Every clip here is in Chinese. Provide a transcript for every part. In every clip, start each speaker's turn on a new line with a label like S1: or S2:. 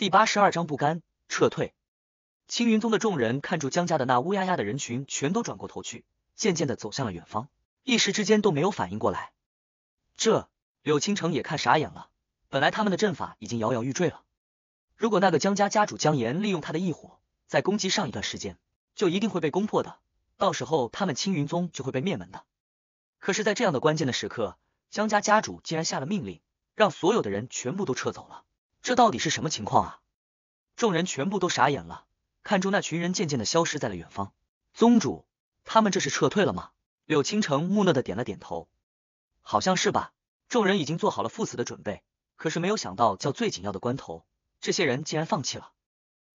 S1: 第八十二章不甘撤退。青云宗的众人看住江家的那乌压压的人群，全都转过头去，渐渐的走向了远方，一时之间都没有反应过来。这柳青城也看傻眼了。本来他们的阵法已经摇摇欲坠了，如果那个江家家主江岩利用他的异火再攻击上一段时间，就一定会被攻破的。到时候他们青云宗就会被灭门的。可是，在这样的关键的时刻，江家家主竟然下了命令，让所有的人全部都撤走了。这到底是什么情况啊？众人全部都傻眼了，看住那群人渐渐的消失在了远方。宗主，他们这是撤退了吗？柳倾城木讷的点了点头，好像是吧。众人已经做好了赴死的准备，可是没有想到，叫最紧要的关头，这些人竟然放弃了。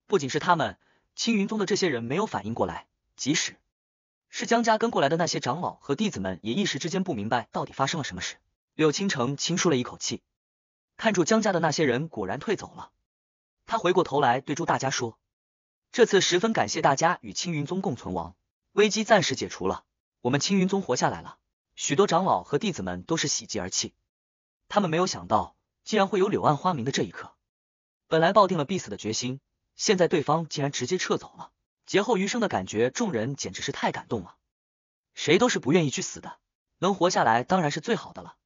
S1: 不仅是他们，青云宗的这些人没有反应过来，即使是江家跟过来的那些长老和弟子们，也一时之间不明白到底发生了什么事。柳倾城轻舒了一口气。看住江家的那些人果然退走了，他回过头来对朱大家说：“这次十分感谢大家与青云宗共存亡，危机暂时解除了，我们青云宗活下来了。”许多长老和弟子们都是喜极而泣，他们没有想到竟然会有柳暗花明的这一刻。本来抱定了必死的决心，现在对方竟然直接撤走了，劫后余生的感觉，众人简直是太感动了。谁都是不愿意去死的，能活下来当然是最好的了。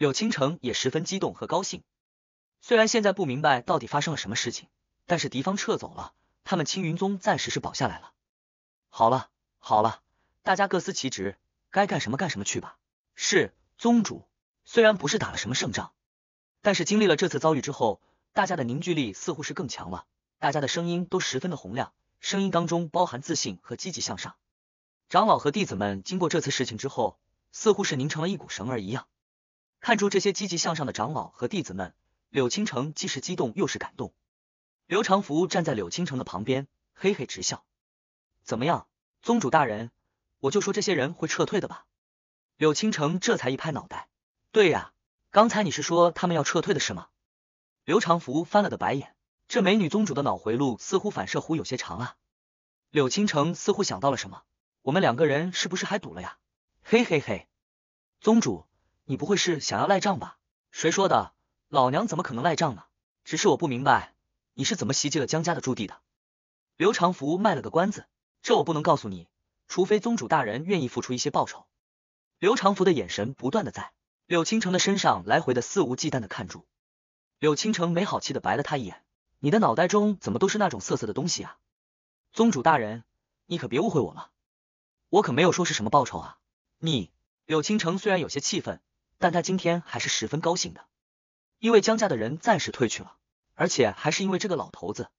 S1: 柳倾城也十分激动和高兴，虽然现在不明白到底发生了什么事情，但是敌方撤走了，他们青云宗暂时是保下来了。好了好了，大家各司其职，该干什么干什么去吧。是宗主，虽然不是打了什么胜仗，但是经历了这次遭遇之后，大家的凝聚力似乎是更强了。大家的声音都十分的洪亮，声音当中包含自信和积极向上。长老和弟子们经过这次事情之后，似乎是凝成了一股绳儿一样。看出这些积极向上的长老和弟子们，柳青城既是激动又是感动。刘长福站在柳青城的旁边，嘿嘿直笑：“怎么样，宗主大人，我就说这些人会撤退的吧？”柳青城这才一拍脑袋：“对呀，刚才你是说他们要撤退的是吗？”刘长福翻了个白眼：“这美女宗主的脑回路似乎反射弧有些长啊。”柳青城似乎想到了什么：“我们两个人是不是还赌了呀？”嘿嘿嘿，宗主。你不会是想要赖账吧？谁说的？老娘怎么可能赖账呢？只是我不明白你是怎么袭击了江家的驻地的。刘长福卖了个关子，这我不能告诉你，除非宗主大人愿意付出一些报酬。刘长福的眼神不断的在柳倾城的身上来回的肆无忌惮的看住。柳倾城没好气的白了他一眼：“你的脑袋中怎么都是那种色色的东西啊？”宗主大人，你可别误会我了，我可没有说是什么报酬啊！你，柳倾城虽然有些气愤。但他今天还是十分高兴的，因为江家的人暂时退去了，而且还是因为这个老头子。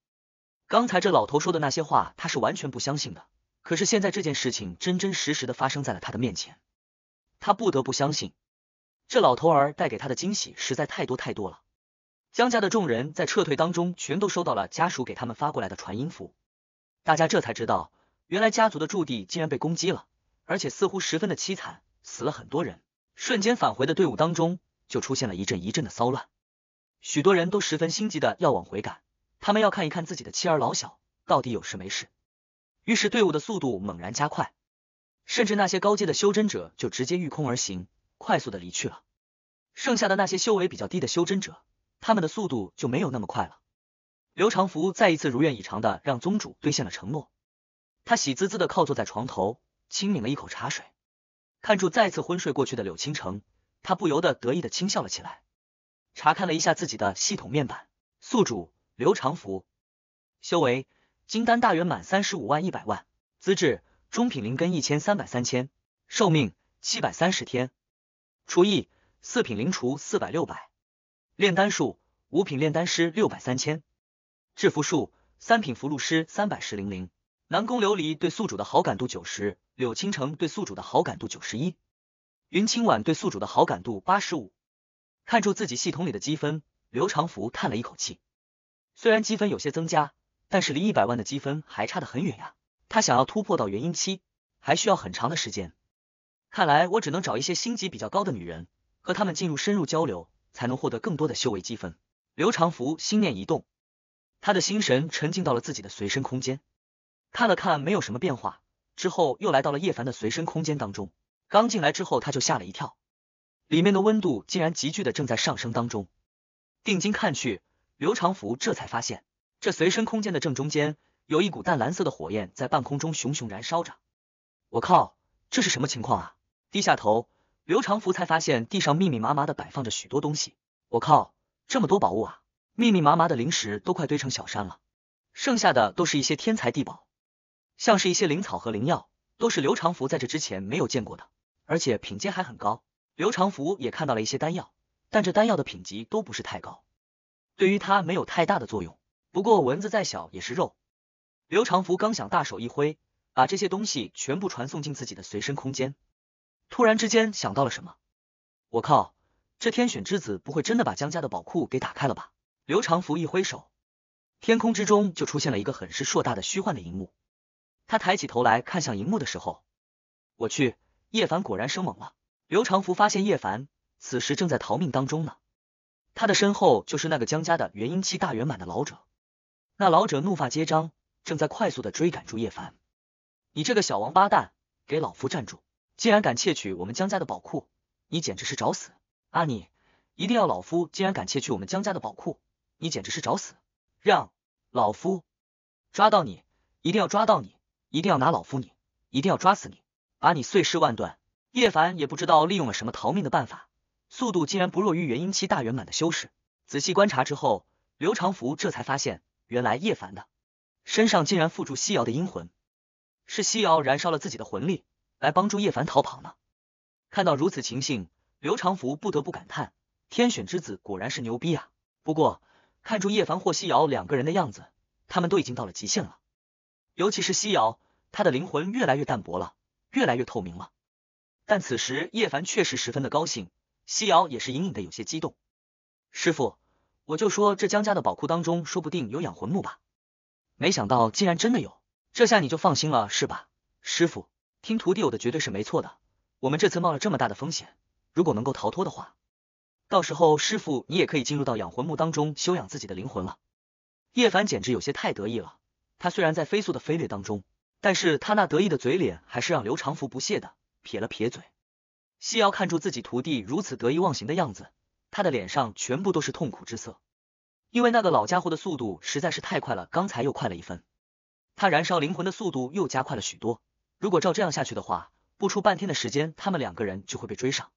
S1: 刚才这老头说的那些话，他是完全不相信的。可是现在这件事情真真实实的发生在了他的面前，他不得不相信，这老头儿带给他的惊喜实在太多太多了。江家的众人在撤退当中，全都收到了家属给他们发过来的传音符，大家这才知道，原来家族的驻地竟然被攻击了，而且似乎十分的凄惨，死了很多人。瞬间返回的队伍当中，就出现了一阵一阵的骚乱，许多人都十分心急的要往回赶，他们要看一看自己的妻儿老小到底有事没事。于是队伍的速度猛然加快，甚至那些高阶的修真者就直接御空而行，快速的离去了。剩下的那些修为比较低的修真者，他们的速度就没有那么快了。刘长福再一次如愿以偿的让宗主兑现了承诺，他喜滋滋的靠坐在床头，轻抿了一口茶水。看住再次昏睡过去的柳倾城，他不由得得意的轻笑了起来。查看了一下自己的系统面板，宿主刘长福，修为金丹大圆满三十五万一百万，资质中品灵根一千三百三千，寿命七百三十天，厨艺四品灵厨四百六百，炼丹术五品炼丹师六百三千，制服术三品符箓师三百十零零。南宫琉璃对宿主的好感度九十，柳倾城对宿主的好感度九十一，云清婉对宿主的好感度八十五。看住自己系统里的积分，刘长福叹了一口气，虽然积分有些增加，但是离一百万的积分还差得很远呀。他想要突破到元婴期，还需要很长的时间。看来我只能找一些星级比较高的女人，和他们进入深入交流，才能获得更多的修为积分。刘长福心念一动，他的心神沉浸到了自己的随身空间。看了看没有什么变化，之后又来到了叶凡的随身空间当中。刚进来之后他就吓了一跳，里面的温度竟然急剧的正在上升当中。定睛看去，刘长福这才发现，这随身空间的正中间有一股淡蓝色的火焰在半空中熊熊燃烧着。我靠，这是什么情况啊？低下头，刘长福才发现地上密密麻麻的摆放着许多东西。我靠，这么多宝物啊！密密麻麻的灵石都快堆成小山了，剩下的都是一些天才地宝。像是一些灵草和灵药，都是刘长福在这之前没有见过的，而且品阶还很高。刘长福也看到了一些丹药，但这丹药的品级都不是太高，对于他没有太大的作用。不过蚊子再小也是肉。刘长福刚想大手一挥，把这些东西全部传送进自己的随身空间，突然之间想到了什么，我靠，这天选之子不会真的把江家的宝库给打开了吧？刘长福一挥手，天空之中就出现了一个很是硕大的虚幻的荧幕。他抬起头来看向荧幕的时候，我去，叶凡果然生猛了。刘长福发现叶凡此时正在逃命当中呢，他的身后就是那个江家的元婴期大圆满的老者，那老者怒发皆张，正在快速的追赶住叶凡。你这个小王八蛋，给老夫站住！竟然敢窃取我们江家的宝库，你简直是找死！阿你，一定要老夫！竟然敢窃取我们江家的宝库，你简直是找死！让老夫抓到你，一定要抓到你！一定要拿老夫你！一定要抓死你！把你碎尸万段！叶凡也不知道利用了什么逃命的办法，速度竟然不弱于元婴期大圆满的修士。仔细观察之后，刘长福这才发现，原来叶凡的身上竟然附住西瑶的阴魂，是西瑶燃烧了自己的魂力来帮助叶凡逃跑呢。看到如此情形，刘长福不得不感叹：天选之子果然是牛逼啊！不过，看住叶凡或西瑶两个人的样子，他们都已经到了极限了。尤其是西瑶，他的灵魂越来越淡薄了，越来越透明了。但此时叶凡确实十分的高兴，西瑶也是隐隐的有些激动。师傅，我就说这江家的宝库当中说不定有养魂木吧，没想到竟然真的有，这下你就放心了是吧？师傅，听徒弟我的绝对是没错的。我们这次冒了这么大的风险，如果能够逃脱的话，到时候师傅你也可以进入到养魂木当中修养自己的灵魂了。叶凡简直有些太得意了。他虽然在飞速的飞掠当中，但是他那得意的嘴脸还是让刘长福不屑的撇了撇嘴。西瑶看住自己徒弟如此得意忘形的样子，他的脸上全部都是痛苦之色，因为那个老家伙的速度实在是太快了，刚才又快了一分，他燃烧灵魂的速度又加快了许多。如果照这样下去的话，不出半天的时间，他们两个人就会被追上。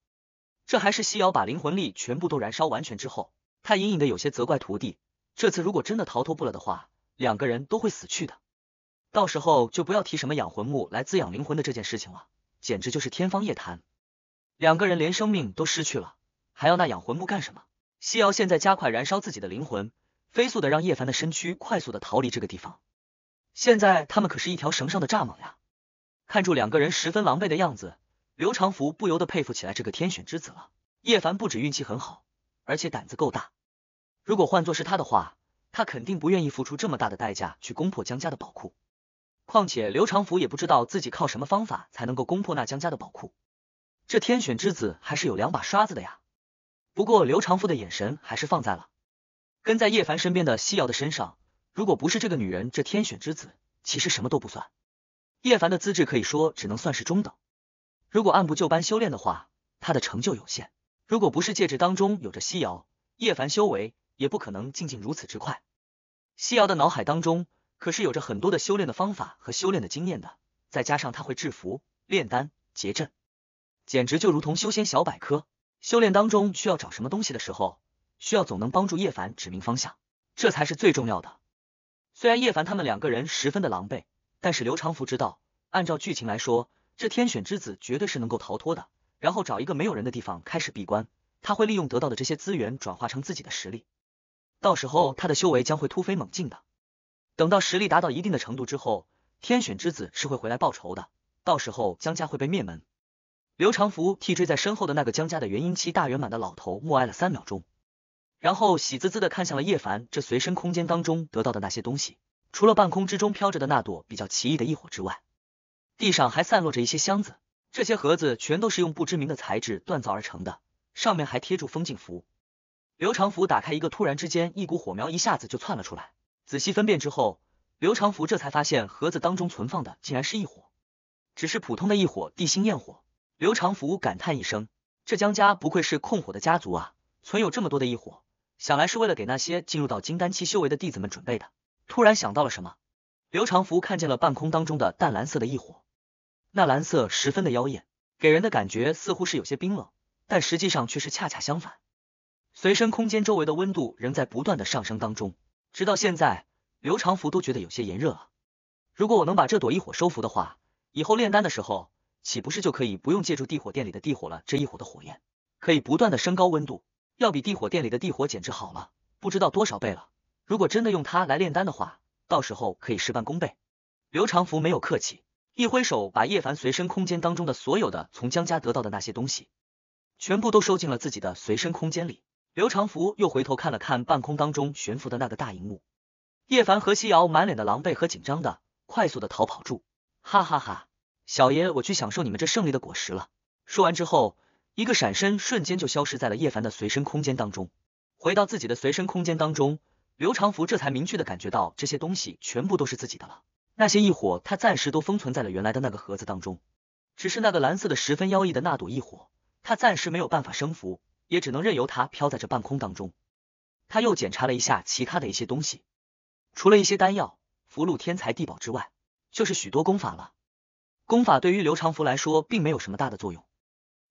S1: 这还是西瑶把灵魂力全部都燃烧完全之后，他隐隐的有些责怪徒弟，这次如果真的逃脱不了的话。两个人都会死去的，到时候就不要提什么养魂木来滋养灵魂的这件事情了，简直就是天方夜谭。两个人连生命都失去了，还要那养魂木干什么？西瑶现在加快燃烧自己的灵魂，飞速的让叶凡的身躯快速的逃离这个地方。现在他们可是一条绳上的蚱蜢呀！看住两个人十分狼狈的样子，刘长福不由得佩服起来这个天选之子了。叶凡不止运气很好，而且胆子够大。如果换做是他的话。他肯定不愿意付出这么大的代价去攻破江家的宝库，况且刘长福也不知道自己靠什么方法才能够攻破那江家的宝库。这天选之子还是有两把刷子的呀。不过刘长福的眼神还是放在了跟在叶凡身边的夕瑶的身上。如果不是这个女人，这天选之子其实什么都不算。叶凡的资质可以说只能算是中等，如果按部就班修炼的话，他的成就有限。如果不是戒指当中有着夕瑶，叶凡修为。也不可能进境如此之快。西瑶的脑海当中可是有着很多的修炼的方法和修炼的经验的，再加上他会制符、炼丹、结阵，简直就如同修仙小百科。修炼当中需要找什么东西的时候，需要总能帮助叶凡指明方向，这才是最重要的。虽然叶凡他们两个人十分的狼狈，但是刘长福知道，按照剧情来说，这天选之子绝对是能够逃脱的，然后找一个没有人的地方开始闭关，他会利用得到的这些资源转化成自己的实力。到时候他的修为将会突飞猛进的，等到实力达到一定的程度之后，天选之子是会回来报仇的。到时候江家会被灭门。刘长福替追在身后的那个江家的元婴期大圆满的老头默哀了三秒钟，然后喜滋滋的看向了叶凡这随身空间当中得到的那些东西，除了半空之中飘着的那朵比较奇异的异火之外，地上还散落着一些箱子，这些盒子全都是用不知名的材质锻造而成的，上面还贴住封禁符。刘长福打开一个，突然之间，一股火苗一下子就窜了出来。仔细分辨之后，刘长福这才发现盒子当中存放的竟然是一火，只是普通的异火地心焰火。刘长福感叹一声：“这江家不愧是控火的家族啊，存有这么多的异火，想来是为了给那些进入到金丹期修为的弟子们准备的。”突然想到了什么，刘长福看见了半空当中的淡蓝色的异火，那蓝色十分的妖艳，给人的感觉似乎是有些冰冷，但实际上却是恰恰相反。随身空间周围的温度仍在不断的上升当中，直到现在，刘长福都觉得有些炎热了。如果我能把这朵异火收服的话，以后炼丹的时候岂不是就可以不用借助地火殿里的地火了？这一火的火焰可以不断的升高温度，要比地火殿里的地火简直好了不知道多少倍了。如果真的用它来炼丹的话，到时候可以事半功倍。刘长福没有客气，一挥手把叶凡随身空间当中的所有的从江家得到的那些东西，全部都收进了自己的随身空间里。刘长福又回头看了看半空当中悬浮的那个大荧幕，叶凡和西瑶满脸的狼狈和紧张的快速的逃跑住。哈哈哈，小爷我去享受你们这胜利的果实了。说完之后，一个闪身，瞬间就消失在了叶凡的随身空间当中。回到自己的随身空间当中，刘长福这才明确的感觉到这些东西全部都是自己的了。那些异火他暂时都封存在了原来的那个盒子当中，只是那个蓝色的十分妖异的那朵异火，他暂时没有办法升服。也只能任由他飘在这半空当中。他又检查了一下其他的一些东西，除了一些丹药、福禄天才地宝之外，就是许多功法了。功法对于刘长福来说并没有什么大的作用。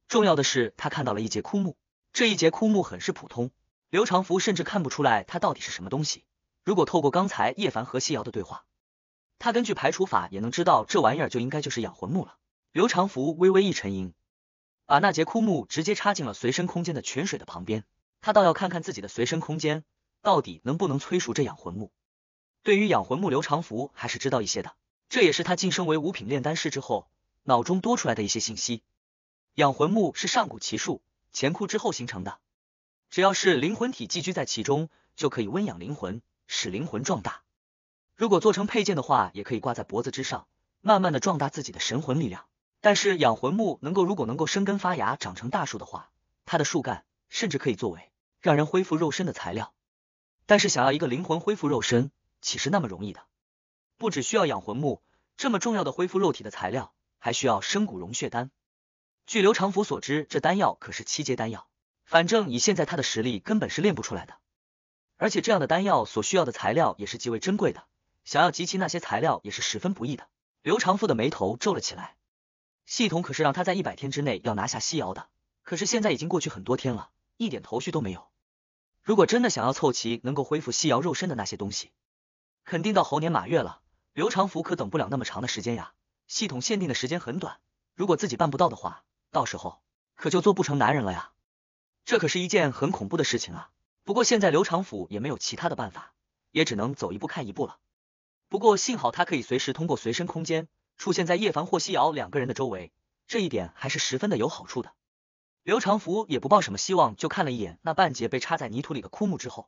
S1: 重要的是他看到了一截枯木，这一截枯木很是普通，刘长福甚至看不出来它到底是什么东西。如果透过刚才叶凡和西瑶的对话，他根据排除法也能知道这玩意儿就应该就是养魂木了。刘长福微微一沉吟。把那截枯木直接插进了随身空间的泉水的旁边，他倒要看看自己的随身空间到底能不能催熟这养魂木。对于养魂木，刘长福还是知道一些的，这也是他晋升为五品炼丹师之后脑中多出来的一些信息。养魂木是上古奇树，乾枯之后形成的，只要是灵魂体寄居在其中，就可以温养灵魂，使灵魂壮大。如果做成配件的话，也可以挂在脖子之上，慢慢的壮大自己的神魂力量。但是养魂木能够如果能够生根发芽长成大树的话，它的树干甚至可以作为让人恢复肉身的材料。但是想要一个灵魂恢复肉身，岂是那么容易的？不只需要养魂木这么重要的恢复肉体的材料，还需要生骨融血丹。据刘长福所知，这丹药可是七阶丹药，反正以现在他的实力，根本是练不出来的。而且这样的丹药所需要的材料也是极为珍贵的，想要集齐那些材料也是十分不易的。刘长福的眉头皱了起来。系统可是让他在一百天之内要拿下西瑶的，可是现在已经过去很多天了，一点头绪都没有。如果真的想要凑齐能够恢复西瑶肉身的那些东西，肯定到猴年马月了。刘长福可等不了那么长的时间呀，系统限定的时间很短，如果自己办不到的话，到时候可就做不成男人了呀。这可是一件很恐怖的事情啊。不过现在刘长福也没有其他的办法，也只能走一步看一步了。不过幸好他可以随时通过随身空间。出现在叶凡或西瑶两个人的周围，这一点还是十分的有好处的。刘长福也不抱什么希望，就看了一眼那半截被插在泥土里的枯木之后，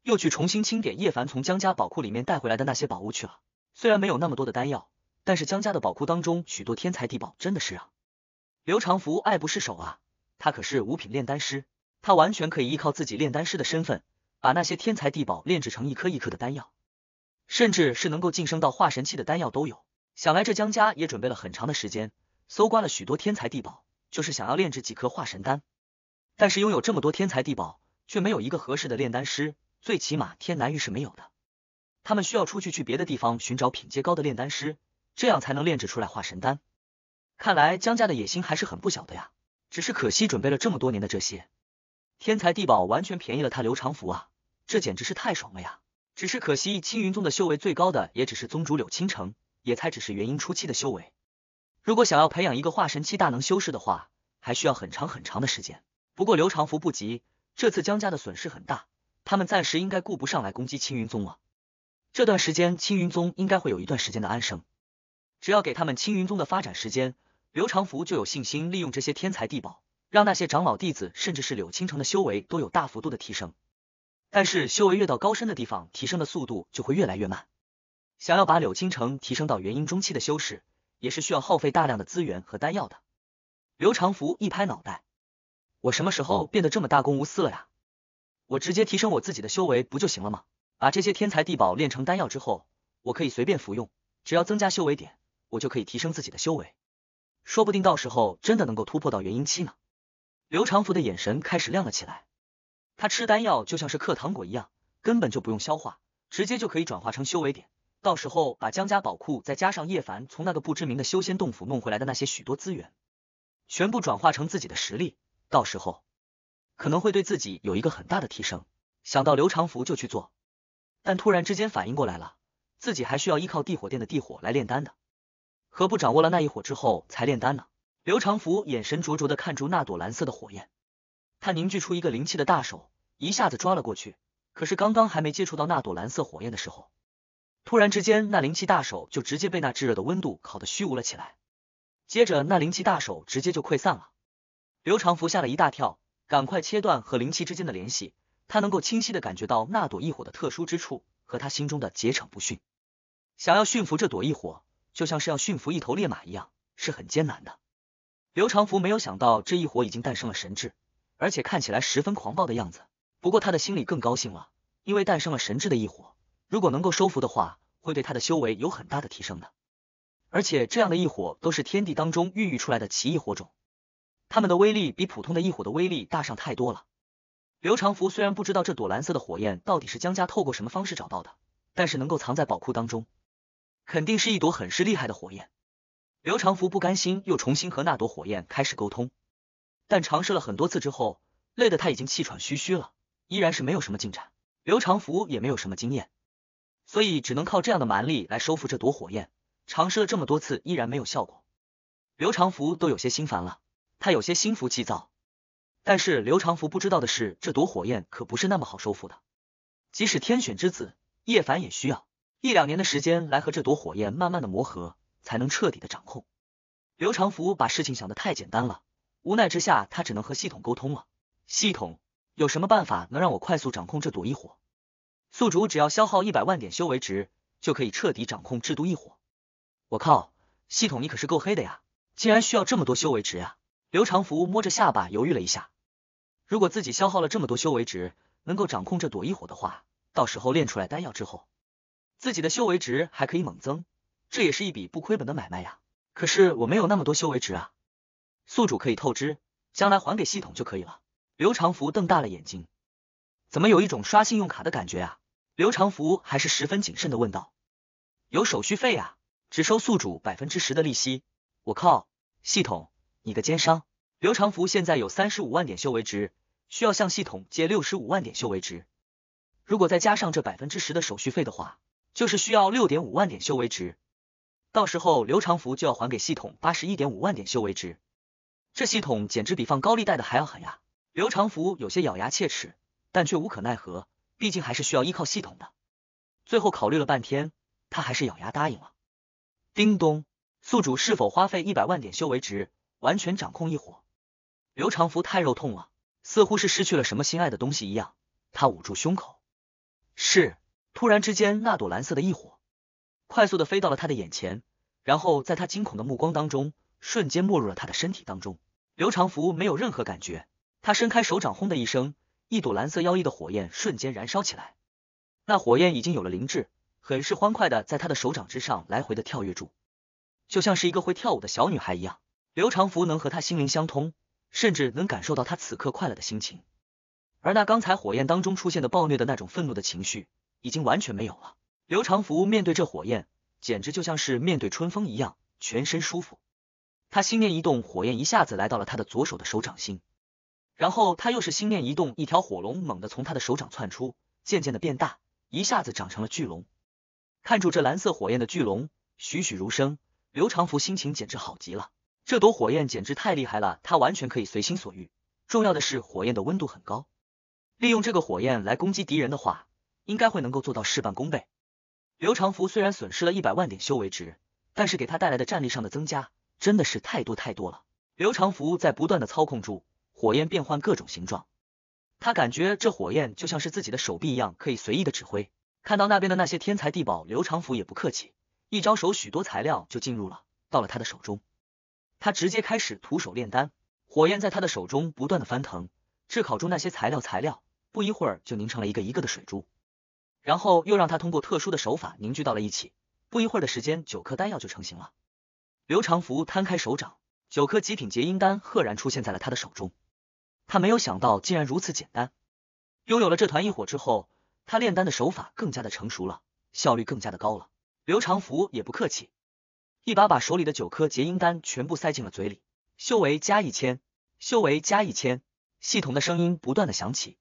S1: 又去重新清点叶凡从江家宝库里面带回来的那些宝物去了。虽然没有那么多的丹药，但是江家的宝库当中许多天才地宝真的是啊，刘长福爱不释手啊。他可是五品炼丹师，他完全可以依靠自己炼丹师的身份，把那些天才地宝炼制成一颗一颗的丹药，甚至是能够晋升到化神期的丹药都有。想来这江家也准备了很长的时间，搜刮了许多天才地宝，就是想要炼制几颗化神丹。但是拥有这么多天才地宝，却没有一个合适的炼丹师，最起码天南玉是没有的。他们需要出去去别的地方寻找品阶高的炼丹师，这样才能炼制出来化神丹。看来江家的野心还是很不小的呀，只是可惜准备了这么多年的这些天才地宝，完全便宜了他刘长福啊，这简直是太爽了呀！只是可惜青云宗的修为最高的也只是宗主柳倾城。也才只是元婴初期的修为，如果想要培养一个化神期大能修士的话，还需要很长很长的时间。不过刘长福不急，这次江家的损失很大，他们暂时应该顾不上来攻击青云宗了。这段时间，青云宗应该会有一段时间的安生，只要给他们青云宗的发展时间，刘长福就有信心利用这些天才地宝，让那些长老弟子，甚至是柳青城的修为都有大幅度的提升。但是修为越到高深的地方，提升的速度就会越来越慢。想要把柳青城提升到元婴中期的修士，也是需要耗费大量的资源和丹药的。刘长福一拍脑袋，我什么时候变得这么大公无私了呀？我直接提升我自己的修为不就行了吗？把这些天才地宝炼成丹药之后，我可以随便服用，只要增加修为点，我就可以提升自己的修为。说不定到时候真的能够突破到元婴期呢。刘长福的眼神开始亮了起来，他吃丹药就像是嗑糖果一样，根本就不用消化，直接就可以转化成修为点。到时候把江家宝库再加上叶凡从那个不知名的修仙洞府弄回来的那些许多资源，全部转化成自己的实力，到时候可能会对自己有一个很大的提升。想到刘长福就去做，但突然之间反应过来了，自己还需要依靠地火殿的地火来炼丹的，何不掌握了那一火之后才炼丹呢？刘长福眼神灼灼的看住那朵蓝色的火焰，他凝聚出一个灵气的大手一下子抓了过去，可是刚刚还没接触到那朵蓝色火焰的时候。突然之间，那灵气大手就直接被那炙热的温度烤得虚无了起来。接着，那灵气大手直接就溃散了。刘长福吓了一大跳，赶快切断和灵气之间的联系。他能够清晰的感觉到那朵异火的特殊之处和他心中的桀骜不驯。想要驯服这朵异火，就像是要驯服一头烈马一样，是很艰难的。刘长福没有想到，这异火已经诞生了神智，而且看起来十分狂暴的样子。不过他的心里更高兴了，因为诞生了神智的异火。如果能够收服的话，会对他的修为有很大的提升的。而且这样的异火都是天地当中孕育出来的奇异火种，它们的威力比普通的异火的威力大上太多了。刘长福虽然不知道这朵蓝色的火焰到底是江家透过什么方式找到的，但是能够藏在宝库当中，肯定是一朵很是厉害的火焰。刘长福不甘心，又重新和那朵火焰开始沟通，但尝试了很多次之后，累得他已经气喘吁吁了，依然是没有什么进展。刘长福也没有什么经验。所以只能靠这样的蛮力来收复这朵火焰，尝试了这么多次依然没有效果，刘长福都有些心烦了，他有些心浮气躁。但是刘长福不知道的是，这朵火焰可不是那么好收复的，即使天选之子叶凡也需要一两年的时间来和这朵火焰慢慢的磨合，才能彻底的掌控。刘长福把事情想的太简单了，无奈之下他只能和系统沟通了，系统有什么办法能让我快速掌控这朵异火？宿主只要消耗一百万点修为值，就可以彻底掌控制度异火。我靠，系统你可是够黑的呀，竟然需要这么多修为值呀！刘长福摸着下巴犹豫了一下，如果自己消耗了这么多修为值，能够掌控这朵异火的话，到时候炼出来丹药之后，自己的修为值还可以猛增，这也是一笔不亏本的买卖呀。可是我没有那么多修为值啊，宿主可以透支，将来还给系统就可以了。刘长福瞪大了眼睛，怎么有一种刷信用卡的感觉啊？刘长福还是十分谨慎的问道：“有手续费啊，只收宿主百分之十的利息。我靠，系统，你个奸商！”刘长福现在有三十五万点修为值，需要向系统借六十五万点修为值。如果再加上这百分之十的手续费的话，就是需要六点五万点修为值。到时候刘长福就要还给系统八十一点五万点修为值。这系统简直比放高利贷的还要狠呀！刘长福有些咬牙切齿，但却无可奈何。毕竟还是需要依靠系统的，最后考虑了半天，他还是咬牙答应了。叮咚，宿主是否花费一百万点修为值，完全掌控异火？刘长福太肉痛了，似乎是失去了什么心爱的东西一样，他捂住胸口。是，突然之间，那朵蓝色的异火快速的飞到了他的眼前，然后在他惊恐的目光当中，瞬间没入了他的身体当中。刘长福没有任何感觉，他伸开手掌，轰的一声。一朵蓝色妖异的火焰瞬间燃烧起来，那火焰已经有了灵智，很是欢快的在他的手掌之上来回的跳跃住，就像是一个会跳舞的小女孩一样。刘长福能和她心灵相通，甚至能感受到她此刻快乐的心情。而那刚才火焰当中出现的暴虐的那种愤怒的情绪，已经完全没有了。刘长福面对这火焰，简直就像是面对春风一样，全身舒服。他心念一动，火焰一下子来到了他的左手的手掌心。然后他又是心念一动，一条火龙猛地从他的手掌窜出，渐渐的变大，一下子长成了巨龙。看住这蓝色火焰的巨龙，栩栩如生。刘长福心情简直好极了，这朵火焰简直太厉害了，他完全可以随心所欲。重要的是火焰的温度很高，利用这个火焰来攻击敌人的话，应该会能够做到事半功倍。刘长福虽然损失了一百万点修为值，但是给他带来的战力上的增加真的是太多太多了。刘长福在不断的操控住。火焰变换各种形状，他感觉这火焰就像是自己的手臂一样，可以随意的指挥。看到那边的那些天才地宝，刘长福也不客气，一招手，许多材料就进入了，到了他的手中。他直接开始徒手炼丹，火焰在他的手中不断的翻腾，炙烤中那些材料。材料不一会儿就凝成了一个一个的水珠，然后又让他通过特殊的手法凝聚到了一起。不一会儿的时间，九颗丹药就成型了。刘长福摊开手掌，九颗极品结阴丹赫然出现在了他的手中。他没有想到竟然如此简单，拥有了这团异火之后，他炼丹的手法更加的成熟了，效率更加的高了。刘长福也不客气，一把把手里的九颗结阴丹全部塞进了嘴里，修为加一千，修为加一千，系统的声音不断的响起。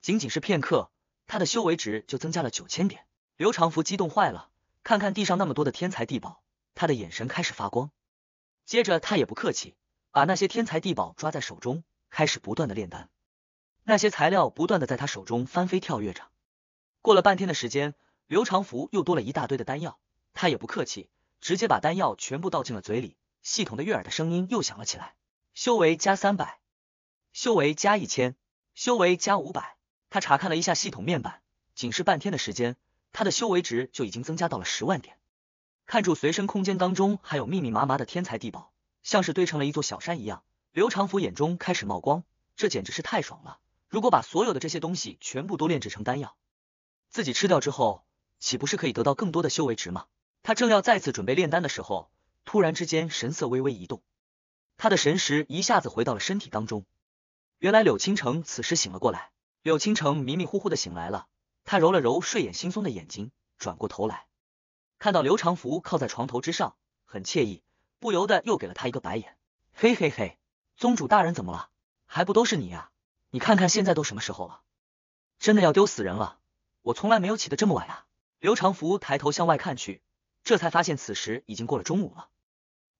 S1: 仅仅是片刻，他的修为值就增加了九千点。刘长福激动坏了，看看地上那么多的天才地宝，他的眼神开始发光。接着他也不客气，把那些天才地宝抓在手中。开始不断的炼丹，那些材料不断的在他手中翻飞跳跃着。过了半天的时间，刘长福又多了一大堆的丹药，他也不客气，直接把丹药全部倒进了嘴里。系统的悦耳的声音又响了起来，修为加三百，修为加一千，修为加五百。他查看了一下系统面板，仅是半天的时间，他的修为值就已经增加到了十万点。看住随身空间当中还有密密麻麻的天才地宝，像是堆成了一座小山一样。刘长福眼中开始冒光，这简直是太爽了！如果把所有的这些东西全部都炼制成丹药，自己吃掉之后，岂不是可以得到更多的修为值吗？他正要再次准备炼丹的时候，突然之间神色微微一动，他的神识一下子回到了身体当中。原来柳青城此时醒了过来。柳青城迷迷糊糊的醒来了，他揉了揉睡眼惺忪的眼睛，转过头来，看到刘长福靠在床头之上，很惬意，不由得又给了他一个白眼。嘿嘿嘿。宗主大人怎么了？还不都是你呀！你看看现在都什么时候了，真的要丢死人了！我从来没有起得这么晚啊！刘长福抬头向外看去，这才发现此时已经过了中午了。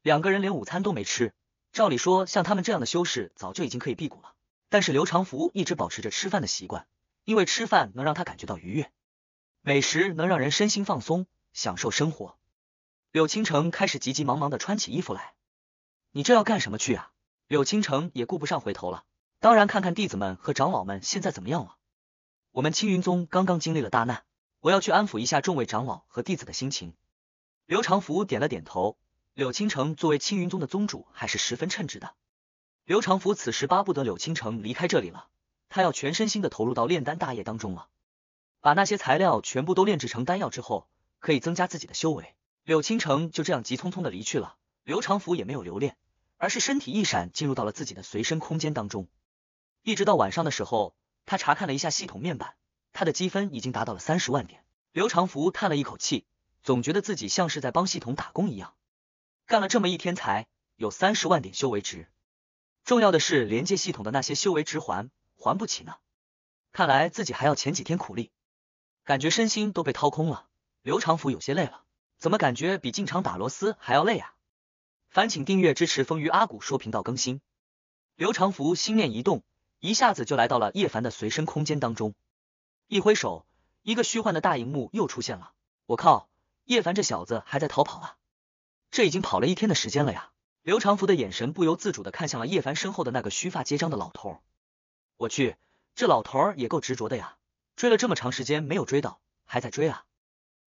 S1: 两个人连午餐都没吃，照理说像他们这样的修士早就已经可以辟谷了，但是刘长福一直保持着吃饭的习惯，因为吃饭能让他感觉到愉悦，美食能让人身心放松，享受生活。柳青城开始急急忙忙的穿起衣服来，你这要干什么去啊？柳青城也顾不上回头了，当然看看弟子们和长老们现在怎么样了。我们青云宗刚刚经历了大难，我要去安抚一下众位长老和弟子的心情。刘长福点了点头，柳青城作为青云宗的宗主，还是十分称职的。刘长福此时巴不得柳青城离开这里了，他要全身心的投入到炼丹大业当中了，把那些材料全部都炼制成丹药之后，可以增加自己的修为。柳青城就这样急匆匆的离去了，刘长福也没有留恋。而是身体一闪，进入到了自己的随身空间当中。一直到晚上的时候，他查看了一下系统面板，他的积分已经达到了三十万点。刘长福叹了一口气，总觉得自己像是在帮系统打工一样，干了这么一天才有三十万点修为值。重要的是，连接系统的那些修为值还还不起呢。看来自己还要前几天苦力，感觉身心都被掏空了。刘长福有些累了，怎么感觉比进厂打螺丝还要累啊？烦请订阅支持“风鱼阿古说”频道更新。刘长福心念一动，一下子就来到了叶凡的随身空间当中。一挥手，一个虚幻的大荧幕又出现了。我靠，叶凡这小子还在逃跑啊！这已经跑了一天的时间了呀！刘长福的眼神不由自主的看向了叶凡身后的那个须发皆张的老头儿。我去，这老头儿也够执着的呀！追了这么长时间没有追到，还在追啊！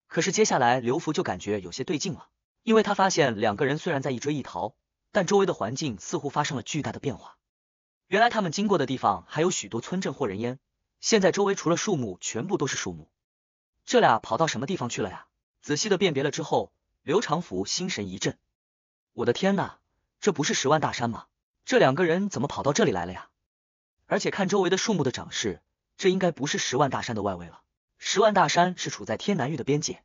S1: 可是接下来刘福就感觉有些对劲了。因为他发现两个人虽然在一追一逃，但周围的环境似乎发生了巨大的变化。原来他们经过的地方还有许多村镇或人烟，现在周围除了树木，全部都是树木。这俩跑到什么地方去了呀？仔细的辨别了之后，刘长福心神一震：“我的天呐，这不是十万大山吗？这两个人怎么跑到这里来了呀？而且看周围的树木的长势，这应该不是十万大山的外围了。十万大山是处在天南域的边界。”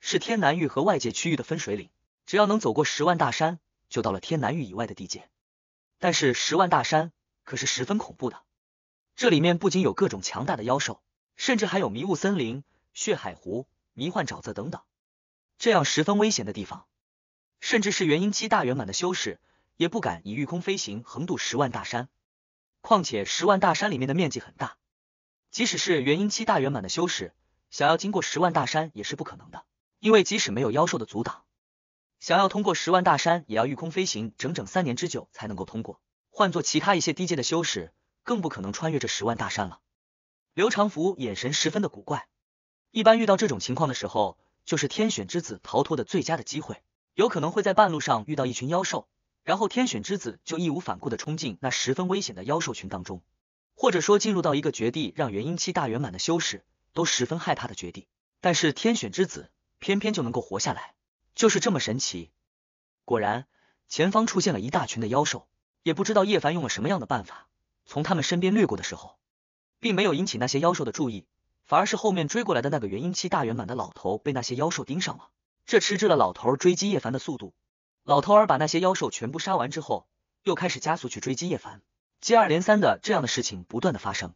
S1: 是天南域和外界区域的分水岭，只要能走过十万大山，就到了天南域以外的地界。但是十万大山可是十分恐怖的，这里面不仅有各种强大的妖兽，甚至还有迷雾森林、血海湖、迷幻沼泽等等这样十分危险的地方，甚至是元婴期大圆满的修士也不敢以御空飞行横渡十万大山。况且十万大山里面的面积很大，即使是元婴期大圆满的修士，想要经过十万大山也是不可能的。因为即使没有妖兽的阻挡，想要通过十万大山，也要御空飞行整整三年之久才能够通过。换做其他一些低阶的修士，更不可能穿越这十万大山了。刘长福眼神十分的古怪。一般遇到这种情况的时候，就是天选之子逃脱的最佳的机会。有可能会在半路上遇到一群妖兽，然后天选之子就义无反顾的冲进那十分危险的妖兽群当中，或者说进入到一个绝地，让元婴期大圆满的修士都十分害怕的绝地。但是天选之子。偏偏就能够活下来，就是这么神奇。果然，前方出现了一大群的妖兽，也不知道叶凡用了什么样的办法，从他们身边掠过的时候，并没有引起那些妖兽的注意，反而是后面追过来的那个元婴期大圆满的老头被那些妖兽盯上了，这迟滞了老头儿追击叶凡的速度。老头儿把那些妖兽全部杀完之后，又开始加速去追击叶凡，接二连三的这样的事情不断的发生。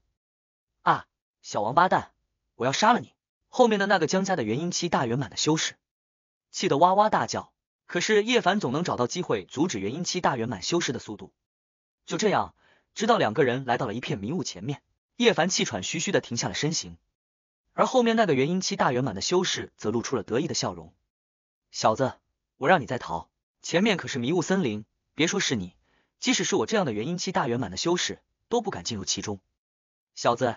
S1: 啊，小王八蛋，我要杀了你！后面的那个江家的元婴期大圆满的修士，气得哇哇大叫。可是叶凡总能找到机会阻止元婴期大圆满修士的速度。就这样，直到两个人来到了一片迷雾前面，叶凡气喘吁吁的停下了身形，而后面那个元婴期大圆满的修士则露出了得意的笑容。小子，我让你再逃，前面可是迷雾森林，别说是你，即使是我这样的元婴期大圆满的修士都不敢进入其中。小子，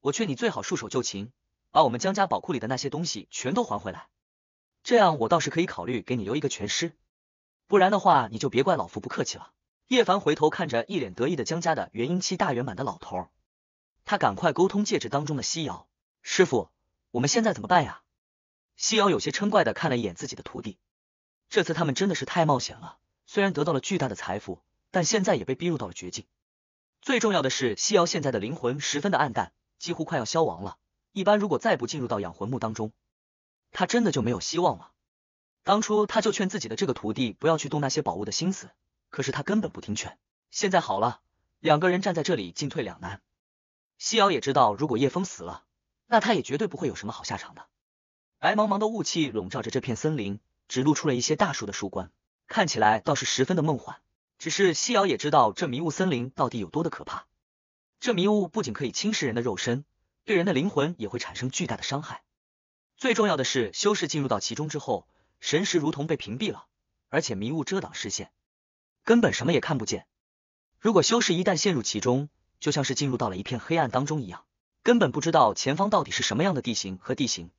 S1: 我劝你最好束手就擒。把我们江家宝库里的那些东西全都还回来，这样我倒是可以考虑给你留一个全尸，不然的话你就别怪老夫不客气了。叶凡回头看着一脸得意的江家的元婴期大圆满的老头，他赶快沟通戒指当中的西瑶师傅，我们现在怎么办呀？西瑶有些嗔怪的看了一眼自己的徒弟，这次他们真的是太冒险了，虽然得到了巨大的财富，但现在也被逼入到了绝境。最重要的是，西瑶现在的灵魂十分的暗淡，几乎快要消亡了。一般如果再不进入到养魂墓当中，他真的就没有希望了。当初他就劝自己的这个徒弟不要去动那些宝物的心思，可是他根本不听劝。现在好了，两个人站在这里进退两难。西瑶也知道，如果叶枫死了，那他也绝对不会有什么好下场的。白茫茫的雾气笼罩着这片森林，只露出了一些大树的树冠，看起来倒是十分的梦幻。只是西瑶也知道，这迷雾森林到底有多的可怕。这迷雾不仅可以侵蚀人的肉身。对人的灵魂也会产生巨大的伤害。最重要的是，修士进入到其中之后，神识如同被屏蔽了，而且迷雾遮挡视线，根本什么也看不见。如果修士一旦陷入其中，就像是进入到了一片黑暗当中一样，根本不知道前方到底是什么样的地形和地形。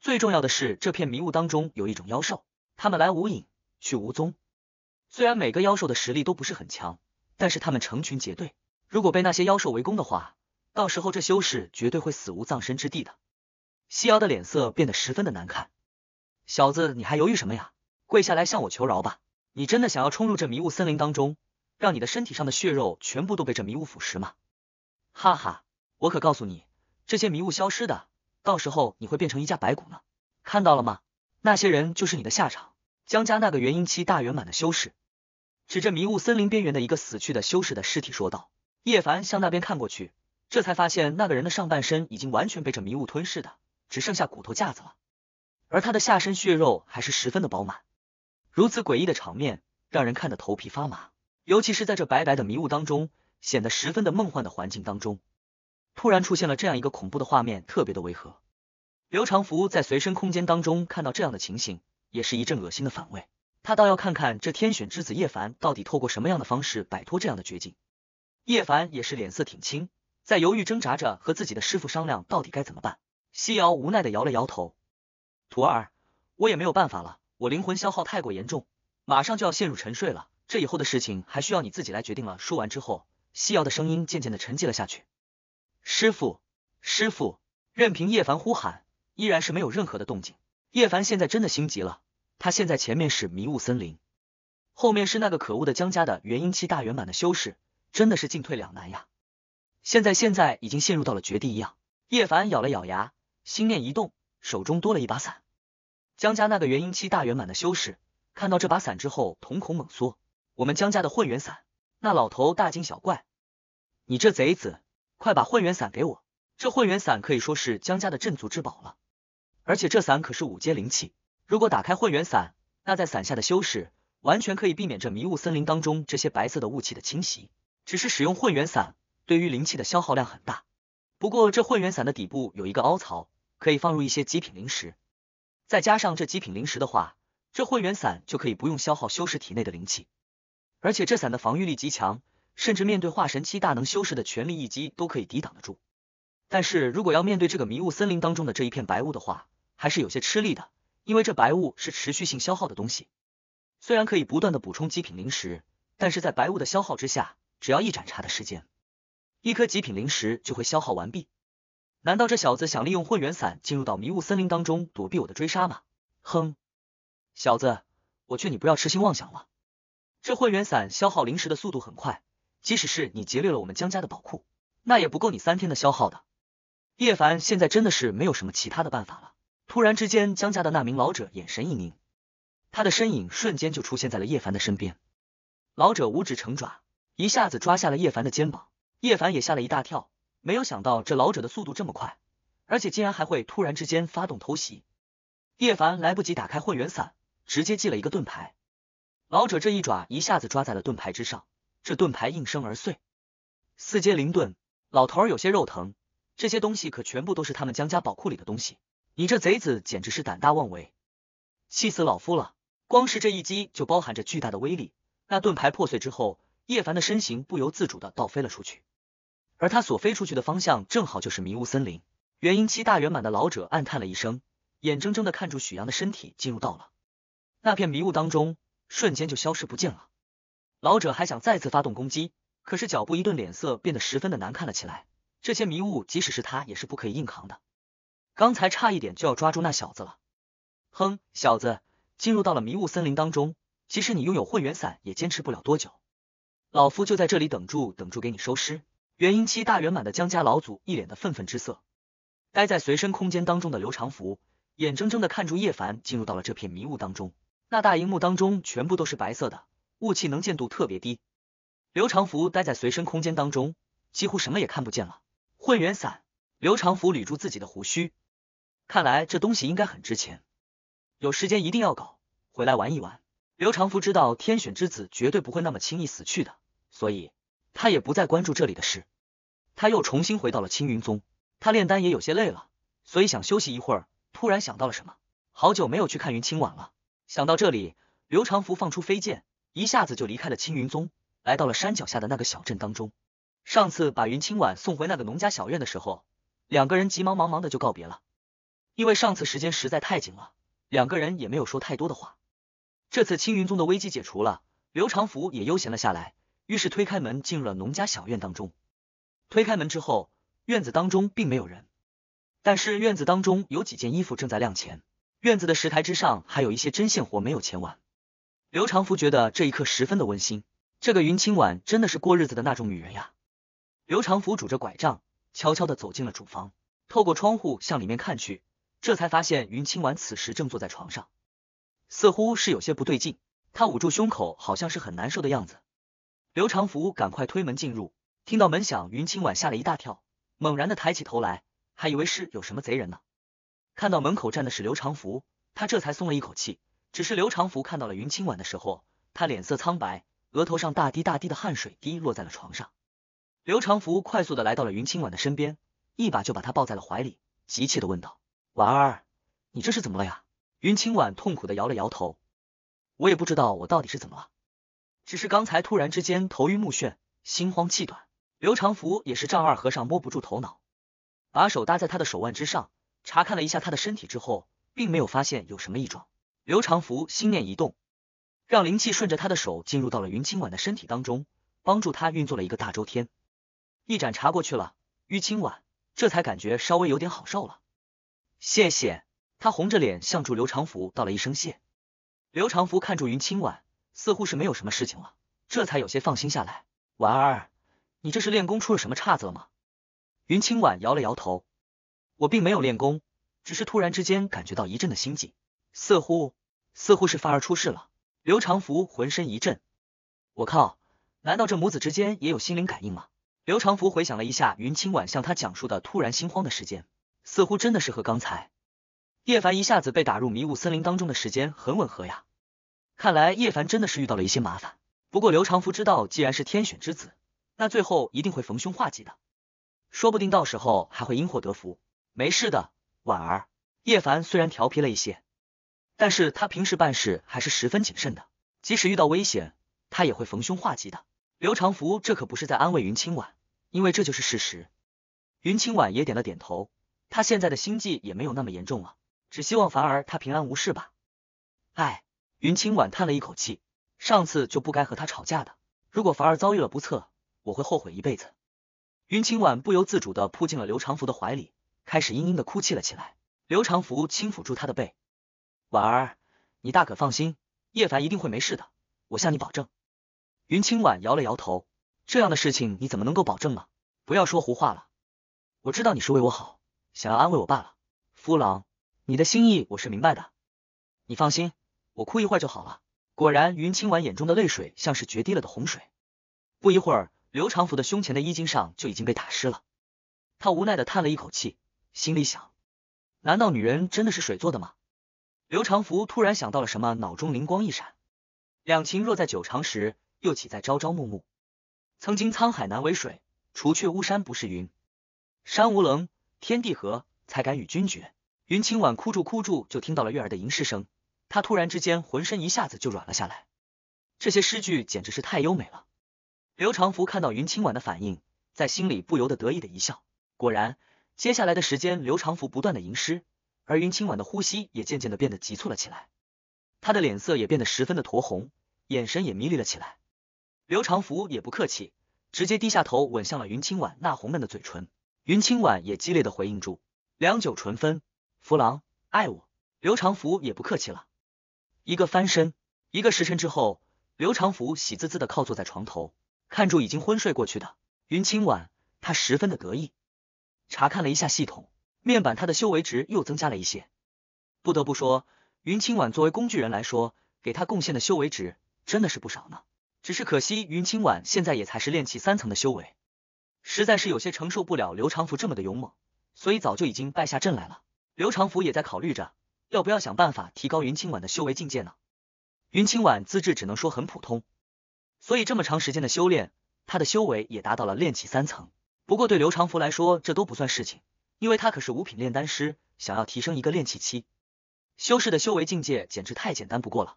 S1: 最重要的是，这片迷雾当中有一种妖兽，他们来无影去无踪。虽然每个妖兽的实力都不是很强，但是他们成群结队，如果被那些妖兽围攻的话。到时候这修士绝对会死无葬身之地的。西瑶的脸色变得十分的难看，小子，你还犹豫什么呀？跪下来向我求饶吧！你真的想要冲入这迷雾森林当中，让你的身体上的血肉全部都被这迷雾腐蚀吗？哈哈，我可告诉你，这些迷雾消失的，到时候你会变成一架白骨呢！看到了吗？那些人就是你的下场。江家那个元婴期大圆满的修士指着迷雾森林边缘的一个死去的修士的尸体说道。叶凡向那边看过去。这才发现，那个人的上半身已经完全被这迷雾吞噬的，只剩下骨头架子了，而他的下身血肉还是十分的饱满。如此诡异的场面，让人看得头皮发麻。尤其是在这白白的迷雾当中，显得十分的梦幻的环境当中，突然出现了这样一个恐怖的画面，特别的违和。刘长福在随身空间当中看到这样的情形，也是一阵恶心的反胃。他倒要看看这天选之子叶凡到底透过什么样的方式摆脱这样的绝境。叶凡也是脸色挺青。在犹豫挣扎着和自己的师傅商量到底该怎么办，西瑶无奈的摇了摇头，徒儿，我也没有办法了，我灵魂消耗太过严重，马上就要陷入沉睡了，这以后的事情还需要你自己来决定了。说完之后，西瑶的声音渐渐的沉寂了下去。师傅，师傅，任凭叶凡呼喊，依然是没有任何的动静。叶凡现在真的心急了，他现在前面是迷雾森林，后面是那个可恶的江家的元婴期大圆满的修士，真的是进退两难呀。现在现在已经陷入到了绝地一样，叶凡咬了咬牙，心念一动，手中多了一把伞。江家那个元婴期大圆满的修士看到这把伞之后，瞳孔猛缩。我们江家的混元伞，那老头大惊小怪：“你这贼子，快把混元伞给我！这混元伞可以说是江家的镇族之宝了，而且这伞可是五阶灵气。如果打开混元伞，那在伞下的修士完全可以避免这迷雾森林当中这些白色的雾气的侵袭。只是使用混元伞。”对于灵气的消耗量很大，不过这混元伞的底部有一个凹槽，可以放入一些极品灵石。再加上这极品灵石的话，这混元伞就可以不用消耗修士体内的灵气。而且这伞的防御力极强，甚至面对化神期大能修士的全力一击都可以抵挡得住。但是如果要面对这个迷雾森林当中的这一片白雾的话，还是有些吃力的，因为这白雾是持续性消耗的东西。虽然可以不断的补充极品灵石，但是在白雾的消耗之下，只要一盏茶的时间。一颗极品灵石就会消耗完毕，难道这小子想利用混元伞进入到迷雾森林当中躲避我的追杀吗？哼，小子，我劝你不要痴心妄想了。这混元伞消耗灵石的速度很快，即使是你劫掠了我们江家的宝库，那也不够你三天的消耗的。叶凡现在真的是没有什么其他的办法了。突然之间，江家的那名老者眼神一凝，他的身影瞬间就出现在了叶凡的身边。老者五指成爪，一下子抓下了叶凡的肩膀。叶凡也吓了一大跳，没有想到这老者的速度这么快，而且竟然还会突然之间发动偷袭。叶凡来不及打开混元伞，直接系了一个盾牌。老者这一爪一下子抓在了盾牌之上，这盾牌应声而碎。四阶灵盾，老头儿有些肉疼。这些东西可全部都是他们江家宝库里的东西，你这贼子简直是胆大妄为，气死老夫了！光是这一击就包含着巨大的威力。那盾牌破碎之后，叶凡的身形不由自主的倒飞了出去。而他所飞出去的方向正好就是迷雾森林，元婴期大圆满的老者暗叹了一声，眼睁睁的看住许阳的身体进入到了那片迷雾当中，瞬间就消失不见了。老者还想再次发动攻击，可是脚步一顿，脸色变得十分的难看了起来。这些迷雾，即使是他也是不可以硬扛的。刚才差一点就要抓住那小子了。哼，小子，进入到了迷雾森林当中，即使你拥有混元伞，也坚持不了多久。老夫就在这里等住，等住，给你收尸。元婴期大圆满的江家老祖一脸的愤愤之色。待在随身空间当中的刘长福，眼睁睁的看住叶凡进入到了这片迷雾当中。那大荧幕当中全部都是白色的雾气，能见度特别低。刘长福待在随身空间当中，几乎什么也看不见了。混元伞，刘长福捋住自己的胡须，看来这东西应该很值钱，有时间一定要搞回来玩一玩。刘长福知道天选之子绝对不会那么轻易死去的，所以。他也不再关注这里的事，他又重新回到了青云宗。他炼丹也有些累了，所以想休息一会儿。突然想到了什么，好久没有去看云清婉了。想到这里，刘长福放出飞剑，一下子就离开了青云宗，来到了山脚下的那个小镇当中。上次把云清婉送回那个农家小院的时候，两个人急忙忙忙的就告别了，因为上次时间实在太紧了，两个人也没有说太多的话。这次青云宗的危机解除了，刘长福也悠闲了下来。于是推开门进入了农家小院当中。推开门之后，院子当中并没有人，但是院子当中有几件衣服正在晾钱，院子的石台之上还有一些针线活没有钱完。刘长福觉得这一刻十分的温馨，这个云青婉真的是过日子的那种女人呀。刘长福拄着拐杖，悄悄的走进了主房，透过窗户向里面看去，这才发现云青婉此时正坐在床上，似乎是有些不对劲，她捂住胸口，好像是很难受的样子。刘长福赶快推门进入，听到门响，云清婉吓了一大跳，猛然的抬起头来，还以为是有什么贼人呢。看到门口站的是刘长福，他这才松了一口气。只是刘长福看到了云清婉的时候，他脸色苍白，额头上大滴大滴的汗水滴落在了床上。刘长福快速的来到了云清婉的身边，一把就把她抱在了怀里，急切的问道：“婉儿，你这是怎么了呀？”云清婉痛苦的摇了摇头：“我也不知道我到底是怎么了。”只是刚才突然之间头晕目眩、心慌气短，刘长福也是丈二和尚摸不住头脑，把手搭在他的手腕之上，查看了一下他的身体之后，并没有发现有什么异状。刘长福心念一动，让灵气顺着他的手进入到了云青婉的身体当中，帮助他运作了一个大周天。一盏茶过去了，于清婉这才感觉稍微有点好受了。谢谢，他红着脸向祝刘长福道了一声谢。刘长福看住云青婉。似乎是没有什么事情了，这才有些放心下来。婉儿，你这是练功出了什么岔子了吗？云清婉摇了摇头，我并没有练功，只是突然之间感觉到一阵的心悸，似乎似乎是发儿出事了。刘长福浑身一震，我靠，难道这母子之间也有心灵感应吗？刘长福回想了一下云清婉向他讲述的突然心慌的时间，似乎真的是和刚才叶凡一下子被打入迷雾森林当中的时间很吻合呀。看来叶凡真的是遇到了一些麻烦，不过刘长福知道，既然是天选之子，那最后一定会逢凶化吉的，说不定到时候还会因祸得福。没事的，婉儿。叶凡虽然调皮了一些，但是他平时办事还是十分谨慎的，即使遇到危险，他也会逢凶化吉的。刘长福这可不是在安慰云清婉，因为这就是事实。云清婉也点了点头，他现在的心悸也没有那么严重了，只希望凡儿他平安无事吧。哎。云清婉叹了一口气，上次就不该和他吵架的。如果凡儿遭遇了不测，我会后悔一辈子。云清婉不由自主的扑进了刘长福的怀里，开始嘤嘤的哭泣了起来。刘长福轻抚住他的背，婉儿，你大可放心，叶凡一定会没事的，我向你保证。云清婉摇了摇头，这样的事情你怎么能够保证呢？不要说胡话了，我知道你是为我好，想要安慰我罢了。夫郎，你的心意我是明白的，你放心。我哭一会儿就好了。果然，云清婉眼中的泪水像是决堤了的洪水，不一会儿，刘长福的胸前的衣襟上就已经被打湿了。他无奈的叹了一口气，心里想，难道女人真的是水做的吗？刘长福突然想到了什么，脑中灵光一闪，两情若在久长时，又岂在朝朝暮暮？曾经沧海难为水，除却巫山不是云。山无棱，天地合，才敢与君绝。云清婉哭住哭住，就听到了月儿的吟诗声。他突然之间浑身一下子就软了下来，这些诗句简直是太优美了。刘长福看到云青婉的反应，在心里不由得得意的一笑。果然，接下来的时间，刘长福不断的吟诗，而云青婉的呼吸也渐渐的变得急促了起来，他的脸色也变得十分的酡红，眼神也迷离了起来。刘长福也不客气，直接低下头吻向了云青婉那红嫩的嘴唇，云青婉也激烈的回应住，良久唇分，弗郎爱我。刘长福也不客气了。一个翻身，一个时辰之后，刘长福喜滋滋的靠坐在床头，看住已经昏睡过去的云清婉，他十分的得意。查看了一下系统面板，他的修为值又增加了一些。不得不说，云清婉作为工具人来说，给他贡献的修为值真的是不少呢。只是可惜，云清婉现在也才是炼气三层的修为，实在是有些承受不了刘长福这么的勇猛，所以早就已经败下阵来了。刘长福也在考虑着。要不要想办法提高云清婉的修为境界呢？云清婉资质只能说很普通，所以这么长时间的修炼，他的修为也达到了炼气三层。不过对刘长福来说，这都不算事情，因为他可是五品炼丹师，想要提升一个炼气期修士的修为境界，简直太简单不过了。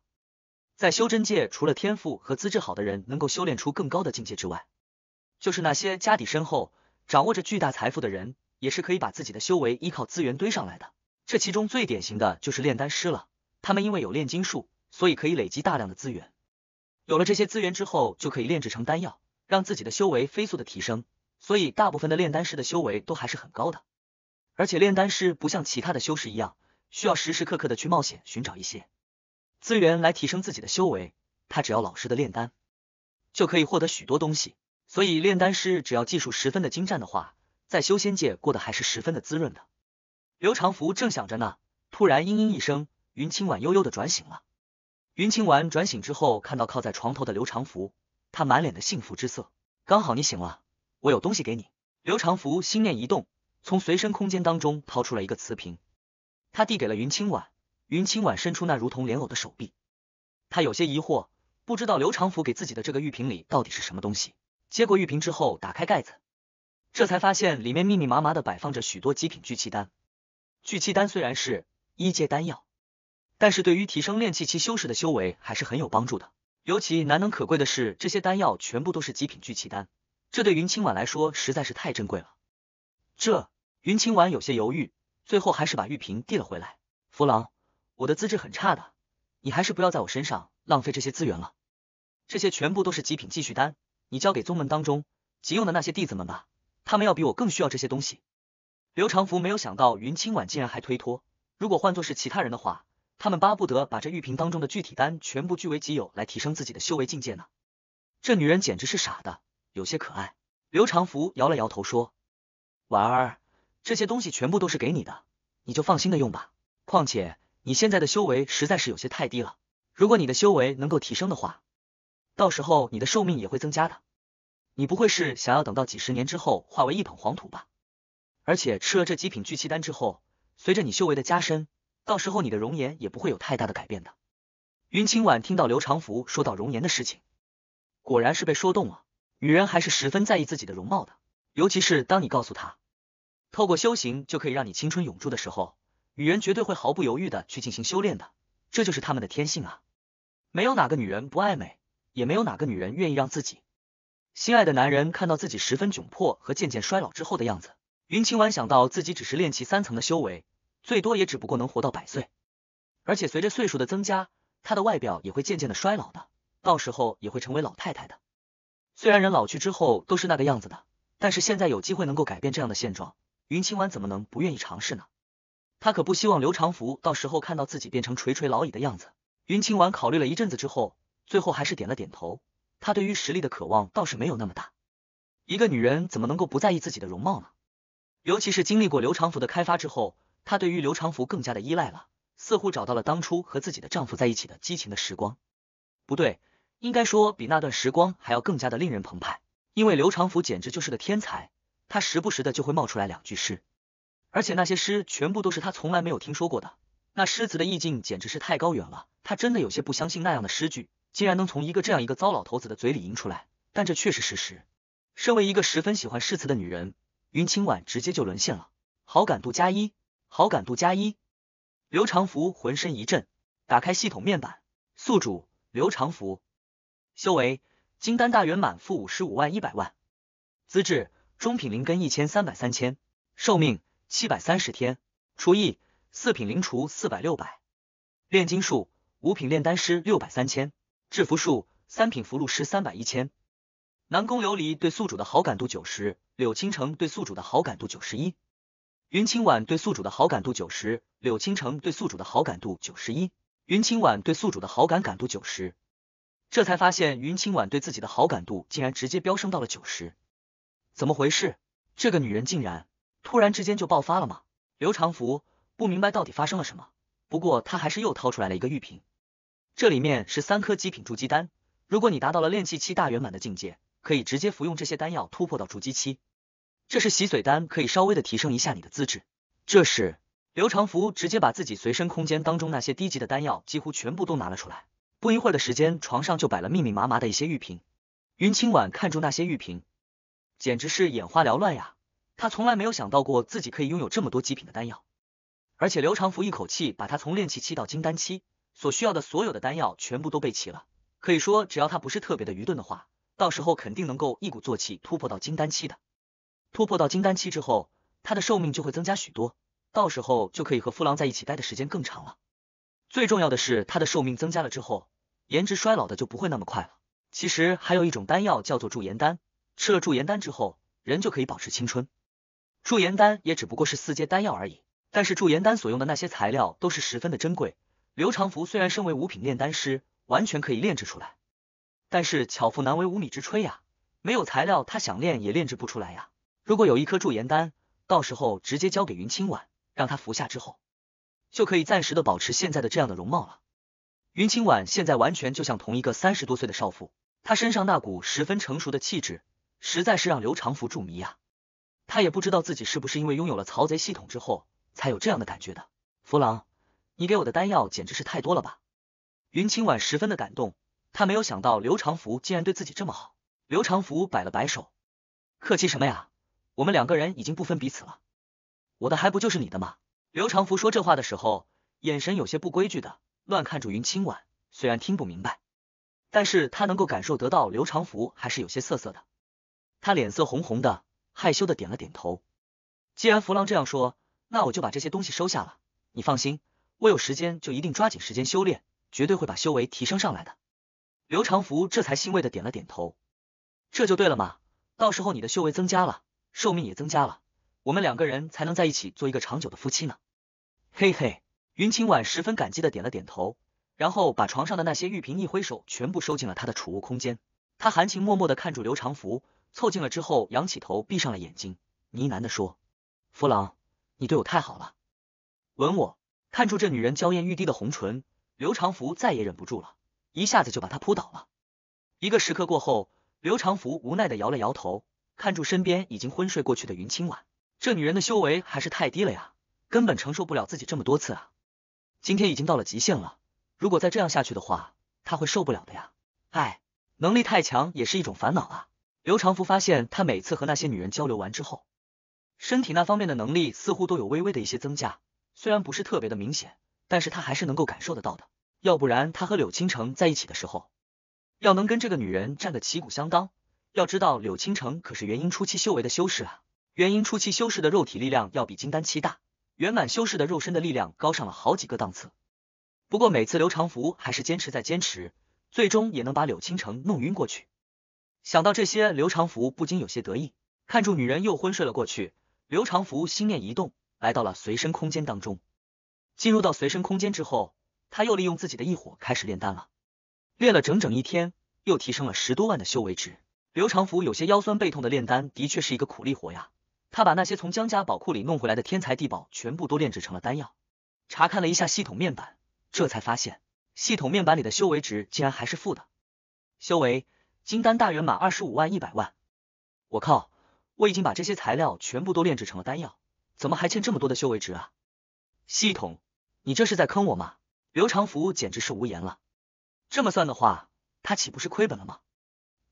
S1: 在修真界，除了天赋和资质好的人能够修炼出更高的境界之外，就是那些家底深厚、掌握着巨大财富的人，也是可以把自己的修为依靠资源堆上来的。这其中最典型的就是炼丹师了，他们因为有炼金术，所以可以累积大量的资源。有了这些资源之后，就可以炼制成丹药，让自己的修为飞速的提升。所以大部分的炼丹师的修为都还是很高的。而且炼丹师不像其他的修士一样，需要时时刻刻的去冒险寻找一些资源来提升自己的修为。他只要老实的炼丹，就可以获得许多东西。所以炼丹师只要技术十分的精湛的话，在修仙界过得还是十分的滋润的。刘长福正想着呢，突然嘤嘤一声，云清婉悠悠的转醒了。云清婉转醒之后，看到靠在床头的刘长福，他满脸的幸福之色。刚好你醒了，我有东西给你。刘长福心念一动，从随身空间当中掏出了一个瓷瓶，他递给了云清婉。云清婉伸出那如同莲藕的手臂，他有些疑惑，不知道刘长福给自己的这个玉瓶里到底是什么东西。接过玉瓶之后，打开盖子，这才发现里面密密麻麻的摆放着许多极品聚气丹。聚气丹虽然是一阶丹药，但是对于提升炼气期修士的修为还是很有帮助的。尤其难能可贵的是，这些丹药全部都是极品聚气丹，这对云清婉来说实在是太珍贵了。这云清婉有些犹豫，最后还是把玉瓶递了回来。弗朗，我的资质很差的，你还是不要在我身上浪费这些资源了。这些全部都是极品继续丹，你交给宗门当中急用的那些弟子们吧，他们要比我更需要这些东西。刘长福没有想到云清婉竟然还推脱，如果换作是其他人的话，他们巴不得把这玉瓶当中的具体丹全部据为己有，来提升自己的修为境界呢。这女人简直是傻的，有些可爱。刘长福摇了摇头说：“婉儿，这些东西全部都是给你的，你就放心的用吧。况且你现在的修为实在是有些太低了，如果你的修为能够提升的话，到时候你的寿命也会增加的。你不会是想要等到几十年之后化为一捧黄土吧？”而且吃了这极品聚气丹之后，随着你修为的加深，到时候你的容颜也不会有太大的改变的。云清婉听到刘长福说到容颜的事情，果然是被说动了。女人还是十分在意自己的容貌的，尤其是当你告诉她，透过修行就可以让你青春永驻的时候，女人绝对会毫不犹豫的去进行修炼的。这就是他们的天性啊！没有哪个女人不爱美，也没有哪个女人愿意让自己心爱的男人看到自己十分窘迫和渐渐衰老之后的样子。云清婉想到自己只是练气三层的修为，最多也只不过能活到百岁，而且随着岁数的增加，她的外表也会渐渐的衰老的，到时候也会成为老太太的。虽然人老去之后都是那个样子的，但是现在有机会能够改变这样的现状，云清婉怎么能不愿意尝试呢？她可不希望刘长福到时候看到自己变成垂垂老矣的样子。云清婉考虑了一阵子之后，最后还是点了点头。她对于实力的渴望倒是没有那么大，一个女人怎么能够不在意自己的容貌呢？尤其是经历过刘长福的开发之后，她对于刘长福更加的依赖了，似乎找到了当初和自己的丈夫在一起的激情的时光。不对，应该说比那段时光还要更加的令人澎湃。因为刘长福简直就是个天才，他时不时的就会冒出来两句诗，而且那些诗全部都是他从来没有听说过的。那诗词的意境简直是太高远了，他真的有些不相信那样的诗句竟然能从一个这样一个糟老头子的嘴里吟出来。但这却是事实。身为一个十分喜欢诗词的女人。云青婉直接就沦陷了，好感度加一，好感度加一。刘长福浑身一震，打开系统面板。宿主刘长福，修为金丹大圆满，负五十五万一百万。资质中品灵根一千三百三千，寿命七百三十天。厨艺四品灵厨四百六百，炼金术五品炼丹师六百三千，制服术三品符箓师三百一千。南宫琉璃对宿主的好感度九十，柳倾城对宿主的好感度九十一，云清婉对宿主的好感度九十，柳倾城对宿主的好感度九十一，云清婉对宿主的好感感度九十。这才发现云清婉对自己的好感度竟然直接飙升到了九十，怎么回事？这个女人竟然突然之间就爆发了吗？刘长福不明白到底发生了什么，不过他还是又掏出来了一个玉瓶，这里面是三颗极品筑基丹，如果你达到了炼气期大圆满的境界。可以直接服用这些丹药突破到筑基期，这是洗髓丹，可以稍微的提升一下你的资质。这时，刘长福直接把自己随身空间当中那些低级的丹药几乎全部都拿了出来，不一会儿的时间，床上就摆了密密麻麻的一些玉瓶。云清婉看住那些玉瓶，简直是眼花缭乱呀。他从来没有想到过自己可以拥有这么多极品的丹药，而且刘长福一口气把他从炼气期到金丹期所需要的所有的丹药全部都备齐了，可以说只要他不是特别的愚钝的话。到时候肯定能够一鼓作气突破到金丹期的，突破到金丹期之后，他的寿命就会增加许多，到时候就可以和夫郎在一起待的时间更长了。最重要的是，他的寿命增加了之后，颜值衰老的就不会那么快了。其实还有一种丹药叫做驻颜丹，吃了驻颜丹之后，人就可以保持青春。驻颜丹也只不过是四阶丹药而已，但是驻颜丹所用的那些材料都是十分的珍贵。刘长福虽然身为五品炼丹师，完全可以炼制出来。但是巧妇难为无米之炊呀，没有材料，他想炼也炼制不出来呀。如果有一颗驻颜丹，到时候直接交给云清婉，让她服下之后，就可以暂时的保持现在的这样的容貌了。云清婉现在完全就像同一个三十多岁的少妇，她身上那股十分成熟的气质，实在是让刘长福着迷呀。他也不知道自己是不是因为拥有了曹贼系统之后，才有这样的感觉的。弗郎，你给我的丹药简直是太多了吧？云清婉十分的感动。他没有想到刘长福竟然对自己这么好。刘长福摆了摆手，客气什么呀？我们两个人已经不分彼此了，我的还不就是你的吗？刘长福说这话的时候，眼神有些不规矩的乱看着云清婉。虽然听不明白，但是他能够感受得到刘长福还是有些涩涩的。他脸色红红的，害羞的点了点头。既然弗朗这样说，那我就把这些东西收下了。你放心，我有时间就一定抓紧时间修炼，绝对会把修为提升上来的。刘长福这才欣慰的点了点头，这就对了嘛，到时候你的修为增加了，寿命也增加了，我们两个人才能在一起做一个长久的夫妻呢。嘿嘿，云清婉十分感激的点了点头，然后把床上的那些玉瓶一挥手全部收进了他的储物空间。他含情脉脉的看住刘长福，凑近了之后仰起头，闭上了眼睛，呢喃的说：“夫郎，你对我太好了。”吻我，看住这女人娇艳欲滴的红唇，刘长福再也忍不住了。一下子就把她扑倒了。一个时刻过后，刘长福无奈的摇了摇头，看住身边已经昏睡过去的云青婉。这女人的修为还是太低了呀，根本承受不了自己这么多次啊！今天已经到了极限了，如果再这样下去的话，他会受不了的呀。唉，能力太强也是一种烦恼啊。刘长福发现，他每次和那些女人交流完之后，身体那方面的能力似乎都有微微的一些增加，虽然不是特别的明显，但是他还是能够感受得到的。要不然他和柳倾城在一起的时候，要能跟这个女人站得旗鼓相当。要知道柳倾城可是元婴初期修为的修士啊，元婴初期修士的肉体力量要比金丹期大，圆满修士的肉身的力量高上了好几个档次。不过每次刘长福还是坚持在坚持，最终也能把柳倾城弄晕过去。想到这些，刘长福不禁有些得意，看住女人又昏睡了过去。刘长福心念一动，来到了随身空间当中，进入到随身空间之后。他又利用自己的异火开始炼丹了，炼了整整一天，又提升了十多万的修为值。刘长福有些腰酸背痛的炼丹，的确是一个苦力活呀。他把那些从江家宝库里弄回来的天材地宝，全部都炼制成了丹药。查看了一下系统面板，这才发现系统面板里的修为值竟然还是负的。修为金丹大圆满二十五万一百万。我靠，我已经把这些材料全部都炼制成了丹药，怎么还欠这么多的修为值啊？系统，你这是在坑我吗？刘长福简直是无言了，这么算的话，他岂不是亏本了吗？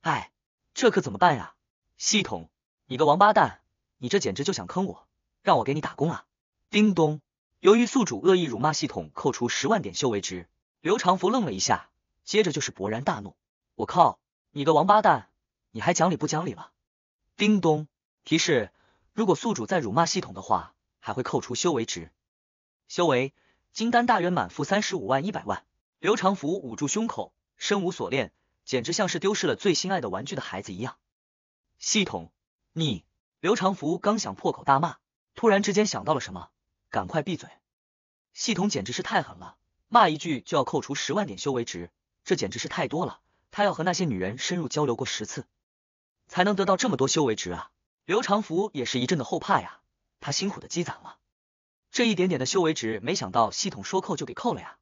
S1: 哎，这可怎么办呀？系统，你个王八蛋，你这简直就想坑我，让我给你打工啊！叮咚，由于宿主恶意辱骂系统，扣除十万点修为值。刘长福愣了一下，接着就是勃然大怒，我靠，你个王八蛋，你还讲理不讲理了？叮咚，提示：如果宿主再辱骂系统的话，还会扣除修为值。修为。金丹大圆满，负三十五万一百万。刘长福捂住胸口，身无锁链，简直像是丢失了最心爱的玩具的孩子一样。系统，你刘长福刚想破口大骂，突然之间想到了什么，赶快闭嘴。系统简直是太狠了，骂一句就要扣除十万点修为值，这简直是太多了。他要和那些女人深入交流过十次，才能得到这么多修为值啊！刘长福也是一阵的后怕呀，他辛苦的积攒了。这一点点的修为值，没想到系统说扣就给扣了呀！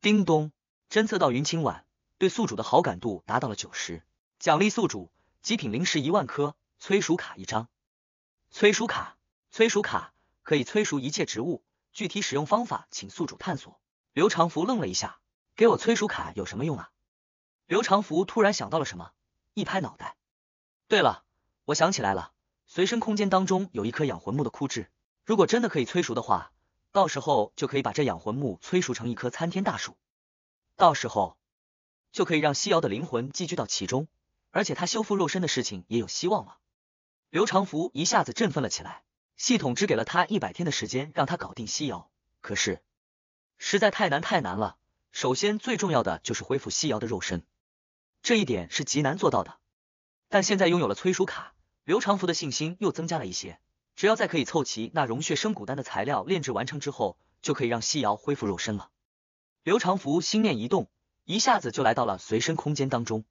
S1: 叮咚，侦测到云清婉对宿主的好感度达到了九十，奖励宿主极品灵石一万颗，催熟卡一张。催熟卡，催熟卡可以催熟一切植物，具体使用方法请宿主探索。刘长福愣了一下，给我催熟卡有什么用啊？刘长福突然想到了什么，一拍脑袋，对了，我想起来了，随身空间当中有一颗养魂木的枯枝。如果真的可以催熟的话，到时候就可以把这养魂木催熟成一棵参天大树，到时候就可以让西瑶的灵魂寄居到其中，而且他修复肉身的事情也有希望了。刘长福一下子振奋了起来。系统只给了他一百天的时间让他搞定西瑶，可是实在太难太难了。首先最重要的就是恢复西瑶的肉身，这一点是极难做到的。但现在拥有了催熟卡，刘长福的信心又增加了一些。只要再可以凑齐那融血生骨丹的材料，炼制完成之后，就可以让西瑶恢复肉身了。刘长福心念一动，一下子就来到了随身空间当中，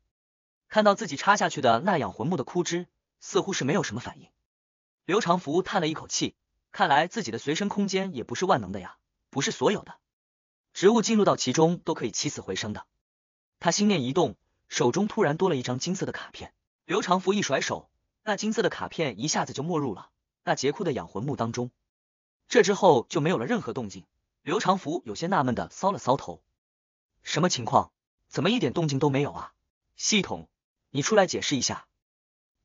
S1: 看到自己插下去的那养魂木的枯枝，似乎是没有什么反应。刘长福叹了一口气，看来自己的随身空间也不是万能的呀，不是所有的植物进入到其中都可以起死回生的。他心念一动，手中突然多了一张金色的卡片。刘长福一甩手，那金色的卡片一下子就没入了。那杰库的养魂木当中，这之后就没有了任何动静。刘长福有些纳闷的搔了搔头，什么情况？怎么一点动静都没有啊？系统，你出来解释一下。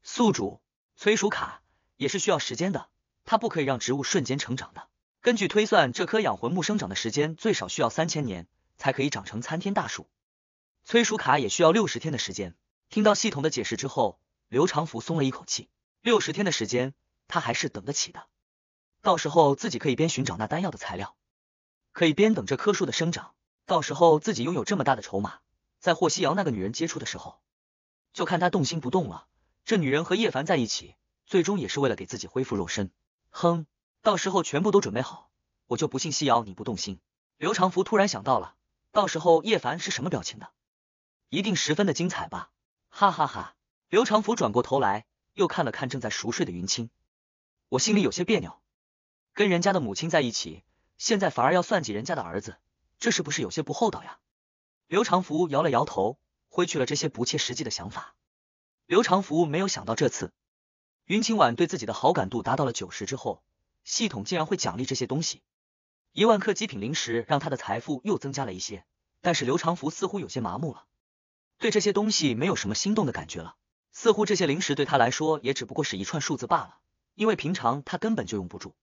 S1: 宿主催熟卡也是需要时间的，它不可以让植物瞬间成长的。根据推算，这棵养魂木生长的时间最少需要三千年，才可以长成参天大树。催熟卡也需要六十天的时间。听到系统的解释之后，刘长福松了一口气。六十天的时间。他还是等得起的，到时候自己可以边寻找那丹药的材料，可以边等这棵树的生长。到时候自己拥有这么大的筹码，在霍西瑶那个女人接触的时候，就看她动心不动了。这女人和叶凡在一起，最终也是为了给自己恢复肉身。哼，到时候全部都准备好，我就不信西瑶你不动心。刘长福突然想到了，到时候叶凡是什么表情的，一定十分的精彩吧！哈哈哈！刘长福转过头来，又看了看正在熟睡的云青。我心里有些别扭，跟人家的母亲在一起，现在反而要算计人家的儿子，这是不是有些不厚道呀？刘长福摇了摇头，挥去了这些不切实际的想法。刘长福没有想到，这次云清婉对自己的好感度达到了九十之后，系统竟然会奖励这些东西，一万克极品零食，让他的财富又增加了一些。但是刘长福似乎有些麻木了，对这些东西没有什么心动的感觉了，似乎这些零食对他来说也只不过是一串数字罢了。因为平常他根本就用不住，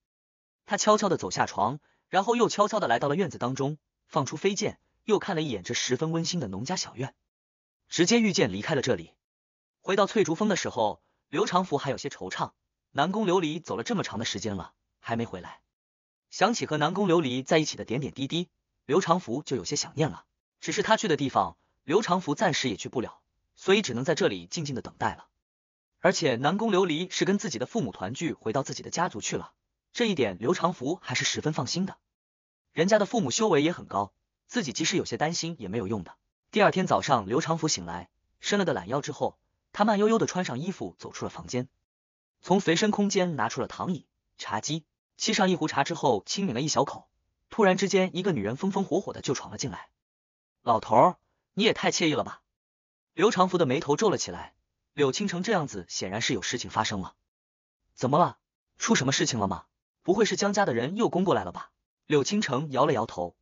S1: 他悄悄的走下床，然后又悄悄的来到了院子当中，放出飞剑，又看了一眼这十分温馨的农家小院，直接御剑离开了这里。回到翠竹峰的时候，刘长福还有些惆怅，南宫琉璃走了这么长的时间了，还没回来。想起和南宫琉璃在一起的点点滴滴，刘长福就有些想念了。只是他去的地方，刘长福暂时也去不了，所以只能在这里静静的等待了。而且南宫琉璃是跟自己的父母团聚，回到自己的家族去了，这一点刘长福还是十分放心的。人家的父母修为也很高，自己即使有些担心也没有用的。第二天早上，刘长福醒来，伸了个懒腰之后，他慢悠悠的穿上衣服，走出了房间，从随身空间拿出了躺椅、茶几，沏上一壶茶之后，轻抿了一小口，突然之间，一个女人风风火火的就闯了进来。老头，你也太惬意了吧？刘长福的眉头皱了起来。柳青城这样子显然是有事情发生了，怎么了？出什么事情了吗？不会是江家的人又攻过来了吧？柳青城摇了摇头，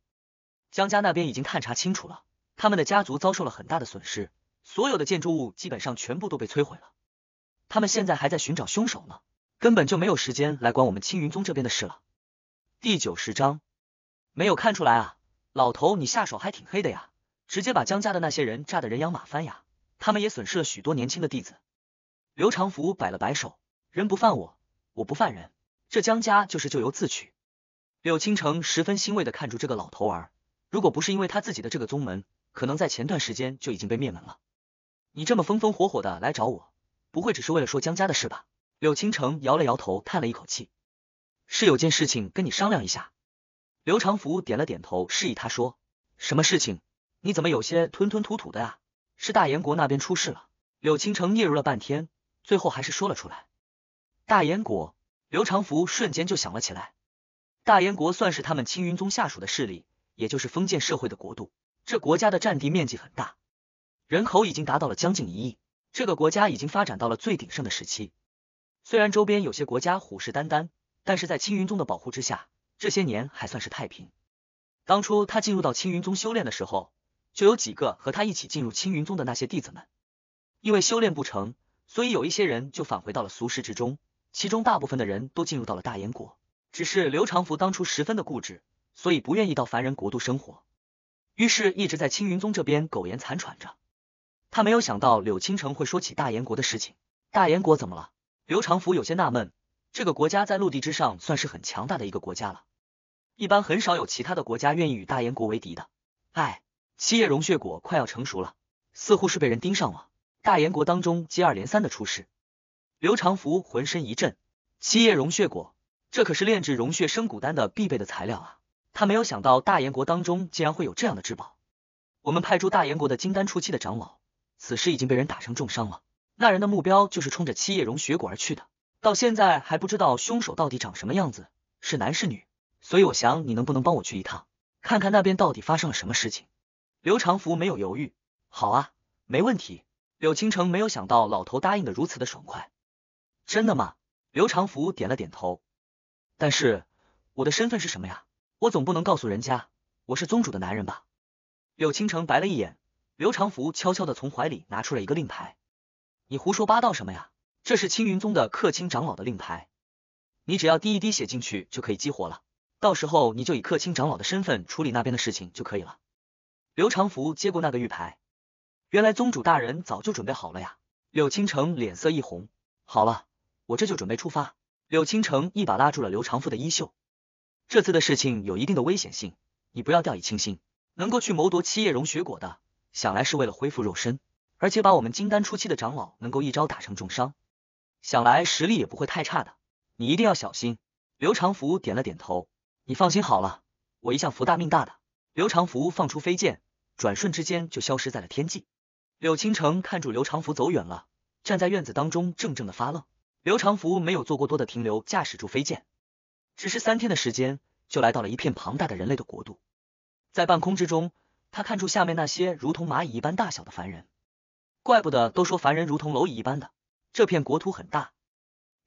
S1: 江家那边已经探查清楚了，他们的家族遭受了很大的损失，所有的建筑物基本上全部都被摧毁了，他们现在还在寻找凶手呢，根本就没有时间来管我们青云宗这边的事了。第九十章，没有看出来啊，老头你下手还挺黑的呀，直接把江家的那些人炸得人仰马翻呀。他们也损失了许多年轻的弟子。刘长福摆了摆手，人不犯我，我不犯人，这江家就是咎由自取。柳青城十分欣慰的看住这个老头儿，如果不是因为他自己的这个宗门，可能在前段时间就已经被灭门了。你这么风风火火的来找我，不会只是为了说江家的事吧？柳青城摇了摇头，叹了一口气，是有件事情跟你商量一下。刘长福点了点头，示意他说：“什么事情？你怎么有些吞吞吐吐的啊？”是大燕国那边出事了。柳青城嗫嚅了半天，最后还是说了出来。大燕国，刘长福瞬间就想了起来。大燕国算是他们青云宗下属的势力，也就是封建社会的国度。这国家的占地面积很大，人口已经达到了将近一亿。这个国家已经发展到了最鼎盛的时期。虽然周边有些国家虎视眈眈，但是在青云宗的保护之下，这些年还算是太平。当初他进入到青云宗修炼的时候。就有几个和他一起进入青云宗的那些弟子们，因为修炼不成，所以有一些人就返回到了俗世之中。其中大部分的人都进入到了大燕国，只是刘长福当初十分的固执，所以不愿意到凡人国度生活，于是一直在青云宗这边苟延残喘着。他没有想到柳青城会说起大燕国的事情，大燕国怎么了？刘长福有些纳闷，这个国家在陆地之上算是很强大的一个国家了，一般很少有其他的国家愿意与大燕国为敌的。哎。七叶溶血果快要成熟了，似乎是被人盯上了。大燕国当中接二连三的出事，刘长福浑身一震。七叶溶血果，这可是炼制溶血生骨丹的必备的材料啊！他没有想到大燕国当中竟然会有这样的至宝。我们派出大燕国的金丹初期的长老，此时已经被人打成重伤了。那人的目标就是冲着七叶溶血果而去的，到现在还不知道凶手到底长什么样子，是男是女。所以我想，你能不能帮我去一趟，看看那边到底发生了什么事情？刘长福没有犹豫，好啊，没问题。柳青城没有想到老头答应的如此的爽快，真的吗？刘长福点了点头，但是我的身份是什么呀？我总不能告诉人家我是宗主的男人吧？柳青城白了一眼，刘长福悄悄的从怀里拿出了一个令牌，你胡说八道什么呀？这是青云宗的客卿长老的令牌，你只要滴一滴血进去就可以激活了，到时候你就以客卿长老的身份处理那边的事情就可以了。刘长福接过那个玉牌，原来宗主大人早就准备好了呀。柳倾城脸色一红，好了，我这就准备出发。柳倾城一把拉住了刘长福的衣袖，这次的事情有一定的危险性，你不要掉以轻心。能够去谋夺七叶荣血果的，想来是为了恢复肉身，而且把我们金丹初期的长老能够一招打成重伤，想来实力也不会太差的，你一定要小心。刘长福点了点头，你放心好了，我一向福大命大的。刘长福放出飞剑。转瞬之间就消失在了天际。柳青城看住刘长福走远了，站在院子当中怔怔的发愣。刘长福没有做过多的停留，驾驶住飞剑，只是三天的时间就来到了一片庞大的人类的国度。在半空之中，他看住下面那些如同蚂蚁一般大小的凡人，怪不得都说凡人如同蝼蚁一般的。这片国土很大，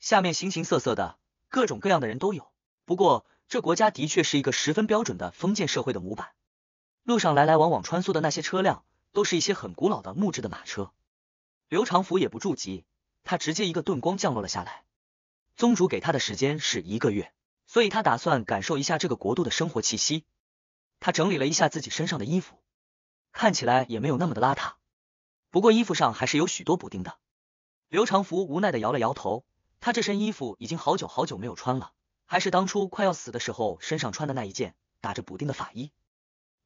S1: 下面形形色色的各种各样的人都有。不过这国家的确是一个十分标准的封建社会的模板。路上来来往往穿梭的那些车辆，都是一些很古老的木质的马车。刘长福也不住急，他直接一个遁光降落了下来。宗主给他的时间是一个月，所以他打算感受一下这个国度的生活气息。他整理了一下自己身上的衣服，看起来也没有那么的邋遢，不过衣服上还是有许多补丁的。刘长福无奈的摇了摇头，他这身衣服已经好久好久没有穿了，还是当初快要死的时候身上穿的那一件打着补丁的法衣。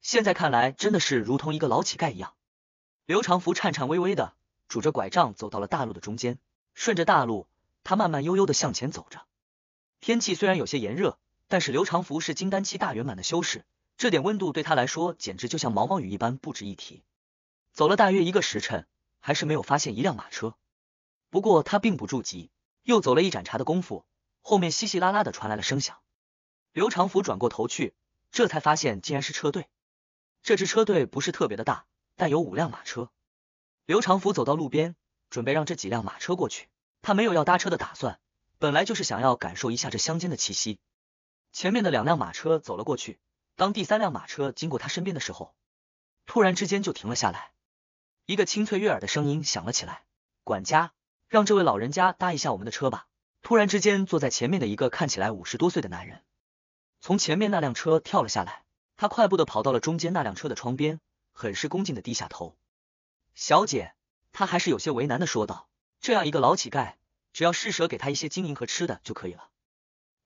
S1: 现在看来，真的是如同一个老乞丐一样。刘长福颤颤巍巍的拄着拐杖走到了大路的中间，顺着大路，他慢慢悠悠的向前走着。天气虽然有些炎热，但是刘长福是金丹期大圆满的修士，这点温度对他来说简直就像毛毛雨一般不值一提。走了大约一个时辰，还是没有发现一辆马车。不过他并不着急，又走了一盏茶的功夫，后面稀稀拉拉的传来了声响。刘长福转过头去，这才发现竟然是车队。这支车队不是特别的大，但有五辆马车。刘长福走到路边，准备让这几辆马车过去。他没有要搭车的打算，本来就是想要感受一下这乡间的气息。前面的两辆马车走了过去，当第三辆马车经过他身边的时候，突然之间就停了下来。一个清脆悦耳的声音响了起来：“管家，让这位老人家搭一下我们的车吧。”突然之间，坐在前面的一个看起来五十多岁的男人，从前面那辆车跳了下来。他快步的跑到了中间那辆车的窗边，很是恭敬的低下头。小姐，他还是有些为难的说道：“这样一个老乞丐，只要施舍给他一些金银和吃的就可以了。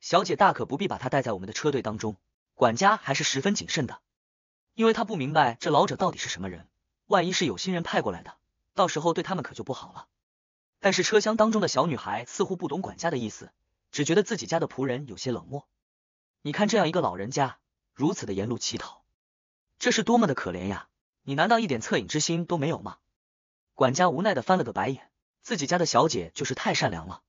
S1: 小姐大可不必把他带在我们的车队当中。”管家还是十分谨慎的，因为他不明白这老者到底是什么人，万一是有心人派过来的，到时候对他们可就不好了。但是车厢当中的小女孩似乎不懂管家的意思，只觉得自己家的仆人有些冷漠。你看，这样一个老人家。如此的沿路乞讨，这是多么的可怜呀！你难道一点恻隐之心都没有吗？管家无奈的翻了个白眼，自己家的小姐就是太善良了。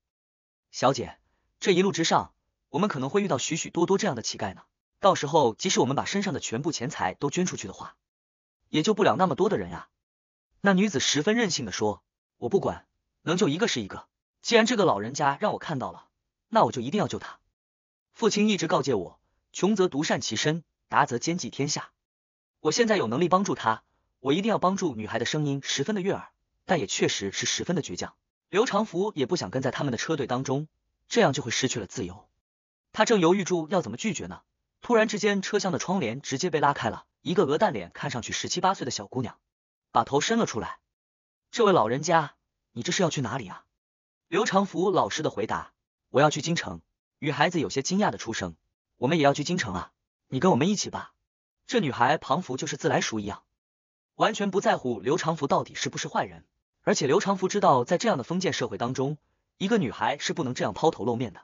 S1: 小姐，这一路之上，我们可能会遇到许许多多这样的乞丐呢。到时候，即使我们把身上的全部钱财都捐出去的话，也救不了那么多的人呀。那女子十分任性的说：“我不管，能救一个是一个。既然这个老人家让我看到了，那我就一定要救他。父亲一直告诫我。”穷则独善其身，达则兼济天下。我现在有能力帮助他，我一定要帮助女孩。的声音十分的悦耳，但也确实是十分的倔强。刘长福也不想跟在他们的车队当中，这样就会失去了自由。他正犹豫住要怎么拒绝呢，突然之间车厢的窗帘直接被拉开了，一个鹅蛋脸，看上去十七八岁的小姑娘，把头伸了出来。这位老人家，你这是要去哪里啊？刘长福老实的回答：我要去京城。女孩子有些惊讶的出声。我们也要去京城啊，你跟我们一起吧。这女孩庞福就是自来熟一样，完全不在乎刘长福到底是不是坏人。而且刘长福知道，在这样的封建社会当中，一个女孩是不能这样抛头露面的。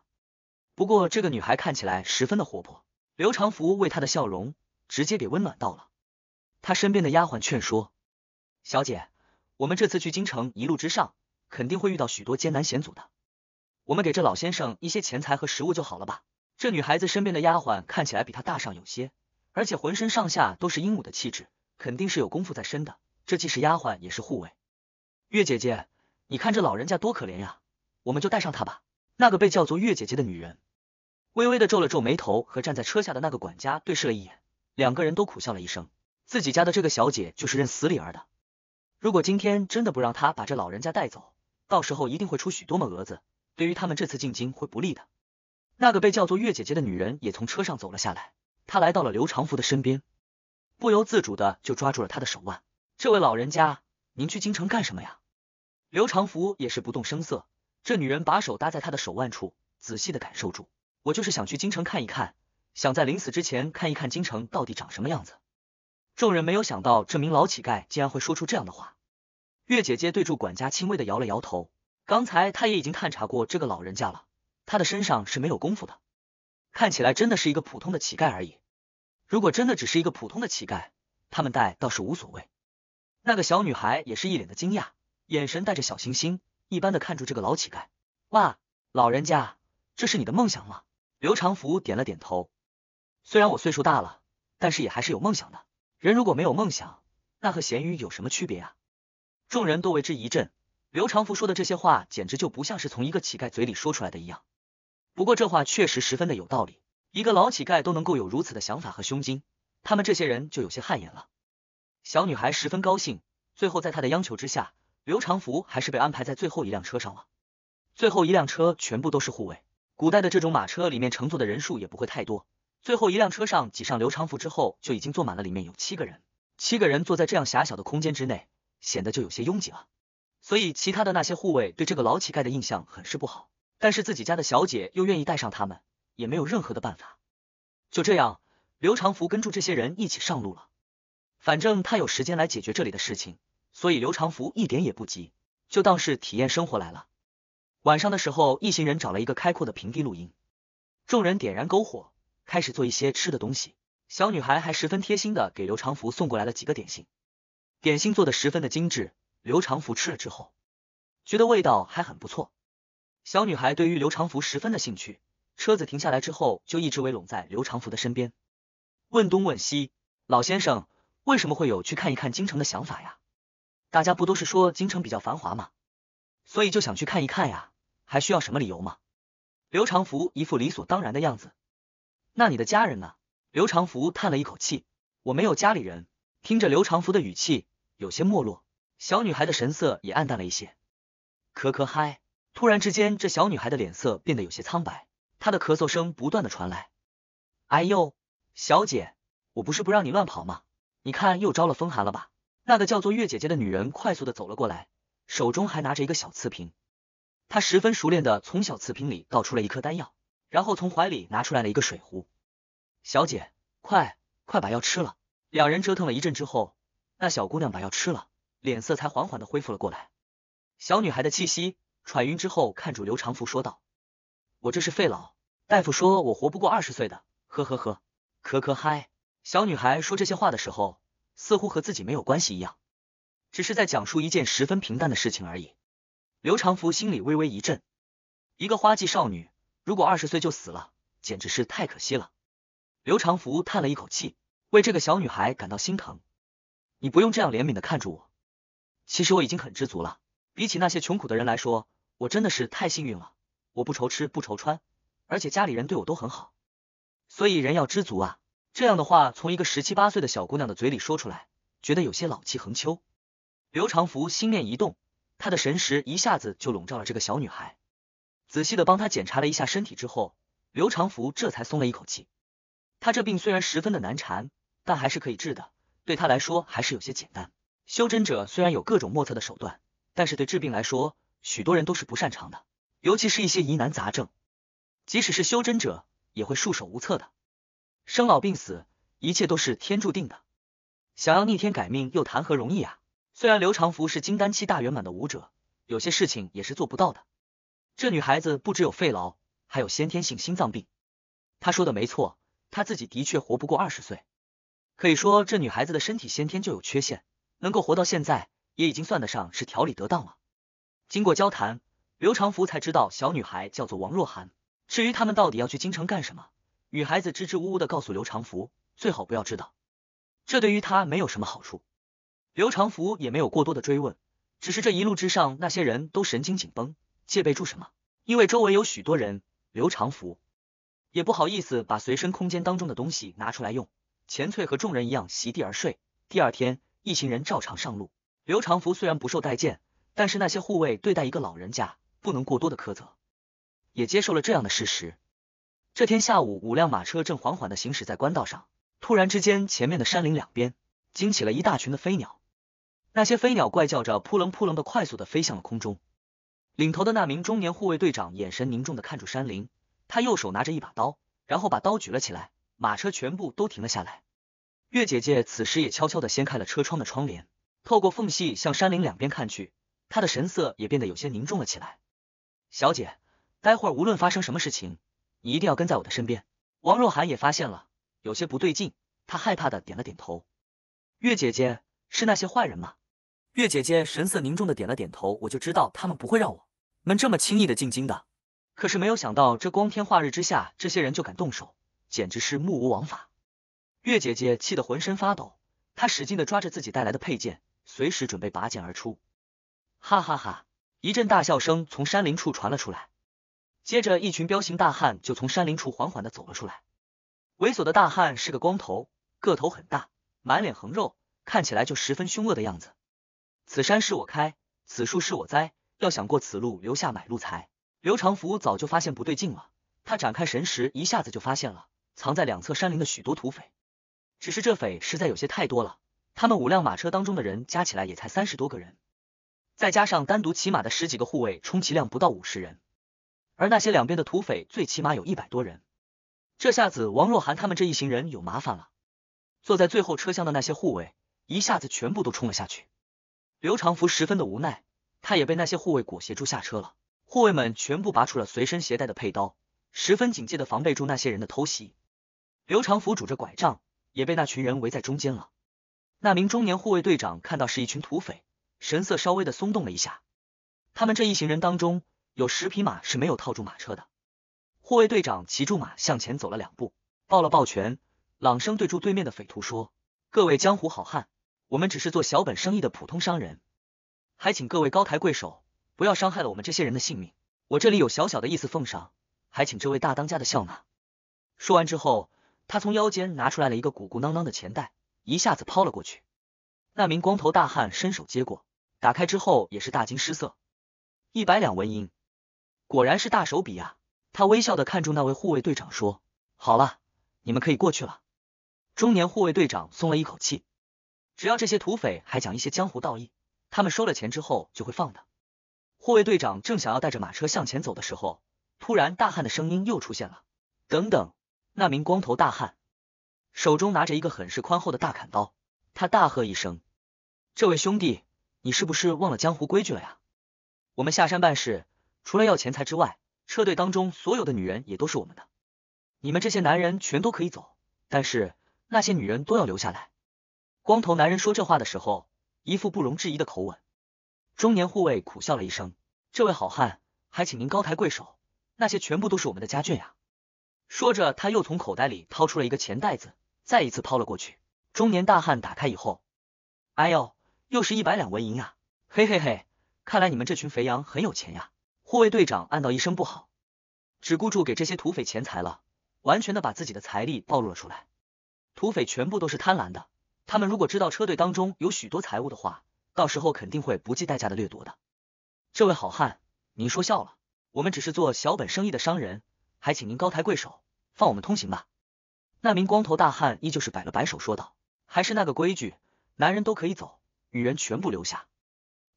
S1: 不过这个女孩看起来十分的活泼，刘长福为她的笑容直接给温暖到了。他身边的丫鬟劝说：小姐，我们这次去京城，一路之上肯定会遇到许多艰难险阻的，我们给这老先生一些钱财和食物就好了吧。这女孩子身边的丫鬟看起来比她大上有些，而且浑身上下都是鹦鹉的气质，肯定是有功夫在身的。这既是丫鬟也是护卫。月姐姐，你看这老人家多可怜呀，我们就带上她吧。那个被叫做月姐姐的女人微微的皱了皱眉头，和站在车下的那个管家对视了一眼，两个人都苦笑了一声。自己家的这个小姐就是认死理儿的。如果今天真的不让她把这老人家带走，到时候一定会出许多么蛾子，对于他们这次进京会不利的。那个被叫做月姐姐的女人也从车上走了下来，她来到了刘长福的身边，不由自主的就抓住了他的手腕。这位老人家，您去京城干什么呀？刘长福也是不动声色，这女人把手搭在他的手腕处，仔细的感受住。我就是想去京城看一看，想在临死之前看一看京城到底长什么样子。众人没有想到这名老乞丐竟然会说出这样的话。月姐姐对住管家轻微的摇了摇头，刚才她也已经探查过这个老人家了。他的身上是没有功夫的，看起来真的是一个普通的乞丐而已。如果真的只是一个普通的乞丐，他们带倒是无所谓。那个小女孩也是一脸的惊讶，眼神带着小星星一般的看住这个老乞丐。哇，老人家，这是你的梦想吗？刘长福点了点头。虽然我岁数大了，但是也还是有梦想的。人如果没有梦想，那和咸鱼有什么区别啊？众人都为之一震。刘长福说的这些话，简直就不像是从一个乞丐嘴里说出来的一样。不过这话确实十分的有道理，一个老乞丐都能够有如此的想法和胸襟，他们这些人就有些汗颜了。小女孩十分高兴，最后在她的央求之下，刘长福还是被安排在最后一辆车上了。最后一辆车全部都是护卫，古代的这种马车里面乘坐的人数也不会太多。最后一辆车上挤上刘长福之后，就已经坐满了，里面有七个人，七个人坐在这样狭小的空间之内，显得就有些拥挤了。所以其他的那些护卫对这个老乞丐的印象很是不好。但是自己家的小姐又愿意带上他们，也没有任何的办法。就这样，刘长福跟住这些人一起上路了。反正他有时间来解决这里的事情，所以刘长福一点也不急，就当是体验生活来了。晚上的时候，一行人找了一个开阔的平地露营，众人点燃篝火，开始做一些吃的东西。小女孩还十分贴心的给刘长福送过来了几个点心，点心做的十分的精致。刘长福吃了之后，觉得味道还很不错。小女孩对于刘长福十分的兴趣，车子停下来之后就一直围拢在刘长福的身边，问东问西。老先生为什么会有去看一看京城的想法呀？大家不都是说京城比较繁华吗？所以就想去看一看呀？还需要什么理由吗？刘长福一副理所当然的样子。那你的家人呢？刘长福叹了一口气，我没有家里人。听着刘长福的语气有些没落，小女孩的神色也暗淡了一些。可可嗨。突然之间，这小女孩的脸色变得有些苍白，她的咳嗽声不断的传来。哎呦，小姐，我不是不让你乱跑吗？你看又招了风寒了吧？那个叫做月姐姐的女人快速的走了过来，手中还拿着一个小瓷瓶。她十分熟练的从小瓷瓶里倒出了一颗丹药，然后从怀里拿出来了一个水壶。小姐，快快把药吃了。两人折腾了一阵之后，那小姑娘把药吃了，脸色才缓缓的恢复了过来。小女孩的气息。喘晕之后，看住刘长福说道：“我这是肺痨，大夫说我活不过二十岁的。”呵呵呵，咳咳嗨。小女孩说这些话的时候，似乎和自己没有关系一样，只是在讲述一件十分平淡的事情而已。刘长福心里微微一震，一个花季少女如果二十岁就死了，简直是太可惜了。刘长福叹了一口气，为这个小女孩感到心疼。你不用这样怜悯的看住我，其实我已经很知足了，比起那些穷苦的人来说。我真的是太幸运了，我不愁吃不愁穿，而且家里人对我都很好，所以人要知足啊。这样的话，从一个十七八岁的小姑娘的嘴里说出来，觉得有些老气横秋。刘长福心念一动，他的神识一下子就笼罩了这个小女孩，仔细的帮她检查了一下身体之后，刘长福这才松了一口气。他这病虽然十分的难缠，但还是可以治的，对他来说还是有些简单。修真者虽然有各种莫测的手段，但是对治病来说。许多人都是不擅长的，尤其是一些疑难杂症，即使是修真者也会束手无策的。生老病死，一切都是天注定的，想要逆天改命又谈何容易啊！虽然刘长福是金丹期大圆满的武者，有些事情也是做不到的。这女孩子不只有肺痨，还有先天性心脏病。她说的没错，她自己的确活不过二十岁，可以说这女孩子的身体先天就有缺陷，能够活到现在也已经算得上是调理得当了。经过交谈，刘长福才知道小女孩叫做王若涵。至于他们到底要去京城干什么，女孩子支支吾吾的告诉刘长福，最好不要知道，这对于他没有什么好处。刘长福也没有过多的追问，只是这一路之上，那些人都神经紧绷，戒备住什么？因为周围有许多人，刘长福也不好意思把随身空间当中的东西拿出来用。钱翠和众人一样席地而睡。第二天，一行人照常上路。刘长福虽然不受待见。但是那些护卫对待一个老人家不能过多的苛责，也接受了这样的事实。这天下午，五辆马车正缓缓的行驶在官道上，突然之间，前面的山林两边惊起了一大群的飞鸟，那些飞鸟怪叫着扑棱扑棱的快速的飞向了空中。领头的那名中年护卫队长眼神凝重的看着山林，他右手拿着一把刀，然后把刀举了起来，马车全部都停了下来。月姐姐此时也悄悄的掀开了车窗的窗帘，透过缝隙向山林两边看去。他的神色也变得有些凝重了起来。小姐，待会儿无论发生什么事情，你一定要跟在我的身边。王若涵也发现了有些不对劲，她害怕的点了点头。月姐姐，是那些坏人吗？月姐姐神色凝重的点了点头。我就知道他们不会让我们这么轻易的进京的。可是没有想到，这光天化日之下，这些人就敢动手，简直是目无王法。月姐姐气得浑身发抖，她使劲的抓着自己带来的佩剑，随时准备拔剑而出。哈哈哈！一阵大笑声从山林处传了出来，接着一群彪形大汉就从山林处缓缓的走了出来。猥琐的大汉是个光头，个头很大，满脸横肉，看起来就十分凶恶的样子。此山是我开，此树是我栽，要想过此路，留下买路财。刘长福早就发现不对劲了，他展开神识，一下子就发现了藏在两侧山林的许多土匪。只是这匪实在有些太多了，他们五辆马车当中的人加起来也才三十多个人。再加上单独骑马的十几个护卫，充其量不到五十人，而那些两边的土匪最起码有一百多人。这下子，王若涵他们这一行人有麻烦了。坐在最后车厢的那些护卫一下子全部都冲了下去。刘长福十分的无奈，他也被那些护卫裹挟住下车了。护卫们全部拔出了随身携带的佩刀，十分警戒的防备住那些人的偷袭。刘长福拄着拐杖，也被那群人围在中间了。那名中年护卫队长看到是一群土匪。神色稍微的松动了一下，他们这一行人当中有十匹马是没有套住马车的。护卫队长骑住马向前走了两步，抱了抱拳，朗声对住对面的匪徒说：“各位江湖好汉，我们只是做小本生意的普通商人，还请各位高抬贵手，不要伤害了我们这些人的性命。我这里有小小的意思奉上，还请这位大当家的笑纳。”说完之后，他从腰间拿出来了一个鼓鼓囊囊的钱袋，一下子抛了过去。那名光头大汉伸手接过。打开之后也是大惊失色，一百两纹银，果然是大手笔呀！他微笑的看住那位护卫队长说：“好了，你们可以过去了。”中年护卫队长松了一口气，只要这些土匪还讲一些江湖道义，他们收了钱之后就会放的。护卫队长正想要带着马车向前走的时候，突然大汉的声音又出现了：“等等！”那名光头大汉手中拿着一个很是宽厚的大砍刀，他大喝一声：“这位兄弟！”你是不是忘了江湖规矩了呀？我们下山办事，除了要钱财之外，车队当中所有的女人也都是我们的。你们这些男人全都可以走，但是那些女人都要留下来。光头男人说这话的时候，一副不容置疑的口吻。中年护卫苦笑了一声：“这位好汉，还请您高抬贵手，那些全部都是我们的家眷呀。”说着，他又从口袋里掏出了一个钱袋子，再一次抛了过去。中年大汉打开以后，哎呦！又是一百两纹银呀！嘿嘿嘿，看来你们这群肥羊很有钱呀！护卫队长暗道一声不好，只顾住给这些土匪钱财了，完全的把自己的财力暴露了出来。土匪全部都是贪婪的，他们如果知道车队当中有许多财物的话，到时候肯定会不计代价的掠夺的。这位好汉，您说笑了，我们只是做小本生意的商人，还请您高抬贵手，放我们通行吧。那名光头大汉依旧是摆了摆手说道：“还是那个规矩，男人都可以走。”女人全部留下，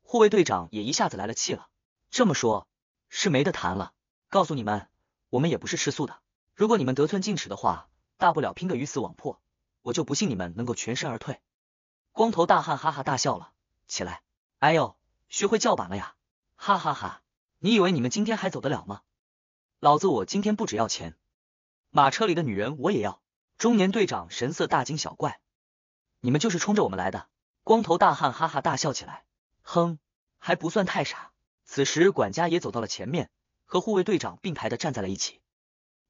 S1: 护卫队长也一下子来了气了。这么说，是没得谈了。告诉你们，我们也不是吃素的。如果你们得寸进尺的话，大不了拼个鱼死网破。我就不信你们能够全身而退。光头大汉哈哈大笑了起来。哎呦，学会叫板了呀！哈哈哈，你以为你们今天还走得了吗？老子我今天不只要钱，马车里的女人我也要。中年队长神色大惊小怪，你们就是冲着我们来的。光头大汉哈哈大笑起来，哼，还不算太傻。此时管家也走到了前面，和护卫队长并排的站在了一起。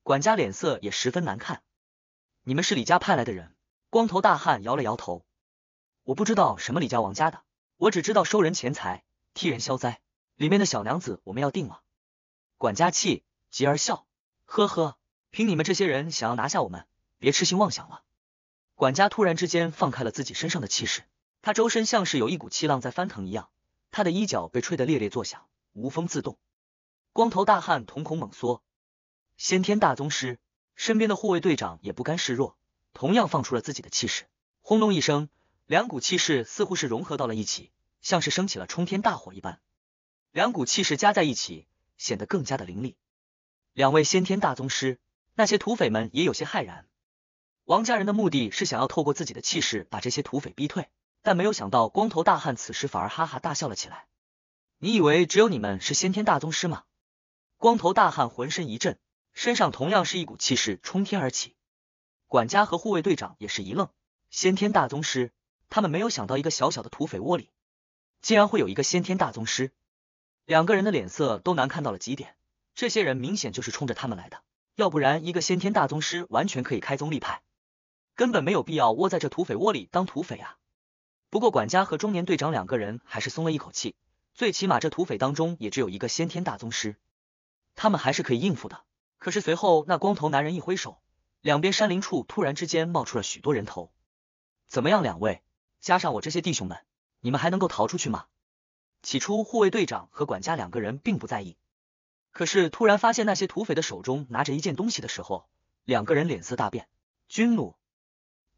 S1: 管家脸色也十分难看。你们是李家派来的人？光头大汉摇了摇头，我不知道什么李家王家的，我只知道收人钱财，替人消灾。里面的小娘子，我们要定了。管家气急而笑，呵呵，凭你们这些人想要拿下我们，别痴心妄想了。管家突然之间放开了自己身上的气势。他周身像是有一股气浪在翻腾一样，他的衣角被吹得猎猎作响，无风自动。光头大汉瞳孔猛缩，先天大宗师身边的护卫队长也不甘示弱，同样放出了自己的气势。轰隆一声，两股气势似乎是融合到了一起，像是升起了冲天大火一般。两股气势加在一起，显得更加的凌厉。两位先天大宗师，那些土匪们也有些骇然。王家人的目的是想要透过自己的气势把这些土匪逼退。但没有想到，光头大汉此时反而哈哈大笑了起来。你以为只有你们是先天大宗师吗？光头大汉浑身一震，身上同样是一股气势冲天而起。管家和护卫队长也是一愣，先天大宗师，他们没有想到一个小小的土匪窝里竟然会有一个先天大宗师。两个人的脸色都难看到了极点。这些人明显就是冲着他们来的，要不然一个先天大宗师完全可以开宗立派，根本没有必要窝在这土匪窝里当土匪啊。不过，管家和中年队长两个人还是松了一口气，最起码这土匪当中也只有一个先天大宗师，他们还是可以应付的。可是随后，那光头男人一挥手，两边山林处突然之间冒出了许多人头。怎么样，两位，加上我这些弟兄们，你们还能够逃出去吗？起初，护卫队长和管家两个人并不在意，可是突然发现那些土匪的手中拿着一件东西的时候，两个人脸色大变，军弩，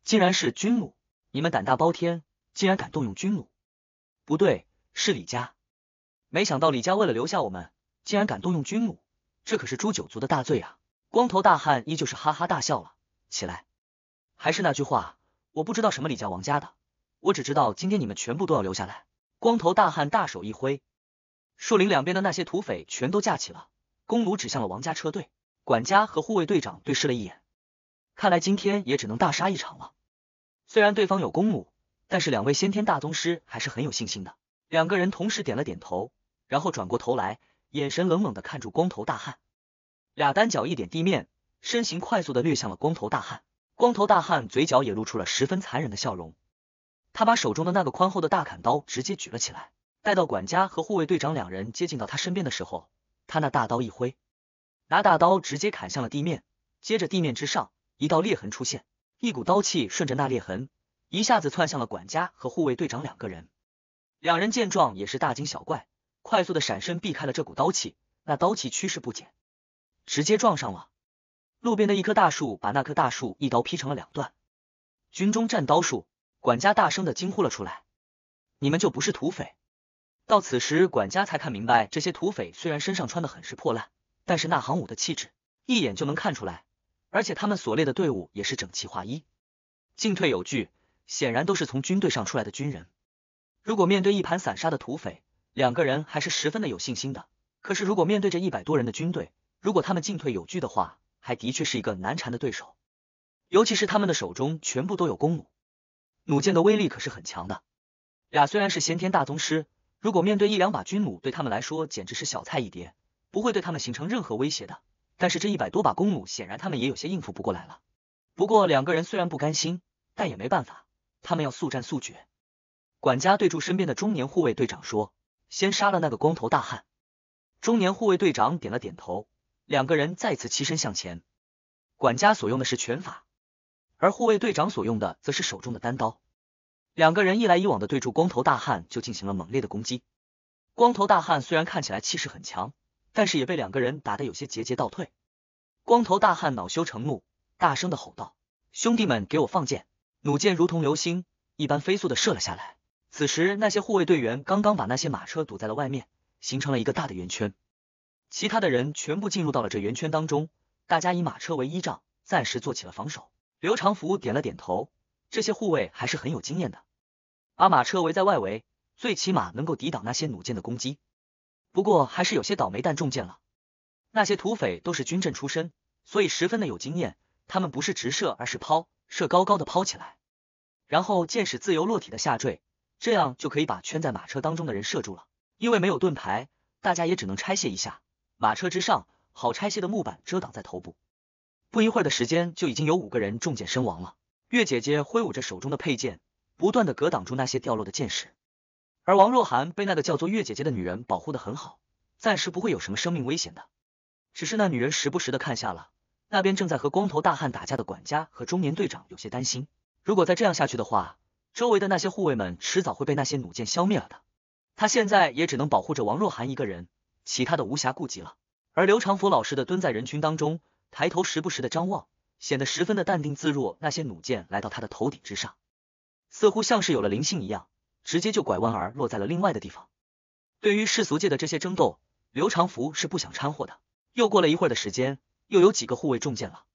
S1: 竟然是军弩！你们胆大包天！竟然敢动用军弩，不对，是李家。没想到李家为了留下我们，竟然敢动用军弩，这可是诛九族的大罪啊！光头大汉依旧是哈哈大笑了起来。还是那句话，我不知道什么李家王家的，我只知道今天你们全部都要留下来。光头大汉大手一挥，树林两边的那些土匪全都架起了弓弩，指向了王家车队。管家和护卫队长对视了一眼，看来今天也只能大杀一场了。虽然对方有弓弩。但是两位先天大宗师还是很有信心的，两个人同时点了点头，然后转过头来，眼神冷冷的看住光头大汉。俩单脚一点地面，身形快速的掠向了光头大汉。光头大汉嘴角也露出了十分残忍的笑容，他把手中的那个宽厚的大砍刀直接举了起来。待到管家和护卫队长两人接近到他身边的时候，他那大刀一挥，拿大刀直接砍向了地面，接着地面之上一道裂痕出现，一股刀气顺着那裂痕。一下子窜向了管家和护卫队长两个人，两人见状也是大惊小怪，快速的闪身避开了这股刀气。那刀气趋势不减，直接撞上了路边的一棵大树，把那棵大树一刀劈成了两段。军中战刀术，管家大声的惊呼了出来：“你们就不是土匪！”到此时，管家才看明白，这些土匪虽然身上穿的很是破烂，但是那行武的气质一眼就能看出来，而且他们所列的队伍也是整齐划一，进退有据，显然都是从军队上出来的军人。如果面对一盘散沙的土匪，两个人还是十分的有信心的。可是如果面对着一百多人的军队，如果他们进退有据的话，还的确是一个难缠的对手。尤其是他们的手中全部都有弓弩，弩箭的威力可是很强的。俩虽然是先天大宗师，如果面对一两把军弩，对他们来说简直是小菜一碟，不会对他们形成任何威胁的。但是这一百多把弓弩，显然他们也有些应付不过来了。不过两个人虽然不甘心，但也没办法。他们要速战速决。管家对住身边的中年护卫队长说：“先杀了那个光头大汉。”中年护卫队长点了点头。两个人再次齐身向前。管家所用的是拳法，而护卫队长所用的则是手中的单刀。两个人一来一往的对住光头大汉就进行了猛烈的攻击。光头大汉虽然看起来气势很强，但是也被两个人打得有些节节倒退。光头大汉恼羞成怒，大声的吼道：“兄弟们，给我放箭！”弩箭如同流星一般飞速的射了下来。此时，那些护卫队员刚刚把那些马车堵在了外面，形成了一个大的圆圈。其他的人全部进入到了这圆圈当中，大家以马车为依仗，暂时做起了防守。刘长福点了点头，这些护卫还是很有经验的，把马车围在外围，最起码能够抵挡那些弩箭的攻击。不过，还是有些倒霉蛋中箭了。那些土匪都是军阵出身，所以十分的有经验。他们不是直射，而是抛。射高高的抛起来，然后箭矢自由落体的下坠，这样就可以把圈在马车当中的人射住了。因为没有盾牌，大家也只能拆卸一下马车之上好拆卸的木板遮挡在头部。不一会儿的时间，就已经有五个人中箭身亡了。月姐姐挥舞着手中的佩剑，不断的格挡住那些掉落的箭矢，而王若涵被那个叫做月姐姐的女人保护的很好，暂时不会有什么生命危险的。只是那女人时不时的看下了。那边正在和光头大汉打架的管家和中年队长有些担心，如果再这样下去的话，周围的那些护卫们迟早会被那些弩箭消灭了的。他现在也只能保护着王若涵一个人，其他的无暇顾及了。而刘长福老实的蹲在人群当中，抬头时不时的张望，显得十分的淡定自若。那些弩箭来到他的头顶之上，似乎像是有了灵性一样，直接就拐弯而落在了另外的地方。对于世俗界的这些争斗，刘长福是不想掺和的。又过了一会儿的时间。又有几个护卫中箭了，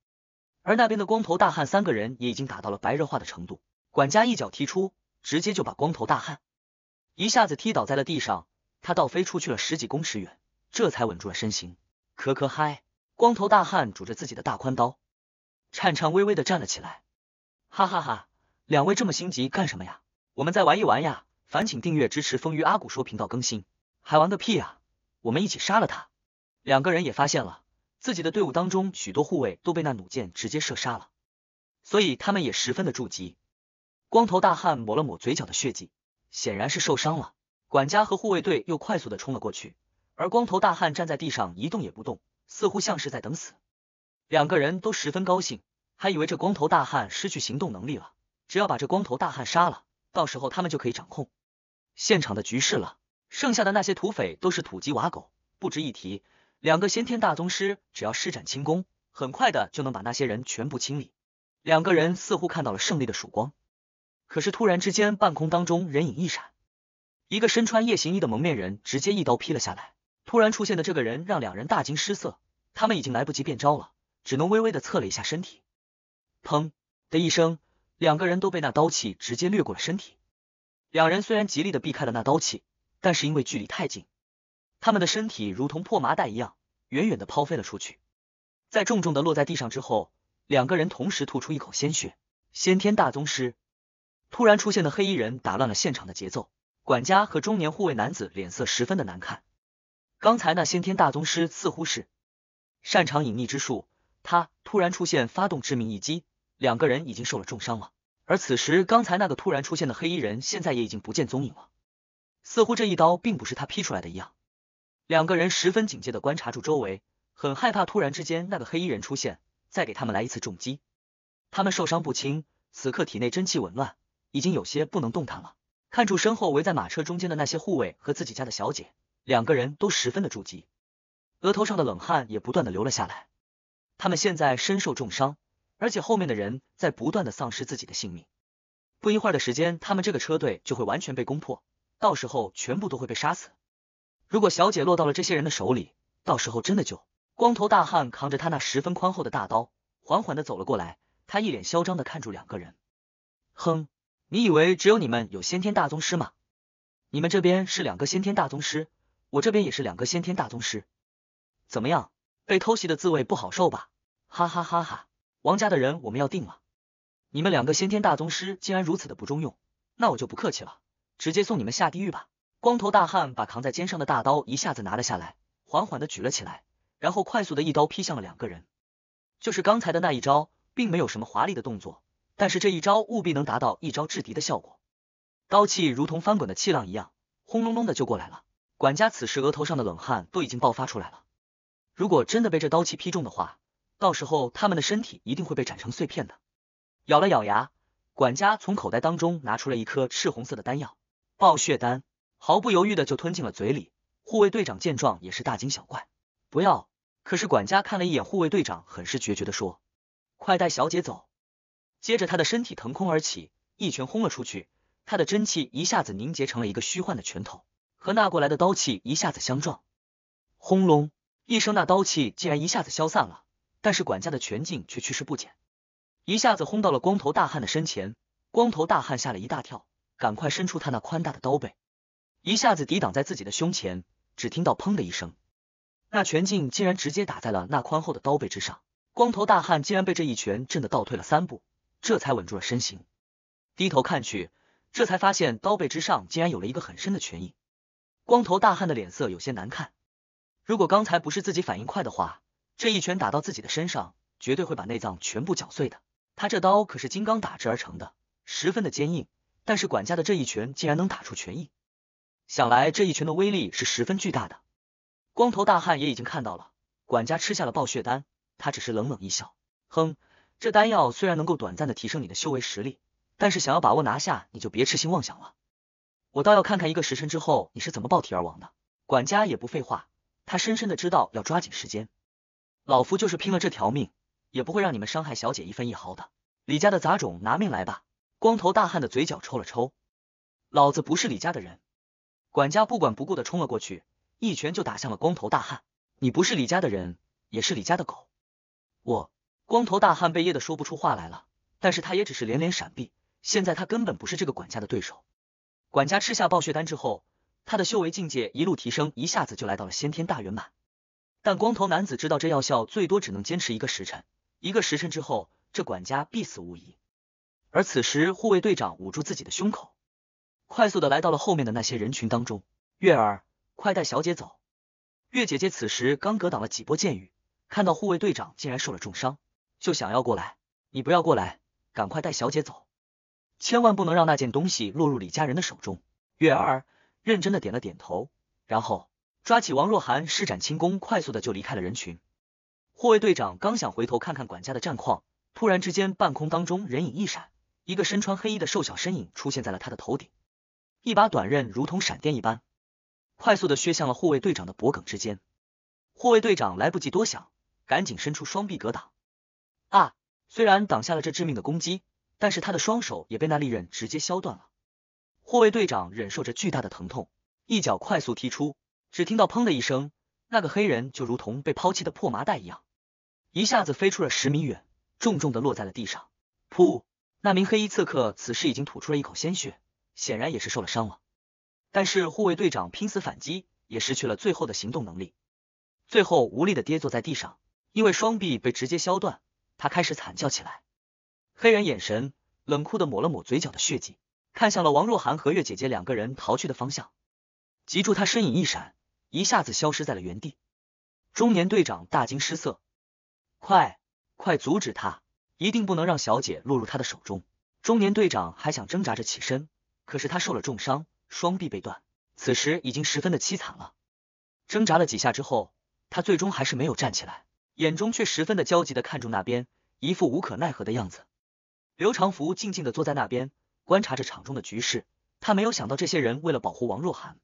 S1: 而那边的光头大汉三个人也已经打到了白热化的程度。管家一脚踢出，直接就把光头大汉一下子踢倒在了地上，他倒飞出去了十几公尺远，这才稳住了身形。可可嗨，光头大汉拄着自己的大宽刀，颤颤巍巍的站了起来。哈哈哈，两位这么心急干什么呀？我们再玩一玩呀！烦请订阅支持《风雨阿古说》频道更新，还玩个屁呀！我们一起杀了他。两个人也发现了。自己的队伍当中，许多护卫都被那弩箭直接射杀了，所以他们也十分的着急。光头大汉抹了抹嘴角的血迹，显然是受伤了。管家和护卫队又快速的冲了过去，而光头大汉站在地上一动也不动，似乎像是在等死。两个人都十分高兴，还以为这光头大汉失去行动能力了，只要把这光头大汉杀了，到时候他们就可以掌控现场的局势了。剩下的那些土匪都是土鸡瓦狗，不值一提。两个先天大宗师只要施展轻功，很快的就能把那些人全部清理。两个人似乎看到了胜利的曙光，可是突然之间，半空当中人影一闪，一个身穿夜行衣的蒙面人直接一刀劈了下来。突然出现的这个人让两人大惊失色，他们已经来不及变招了，只能微微的侧了一下身体。砰的一声，两个人都被那刀气直接掠过了身体。两人虽然极力的避开了那刀气，但是因为距离太近。他们的身体如同破麻袋一样，远远的抛飞了出去，在重重的落在地上之后，两个人同时吐出一口鲜血。先天大宗师突然出现的黑衣人打乱了现场的节奏，管家和中年护卫男子脸色十分的难看。刚才那先天大宗师似乎是擅长隐匿之术，他突然出现发动致命一击，两个人已经受了重伤了。而此时刚才那个突然出现的黑衣人现在也已经不见踪影了，似乎这一刀并不是他劈出来的一样。两个人十分警戒的观察住周围，很害怕突然之间那个黑衣人出现，再给他们来一次重击。他们受伤不轻，此刻体内真气紊乱，已经有些不能动弹了。看住身后围在马车中间的那些护卫和自己家的小姐，两个人都十分的着急，额头上的冷汗也不断的流了下来。他们现在身受重伤，而且后面的人在不断的丧失自己的性命。不一会儿的时间，他们这个车队就会完全被攻破，到时候全部都会被杀死。如果小姐落到了这些人的手里，到时候真的就……光头大汉扛着他那十分宽厚的大刀，缓缓的走了过来，他一脸嚣张的看住两个人，哼，你以为只有你们有先天大宗师吗？你们这边是两个先天大宗师，我这边也是两个先天大宗师，怎么样？被偷袭的滋味不好受吧？哈哈哈哈！王家的人我们要定了，你们两个先天大宗师竟然如此的不中用，那我就不客气了，直接送你们下地狱吧！光头大汉把扛在肩上的大刀一下子拿了下来，缓缓的举了起来，然后快速的一刀劈向了两个人，就是刚才的那一招，并没有什么华丽的动作，但是这一招务必能达到一招制敌的效果。刀气如同翻滚的气浪一样，轰隆隆的就过来了。管家此时额头上的冷汗都已经爆发出来了，如果真的被这刀气劈中的话，到时候他们的身体一定会被斩成碎片的。咬了咬牙，管家从口袋当中拿出了一颗赤红色的丹药，暴血丹。毫不犹豫的就吞进了嘴里。护卫队长见状也是大惊小怪：“不要！”可是管家看了一眼护卫队长，很是决绝的说：“快带小姐走。”接着他的身体腾空而起，一拳轰了出去。他的真气一下子凝结成了一个虚幻的拳头，和那过来的刀气一下子相撞，轰隆一声，那刀气竟然一下子消散了。但是管家的拳劲却去势不减，一下子轰到了光头大汉的身前。光头大汉吓了一大跳，赶快伸出他那宽大的刀背。一下子抵挡在自己的胸前，只听到砰的一声，那拳劲竟然直接打在了那宽厚的刀背之上。光头大汉竟然被这一拳震得倒退了三步，这才稳住了身形。低头看去，这才发现刀背之上竟然有了一个很深的拳印。光头大汉的脸色有些难看。如果刚才不是自己反应快的话，这一拳打到自己的身上，绝对会把内脏全部搅碎的。他这刀可是金刚打制而成的，十分的坚硬，但是管家的这一拳竟然能打出拳印。想来这一拳的威力是十分巨大的，光头大汉也已经看到了。管家吃下了暴血丹，他只是冷冷一笑，哼，这丹药虽然能够短暂的提升你的修为实力，但是想要把握拿下，你就别痴心妄想了。我倒要看看一个时辰之后你是怎么暴体而亡的。管家也不废话，他深深的知道要抓紧时间，老夫就是拼了这条命，也不会让你们伤害小姐一分一毫的。李家的杂种，拿命来吧！光头大汉的嘴角抽了抽，老子不是李家的人。管家不管不顾的冲了过去，一拳就打向了光头大汉。你不是李家的人，也是李家的狗。我……光头大汉被噎得说不出话来了，但是他也只是连连闪避。现在他根本不是这个管家的对手。管家吃下暴血丹之后，他的修为境界一路提升，一下子就来到了先天大圆满。但光头男子知道这药效最多只能坚持一个时辰，一个时辰之后，这管家必死无疑。而此时，护卫队长捂住自己的胸口。快速的来到了后面的那些人群当中，月儿，快带小姐走。月姐姐此时刚格挡了几波箭雨，看到护卫队长竟然受了重伤，就想要过来。你不要过来，赶快带小姐走，千万不能让那件东西落入李家人的手中。月儿认真的点了点头，然后抓起王若涵，施展轻功，快速的就离开了人群。护卫队长刚想回头看看管家的战况，突然之间，半空当中人影一闪，一个身穿黑衣的瘦小身影出现在了他的头顶。一把短刃如同闪电一般，快速的削向了护卫队长的脖颈之间。护卫队长来不及多想，赶紧伸出双臂格挡。啊！虽然挡下了这致命的攻击，但是他的双手也被那利刃直接削断了。护卫队长忍受着巨大的疼痛，一脚快速踢出，只听到砰的一声，那个黑人就如同被抛弃的破麻袋一样，一下子飞出了十米远，重重的落在了地上。噗！那名黑衣刺客此时已经吐出了一口鲜血。显然也是受了伤了，但是护卫队长拼死反击，也失去了最后的行动能力，最后无力的跌坐在地上，因为双臂被直接削断，他开始惨叫起来。黑人眼神冷酷的抹了抹嘴角的血迹，看向了王若涵和月姐姐两个人逃去的方向，急住，他身影一闪，一下子消失在了原地。中年队长大惊失色，快快阻止他，一定不能让小姐落入他的手中。中年队长还想挣扎着起身。可是他受了重伤，双臂被断，此时已经十分的凄惨了。挣扎了几下之后，他最终还是没有站起来，眼中却十分的焦急的看着那边，一副无可奈何的样子。刘长福静静的坐在那边，观察着场中的局势。他没有想到这些人为了保护王若涵，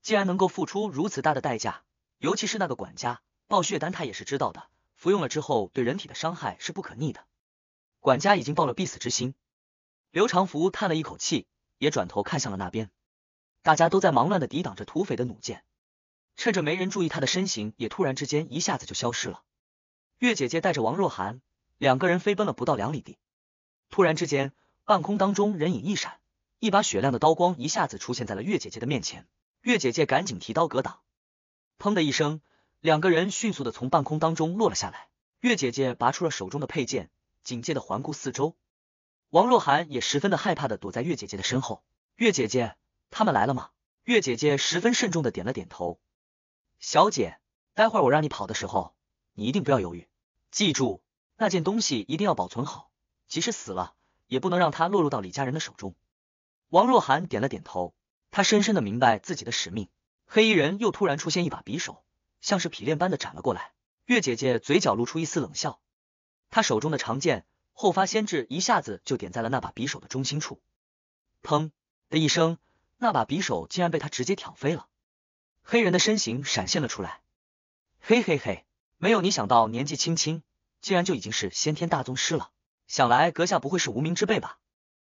S1: 竟然能够付出如此大的代价。尤其是那个管家，暴血丹他也是知道的，服用了之后对人体的伤害是不可逆的。管家已经抱了必死之心，刘长福叹了一口气。也转头看向了那边，大家都在忙乱的抵挡着土匪的弩箭，趁着没人注意，他的身形也突然之间一下子就消失了。月姐姐带着王若涵两个人飞奔了不到两里地，突然之间，半空当中人影一闪，一把雪亮的刀光一下子出现在了月姐姐的面前。月姐姐赶紧提刀格挡，砰的一声，两个人迅速的从半空当中落了下来。月姐姐拔出了手中的佩剑，警戒的环顾四周。王若涵也十分的害怕的躲在月姐姐的身后。月姐姐，他们来了吗？月姐姐十分慎重的点了点头。小姐，待会儿我让你跑的时候，你一定不要犹豫，记住那件东西一定要保存好，即使死了，也不能让它落入到李家人的手中。王若涵点了点头，她深深的明白自己的使命。黑衣人又突然出现一把匕首，像是匹练般的斩了过来。月姐姐嘴角露出一丝冷笑，她手中的长剑。后发先至，一下子就点在了那把匕首的中心处，砰的一声，那把匕首竟然被他直接挑飞了。黑人的身形闪现了出来，嘿嘿嘿，没有你想到，年纪轻轻竟然就已经是先天大宗师了。想来阁下不会是无名之辈吧？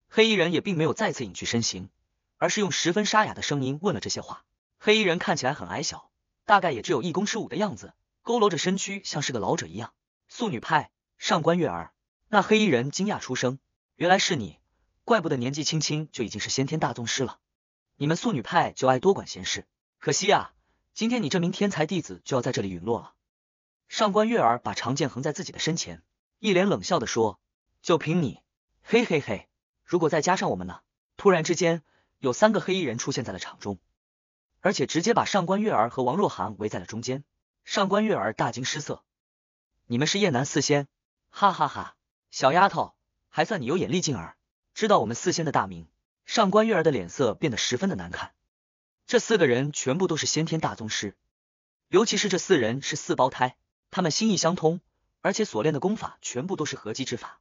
S1: 黑衣人也并没有再次隐去身形，而是用十分沙哑的声音问了这些话。黑衣人看起来很矮小，大概也只有一公尺五的样子，佝偻着身躯，像是个老者一样。素女派上官月儿。那黑衣人惊讶出声：“原来是你，怪不得年纪轻轻就已经是先天大宗师了。你们素女派就爱多管闲事，可惜啊，今天你这名天才弟子就要在这里陨落了。”上官月儿把长剑横在自己的身前，一脸冷笑的说：“就凭你，嘿嘿嘿！如果再加上我们呢？”突然之间，有三个黑衣人出现在了场中，而且直接把上官月儿和王若涵围在了中间。上官月儿大惊失色：“你们是燕南四仙，哈哈哈！”小丫头，还算你有眼力劲儿，知道我们四仙的大名。上官月儿的脸色变得十分的难看，这四个人全部都是先天大宗师，尤其是这四人是四胞胎，他们心意相通，而且所练的功法全部都是合击之法，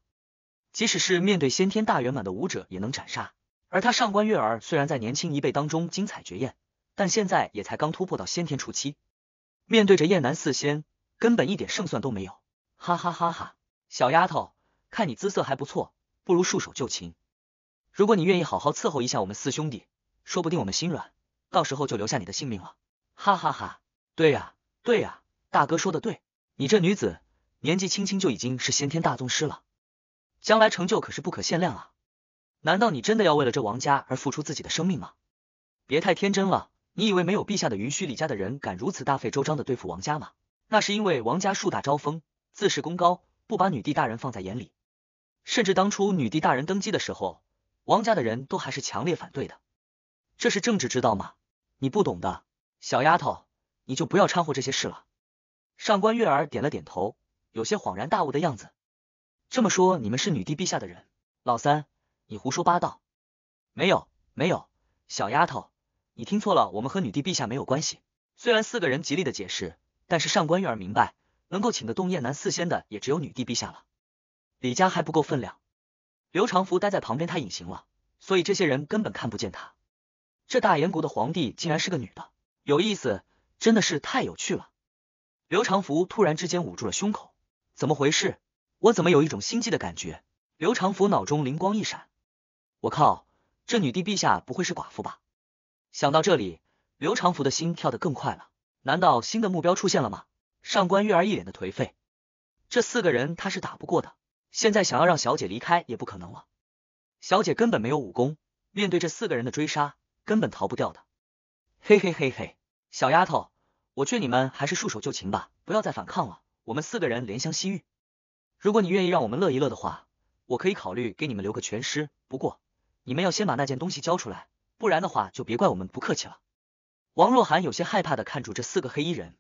S1: 即使是面对先天大圆满的武者也能斩杀。而他上官月儿虽然在年轻一辈当中精彩绝艳，但现在也才刚突破到先天初期，面对着燕南四仙，根本一点胜算都没有。哈哈哈哈！小丫头。看你姿色还不错，不如束手就擒。如果你愿意好好伺候一下我们四兄弟，说不定我们心软，到时候就留下你的性命了。哈哈哈，对呀，对呀，大哥说的对。你这女子年纪轻轻就已经是先天大宗师了，将来成就可是不可限量啊。难道你真的要为了这王家而付出自己的生命吗？别太天真了，你以为没有陛下的允许，李家的人敢如此大费周章的对付王家吗？那是因为王家树大招风，自恃功高，不把女帝大人放在眼里。甚至当初女帝大人登基的时候，王家的人都还是强烈反对的。这是政治，知道吗？你不懂的，小丫头，你就不要掺和这些事了。上官月儿点了点头，有些恍然大悟的样子。这么说，你们是女帝陛下的人？老三，你胡说八道！没有，没有，小丫头，你听错了，我们和女帝陛下没有关系。虽然四个人极力的解释，但是上官月儿明白，能够请得动燕南四仙的，也只有女帝陛下了。李家还不够分量，刘长福待在旁边，他隐形了，所以这些人根本看不见他。这大燕国的皇帝竟然是个女的，有意思，真的是太有趣了。刘长福突然之间捂住了胸口，怎么回事？我怎么有一种心悸的感觉？刘长福脑中灵光一闪，我靠，这女帝陛下不会是寡妇吧？想到这里，刘长福的心跳得更快了。难道新的目标出现了吗？上官月儿一脸的颓废，这四个人他是打不过的。现在想要让小姐离开也不可能了，小姐根本没有武功，面对这四个人的追杀，根本逃不掉的。嘿嘿嘿嘿，小丫头，我劝你们还是束手就擒吧，不要再反抗了。我们四个人怜香惜玉，如果你愿意让我们乐一乐的话，我可以考虑给你们留个全尸。不过你们要先把那件东西交出来，不然的话就别怪我们不客气了。王若涵有些害怕的看住这四个黑衣人，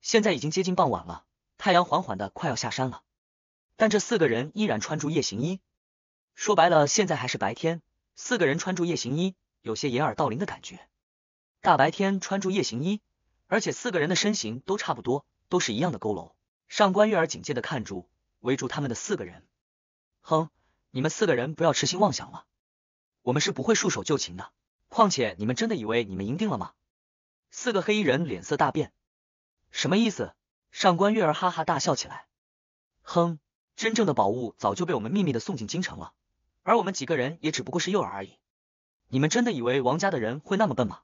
S1: 现在已经接近傍晚了，太阳缓缓的快要下山了。但这四个人依然穿着夜行衣，说白了，现在还是白天，四个人穿着夜行衣，有些掩耳盗铃的感觉。大白天穿住夜行衣，而且四个人的身形都差不多，都是一样的佝偻。上官月儿警戒的看住围住他们的四个人，哼，你们四个人不要痴心妄想了，我们是不会束手就擒的。况且你们真的以为你们赢定了吗？四个黑衣人脸色大变，什么意思？上官月儿哈哈大笑起来，哼。真正的宝物早就被我们秘密的送进京城了，而我们几个人也只不过是诱饵而已。你们真的以为王家的人会那么笨吗？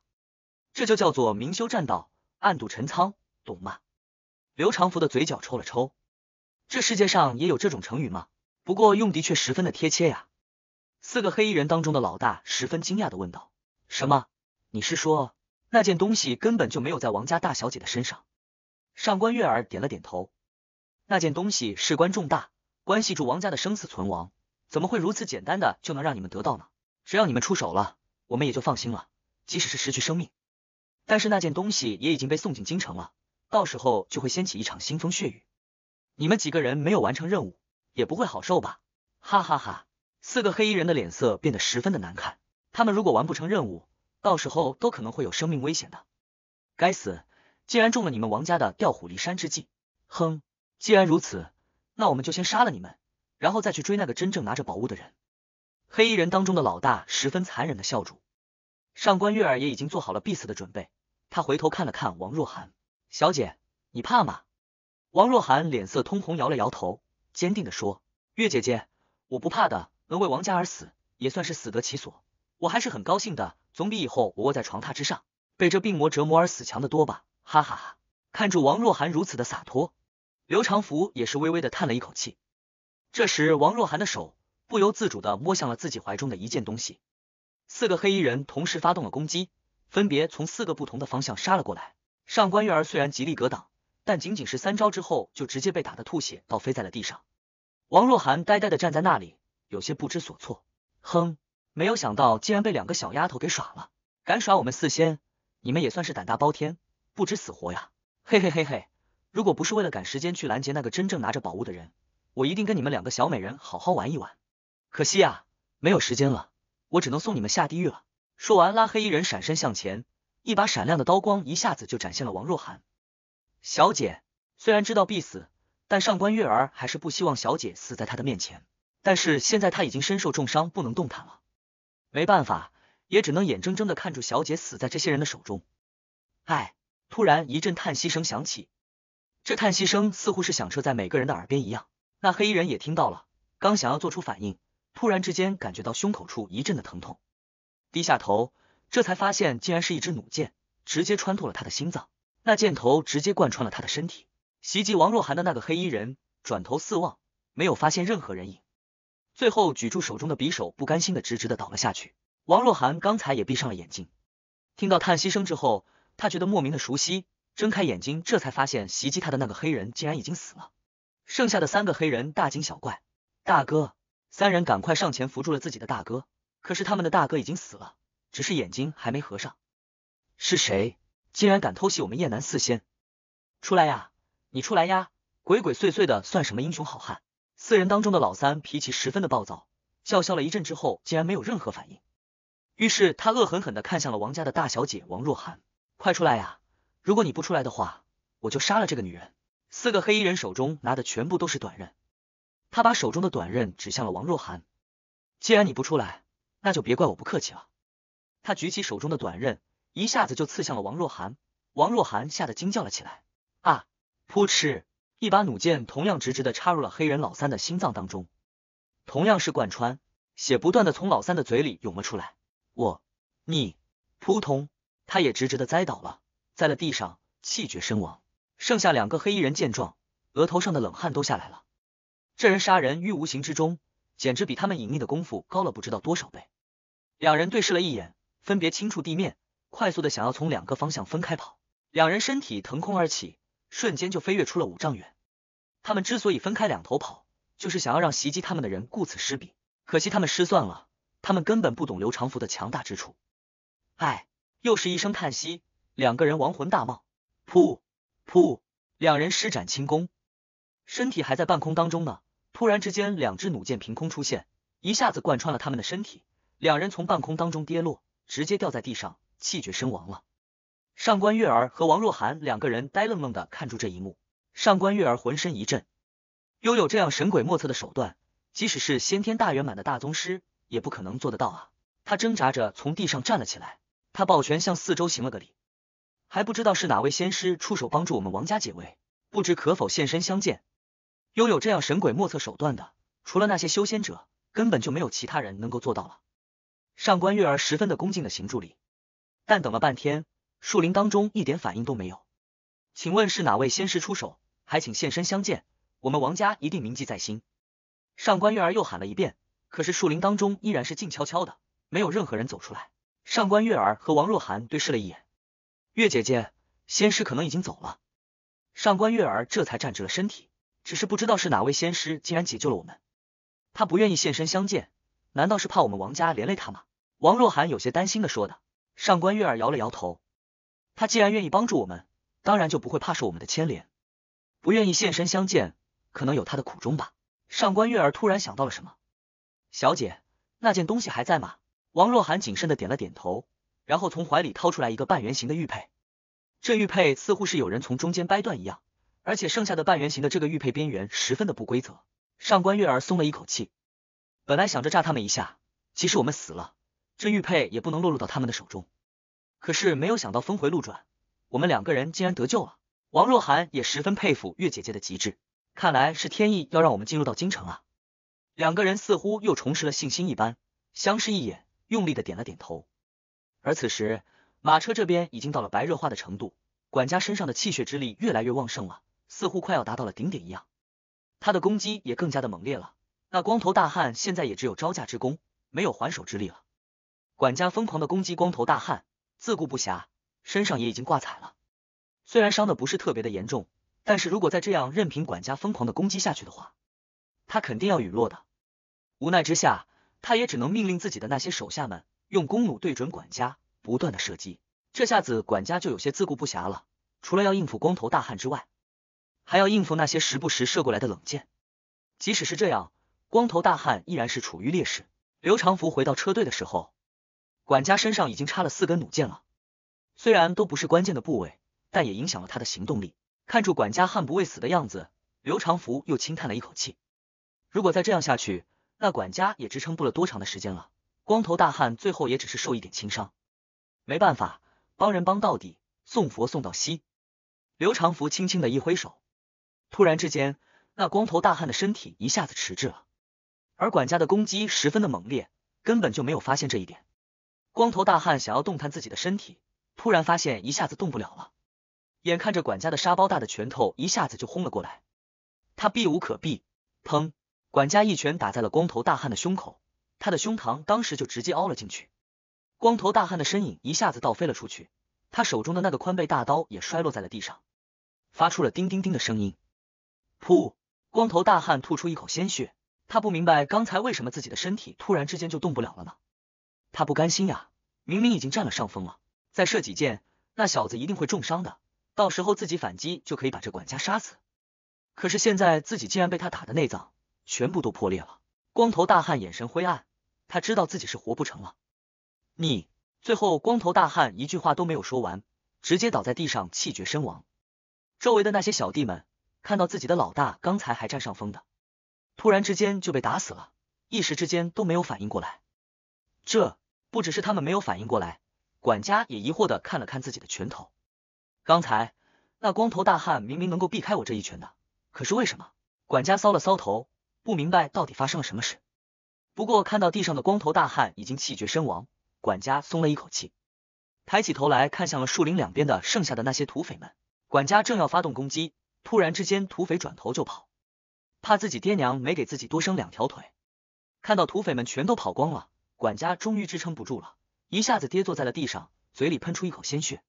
S1: 这就叫做明修栈道，暗度陈仓，懂吗？刘长福的嘴角抽了抽，这世界上也有这种成语吗？不过用的确十分的贴切呀。四个黑衣人当中的老大十分惊讶的问道：“什么？你是说那件东西根本就没有在王家大小姐的身上？”上官月儿点了点头，那件东西事关重大。关系住王家的生死存亡，怎么会如此简单的就能让你们得到呢？只要你们出手了，我们也就放心了。即使是失去生命，但是那件东西也已经被送进京城了，到时候就会掀起一场腥风血雨。你们几个人没有完成任务，也不会好受吧？哈哈哈！四个黑衣人的脸色变得十分的难看，他们如果完不成任务，到时候都可能会有生命危险的。该死！既然中了你们王家的调虎离山之计，哼！既然如此。那我们就先杀了你们，然后再去追那个真正拿着宝物的人。黑衣人当中的老大十分残忍的笑，住。上官月儿也已经做好了必死的准备。他回头看了看王若涵小姐，你怕吗？王若涵脸色通红，摇了摇头，坚定的说：“月姐姐，我不怕的，能为王家而死，也算是死得其所。我还是很高兴的，总比以后我卧在床榻之上，被这病魔折磨而死强得多吧。”哈哈哈，看住王若涵如此的洒脱。刘长福也是微微的叹了一口气，这时王若涵的手不由自主的摸向了自己怀中的一件东西。四个黑衣人同时发动了攻击，分别从四个不同的方向杀了过来。上官月儿虽然极力格挡，但仅仅是三招之后就直接被打的吐血，倒飞在了地上。王若涵呆呆的站在那里，有些不知所措。哼，没有想到竟然被两个小丫头给耍了，敢耍我们四仙，你们也算是胆大包天，不知死活呀！嘿嘿嘿嘿。如果不是为了赶时间去拦截那个真正拿着宝物的人，我一定跟你们两个小美人好好玩一玩。可惜呀，没有时间了，我只能送你们下地狱了。说完，拉黑衣人闪身向前，一把闪亮的刀光一下子就展现了王若涵小姐。虽然知道必死，但上官月儿还是不希望小姐死在他的面前。但是现在他已经身受重伤，不能动弹了，没办法，也只能眼睁睁的看住小姐死在这些人的手中。唉，突然一阵叹息声响起。这叹息声似乎是响彻在每个人的耳边一样，那黑衣人也听到了，刚想要做出反应，突然之间感觉到胸口处一阵的疼痛，低下头，这才发现竟然是一支弩箭直接穿透了他的心脏，那箭头直接贯穿了他的身体。袭击王若涵的那个黑衣人转头四望，没有发现任何人影，最后举住手中的匕首，不甘心的直直的倒了下去。王若涵刚才也闭上了眼睛，听到叹息声之后，他觉得莫名的熟悉。睁开眼睛，这才发现袭击他的那个黑人竟然已经死了。剩下的三个黑人大惊小怪，大哥，三人赶快上前扶住了自己的大哥。可是他们的大哥已经死了，只是眼睛还没合上。是谁竟然敢偷袭我们燕南四仙？出来呀，你出来呀！鬼鬼祟祟的算什么英雄好汉？四人当中的老三脾气十分的暴躁，叫嚣了一阵之后竟然没有任何反应。于是他恶狠狠的看向了王家的大小姐王若涵，快出来呀！如果你不出来的话，我就杀了这个女人。四个黑衣人手中拿的全部都是短刃，他把手中的短刃指向了王若涵。既然你不出来，那就别怪我不客气了。他举起手中的短刃，一下子就刺向了王若涵。王若涵吓得惊叫了起来：“啊！”扑哧，一把弩箭同样直直的插入了黑人老三的心脏当中，同样是贯穿，血不断的从老三的嘴里涌了出来。我，你，扑通，他也直直的栽倒了。在了地上，气绝身亡。剩下两个黑衣人见状，额头上的冷汗都下来了。这人杀人于无形之中，简直比他们隐匿的功夫高了不知道多少倍。两人对视了一眼，分别轻触地面，快速的想要从两个方向分开跑。两人身体腾空而起，瞬间就飞跃出了五丈远。他们之所以分开两头跑，就是想要让袭击他们的人顾此失彼。可惜他们失算了，他们根本不懂刘长福的强大之处。唉，又是一声叹息。两个人亡魂大冒，噗噗，两人施展轻功，身体还在半空当中呢。突然之间，两只弩箭凭空出现，一下子贯穿了他们的身体。两人从半空当中跌落，直接掉在地上，气绝身亡了。上官月儿和王若涵两个人呆愣愣的看住这一幕。上官月儿浑身一震，拥有这样神鬼莫测的手段，即使是先天大圆满的大宗师也不可能做得到啊！他挣扎着从地上站了起来，他抱拳向四周行了个礼。还不知道是哪位仙师出手帮助我们王家解围，不知可否现身相见？拥有这样神鬼莫测手段的，除了那些修仙者，根本就没有其他人能够做到了。上官月儿十分的恭敬的行注礼，但等了半天，树林当中一点反应都没有。请问是哪位仙师出手？还请现身相见，我们王家一定铭记在心。上官月儿又喊了一遍，可是树林当中依然是静悄悄的，没有任何人走出来。上官月儿和王若涵对视了一眼。月姐姐，仙师可能已经走了。上官月儿这才站直了身体，只是不知道是哪位仙师竟然解救了我们。他不愿意现身相见，难道是怕我们王家连累他吗？王若涵有些担心的说道。上官月儿摇了摇头，他既然愿意帮助我们，当然就不会怕受我们的牵连。不愿意现身相见，可能有他的苦衷吧。上官月儿突然想到了什么，小姐，那件东西还在吗？王若涵谨慎的点了点头。然后从怀里掏出来一个半圆形的玉佩，这玉佩似乎是有人从中间掰断一样，而且剩下的半圆形的这个玉佩边缘十分的不规则。上官月儿松了一口气，本来想着炸他们一下，即使我们死了，这玉佩也不能落入到他们的手中。可是没有想到峰回路转，我们两个人竟然得救了。王若涵也十分佩服月姐姐的极致，看来是天意要让我们进入到京城啊。两个人似乎又重拾了信心一般，相视一眼，用力的点了点头。而此时，马车这边已经到了白热化的程度，管家身上的气血之力越来越旺盛了，似乎快要达到了顶点一样。他的攻击也更加的猛烈了。那光头大汉现在也只有招架之功，没有还手之力了。管家疯狂的攻击光头大汉，自顾不暇，身上也已经挂彩了。虽然伤的不是特别的严重，但是如果再这样任凭管家疯狂的攻击下去的话，他肯定要陨落的。无奈之下，他也只能命令自己的那些手下们。用弓弩对准管家，不断的射击。这下子管家就有些自顾不暇了，除了要应付光头大汉之外，还要应付那些时不时射过来的冷箭。即使是这样，光头大汉依然是处于劣势。刘长福回到车队的时候，管家身上已经插了四根弩箭了，虽然都不是关键的部位，但也影响了他的行动力。看住管家悍不畏死的样子，刘长福又轻叹了一口气。如果再这样下去，那管家也支撑不了多长的时间了。光头大汉最后也只是受一点轻伤，没办法，帮人帮到底，送佛送到西。刘长福轻轻的一挥手，突然之间，那光头大汉的身体一下子迟滞了，而管家的攻击十分的猛烈，根本就没有发现这一点。光头大汉想要动弹自己的身体，突然发现一下子动不了了，眼看着管家的沙包大的拳头一下子就轰了过来，他避无可避，砰！管家一拳打在了光头大汉的胸口。他的胸膛当时就直接凹了进去，光头大汉的身影一下子倒飞了出去，他手中的那个宽背大刀也摔落在了地上，发出了叮叮叮的声音。噗！光头大汉吐出一口鲜血，他不明白刚才为什么自己的身体突然之间就动不了了呢？他不甘心呀，明明已经占了上风了，再射几箭，那小子一定会重伤的，到时候自己反击就可以把这管家杀死。可是现在自己竟然被他打的内脏全部都破裂了，光头大汉眼神灰暗。他知道自己是活不成了，你最后，光头大汉一句话都没有说完，直接倒在地上气绝身亡。周围的那些小弟们看到自己的老大刚才还占上风的，突然之间就被打死了，一时之间都没有反应过来。这不只是他们没有反应过来，管家也疑惑的看了看自己的拳头，刚才那光头大汉明明能够避开我这一拳的，可是为什么？管家搔了搔头，不明白到底发生了什么事。不过看到地上的光头大汉已经气绝身亡，管家松了一口气，抬起头来看向了树林两边的剩下的那些土匪们。管家正要发动攻击，突然之间，土匪转头就跑，怕自己爹娘没给自己多生两条腿。看到土匪们全都跑光了，管家终于支撑不住了，一下子跌坐在了地上，嘴里喷出一口鲜血，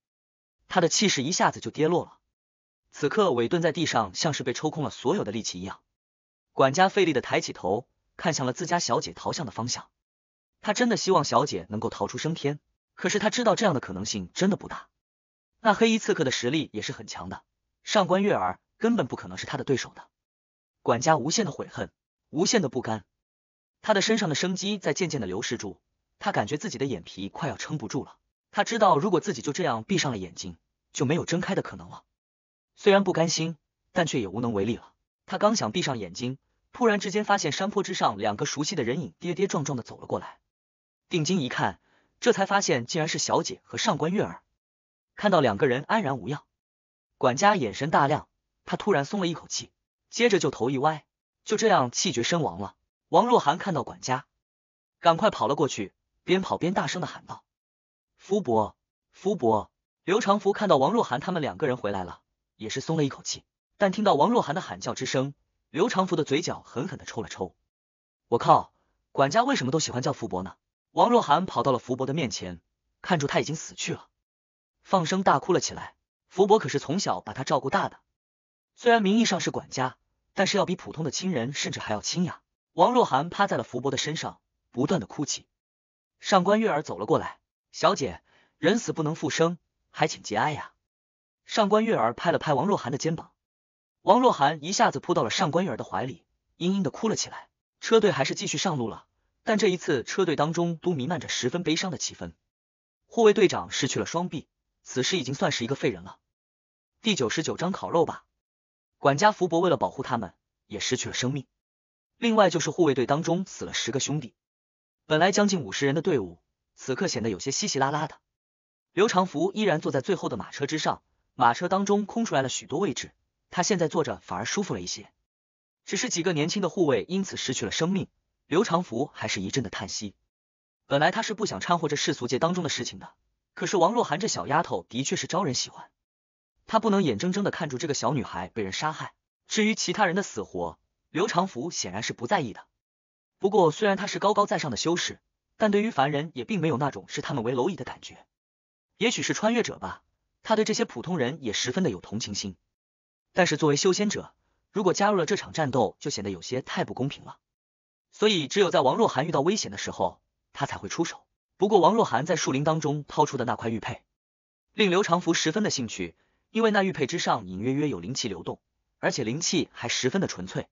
S1: 他的气势一下子就跌落了。此刻，伟顿在地上，像是被抽空了所有的力气一样。管家费力的抬起头。看向了自家小姐逃向的方向，他真的希望小姐能够逃出升天，可是他知道这样的可能性真的不大。那黑衣刺客的实力也是很强的，上官月儿根本不可能是他的对手的。管家无限的悔恨，无限的不甘，他的身上的生机在渐渐的流逝住，他感觉自己的眼皮快要撑不住了。他知道如果自己就这样闭上了眼睛，就没有睁开的可能了。虽然不甘心，但却也无能为力了。他刚想闭上眼睛。突然之间，发现山坡之上两个熟悉的人影跌跌撞撞的走了过来。定睛一看，这才发现竟然是小姐和上官月儿。看到两个人安然无恙，管家眼神大亮，他突然松了一口气，接着就头一歪，就这样气绝身亡了。王若涵看到管家，赶快跑了过去，边跑边大声的喊道：“福伯，福伯！”刘长福看到王若涵他们两个人回来了，也是松了一口气，但听到王若涵的喊叫之声。刘长福的嘴角狠狠的抽了抽，我靠，管家为什么都喜欢叫福伯呢？王若涵跑到了福伯的面前，看出他已经死去了，放声大哭了起来。福伯可是从小把他照顾大的，虽然名义上是管家，但是要比普通的亲人甚至还要亲呀。王若涵趴在了福伯的身上，不断的哭泣。上官月儿走了过来，小姐，人死不能复生，还请节哀呀。上官月儿拍了拍王若涵的肩膀。王若涵一下子扑到了上官玉儿的怀里，嘤嘤的哭了起来。车队还是继续上路了，但这一次车队当中都弥漫着十分悲伤的气氛。护卫队长失去了双臂，此时已经算是一个废人了。第九十九章烤肉吧。管家福伯为了保护他们，也失去了生命。另外就是护卫队当中死了十个兄弟，本来将近五十人的队伍，此刻显得有些稀稀拉拉的。刘长福依然坐在最后的马车之上，马车当中空出来了许多位置。他现在坐着反而舒服了一些，只是几个年轻的护卫因此失去了生命。刘长福还是一阵的叹息。本来他是不想掺和这世俗界当中的事情的，可是王若涵这小丫头的确是招人喜欢，他不能眼睁睁的看住这个小女孩被人杀害。至于其他人的死活，刘长福显然是不在意的。不过虽然他是高高在上的修士，但对于凡人也并没有那种视他们为蝼蚁的感觉。也许是穿越者吧，他对这些普通人也十分的有同情心。但是作为修仙者，如果加入了这场战斗，就显得有些太不公平了。所以只有在王若涵遇到危险的时候，他才会出手。不过王若涵在树林当中掏出的那块玉佩，令刘长福十分的兴趣，因为那玉佩之上隐约约有灵气流动，而且灵气还十分的纯粹。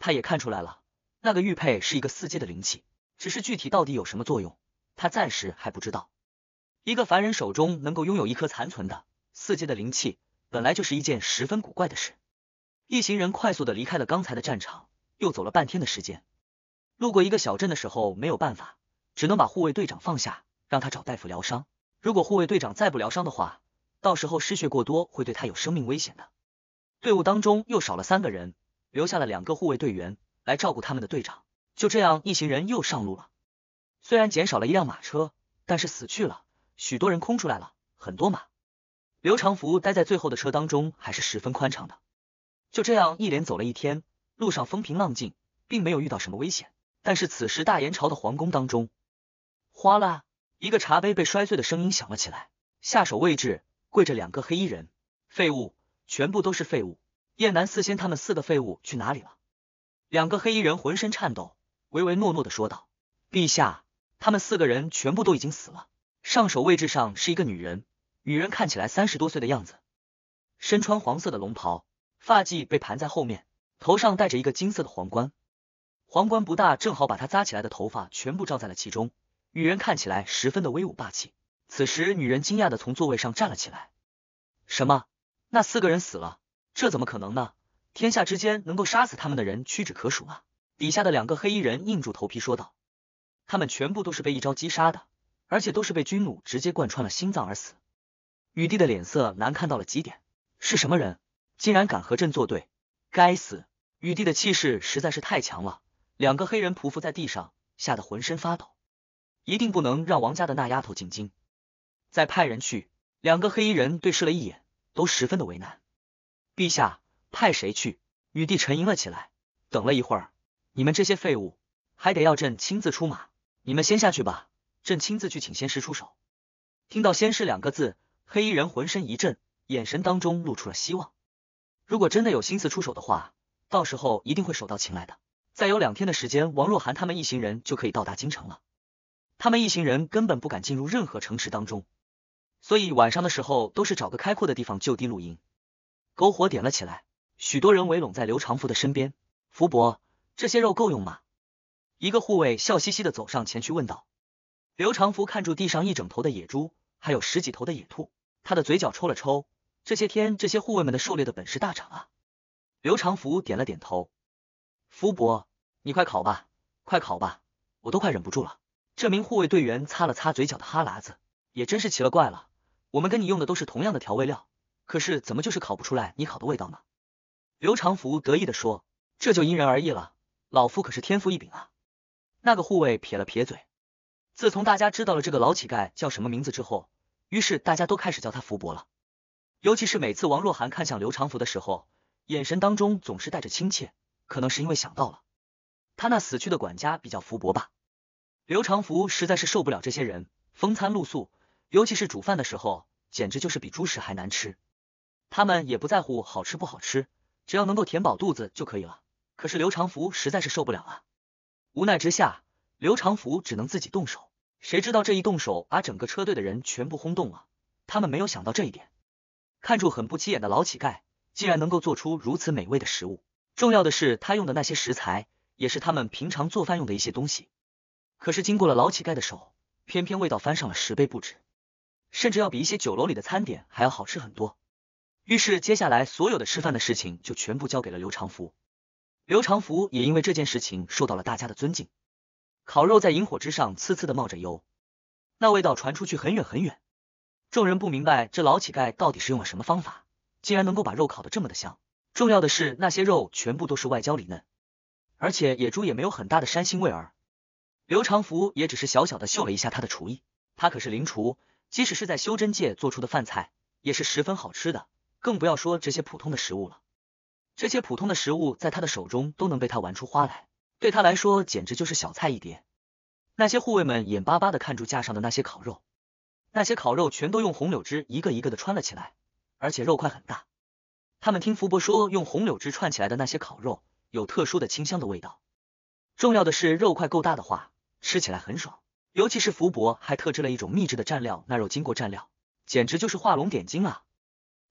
S1: 他也看出来了，那个玉佩是一个四阶的灵气，只是具体到底有什么作用，他暂时还不知道。一个凡人手中能够拥有一颗残存的四阶的灵气。本来就是一件十分古怪的事，一行人快速的离开了刚才的战场，又走了半天的时间。路过一个小镇的时候，没有办法，只能把护卫队长放下，让他找大夫疗伤。如果护卫队长再不疗伤的话，到时候失血过多会对他有生命危险的。队伍当中又少了三个人，留下了两个护卫队员来照顾他们的队长。就这样，一行人又上路了。虽然减少了一辆马车，但是死去了许多人，空出来了很多马。刘长福待在最后的车当中，还是十分宽敞的。就这样一连走了一天，路上风平浪静，并没有遇到什么危险。但是此时大延朝的皇宫当中，哗啦，一个茶杯被摔碎的声音响了起来。下手位置跪着两个黑衣人，废物，全部都是废物。燕南四仙他们四个废物去哪里了？两个黑衣人浑身颤抖，唯唯诺诺的说道：“陛下，他们四个人全部都已经死了。上手位置上是一个女人。”女人看起来三十多岁的样子，身穿黄色的龙袍，发髻被盘在后面，头上戴着一个金色的皇冠，皇冠不大，正好把她扎起来的头发全部罩在了其中。女人看起来十分的威武霸气。此时，女人惊讶的从座位上站了起来：“什么？那四个人死了？这怎么可能呢？天下之间能够杀死他们的人屈指可数啊！”底下的两个黑衣人硬住头皮说道：“他们全部都是被一招击杀的，而且都是被军弩直接贯穿了心脏而死。”雨帝的脸色难看到了极点，是什么人竟然敢和朕作对？该死！雨帝的气势实在是太强了。两个黑人匍匐在地上，吓得浑身发抖。一定不能让王家的那丫头进京，再派人去。两个黑衣人对视了一眼，都十分的为难。陛下，派谁去？雨帝沉吟了起来。等了一会儿，你们这些废物，还得要朕亲自出马。你们先下去吧，朕亲自去请仙师出手。听到“仙师”两个字。黑衣人浑身一震，眼神当中露出了希望。如果真的有心思出手的话，到时候一定会手到擒来的。再有两天的时间，王若涵他们一行人就可以到达京城了。他们一行人根本不敢进入任何城池当中，所以晚上的时候都是找个开阔的地方就地露营。篝火点了起来，许多人围拢在刘长福的身边。福伯，这些肉够用吗？一个护卫笑嘻嘻的走上前去问道。刘长福看住地上一整头的野猪，还有十几头的野兔。他的嘴角抽了抽，这些天这些护卫们的狩猎的本事大涨啊！刘长福点了点头：“福伯，你快烤吧，快烤吧，我都快忍不住了。”这名护卫队员擦了擦嘴角的哈喇子，也真是奇了怪了，我们跟你用的都是同样的调味料，可是怎么就是烤不出来你烤的味道呢？”刘长福得意的说：“这就因人而异了，老夫可是天赋异禀啊！”那个护卫撇了撇嘴，自从大家知道了这个老乞丐叫什么名字之后。于是大家都开始叫他福伯了，尤其是每次王若涵看向刘长福的时候，眼神当中总是带着亲切，可能是因为想到了他那死去的管家比较福伯吧。刘长福实在是受不了这些人风餐露宿，尤其是煮饭的时候，简直就是比猪食还难吃。他们也不在乎好吃不好吃，只要能够填饱肚子就可以了。可是刘长福实在是受不了啊，无奈之下，刘长福只能自己动手。谁知道这一动手，把整个车队的人全部轰动了。他们没有想到这一点，看住很不起眼的老乞丐，竟然能够做出如此美味的食物。重要的是，他用的那些食材，也是他们平常做饭用的一些东西。可是经过了老乞丐的手，偏偏味道翻上了十倍不止，甚至要比一些酒楼里的餐点还要好吃很多。于是接下来所有的吃饭的事情，就全部交给了刘长福。刘长福也因为这件事情受到了大家的尊敬。烤肉在引火之上呲呲的冒着油，那味道传出去很远很远。众人不明白这老乞丐到底是用了什么方法，竟然能够把肉烤得这么的香。重要的是那些肉全部都是外焦里嫩，而且野猪也没有很大的膻腥味儿。刘长福也只是小小的秀了一下他的厨艺，他可是灵厨，即使是在修真界做出的饭菜也是十分好吃的，更不要说这些普通的食物了。这些普通的食物在他的手中都能被他玩出花来。对他来说简直就是小菜一碟。那些护卫们眼巴巴的看住架上的那些烤肉，那些烤肉全都用红柳枝一个一个的穿了起来，而且肉块很大。他们听福伯说，用红柳枝串起来的那些烤肉有特殊的清香的味道，重要的是肉块够大的话，吃起来很爽。尤其是福伯还特制了一种秘制的蘸料，那肉经过蘸料，简直就是画龙点睛啊！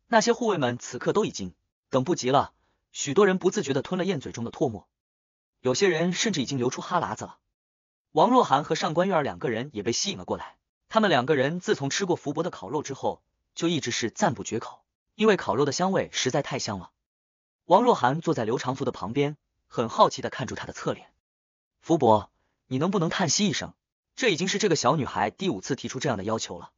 S1: 那些护卫们此刻都已经等不及了，许多人不自觉的吞了咽嘴中的唾沫。有些人甚至已经流出哈喇子了。王若涵和上官月两个人也被吸引了过来。他们两个人自从吃过福伯的烤肉之后，就一直是赞不绝口，因为烤肉的香味实在太香了。王若涵坐在刘长福的旁边，很好奇的看住他的侧脸。福伯，你能不能叹息一声？这已经是这个小女孩第五次提出这样的要求了。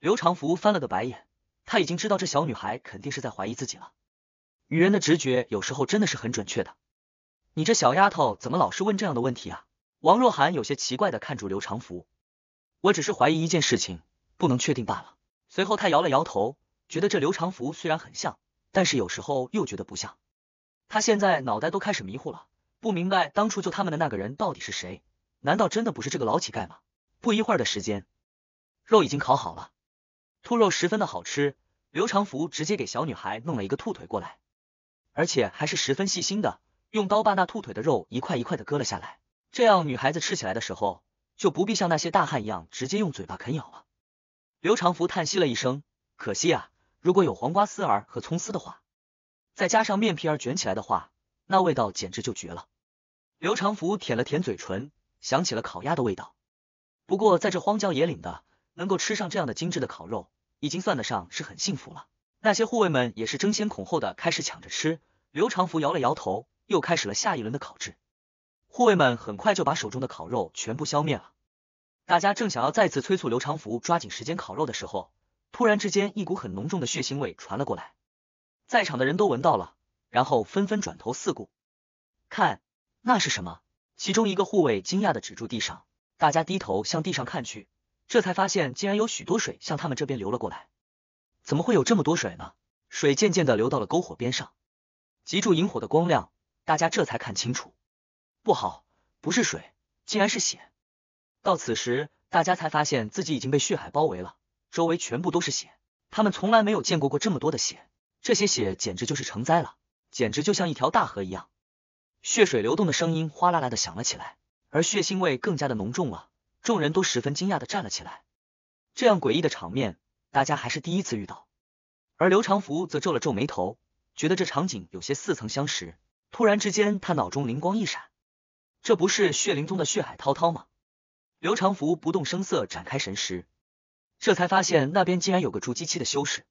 S1: 刘长福翻了个白眼，他已经知道这小女孩肯定是在怀疑自己了。女人的直觉有时候真的是很准确的。你这小丫头怎么老是问这样的问题啊？王若涵有些奇怪的看住刘长福，我只是怀疑一件事情，不能确定罢了。随后他摇了摇头，觉得这刘长福虽然很像，但是有时候又觉得不像。他现在脑袋都开始迷糊了，不明白当初救他们的那个人到底是谁？难道真的不是这个老乞丐吗？不一会儿的时间，肉已经烤好了，兔肉十分的好吃。刘长福直接给小女孩弄了一个兔腿过来，而且还是十分细心的。用刀把那兔腿的肉一块一块的割了下来，这样女孩子吃起来的时候就不必像那些大汉一样直接用嘴巴啃咬了。刘长福叹息了一声，可惜啊，如果有黄瓜丝儿和葱丝的话，再加上面皮儿卷起来的话，那味道简直就绝了。刘长福舔了舔嘴唇，想起了烤鸭的味道。不过在这荒郊野岭的，能够吃上这样的精致的烤肉，已经算得上是很幸福了。那些护卫们也是争先恐后的开始抢着吃。刘长福摇了摇头。又开始了下一轮的烤制，护卫们很快就把手中的烤肉全部消灭了。大家正想要再次催促刘长福抓紧时间烤肉的时候，突然之间一股很浓重的血腥味传了过来，在场的人都闻到了，然后纷纷转头四顾，看那是什么？其中一个护卫惊讶的指住地上，大家低头向地上看去，这才发现竟然有许多水向他们这边流了过来。怎么会有这么多水呢？水渐渐的流到了篝火边上，脊柱引火的光亮。大家这才看清楚，不好，不是水，竟然是血。到此时，大家才发现自己已经被血海包围了，周围全部都是血。他们从来没有见过过这么多的血，这些血简直就是成灾了，简直就像一条大河一样。血水流动的声音哗啦啦的响了起来，而血腥味更加的浓重了。众人都十分惊讶的站了起来，这样诡异的场面，大家还是第一次遇到。而刘长福则皱了皱眉头，觉得这场景有些似曾相识。突然之间，他脑中灵光一闪，这不是血灵宗的血海滔滔吗？刘长福不动声色展开神识，这才发现那边竟然有个筑基期的修士，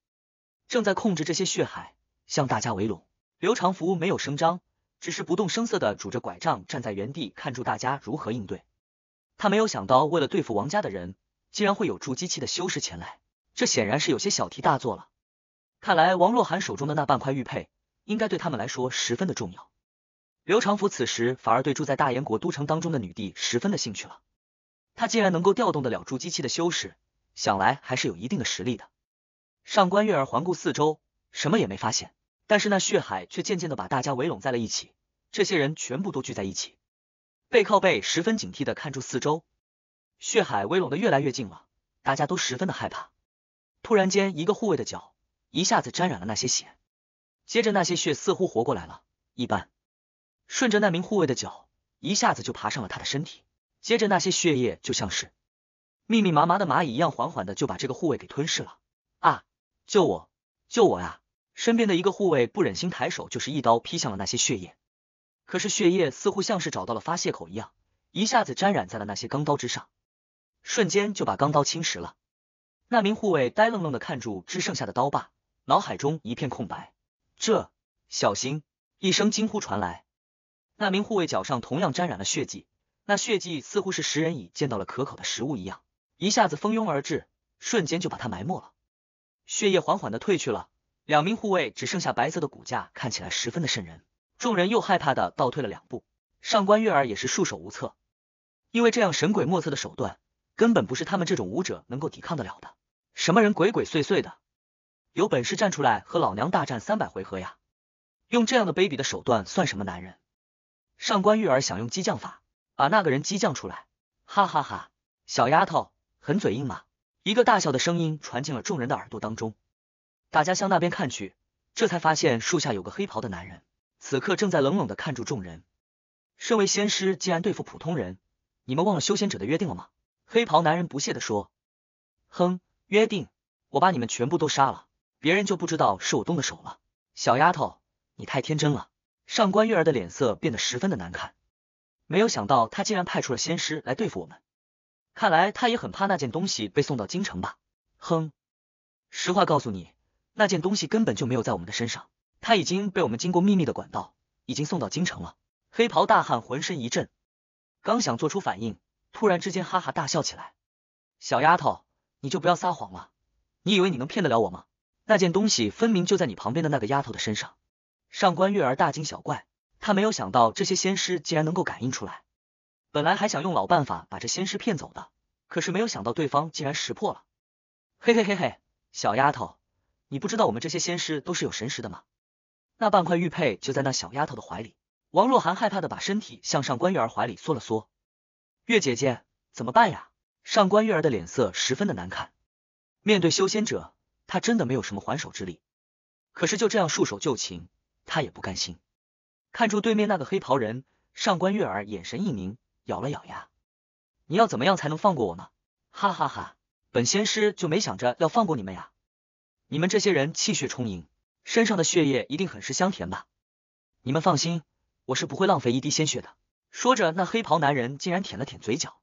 S1: 正在控制这些血海向大家围拢。刘长福没有声张，只是不动声色的拄着拐杖站在原地，看住大家如何应对。他没有想到，为了对付王家的人，竟然会有筑基期的修士前来，这显然是有些小题大做了。看来王若涵手中的那半块玉佩。应该对他们来说十分的重要。刘长福此时反而对住在大燕国都城当中的女帝十分的兴趣了。他竟然能够调动得了筑基期的修士，想来还是有一定的实力的。上官月儿环顾四周，什么也没发现，但是那血海却渐渐的把大家围拢在了一起。这些人全部都聚在一起，背靠背，十分警惕的看住四周。血海围拢的越来越近了，大家都十分的害怕。突然间，一个护卫的脚一下子沾染了那些血。接着那些血似乎活过来了，一般顺着那名护卫的脚，一下子就爬上了他的身体。接着那些血液就像是密密麻麻的蚂蚁一样，缓缓的就把这个护卫给吞噬了。啊！救我！救我呀！身边的一个护卫不忍心，抬手就是一刀劈向了那些血液。可是血液似乎像是找到了发泄口一样，一下子沾染在了那些钢刀之上，瞬间就把钢刀侵蚀了。那名护卫呆愣愣的看住只剩下的刀把，脑海中一片空白。这小心！一声惊呼传来，那名护卫脚上同样沾染了血迹，那血迹似乎是食人蚁见到了可口的食物一样，一下子蜂拥而至，瞬间就把它埋没了。血液缓缓的褪去了，两名护卫只剩下白色的骨架，看起来十分的渗人。众人又害怕的倒退了两步，上官月儿也是束手无策，因为这样神鬼莫测的手段，根本不是他们这种武者能够抵抗得了的。什么人鬼鬼祟祟的？有本事站出来和老娘大战三百回合呀！用这样的卑鄙的手段算什么男人？上官玉儿想用激将法把那个人激将出来。哈哈哈，小丫头很嘴硬嘛！一个大笑的声音传进了众人的耳朵当中。大家向那边看去，这才发现树下有个黑袍的男人，此刻正在冷冷的看住众人。身为仙师，竟然对付普通人，你们忘了修仙者的约定了吗？黑袍男人不屑的说：“哼，约定，我把你们全部都杀了。”别人就不知道是我动的手了。小丫头，你太天真了。上官月儿的脸色变得十分的难看。没有想到他竟然派出了仙师来对付我们，看来他也很怕那件东西被送到京城吧？哼！实话告诉你，那件东西根本就没有在我们的身上，他已经被我们经过秘密的管道，已经送到京城了。黑袍大汉浑身一震，刚想做出反应，突然之间哈哈大笑起来。小丫头，你就不要撒谎了，你以为你能骗得了我吗？那件东西分明就在你旁边的那个丫头的身上。上官月儿大惊小怪，她没有想到这些仙师竟然能够感应出来。本来还想用老办法把这仙师骗走的，可是没有想到对方竟然识破了。嘿嘿嘿嘿，小丫头，你不知道我们这些仙师都是有神识的吗？那半块玉佩就在那小丫头的怀里。王若涵害怕的把身体向上官月儿怀里缩了缩。月姐姐，怎么办呀？上官月儿的脸色十分的难看，面对修仙者。他真的没有什么还手之力，可是就这样束手就擒，他也不甘心。看住对面那个黑袍人，上官月儿眼神一凝，咬了咬牙：“你要怎么样才能放过我呢？”哈哈哈，本仙师就没想着要放过你们呀！你们这些人气血充盈，身上的血液一定很是香甜吧？你们放心，我是不会浪费一滴鲜血的。说着，那黑袍男人竟然舔了舔嘴角，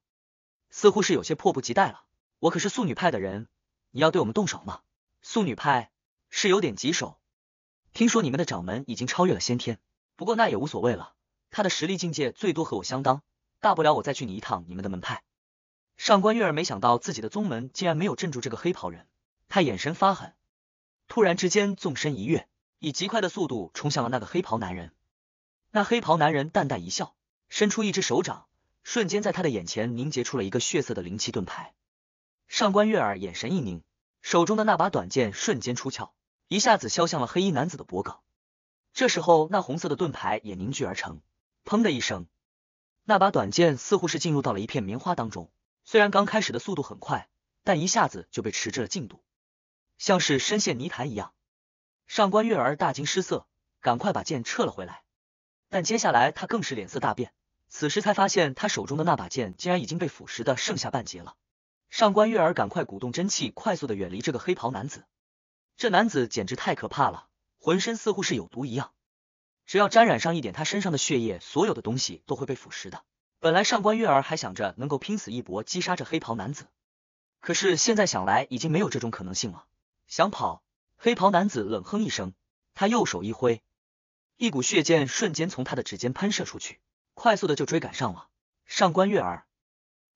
S1: 似乎是有些迫不及待了。我可是素女派的人，你要对我们动手吗？素女派是有点棘手，听说你们的掌门已经超越了先天，不过那也无所谓了，他的实力境界最多和我相当，大不了我再去你一趟你们的门派。上官月儿没想到自己的宗门竟然没有镇住这个黑袍人，他眼神发狠，突然之间纵身一跃，以极快的速度冲向了那个黑袍男人。那黑袍男人淡淡一笑，伸出一只手掌，瞬间在他的眼前凝结出了一个血色的灵气盾牌。上官月儿眼神一凝。手中的那把短剑瞬间出鞘，一下子削向了黑衣男子的脖颈。这时候，那红色的盾牌也凝聚而成。砰的一声，那把短剑似乎是进入到了一片棉花当中。虽然刚开始的速度很快，但一下子就被迟滞了进度，像是深陷泥潭一样。上官月儿大惊失色，赶快把剑撤了回来。但接下来，他更是脸色大变。此时才发现，他手中的那把剑竟然已经被腐蚀的剩下半截了。上官月儿赶快鼓动真气，快速的远离这个黑袍男子。这男子简直太可怕了，浑身似乎是有毒一样，只要沾染上一点他身上的血液，所有的东西都会被腐蚀的。本来上官月儿还想着能够拼死一搏击杀这黑袍男子，可是现在想来已经没有这种可能性了。想跑？黑袍男子冷哼一声，他右手一挥，一股血剑瞬间从他的指尖喷射出去，快速的就追赶上了上官月儿。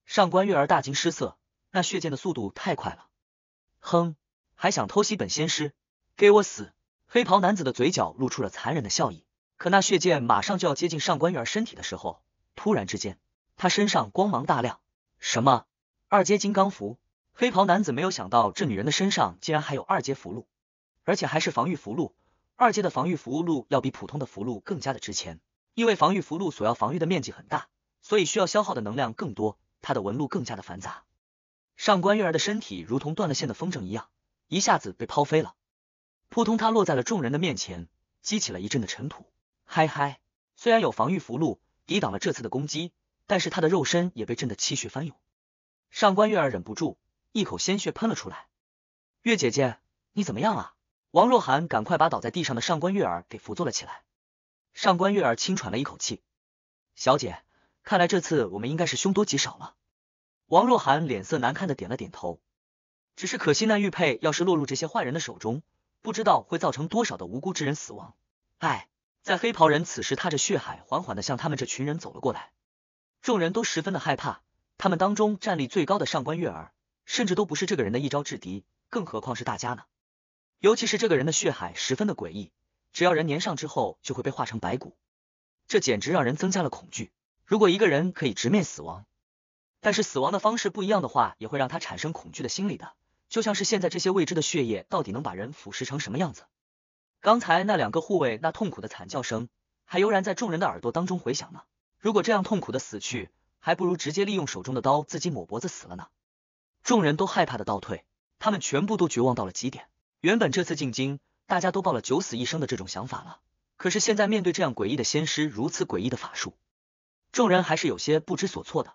S1: 上官月儿大惊失色。那血剑的速度太快了，哼，还想偷袭本仙师，给我死！黑袍男子的嘴角露出了残忍的笑意。可那血剑马上就要接近上官月身体的时候，突然之间，他身上光芒大亮。什么？二阶金刚符？黑袍男子没有想到，这女人的身上竟然还有二阶符箓，而且还是防御符箓。二阶的防御符箓要比普通的符箓更加的值钱，因为防御符箓所要防御的面积很大，所以需要消耗的能量更多，它的纹路更加的繁杂。上官月儿的身体如同断了线的风筝一样，一下子被抛飞了，扑通，她落在了众人的面前，激起了一阵的尘土。嗨嗨，虽然有防御符箓抵挡了这次的攻击，但是她的肉身也被震得气血翻涌。上官月儿忍不住一口鲜血喷了出来。月姐姐，你怎么样啊？王若涵赶快把倒在地上的上官月儿给扶坐了起来。上官月儿轻喘了一口气，小姐，看来这次我们应该是凶多吉少了。王若涵脸色难看的点了点头，只是可惜那玉佩要是落入这些坏人的手中，不知道会造成多少的无辜之人死亡。唉，在黑袍人此时踏着血海缓缓的向他们这群人走了过来，众人都十分的害怕。他们当中战力最高的上官月儿，甚至都不是这个人的一招制敌，更何况是大家呢？尤其是这个人的血海十分的诡异，只要人粘上之后就会被化成白骨，这简直让人增加了恐惧。如果一个人可以直面死亡。但是死亡的方式不一样的话，也会让他产生恐惧的心理的。就像是现在这些未知的血液，到底能把人腐蚀成什么样子？刚才那两个护卫那痛苦的惨叫声，还悠然在众人的耳朵当中回响呢。如果这样痛苦的死去，还不如直接利用手中的刀自己抹脖子死了呢。众人都害怕的倒退，他们全部都绝望到了极点。原本这次进京，大家都抱了九死一生的这种想法了，可是现在面对这样诡异的仙师，如此诡异的法术，众人还是有些不知所措的。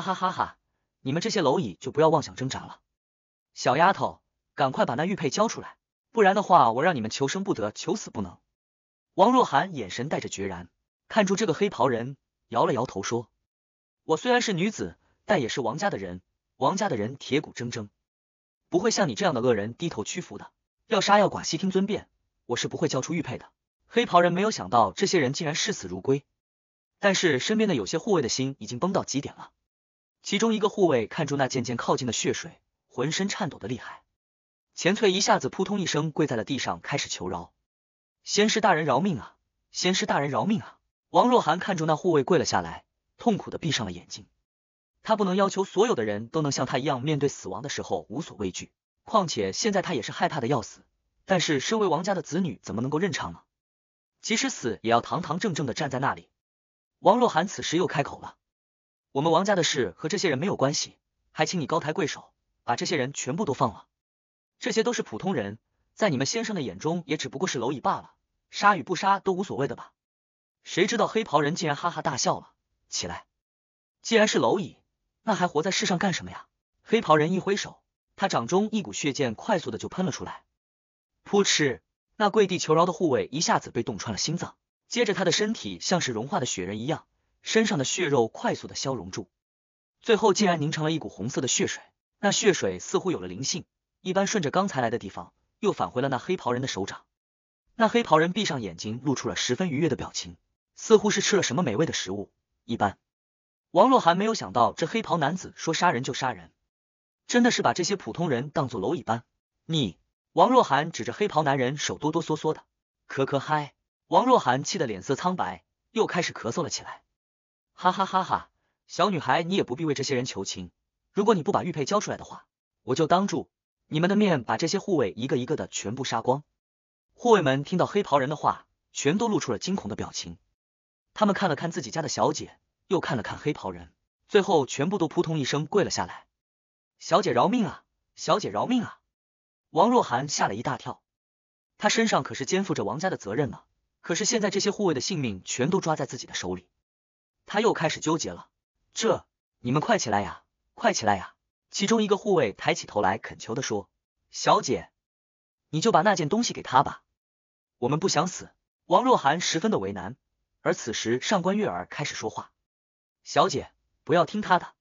S1: 哈哈哈哈，你们这些蝼蚁就不要妄想挣扎了。小丫头，赶快把那玉佩交出来，不然的话，我让你们求生不得，求死不能。王若涵眼神带着决然，看住这个黑袍人，摇了摇头说：“我虽然是女子，但也是王家的人。王家的人铁骨铮铮，不会像你这样的恶人低头屈服的。要杀要剐，悉听尊便，我是不会交出玉佩的。”黑袍人没有想到这些人竟然视死如归，但是身边的有些护卫的心已经崩到极点了。其中一个护卫看住那渐渐靠近的血水，浑身颤抖的厉害，钱翠一下子扑通一声跪在了地上，开始求饶：“仙师大人饶命啊，仙师大人饶命啊！”王若涵看住那护卫跪了下来，痛苦的闭上了眼睛。他不能要求所有的人都能像他一样面对死亡的时候无所畏惧，况且现在他也是害怕的要死。但是身为王家的子女，怎么能够认差呢？即使死也要堂堂正正的站在那里。王若涵此时又开口了。我们王家的事和这些人没有关系，还请你高抬贵手，把这些人全部都放了。这些都是普通人，在你们先生的眼中也只不过是蝼蚁罢了，杀与不杀都无所谓的吧？谁知道黑袍人竟然哈哈大笑了起来。既然是蝼蚁，那还活在世上干什么呀？黑袍人一挥手，他掌中一股血剑快速的就喷了出来，噗嗤，那跪地求饶的护卫一下子被洞穿了心脏，接着他的身体像是融化的雪人一样。身上的血肉快速的消融住，最后竟然凝成了一股红色的血水。那血水似乎有了灵性，一般顺着刚才来的地方，又返回了那黑袍人的手掌。那黑袍人闭上眼睛，露出了十分愉悦的表情，似乎是吃了什么美味的食物一般。王若涵没有想到，这黑袍男子说杀人就杀人，真的是把这些普通人当做蝼蚁般。你，王若涵指着黑袍男人手哆哆嗦嗦的，咳咳嗨！王若涵气得脸色苍白，又开始咳嗽了起来。哈哈哈！哈小女孩，你也不必为这些人求情。如果你不把玉佩交出来的话，我就当住你们的面把这些护卫一个一个的全部杀光。护卫们听到黑袍人的话，全都露出了惊恐的表情。他们看了看自己家的小姐，又看了看黑袍人，最后全部都扑通一声跪了下来。小姐饶命啊！小姐饶命啊！王若涵吓了一大跳，她身上可是肩负着王家的责任呢。可是现在这些护卫的性命全都抓在自己的手里。他又开始纠结了，这你们快起来呀，快起来呀！其中一个护卫抬起头来，恳求的说：“小姐，你就把那件东西给他吧，我们不想死。”王若涵十分的为难。而此时，上官月儿开始说话：“小姐，不要听他的，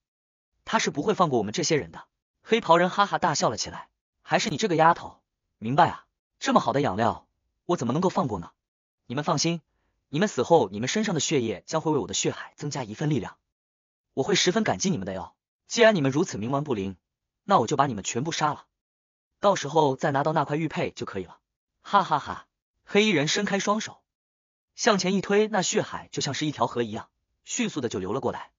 S1: 他是不会放过我们这些人的。”黑袍人哈哈大笑了起来，还是你这个丫头明白啊！这么好的养料，我怎么能够放过呢？你们放心。你们死后，你们身上的血液将会为我的血海增加一份力量，我会十分感激你们的哟。既然你们如此冥顽不灵，那我就把你们全部杀了，到时候再拿到那块玉佩就可以了。哈哈哈！黑衣人伸开双手，向前一推，那血海就像是一条河一样，迅速的就流了过来。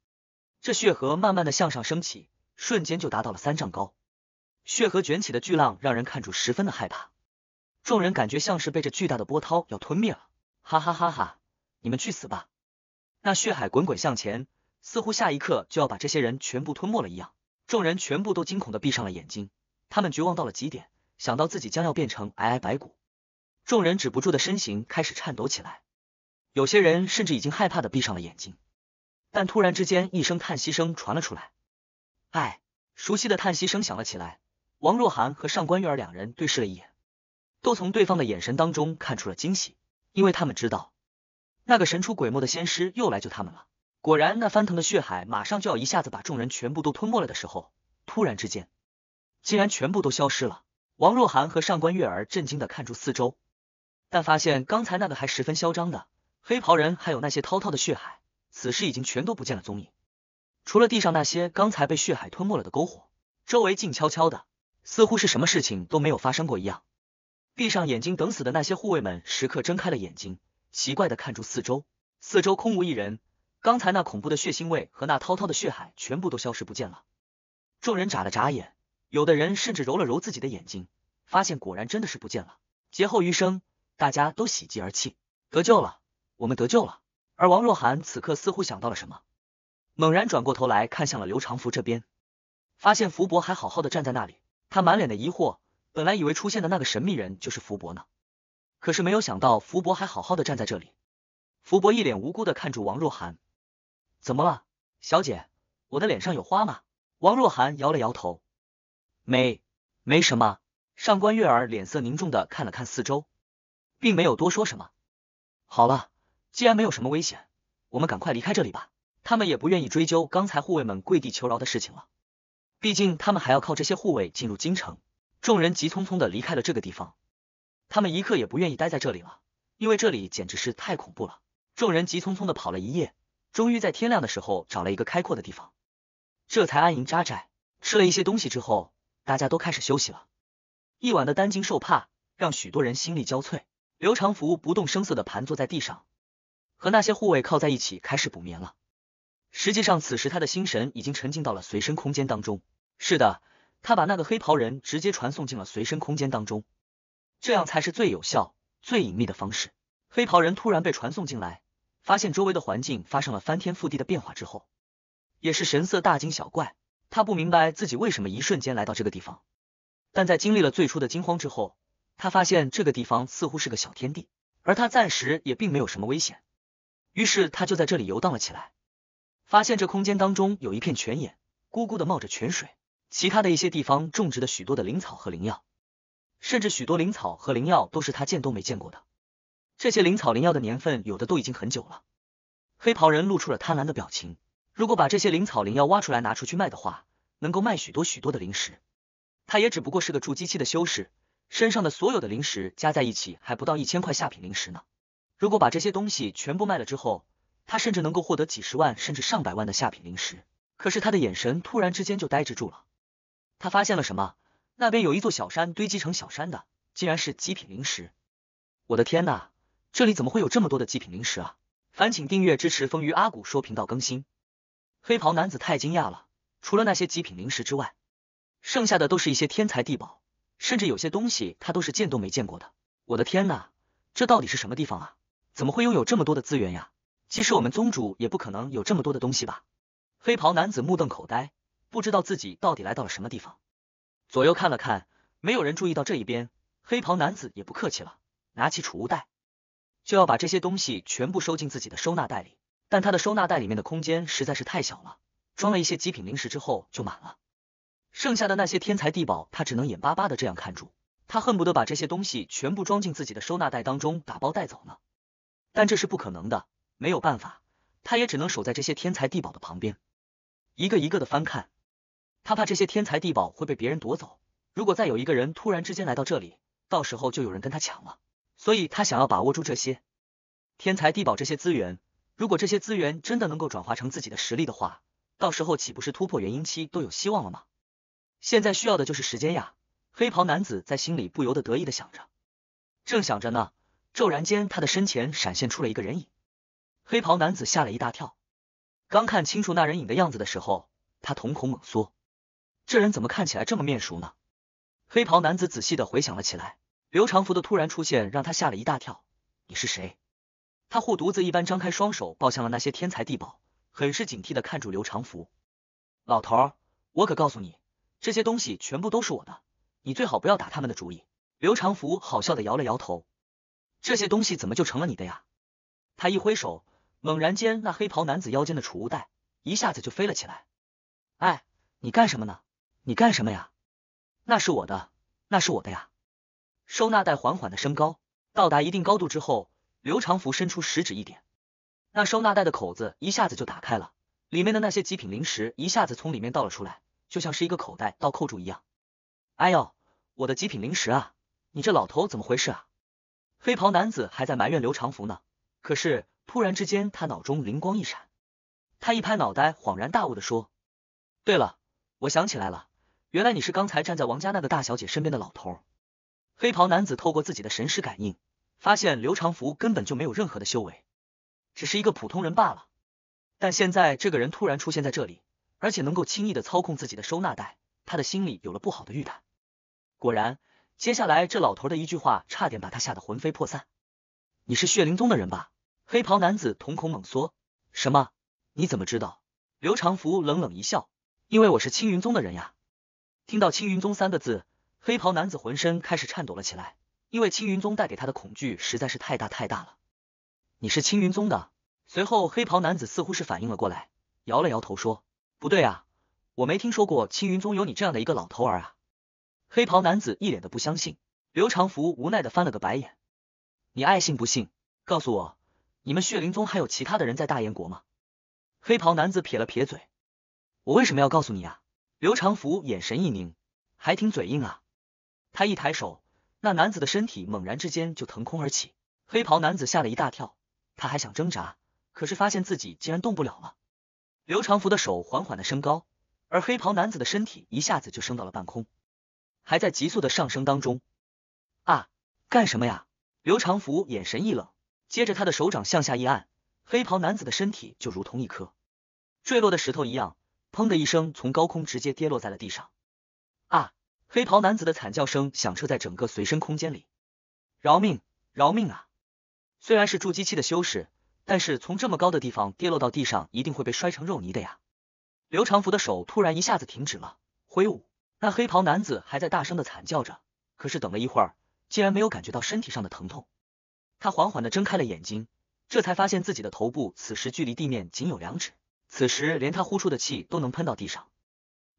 S1: 这血河慢慢的向上升起，瞬间就达到了三丈高。血河卷起的巨浪让人看住十分的害怕，众人感觉像是被这巨大的波涛要吞灭了。哈哈哈哈！你们去死吧！那血海滚滚向前，似乎下一刻就要把这些人全部吞没了一样。众人全部都惊恐的闭上了眼睛，他们绝望到了极点，想到自己将要变成皑皑白骨，众人止不住的身形开始颤抖起来。有些人甚至已经害怕的闭上了眼睛，但突然之间，一声叹息声传了出来。唉，熟悉的叹息声响了起来。王若涵和上官玉儿两人对视了一眼，都从对方的眼神当中看出了惊喜，因为他们知道。那个神出鬼没的仙师又来救他们了。果然，那翻腾的血海马上就要一下子把众人全部都吞没了的时候，突然之间，竟然全部都消失了。王若涵和上官月儿震惊的看住四周，但发现刚才那个还十分嚣张的黑袍人，还有那些滔滔的血海，此时已经全都不见了踪影。除了地上那些刚才被血海吞没了的篝火，周围静悄悄的，似乎是什么事情都没有发生过一样。闭上眼睛等死的那些护卫们，时刻睁开了眼睛。奇怪的看住四周，四周空无一人，刚才那恐怖的血腥味和那滔滔的血海全部都消失不见了。众人眨了眨眼，有的人甚至揉了揉自己的眼睛，发现果然真的是不见了。劫后余生，大家都喜极而泣，得救了，我们得救了。而王若涵此刻似乎想到了什么，猛然转过头来看向了刘长福这边，发现福伯还好好的站在那里，他满脸的疑惑，本来以为出现的那个神秘人就是福伯呢。可是没有想到，福伯还好好的站在这里。福伯一脸无辜的看住王若涵，怎么了，小姐？我的脸上有花吗？王若涵摇了摇头，没，没什么。上官月儿脸色凝重的看了看四周，并没有多说什么。好了，既然没有什么危险，我们赶快离开这里吧。他们也不愿意追究刚才护卫们跪地求饶的事情了，毕竟他们还要靠这些护卫进入京城。众人急匆匆的离开了这个地方。他们一刻也不愿意待在这里了，因为这里简直是太恐怖了。众人急匆匆的跑了一夜，终于在天亮的时候找了一个开阔的地方，这才安营扎寨，吃了一些东西之后，大家都开始休息了。一晚的担惊受怕，让许多人心力交瘁。刘长福不动声色的盘坐在地上，和那些护卫靠在一起开始补眠了。实际上，此时他的心神已经沉浸到了随身空间当中。是的，他把那个黑袍人直接传送进了随身空间当中。这样才是最有效、最隐秘的方式。黑袍人突然被传送进来，发现周围的环境发生了翻天覆地的变化之后，也是神色大惊小怪。他不明白自己为什么一瞬间来到这个地方，但在经历了最初的惊慌之后，他发现这个地方似乎是个小天地，而他暂时也并没有什么危险。于是他就在这里游荡了起来，发现这空间当中有一片泉眼，咕咕的冒着泉水，其他的一些地方种植的许多的灵草和灵药。甚至许多灵草和灵药都是他见都没见过的，这些灵草灵药的年份有的都已经很久了。黑袍人露出了贪婪的表情，如果把这些灵草灵药挖出来拿出去卖的话，能够卖许多许多的灵石。他也只不过是个筑基期的修士，身上的所有的灵石加在一起还不到一千块下品灵石呢。如果把这些东西全部卖了之后，他甚至能够获得几十万甚至上百万的下品灵石。可是他的眼神突然之间就呆滞住了，他发现了什么？那边有一座小山，堆积成小山的，竟然是极品灵石！我的天呐，这里怎么会有这么多的极品灵石啊？烦请订阅支持风鱼阿古说频道更新。黑袍男子太惊讶了，除了那些极品灵石之外，剩下的都是一些天才地宝，甚至有些东西他都是见都没见过的。我的天呐，这到底是什么地方啊？怎么会拥有这么多的资源呀？即使我们宗主也不可能有这么多的东西吧？黑袍男子目瞪口呆，不知道自己到底来到了什么地方。左右看了看，没有人注意到这一边，黑袍男子也不客气了，拿起储物袋，就要把这些东西全部收进自己的收纳袋里。但他的收纳袋里面的空间实在是太小了，装了一些极品零食之后就满了，剩下的那些天才地宝他只能眼巴巴的这样看住，他恨不得把这些东西全部装进自己的收纳袋当中打包带走呢。但这是不可能的，没有办法，他也只能守在这些天才地宝的旁边，一个一个的翻看。他怕这些天才地宝会被别人夺走，如果再有一个人突然之间来到这里，到时候就有人跟他抢了，所以他想要把握住这些天才地宝这些资源。如果这些资源真的能够转化成自己的实力的话，到时候岂不是突破元婴期都有希望了吗？现在需要的就是时间呀！黑袍男子在心里不由得得意的想着。正想着呢，骤然间他的身前闪现出了一个人影，黑袍男子吓了一大跳。刚看清楚那人影的样子的时候，他瞳孔猛缩。这人怎么看起来这么面熟呢？黑袍男子仔细的回想了起来。刘长福的突然出现让他吓了一大跳。你是谁？他护犊子一般张开双手抱向了那些天才地宝，很是警惕的看住刘长福。老头，我可告诉你，这些东西全部都是我的，你最好不要打他们的主意。刘长福好笑的摇了摇头，这些东西怎么就成了你的呀？他一挥手，猛然间那黑袍男子腰间的储物袋一下子就飞了起来。哎，你干什么呢？你干什么呀？那是我的，那是我的呀！收纳袋缓缓的升高，到达一定高度之后，刘长福伸出食指一点，那收纳袋的口子一下子就打开了，里面的那些极品零食一下子从里面倒了出来，就像是一个口袋倒扣住一样。哎呦，我的极品零食啊！你这老头怎么回事啊？黑袍男子还在埋怨刘长福呢，可是突然之间他脑中灵光一闪，他一拍脑袋，恍然大悟的说：“对了，我想起来了。”原来你是刚才站在王家那个大小姐身边的老头儿。黑袍男子透过自己的神识感应，发现刘长福根本就没有任何的修为，只是一个普通人罢了。但现在这个人突然出现在这里，而且能够轻易的操控自己的收纳袋，他的心里有了不好的预感。果然，接下来这老头的一句话差点把他吓得魂飞魄散。你是血灵宗的人吧？黑袍男子瞳孔猛缩。什么？你怎么知道？刘长福冷冷一笑，因为我是青云宗的人呀。听到“青云宗”三个字，黑袍男子浑身开始颤抖了起来，因为青云宗带给他的恐惧实在是太大太大了。你是青云宗的？随后，黑袍男子似乎是反应了过来，摇了摇头说：“不对啊，我没听说过青云宗有你这样的一个老头儿啊。”黑袍男子一脸的不相信。刘长福无奈的翻了个白眼：“你爱信不信，告诉我，你们血灵宗还有其他的人在大燕国吗？”黑袍男子撇了撇嘴：“我为什么要告诉你啊？刘长福眼神一凝，还挺嘴硬啊！他一抬手，那男子的身体猛然之间就腾空而起，黑袍男子吓了一大跳，他还想挣扎，可是发现自己竟然动不了了。刘长福的手缓缓的升高，而黑袍男子的身体一下子就升到了半空，还在急速的上升当中。啊！干什么呀？刘长福眼神一冷，接着他的手掌向下一按，黑袍男子的身体就如同一颗坠落的石头一样。砰的一声，从高空直接跌落在了地上。啊！黑袍男子的惨叫声响彻在整个随身空间里，饶命，饶命啊！虽然是筑基期的修士，但是从这么高的地方跌落到地上，一定会被摔成肉泥的呀。刘长福的手突然一下子停止了挥舞，那黑袍男子还在大声的惨叫着，可是等了一会儿，竟然没有感觉到身体上的疼痛。他缓缓的睁开了眼睛，这才发现自己的头部此时距离地面仅有两指。此时连他呼出的气都能喷到地上，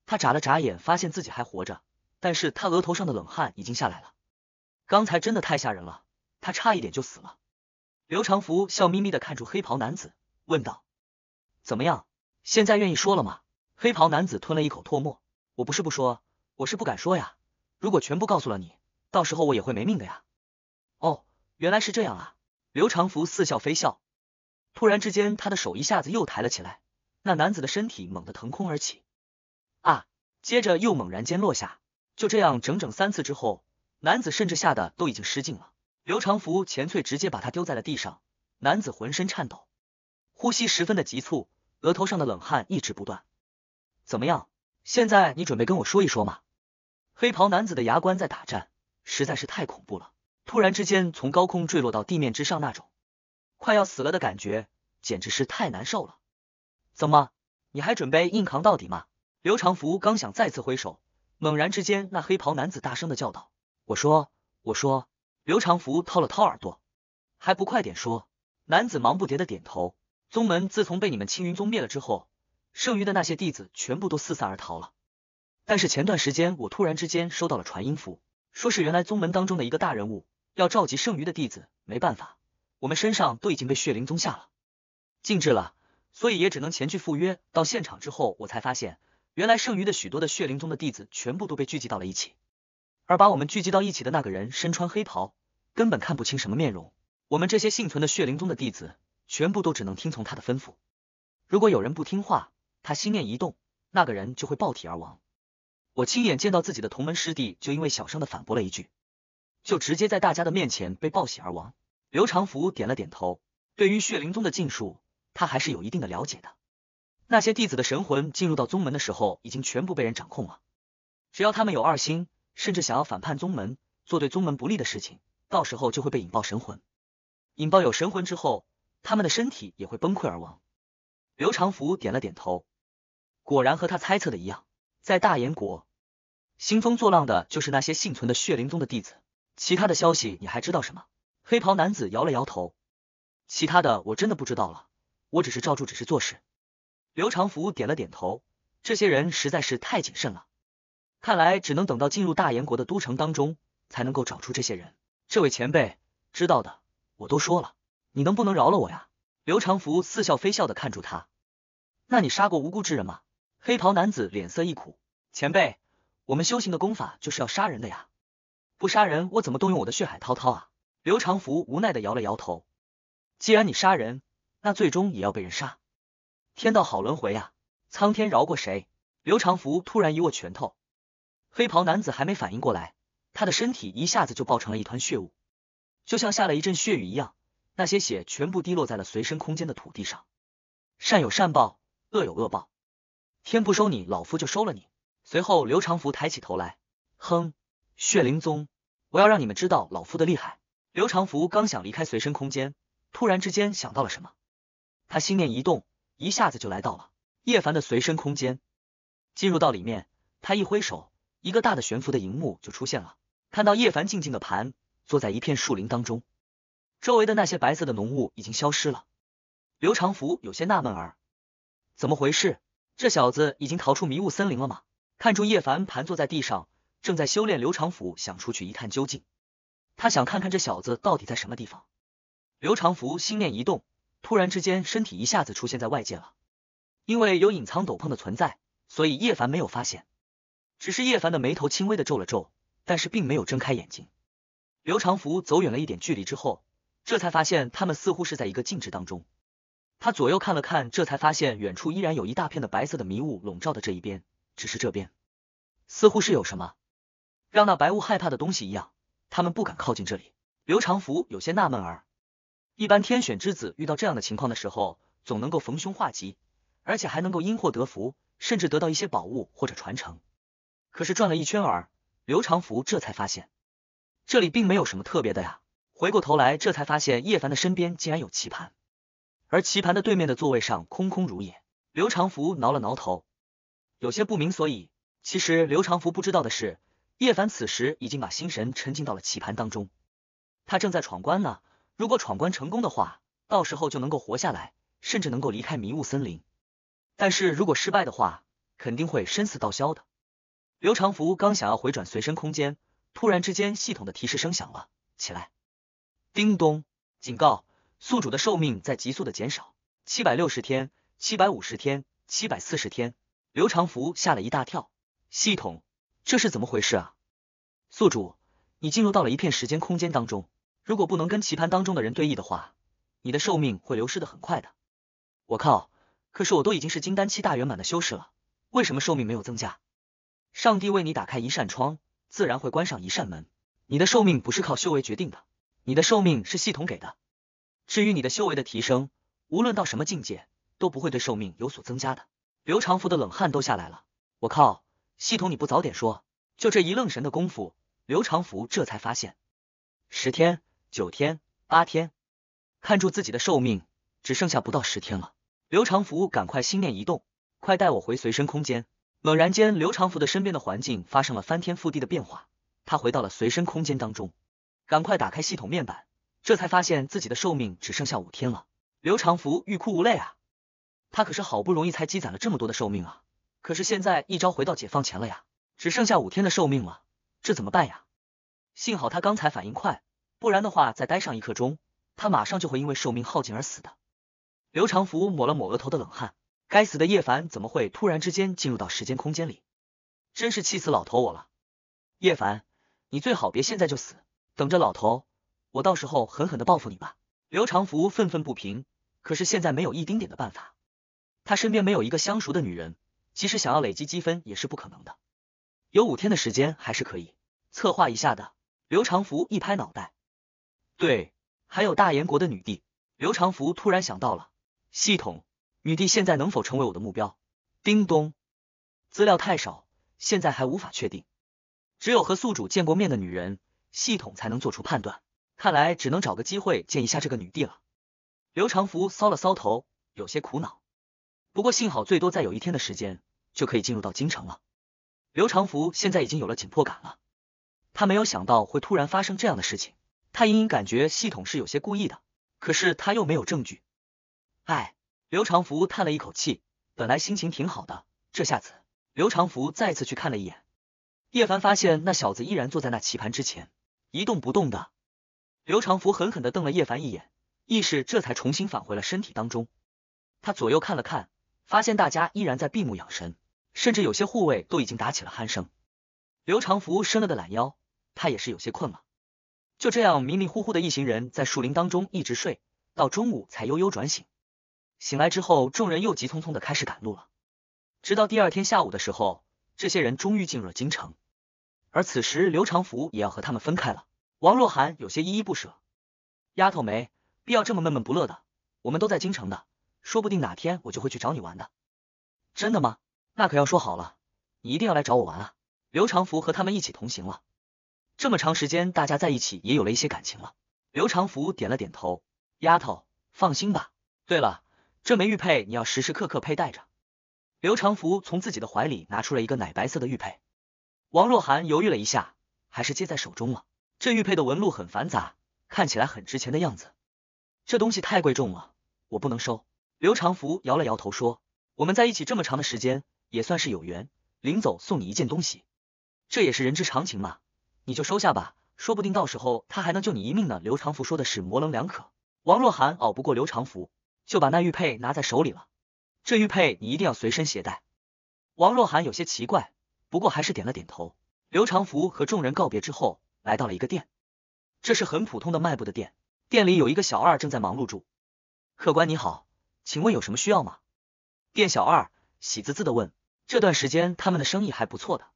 S1: 他眨了眨眼，发现自己还活着，但是他额头上的冷汗已经下来了。刚才真的太吓人了，他差一点就死了。刘长福笑眯眯的看着黑袍男子，问道：“怎么样，现在愿意说了吗？”黑袍男子吞了一口唾沫：“我不是不说，我是不敢说呀。如果全部告诉了你，到时候我也会没命的呀。”哦，原来是这样啊。刘长福似笑非笑，突然之间，他的手一下子又抬了起来。那男子的身体猛地腾空而起，啊，接着又猛然间落下，就这样整整三次之后，男子甚至吓得都已经失禁了。刘长福、前脆直接把他丢在了地上，男子浑身颤抖，呼吸十分的急促，额头上的冷汗一直不断。怎么样，现在你准备跟我说一说吗？黑袍男子的牙关在打颤，实在是太恐怖了。突然之间从高空坠落到地面之上那种，快要死了的感觉，简直是太难受了。怎么？你还准备硬扛到底吗？刘长福刚想再次挥手，猛然之间，那黑袍男子大声的叫道：“我说，我说。”刘长福掏了掏耳朵，还不快点说！男子忙不迭的点头。宗门自从被你们青云宗灭了之后，剩余的那些弟子全部都四散而逃了。但是前段时间，我突然之间收到了传音符，说是原来宗门当中的一个大人物要召集剩余的弟子。没办法，我们身上都已经被血灵宗下了静制了。所以也只能前去赴约。到现场之后，我才发现，原来剩余的许多的血灵宗的弟子全部都被聚集到了一起。而把我们聚集到一起的那个人身穿黑袍，根本看不清什么面容。我们这些幸存的血灵宗的弟子，全部都只能听从他的吩咐。如果有人不听话，他心念一动，那个人就会暴体而亡。我亲眼见到自己的同门师弟就因为小声的反驳了一句，就直接在大家的面前被暴血而亡。刘长福点了点头，对于血灵宗的禁术。他还是有一定的了解的。那些弟子的神魂进入到宗门的时候，已经全部被人掌控了。只要他们有二心，甚至想要反叛宗门，做对宗门不利的事情，到时候就会被引爆神魂。引爆有神魂之后，他们的身体也会崩溃而亡。刘长福点了点头，果然和他猜测的一样，在大炎国兴风作浪的就是那些幸存的血灵宗的弟子。其他的消息你还知道什么？黑袍男子摇了摇头，其他的我真的不知道了。我只是照住，只是做事。刘长福点了点头。这些人实在是太谨慎了，看来只能等到进入大燕国的都城当中，才能够找出这些人。这位前辈知道的，我都说了，你能不能饶了我呀？刘长福似笑非笑的看住他。那你杀过无辜之人吗？黑袍男子脸色一苦。前辈，我们修行的功法就是要杀人的呀，不杀人我怎么动用我的血海滔滔啊？刘长福无奈的摇了摇头。既然你杀人。那最终也要被人杀，天道好轮回呀！苍天饶过谁？刘长福突然一握拳头，黑袍男子还没反应过来，他的身体一下子就爆成了一团血雾，就像下了一阵血雨一样，那些血全部滴落在了随身空间的土地上。善有善报，恶有恶报，天不收你，老夫就收了你。随后，刘长福抬起头来，哼，血灵宗，我要让你们知道老夫的厉害。刘长福刚想离开随身空间，突然之间想到了什么。他心念一动，一下子就来到了叶凡的随身空间。进入到里面，他一挥手，一个大的悬浮的荧幕就出现了。看到叶凡静静的盘坐在一片树林当中，周围的那些白色的浓雾已经消失了。刘长福有些纳闷儿，怎么回事？这小子已经逃出迷雾森林了吗？看出叶凡盘坐在地上，正在修炼。刘长福想出去一探究竟，他想看看这小子到底在什么地方。刘长福心念一动。突然之间，身体一下子出现在外界了。因为有隐藏斗篷的存在，所以叶凡没有发现。只是叶凡的眉头轻微的皱了皱，但是并没有睁开眼睛。刘长福走远了一点距离之后，这才发现他们似乎是在一个静止当中。他左右看了看，这才发现远处依然有一大片的白色的迷雾笼罩的这一边。只是这边似乎是有什么让那白雾害怕的东西一样，他们不敢靠近这里。刘长福有些纳闷儿。一般天选之子遇到这样的情况的时候，总能够逢凶化吉，而且还能够因祸得福，甚至得到一些宝物或者传承。可是转了一圈儿，刘长福这才发现这里并没有什么特别的呀。回过头来，这才发现叶凡的身边竟然有棋盘，而棋盘的对面的座位上空空如也。刘长福挠了挠头，有些不明所以。其实刘长福不知道的是，叶凡此时已经把心神沉浸到了棋盘当中，他正在闯关呢。如果闯关成功的话，到时候就能够活下来，甚至能够离开迷雾森林。但是如果失败的话，肯定会生死道消的。刘长福刚想要回转随身空间，突然之间系统的提示声响了起来，叮咚，警告，宿主的寿命在急速的减少，七百六十天，七百五十天，七百四十天。刘长福吓了一大跳，系统，这是怎么回事啊？宿主，你进入到了一片时间空间当中。如果不能跟棋盘当中的人对弈的话，你的寿命会流失的很快的。我靠！可是我都已经是金丹期大圆满的修士了，为什么寿命没有增加？上帝为你打开一扇窗，自然会关上一扇门。你的寿命不是靠修为决定的，你的寿命是系统给的。至于你的修为的提升，无论到什么境界，都不会对寿命有所增加的。刘长福的冷汗都下来了。我靠！系统你不早点说，就这一愣神的功夫，刘长福这才发现十天。九天八天，看住自己的寿命，只剩下不到十天了。刘长福，赶快心念一动，快带我回随身空间。猛然间，刘长福的身边的环境发生了翻天覆地的变化，他回到了随身空间当中，赶快打开系统面板，这才发现自己的寿命只剩下五天了。刘长福欲哭无泪啊，他可是好不容易才积攒了这么多的寿命啊，可是现在一朝回到解放前了呀，只剩下五天的寿命了，这怎么办呀？幸好他刚才反应快。不然的话，再待上一刻钟，他马上就会因为寿命耗尽而死的。刘长福抹了抹额头的冷汗，该死的叶凡怎么会突然之间进入到时间空间里？真是气死老头我了！叶凡，你最好别现在就死，等着老头我到时候狠狠的报复你吧！刘长福愤愤不平，可是现在没有一丁点的办法，他身边没有一个相熟的女人，即使想要累积积分也是不可能的。有五天的时间还是可以策划一下的。刘长福一拍脑袋。对，还有大燕国的女帝刘长福突然想到了系统，女帝现在能否成为我的目标？叮咚，资料太少，现在还无法确定，只有和宿主见过面的女人，系统才能做出判断。看来只能找个机会见一下这个女帝了。刘长福搔了搔头，有些苦恼。不过幸好，最多再有一天的时间就可以进入到京城了。刘长福现在已经有了紧迫感了，他没有想到会突然发生这样的事情。他隐隐感觉系统是有些故意的，可是他又没有证据。唉，刘长福叹了一口气，本来心情挺好的，这下子，刘长福再次去看了一眼叶凡，发现那小子依然坐在那棋盘之前，一动不动的。刘长福狠狠的瞪了叶凡一眼，意识这才重新返回了身体当中。他左右看了看，发现大家依然在闭目养神，甚至有些护卫都已经打起了鼾声。刘长福伸了个懒腰，他也是有些困了。就这样迷迷糊糊的一行人在树林当中一直睡，到中午才悠悠转醒。醒来之后，众人又急匆匆的开始赶路了。直到第二天下午的时候，这些人终于进入了京城。而此时刘长福也要和他们分开了。王若涵有些依依不舍，丫头没必要这么闷闷不乐的。我们都在京城的，说不定哪天我就会去找你玩的。真的吗？那可要说好了，你一定要来找我玩啊！刘长福和他们一起同行了。这么长时间，大家在一起也有了一些感情了。刘长福点了点头，丫头放心吧。对了，这枚玉佩你要时时刻刻佩戴着。刘长福从自己的怀里拿出了一个奶白色的玉佩，王若涵犹豫了一下，还是接在手中了。这玉佩的纹路很繁杂，看起来很值钱的样子。这东西太贵重了，我不能收。刘长福摇了摇头说：“我们在一起这么长的时间，也算是有缘。临走送你一件东西，这也是人之常情嘛。”你就收下吧，说不定到时候他还能救你一命呢。刘长福说的是模棱两可，王若涵熬不过刘长福，就把那玉佩拿在手里了。这玉佩你一定要随身携带。王若涵有些奇怪，不过还是点了点头。刘长福和众人告别之后，来到了一个店，这是很普通的卖布的店，店里有一个小二正在忙碌住。客官你好，请问有什么需要吗？店小二喜滋滋的问，这段时间他们的生意还不错的。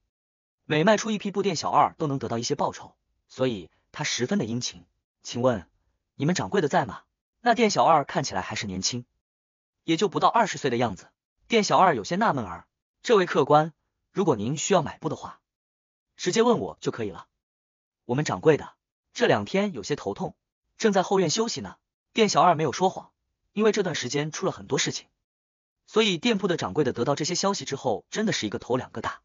S1: 每卖出一批布，店小二都能得到一些报酬，所以他十分的殷勤。请问你们掌柜的在吗？那店小二看起来还是年轻，也就不到二十岁的样子。店小二有些纳闷儿，这位客官，如果您需要买布的话，直接问我就可以了。我们掌柜的这两天有些头痛，正在后院休息呢。店小二没有说谎，因为这段时间出了很多事情，所以店铺的掌柜的得到这些消息之后，真的是一个头两个大。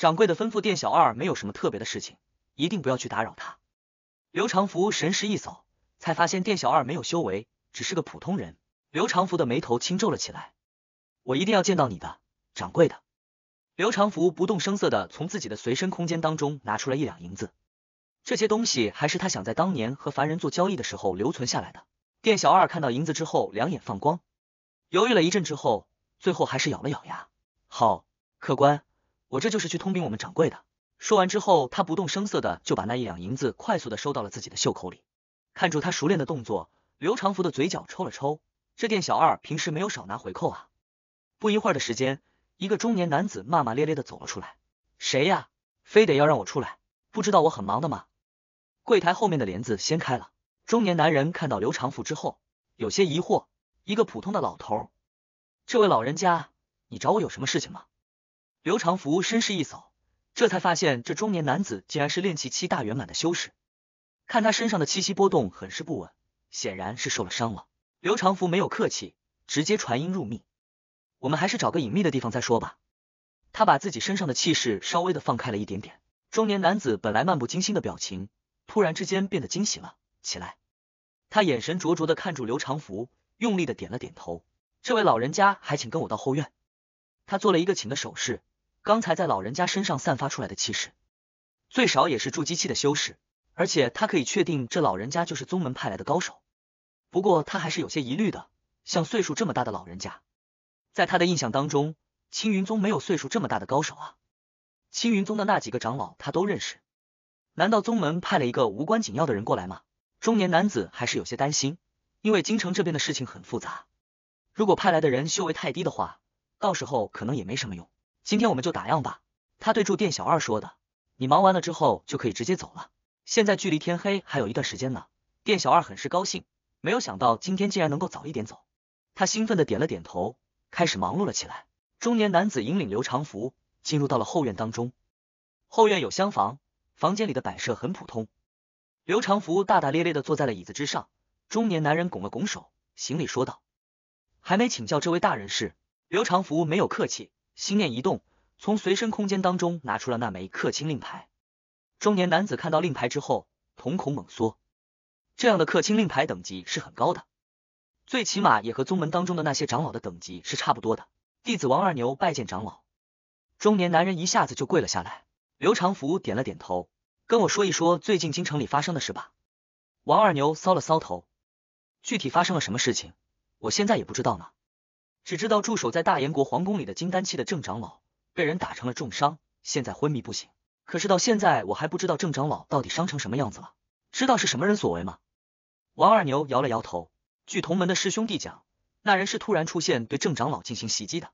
S1: 掌柜的吩咐店小二没有什么特别的事情，一定不要去打扰他。刘长福神识一扫，才发现店小二没有修为，只是个普通人。刘长福的眉头轻皱了起来，我一定要见到你的掌柜的。刘长福不动声色的从自己的随身空间当中拿出了一两银子，这些东西还是他想在当年和凡人做交易的时候留存下来的。店小二看到银子之后，两眼放光，犹豫了一阵之后，最后还是咬了咬牙，好，客官。我这就是去通禀我们掌柜的。说完之后，他不动声色的就把那一两银子快速的收到了自己的袖口里。看住他熟练的动作，刘长福的嘴角抽了抽，这店小二平时没有少拿回扣啊。不一会儿的时间，一个中年男子骂骂咧咧的走了出来。谁呀？非得要让我出来？不知道我很忙的吗？柜台后面的帘子掀开了，中年男人看到刘长福之后，有些疑惑，一个普通的老头。这位老人家，你找我有什么事情吗？刘长福身势一扫，这才发现这中年男子竟然是炼气期大圆满的修士。看他身上的气息波动很是不稳，显然是受了伤了。刘长福没有客气，直接传音入密：“我们还是找个隐秘的地方再说吧。”他把自己身上的气势稍微的放开了一点点。中年男子本来漫不经心的表情，突然之间变得惊喜了起来。他眼神灼灼的看住刘长福，用力的点了点头：“这位老人家，还请跟我到后院。”他做了一个请的手势。刚才在老人家身上散发出来的气势，最少也是筑基期的修士，而且他可以确定这老人家就是宗门派来的高手。不过他还是有些疑虑的，像岁数这么大的老人家，在他的印象当中，青云宗没有岁数这么大的高手啊。青云宗的那几个长老他都认识，难道宗门派了一个无关紧要的人过来吗？中年男子还是有些担心，因为京城这边的事情很复杂，如果派来的人修为太低的话，到时候可能也没什么用。今天我们就打烊吧，他对住店小二说的。你忙完了之后就可以直接走了。现在距离天黑还有一段时间呢。店小二很是高兴，没有想到今天竟然能够早一点走。他兴奋的点了点头，开始忙碌了起来。中年男子引领刘长福进入到了后院当中。后院有厢房，房间里的摆设很普通。刘长福大大咧咧的坐在了椅子之上。中年男人拱了拱手，行礼说道：“还没请教这位大人是？”刘长福没有客气。心念一动，从随身空间当中拿出了那枚客卿令牌。中年男子看到令牌之后，瞳孔猛缩。这样的客卿令牌等级是很高的，最起码也和宗门当中的那些长老的等级是差不多的。弟子王二牛拜见长老。中年男人一下子就跪了下来。刘长福点了点头，跟我说一说最近京城里发生的事吧。王二牛搔了搔头，具体发生了什么事情，我现在也不知道呢。只知道驻守在大燕国皇宫里的金丹期的郑长老被人打成了重伤，现在昏迷不醒。可是到现在我还不知道郑长老到底伤成什么样子了。知道是什么人所为吗？王二牛摇了摇头。据同门的师兄弟讲，那人是突然出现对郑长老进行袭击的。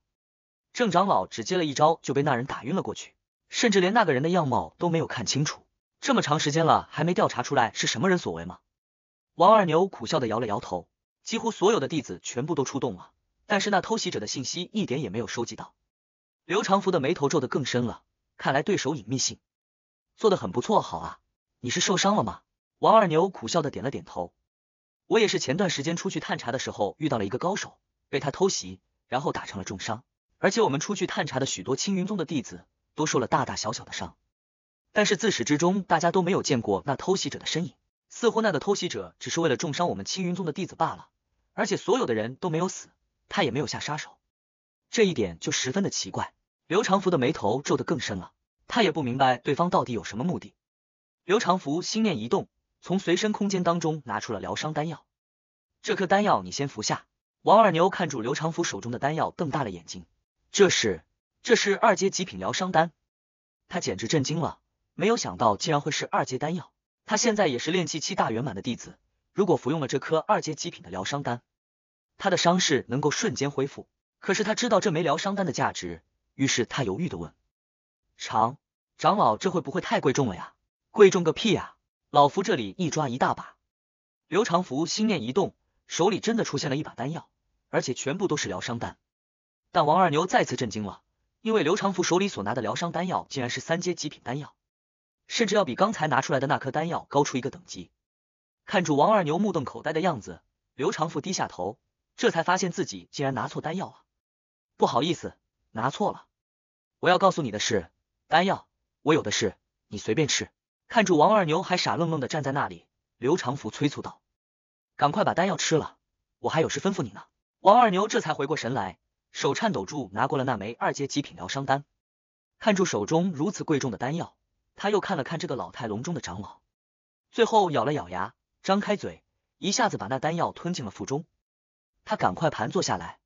S1: 郑长老只接了一招就被那人打晕了过去，甚至连那个人的样貌都没有看清楚。这么长时间了，还没调查出来是什么人所为吗？王二牛苦笑的摇了摇头。几乎所有的弟子全部都出动了。但是那偷袭者的信息一点也没有收集到，刘长福的眉头皱得更深了。看来对手隐秘性做的很不错。好啊，你是受伤了吗？王二牛苦笑的点了点头。我也是前段时间出去探查的时候遇到了一个高手，被他偷袭，然后打成了重伤。而且我们出去探查的许多青云宗的弟子都受了大大小小的伤，但是自始至终大家都没有见过那偷袭者的身影。似乎那个偷袭者只是为了重伤我们青云宗的弟子罢了。而且所有的人都没有死。他也没有下杀手，这一点就十分的奇怪。刘长福的眉头皱得更深了，他也不明白对方到底有什么目的。刘长福心念一动，从随身空间当中拿出了疗伤丹药。这颗丹药你先服下。王二牛看住刘长福手中的丹药，瞪大了眼睛。这是这是二阶极品疗伤丹，他简直震惊了，没有想到竟然会是二阶丹药。他现在也是练气期大圆满的弟子，如果服用了这颗二阶极品的疗伤丹。他的伤势能够瞬间恢复，可是他知道这枚疗伤丹的价值，于是他犹豫的问：“长长老，这会不会太贵重了呀？”“贵重个屁呀！老夫这里一抓一大把。”刘长福心念一动，手里真的出现了一把丹药，而且全部都是疗伤丹。但王二牛再次震惊了，因为刘长福手里所拿的疗伤丹药竟然是三阶极品丹药，甚至要比刚才拿出来的那颗丹药高出一个等级。看住王二牛目瞪口呆的样子，刘长福低下头。这才发现自己竟然拿错丹药了，不好意思，拿错了。我要告诉你的是，丹药我有的是，你随便吃。看住王二牛还傻愣愣的站在那里，刘长福催促道：“赶快把丹药吃了，我还有事吩咐你呢。”王二牛这才回过神来，手颤抖住拿过了那枚二阶极品疗伤丹。看住手中如此贵重的丹药，他又看了看这个老态龙钟的长老，最后咬了咬牙，张开嘴，一下子把那丹药吞进了腹中。他赶快盘坐下来，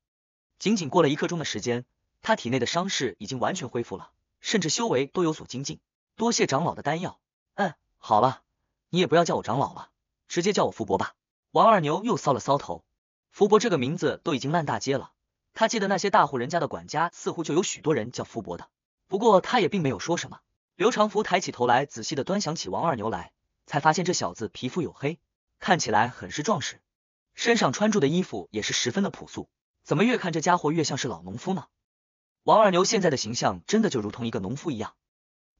S1: 仅仅过了一刻钟的时间，他体内的伤势已经完全恢复了，甚至修为都有所精进。多谢长老的丹药，嗯，好了，你也不要叫我长老了，直接叫我福伯吧。王二牛又搔了搔头，福伯这个名字都已经烂大街了，他记得那些大户人家的管家似乎就有许多人叫福伯的。不过他也并没有说什么。刘长福抬起头来，仔细的端详起王二牛来，才发现这小子皮肤黝黑，看起来很是壮实。身上穿住的衣服也是十分的朴素，怎么越看这家伙越像是老农夫呢？王二牛现在的形象真的就如同一个农夫一样，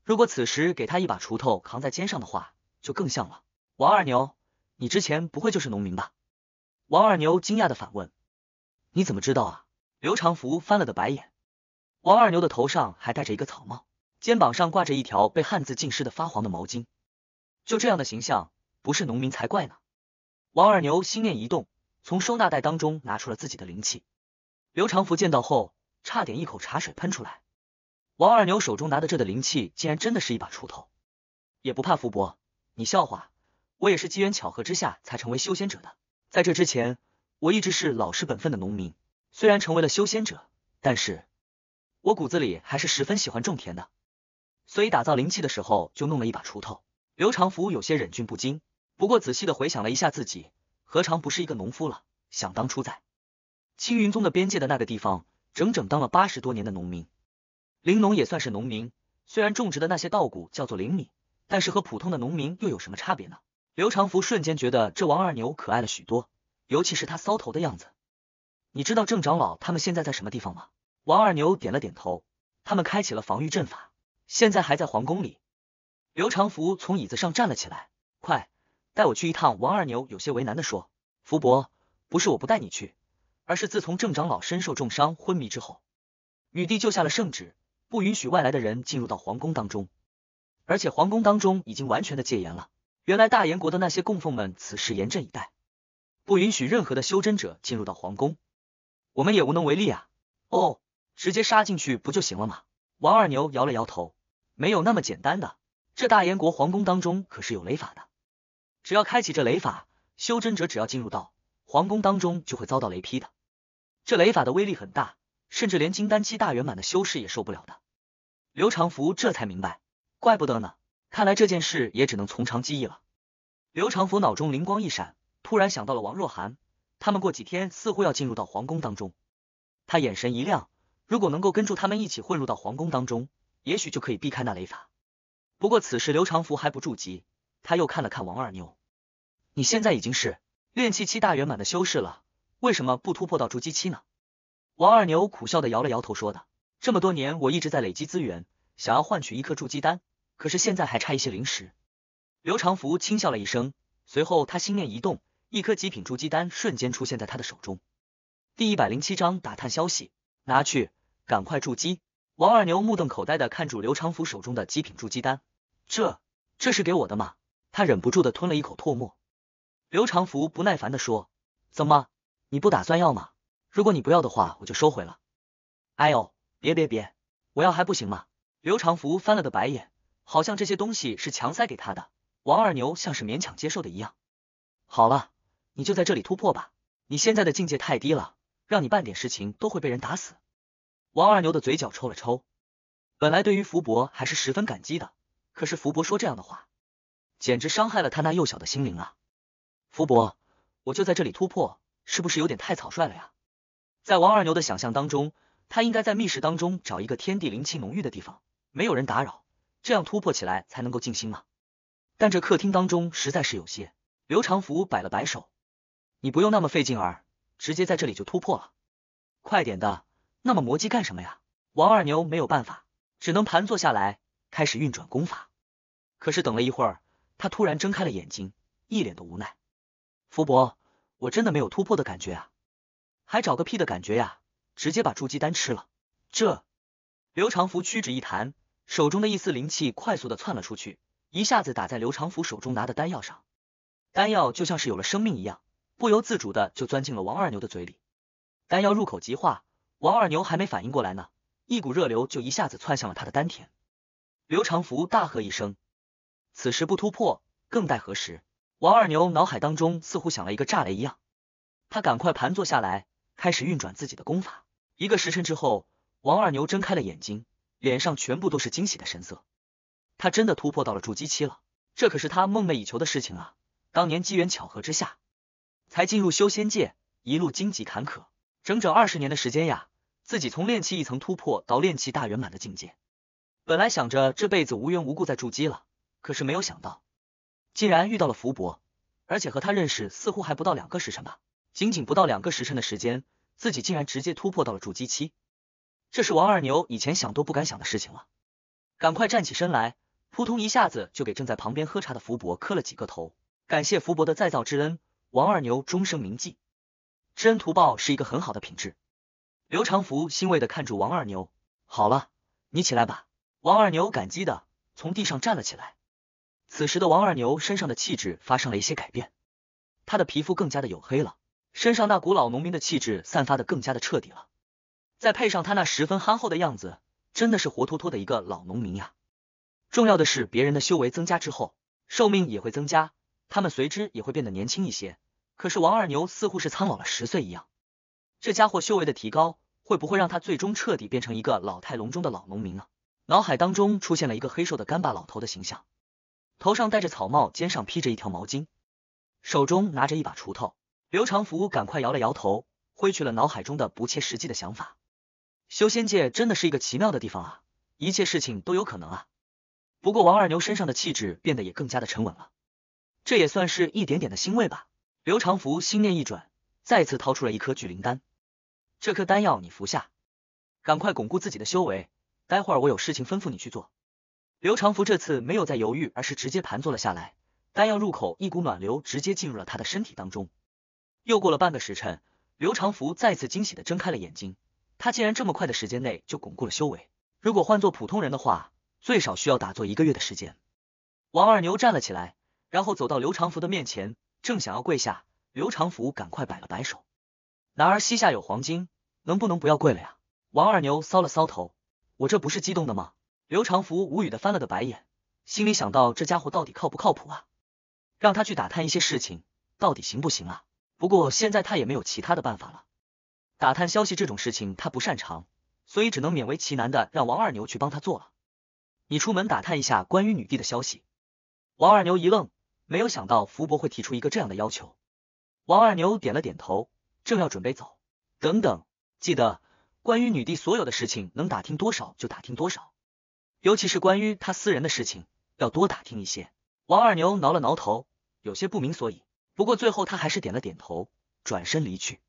S1: 如果此时给他一把锄头扛在肩上的话，就更像了。王二牛，你之前不会就是农民吧？王二牛惊讶的反问：“你怎么知道啊？”刘长福翻了个白眼。王二牛的头上还戴着一个草帽，肩膀上挂着一条被汗渍浸湿的发黄的毛巾，就这样的形象，不是农民才怪呢。王二牛心念一动，从收纳袋当中拿出了自己的灵气。刘长福见到后，差点一口茶水喷出来。王二牛手中拿的这的灵气，竟然真的是一把锄头。也不怕福伯你笑话，我也是机缘巧合之下才成为修仙者的。在这之前，我一直是老实本分的农民。虽然成为了修仙者，但是我骨子里还是十分喜欢种田的，所以打造灵气的时候就弄了一把锄头。刘长福有些忍俊不禁。不过仔细的回想了一下自己，何尝不是一个农夫了？想当初在青云宗的边界的那个地方，整整当了八十多年的农民。林农也算是农民，虽然种植的那些稻谷叫做林米，但是和普通的农民又有什么差别呢？刘长福瞬间觉得这王二牛可爱了许多，尤其是他搔头的样子。你知道郑长老他们现在在什么地方吗？王二牛点了点头，他们开启了防御阵法，现在还在皇宫里。刘长福从椅子上站了起来，快！带我去一趟，王二牛有些为难的说：“福伯，不是我不带你去，而是自从郑长老身受重伤昏迷之后，女帝就下了圣旨，不允许外来的人进入到皇宫当中，而且皇宫当中已经完全的戒严了。原来大燕国的那些供奉们此时严阵以待，不允许任何的修真者进入到皇宫，我们也无能为力啊。哦，直接杀进去不就行了吗？”王二牛摇了摇头，没有那么简单的，这大燕国皇宫当中可是有雷法的。只要开启这雷法，修真者只要进入到皇宫当中，就会遭到雷劈的。这雷法的威力很大，甚至连金丹期大圆满的修士也受不了的。刘长福这才明白，怪不得呢。看来这件事也只能从长计议了。刘长福脑中灵光一闪，突然想到了王若涵，他们过几天似乎要进入到皇宫当中。他眼神一亮，如果能够跟住他们一起混入到皇宫当中，也许就可以避开那雷法。不过此时刘长福还不筑基。他又看了看王二牛，你现在已经是练气期大圆满的修士了，为什么不突破到筑基期呢？王二牛苦笑的摇了摇头，说道：“这么多年我一直在累积资源，想要换取一颗筑基丹，可是现在还差一些灵石。刘长福轻笑了一声，随后他心念一动，一颗极品筑基丹瞬间出现在他的手中。第一百零七章打探消息，拿去，赶快筑基！王二牛目瞪口呆的看住刘长福手中的极品筑基丹，这，这是给我的吗？他忍不住的吞了一口唾沫。刘长福不耐烦的说：“怎么，你不打算要吗？如果你不要的话，我就收回了。”哎呦，别别别，我要还不行吗？刘长福翻了个白眼，好像这些东西是强塞给他的。王二牛像是勉强接受的一样。好了，你就在这里突破吧，你现在的境界太低了，让你办点事情都会被人打死。王二牛的嘴角抽了抽，本来对于福伯还是十分感激的，可是福伯说这样的话。简直伤害了他那幼小的心灵啊！福伯，我就在这里突破，是不是有点太草率了呀？在王二牛的想象当中，他应该在密室当中找一个天地灵气浓郁的地方，没有人打扰，这样突破起来才能够静心嘛。但这客厅当中实在是有些。刘长福摆了摆手：“你不用那么费劲儿，直接在这里就突破了。快点的，那么磨叽干什么呀？”王二牛没有办法，只能盘坐下来，开始运转功法。可是等了一会儿。他突然睁开了眼睛，一脸的无奈。福伯，我真的没有突破的感觉啊，还找个屁的感觉呀！直接把筑基丹吃了。这刘长福屈指一弹，手中的一丝灵气快速的窜了出去，一下子打在刘长福手中拿的丹药上。丹药就像是有了生命一样，不由自主的就钻进了王二牛的嘴里。丹药入口即化，王二牛还没反应过来呢，一股热流就一下子窜向了他的丹田。刘长福大喝一声。此时不突破，更待何时？王二牛脑海当中似乎响了一个炸雷一样，他赶快盘坐下来，开始运转自己的功法。一个时辰之后，王二牛睁开了眼睛，脸上全部都是惊喜的神色。他真的突破到了筑基期了，这可是他梦寐以求的事情啊！当年机缘巧合之下，才进入修仙界，一路荆棘坎坷，整整二十年的时间呀，自己从练气一层突破到练气大圆满的境界。本来想着这辈子无缘无故在筑基了。可是没有想到，竟然遇到了福伯，而且和他认识似乎还不到两个时辰吧。仅仅不到两个时辰的时间，自己竟然直接突破到了筑基期，这是王二牛以前想都不敢想的事情了。赶快站起身来，扑通一下子就给正在旁边喝茶的福伯磕了几个头，感谢福伯的再造之恩，王二牛终生铭记。知恩图报是一个很好的品质。刘长福欣慰的看住王二牛，好了，你起来吧。王二牛感激的从地上站了起来。此时的王二牛身上的气质发生了一些改变，他的皮肤更加的黝黑了，身上那古老农民的气质散发的更加的彻底了，再配上他那十分憨厚的样子，真的是活脱脱的一个老农民呀。重要的是，别人的修为增加之后，寿命也会增加，他们随之也会变得年轻一些。可是王二牛似乎是苍老了十岁一样，这家伙修为的提高会不会让他最终彻底变成一个老态龙钟的老农民呢？脑海当中出现了一个黑瘦的干巴老头的形象。头上戴着草帽，肩上披着一条毛巾，手中拿着一把锄头。刘长福赶快摇了摇头，挥去了脑海中的不切实际的想法。修仙界真的是一个奇妙的地方啊，一切事情都有可能啊。不过王二牛身上的气质变得也更加的沉稳了，这也算是一点点的欣慰吧。刘长福心念一转，再次掏出了一颗聚灵丹，这颗丹药你服下，赶快巩固自己的修为，待会儿我有事情吩咐你去做。刘长福这次没有再犹豫，而是直接盘坐了下来。丹药入口，一股暖流直接进入了他的身体当中。又过了半个时辰，刘长福再次惊喜的睁开了眼睛，他竟然这么快的时间内就巩固了修为。如果换做普通人的话，最少需要打坐一个月的时间。王二牛站了起来，然后走到刘长福的面前，正想要跪下，刘长福赶快摆了摆手：“男儿膝下有黄金，能不能不要跪了呀？”王二牛搔了搔头：“我这不是激动的吗？”刘长福无语的翻了个白眼，心里想到这家伙到底靠不靠谱啊？让他去打探一些事情，到底行不行啊？不过现在他也没有其他的办法了，打探消息这种事情他不擅长，所以只能勉为其难的让王二牛去帮他做了。你出门打探一下关于女帝的消息。王二牛一愣，没有想到福伯会提出一个这样的要求。王二牛点了点头，正要准备走，等等，记得关于女帝所有的事情，能打听多少就打听多少。尤其是关于他私人的事情，要多打听一些。王二牛挠了挠头，有些不明所以。不过最后他还是点了点头，转身离去。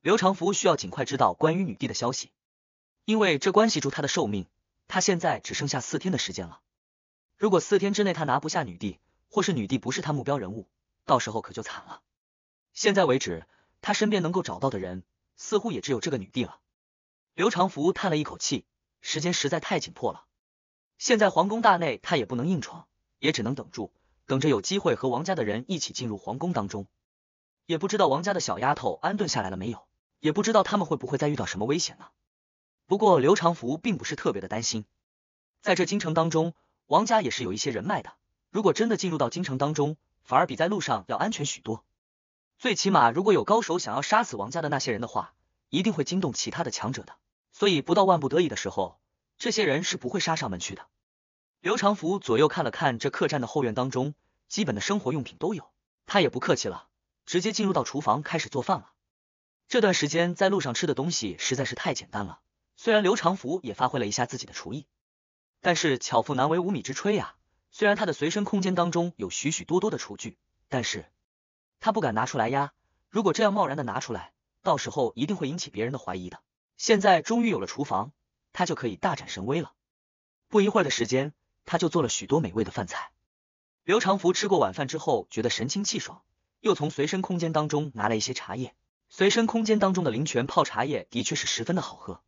S1: 刘长福需要尽快知道关于女帝的消息，因为这关系住他的寿命。他现在只剩下四天的时间了。如果四天之内他拿不下女帝，或是女帝不是他目标人物，到时候可就惨了。现在为止，他身边能够找到的人，似乎也只有这个女帝了。刘长福叹了一口气，时间实在太紧迫了。现在皇宫大内，他也不能硬闯，也只能等住，等着有机会和王家的人一起进入皇宫当中。也不知道王家的小丫头安顿下来了没有，也不知道他们会不会再遇到什么危险呢？不过刘长福并不是特别的担心，在这京城当中，王家也是有一些人脉的。如果真的进入到京城当中，反而比在路上要安全许多。最起码，如果有高手想要杀死王家的那些人的话，一定会惊动其他的强者的。所以，不到万不得已的时候。这些人是不会杀上门去的。刘长福左右看了看这客栈的后院当中，基本的生活用品都有。他也不客气了，直接进入到厨房开始做饭了。这段时间在路上吃的东西实在是太简单了。虽然刘长福也发挥了一下自己的厨艺，但是巧妇难为无米之炊呀。虽然他的随身空间当中有许许多多的厨具，但是他不敢拿出来呀。如果这样贸然的拿出来，到时候一定会引起别人的怀疑的。现在终于有了厨房。他就可以大展神威了。不一会儿的时间，他就做了许多美味的饭菜。刘长福吃过晚饭之后，觉得神清气爽，又从随身空间当中拿了一些茶叶。随身空间当中的灵泉泡茶叶的确是十分的好喝。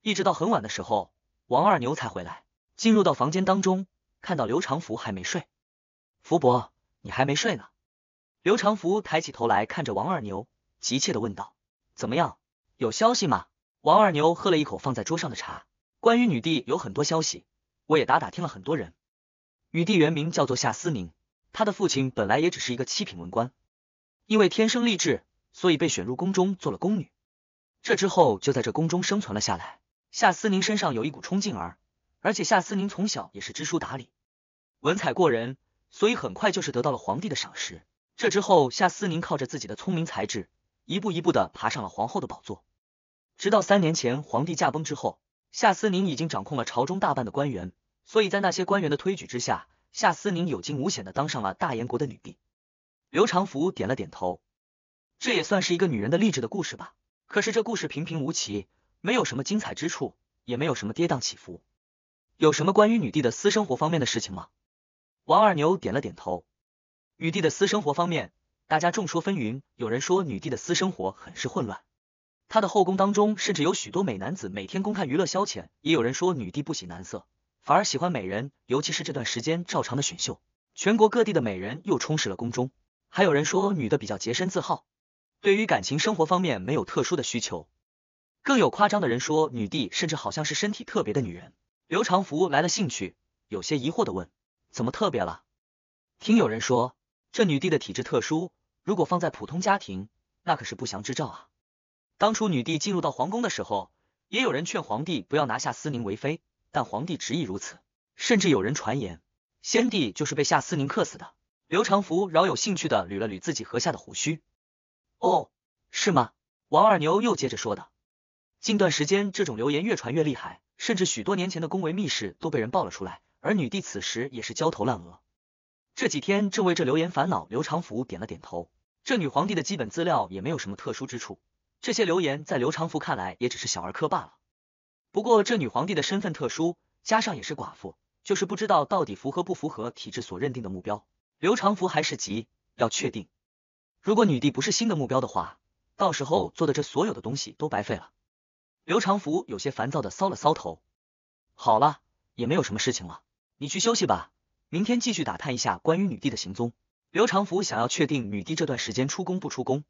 S1: 一直到很晚的时候，王二牛才回来，进入到房间当中，看到刘长福还没睡。福伯，你还没睡呢？刘长福抬起头来看着王二牛，急切的问道：“怎么样，有消息吗？”王二牛喝了一口放在桌上的茶。关于女帝有很多消息，我也打打听了很多人。女帝原名叫做夏思宁，她的父亲本来也只是一个七品文官，因为天生丽质，所以被选入宫中做了宫女。这之后就在这宫中生存了下来。夏思宁身上有一股冲劲儿，而且夏思宁从小也是知书达理，文采过人，所以很快就是得到了皇帝的赏识。这之后，夏思宁靠着自己的聪明才智，一步一步的爬上了皇后的宝座。直到三年前，皇帝驾崩之后，夏思宁已经掌控了朝中大半的官员，所以在那些官员的推举之下，夏思宁有惊无险的当上了大燕国的女帝。刘长福点了点头，这也算是一个女人的励志的故事吧。可是这故事平平无奇，没有什么精彩之处，也没有什么跌宕起伏。有什么关于女帝的私生活方面的事情吗？王二牛点了点头。女帝的私生活方面，大家众说纷纭，有人说女帝的私生活很是混乱。她的后宫当中甚至有许多美男子，每天公看娱乐消遣。也有人说女帝不喜男色，反而喜欢美人。尤其是这段时间照常的选秀，全国各地的美人又充实了宫中。还有人说女的比较洁身自好，对于感情生活方面没有特殊的需求。更有夸张的人说女帝甚至好像是身体特别的女人。刘长福来了兴趣，有些疑惑的问：“怎么特别了？”听有人说这女帝的体质特殊，如果放在普通家庭，那可是不祥之兆啊。当初女帝进入到皇宫的时候，也有人劝皇帝不要拿下司宁为妃，但皇帝执意如此，甚至有人传言，先帝就是被夏司宁克死的。刘长福饶有兴趣的捋了捋自己颌下的胡须，哦，是吗？王二牛又接着说道，近段时间，这种流言越传越厉害，甚至许多年前的宫闱秘事都被人爆了出来，而女帝此时也是焦头烂额，这几天正为这流言烦恼。刘长福点了点头，这女皇帝的基本资料也没有什么特殊之处。这些流言在刘长福看来也只是小儿科罢了。不过这女皇帝的身份特殊，加上也是寡妇，就是不知道到底符合不符合体制所认定的目标。刘长福还是急，要确定。如果女帝不是新的目标的话，到时候做的这所有的东西都白费了。刘长福有些烦躁的搔了搔头。好了，也没有什么事情了，你去休息吧，明天继续打探一下关于女帝的行踪。刘长福想要确定女帝这段时间出宫不出宫。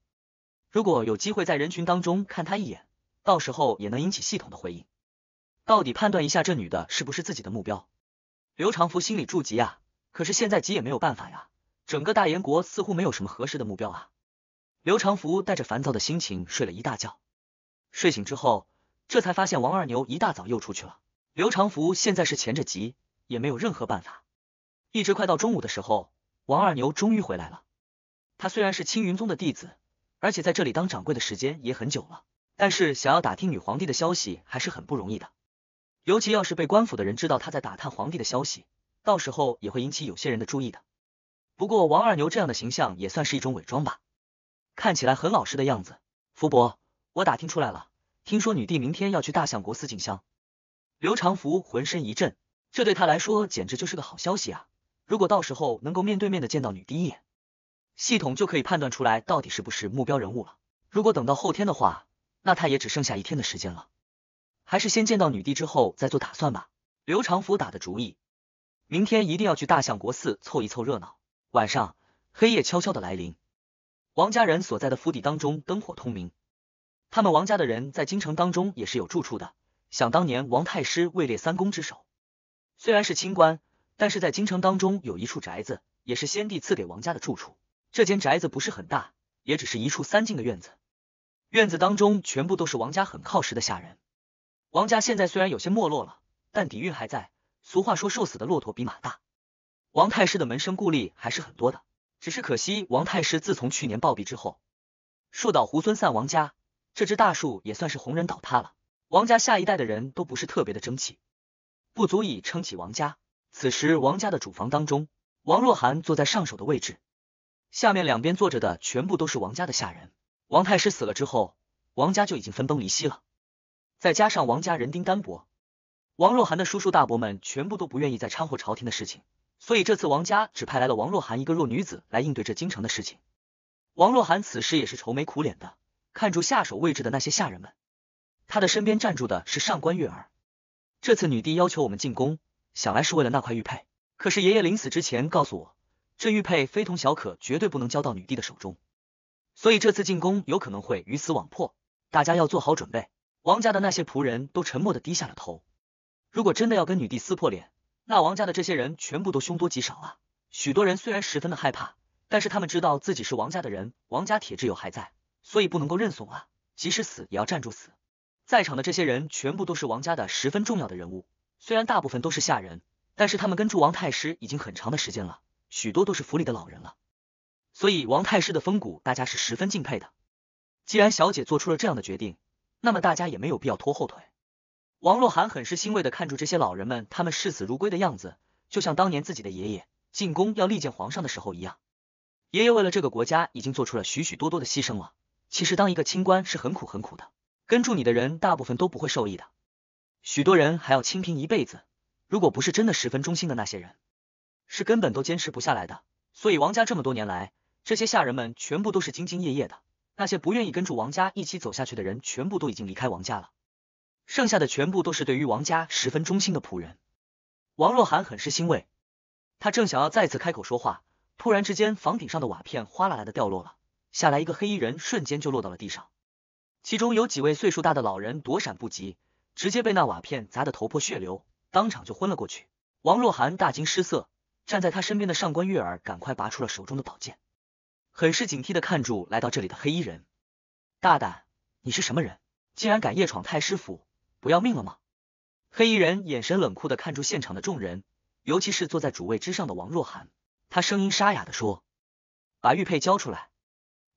S1: 如果有机会在人群当中看他一眼，到时候也能引起系统的回应。到底判断一下这女的是不是自己的目标？刘长福心里着急啊，可是现在急也没有办法呀。整个大燕国似乎没有什么合适的目标啊。刘长福带着烦躁的心情睡了一大觉，睡醒之后，这才发现王二牛一大早又出去了。刘长福现在是闲着急，也没有任何办法。一直快到中午的时候，王二牛终于回来了。他虽然是青云宗的弟子。而且在这里当掌柜的时间也很久了，但是想要打听女皇帝的消息还是很不容易的，尤其要是被官府的人知道他在打探皇帝的消息，到时候也会引起有些人的注意的。不过王二牛这样的形象也算是一种伪装吧，看起来很老实的样子。福伯，我打听出来了，听说女帝明天要去大象国寺进香。刘长福浑身一震，这对他来说简直就是个好消息啊！如果到时候能够面对面的见到女帝一眼。系统就可以判断出来到底是不是目标人物了。如果等到后天的话，那他也只剩下一天的时间了。还是先见到女帝之后再做打算吧。刘长福打的主意，明天一定要去大象国寺凑一凑热闹。晚上，黑夜悄悄的来临，王家人所在的府邸当中灯火通明。他们王家的人在京城当中也是有住处的。想当年，王太师位列三公之首，虽然是清官，但是在京城当中有一处宅子，也是先帝赐给王家的住处。这间宅子不是很大，也只是一处三进的院子。院子当中全部都是王家很靠实的下人。王家现在虽然有些没落了，但底蕴还在。俗话说瘦死的骆驼比马大，王太师的门生故吏还是很多的。只是可惜，王太师自从去年暴毙之后，树倒猢狲散，王家这只大树也算是红人倒塌了。王家下一代的人都不是特别的争气，不足以撑起王家。此时，王家的主房当中，王若涵坐在上首的位置。下面两边坐着的全部都是王家的下人。王太师死了之后，王家就已经分崩离析了。再加上王家人丁单薄，王若涵的叔叔大伯们全部都不愿意再掺和朝廷的事情，所以这次王家只派来了王若涵一个弱女子来应对这京城的事情。王若涵此时也是愁眉苦脸的，看住下手位置的那些下人们。他的身边站住的是上官月儿。这次女帝要求我们进宫，想来是为了那块玉佩。可是爷爷临死之前告诉我。这玉佩非同小可，绝对不能交到女帝的手中。所以这次进攻有可能会鱼死网破，大家要做好准备。王家的那些仆人都沉默的低下了头。如果真的要跟女帝撕破脸，那王家的这些人全部都凶多吉少啊！许多人虽然十分的害怕，但是他们知道自己是王家的人，王家铁质友还在，所以不能够认怂啊！即使死也要站住死。在场的这些人全部都是王家的十分重要的人物，虽然大部分都是下人，但是他们跟祝王太师已经很长的时间了。许多都是府里的老人了，所以王太师的风骨，大家是十分敬佩的。既然小姐做出了这样的决定，那么大家也没有必要拖后腿。王若涵很是欣慰的看住这些老人们，他们视死如归的样子，就像当年自己的爷爷进宫要力荐皇上的时候一样。爷爷为了这个国家，已经做出了许许多多的牺牲了。其实当一个清官是很苦很苦的，跟住你的人大部分都不会受益的，许多人还要清贫一辈子。如果不是真的十分忠心的那些人。是根本都坚持不下来的，所以王家这么多年来，这些下人们全部都是兢兢业业的。那些不愿意跟住王家一起走下去的人，全部都已经离开王家了，剩下的全部都是对于王家十分忠心的仆人。王若涵很是欣慰，他正想要再次开口说话，突然之间，房顶上的瓦片哗啦啦的掉落了下来，一个黑衣人瞬间就落到了地上。其中有几位岁数大的老人躲闪不及，直接被那瓦片砸得头破血流，当场就昏了过去。王若涵大惊失色。站在他身边的上官月儿赶快拔出了手中的宝剑，很是警惕的看住来到这里的黑衣人。大胆，你是什么人？竟然敢夜闯太师府？不要命了吗？黑衣人眼神冷酷的看住现场的众人，尤其是坐在主位之上的王若涵。他声音沙哑的说：“把玉佩交出来。”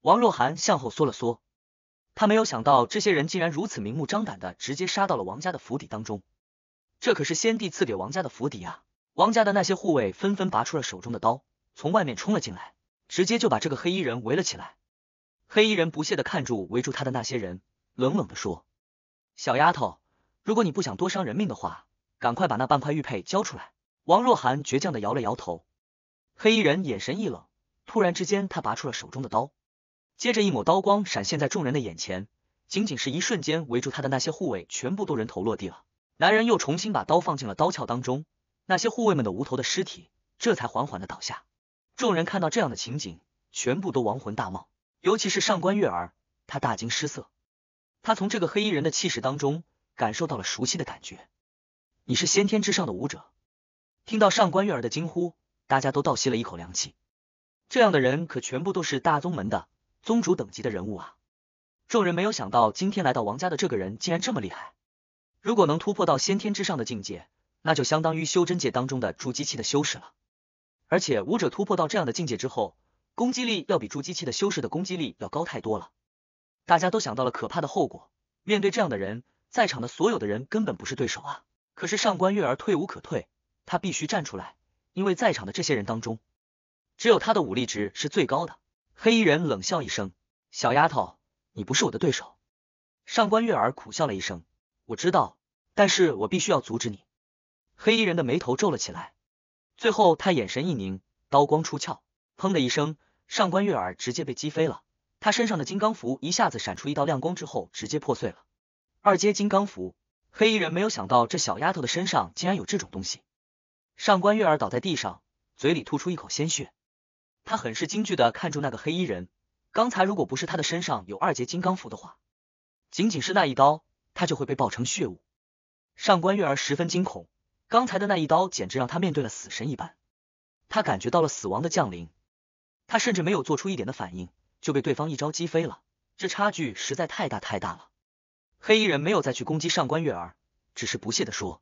S1: 王若涵向后缩了缩，他没有想到这些人竟然如此明目张胆的直接杀到了王家的府邸当中。这可是先帝赐给王家的府邸啊！王家的那些护卫纷纷拔出了手中的刀，从外面冲了进来，直接就把这个黑衣人围了起来。黑衣人不屑的看住围住他的那些人，冷冷的说：“小丫头，如果你不想多伤人命的话，赶快把那半块玉佩交出来。”王若涵倔强的摇了摇头。黑衣人眼神一冷，突然之间他拔出了手中的刀，接着一抹刀光闪现在众人的眼前，仅仅是一瞬间，围住他的那些护卫全部都人头落地了。男人又重新把刀放进了刀鞘当中。那些护卫们的无头的尸体这才缓缓的倒下，众人看到这样的情景，全部都亡魂大冒。尤其是上官月儿，她大惊失色。他从这个黑衣人的气势当中感受到了熟悉的感觉。你是先天之上的武者？听到上官月儿的惊呼，大家都倒吸了一口凉气。这样的人可全部都是大宗门的宗主等级的人物啊！众人没有想到，今天来到王家的这个人竟然这么厉害。如果能突破到先天之上的境界。那就相当于修真界当中的筑基期的修士了，而且武者突破到这样的境界之后，攻击力要比筑基期的修士的攻击力要高太多了。大家都想到了可怕的后果，面对这样的人，在场的所有的人根本不是对手啊！可是上官月儿退无可退，她必须站出来，因为在场的这些人当中，只有她的武力值是最高的。黑衣人冷笑一声：“小丫头，你不是我的对手。”上官月儿苦笑了一声：“我知道，但是我必须要阻止你。”黑衣人的眉头皱了起来，最后他眼神一凝，刀光出鞘，砰的一声，上官月儿直接被击飞了。她身上的金刚符一下子闪出一道亮光，之后直接破碎了。二阶金刚符，黑衣人没有想到这小丫头的身上竟然有这种东西。上官月儿倒在地上，嘴里吐出一口鲜血，她很是惊惧的看住那个黑衣人。刚才如果不是她的身上有二阶金刚符的话，仅仅是那一刀，她就会被爆成血雾。上官月儿十分惊恐。刚才的那一刀简直让他面对了死神一般，他感觉到了死亡的降临，他甚至没有做出一点的反应就被对方一招击飞了，这差距实在太大太大了。黑衣人没有再去攻击上官月儿，只是不屑的说：“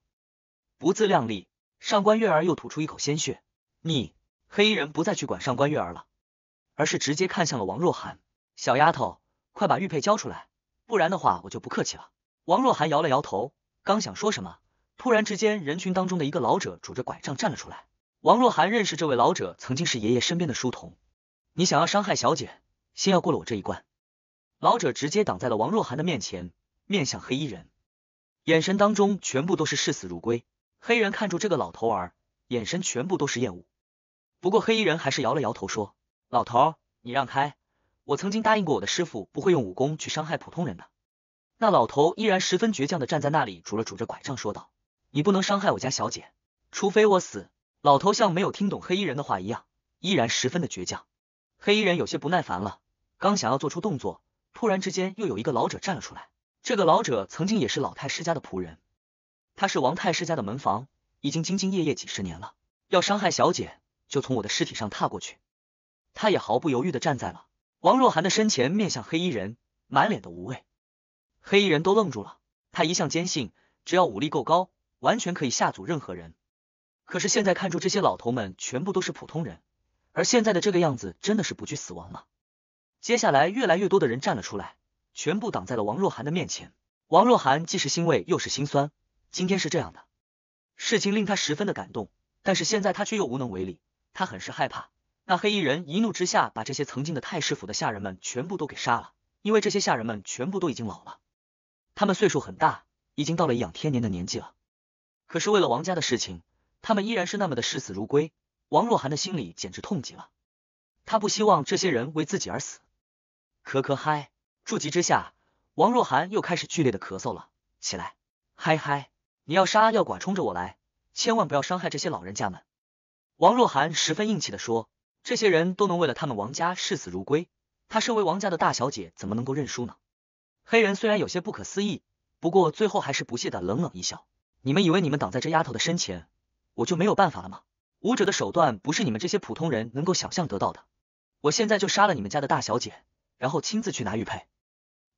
S1: 不自量力。”上官月儿又吐出一口鲜血。你黑衣人不再去管上官月儿了，而是直接看向了王若涵：“小丫头，快把玉佩交出来，不然的话我就不客气了。”王若涵摇了摇头，刚想说什么。突然之间，人群当中的一个老者拄着拐杖站了出来。王若涵认识这位老者，曾经是爷爷身边的书童。你想要伤害小姐，先要过了我这一关。老者直接挡在了王若涵的面前，面向黑衣人，眼神当中全部都是视死如归。黑人看住这个老头儿，眼神全部都是厌恶。不过黑衣人还是摇了摇头说：“老头儿，你让开，我曾经答应过我的师傅，不会用武功去伤害普通人的。”那老头依然十分倔强的站在那里，拄了拄着拐杖说道。你不能伤害我家小姐，除非我死。老头像没有听懂黑衣人的话一样，依然十分的倔强。黑衣人有些不耐烦了，刚想要做出动作，突然之间又有一个老者站了出来。这个老者曾经也是老太师家的仆人，他是王太师家的门房，已经兢兢业业几十年了。要伤害小姐，就从我的尸体上踏过去。他也毫不犹豫的站在了王若涵的身前，面向黑衣人，满脸的无畏。黑衣人都愣住了，他一向坚信，只要武力够高。完全可以吓阻任何人，可是现在看出这些老头们全部都是普通人，而现在的这个样子真的是不惧死亡了。接下来越来越多的人站了出来，全部挡在了王若涵的面前。王若涵既是欣慰又是心酸，今天是这样的事情令他十分的感动，但是现在他却又无能为力，他很是害怕。那黑衣人一怒之下把这些曾经的太师府的下人们全部都给杀了，因为这些下人们全部都已经老了，他们岁数很大，已经到了颐养天年的年纪了。可是为了王家的事情，他们依然是那么的视死如归。王若涵的心里简直痛极了，他不希望这些人为自己而死。咳咳嗨！触急之下，王若涵又开始剧烈的咳嗽了起来。嗨嗨！你要杀要剐，冲着我来，千万不要伤害这些老人家们。王若涵十分硬气的说：“这些人都能为了他们王家视死如归，她身为王家的大小姐，怎么能够认输呢？”黑人虽然有些不可思议，不过最后还是不屑的冷冷一笑。你们以为你们挡在这丫头的身前，我就没有办法了吗？武者的手段不是你们这些普通人能够想象得到的。我现在就杀了你们家的大小姐，然后亲自去拿玉佩。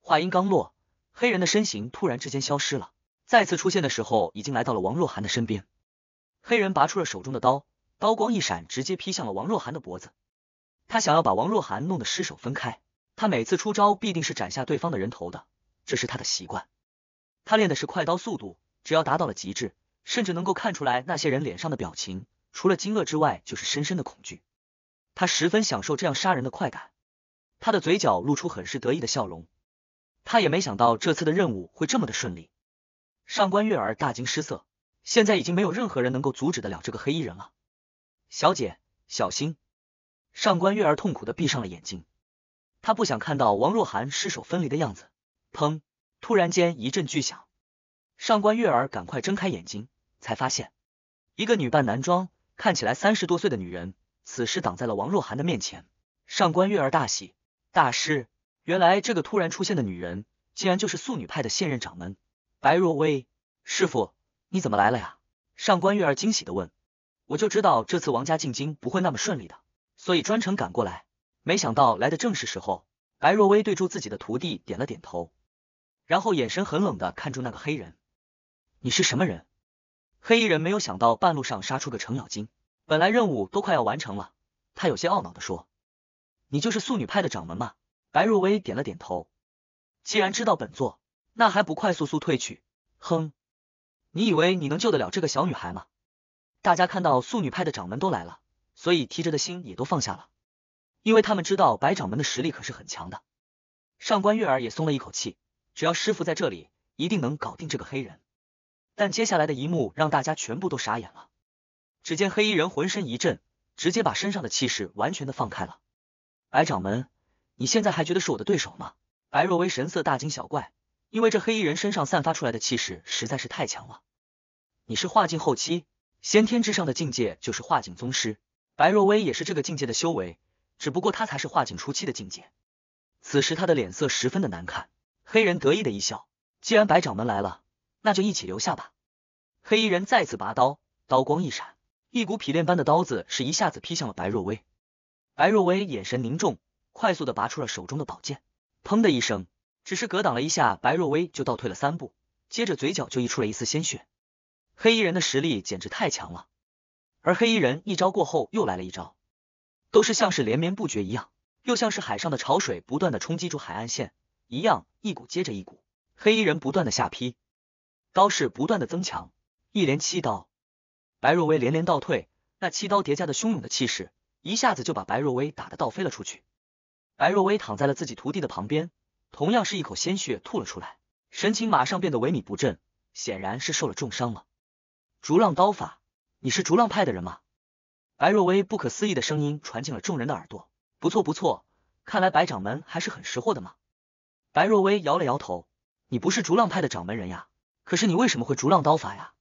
S1: 话音刚落，黑人的身形突然之间消失了，再次出现的时候，已经来到了王若涵的身边。黑人拔出了手中的刀，刀光一闪，直接劈向了王若涵的脖子。他想要把王若涵弄得尸首分开。他每次出招必定是斩下对方的人头的，这是他的习惯。他练的是快刀，速度。只要达到了极致，甚至能够看出来那些人脸上的表情，除了惊愕之外，就是深深的恐惧。他十分享受这样杀人的快感，他的嘴角露出很是得意的笑容。他也没想到这次的任务会这么的顺利。上官月儿大惊失色，现在已经没有任何人能够阻止得了这个黑衣人了。小姐，小心！上官月儿痛苦的闭上了眼睛，他不想看到王若涵尸首分离的样子。砰！突然间一阵巨响。上官月儿赶快睁开眼睛，才发现一个女扮男装、看起来三十多岁的女人，此时挡在了王若涵的面前。上官月儿大喜，大师，原来这个突然出现的女人，竟然就是素女派的现任掌门白若薇。师傅，你怎么来了呀？上官月儿惊喜的问。我就知道这次王家进京不会那么顺利的，所以专程赶过来。没想到来的正是时候。白若薇对住自己的徒弟点了点头，然后眼神很冷的看住那个黑人。你是什么人？黑衣人没有想到半路上杀出个程咬金，本来任务都快要完成了，他有些懊恼的说：“你就是素女派的掌门吗？”白若薇点了点头。既然知道本座，那还不快速速退去？哼，你以为你能救得了这个小女孩吗？大家看到素女派的掌门都来了，所以提着的心也都放下了，因为他们知道白掌门的实力可是很强的。上官月儿也松了一口气，只要师傅在这里，一定能搞定这个黑人。但接下来的一幕让大家全部都傻眼了。只见黑衣人浑身一震，直接把身上的气势完全的放开了。白掌门，你现在还觉得是我的对手吗？白若薇神色大惊小怪，因为这黑衣人身上散发出来的气势实在是太强了。你是化境后期，先天之上的境界就是化境宗师。白若薇也是这个境界的修为，只不过他才是化境初期的境界。此时他的脸色十分的难看。黑人得意的一笑，既然白掌门来了。那就一起留下吧。黑衣人再次拔刀，刀光一闪，一股劈炼般的刀子是一下子劈向了白若薇。白若薇眼神凝重，快速的拔出了手中的宝剑。砰的一声，只是格挡了一下，白若薇就倒退了三步，接着嘴角就溢出了一丝鲜血。黑衣人的实力简直太强了。而黑衣人一招过后又来了一招，都是像是连绵不绝一样，又像是海上的潮水不断的冲击住海岸线一样，一股接着一股，黑衣人不断的下劈。刀势不断的增强，一连七刀，白若薇连连倒退。那七刀叠加的汹涌的气势，一下子就把白若薇打得倒飞了出去。白若薇躺在了自己徒弟的旁边，同样是一口鲜血吐了出来，神情马上变得萎靡不振，显然是受了重伤了。逐浪刀法，你是逐浪派的人吗？白若薇不可思议的声音传进了众人的耳朵。不错不错，看来白掌门还是很识货的嘛。白若薇摇了摇头，你不是逐浪派的掌门人呀？可是你为什么会逐浪刀法呀？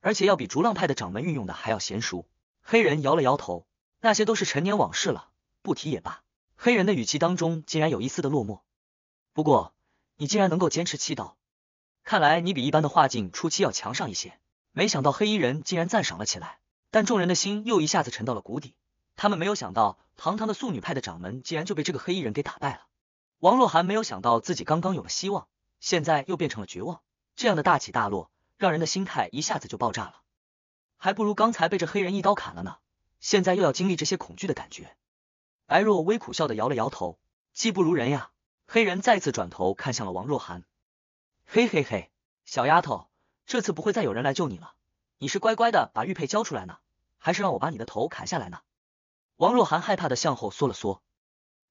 S1: 而且要比逐浪派的掌门运用的还要娴熟。黑人摇了摇头，那些都是陈年往事了，不提也罢。黑人的语气当中竟然有一丝的落寞。不过你竟然能够坚持七刀，看来你比一般的化境初期要强上一些。没想到黑衣人竟然赞赏了起来，但众人的心又一下子沉到了谷底。他们没有想到，堂堂的素女派的掌门竟然就被这个黑衣人给打败了。王若涵没有想到自己刚刚有了希望，现在又变成了绝望。这样的大起大落，让人的心态一下子就爆炸了，还不如刚才被这黑人一刀砍了呢。现在又要经历这些恐惧的感觉，白若微苦笑的摇了摇头，技不如人呀。黑人再次转头看向了王若涵，嘿嘿嘿，小丫头，这次不会再有人来救你了。你是乖乖的把玉佩交出来呢，还是让我把你的头砍下来呢？王若涵害怕的向后缩了缩，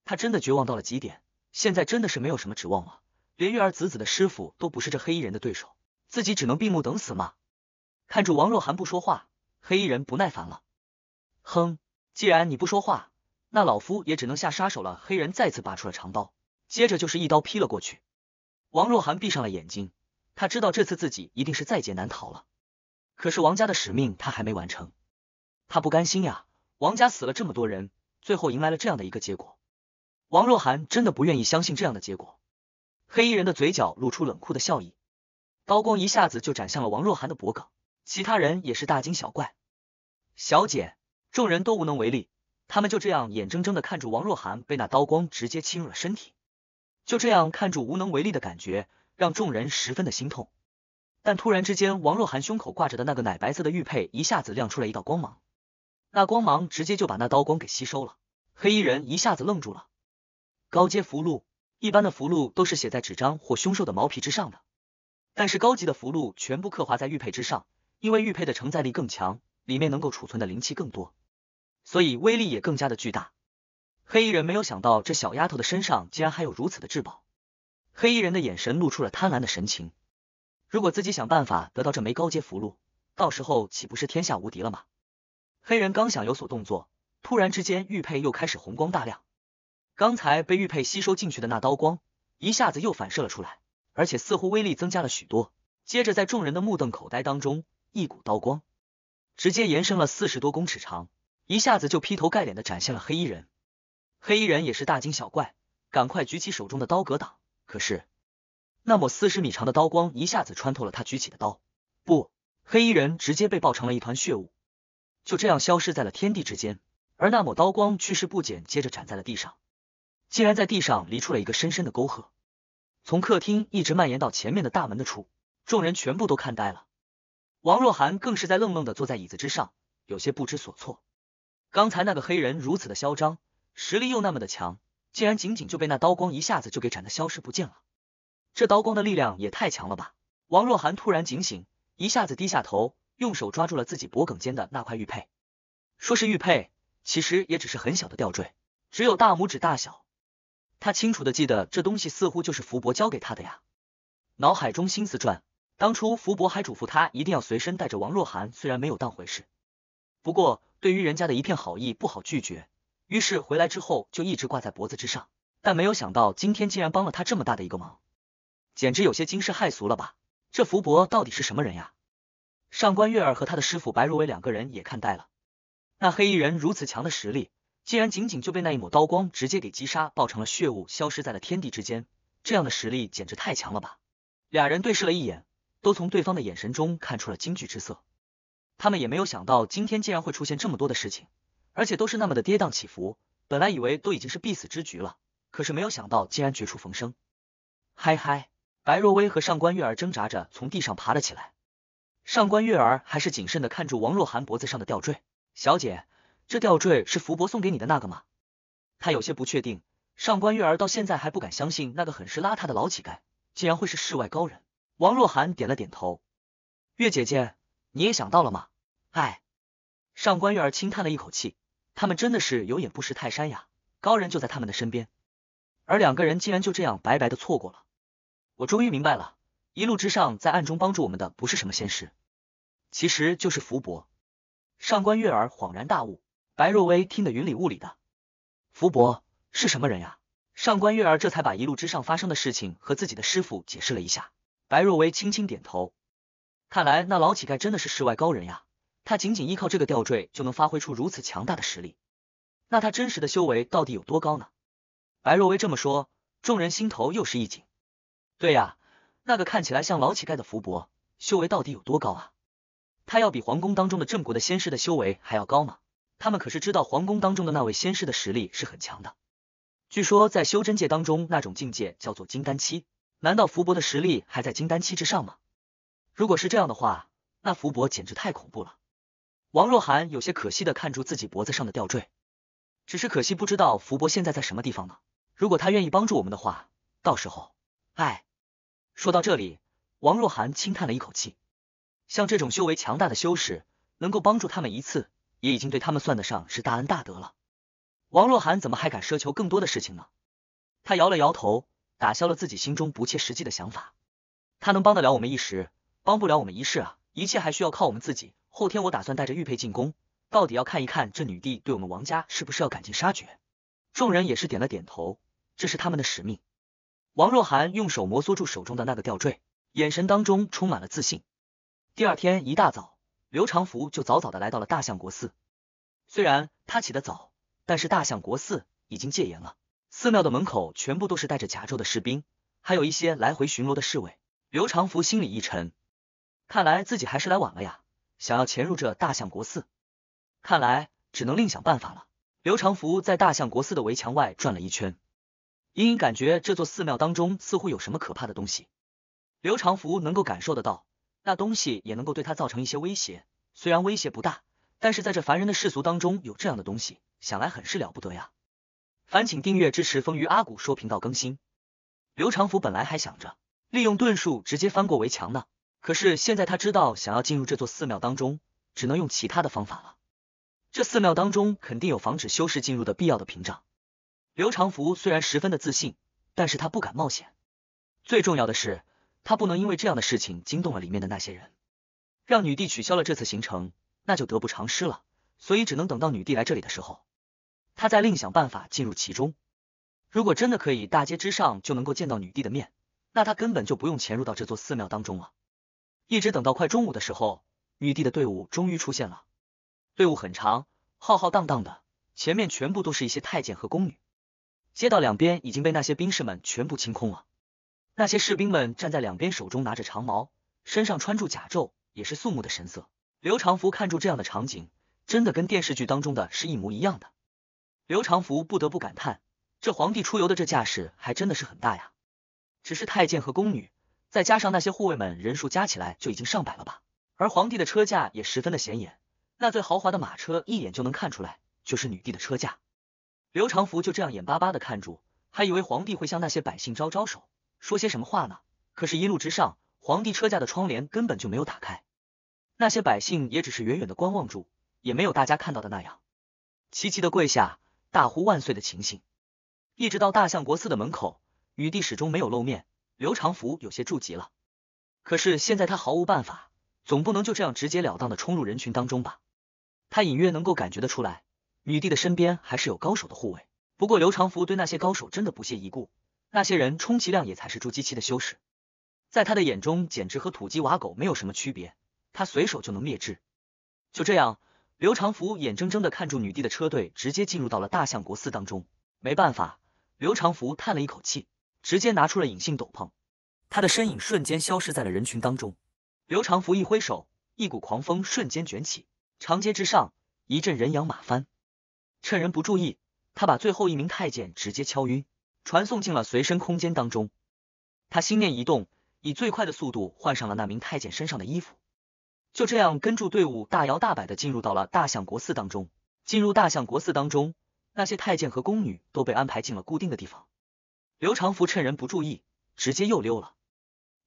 S1: 他真的绝望到了极点，现在真的是没有什么指望了。连玉儿子子的师傅都不是这黑衣人的对手，自己只能闭目等死吗？看住王若涵不说话，黑衣人不耐烦了。哼，既然你不说话，那老夫也只能下杀手了。黑人再次拔出了长刀，接着就是一刀劈了过去。王若涵闭上了眼睛，他知道这次自己一定是在劫难逃了。可是王家的使命他还没完成，他不甘心呀。王家死了这么多人，最后迎来了这样的一个结果，王若涵真的不愿意相信这样的结果。黑衣人的嘴角露出冷酷的笑意，刀光一下子就斩向了王若涵的脖颈。其他人也是大惊小怪。小姐，众人都无能为力，他们就这样眼睁睁的看住王若涵被那刀光直接侵入了身体。就这样看住无能为力的感觉，让众人十分的心痛。但突然之间，王若涵胸口挂着的那个奶白色的玉佩一下子亮出了一道光芒，那光芒直接就把那刀光给吸收了。黑衣人一下子愣住了。高阶符箓。一般的符箓都是写在纸张或凶兽的毛皮之上的，但是高级的符箓全部刻画在玉佩之上，因为玉佩的承载力更强，里面能够储存的灵气更多，所以威力也更加的巨大。黑衣人没有想到这小丫头的身上竟然还有如此的至宝，黑衣人的眼神露出了贪婪的神情。如果自己想办法得到这枚高阶符箓，到时候岂不是天下无敌了吗？黑人刚想有所动作，突然之间玉佩又开始红光大亮。刚才被玉佩吸收进去的那刀光，一下子又反射了出来，而且似乎威力增加了许多。接着，在众人的目瞪口呆当中，一股刀光直接延伸了四十多公尺长，一下子就劈头盖脸的展现了黑衣人。黑衣人也是大惊小怪，赶快举起手中的刀格挡，可是那抹四十米长的刀光一下子穿透了他举起的刀，不，黑衣人直接被爆成了一团血雾，就这样消失在了天地之间。而那抹刀光去势不减，接着斩在了地上。竟然在地上离出了一个深深的沟壑，从客厅一直蔓延到前面的大门的处，众人全部都看呆了。王若涵更是在愣愣的坐在椅子之上，有些不知所措。刚才那个黑人如此的嚣张，实力又那么的强，竟然仅仅就被那刀光一下子就给斩的消失不见了。这刀光的力量也太强了吧！王若涵突然警醒，一下子低下头，用手抓住了自己脖颈间的那块玉佩。说是玉佩，其实也只是很小的吊坠，只有大拇指大小。他清楚的记得，这东西似乎就是福伯交给他的呀。脑海中心思转，当初福伯还嘱咐他一定要随身带着王若涵，虽然没有当回事，不过对于人家的一片好意不好拒绝，于是回来之后就一直挂在脖子之上。但没有想到今天竟然帮了他这么大的一个忙，简直有些惊世骇俗了吧？这福伯到底是什么人呀？上官月儿和他的师傅白如薇两个人也看呆了，那黑衣人如此强的实力。竟然仅仅就被那一抹刀光直接给击杀，爆成了血雾，消失在了天地之间。这样的实力简直太强了吧！俩人对视了一眼，都从对方的眼神中看出了惊惧之色。他们也没有想到，今天竟然会出现这么多的事情，而且都是那么的跌宕起伏。本来以为都已经是必死之局了，可是没有想到竟然绝处逢生。嗨嗨，白若薇和上官月儿挣扎着从地上爬了起来。上官月儿还是谨慎的看住王若涵脖子上的吊坠，小姐。这吊坠是福伯送给你的那个吗？他有些不确定。上官月儿到现在还不敢相信，那个很是邋遢的老乞丐竟然会是世外高人。王若涵点了点头。月姐姐，你也想到了吗？哎，上官月儿轻叹了一口气，他们真的是有眼不识泰山呀！高人就在他们的身边，而两个人竟然就这样白白的错过了。我终于明白了，一路之上在暗中帮助我们的不是什么仙师，其实就是福伯。上官月儿恍然大悟。白若薇听得云里雾里的，福伯是什么人呀？上官月儿这才把一路之上发生的事情和自己的师傅解释了一下。白若薇轻轻点头，看来那老乞丐真的是世外高人呀。他仅仅依靠这个吊坠就能发挥出如此强大的实力，那他真实的修为到底有多高呢？白若薇这么说，众人心头又是一紧。对呀，那个看起来像老乞丐的福伯，修为到底有多高啊？他要比皇宫当中的镇国的仙师的修为还要高吗？他们可是知道皇宫当中的那位仙师的实力是很强的，据说在修真界当中那种境界叫做金丹期。难道福伯的实力还在金丹期之上吗？如果是这样的话，那福伯简直太恐怖了。王若涵有些可惜的看住自己脖子上的吊坠，只是可惜不知道福伯现在在什么地方呢。如果他愿意帮助我们的话，到时候……哎，说到这里，王若涵轻叹了一口气。像这种修为强大的修士，能够帮助他们一次。也已经对他们算得上是大恩大德了，王若涵怎么还敢奢求更多的事情呢？他摇了摇头，打消了自己心中不切实际的想法。他能帮得了我们一时，帮不了我们一世啊！一切还需要靠我们自己。后天我打算带着玉佩进宫，到底要看一看这女帝对我们王家是不是要赶尽杀绝。众人也是点了点头，这是他们的使命。王若涵用手摩挲住手中的那个吊坠，眼神当中充满了自信。第二天一大早。刘长福就早早的来到了大象国寺，虽然他起得早，但是大象国寺已经戒严了，寺庙的门口全部都是戴着甲胄的士兵，还有一些来回巡逻的侍卫。刘长福心里一沉，看来自己还是来晚了呀，想要潜入这大象国寺，看来只能另想办法了。刘长福在大象国寺的围墙外转了一圈，隐隐感觉这座寺庙当中似乎有什么可怕的东西，刘长福能够感受得到。那东西也能够对他造成一些威胁，虽然威胁不大，但是在这凡人的世俗当中有这样的东西，想来很是了不得呀。烦请订阅支持“风鱼阿古说”频道更新。刘长福本来还想着利用遁术直接翻过围墙呢，可是现在他知道想要进入这座寺庙当中，只能用其他的方法了。这寺庙当中肯定有防止修士进入的必要的屏障。刘长福虽然十分的自信，但是他不敢冒险。最重要的是。他不能因为这样的事情惊动了里面的那些人，让女帝取消了这次行程，那就得不偿失了。所以只能等到女帝来这里的时候，他再另想办法进入其中。如果真的可以大街之上就能够见到女帝的面，那他根本就不用潜入到这座寺庙当中了。一直等到快中午的时候，女帝的队伍终于出现了，队伍很长，浩浩荡荡的，前面全部都是一些太监和宫女，街道两边已经被那些兵士们全部清空了。那些士兵们站在两边，手中拿着长矛，身上穿住甲胄，也是肃穆的神色。刘长福看住这样的场景，真的跟电视剧当中的是一模一样的。刘长福不得不感叹，这皇帝出游的这架势还真的是很大呀。只是太监和宫女，再加上那些护卫们，人数加起来就已经上百了吧。而皇帝的车驾也十分的显眼，那最豪华的马车一眼就能看出来，就是女帝的车驾。刘长福就这样眼巴巴的看住，还以为皇帝会向那些百姓招招手。说些什么话呢？可是一路之上，皇帝车驾的窗帘根本就没有打开，那些百姓也只是远远的观望住，也没有大家看到的那样，齐齐的跪下，大呼万岁的情形。一直到大相国寺的门口，女帝始终没有露面，刘长福有些住急了。可是现在他毫无办法，总不能就这样直截了当的冲入人群当中吧？他隐约能够感觉得出来，女帝的身边还是有高手的护卫，不过刘长福对那些高手真的不屑一顾。那些人充其量也才是筑基期的修士，在他的眼中简直和土鸡瓦狗没有什么区别，他随手就能灭之。就这样，刘长福眼睁睁的看着女帝的车队直接进入到了大相国寺当中。没办法，刘长福叹了一口气，直接拿出了隐性斗篷，他的身影瞬间消失在了人群当中。刘长福一挥手，一股狂风瞬间卷起，长街之上一阵人仰马翻。趁人不注意，他把最后一名太监直接敲晕。传送进了随身空间当中，他心念一动，以最快的速度换上了那名太监身上的衣服，就这样跟住队伍大摇大摆的进入到了大象国寺当中。进入大象国寺当中，那些太监和宫女都被安排进了固定的地方。刘长福趁人不注意，直接又溜了。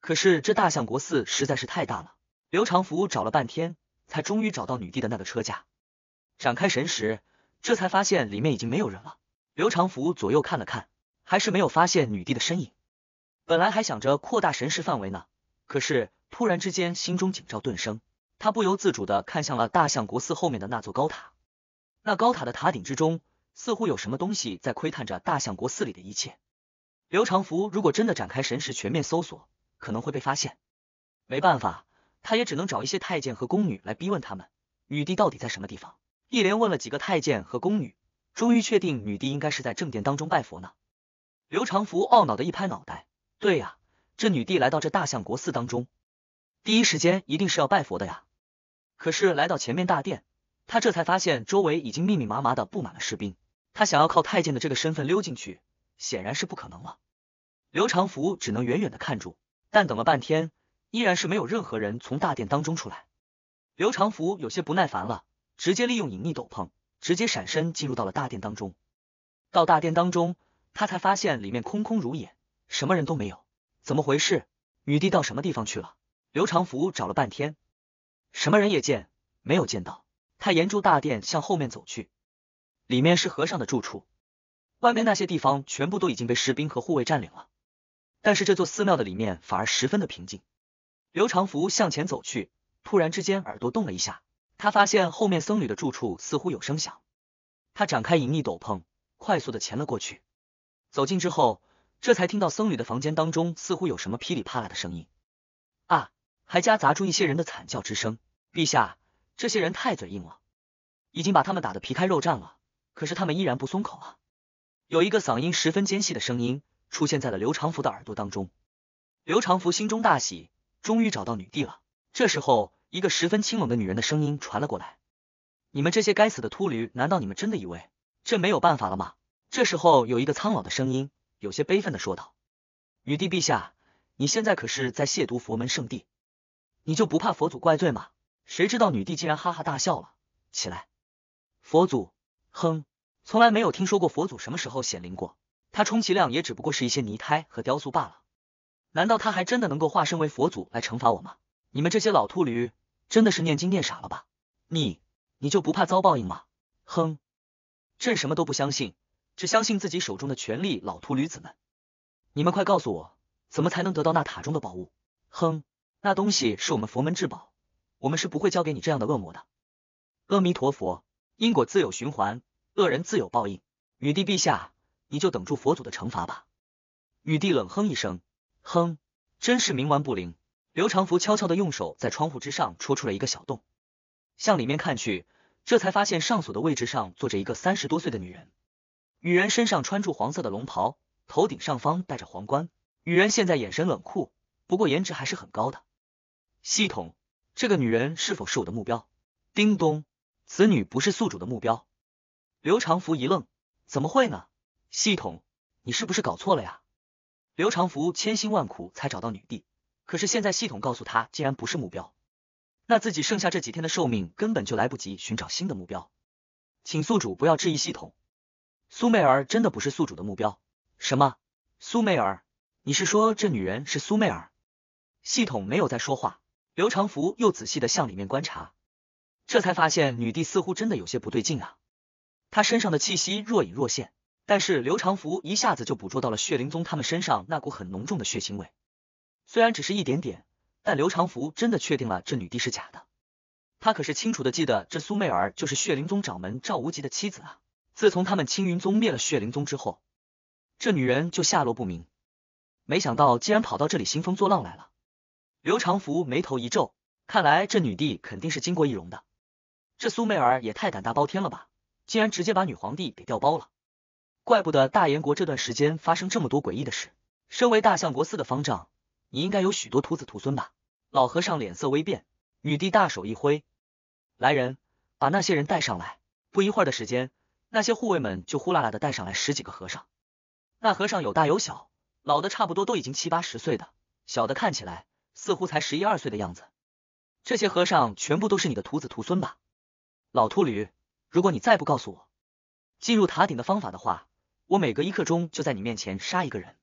S1: 可是这大象国寺实在是太大了，刘长福找了半天，才终于找到女帝的那个车架。展开神识，这才发现里面已经没有人了。刘长福左右看了看。还是没有发现女帝的身影，本来还想着扩大神识范围呢，可是突然之间心中警兆顿生，他不由自主的看向了大象国寺后面的那座高塔，那高塔的塔顶之中似乎有什么东西在窥探着大象国寺里的一切。刘长福如果真的展开神识全面搜索，可能会被发现。没办法，他也只能找一些太监和宫女来逼问他们，女帝到底在什么地方。一连问了几个太监和宫女，终于确定女帝应该是在正殿当中拜佛呢。刘长福懊恼的一拍脑袋，对呀，这女帝来到这大相国寺当中，第一时间一定是要拜佛的呀。可是来到前面大殿，他这才发现周围已经密密麻麻的布满了士兵，他想要靠太监的这个身份溜进去，显然是不可能了。刘长福只能远远的看住，但等了半天，依然是没有任何人从大殿当中出来。刘长福有些不耐烦了，直接利用隐匿斗篷，直接闪身进入到了大殿当中。到大殿当中。他才发现里面空空如也，什么人都没有，怎么回事？女帝到什么地方去了？刘长福找了半天，什么人也见没有见到。他沿住大殿向后面走去，里面是和尚的住处，外面那些地方全部都已经被士兵和护卫占领了，但是这座寺庙的里面反而十分的平静。刘长福向前走去，突然之间耳朵动了一下，他发现后面僧侣的住处似乎有声响，他展开隐匿斗篷，快速的潜了过去。走近之后，这才听到僧侣的房间当中似乎有什么噼里啪啦的声音啊，还夹杂出一些人的惨叫之声。陛下，这些人太嘴硬了，已经把他们打得皮开肉绽了，可是他们依然不松口啊！有一个嗓音十分尖细的声音出现在了刘长福的耳朵当中，刘长福心中大喜，终于找到女帝了。这时候，一个十分清冷的女人的声音传了过来：“你们这些该死的秃驴，难道你们真的以为这没有办法了吗？”这时候，有一个苍老的声音，有些悲愤的说道：“女帝陛下，你现在可是在亵渎佛门圣地，你就不怕佛祖怪罪吗？”谁知道女帝竟然哈哈大笑了起来。佛祖，哼，从来没有听说过佛祖什么时候显灵过，他充其量也只不过是一些泥胎和雕塑罢了。难道他还真的能够化身为佛祖来惩罚我吗？你们这些老秃驴，真的是念经念傻了吧？你，你就不怕遭报应吗？哼，朕什么都不相信。只相信自己手中的权力，老秃驴子们，你们快告诉我，怎么才能得到那塔中的宝物？哼，那东西是我们佛门至宝，我们是不会交给你这样的恶魔的。阿弥陀佛，因果自有循环，恶人自有报应。女帝陛下，你就等住佛祖的惩罚吧。女帝冷哼一声，哼，真是冥顽不灵。刘长福悄悄的用手在窗户之上戳出了一个小洞，向里面看去，这才发现上锁的位置上坐着一个三十多岁的女人。女人身上穿着黄色的龙袍，头顶上方戴着皇冠。女人现在眼神冷酷，不过颜值还是很高的。系统，这个女人是否是我的目标？叮咚，此女不是宿主的目标。刘长福一愣，怎么会呢？系统，你是不是搞错了呀？刘长福千辛万苦才找到女帝，可是现在系统告诉他竟然不是目标，那自己剩下这几天的寿命根本就来不及寻找新的目标。请宿主不要质疑系统。苏媚儿真的不是宿主的目标。什么？苏媚儿？你是说这女人是苏媚儿？系统没有在说话。刘长福又仔细的向里面观察，这才发现女帝似乎真的有些不对劲啊。她身上的气息若隐若现，但是刘长福一下子就捕捉到了血灵宗他们身上那股很浓重的血腥味。虽然只是一点点，但刘长福真的确定了这女帝是假的。他可是清楚的记得，这苏媚儿就是血灵宗掌门赵无极的妻子啊。自从他们青云宗灭了血灵宗之后，这女人就下落不明。没想到竟然跑到这里兴风作浪来了。刘长福眉头一皱，看来这女帝肯定是经过易容的。这苏媚儿也太胆大包天了吧！竟然直接把女皇帝给调包了。怪不得大燕国这段时间发生这么多诡异的事。身为大相国寺的方丈，你应该有许多徒子徒孙吧？老和尚脸色微变，女帝大手一挥，来人，把那些人带上来。不一会儿的时间。那些护卫们就呼啦啦的带上来十几个和尚，那和尚有大有小，老的差不多都已经七八十岁的，小的看起来似乎才十一二岁的样子。这些和尚全部都是你的徒子徒孙吧？老秃驴，如果你再不告诉我进入塔顶的方法的话，我每隔一刻钟就在你面前杀一个人。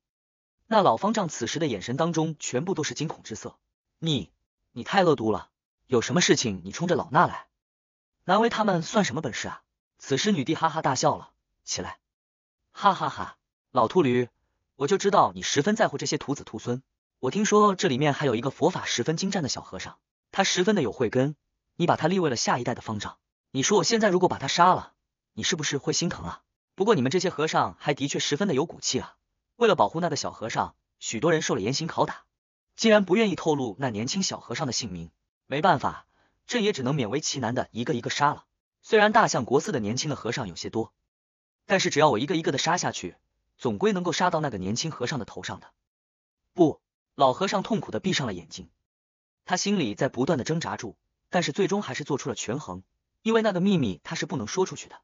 S1: 那老方丈此时的眼神当中全部都是惊恐之色。你，你太恶毒了！有什么事情你冲着老衲来？难为他们算什么本事啊？此时，女帝哈哈大笑了起来，哈哈哈！老秃驴，我就知道你十分在乎这些徒子徒孙。我听说这里面还有一个佛法十分精湛的小和尚，他十分的有慧根，你把他立为了下一代的方丈。你说我现在如果把他杀了，你是不是会心疼啊？不过你们这些和尚还的确十分的有骨气啊！为了保护那个小和尚，许多人受了严刑拷打，竟然不愿意透露那年轻小和尚的姓名。没办法，朕也只能勉为其难的一个一个杀了。虽然大相国寺的年轻的和尚有些多，但是只要我一个一个的杀下去，总归能够杀到那个年轻和尚的头上的。不，老和尚痛苦的闭上了眼睛，他心里在不断的挣扎住，但是最终还是做出了权衡，因为那个秘密他是不能说出去的。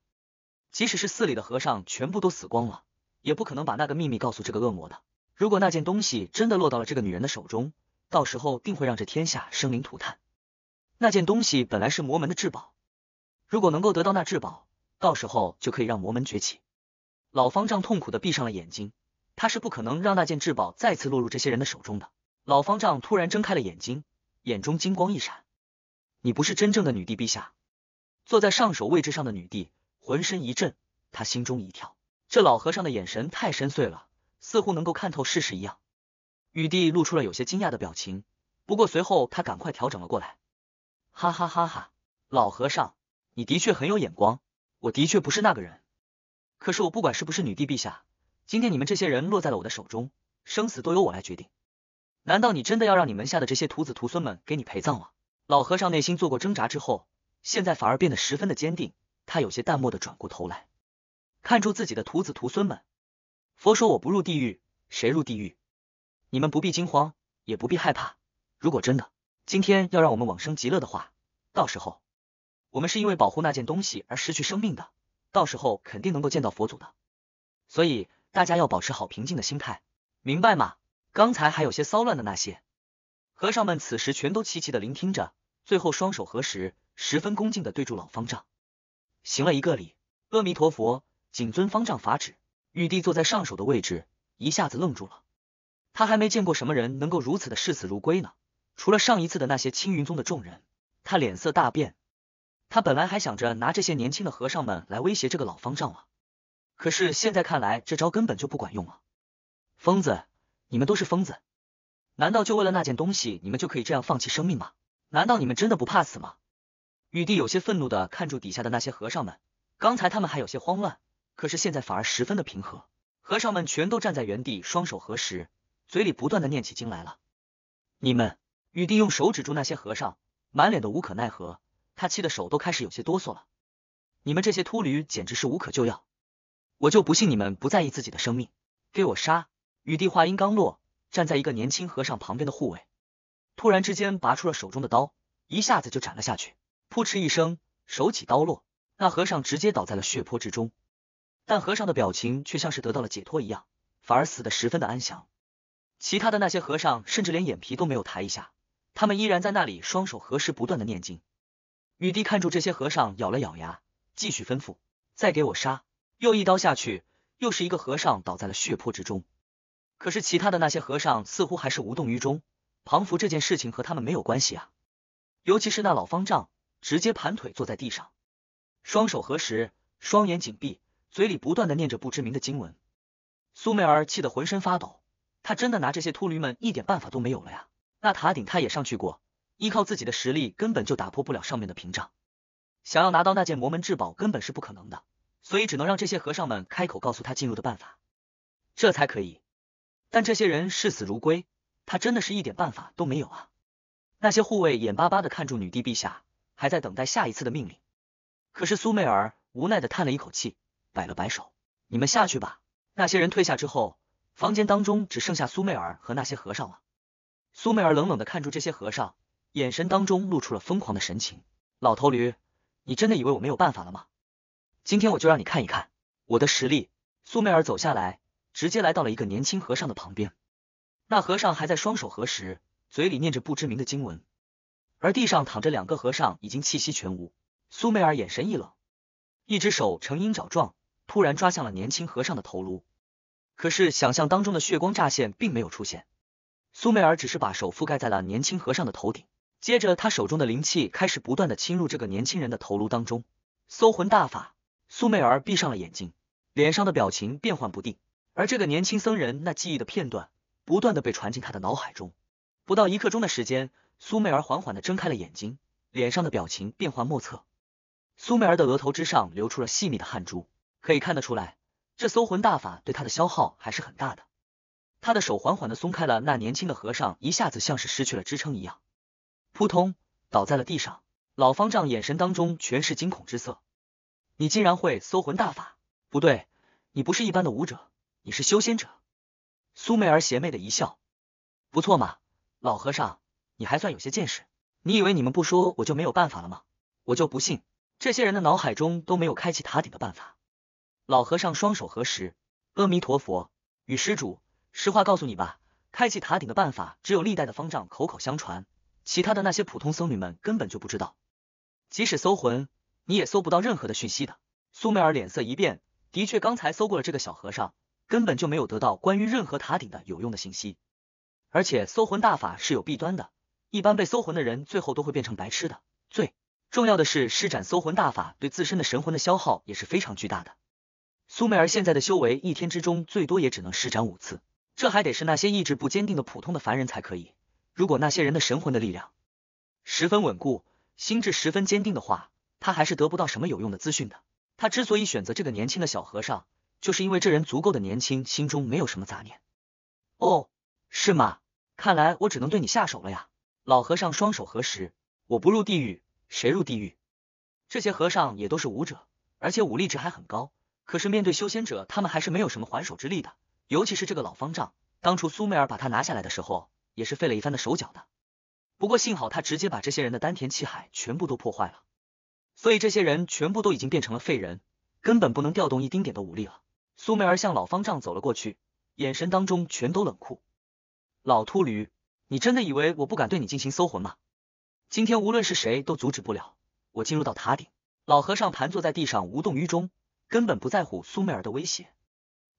S1: 即使是寺里的和尚全部都死光了，也不可能把那个秘密告诉这个恶魔的。如果那件东西真的落到了这个女人的手中，到时候定会让这天下生灵涂炭。那件东西本来是魔门的至宝。如果能够得到那至宝，到时候就可以让魔门崛起。老方丈痛苦的闭上了眼睛，他是不可能让那件至宝再次落入这些人的手中的。老方丈突然睁开了眼睛，眼中金光一闪。你不是真正的女帝陛下。坐在上首位置上的女帝浑身一震，她心中一跳，这老和尚的眼神太深邃了，似乎能够看透世事一样。女帝露出了有些惊讶的表情，不过随后她赶快调整了过来。哈哈哈哈！老和尚。你的确很有眼光，我的确不是那个人。可是我不管是不是女帝陛下，今天你们这些人落在了我的手中，生死都由我来决定。难道你真的要让你门下的这些徒子徒孙们给你陪葬吗？老和尚内心做过挣扎之后，现在反而变得十分的坚定。他有些淡漠的转过头来看住自己的徒子徒孙们。佛说我不入地狱，谁入地狱？你们不必惊慌，也不必害怕。如果真的今天要让我们往生极乐的话，到时候。我们是因为保护那件东西而失去生命的，到时候肯定能够见到佛祖的，所以大家要保持好平静的心态，明白吗？刚才还有些骚乱的那些和尚们，此时全都齐齐的聆听着，最后双手合十，十分恭敬的对住老方丈行了一个礼。阿弥陀佛，谨遵方丈法旨。玉帝坐在上首的位置，一下子愣住了，他还没见过什么人能够如此的视死如归呢，除了上一次的那些青云宗的众人，他脸色大变。他本来还想着拿这些年轻的和尚们来威胁这个老方丈啊，可是现在看来这招根本就不管用啊！疯子，你们都是疯子，难道就为了那件东西你们就可以这样放弃生命吗？难道你们真的不怕死吗？玉帝有些愤怒的看住底下的那些和尚们，刚才他们还有些慌乱，可是现在反而十分的平和。和尚们全都站在原地，双手合十，嘴里不断的念起经来了。你们，玉帝用手指住那些和尚，满脸的无可奈何。他气得手都开始有些哆嗦了，你们这些秃驴简直是无可救药！我就不信你们不在意自己的生命，给我杀！雨帝话音刚落，站在一个年轻和尚旁边的护卫突然之间拔出了手中的刀，一下子就斩了下去，扑哧一声，手起刀落，那和尚直接倒在了血泊之中。但和尚的表情却像是得到了解脱一样，反而死得十分的安详。其他的那些和尚甚至连眼皮都没有抬一下，他们依然在那里双手合十，不断的念经。女帝看住这些和尚，咬了咬牙，继续吩咐：“再给我杀！”又一刀下去，又是一个和尚倒在了血泊之中。可是其他的那些和尚似乎还是无动于衷。庞福这件事情和他们没有关系啊！尤其是那老方丈，直接盘腿坐在地上，双手合十，双眼紧闭，嘴里不断的念着不知名的经文。苏媚儿气得浑身发抖，她真的拿这些秃驴们一点办法都没有了呀！那塔顶她也上去过。依靠自己的实力根本就打破不了上面的屏障，想要拿到那件魔门至宝根本是不可能的，所以只能让这些和尚们开口告诉他进入的办法，这才可以。但这些人视死如归，他真的是一点办法都没有啊！那些护卫眼巴巴的看住女帝陛下，还在等待下一次的命令。可是苏媚儿无奈的叹了一口气，摆了摆手：“你们下去吧。”那些人退下之后，房间当中只剩下苏媚儿和那些和尚了。苏媚儿冷冷的看着这些和尚。眼神当中露出了疯狂的神情，老头驴，你真的以为我没有办法了吗？今天我就让你看一看我的实力。苏媚儿走下来，直接来到了一个年轻和尚的旁边，那和尚还在双手合十，嘴里念着不知名的经文，而地上躺着两个和尚，已经气息全无。苏媚儿眼神一冷，一只手成鹰爪状，突然抓向了年轻和尚的头颅，可是想象当中的血光乍现并没有出现，苏媚儿只是把手覆盖在了年轻和尚的头顶。接着，他手中的灵气开始不断的侵入这个年轻人的头颅当中。搜魂大法，苏媚儿闭上了眼睛，脸上的表情变幻不定。而这个年轻僧人那记忆的片段，不断的被传进他的脑海中。不到一刻钟的时间，苏媚儿缓缓的睁开了眼睛，脸上的表情变幻莫测。苏媚儿的额头之上流出了细密的汗珠，可以看得出来，这搜魂大法对他的消耗还是很大的。他的手缓缓的松开了，那年轻的和尚一下子像是失去了支撑一样。扑通，倒在了地上。老方丈眼神当中全是惊恐之色。你竟然会搜魂大法？不对，你不是一般的武者，你是修仙者。苏媚儿邪魅的一笑，不错嘛，老和尚，你还算有些见识。你以为你们不说，我就没有办法了吗？我就不信这些人的脑海中都没有开启塔顶的办法。老和尚双手合十，阿弥陀佛。与施主，实话告诉你吧，开启塔顶的办法，只有历代的方丈口口相传。其他的那些普通僧女们根本就不知道，即使搜魂，你也搜不到任何的讯息的。苏媚儿脸色一变，的确，刚才搜过了这个小和尚，根本就没有得到关于任何塔顶的有用的信息。而且搜魂大法是有弊端的，一般被搜魂的人最后都会变成白痴的。最重要的是，施展搜魂大法对自身的神魂的消耗也是非常巨大的。苏媚儿现在的修为，一天之中最多也只能施展五次，这还得是那些意志不坚定的普通的凡人才可以。如果那些人的神魂的力量十分稳固，心智十分坚定的话，他还是得不到什么有用的资讯的。他之所以选择这个年轻的小和尚，就是因为这人足够的年轻，心中没有什么杂念。哦，是吗？看来我只能对你下手了呀！老和尚双手合十，我不入地狱，谁入地狱？这些和尚也都是武者，而且武力值还很高。可是面对修仙者，他们还是没有什么还手之力的。尤其是这个老方丈，当初苏媚儿把他拿下来的时候。也是费了一番的手脚的，不过幸好他直接把这些人的丹田气海全部都破坏了，所以这些人全部都已经变成了废人，根本不能调动一丁点的武力了。苏媚儿向老方丈走了过去，眼神当中全都冷酷。老秃驴，你真的以为我不敢对你进行搜魂吗？今天无论是谁都阻止不了我进入到塔顶。老和尚盘坐在地上，无动于衷，根本不在乎苏媚儿的威胁。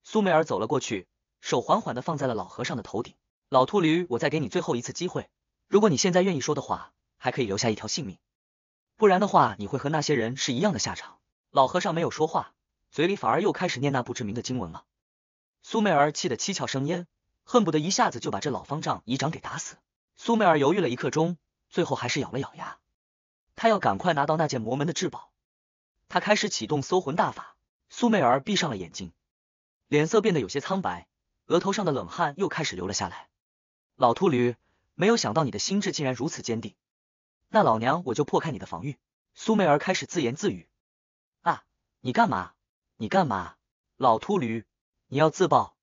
S1: 苏媚儿走了过去，手缓缓的放在了老和尚的头顶。老秃驴，我再给你最后一次机会，如果你现在愿意说的话，还可以留下一条性命；不然的话，你会和那些人是一样的下场。老和尚没有说话，嘴里反而又开始念那不知名的经文了。苏媚儿气得七窍生烟，恨不得一下子就把这老方丈一掌给打死。苏媚儿犹豫了一刻钟，最后还是咬了咬牙，他要赶快拿到那件魔门的至宝。他开始启动搜魂大法。苏媚儿闭上了眼睛，脸色变得有些苍白，额头上的冷汗又开始流了下来。老秃驴，没有想到你的心智竟然如此坚定。那老娘我就破开你的防御。苏媚儿开始自言自语：“啊，你干嘛？你干嘛？老秃驴，你要自爆！”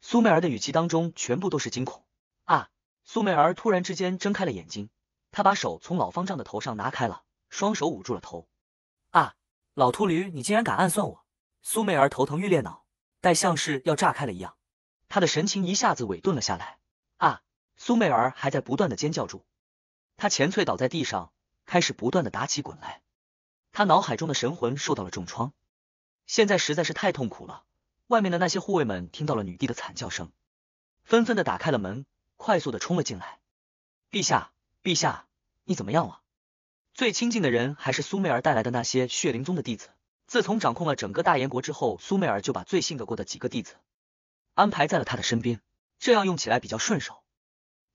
S1: 苏媚儿的语气当中全部都是惊恐。啊！苏媚儿突然之间睁开了眼睛，她把手从老方丈的头上拿开了，双手捂住了头。啊！老秃驴，你竟然敢暗算我！苏媚儿头疼欲裂，脑袋像是要炸开了一样。她的神情一下子萎顿了下来。苏媚儿还在不断的尖叫住，她前脆倒在地上，开始不断的打起滚来。她脑海中的神魂受到了重创，现在实在是太痛苦了。外面的那些护卫们听到了女帝的惨叫声，纷纷的打开了门，快速的冲了进来。陛下，陛下，你怎么样了？最亲近的人还是苏媚儿带来的那些血灵宗的弟子。自从掌控了整个大燕国之后，苏媚儿就把最信得过的几个弟子安排在了他的身边，这样用起来比较顺手。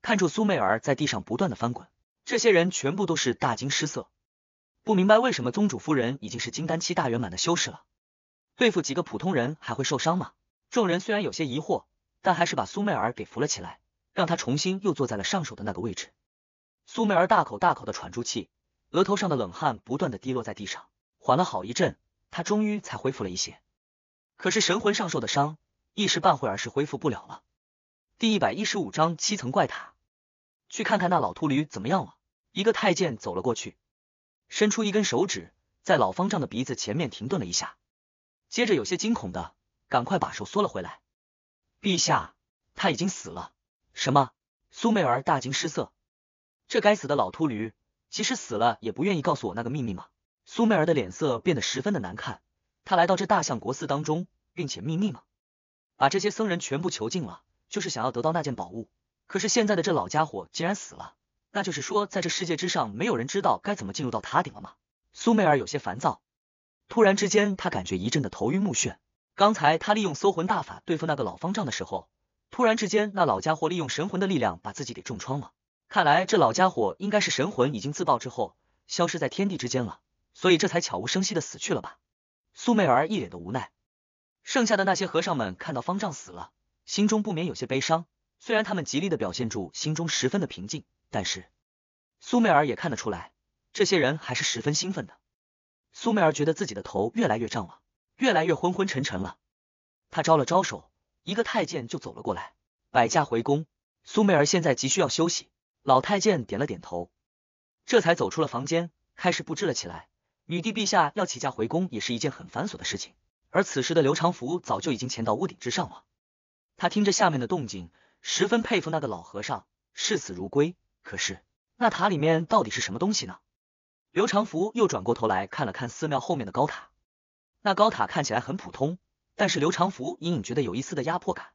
S1: 看住苏媚儿在地上不断的翻滚，这些人全部都是大惊失色，不明白为什么宗主夫人已经是金丹期大圆满的修士了，对付几个普通人还会受伤吗？众人虽然有些疑惑，但还是把苏媚儿给扶了起来，让她重新又坐在了上手的那个位置。苏媚儿大口大口的喘住气，额头上的冷汗不断的滴落在地上，缓了好一阵，她终于才恢复了一些，可是神魂上受的伤，一时半会儿是恢复不了了。第一百一十五章七层怪塔。去看看那老秃驴怎么样了。一个太监走了过去，伸出一根手指，在老方丈的鼻子前面停顿了一下，接着有些惊恐的赶快把手缩了回来。陛下，他已经死了。什么？苏媚儿大惊失色。这该死的老秃驴，即使死了也不愿意告诉我那个秘密吗？苏媚儿的脸色变得十分的难看。他来到这大象国寺当中，并且秘密吗？把这些僧人全部囚禁了，就是想要得到那件宝物。可是现在的这老家伙竟然死了，那就是说，在这世界之上没有人知道该怎么进入到塔顶了吗？苏媚儿有些烦躁，突然之间，他感觉一阵的头晕目眩。刚才他利用搜魂大法对付那个老方丈的时候，突然之间那老家伙利用神魂的力量把自己给重创了。看来这老家伙应该是神魂已经自爆之后消失在天地之间了，所以这才悄无声息的死去了吧。苏媚儿一脸的无奈。剩下的那些和尚们看到方丈死了，心中不免有些悲伤。虽然他们极力的表现出心中十分的平静，但是苏媚儿也看得出来，这些人还是十分兴奋的。苏媚儿觉得自己的头越来越胀了，越来越昏昏沉沉了。他招了招手，一个太监就走了过来，摆驾回宫。苏媚儿现在急需要休息。老太监点了点头，这才走出了房间，开始布置了起来。女帝陛下要起驾回宫，也是一件很繁琐的事情。而此时的刘长福早就已经潜到屋顶之上了，他听着下面的动静。十分佩服那个老和尚视死如归，可是那塔里面到底是什么东西呢？刘长福又转过头来看了看寺庙后面的高塔，那高塔看起来很普通，但是刘长福隐隐觉得有一丝的压迫感。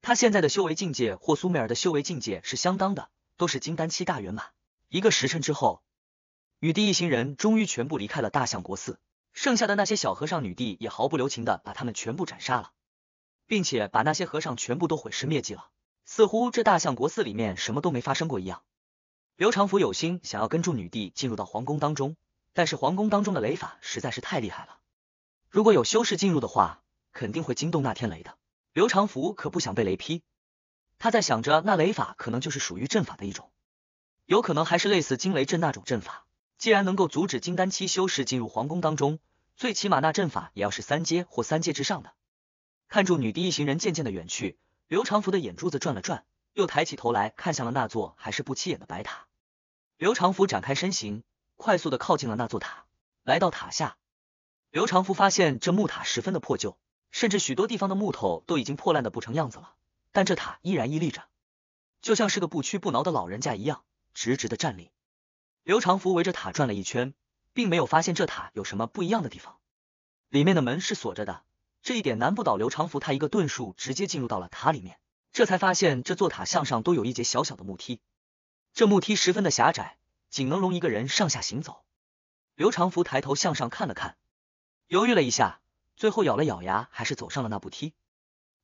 S1: 他现在的修为境界或苏美尔的修为境界是相当的，都是金丹期大圆满。一个时辰之后，女帝一行人终于全部离开了大相国寺，剩下的那些小和尚，女帝也毫不留情的把他们全部斩杀了，并且把那些和尚全部都毁尸灭迹了。似乎这大象国寺里面什么都没发生过一样。刘长福有心想要跟住女帝进入到皇宫当中，但是皇宫当中的雷法实在是太厉害了。如果有修士进入的话，肯定会惊动那天雷的。刘长福可不想被雷劈，他在想着那雷法可能就是属于阵法的一种，有可能还是类似惊雷阵那种阵法。既然能够阻止金丹期修士进入皇宫当中，最起码那阵法也要是三阶或三阶之上的。看住女帝一行人渐渐的远去。刘长福的眼珠子转了转，又抬起头来看向了那座还是不起眼的白塔。刘长福展开身形，快速的靠近了那座塔，来到塔下。刘长福发现这木塔十分的破旧，甚至许多地方的木头都已经破烂的不成样子了，但这塔依然屹立着，就像是个不屈不挠的老人家一样，直直的站立。刘长福围着塔转了一圈，并没有发现这塔有什么不一样的地方。里面的门是锁着的。这一点难不倒刘长福，他一个遁术直接进入到了塔里面，这才发现这座塔向上都有一节小小的木梯，这木梯十分的狭窄，仅能容一个人上下行走。刘长福抬头向上看了看，犹豫了一下，最后咬了咬牙，还是走上了那步梯。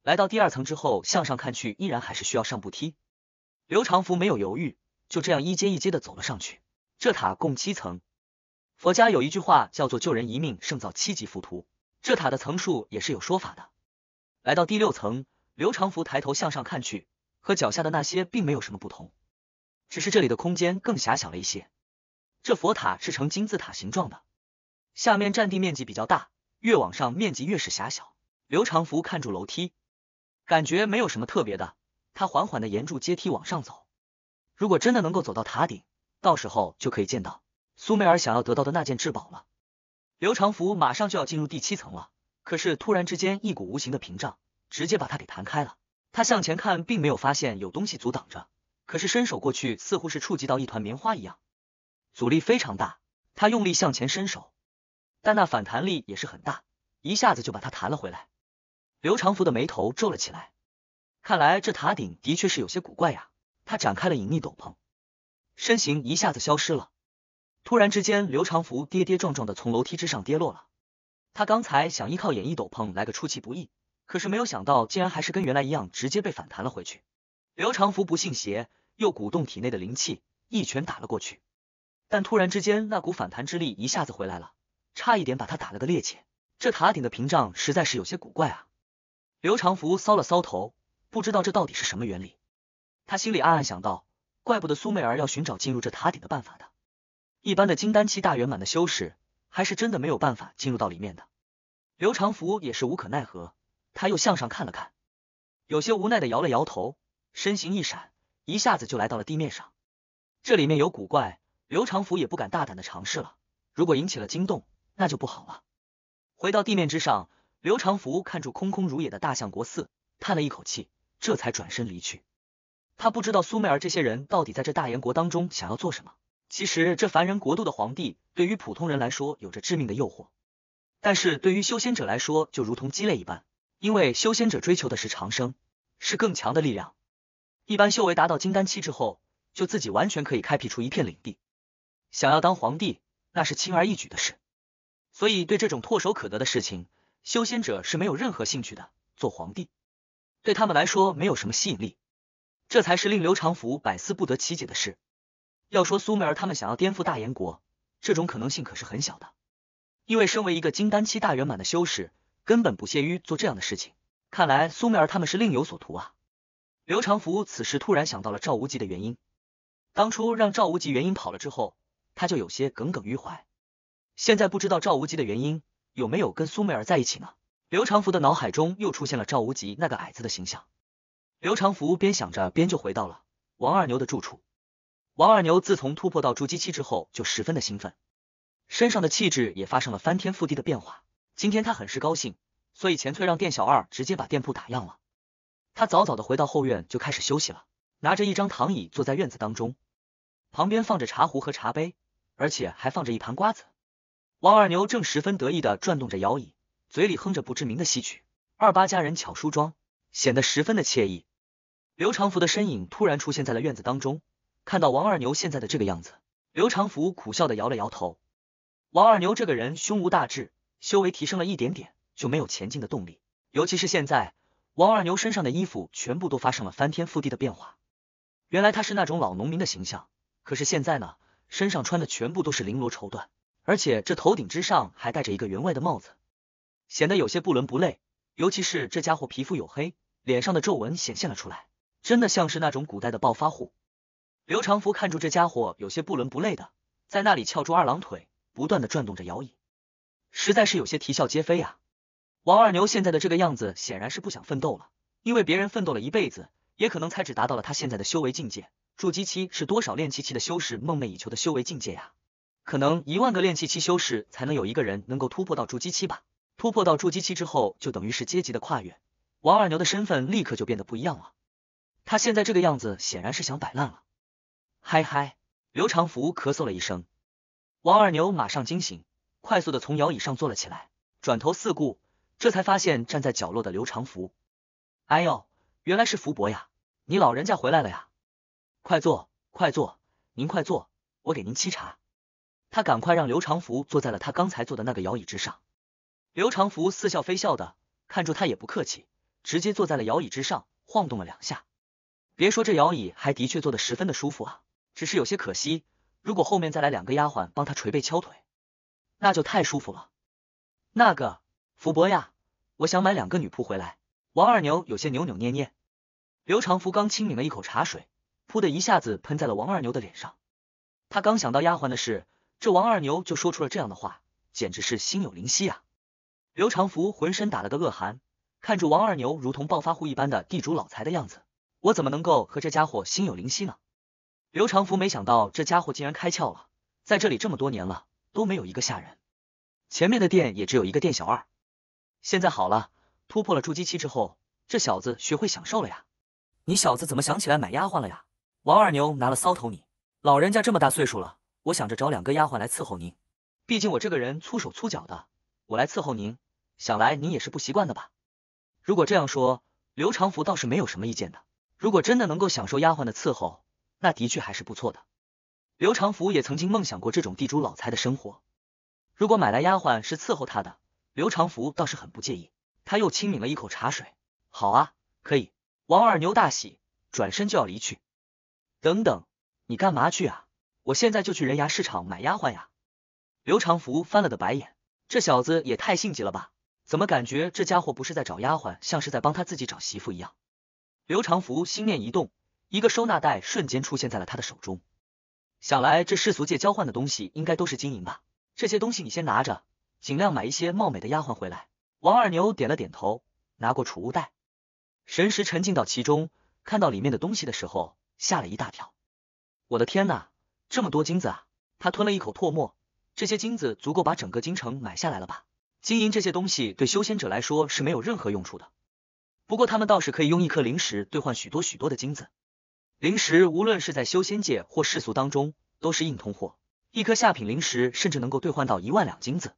S1: 来到第二层之后，向上看去，依然还是需要上步梯。刘长福没有犹豫，就这样一阶一阶的走了上去。这塔共七层，佛家有一句话叫做救人一命胜造七级浮屠。这塔的层数也是有说法的。来到第六层，刘长福抬头向上看去，和脚下的那些并没有什么不同，只是这里的空间更狭小了一些。这佛塔是呈金字塔形状的，下面占地面积比较大，越往上面积越是狭小。刘长福看住楼梯，感觉没有什么特别的，他缓缓的沿住阶梯往上走。如果真的能够走到塔顶，到时候就可以见到苏美尔想要得到的那件至宝了。刘长福马上就要进入第七层了，可是突然之间，一股无形的屏障直接把他给弹开了。他向前看，并没有发现有东西阻挡着，可是伸手过去，似乎是触及到一团棉花一样，阻力非常大。他用力向前伸手，但那反弹力也是很大，一下子就把他弹了回来。刘长福的眉头皱了起来，看来这塔顶的确是有些古怪呀。他展开了隐匿斗篷，身形一下子消失了。突然之间，刘长福跌跌撞撞的从楼梯之上跌落了。他刚才想依靠演绎斗篷来个出其不意，可是没有想到，竟然还是跟原来一样，直接被反弹了回去。刘长福不信邪，又鼓动体内的灵气，一拳打了过去。但突然之间，那股反弹之力一下子回来了，差一点把他打了个趔趄。这塔顶的屏障实在是有些古怪啊！刘长福搔了搔头，不知道这到底是什么原理。他心里暗暗想到，怪不得苏媚儿要寻找进入这塔顶的办法的。一般的金丹期大圆满的修士，还是真的没有办法进入到里面的。刘长福也是无可奈何，他又向上看了看，有些无奈的摇了摇头，身形一闪，一下子就来到了地面上。这里面有古怪，刘长福也不敢大胆的尝试了。如果引起了惊动，那就不好了。回到地面之上，刘长福看住空空如也的大相国寺，叹了一口气，这才转身离去。他不知道苏媚儿这些人到底在这大炎国当中想要做什么。其实这凡人国度的皇帝对于普通人来说有着致命的诱惑，但是对于修仙者来说就如同鸡肋一般，因为修仙者追求的是长生，是更强的力量。一般修为达到金丹期之后，就自己完全可以开辟出一片领地，想要当皇帝那是轻而易举的事。所以对这种唾手可得的事情，修仙者是没有任何兴趣的。做皇帝对他们来说没有什么吸引力，这才是令刘长福百思不得其解的事。要说苏媚儿他们想要颠覆大燕国，这种可能性可是很小的，因为身为一个金丹期大圆满的修士，根本不屑于做这样的事情。看来苏媚儿他们是另有所图啊！刘长福此时突然想到了赵无极的原因，当初让赵无极原因跑了之后，他就有些耿耿于怀。现在不知道赵无极的原因有没有跟苏媚儿在一起呢？刘长福的脑海中又出现了赵无极那个矮子的形象。刘长福边想着边就回到了王二牛的住处。王二牛自从突破到筑基期之后，就十分的兴奋，身上的气质也发生了翻天覆地的变化。今天他很是高兴，所以干脆让店小二直接把店铺打烊了。他早早的回到后院，就开始休息了，拿着一张躺椅坐在院子当中，旁边放着茶壶和茶杯，而且还放着一盘瓜子。王二牛正十分得意的转动着摇椅，嘴里哼着不知名的戏曲，《二八佳人巧梳妆》，显得十分的惬意。刘长福的身影突然出现在了院子当中。看到王二牛现在的这个样子，刘长福苦笑的摇了摇头。王二牛这个人胸无大志，修为提升了一点点就没有前进的动力。尤其是现在，王二牛身上的衣服全部都发生了翻天覆地的变化。原来他是那种老农民的形象，可是现在呢，身上穿的全部都是绫罗绸缎，而且这头顶之上还戴着一个员外的帽子，显得有些不伦不类。尤其是这家伙皮肤黝黑，脸上的皱纹显现了出来，真的像是那种古代的暴发户。刘长福看住这家伙，有些不伦不类的，在那里翘住二郎腿，不断的转动着摇椅，实在是有些啼笑皆非呀。王二牛现在的这个样子，显然是不想奋斗了，因为别人奋斗了一辈子，也可能才只达到了他现在的修为境界。筑基期是多少练气期的修士梦寐以求的修为境界呀？可能一万个练气期修士才能有一个人能够突破到筑基期吧。突破到筑基期之后，就等于是阶级的跨越，王二牛的身份立刻就变得不一样了。他现在这个样子，显然是想摆烂了。嗨嗨，刘长福咳嗽了一声，王二牛马上惊醒，快速的从摇椅上坐了起来，转头四顾，这才发现站在角落的刘长福。哎呦，原来是福伯呀，你老人家回来了呀！快坐，快坐，您快坐，我给您沏茶。他赶快让刘长福坐在了他刚才坐的那个摇椅之上。刘长福似笑非笑的看住他，也不客气，直接坐在了摇椅之上，晃动了两下。别说这摇椅还的确坐的十分的舒服啊。只是有些可惜，如果后面再来两个丫鬟帮他捶背敲腿，那就太舒服了。那个福伯呀，我想买两个女仆回来。王二牛有些扭扭捏捏。刘长福刚轻抿了一口茶水，噗的一下子喷在了王二牛的脸上。他刚想到丫鬟的事，这王二牛就说出了这样的话，简直是心有灵犀啊！刘长福浑身打了个恶寒，看着王二牛如同暴发户一般的地主老财的样子，我怎么能够和这家伙心有灵犀呢？刘长福没想到这家伙竟然开窍了，在这里这么多年了都没有一个下人，前面的店也只有一个店小二，现在好了，突破了筑基期之后，这小子学会享受了呀！你小子怎么想起来买丫鬟了呀？王二牛拿了骚头你，老人家这么大岁数了，我想着找两个丫鬟来伺候您，毕竟我这个人粗手粗脚的，我来伺候您，想来您也是不习惯的吧？如果这样说，刘长福倒是没有什么意见的。如果真的能够享受丫鬟的伺候。那的确还是不错的。刘长福也曾经梦想过这种地主老财的生活。如果买来丫鬟是伺候他的，刘长福倒是很不介意。他又轻抿了一口茶水，好啊，可以。王二牛大喜，转身就要离去。等等，你干嘛去啊？我现在就去人牙市场买丫鬟呀！刘长福翻了个白眼，这小子也太性急了吧？怎么感觉这家伙不是在找丫鬟，像是在帮他自己找媳妇一样？刘长福心念一动。一个收纳袋瞬间出现在了他的手中，想来这世俗界交换的东西应该都是金银吧？这些东西你先拿着，尽量买一些貌美的丫鬟回来。王二牛点了点头，拿过储物袋，神识沉浸到其中，看到里面的东西的时候，吓了一大跳。我的天呐，这么多金子啊！他吞了一口唾沫，这些金子足够把整个京城买下来了吧？金银这些东西对修仙者来说是没有任何用处的，不过他们倒是可以用一颗灵石兑换许多许多的金子。灵石无论是在修仙界或世俗当中都是硬通货，一颗下品灵石甚至能够兑换到一万两金子，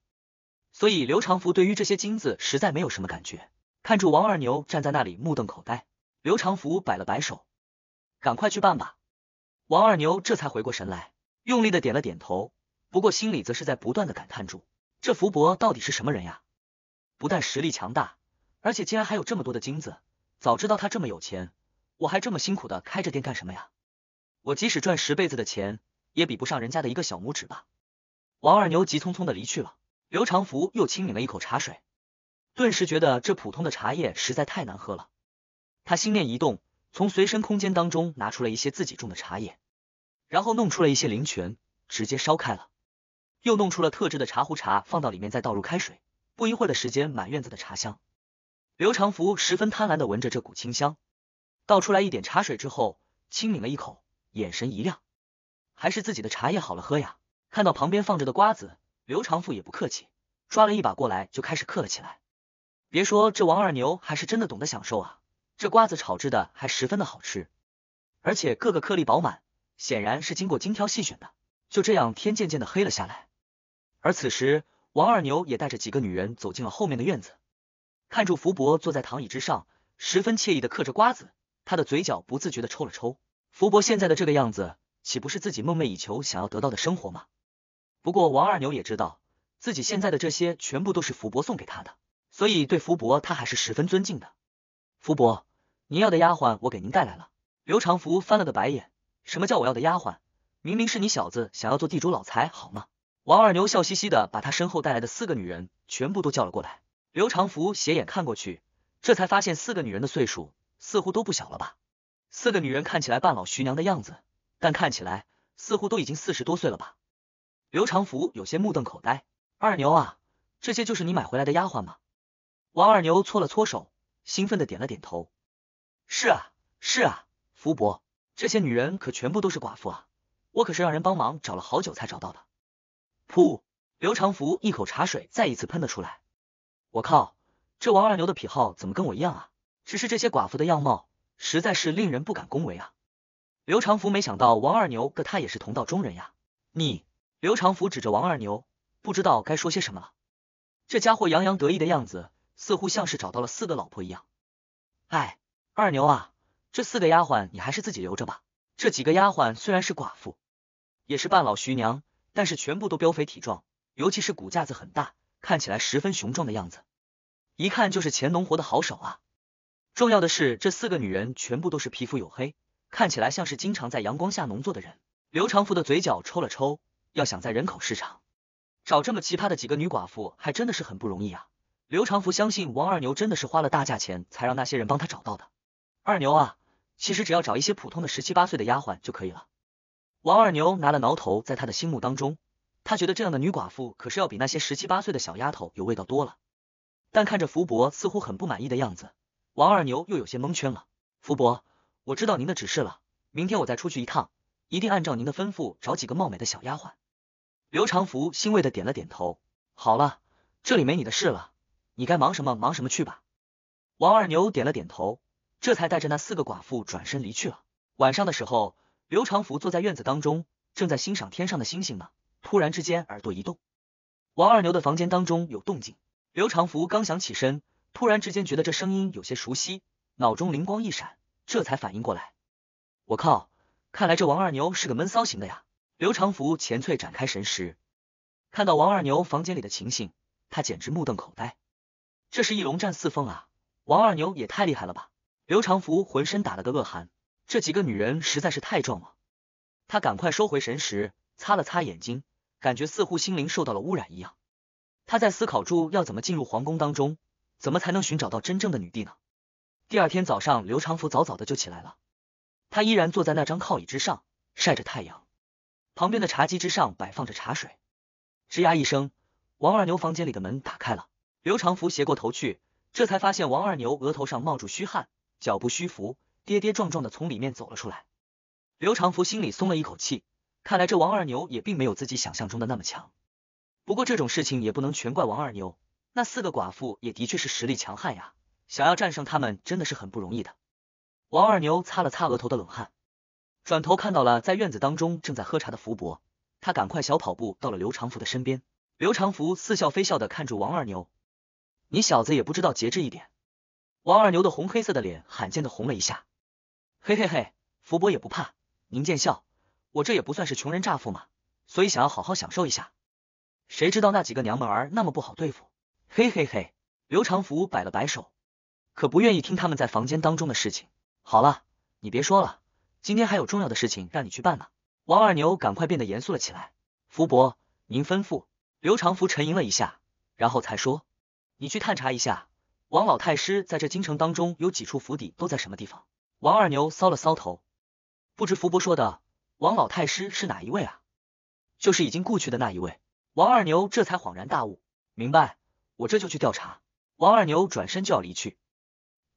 S1: 所以刘长福对于这些金子实在没有什么感觉。看住王二牛站在那里目瞪口呆，刘长福摆了摆手，赶快去办吧。王二牛这才回过神来，用力的点了点头，不过心里则是在不断的感叹住，这福伯到底是什么人呀？不但实力强大，而且竟然还有这么多的金子。早知道他这么有钱。我还这么辛苦的开着店干什么呀？我即使赚十辈子的钱，也比不上人家的一个小拇指吧？王二牛急匆匆的离去了，刘长福又轻抿了一口茶水，顿时觉得这普通的茶叶实在太难喝了。他心念一动，从随身空间当中拿出了一些自己种的茶叶，然后弄出了一些灵泉，直接烧开了，又弄出了特制的茶壶茶，放到里面再倒入开水，不一会儿的时间，满院子的茶香。刘长福十分贪婪的闻着这股清香。倒出来一点茶水之后，轻抿了一口，眼神一亮，还是自己的茶叶好了喝呀。看到旁边放着的瓜子，刘长富也不客气，抓了一把过来就开始嗑了起来。别说这王二牛还是真的懂得享受啊，这瓜子炒制的还十分的好吃，而且各个颗粒饱满，显然是经过精挑细选的。就这样，天渐渐的黑了下来，而此时王二牛也带着几个女人走进了后面的院子，看住福伯坐在躺椅之上，十分惬意的嗑着瓜子。他的嘴角不自觉的抽了抽，福伯现在的这个样子，岂不是自己梦寐以求想要得到的生活吗？不过王二牛也知道，自己现在的这些全部都是福伯送给他的，所以对福伯他还是十分尊敬的。福伯，您要的丫鬟我给您带来了。刘长福翻了个白眼，什么叫我要的丫鬟？明明是你小子想要做地主老财，好吗？王二牛笑嘻嘻的把他身后带来的四个女人全部都叫了过来。刘长福斜眼看过去，这才发现四个女人的岁数。似乎都不小了吧？四个女人看起来半老徐娘的样子，但看起来似乎都已经四十多岁了吧？刘长福有些目瞪口呆。二牛啊，这些就是你买回来的丫鬟吗？王二牛搓了搓手，兴奋的点了点头。是啊，是啊，福伯，这些女人可全部都是寡妇啊，我可是让人帮忙找了好久才找到的。噗！刘长福一口茶水再一次喷了出来。我靠，这王二牛的癖好怎么跟我一样啊？只是这些寡妇的样貌实在是令人不敢恭维啊！刘长福没想到王二牛和他也是同道中人呀。你，刘长福指着王二牛，不知道该说些什么了。这家伙洋洋得意的样子，似乎像是找到了四个老婆一样。哎，二牛啊，这四个丫鬟你还是自己留着吧。这几个丫鬟虽然是寡妇，也是半老徐娘，但是全部都膘肥体壮，尤其是骨架子很大，看起来十分雄壮的样子，一看就是前农活的好手啊。重要的是，这四个女人全部都是皮肤黝黑，看起来像是经常在阳光下农作的人。刘长福的嘴角抽了抽，要想在人口市场找这么奇葩的几个女寡妇，还真的是很不容易啊。刘长福相信王二牛真的是花了大价钱才让那些人帮他找到的。二牛啊，其实只要找一些普通的十七八岁的丫鬟就可以了。王二牛拿了挠头，在他的心目当中，他觉得这样的女寡妇可是要比那些十七八岁的小丫头有味道多了。但看着福伯似乎很不满意的样子。王二牛又有些蒙圈了，福伯，我知道您的指示了，明天我再出去一趟，一定按照您的吩咐找几个貌美的小丫鬟。刘长福欣慰的点了点头，好了，这里没你的事了，你该忙什么忙什么去吧。王二牛点了点头，这才带着那四个寡妇转身离去了。晚上的时候，刘长福坐在院子当中，正在欣赏天上的星星呢，突然之间耳朵一动，王二牛的房间当中有动静。刘长福刚想起身。突然之间觉得这声音有些熟悉，脑中灵光一闪，这才反应过来。我靠，看来这王二牛是个闷骚型的呀！刘长福、前翠展开神识，看到王二牛房间里的情形，他简直目瞪口呆。这是“一龙战四凤”啊！王二牛也太厉害了吧！刘长福浑身打了个恶寒，这几个女人实在是太壮了。他赶快收回神识，擦了擦眼睛，感觉似乎心灵受到了污染一样。他在思考住要怎么进入皇宫当中。怎么才能寻找到真正的女帝呢？第二天早上，刘长福早早的就起来了，他依然坐在那张靠椅之上晒着太阳，旁边的茶几之上摆放着茶水。吱呀一声，王二牛房间里的门打开了，刘长福斜过头去，这才发现王二牛额头上冒出虚汗，脚步虚浮，跌跌撞撞的从里面走了出来。刘长福心里松了一口气，看来这王二牛也并没有自己想象中的那么强，不过这种事情也不能全怪王二牛。那四个寡妇也的确是实力强悍呀，想要战胜他们真的是很不容易的。王二牛擦了擦额头的冷汗，转头看到了在院子当中正在喝茶的福伯，他赶快小跑步到了刘长福的身边。刘长福似笑非笑的看住王二牛，你小子也不知道节制一点。王二牛的红黑色的脸罕见的红了一下，嘿嘿嘿，福伯也不怕，您见笑，我这也不算是穷人乍富嘛，所以想要好好享受一下。谁知道那几个娘们儿那么不好对付。嘿嘿嘿，刘长福摆了摆手，可不愿意听他们在房间当中的事情。好了，你别说了，今天还有重要的事情让你去办呢。王二牛赶快变得严肃了起来。福伯，您吩咐。刘长福沉吟了一下，然后才说：“你去探查一下，王老太师在这京城当中有几处府邸，都在什么地方？”王二牛搔了搔头，不知福伯说的王老太师是哪一位啊？就是已经故去的那一位。王二牛这才恍然大悟，明白。我这就去调查。王二牛转身就要离去。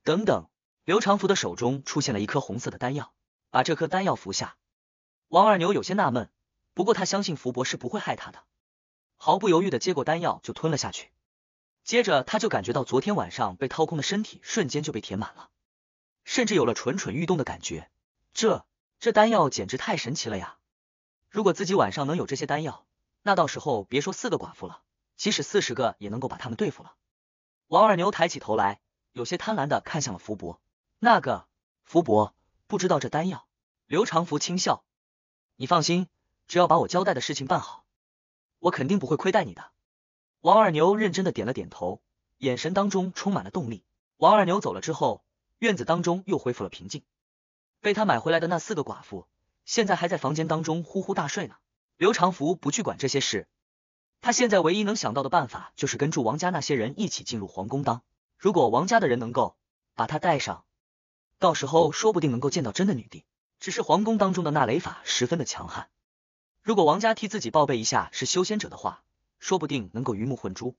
S1: 等等，刘长福的手中出现了一颗红色的丹药，把这颗丹药服下。王二牛有些纳闷，不过他相信福伯是不会害他的，毫不犹豫的接过丹药就吞了下去。接着他就感觉到昨天晚上被掏空的身体瞬间就被填满了，甚至有了蠢蠢欲动的感觉。这这丹药简直太神奇了呀！如果自己晚上能有这些丹药，那到时候别说四个寡妇了。即使四十个也能够把他们对付了。王二牛抬起头来，有些贪婪的看向了福伯。那个福伯不知道这丹药。刘长福轻笑：“你放心，只要把我交代的事情办好，我肯定不会亏待你的。”王二牛认真的点了点头，眼神当中充满了动力。王二牛走了之后，院子当中又恢复了平静。被他买回来的那四个寡妇，现在还在房间当中呼呼大睡呢。刘长福不去管这些事。他现在唯一能想到的办法，就是跟住王家那些人一起进入皇宫当。如果王家的人能够把他带上，到时候说不定能够见到真的女帝。只是皇宫当中的那雷法十分的强悍，如果王家替自己报备一下是修仙者的话，说不定能够鱼目混珠。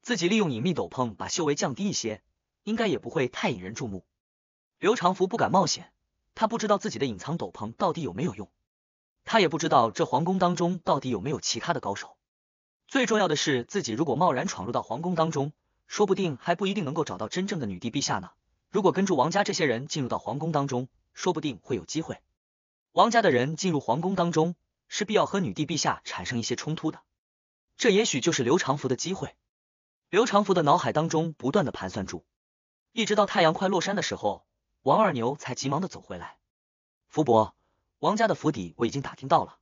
S1: 自己利用隐秘斗篷把修为降低一些，应该也不会太引人注目。刘长福不敢冒险，他不知道自己的隐藏斗篷到底有没有用，他也不知道这皇宫当中到底有没有其他的高手。最重要的是，自己如果贸然闯入到皇宫当中，说不定还不一定能够找到真正的女帝陛下呢。如果跟住王家这些人进入到皇宫当中，说不定会有机会。王家的人进入皇宫当中，势必要和女帝陛下产生一些冲突的。这也许就是刘长福的机会。刘长福的脑海当中不断的盘算住，一直到太阳快落山的时候，王二牛才急忙的走回来。福伯，王家的府邸我已经打听到了，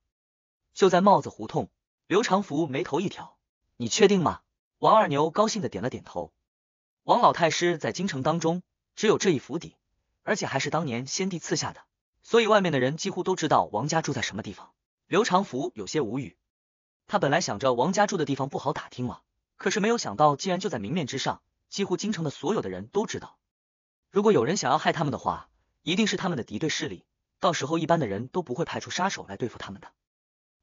S1: 就在帽子胡同。刘长福眉头一挑，你确定吗？王二牛高兴的点了点头。王老太师在京城当中只有这一府邸，而且还是当年先帝赐下的，所以外面的人几乎都知道王家住在什么地方。刘长福有些无语，他本来想着王家住的地方不好打听了，可是没有想到竟然就在明面之上，几乎京城的所有的人都知道。如果有人想要害他们的话，一定是他们的敌对势力，到时候一般的人都不会派出杀手来对付他们的。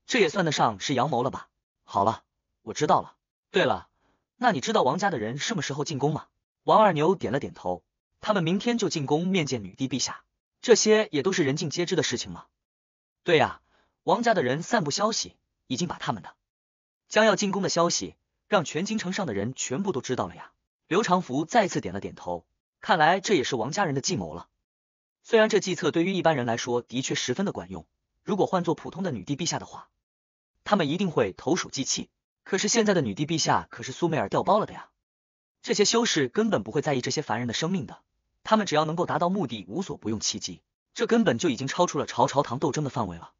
S1: 这也算得上是阳谋了吧？好了，我知道了。对了，那你知道王家的人什么时候进宫吗？王二牛点了点头，他们明天就进宫面见女帝陛下。这些也都是人尽皆知的事情吗？对呀，王家的人散布消息，已经把他们的将要进宫的消息，让全京城上的人全部都知道了呀。刘长福再次点了点头，看来这也是王家人的计谋了。虽然这计策对于一般人来说的确十分的管用，如果换做普通的女帝陛下的话。他们一定会投鼠忌器，可是现在的女帝陛下可是苏媚儿调包了的呀。这些修士根本不会在意这些凡人的生命的，他们只要能够达到目的，无所不用其极。这根本就已经超出了朝朝堂斗争的范围了。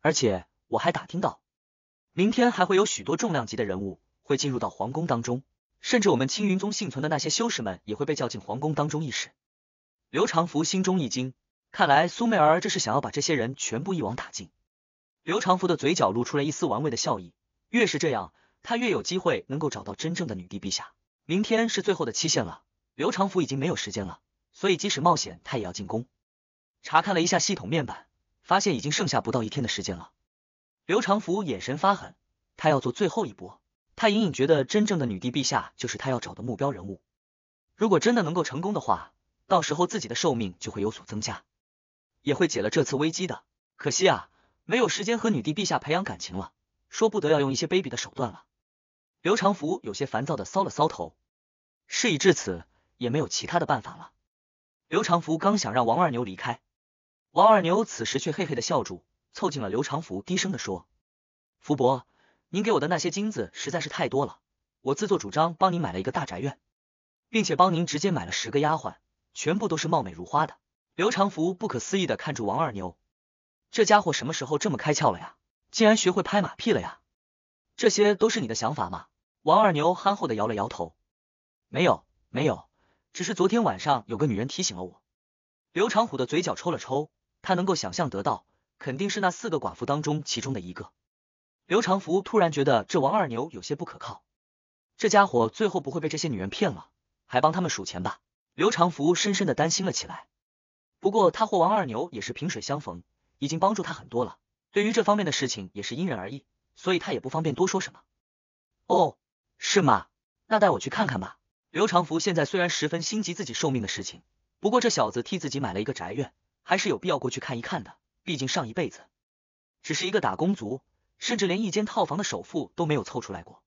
S1: 而且我还打听到，明天还会有许多重量级的人物会进入到皇宫当中，甚至我们青云宗幸存的那些修士们也会被叫进皇宫当中议事。刘长福心中一惊，看来苏媚儿这是想要把这些人全部一网打尽。刘长福的嘴角露出了一丝玩味的笑意，越是这样，他越有机会能够找到真正的女帝陛下。明天是最后的期限了，刘长福已经没有时间了，所以即使冒险，他也要进宫查看了一下系统面板，发现已经剩下不到一天的时间了。刘长福眼神发狠，他要做最后一波。他隐隐觉得，真正的女帝陛下就是他要找的目标人物。如果真的能够成功的话，到时候自己的寿命就会有所增加，也会解了这次危机的。可惜啊。没有时间和女帝陛下培养感情了，说不得要用一些卑鄙的手段了。刘长福有些烦躁的搔了搔头，事已至此，也没有其他的办法了。刘长福刚想让王二牛离开，王二牛此时却嘿嘿的笑住，凑近了刘长福，低声的说：“福伯，您给我的那些金子实在是太多了，我自作主张帮您买了一个大宅院，并且帮您直接买了十个丫鬟，全部都是貌美如花的。”刘长福不可思议的看住王二牛。这家伙什么时候这么开窍了呀？竟然学会拍马屁了呀？这些都是你的想法吗？王二牛憨厚的摇了摇头，没有，没有，只是昨天晚上有个女人提醒了我。刘长虎的嘴角抽了抽，他能够想象得到，肯定是那四个寡妇当中其中的一个。刘长福突然觉得这王二牛有些不可靠，这家伙最后不会被这些女人骗了，还帮他们数钱吧？刘长福深深的担心了起来。不过他和王二牛也是萍水相逢。已经帮助他很多了，对于这方面的事情也是因人而异，所以他也不方便多说什么。哦，是吗？那带我去看看吧。刘长福现在虽然十分心急自己寿命的事情，不过这小子替自己买了一个宅院，还是有必要过去看一看的。毕竟上一辈子只是一个打工族，甚至连一间套房的首付都没有凑出来过。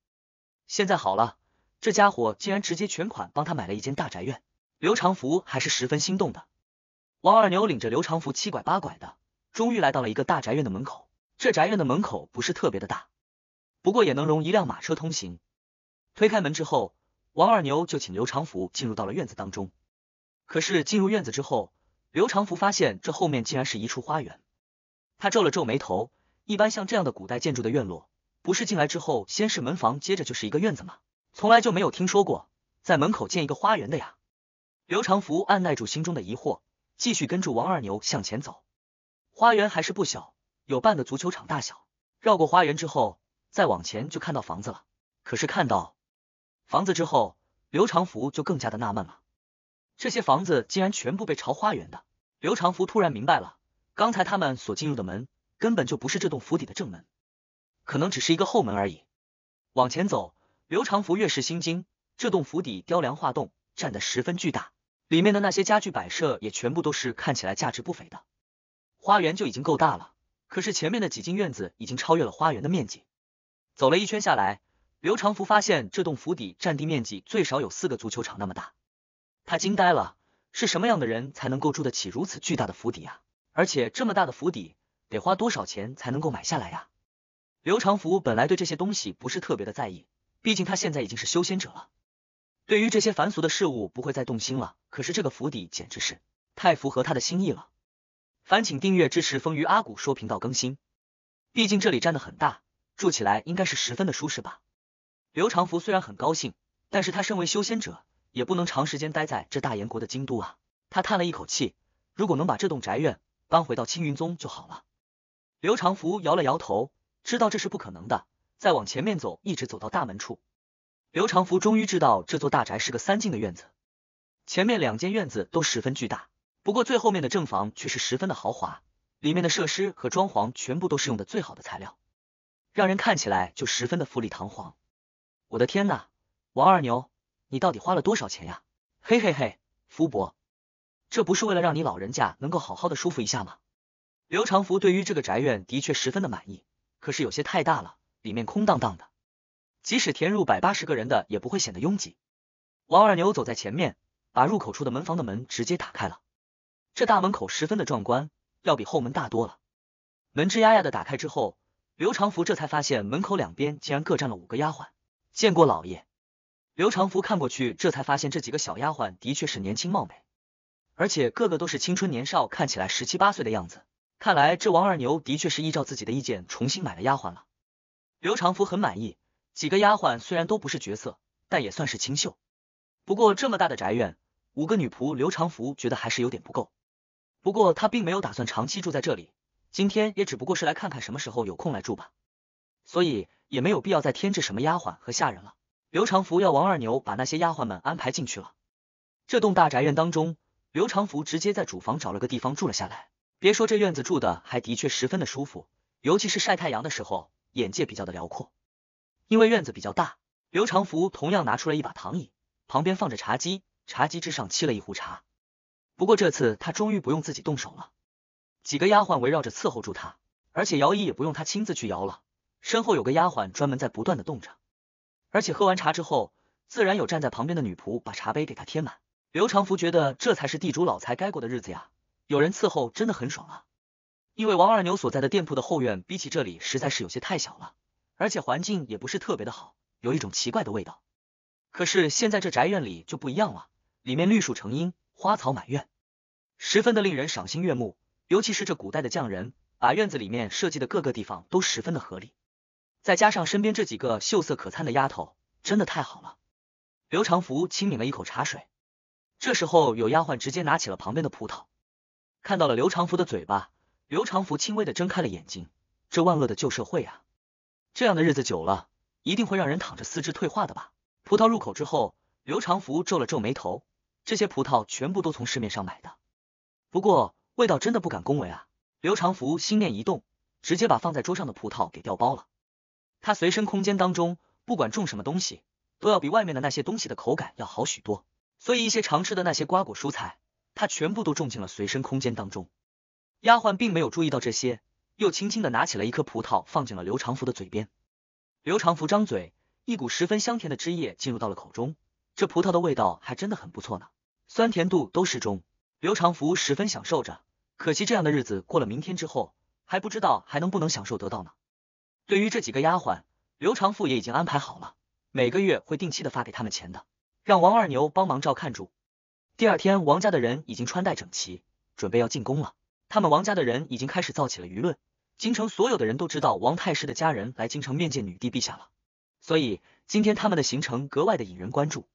S1: 现在好了，这家伙竟然直接全款帮他买了一间大宅院，刘长福还是十分心动的。王二牛领着刘长福七拐八拐的。终于来到了一个大宅院的门口，这宅院的门口不是特别的大，不过也能容一辆马车通行。推开门之后，王二牛就请刘长福进入到了院子当中。可是进入院子之后，刘长福发现这后面竟然是一处花园。他皱了皱眉头，一般像这样的古代建筑的院落，不是进来之后先是门房，接着就是一个院子吗？从来就没有听说过在门口建一个花园的呀。刘长福按耐住心中的疑惑，继续跟住王二牛向前走。花园还是不小，有半个足球场大小。绕过花园之后，再往前就看到房子了。可是看到房子之后，刘长福就更加的纳闷了，这些房子竟然全部被朝花园的。刘长福突然明白了，刚才他们所进入的门根本就不是这栋府邸的正门，可能只是一个后门而已。往前走，刘长福越是心惊，这栋府邸雕梁画栋，占得十分巨大，里面的那些家具摆设也全部都是看起来价值不菲的。花园就已经够大了，可是前面的几进院子已经超越了花园的面积。走了一圈下来，刘长福发现这栋府邸占地面积最少有四个足球场那么大，他惊呆了。是什么样的人才能够住得起如此巨大的府邸啊？而且这么大的府邸得花多少钱才能够买下来呀？刘长福本来对这些东西不是特别的在意，毕竟他现在已经是修仙者了，对于这些凡俗的事物不会再动心了。可是这个府邸简直是太符合他的心意了。烦请订阅支持“风鱼阿古说”频道更新，毕竟这里占的很大，住起来应该是十分的舒适吧。刘长福虽然很高兴，但是他身为修仙者，也不能长时间待在这大燕国的京都啊。他叹了一口气，如果能把这栋宅院搬回到青云宗就好了。刘长福摇了摇头，知道这是不可能的。再往前面走，一直走到大门处，刘长福终于知道这座大宅是个三进的院子，前面两间院子都十分巨大。不过最后面的正房却是十分的豪华，里面的设施和装潢全部都是用的最好的材料，让人看起来就十分的富丽堂皇。我的天呐，王二牛，你到底花了多少钱呀？嘿嘿嘿，福伯，这不是为了让你老人家能够好好的舒服一下吗？刘长福对于这个宅院的确十分的满意，可是有些太大了，里面空荡荡的，即使填入百八十个人的也不会显得拥挤。王二牛走在前面，把入口处的门房的门直接打开了。这大门口十分的壮观，要比后门大多了。门吱呀呀的打开之后，刘长福这才发现门口两边竟然各站了五个丫鬟。见过老爷。刘长福看过去，这才发现这几个小丫鬟的确是年轻貌美，而且个个都是青春年少，看起来十七八岁的样子。看来这王二牛的确是依照自己的意见重新买了丫鬟了。刘长福很满意，几个丫鬟虽然都不是绝色，但也算是清秀。不过这么大的宅院，五个女仆，刘长福觉得还是有点不够。不过他并没有打算长期住在这里，今天也只不过是来看看什么时候有空来住吧，所以也没有必要再添置什么丫鬟和下人了。刘长福要王二牛把那些丫鬟们安排进去了。这栋大宅院当中，刘长福直接在主房找了个地方住了下来。别说这院子住的还的确十分的舒服，尤其是晒太阳的时候，眼界比较的辽阔。因为院子比较大，刘长福同样拿出了一把躺椅，旁边放着茶几，茶几之上沏了一壶茶。不过这次他终于不用自己动手了，几个丫鬟围绕着伺候住他，而且摇椅也不用他亲自去摇了，身后有个丫鬟专门在不断的动着，而且喝完茶之后，自然有站在旁边的女仆把茶杯给他添满。刘长福觉得这才是地主老财该过的日子呀，有人伺候真的很爽啊！因为王二牛所在的店铺的后院比起这里实在是有些太小了，而且环境也不是特别的好，有一种奇怪的味道。可是现在这宅院里就不一样了，里面绿树成荫。花草满院，十分的令人赏心悦目。尤其是这古代的匠人，把院子里面设计的各个地方都十分的合理。再加上身边这几个秀色可餐的丫头，真的太好了。刘长福轻抿了一口茶水，这时候有丫鬟直接拿起了旁边的葡萄，看到了刘长福的嘴巴，刘长福轻微的睁开了眼睛。这万恶的旧社会啊，这样的日子久了，一定会让人躺着四肢退化的吧？葡萄入口之后，刘长福皱了皱眉头。这些葡萄全部都从市面上买的，不过味道真的不敢恭维啊！刘长福心念一动，直接把放在桌上的葡萄给调包了。他随身空间当中，不管种什么东西，都要比外面的那些东西的口感要好许多。所以一些常吃的那些瓜果蔬菜，他全部都种进了随身空间当中。丫鬟并没有注意到这些，又轻轻的拿起了一颗葡萄，放进了刘长福的嘴边。刘长福张嘴，一股十分香甜的汁液进入到了口中，这葡萄的味道还真的很不错呢。酸甜度都适中，刘长福十分享受着。可惜这样的日子过了明天之后，还不知道还能不能享受得到呢。对于这几个丫鬟，刘长福也已经安排好了，每个月会定期的发给他们钱的，让王二牛帮忙照看住。第二天，王家的人已经穿戴整齐，准备要进宫了。他们王家的人已经开始造起了舆论，京城所有的人都知道王太师的家人来京城面见女帝陛下了，所以今天他们的行程格外的引人关注。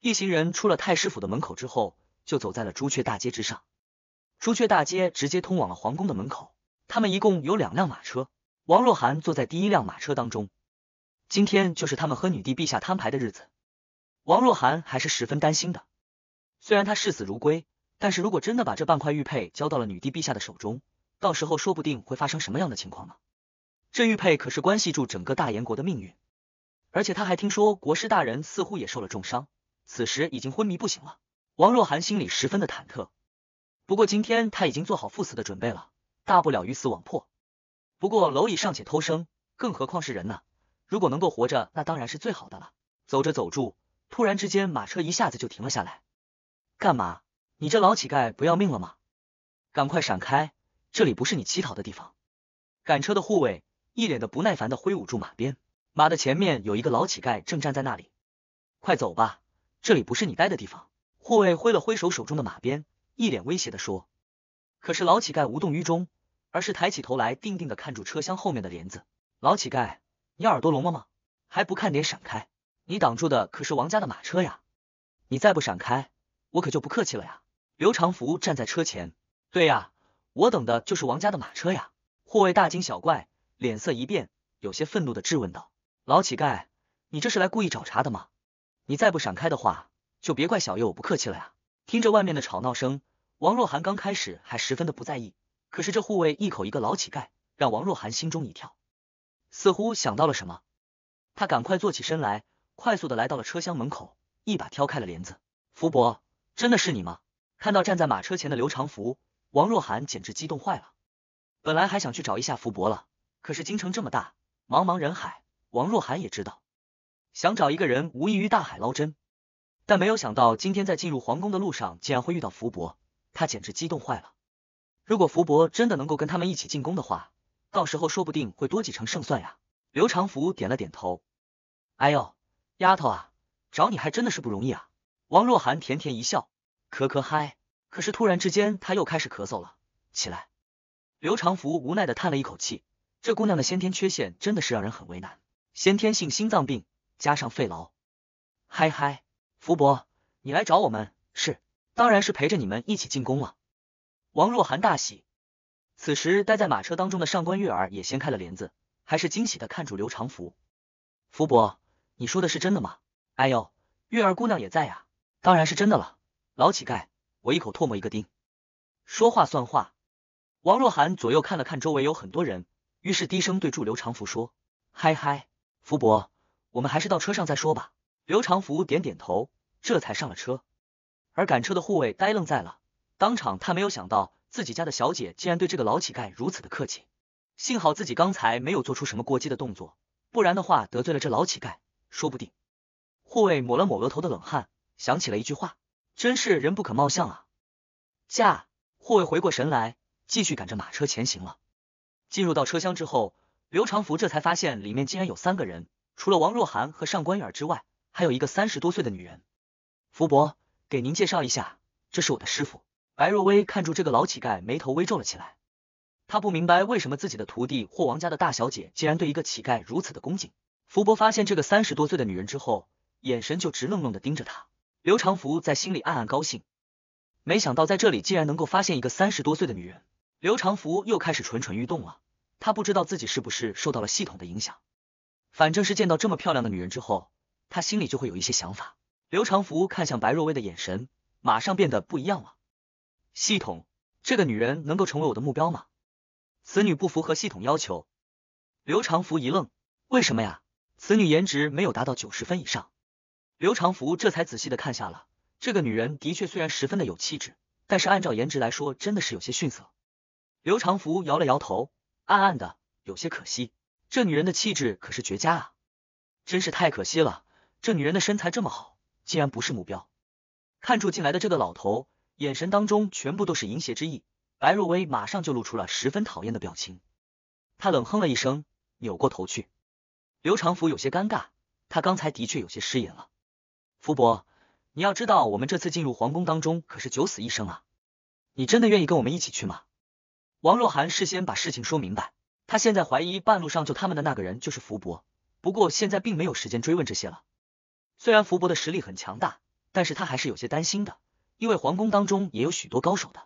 S1: 一行人出了太师府的门口之后，就走在了朱雀大街之上。朱雀大街直接通往了皇宫的门口。他们一共有两辆马车，王若涵坐在第一辆马车当中。今天就是他们和女帝陛下摊牌的日子。王若涵还是十分担心的，虽然他视死如归，但是如果真的把这半块玉佩交到了女帝陛下的手中，到时候说不定会发生什么样的情况呢？这玉佩可是关系住整个大燕国的命运，而且他还听说国师大人似乎也受了重伤。此时已经昏迷不醒了，王若涵心里十分的忐忑。不过今天他已经做好赴死的准备了，大不了鱼死网破。不过蝼蚁尚且偷生，更何况是人呢？如果能够活着，那当然是最好的了。走着走着，突然之间马车一下子就停了下来。干嘛？你这老乞丐不要命了吗？赶快闪开，这里不是你乞讨的地方。赶车的护卫一脸的不耐烦的挥舞住马鞭，马的前面有一个老乞丐正站在那里。快走吧！这里不是你待的地方。护卫挥了挥手手中的马鞭，一脸威胁的说。可是老乞丐无动于衷，而是抬起头来，定定的看住车厢后面的帘子。老乞丐，你耳朵聋了吗？还不看点闪开！你挡住的可是王家的马车呀！你再不闪开，我可就不客气了呀！刘长福站在车前，对呀，我等的就是王家的马车呀！护卫大惊小怪，脸色一变，有些愤怒的质问道：老乞丐，你这是来故意找茬的吗？你再不闪开的话，就别怪小爷我不客气了呀！听着外面的吵闹声，王若涵刚开始还十分的不在意，可是这护卫一口一个老乞丐，让王若涵心中一跳，似乎想到了什么，他赶快坐起身来，快速的来到了车厢门口，一把挑开了帘子。福伯，真的是你吗？看到站在马车前的刘长福，王若涵简直激动坏了。本来还想去找一下福伯了，可是京城这么大，茫茫人海，王若涵也知道。想找一个人无异于大海捞针，但没有想到今天在进入皇宫的路上竟然会遇到福伯，他简直激动坏了。如果福伯真的能够跟他们一起进宫的话，到时候说不定会多几成胜算呀。刘长福点了点头。哎呦，丫头啊，找你还真的是不容易啊。王若涵甜甜一笑，咳咳嗨。可是突然之间，她又开始咳嗽了起来。刘长福无奈的叹了一口气，这姑娘的先天缺陷真的是让人很为难，先天性心脏病。加上费劳，嗨嗨，福伯，你来找我们是，当然是陪着你们一起进宫了。王若涵大喜，此时待在马车当中的上官月儿也掀开了帘子，还是惊喜的看住刘长福。福伯，你说的是真的吗？哎呦，月儿姑娘也在呀，当然是真的了。老乞丐，我一口唾沫一个钉，说话算话。王若涵左右看了看周围有很多人，于是低声对住刘长福说，嗨嗨，福伯。我们还是到车上再说吧。刘长福点点头，这才上了车。而赶车的护卫呆愣在了当场，他没有想到自己家的小姐竟然对这个老乞丐如此的客气。幸好自己刚才没有做出什么过激的动作，不然的话得罪了这老乞丐，说不定。护卫抹了抹额头的冷汗，想起了一句话：真是人不可貌相啊！驾！护卫回过神来，继续赶着马车前行了。进入到车厢之后，刘长福这才发现里面竟然有三个人。除了王若涵和上官雨儿之外，还有一个三十多岁的女人。福伯，给您介绍一下，这是我的师傅白若薇。看住这个老乞丐，眉头微皱了起来。他不明白为什么自己的徒弟或王家的大小姐竟然对一个乞丐如此的恭敬。福伯发现这个三十多岁的女人之后，眼神就直愣愣的盯着他。刘长福在心里暗暗高兴，没想到在这里竟然能够发现一个三十多岁的女人。刘长福又开始蠢蠢欲动了，他不知道自己是不是受到了系统的影响。反正是见到这么漂亮的女人之后，他心里就会有一些想法。刘长福看向白若薇的眼神马上变得不一样了。系统，这个女人能够成为我的目标吗？此女不符合系统要求。刘长福一愣，为什么呀？此女颜值没有达到九十分以上。刘长福这才仔细的看下了，这个女人的确虽然十分的有气质，但是按照颜值来说，真的是有些逊色。刘长福摇了摇头，暗暗的有些可惜。这女人的气质可是绝佳啊，真是太可惜了。这女人的身材这么好，竟然不是目标。看住进来的这个老头，眼神当中全部都是淫邪之意。白若薇马上就露出了十分讨厌的表情，他冷哼了一声，扭过头去。刘长福有些尴尬，他刚才的确有些失言了。福伯，你要知道，我们这次进入皇宫当中可是九死一生啊，你真的愿意跟我们一起去吗？王若涵事先把事情说明白。他现在怀疑半路上救他们的那个人就是福伯，不过现在并没有时间追问这些了。虽然福伯的实力很强大，但是他还是有些担心的，因为皇宫当中也有许多高手的，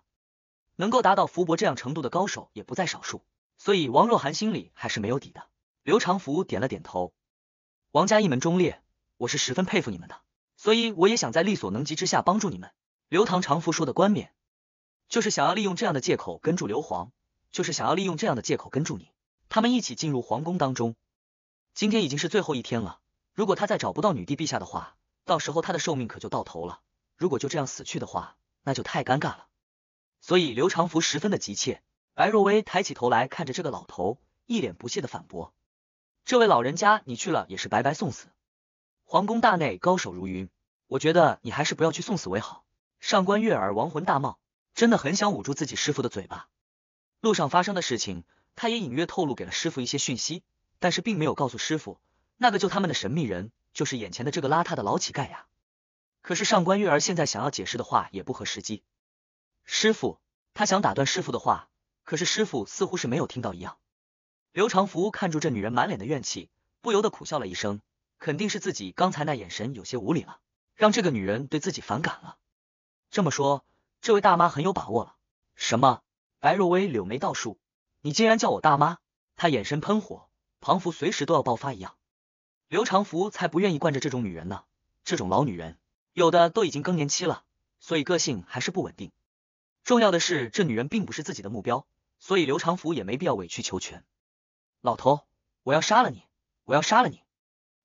S1: 能够达到福伯这样程度的高手也不在少数，所以王若涵心里还是没有底的。刘长福点了点头，王家一门忠烈，我是十分佩服你们的，所以我也想在力所能及之下帮助你们。刘唐长福说的冠冕，就是想要利用这样的借口跟住刘皇，就是想要利用这样的借口跟住你。他们一起进入皇宫当中，今天已经是最后一天了。如果他再找不到女帝陛下的话，到时候他的寿命可就到头了。如果就这样死去的话，那就太尴尬了。所以刘长福十分的急切。白若薇抬起头来看着这个老头，一脸不屑的反驳：“这位老人家，你去了也是白白送死。皇宫大内高手如云，我觉得你还是不要去送死为好。”上官月儿亡魂大冒，真的很想捂住自己师傅的嘴巴。路上发生的事情。他也隐约透露给了师傅一些讯息，但是并没有告诉师傅，那个救他们的神秘人就是眼前的这个邋遢的老乞丐呀。可是上官月儿现在想要解释的话也不合时机。师傅，他想打断师傅的话，可是师傅似乎是没有听到一样。刘长福看住这女人满脸的怨气，不由得苦笑了一声，肯定是自己刚才那眼神有些无理了，让这个女人对自己反感了。这么说，这位大妈很有把握了？什么？白若薇柳眉倒竖。你竟然叫我大妈！她眼神喷火，庞福随时都要爆发一样。刘长福才不愿意惯着这种女人呢，这种老女人有的都已经更年期了，所以个性还是不稳定。重要的是，这女人并不是自己的目标，所以刘长福也没必要委曲求全。老头，我要杀了你！我要杀了你！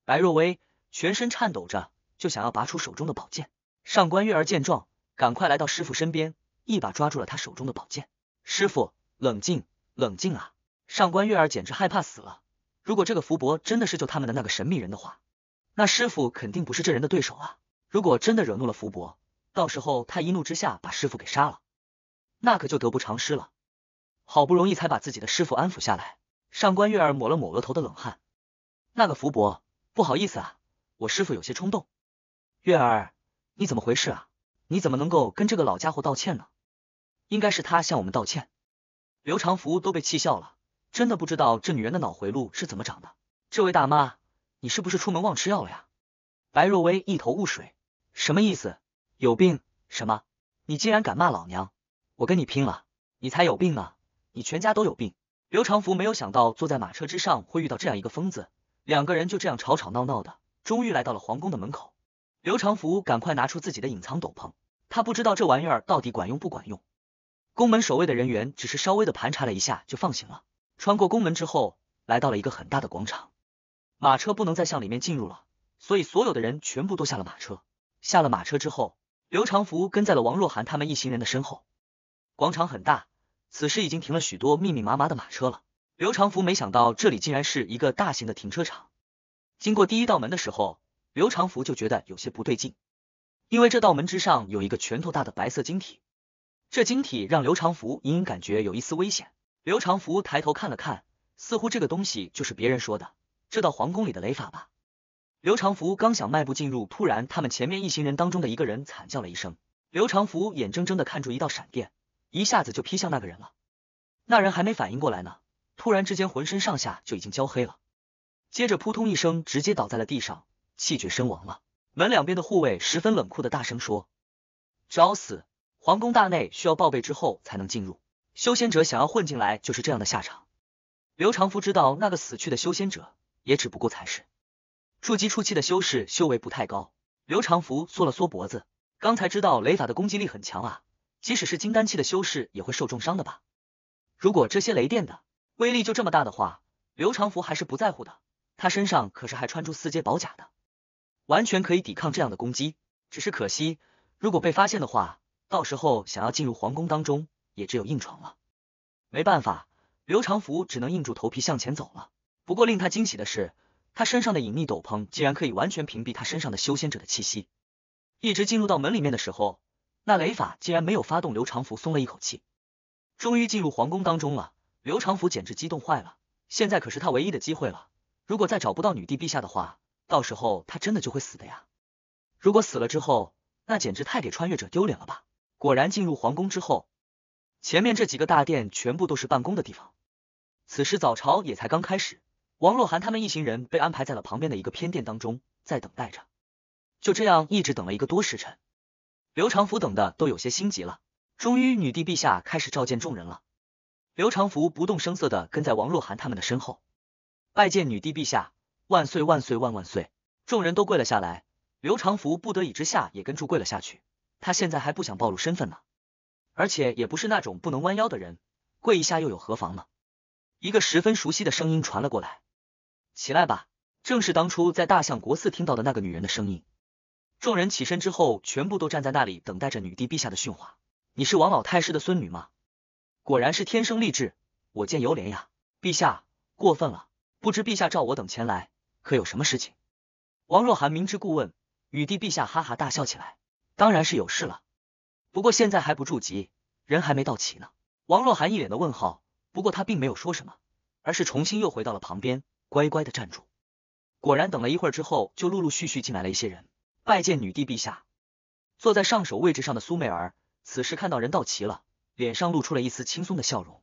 S1: 白若薇全身颤抖着，就想要拔出手中的宝剑。上官月儿见状，赶快来到师傅身边，一把抓住了他手中的宝剑。师傅，冷静。冷静啊！上官月儿简直害怕死了。如果这个福伯真的是救他们的那个神秘人的话，那师傅肯定不是这人的对手啊。如果真的惹怒了福伯，到时候他一怒之下把师傅给杀了，那可就得不偿失了。好不容易才把自己的师傅安抚下来，上官月儿抹了抹额头的冷汗。那个福伯，不好意思啊，我师傅有些冲动。月儿，你怎么回事啊？你怎么能够跟这个老家伙道歉呢？应该是他向我们道歉。刘长福都被气笑了，真的不知道这女人的脑回路是怎么长的。这位大妈，你是不是出门忘吃药了呀？白若薇一头雾水，什么意思？有病？什么？你竟然敢骂老娘，我跟你拼了！你才有病呢，你全家都有病！刘长福没有想到坐在马车之上会遇到这样一个疯子，两个人就这样吵吵闹闹的，终于来到了皇宫的门口。刘长福赶快拿出自己的隐藏斗篷，他不知道这玩意儿到底管用不管用。宫门守卫的人员只是稍微的盘查了一下就放行了。穿过宫门之后，来到了一个很大的广场。马车不能再向里面进入了，所以所有的人全部都下了马车。下了马车之后，刘长福跟在了王若涵他们一行人的身后。广场很大，此时已经停了许多密密麻麻的马车了。刘长福没想到这里竟然是一个大型的停车场。经过第一道门的时候，刘长福就觉得有些不对劲，因为这道门之上有一个拳头大的白色晶体。这晶体让刘长福隐隐感觉有一丝危险。刘长福抬头看了看，似乎这个东西就是别人说的这道皇宫里的雷法吧。刘长福刚想迈步进入，突然他们前面一行人当中的一个人惨叫了一声。刘长福眼睁睁的看住一道闪电，一下子就劈向那个人了。那人还没反应过来呢，突然之间浑身上下就已经焦黑了，接着扑通一声直接倒在了地上，气绝身亡了。门两边的护卫十分冷酷的大声说：“找死！”皇宫大内需要报备之后才能进入，修仙者想要混进来就是这样的下场。刘长福知道那个死去的修仙者也只不过才是筑基初期的修士，修为不太高。刘长福缩了缩脖子，刚才知道雷法的攻击力很强啊，即使是金丹期的修士也会受重伤的吧？如果这些雷电的威力就这么大的话，刘长福还是不在乎的，他身上可是还穿出四阶宝甲的，完全可以抵抗这样的攻击。只是可惜，如果被发现的话。到时候想要进入皇宫当中，也只有硬闯了。没办法，刘长福只能硬住头皮向前走了。不过令他惊喜的是，他身上的隐匿斗篷竟然可以完全屏蔽他身上的修仙者的气息。一直进入到门里面的时候，那雷法竟然没有发动，刘长福松了一口气。终于进入皇宫当中了，刘长福简直激动坏了。现在可是他唯一的机会了。如果再找不到女帝陛下的话，到时候他真的就会死的呀。如果死了之后，那简直太给穿越者丢脸了吧。果然进入皇宫之后，前面这几个大殿全部都是办公的地方。此时早朝也才刚开始，王若涵他们一行人被安排在了旁边的一个偏殿当中，在等待着。就这样一直等了一个多时辰，刘长福等的都有些心急了。终于女帝陛下开始召见众人了。刘长福不动声色的跟在王若涵他们的身后，拜见女帝陛下，万岁万岁万万岁！众人都跪了下来，刘长福不得已之下也跟住跪了下去。他现在还不想暴露身份呢，而且也不是那种不能弯腰的人，跪一下又有何妨呢？一个十分熟悉的声音传了过来：“起来吧。”正是当初在大象国寺听到的那个女人的声音。众人起身之后，全部都站在那里等待着女帝陛下的训话。“你是王老太师的孙女吗？”果然是天生丽质，我见犹怜呀！陛下，过分了！不知陛下召我等前来，可有什么事情？王若涵明知故问，女帝陛下哈哈大笑起来。当然是有事了，不过现在还不住急，人还没到齐呢。王若涵一脸的问号，不过他并没有说什么，而是重新又回到了旁边，乖乖的站住。果然，等了一会儿之后，就陆陆续续进来了一些人，拜见女帝陛下。坐在上首位置上的苏媚儿，此时看到人到齐了，脸上露出了一丝轻松的笑容。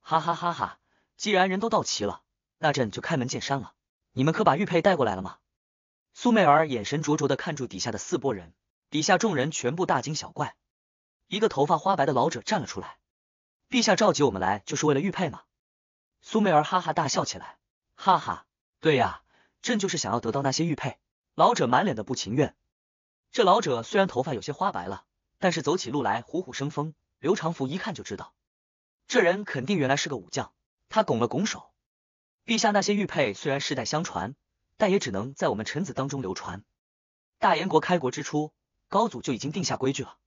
S1: 哈哈哈哈！既然人都到齐了，那朕就开门见山了，你们可把玉佩带过来了吗？苏媚儿眼神灼灼的看住底下的四拨人。底下众人全部大惊小怪。一个头发花白的老者站了出来：“陛下召集我们来，就是为了玉佩吗？”苏媚儿哈哈大笑起来：“哈哈，对呀，朕就是想要得到那些玉佩。”老者满脸的不情愿。这老者虽然头发有些花白了，但是走起路来虎虎生风。刘长福一看就知道，这人肯定原来是个武将。他拱了拱手：“陛下，那些玉佩虽然世代相传，但也只能在我们臣子当中流传。大燕国开国之初。”高祖就已经定下规矩了，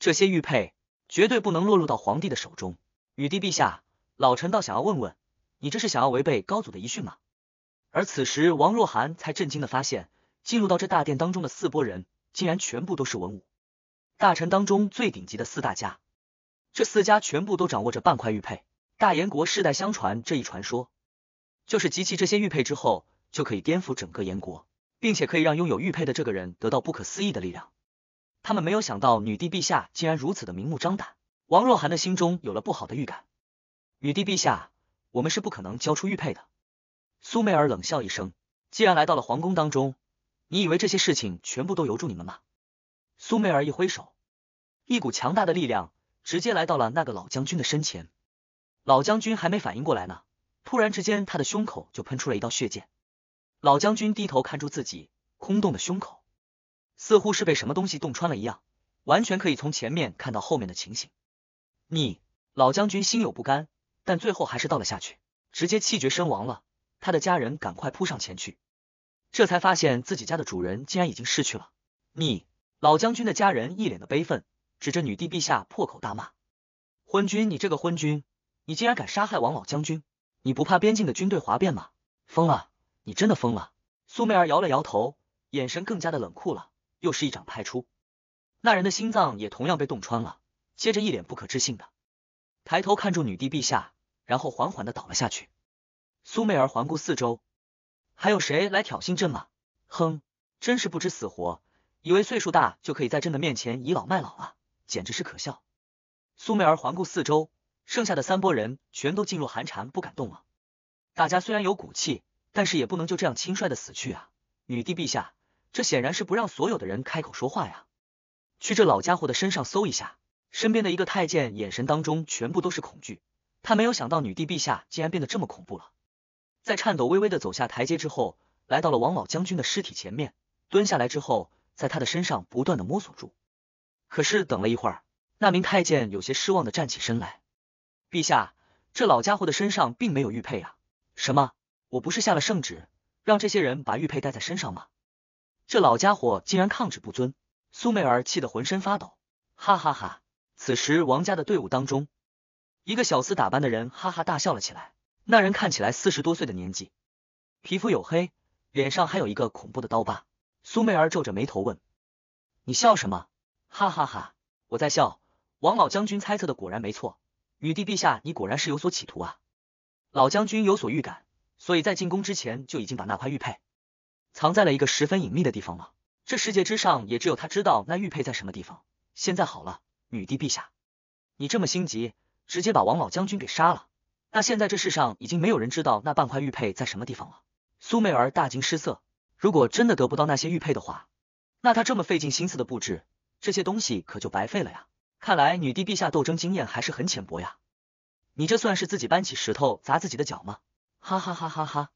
S1: 这些玉佩绝对不能落入到皇帝的手中。雨帝陛下，老臣倒想要问问，你这是想要违背高祖的遗训吗？而此时，王若涵才震惊的发现，进入到这大殿当中的四波人，竟然全部都是文武大臣当中最顶级的四大家。这四家全部都掌握着半块玉佩。大燕国世代相传这一传说，就是集齐这些玉佩之后，就可以颠覆整个燕国，并且可以让拥有玉佩的这个人得到不可思议的力量。他们没有想到女帝陛下竟然如此的明目张胆，王若涵的心中有了不好的预感。女帝陛下，我们是不可能交出玉佩的。苏媚儿冷笑一声，既然来到了皇宫当中，你以为这些事情全部都由住你们吗？苏媚儿一挥手，一股强大的力量直接来到了那个老将军的身前。老将军还没反应过来呢，突然之间他的胸口就喷出了一道血剑。老将军低头看住自己空洞的胸口。似乎是被什么东西洞穿了一样，完全可以从前面看到后面的情形。你老将军心有不甘，但最后还是倒了下去，直接气绝身亡了。他的家人赶快扑上前去，这才发现自己家的主人竟然已经逝去了。你老将军的家人一脸的悲愤，指着女帝陛下破口大骂：“昏君，你这个昏君，你竟然敢杀害王老将军！你不怕边境的军队哗变吗？疯了，你真的疯了！”苏媚儿摇了摇头，眼神更加的冷酷了。又是一掌拍出，那人的心脏也同样被洞穿了，接着一脸不可置信的抬头看住女帝陛下，然后缓缓的倒了下去。苏媚儿环顾四周，还有谁来挑衅朕吗？哼，真是不知死活，以为岁数大就可以在朕的面前倚老卖老啊，简直是可笑。苏媚儿环顾四周，剩下的三波人全都噤若寒蝉，不敢动了。大家虽然有骨气，但是也不能就这样轻率的死去啊，女帝陛下。这显然是不让所有的人开口说话呀！去这老家伙的身上搜一下。身边的一个太监眼神当中全部都是恐惧，他没有想到女帝陛下竟然变得这么恐怖了。在颤抖微微的走下台阶之后，来到了王老将军的尸体前面，蹲下来之后，在他的身上不断的摸索住。可是等了一会儿，那名太监有些失望的站起身来。陛下，这老家伙的身上并没有玉佩呀！什么？我不是下了圣旨，让这些人把玉佩带在身上吗？这老家伙竟然抗旨不遵！苏媚儿气得浑身发抖。哈哈哈！此时王家的队伍当中，一个小厮打扮的人哈哈大笑了起来。那人看起来四十多岁的年纪，皮肤黝黑，脸上还有一个恐怖的刀疤。苏媚儿皱着眉头问：“你笑什么？”哈哈哈！我在笑。王老将军猜测的果然没错，女帝陛下，你果然是有所企图啊！老将军有所预感，所以在进宫之前就已经把那块玉佩。藏在了一个十分隐秘的地方吗？这世界之上也只有他知道那玉佩在什么地方。现在好了，女帝陛下，你这么心急，直接把王老将军给杀了，那现在这世上已经没有人知道那半块玉佩在什么地方了。苏媚儿大惊失色，如果真的得不到那些玉佩的话，那他这么费尽心思的布置这些东西可就白费了呀。看来女帝陛下斗争经验还是很浅薄呀，你这算是自己搬起石头砸自己的脚吗？哈哈哈哈哈。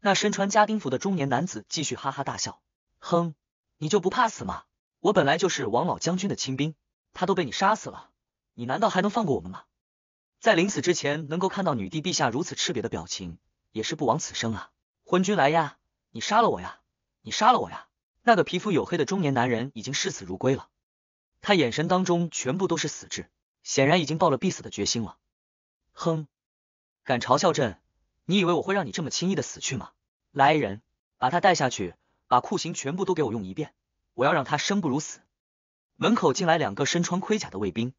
S1: 那身穿家丁服的中年男子继续哈哈大笑，哼，你就不怕死吗？我本来就是王老将军的亲兵，他都被你杀死了，你难道还能放过我们吗？在临死之前能够看到女帝陛下如此赤别的表情，也是不枉此生啊！昏君来呀，你杀了我呀，你杀了我呀！那个皮肤黝黑的中年男人已经视死如归了，他眼神当中全部都是死志，显然已经抱了必死的决心了。哼，敢嘲笑朕！你以为我会让你这么轻易的死去吗？来人，把他带下去，把酷刑全部都给我用一遍，我要让他生不如死。门口进来两个身穿盔甲的卫兵，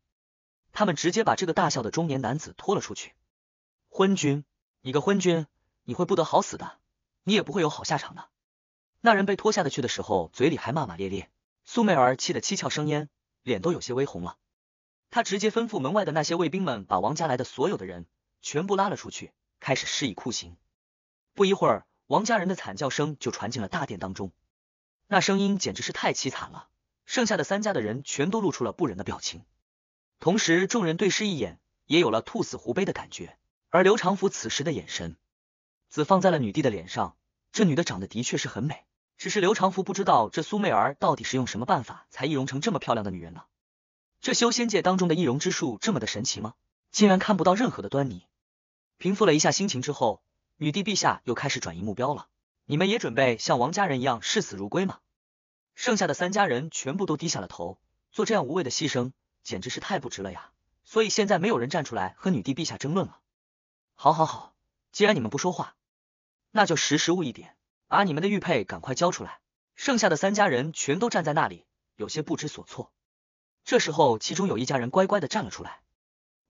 S1: 他们直接把这个大笑的中年男子拖了出去。昏君，你个昏君，你会不得好死的，你也不会有好下场的。那人被拖下的去的时候，嘴里还骂骂咧咧。苏媚儿气得七窍生烟，脸都有些微红了。他直接吩咐门外的那些卫兵们，把王家来的所有的人全部拉了出去。开始施以酷刑，不一会儿，王家人的惨叫声就传进了大殿当中，那声音简直是太凄惨了。剩下的三家的人全都露出了不忍的表情，同时众人对视一眼，也有了兔死狐悲的感觉。而刘长福此时的眼神，只放在了女帝的脸上。这女的长得的确是很美，只是刘长福不知道这苏媚儿到底是用什么办法才易容成这么漂亮的女人呢？这修仙界当中的易容之术这么的神奇吗？竟然看不到任何的端倪。平复了一下心情之后，女帝陛下又开始转移目标了。你们也准备像王家人一样视死如归吗？剩下的三家人全部都低下了头，做这样无谓的牺牲，简直是太不值了呀！所以现在没有人站出来和女帝陛下争论了。好好好，既然你们不说话，那就识时务一点，把你们的玉佩赶快交出来。剩下的三家人全都站在那里，有些不知所措。这时候，其中有一家人乖乖的站了出来，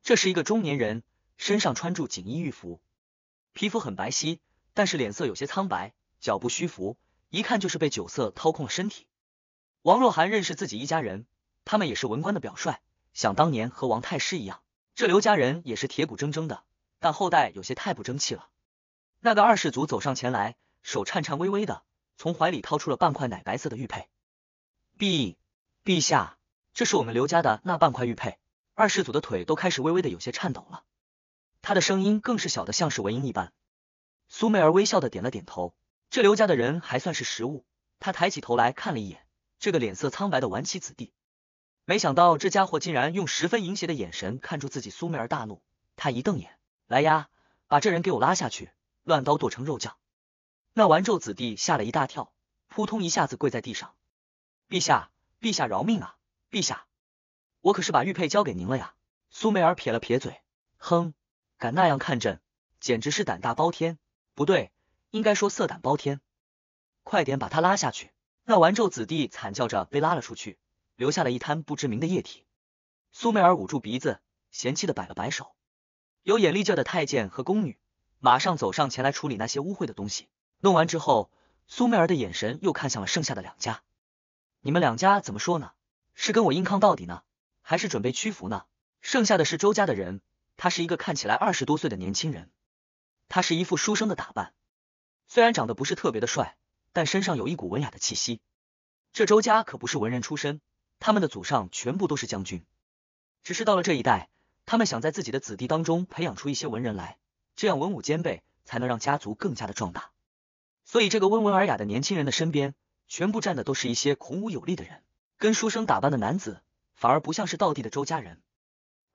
S1: 这是一个中年人。身上穿着锦衣玉服，皮肤很白皙，但是脸色有些苍白，脚步虚浮，一看就是被酒色掏空了身体。王若涵认识自己一家人，他们也是文官的表率。想当年和王太师一样，这刘家人也是铁骨铮铮的，但后代有些太不争气了。那个二世祖走上前来，手颤颤巍巍的从怀里掏出了半块奶白色的玉佩。陛陛下，这是我们刘家的那半块玉佩。二世祖的腿都开始微微的有些颤抖了。他的声音更是小的像是蚊音一般。苏媚儿微笑的点了点头，这刘家的人还算是识物。她抬起头来看了一眼这个脸色苍白的纨绔子弟，没想到这家伙竟然用十分淫邪的眼神看住自己。苏媚儿大怒，他一瞪眼，来呀，把这人给我拉下去，乱刀剁成肉酱！那玩咒子弟吓了一大跳，扑通一下子跪在地上：“陛下，陛下饶命啊！陛下，我可是把玉佩交给您了呀！”苏媚儿撇了撇嘴，哼。敢那样看朕，简直是胆大包天！不对，应该说色胆包天！快点把他拉下去！那顽咒子弟惨叫着被拉了出去，留下了一滩不知名的液体。苏媚儿捂住鼻子，嫌弃的摆了摆手。有眼力劲的太监和宫女马上走上前来处理那些污秽的东西。弄完之后，苏媚儿的眼神又看向了剩下的两家。你们两家怎么说呢？是跟我硬抗到底呢，还是准备屈服呢？剩下的是周家的人。他是一个看起来二十多岁的年轻人，他是一副书生的打扮，虽然长得不是特别的帅，但身上有一股文雅的气息。这周家可不是文人出身，他们的祖上全部都是将军，只是到了这一代，他们想在自己的子弟当中培养出一些文人来，这样文武兼备，才能让家族更加的壮大。所以这个温文尔雅的年轻人的身边，全部站的都是一些孔武有力的人，跟书生打扮的男子反而不像是道地的周家人。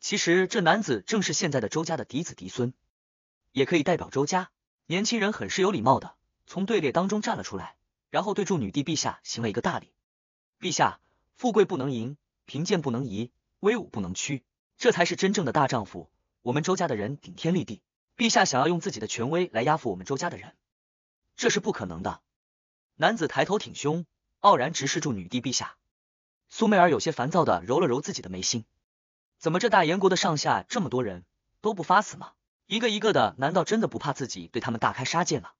S1: 其实这男子正是现在的周家的嫡子嫡孙，也可以代表周家。年轻人很是有礼貌的从队列当中站了出来，然后对住女帝陛下行了一个大礼。陛下，富贵不能淫，贫贱不能移，威武不能屈，这才是真正的大丈夫。我们周家的人顶天立地，陛下想要用自己的权威来压服我们周家的人，这是不可能的。男子抬头挺胸，傲然直视住女帝陛下。苏媚儿有些烦躁的揉了揉自己的眉心。怎么这大燕国的上下这么多人都不发死吗？一个一个的，难道真的不怕自己对他们大开杀戒吗？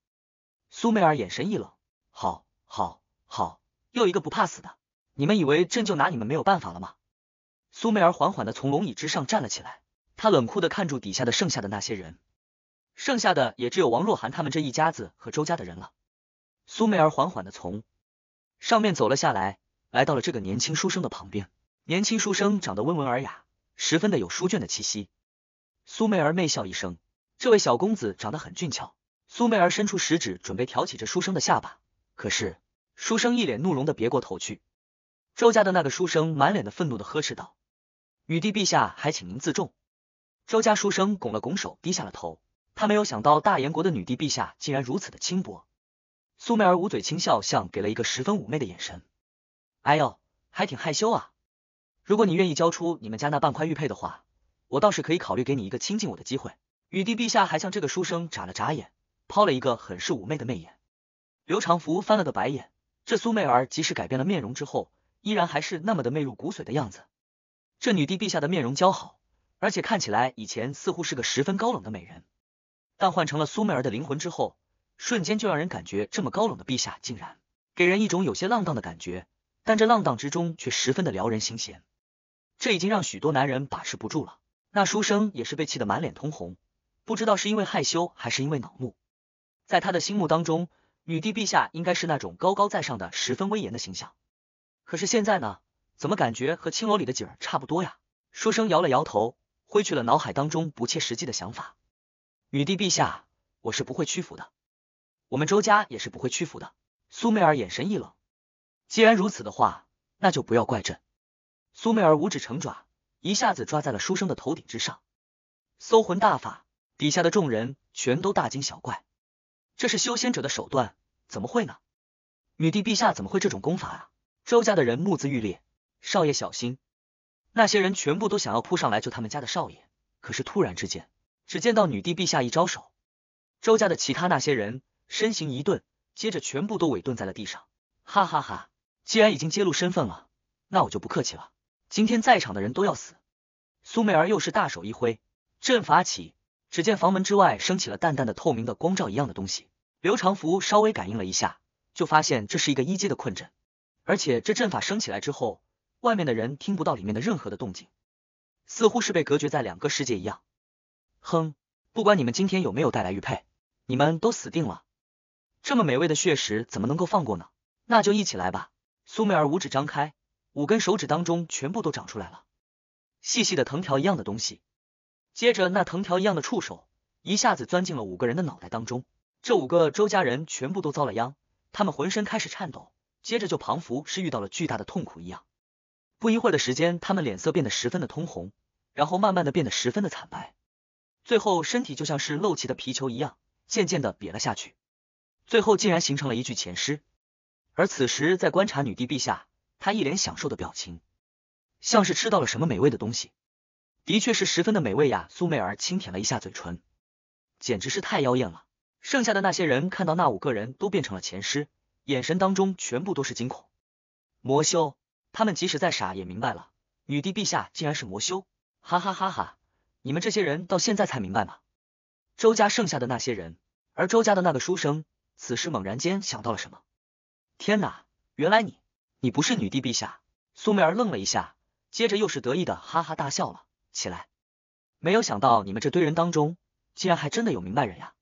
S1: 苏媚儿眼神一冷，好，好，好，又一个不怕死的！你们以为朕就拿你们没有办法了吗？苏媚儿缓缓的从龙椅之上站了起来，她冷酷的看住底下的剩下的那些人，剩下的也只有王若涵他们这一家子和周家的人了。苏媚儿缓缓的从上面走了下来，来到了这个年轻书生的旁边。年轻书生长得温文尔雅。十分的有书卷的气息，苏媚儿媚笑一声，这位小公子长得很俊俏。苏媚儿伸出食指，准备挑起这书生的下巴，可是书生一脸怒容的别过头去。周家的那个书生满脸的愤怒的呵斥道：“女帝陛下，还请您自重。”周家书生拱了拱手，低下了头。他没有想到大燕国的女帝陛下竟然如此的轻薄。苏媚儿捂嘴轻笑，像给了一个十分妩媚的眼神。哎呦，还挺害羞啊。如果你愿意交出你们家那半块玉佩的话，我倒是可以考虑给你一个亲近我的机会。女帝陛下还向这个书生眨了眨眼，抛了一个很是妩媚的媚眼。刘长福翻了个白眼，这苏媚儿即使改变了面容之后，依然还是那么的媚入骨髓的样子。这女帝陛下的面容姣好，而且看起来以前似乎是个十分高冷的美人，但换成了苏媚儿的灵魂之后，瞬间就让人感觉这么高冷的陛下竟然给人一种有些浪荡的感觉，但这浪荡之中却十分的撩人心弦。这已经让许多男人把持不住了。那书生也是被气得满脸通红，不知道是因为害羞还是因为恼怒。在他的心目当中，女帝陛下应该是那种高高在上的、十分威严的形象。可是现在呢，怎么感觉和青楼里的景儿差不多呀？书生摇了摇头，挥去了脑海当中不切实际的想法。女帝陛下，我是不会屈服的，我们周家也是不会屈服的。苏媚儿眼神一冷，既然如此的话，那就不要怪朕。苏媚儿五指成爪，一下子抓在了书生的头顶之上。搜魂大法，底下的众人全都大惊小怪。这是修仙者的手段，怎么会呢？女帝陛下怎么会这种功法啊？周家的人目眦欲裂，少爷小心！那些人全部都想要扑上来救他们家的少爷，可是突然之间，只见到女帝陛下一招手，周家的其他那些人身形一顿，接着全部都委顿在了地上。哈哈哈！既然已经揭露身份了，那我就不客气了。今天在场的人都要死，苏媚儿又是大手一挥，阵法起。只见房门之外升起了淡淡的、透明的光照一样的东西。刘长福稍微感应了一下，就发现这是一个一阶的困阵，而且这阵法升起来之后，外面的人听不到里面的任何的动静，似乎是被隔绝在两个世界一样。哼，不管你们今天有没有带来玉佩，你们都死定了。这么美味的血食怎么能够放过呢？那就一起来吧。苏媚儿五指张开。五根手指当中全部都长出来了细细的藤条一样的东西，接着那藤条一样的触手一下子钻进了五个人的脑袋当中，这五个周家人全部都遭了殃，他们浑身开始颤抖，接着就仿佛是遇到了巨大的痛苦一样。不一会儿的时间，他们脸色变得十分的通红，然后慢慢的变得十分的惨白，最后身体就像是漏气的皮球一样，渐渐的瘪了下去，最后竟然形成了一具前尸。而此时，在观察女帝陛下。他一脸享受的表情，像是吃到了什么美味的东西，的确是十分的美味呀。苏媚儿轻舔了一下嘴唇，简直是太妖艳了。剩下的那些人看到那五个人都变成了前尸，眼神当中全部都是惊恐。魔修，他们即使再傻也明白了，女帝陛下竟然是魔修！哈哈哈哈，你们这些人到现在才明白吗？周家剩下的那些人，而周家的那个书生此时猛然间想到了什么，天哪，原来你。你不是女帝陛下？苏媚儿愣了一下，接着又是得意的哈哈大笑了起来。没有想到你们这堆人当中，竟然还真的有明白人呀！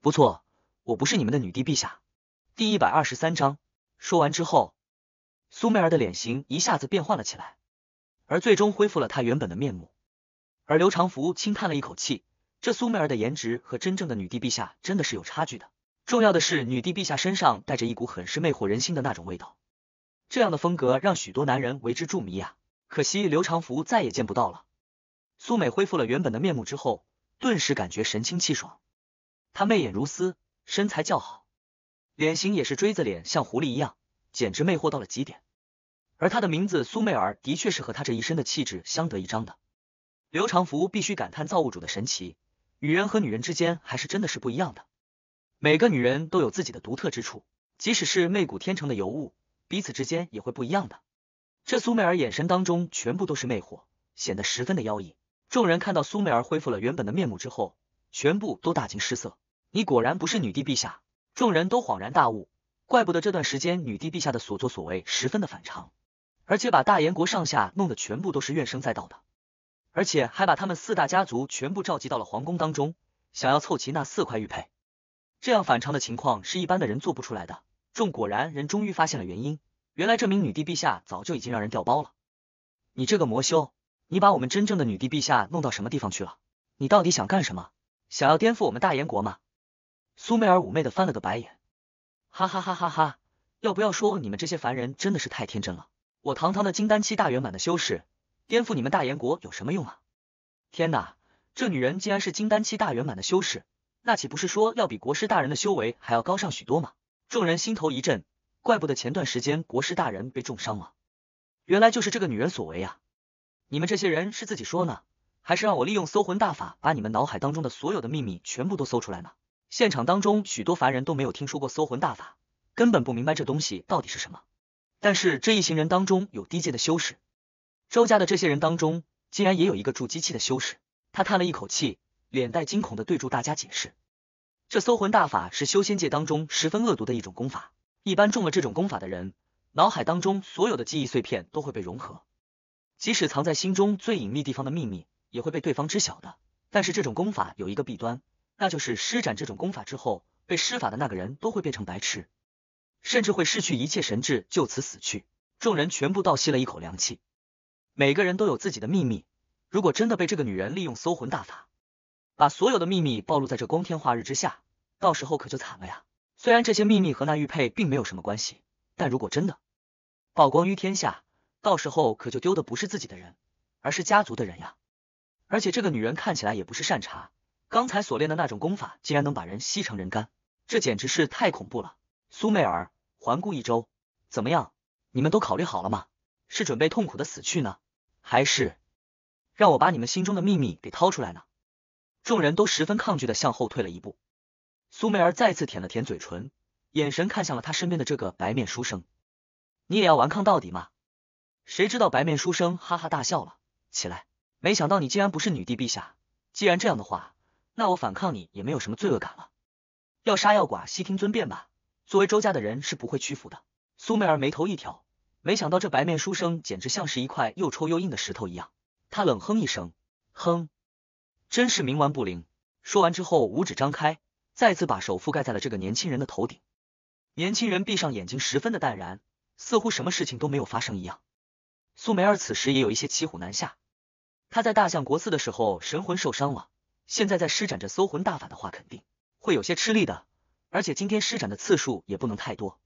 S1: 不错，我不是你们的女帝陛下。第一百二十三章，说完之后，苏媚儿的脸型一下子变换了起来，而最终恢复了她原本的面目。而刘长福轻叹了一口气，这苏媚儿的颜值和真正的女帝陛下真的是有差距的。重要的是，女帝陛下身上带着一股很是魅惑人心的那种味道。这样的风格让许多男人为之着迷呀，可惜刘长福再也见不到了。苏美恢复了原本的面目之后，顿时感觉神清气爽。她媚眼如丝，身材较好，脸型也是锥子脸，像狐狸一样，简直魅惑到了极点。而她的名字苏媚儿，的确是和她这一身的气质相得益彰的。刘长福必须感叹造物主的神奇，女人和女人之间还是真的是不一样的。每个女人都有自己的独特之处，即使是媚骨天成的尤物。彼此之间也会不一样的。这苏媚儿眼神当中全部都是魅惑，显得十分的妖异。众人看到苏媚儿恢复了原本的面目之后，全部都大惊失色。你果然不是女帝陛下！众人都恍然大悟，怪不得这段时间女帝陛下的所作所为十分的反常，而且把大燕国上下弄得全部都是怨声载道的，而且还把他们四大家族全部召集到了皇宫当中，想要凑齐那四块玉佩。这样反常的情况是一般的人做不出来的。众果然，人终于发现了原因。原来这名女帝陛下早就已经让人调包了。你这个魔修，你把我们真正的女帝陛下弄到什么地方去了？你到底想干什么？想要颠覆我们大燕国吗？苏媚儿妩媚的翻了个白眼，哈哈哈哈哈！要不要说你们这些凡人真的是太天真了？我堂堂的金丹期大圆满的修士，颠覆你们大燕国有什么用啊？天哪，这女人竟然是金丹期大圆满的修士，那岂不是说要比国师大人的修为还要高上许多吗？众人心头一震，怪不得前段时间国师大人被重伤了，原来就是这个女人所为啊！你们这些人是自己说呢，还是让我利用搜魂大法把你们脑海当中的所有的秘密全部都搜出来呢？现场当中许多凡人都没有听说过搜魂大法，根本不明白这东西到底是什么。但是这一行人当中有低阶的修士，周家的这些人当中竟然也有一个筑基期的修士。他叹了一口气，脸带惊恐的对住大家解释。这搜魂大法是修仙界当中十分恶毒的一种功法，一般中了这种功法的人，脑海当中所有的记忆碎片都会被融合，即使藏在心中最隐秘地方的秘密也会被对方知晓的。但是这种功法有一个弊端，那就是施展这种功法之后，被施法的那个人都会变成白痴，甚至会失去一切神智，就此死去。众人全部倒吸了一口凉气。每个人都有自己的秘密，如果真的被这个女人利用搜魂大法。把所有的秘密暴露在这光天化日之下，到时候可就惨了呀！虽然这些秘密和那玉佩并没有什么关系，但如果真的曝光于天下，到时候可就丢的不是自己的人，而是家族的人呀！而且这个女人看起来也不是善茬，刚才所练的那种功法竟然能把人吸成人干，这简直是太恐怖了！苏媚儿环顾一周，怎么样？你们都考虑好了吗？是准备痛苦的死去呢，还是让我把你们心中的秘密给掏出来呢？众人都十分抗拒的向后退了一步，苏媚儿再次舔了舔嘴唇，眼神看向了他身边的这个白面书生。你也要顽抗到底吗？谁知道白面书生哈哈大笑了起来，没想到你竟然不是女帝陛下。既然这样的话，那我反抗你也没有什么罪恶感了。要杀要剐，悉听尊便吧。作为周家的人是不会屈服的。苏媚儿眉头一挑，没想到这白面书生简直像是一块又臭又硬的石头一样。他冷哼一声，哼。真是冥顽不灵！说完之后，五指张开，再次把手覆盖在了这个年轻人的头顶。年轻人闭上眼睛，十分的淡然，似乎什么事情都没有发生一样。苏梅尔此时也有一些骑虎难下，他在大象国寺的时候神魂受伤了，现在在施展着搜魂大法的话，肯定会有些吃力的，而且今天施展的次数也不能太多。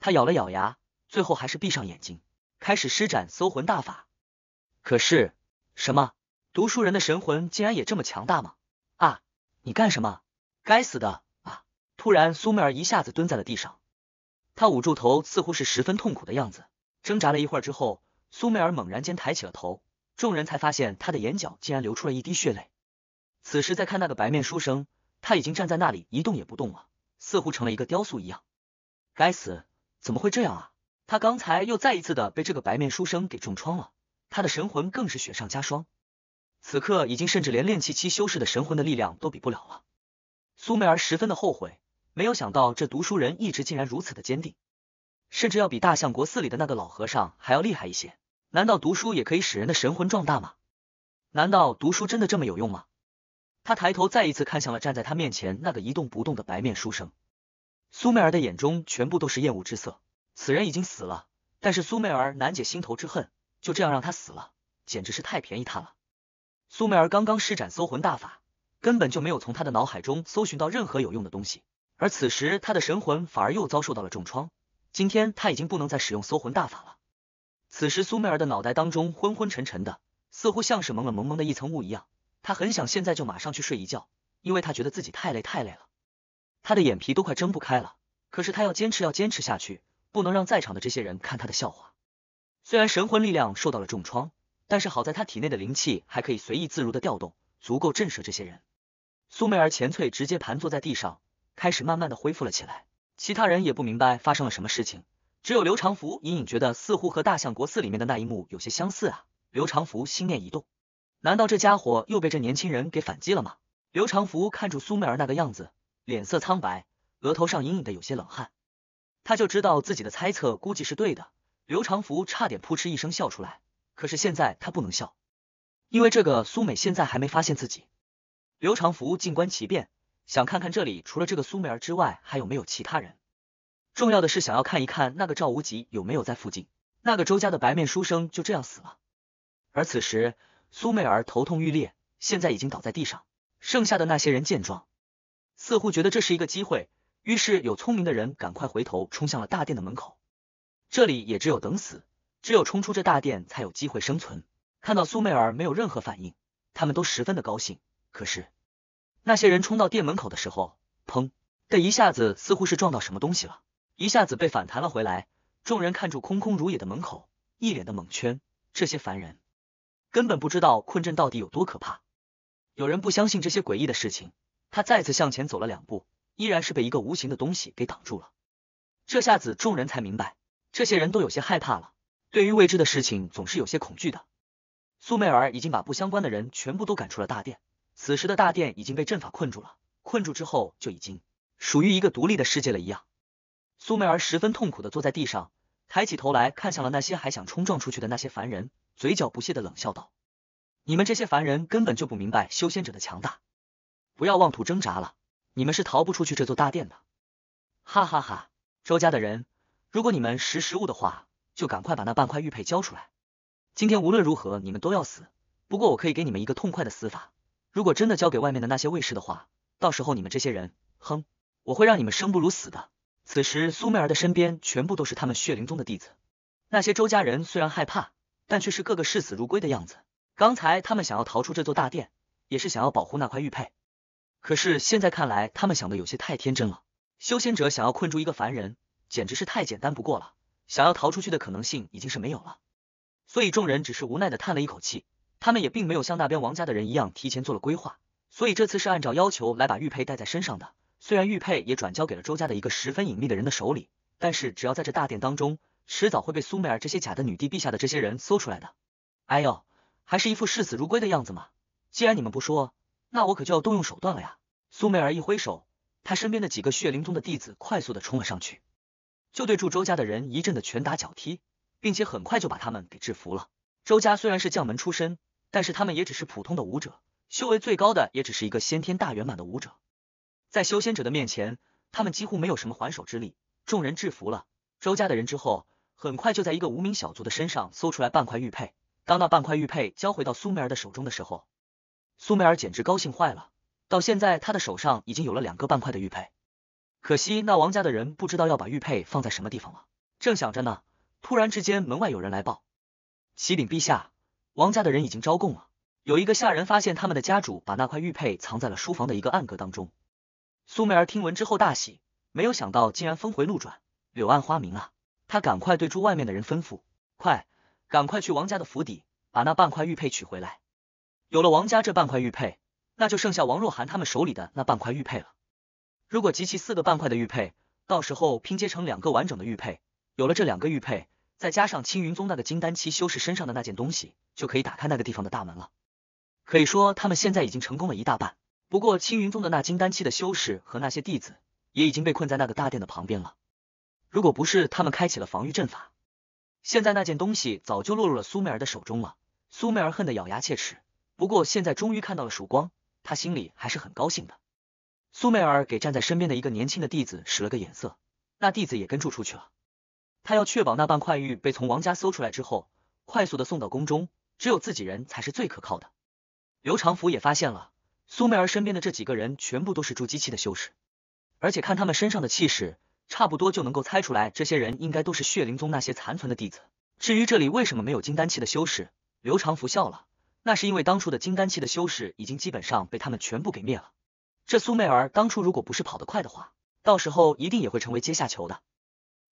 S1: 他咬了咬牙，最后还是闭上眼睛，开始施展搜魂大法。可是什么？读书人的神魂竟然也这么强大吗？啊！你干什么？该死的！啊！突然，苏媚儿一下子蹲在了地上，她捂住头，似乎是十分痛苦的样子。挣扎了一会儿之后，苏媚儿猛然间抬起了头，众人才发现她的眼角竟然流出了一滴血泪。此时再看那个白面书生，他已经站在那里一动也不动了，似乎成了一个雕塑一样。该死，怎么会这样啊？他刚才又再一次的被这个白面书生给重创了，他的神魂更是雪上加霜。此刻已经甚至连炼气期修士的神魂的力量都比不了了。苏媚儿十分的后悔，没有想到这读书人意志竟然如此的坚定，甚至要比大相国寺里的那个老和尚还要厉害一些。难道读书也可以使人的神魂壮大吗？难道读书真的这么有用吗？他抬头再一次看向了站在他面前那个一动不动的白面书生，苏媚儿的眼中全部都是厌恶之色。此人已经死了，但是苏媚儿难解心头之恨，就这样让他死了，简直是太便宜他了。苏媚儿刚刚施展搜魂大法，根本就没有从她的脑海中搜寻到任何有用的东西，而此时她的神魂反而又遭受到了重创。今天她已经不能再使用搜魂大法了。此时苏媚儿的脑袋当中昏昏沉沉的，似乎像是蒙了蒙蒙的一层雾一样。她很想现在就马上去睡一觉，因为她觉得自己太累太累了，她的眼皮都快睁不开了。可是她要坚持，要坚持下去，不能让在场的这些人看她的笑话。虽然神魂力量受到了重创。但是好在他体内的灵气还可以随意自如的调动，足够震慑这些人。苏媚儿、前翠直接盘坐在地上，开始慢慢的恢复了起来。其他人也不明白发生了什么事情，只有刘长福隐隐觉得似乎和大相国寺里面的那一幕有些相似啊！刘长福心念一动，难道这家伙又被这年轻人给反击了吗？刘长福看住苏媚儿那个样子，脸色苍白，额头上隐隐的有些冷汗，他就知道自己的猜测估计是对的。刘长福差点扑哧一声笑出来。可是现在他不能笑，因为这个苏美现在还没发现自己。刘长福静观其变，想看看这里除了这个苏美儿之外，还有没有其他人。重要的是想要看一看那个赵无极有没有在附近。那个周家的白面书生就这样死了。而此时苏美儿头痛欲裂，现在已经倒在地上。剩下的那些人见状，似乎觉得这是一个机会，于是有聪明的人赶快回头冲向了大殿的门口。这里也只有等死。只有冲出这大殿才有机会生存。看到苏媚儿没有任何反应，他们都十分的高兴。可是那些人冲到殿门口的时候，砰的一下子，似乎是撞到什么东西了，一下子被反弹了回来。众人看住空空如也的门口，一脸的懵圈。这些凡人根本不知道困阵到底有多可怕。有人不相信这些诡异的事情，他再次向前走了两步，依然是被一个无形的东西给挡住了。这下子众人才明白，这些人都有些害怕了。对于未知的事情，总是有些恐惧的。苏媚儿已经把不相关的人全部都赶出了大殿，此时的大殿已经被阵法困住了，困住之后就已经属于一个独立的世界了一样。苏媚儿十分痛苦的坐在地上，抬起头来看向了那些还想冲撞出去的那些凡人，嘴角不屑的冷笑道：“你们这些凡人根本就不明白修仙者的强大，不要妄图挣扎了，你们是逃不出去这座大殿的。”哈哈哈，周家的人，如果你们识时务的话。就赶快把那半块玉佩交出来！今天无论如何你们都要死，不过我可以给你们一个痛快的死法。如果真的交给外面的那些卫士的话，到时候你们这些人，哼，我会让你们生不如死的。此时苏媚儿的身边全部都是他们血灵宗的弟子，那些周家人虽然害怕，但却是个个视死如归的样子。刚才他们想要逃出这座大殿，也是想要保护那块玉佩，可是现在看来，他们想的有些太天真了。修仙者想要困住一个凡人，简直是太简单不过了。想要逃出去的可能性已经是没有了，所以众人只是无奈的叹了一口气。他们也并没有像那边王家的人一样提前做了规划，所以这次是按照要求来把玉佩带在身上的。虽然玉佩也转交给了周家的一个十分隐秘的人的手里，但是只要在这大殿当中，迟早会被苏媚儿这些假的女帝陛下的这些人搜出来的。哎呦，还是一副视死如归的样子嘛！既然你们不说，那我可就要动用手段了呀！苏媚儿一挥手，他身边的几个血灵宗的弟子快速的冲了上去。就对住周家的人一阵的拳打脚踢，并且很快就把他们给制服了。周家虽然是将门出身，但是他们也只是普通的武者，修为最高的也只是一个先天大圆满的武者，在修仙者的面前，他们几乎没有什么还手之力。众人制服了周家的人之后，很快就在一个无名小卒的身上搜出来半块玉佩。当那半块玉佩交回到苏梅儿的手中的时候，苏梅儿简直高兴坏了。到现在，她的手上已经有了两个半块的玉佩。可惜那王家的人不知道要把玉佩放在什么地方了。正想着呢，突然之间门外有人来报：“启禀陛下，王家的人已经招供了。有一个下人发现他们的家主把那块玉佩藏在了书房的一个暗格当中。”苏媚儿听闻之后大喜，没有想到竟然峰回路转，柳暗花明啊！他赶快对住外面的人吩咐：“快，赶快去王家的府邸，把那半块玉佩取回来。有了王家这半块玉佩，那就剩下王若涵他们手里的那半块玉佩了。”如果集齐四个半块的玉佩，到时候拼接成两个完整的玉佩，有了这两个玉佩，再加上青云宗那个金丹期修士身上的那件东西，就可以打开那个地方的大门了。可以说，他们现在已经成功了一大半。不过，青云宗的那金丹期的修士和那些弟子也已经被困在那个大殿的旁边了。如果不是他们开启了防御阵法，现在那件东西早就落入了苏媚儿的手中了。苏媚儿恨得咬牙切齿，不过现在终于看到了曙光，她心里还是很高兴的。苏媚儿给站在身边的一个年轻的弟子使了个眼色，那弟子也跟住出去了。他要确保那半块玉被从王家搜出来之后，快速的送到宫中。只有自己人才是最可靠的。刘长福也发现了，苏媚儿身边的这几个人全部都是筑基期的修士，而且看他们身上的气势，差不多就能够猜出来，这些人应该都是血灵宗那些残存的弟子。至于这里为什么没有金丹期的修士，刘长福笑了，那是因为当初的金丹期的修士已经基本上被他们全部给灭了。这苏媚儿当初如果不是跑得快的话，到时候一定也会成为阶下囚的。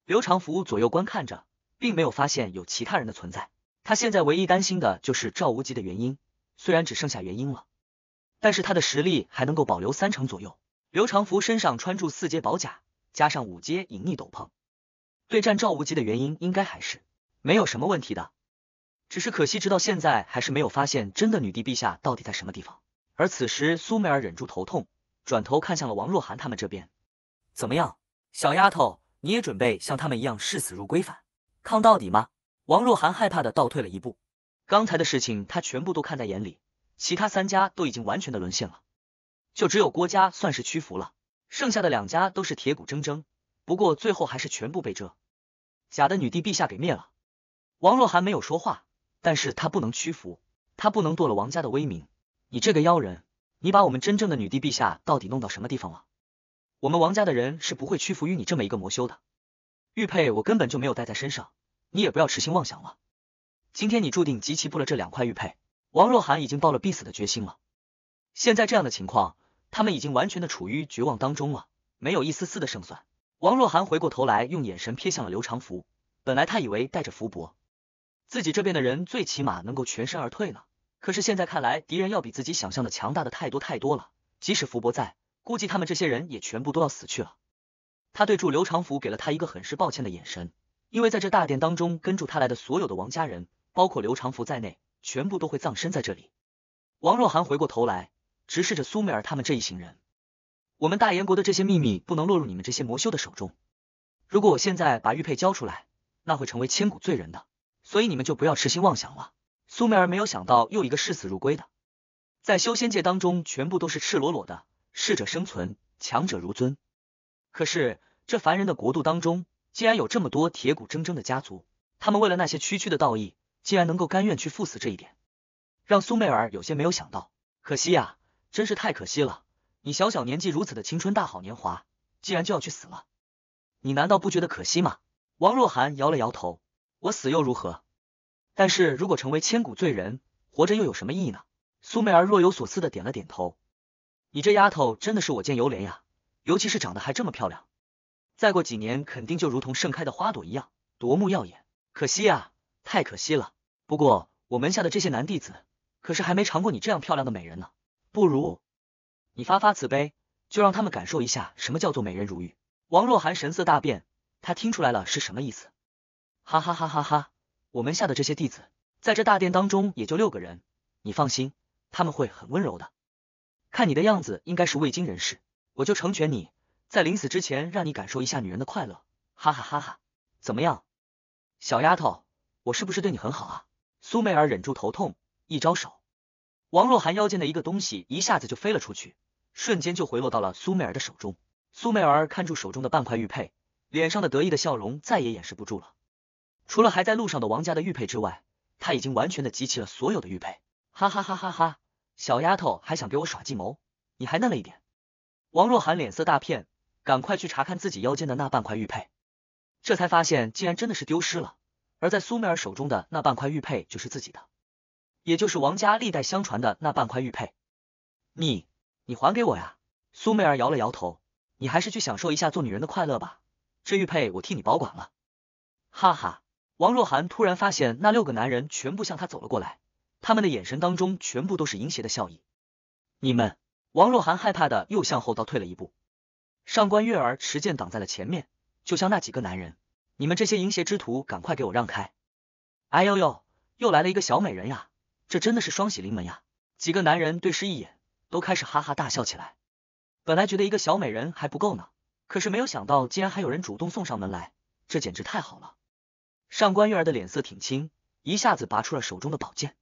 S1: 刘长福左右观看着，并没有发现有其他人的存在。他现在唯一担心的就是赵无极的原因，虽然只剩下原因了，但是他的实力还能够保留三成左右。刘长福身上穿住四阶宝甲，加上五阶隐匿斗篷，对战赵无极的原因应该还是没有什么问题的。只是可惜，直到现在还是没有发现真的女帝陛下到底在什么地方。而此时，苏媚儿忍住头痛。转头看向了王若涵他们这边，怎么样，小丫头，你也准备像他们一样视死如归，反抗到底吗？王若涵害怕的倒退了一步，刚才的事情他全部都看在眼里，其他三家都已经完全的沦陷了，就只有郭家算是屈服了，剩下的两家都是铁骨铮铮，不过最后还是全部被这假的女帝陛下给灭了。王若涵没有说话，但是他不能屈服，他不能堕了王家的威名，你这个妖人。你把我们真正的女帝陛下到底弄到什么地方了？我们王家的人是不会屈服于你这么一个魔修的。玉佩我根本就没有带在身上，你也不要痴心妄想了。今天你注定集齐不了这两块玉佩。王若涵已经抱了必死的决心了。现在这样的情况，他们已经完全的处于绝望当中了，没有一丝丝的胜算。王若涵回过头来，用眼神瞥向了刘长福。本来他以为带着福伯，自己这边的人最起码能够全身而退呢。可是现在看来，敌人要比自己想象的强大的太多太多了。即使福伯在，估计他们这些人也全部都要死去了。他对住刘长福给了他一个很是抱歉的眼神，因为在这大殿当中跟住他来的所有的王家人，包括刘长福在内，全部都会葬身在这里。王若涵回过头来，直视着苏美儿他们这一行人：“我们大燕国的这些秘密不能落入你们这些魔修的手中。如果我现在把玉佩交出来，那会成为千古罪人的。所以你们就不要痴心妄想了。”苏媚儿没有想到，又一个视死如归的，在修仙界当中，全部都是赤裸裸的，适者生存，强者如尊。可是这凡人的国度当中，竟然有这么多铁骨铮铮的家族，他们为了那些区区的道义，竟然能够甘愿去赴死，这一点让苏媚儿有些没有想到。可惜呀，真是太可惜了！你小小年纪如此的青春大好年华，竟然就要去死了，你难道不觉得可惜吗？王若涵摇了摇头，我死又如何？但是如果成为千古罪人，活着又有什么意义呢？苏媚儿若有所思的点了点头。你这丫头真的是我见犹怜呀，尤其是长得还这么漂亮，再过几年肯定就如同盛开的花朵一样夺目耀眼。可惜啊，太可惜了。不过我门下的这些男弟子可是还没尝过你这样漂亮的美人呢，不如你发发慈悲，就让他们感受一下什么叫做美人如玉。王若涵神色大变，他听出来了是什么意思。哈哈哈哈哈。我门下的这些弟子，在这大殿当中也就六个人，你放心，他们会很温柔的。看你的样子，应该是未经人事，我就成全你，在临死之前，让你感受一下女人的快乐，哈哈哈哈！怎么样，小丫头，我是不是对你很好啊？苏媚儿忍住头痛，一招手，王若涵腰间的一个东西一下子就飞了出去，瞬间就回落到了苏媚儿的手中。苏媚儿看住手中的半块玉佩，脸上的得意的笑容再也掩饰不住了。除了还在路上的王家的玉佩之外，他已经完全的集齐了所有的玉佩。哈哈哈哈哈！小丫头还想给我耍计谋，你还嫩了一点。王若涵脸色大变，赶快去查看自己腰间的那半块玉佩，这才发现竟然真的是丢失了。而在苏媚儿手中的那半块玉佩就是自己的，也就是王家历代相传的那半块玉佩。你，你还给我呀？苏媚儿摇了摇头，你还是去享受一下做女人的快乐吧，这玉佩我替你保管了。哈哈。王若涵突然发现那六个男人全部向他走了过来，他们的眼神当中全部都是淫邪的笑意。你们，王若涵害怕的又向后倒退了一步。上官月儿持剑挡在了前面，就像那几个男人：“你们这些淫邪之徒，赶快给我让开！”哎呦呦，又来了一个小美人呀，这真的是双喜临门呀！几个男人对视一眼，都开始哈哈大笑起来。本来觉得一个小美人还不够呢，可是没有想到竟然还有人主动送上门来，这简直太好了。上官月儿的脸色挺青，一下子拔出了手中的宝剑。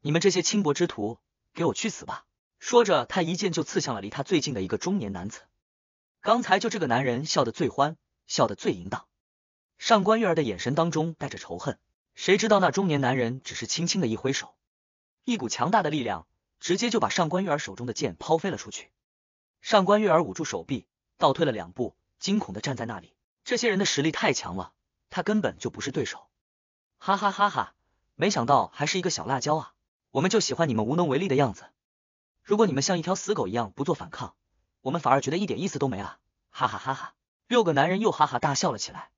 S1: 你们这些轻薄之徒，给我去死吧！说着，他一剑就刺向了离他最近的一个中年男子。刚才就这个男人笑得最欢，笑得最淫荡。上官月儿的眼神当中带着仇恨。谁知道那中年男人只是轻轻的一挥手，一股强大的力量直接就把上官月儿手中的剑抛飞了出去。上官月儿捂住手臂，倒退了两步，惊恐的站在那里。这些人的实力太强了。他根本就不是对手，哈哈哈哈！没想到还是一个小辣椒啊！我们就喜欢你们无能为力的样子。如果你们像一条死狗一样不做反抗，我们反而觉得一点意思都没了。哈哈哈哈！六个男人又哈哈大笑了起来。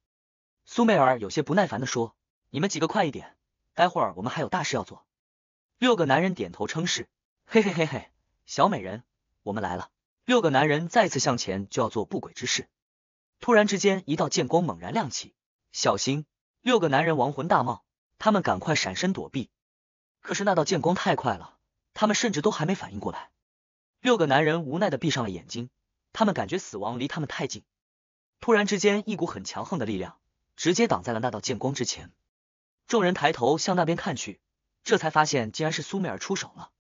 S1: 苏媚儿有些不耐烦的说：“你们几个快一点，待会儿我们还有大事要做。”六个男人点头称是。嘿嘿嘿嘿，小美人，我们来了！六个男人再次向前就要做不轨之事，突然之间一道剑光猛然亮起。小心！六个男人亡魂大冒，他们赶快闪身躲避。可是那道剑光太快了，他们甚至都还没反应过来。六个男人无奈的闭上了眼睛，他们感觉死亡离他们太近。突然之间，一股很强横的力量直接挡在了那道剑光之前。众人抬头向那边看去，这才发现竟然是苏美尔出手了。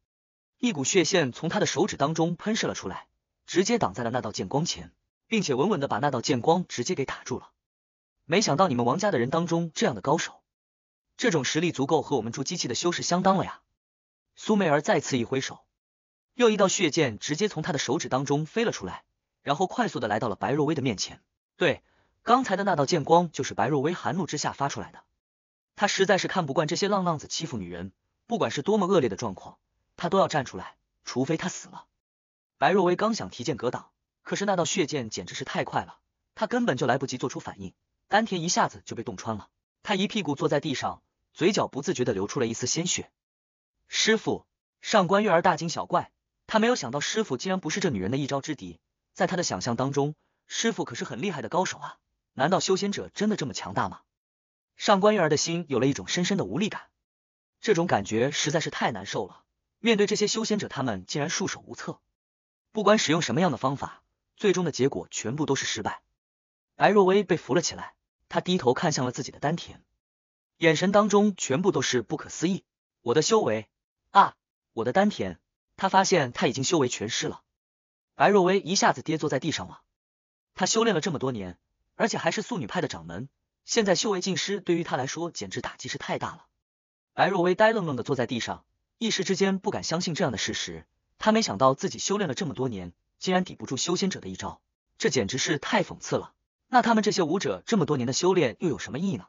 S1: 一股血线从他的手指当中喷射了出来，直接挡在了那道剑光前，并且稳稳的把那道剑光直接给打住了。没想到你们王家的人当中，这样的高手，这种实力足够和我们筑机器的修士相当了呀！苏媚儿再次一挥手，又一道血剑直接从她的手指当中飞了出来，然后快速的来到了白若薇的面前。对，刚才的那道剑光就是白若薇寒怒之下发出来的。她实在是看不惯这些浪浪子欺负女人，不管是多么恶劣的状况，她都要站出来，除非她死了。白若薇刚想提剑格挡，可是那道血剑简直是太快了，她根本就来不及做出反应。丹田一下子就被洞穿了，他一屁股坐在地上，嘴角不自觉的流出了一丝鲜血。师傅，上官月儿大惊小怪，他没有想到师傅竟然不是这女人的一招之敌，在他的想象当中，师傅可是很厉害的高手啊，难道修仙者真的这么强大吗？上官月儿的心有了一种深深的无力感，这种感觉实在是太难受了。面对这些修仙者，他们竟然束手无策，不管使用什么样的方法，最终的结果全部都是失败。白若薇被扶了起来。他低头看向了自己的丹田，眼神当中全部都是不可思议。我的修为啊，我的丹田！他发现他已经修为全失了。白若薇一下子跌坐在地上了。他修炼了这么多年，而且还是素女派的掌门，现在修为尽失，对于他来说简直打击是太大了。白若薇呆愣愣的坐在地上，一时之间不敢相信这样的事实。他没想到自己修炼了这么多年，竟然抵不住修仙者的一招，这简直是太讽刺了。那他们这些武者这么多年的修炼又有什么意义呢？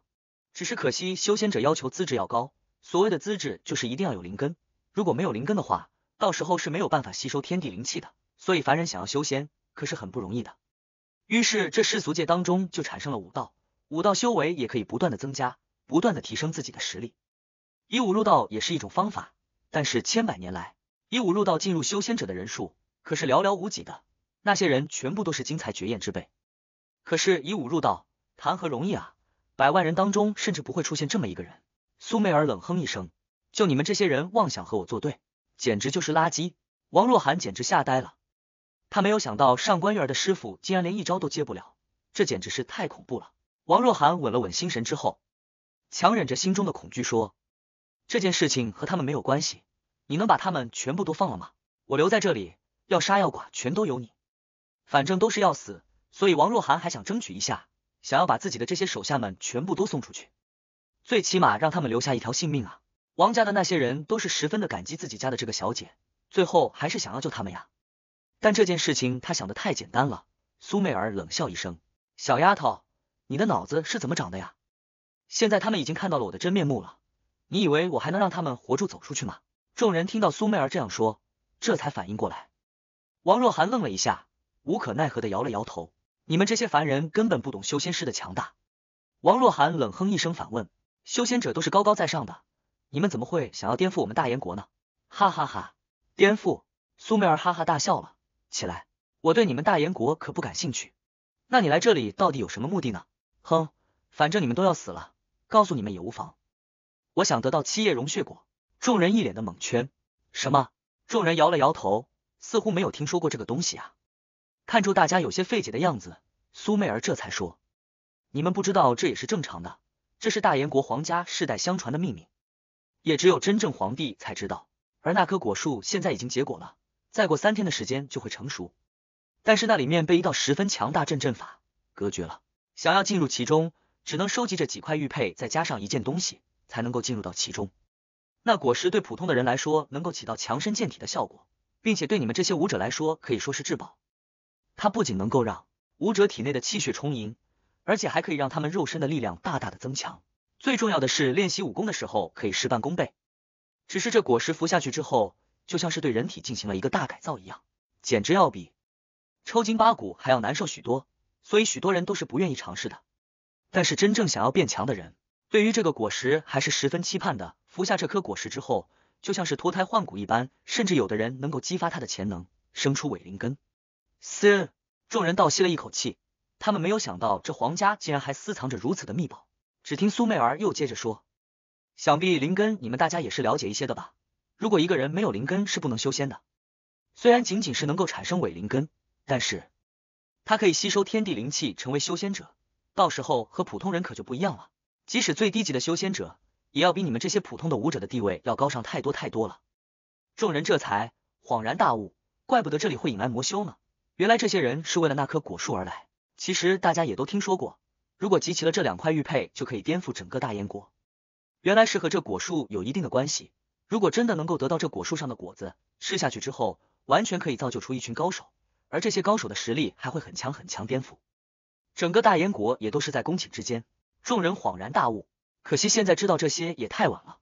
S1: 只是可惜，修仙者要求资质要高，所谓的资质就是一定要有灵根，如果没有灵根的话，到时候是没有办法吸收天地灵气的。所以凡人想要修仙可是很不容易的。于是这世俗界当中就产生了武道，武道修为也可以不断的增加，不断的提升自己的实力。以武入道也是一种方法，但是千百年来，以武入道进入修仙者的人数可是寥寥无几的。那些人全部都是精彩绝艳之辈。可是以武入道，谈何容易啊！百万人当中，甚至不会出现这么一个人。苏媚儿冷哼一声：“就你们这些人妄想和我作对，简直就是垃圾！”王若涵简直吓呆了，他没有想到上官月儿的师傅竟然连一招都接不了，这简直是太恐怖了。王若涵稳了稳心神之后，强忍着心中的恐惧说：“这件事情和他们没有关系，你能把他们全部都放了吗？我留在这里，要杀要剐，全都由你，反正都是要死。”所以王若涵还想争取一下，想要把自己的这些手下们全部都送出去，最起码让他们留下一条性命啊！王家的那些人都是十分的感激自己家的这个小姐，最后还是想要救他们呀。但这件事情他想的太简单了。苏媚儿冷笑一声：“小丫头，你的脑子是怎么长的呀？现在他们已经看到了我的真面目了，你以为我还能让他们活住走出去吗？”众人听到苏媚儿这样说，这才反应过来。王若涵愣了一下，无可奈何的摇了摇头。你们这些凡人根本不懂修仙师的强大，王若涵冷哼一声反问：“修仙者都是高高在上的，你们怎么会想要颠覆我们大燕国呢？”哈哈哈，颠覆！苏媚儿哈哈大笑了起来。我对你们大燕国可不感兴趣，那你来这里到底有什么目的呢？哼，反正你们都要死了，告诉你们也无妨。我想得到七叶溶血果。众人一脸的懵圈，什么？众人摇了摇头，似乎没有听说过这个东西啊。看出大家有些费解的样子，苏媚儿这才说：“你们不知道这也是正常的，这是大燕国皇家世代相传的秘密，也只有真正皇帝才知道。而那棵果树现在已经结果了，再过三天的时间就会成熟。但是那里面被一道十分强大阵阵法隔绝了，想要进入其中，只能收集着几块玉佩，再加上一件东西，才能够进入到其中。那果实对普通的人来说能够起到强身健体的效果，并且对你们这些武者来说可以说是至宝。”它不仅能够让武者体内的气血充盈，而且还可以让他们肉身的力量大大的增强。最重要的是，练习武功的时候可以事半功倍。只是这果实服下去之后，就像是对人体进行了一个大改造一样，简直要比抽筋扒骨还要难受许多。所以许多人都是不愿意尝试的。但是真正想要变强的人，对于这个果实还是十分期盼的。服下这颗果实之后，就像是脱胎换骨一般，甚至有的人能够激发他的潜能，生出伪灵根。是，众人倒吸了一口气，他们没有想到这皇家竟然还私藏着如此的秘宝。只听苏媚儿又接着说：“想必灵根，你们大家也是了解一些的吧？如果一个人没有灵根，是不能修仙的。虽然仅仅是能够产生伪灵根，但是它可以吸收天地灵气，成为修仙者。到时候和普通人可就不一样了。即使最低级的修仙者，也要比你们这些普通的武者的地位要高上太多太多了。”众人这才恍然大悟，怪不得这里会引来魔修呢。原来这些人是为了那棵果树而来。其实大家也都听说过，如果集齐了这两块玉佩，就可以颠覆整个大燕国。原来是和这果树有一定的关系。如果真的能够得到这果树上的果子，吃下去之后，完全可以造就出一群高手。而这些高手的实力还会很强很强，颠覆整个大燕国也都是在恭请之间。众人恍然大悟。可惜现在知道这些也太晚了。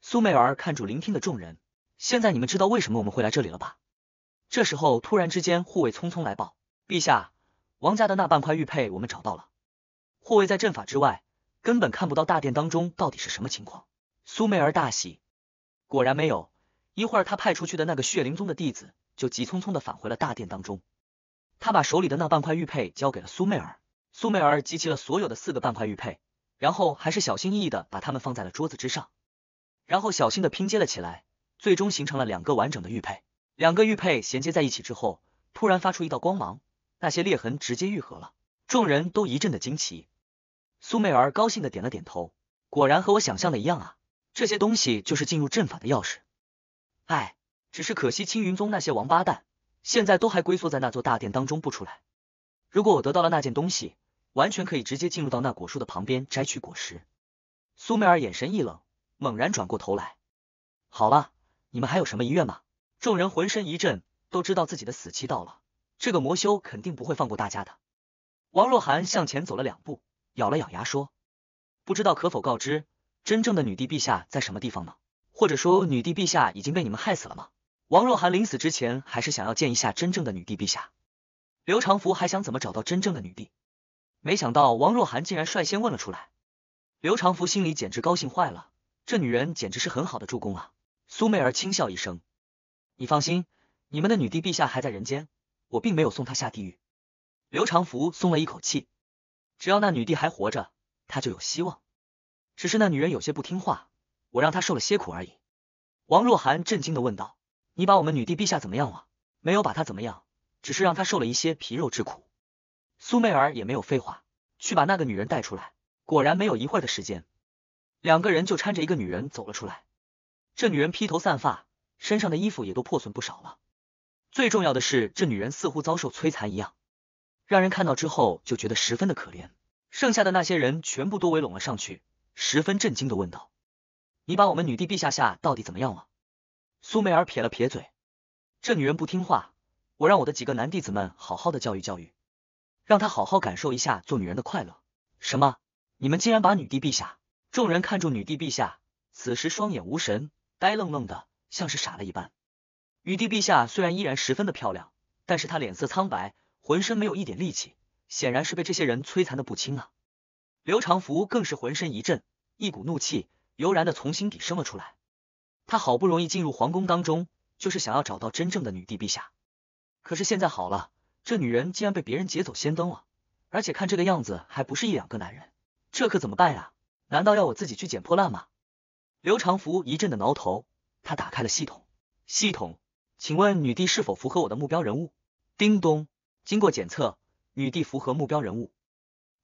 S1: 苏媚儿看住聆听的众人，现在你们知道为什么我们会来这里了吧？这时候，突然之间，护卫匆匆来报：“陛下，王家的那半块玉佩我们找到了。”护卫在阵法之外，根本看不到大殿当中到底是什么情况。苏媚儿大喜，果然没有一会儿，他派出去的那个血灵宗的弟子就急匆匆的返回了大殿当中。他把手里的那半块玉佩交给了苏媚儿，苏媚儿集齐了所有的四个半块玉佩，然后还是小心翼翼的把它们放在了桌子之上，然后小心的拼接了起来，最终形成了两个完整的玉佩。两个玉佩衔接在一起之后，突然发出一道光芒，那些裂痕直接愈合了。众人都一阵的惊奇。苏媚儿高兴的点了点头，果然和我想象的一样啊，这些东西就是进入阵法的钥匙。哎，只是可惜青云宗那些王八蛋，现在都还龟缩在那座大殿当中不出来。如果我得到了那件东西，完全可以直接进入到那果树的旁边摘取果实。苏媚儿眼神一冷，猛然转过头来。好了，你们还有什么遗愿吗？众人浑身一震，都知道自己的死期到了。这个魔修肯定不会放过大家的。王若涵向前走了两步，咬了咬牙说：“不知道可否告知，真正的女帝陛下在什么地方呢？或者说，女帝陛下已经被你们害死了吗？”王若涵临死之前还是想要见一下真正的女帝陛下。刘长福还想怎么找到真正的女帝，没想到王若涵竟然率先问了出来。刘长福心里简直高兴坏了，这女人简直是很好的助攻啊！苏媚儿轻笑一声。你放心，你们的女帝陛下还在人间，我并没有送她下地狱。刘长福松了一口气，只要那女帝还活着，他就有希望。只是那女人有些不听话，我让她受了些苦而已。王若涵震惊的问道：“你把我们女帝陛下怎么样了？没有把她怎么样，只是让她受了一些皮肉之苦。”苏媚儿也没有废话，去把那个女人带出来。果然没有一会儿的时间，两个人就搀着一个女人走了出来。这女人披头散发。身上的衣服也都破损不少了，最重要的是，这女人似乎遭受摧残一样，让人看到之后就觉得十分的可怜。剩下的那些人全部都围拢了上去，十分震惊的问道：“你把我们女帝陛下吓到底怎么样了？”苏美儿撇了撇嘴：“这女人不听话，我让我的几个男弟子们好好的教育教育，让她好好感受一下做女人的快乐。”“什么？你们竟然把女帝陛下？”众人看住女帝陛下，此时双眼无神，呆愣愣的。像是傻了一般，女帝陛下虽然依然十分的漂亮，但是她脸色苍白，浑身没有一点力气，显然是被这些人摧残的不轻啊。刘长福更是浑身一震，一股怒气油然的从心底生了出来。他好不容易进入皇宫当中，就是想要找到真正的女帝陛下，可是现在好了，这女人竟然被别人劫走仙灯了，而且看这个样子，还不是一两个男人，这可怎么办呀？难道要我自己去捡破烂吗？刘长福一阵的挠头。他打开了系统，系统，请问女帝是否符合我的目标人物？叮咚，经过检测，女帝符合目标人物。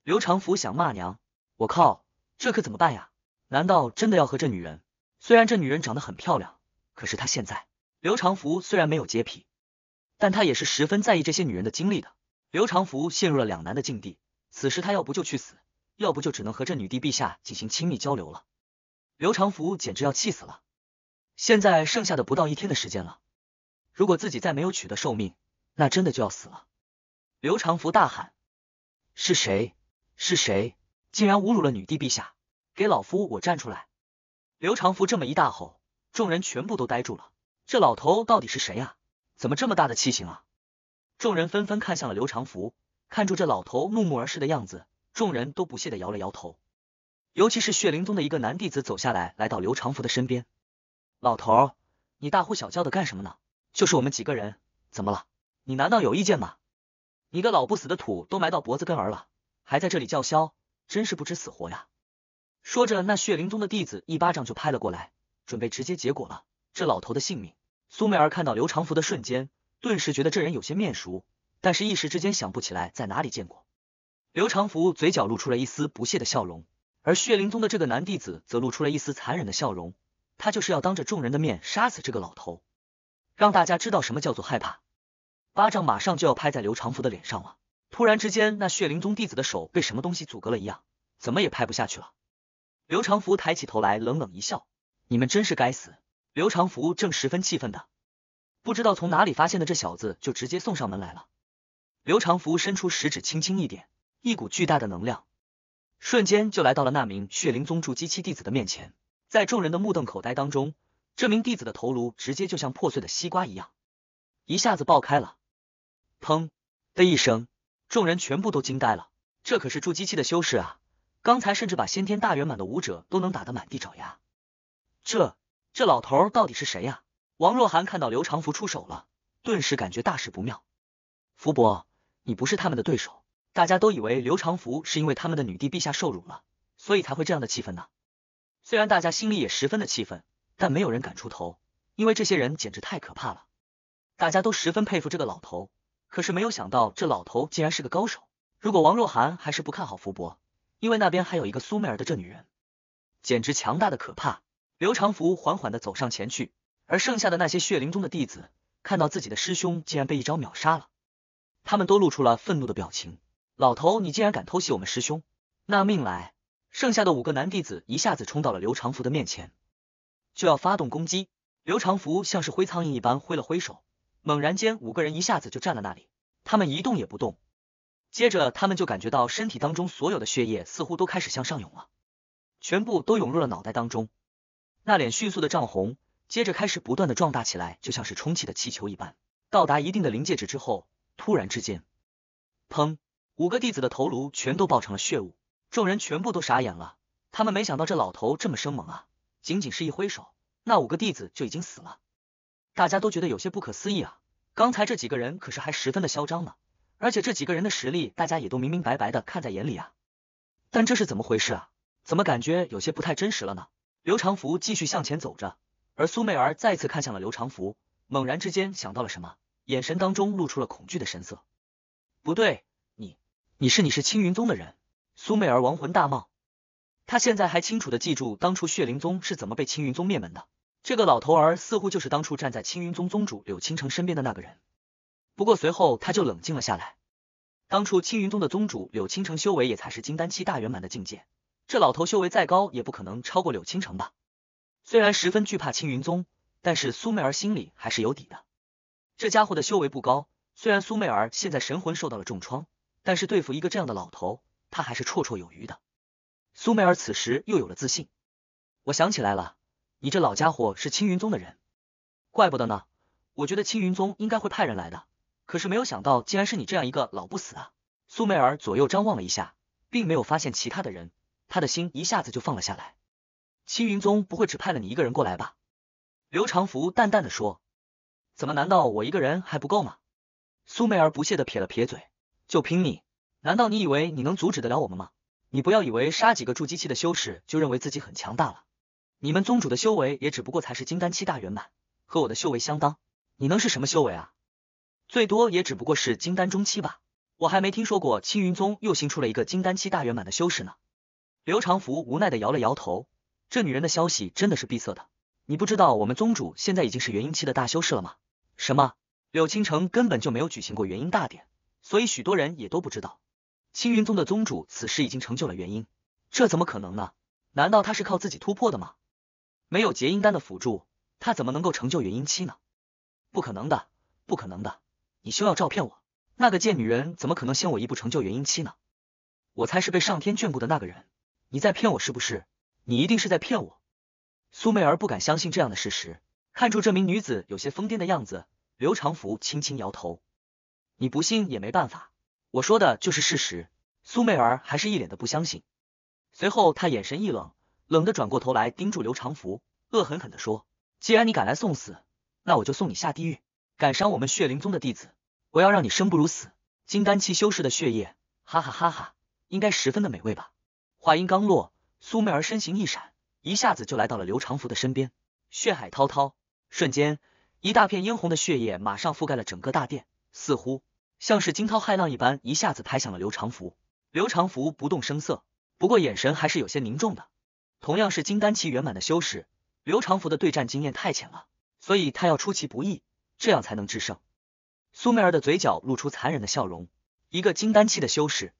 S1: 刘长福想骂娘，我靠，这可怎么办呀？难道真的要和这女人？虽然这女人长得很漂亮，可是她现在……刘长福虽然没有洁癖，但他也是十分在意这些女人的经历的。刘长福陷入了两难的境地，此时他要不就去死，要不就只能和这女帝陛下进行亲密交流了。刘长福简直要气死了。现在剩下的不到一天的时间了，如果自己再没有取得寿命，那真的就要死了。刘长福大喊：“是谁？是谁？竟然侮辱了女帝陛下！给老夫我站出来！”刘长福这么一大吼，众人全部都呆住了。这老头到底是谁呀？怎么这么大的气性啊？众人纷纷看向了刘长福，看住这老头怒目而视的样子，众人都不屑的摇了摇头。尤其是血灵宗的一个男弟子走下来，来到刘长福的身边。老头，你大呼小叫的干什么呢？就是我们几个人，怎么了？你难道有意见吗？你个老不死的，土都埋到脖子根儿了，还在这里叫嚣，真是不知死活呀！说着，那血灵宗的弟子一巴掌就拍了过来，准备直接结果了这老头的性命。苏媚儿看到刘长福的瞬间，顿时觉得这人有些面熟，但是一时之间想不起来在哪里见过。刘长福嘴角露出了一丝不屑的笑容，而血灵宗的这个男弟子则露出了一丝残忍的笑容。他就是要当着众人的面杀死这个老头，让大家知道什么叫做害怕。巴掌马上就要拍在刘长福的脸上，了。突然之间，那血灵宗弟子的手被什么东西阻隔了一样，怎么也拍不下去了。刘长福抬起头来，冷冷一笑：“你们真是该死！”刘长福正十分气愤的，不知道从哪里发现的这小子，就直接送上门来了。刘长福伸出食指，轻轻一点，一股巨大的能量，瞬间就来到了那名血灵宗筑基期弟子的面前。在众人的目瞪口呆当中，这名弟子的头颅直接就像破碎的西瓜一样，一下子爆开了，砰的一声，众人全部都惊呆了。这可是筑基期的修士啊！刚才甚至把先天大圆满的武者都能打得满地找牙。这这老头到底是谁呀？王若涵看到刘长福出手了，顿时感觉大事不妙。福伯，你不是他们的对手。大家都以为刘长福是因为他们的女帝陛下受辱了，所以才会这样的气愤呢。虽然大家心里也十分的气愤，但没有人敢出头，因为这些人简直太可怕了。大家都十分佩服这个老头，可是没有想到这老头竟然是个高手。如果王若涵还是不看好福伯，因为那边还有一个苏媚儿的这女人，简直强大的可怕。刘长福缓缓的走上前去，而剩下的那些血灵宗的弟子看到自己的师兄竟然被一招秒杀了，他们都露出了愤怒的表情。老头，你竟然敢偷袭我们师兄，那命来！剩下的五个男弟子一下子冲到了刘长福的面前，就要发动攻击。刘长福像是灰苍蝇一般挥了挥手，猛然间，五个人一下子就站了那里，他们一动也不动。接着，他们就感觉到身体当中所有的血液似乎都开始向上涌了，全部都涌入了脑袋当中，那脸迅速的涨红，接着开始不断的壮大起来，就像是充气的气球一般。到达一定的临界值之后，突然之间，砰！五个弟子的头颅全都爆成了血雾。众人全部都傻眼了，他们没想到这老头这么生猛啊！仅仅是一挥手，那五个弟子就已经死了。大家都觉得有些不可思议啊！刚才这几个人可是还十分的嚣张呢，而且这几个人的实力，大家也都明明白白的看在眼里啊。但这是怎么回事啊？怎么感觉有些不太真实了呢？刘长福继续向前走着，而苏媚儿再次看向了刘长福，猛然之间想到了什么，眼神当中露出了恐惧的神色。不对，你，你是你是青云宗的人？苏媚儿亡魂大冒，他现在还清楚的记住当初血灵宗是怎么被青云宗灭门的。这个老头儿似乎就是当初站在青云宗宗主柳青城身边的那个人。不过随后他就冷静了下来。当初青云宗的宗主柳青城修为也才是金丹期大圆满的境界，这老头修为再高也不可能超过柳青城吧？虽然十分惧怕青云宗，但是苏媚儿心里还是有底的。这家伙的修为不高，虽然苏媚儿现在神魂受到了重创，但是对付一个这样的老头。他还是绰绰有余的。苏媚儿此时又有了自信。我想起来了，你这老家伙是青云宗的人，怪不得呢。我觉得青云宗应该会派人来的，可是没有想到竟然是你这样一个老不死啊！苏媚儿左右张望了一下，并没有发现其他的人，他的心一下子就放了下来。青云宗不会只派了你一个人过来吧？刘长福淡淡的说。怎么？难道我一个人还不够吗？苏媚儿不屑的撇了撇嘴，就凭你？难道你以为你能阻止得了我们吗？你不要以为杀几个筑基期的修士就认为自己很强大了。你们宗主的修为也只不过才是金丹期大圆满，和我的修为相当。你能是什么修为啊？最多也只不过是金丹中期吧。我还没听说过青云宗又新出了一个金丹期大圆满的修士呢。刘长福无奈的摇了摇头，这女人的消息真的是闭塞的。你不知道我们宗主现在已经是元婴期的大修士了吗？什么？柳青城根本就没有举行过元婴大典，所以许多人也都不知道。青云宗的宗主此时已经成就了元婴，这怎么可能呢？难道他是靠自己突破的吗？没有结婴丹的辅助，他怎么能够成就元婴期呢？不可能的，不可能的！你休要照骗我，那个贱女人怎么可能先我一步成就元婴期呢？我才是被上天眷顾的那个人！你在骗我是不是？你一定是在骗我！苏媚儿不敢相信这样的事实，看出这名女子有些疯癫的样子，刘长福轻轻摇头，你不信也没办法。我说的就是事实。苏媚儿还是一脸的不相信，随后她眼神一冷，冷的转过头来盯住刘长福，恶狠狠的说：“既然你敢来送死，那我就送你下地狱！敢伤我们血灵宗的弟子，我要让你生不如死！金丹期修士的血液，哈哈哈哈，应该十分的美味吧？”话音刚落，苏媚儿身形一闪，一下子就来到了刘长福的身边，血海滔滔，瞬间一大片殷红的血液马上覆盖了整个大殿，似乎。像是惊涛骇浪一般，一下子拍向了刘长福。刘长福不动声色，不过眼神还是有些凝重的。同样是金丹期圆满的修士，刘长福的对战经验太浅了，所以他要出其不意，这样才能制胜。苏媚儿的嘴角露出残忍的笑容，一个金丹期的修士，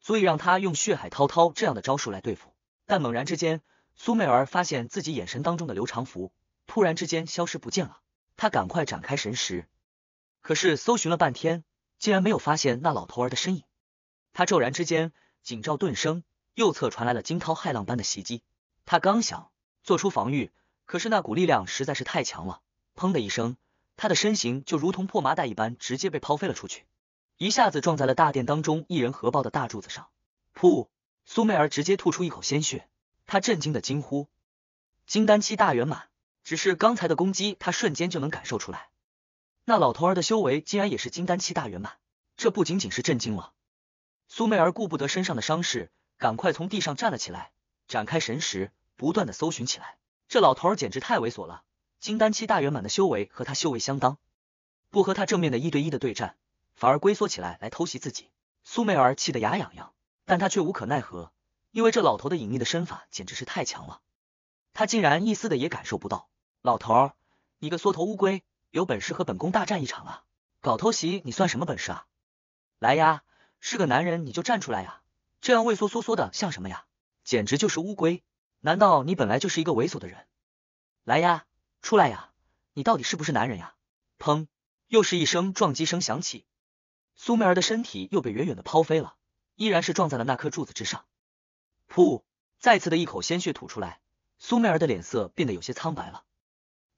S1: 足以让他用血海滔滔这样的招数来对付。但猛然之间，苏媚儿发现自己眼神当中的刘长福突然之间消失不见了。他赶快展开神识，可是搜寻了半天。竟然没有发现那老头儿的身影，他骤然之间，警兆顿生，右侧传来了惊涛骇浪般的袭击。他刚想做出防御，可是那股力量实在是太强了，砰的一声，他的身形就如同破麻袋一般，直接被抛飞了出去，一下子撞在了大殿当中一人合抱的大柱子上。噗，苏媚儿直接吐出一口鲜血，她震惊的惊呼：“金丹期大圆满！”只是刚才的攻击，他瞬间就能感受出来。那老头儿的修为竟然也是金丹期大圆满，这不仅仅是震惊了。苏媚儿顾不得身上的伤势，赶快从地上站了起来，展开神识，不断的搜寻起来。这老头儿简直太猥琐了，金丹期大圆满的修为和他修为相当，不和他正面的一对一的对战，反而龟缩起来来偷袭自己。苏媚儿气得牙痒痒，但她却无可奈何，因为这老头的隐匿的身法简直是太强了，他竟然一丝的也感受不到。老头儿，你个缩头乌龟！有本事和本宫大战一场啊！搞偷袭你算什么本事啊？来呀，是个男人你就站出来呀！这样畏缩缩缩的像什么呀？简直就是乌龟！难道你本来就是一个猥琐的人？来呀，出来呀！你到底是不是男人呀？砰！又是一声撞击声响起，苏媚儿的身体又被远远的抛飞了，依然是撞在了那颗柱子之上。噗！再次的一口鲜血吐出来，苏媚儿的脸色变得有些苍白了。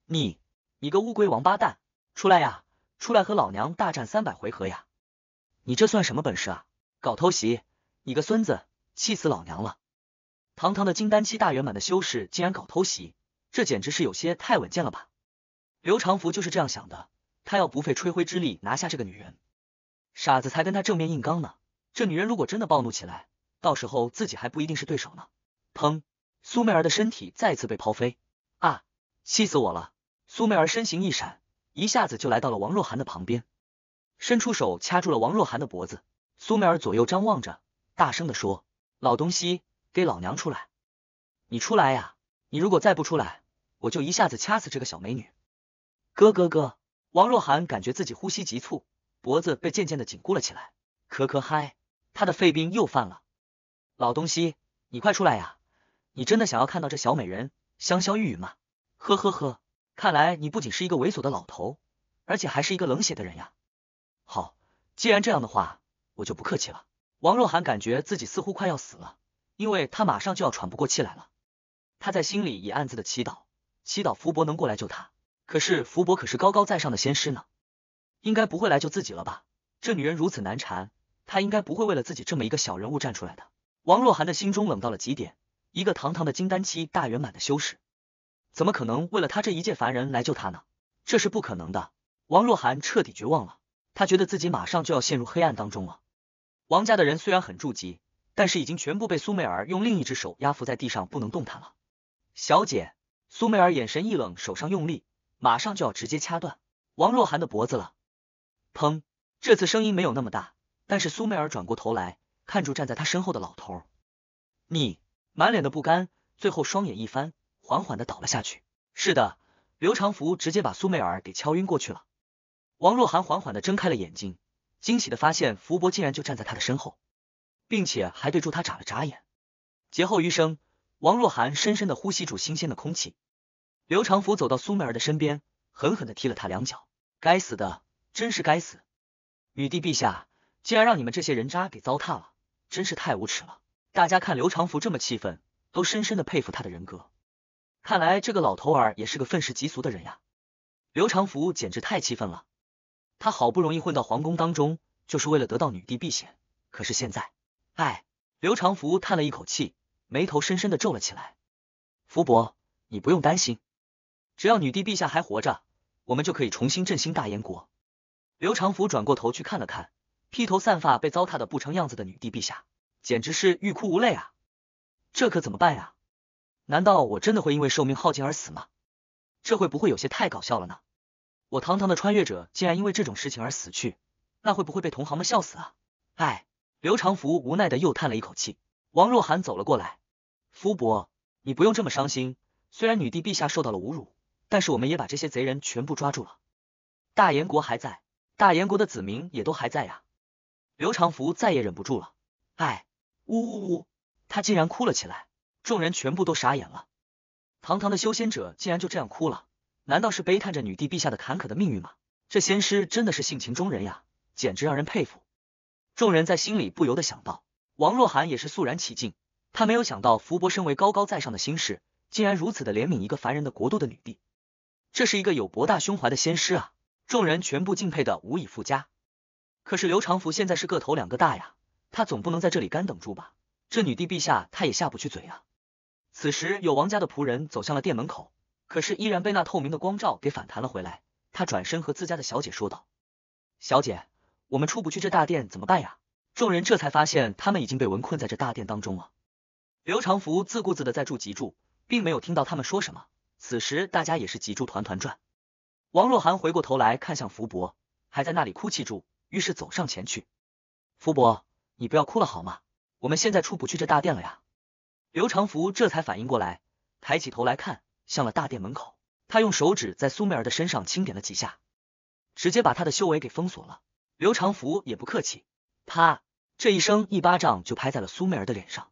S1: 你。你个乌龟王八蛋，出来呀！出来和老娘大战三百回合呀！你这算什么本事啊？搞偷袭！你个孙子，气死老娘了！堂堂的金丹期大圆满的修士竟然搞偷袭，这简直是有些太稳健了吧？刘长福就是这样想的，他要不费吹灰之力拿下这个女人，傻子才跟他正面硬刚呢。这女人如果真的暴怒起来，到时候自己还不一定是对手呢。砰！苏媚儿的身体再次被抛飞，啊！气死我了！苏媚儿身形一闪，一下子就来到了王若涵的旁边，伸出手掐住了王若涵的脖子。苏媚儿左右张望着，大声的说：“老东西，给老娘出来！你出来呀！你如果再不出来，我就一下子掐死这个小美女！”哥哥哥，王若涵感觉自己呼吸急促，脖子被渐渐的紧箍了起来。咳咳嗨，他的肺病又犯了。老东西，你快出来呀！你真的想要看到这小美人香消玉殒吗？呵呵呵。看来你不仅是一个猥琐的老头，而且还是一个冷血的人呀！好，既然这样的话，我就不客气了。王若涵感觉自己似乎快要死了，因为他马上就要喘不过气来了。他在心里也暗自的祈祷，祈祷福伯能过来救他。可是福伯可是高高在上的仙师呢，应该不会来救自己了吧？这女人如此难缠，他应该不会为了自己这么一个小人物站出来的。王若涵的心中冷到了极点，一个堂堂的金丹期大圆满的修士。怎么可能为了他这一介凡人来救他呢？这是不可能的！王若涵彻底绝望了，他觉得自己马上就要陷入黑暗当中了。王家的人虽然很筑急，但是已经全部被苏媚儿用另一只手压伏在地上，不能动弹了。小姐，苏媚儿眼神一冷，手上用力，马上就要直接掐断王若涵的脖子了。砰！这次声音没有那么大，但是苏媚儿转过头来看住站在他身后的老头儿，你满脸的不甘，最后双眼一翻。缓缓的倒了下去。是的，刘长福直接把苏媚儿给敲晕过去了。王若涵缓缓的睁开了眼睛，惊喜的发现福伯竟然就站在他的身后，并且还对住他眨了眨眼。劫后余生，王若涵深深的呼吸住新鲜的空气。刘长福走到苏媚儿的身边，狠狠的踢了他两脚。该死的，真是该死！女帝陛下竟然让你们这些人渣给糟蹋了，真是太无耻了！大家看刘长福这么气愤，都深深的佩服他的人格。看来这个老头儿也是个愤世嫉俗的人呀，刘长福简直太气愤了。他好不容易混到皇宫当中，就是为了得到女帝避嫌。可是现在，哎，刘长福叹了一口气，眉头深深的皱了起来。福伯，你不用担心，只要女帝陛下还活着，我们就可以重新振兴大燕国。刘长福转过头去看了看披头散发、被糟蹋的不成样子的女帝陛下，简直是欲哭无泪啊！这可怎么办呀？难道我真的会因为寿命耗尽而死吗？这会不会有些太搞笑了呢？我堂堂的穿越者竟然因为这种事情而死去，那会不会被同行们笑死啊？哎，刘长福无奈的又叹了一口气。王若涵走了过来，福伯，你不用这么伤心。虽然女帝陛下受到了侮辱，但是我们也把这些贼人全部抓住了。大燕国还在，大燕国的子民也都还在呀。刘长福再也忍不住了，哎，呜呜呜，他竟然哭了起来。众人全部都傻眼了，堂堂的修仙者竟然就这样哭了？难道是悲叹着女帝陛下的坎坷的命运吗？这仙师真的是性情中人呀，简直让人佩服。众人在心里不由得想到，王若涵也是肃然起敬。他没有想到福伯身为高高在上的仙师，竟然如此的怜悯一个凡人的国度的女帝，这是一个有博大胸怀的仙师啊！众人全部敬佩的无以复加。可是刘长福现在是个头两个大呀，他总不能在这里干等住吧？这女帝陛下，他也下不去嘴啊。此时有王家的仆人走向了店门口，可是依然被那透明的光照给反弹了回来。他转身和自家的小姐说道：“小姐，我们出不去这大殿怎么办呀？”众人这才发现他们已经被围困在这大殿当中了。刘长福自顾自的在住急住，并没有听到他们说什么。此时大家也是急住团团转。王若涵回过头来看向福伯，还在那里哭泣住，于是走上前去：“福伯，你不要哭了好吗？我们现在出不去这大殿了呀。”刘长福这才反应过来，抬起头来看向了大殿门口。他用手指在苏媚儿的身上轻点了几下，直接把她的修为给封锁了。刘长福也不客气，啪！这一声一巴掌就拍在了苏媚儿的脸上。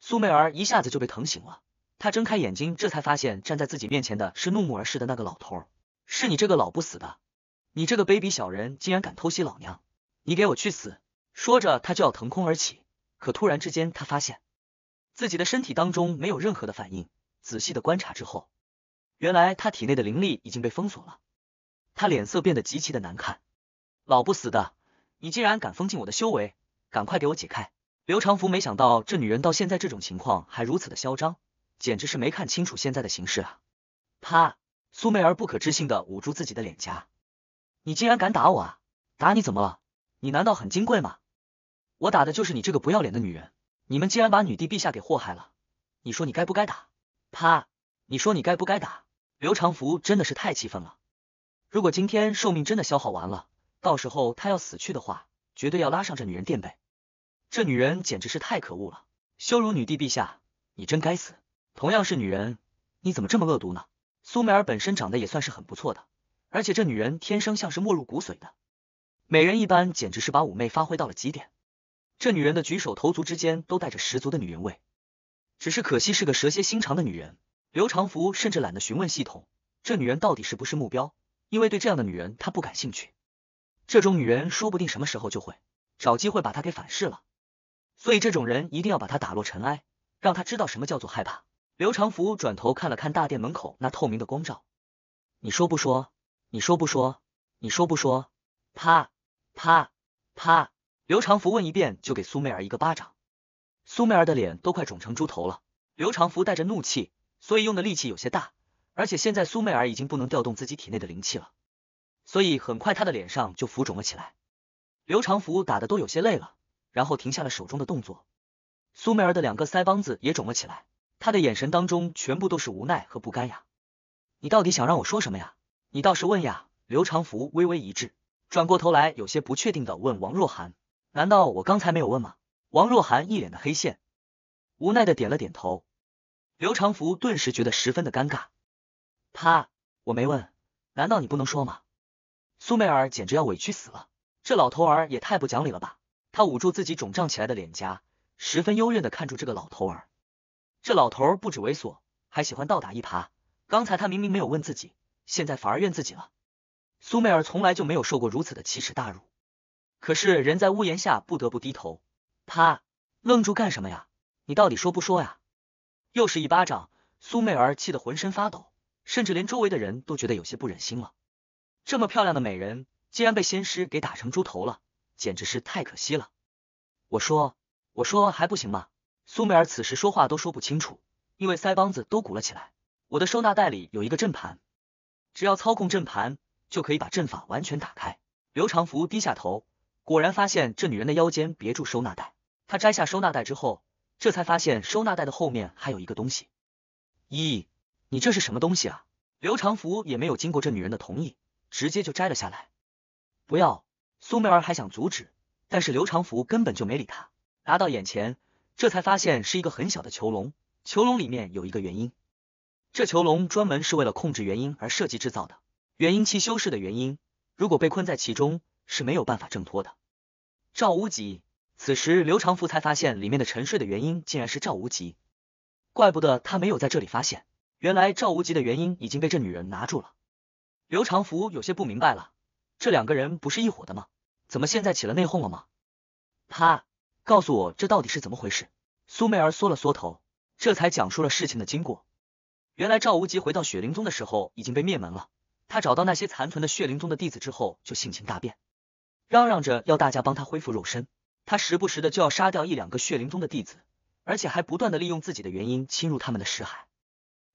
S1: 苏媚儿一下子就被疼醒了，她睁开眼睛，这才发现站在自己面前的是怒目而视的那个老头儿。是你这个老不死的，你这个卑鄙小人，竟然敢偷袭老娘！你给我去死！说着，他就要腾空而起，可突然之间，他发现。自己的身体当中没有任何的反应，仔细的观察之后，原来他体内的灵力已经被封锁了。他脸色变得极其的难看，老不死的，你竟然敢封禁我的修为，赶快给我解开！刘长福没想到这女人到现在这种情况还如此的嚣张，简直是没看清楚现在的形势啊！啪，苏媚儿不可置信的捂住自己的脸颊，你竟然敢打我啊！打你怎么了？你难道很金贵吗？我打的就是你这个不要脸的女人！你们既然把女帝陛下给祸害了，你说你该不该打？啪！你说你该不该打？刘长福真的是太气愤了。如果今天寿命真的消耗完了，到时候他要死去的话，绝对要拉上这女人垫背。这女人简直是太可恶了，羞辱女帝陛下，你真该死！同样是女人，你怎么这么恶毒呢？苏美尔本身长得也算是很不错的，而且这女人天生像是没入骨髓的美人一般，简直是把妩媚发挥到了极点。这女人的举手投足之间都带着十足的女人味，只是可惜是个蛇蝎心肠的女人。刘长福甚至懒得询问系统，这女人到底是不是目标，因为对这样的女人他不感兴趣。这种女人说不定什么时候就会找机会把她给反噬了，所以这种人一定要把她打落尘埃，让她知道什么叫做害怕。刘长福转头看了看大殿门口那透明的光照，你说不说？你说不说？你说不说？啪啪啪！刘长福问一遍就给苏媚儿一个巴掌，苏媚儿的脸都快肿成猪头了。刘长福带着怒气，所以用的力气有些大，而且现在苏媚儿已经不能调动自己体内的灵气了，所以很快她的脸上就浮肿了起来。刘长福打的都有些累了，然后停下了手中的动作。苏媚儿的两个腮帮子也肿了起来，她的眼神当中全部都是无奈和不甘呀。你到底想让我说什么呀？你倒是问呀！刘长福微微一滞，转过头来，有些不确定的问王若涵。难道我刚才没有问吗？王若涵一脸的黑线，无奈的点了点头。刘长福顿时觉得十分的尴尬。他我没问，难道你不能说吗？苏媚儿简直要委屈死了，这老头儿也太不讲理了吧！他捂住自己肿胀起来的脸颊，十分幽怨的看着这个老头儿。这老头儿不止猥琐，还喜欢倒打一耙。刚才他明明没有问自己，现在反而怨自己了。苏媚儿从来就没有受过如此的奇耻大辱。可是人在屋檐下，不得不低头。啪！愣住干什么呀？你到底说不说呀？又是一巴掌，苏媚儿气得浑身发抖，甚至连周围的人都觉得有些不忍心了。这么漂亮的美人，竟然被仙师给打成猪头了，简直是太可惜了。我说，我说还不行吗？苏媚儿此时说话都说不清楚，因为腮帮子都鼓了起来。我的收纳袋里有一个阵盘，只要操控阵盘，就可以把阵法完全打开。刘长福低下头。果然发现这女人的腰间别住收纳袋，她摘下收纳袋之后，这才发现收纳袋的后面还有一个东西。咦，你这是什么东西啊？刘长福也没有经过这女人的同意，直接就摘了下来。不要，苏媚儿还想阻止，但是刘长福根本就没理他，拿到眼前，这才发现是一个很小的囚笼，囚笼里面有一个元婴。这囚笼专门是为了控制元婴而设计制造的。元婴期修士的元婴，如果被困在其中，是没有办法挣脱的。赵无极，此时刘长福才发现里面的沉睡的原因竟然是赵无极，怪不得他没有在这里发现，原来赵无极的原因已经被这女人拿住了。刘长福有些不明白了，这两个人不是一伙的吗？怎么现在起了内讧了吗？他告诉我这到底是怎么回事？苏媚儿缩了缩头，这才讲述了事情的经过。原来赵无极回到血灵宗的时候已经被灭门了，他找到那些残存的血灵宗的弟子之后就性情大变。嚷嚷着要大家帮他恢复肉身，他时不时的就要杀掉一两个血灵宗的弟子，而且还不断的利用自己的原因侵入他们的识海，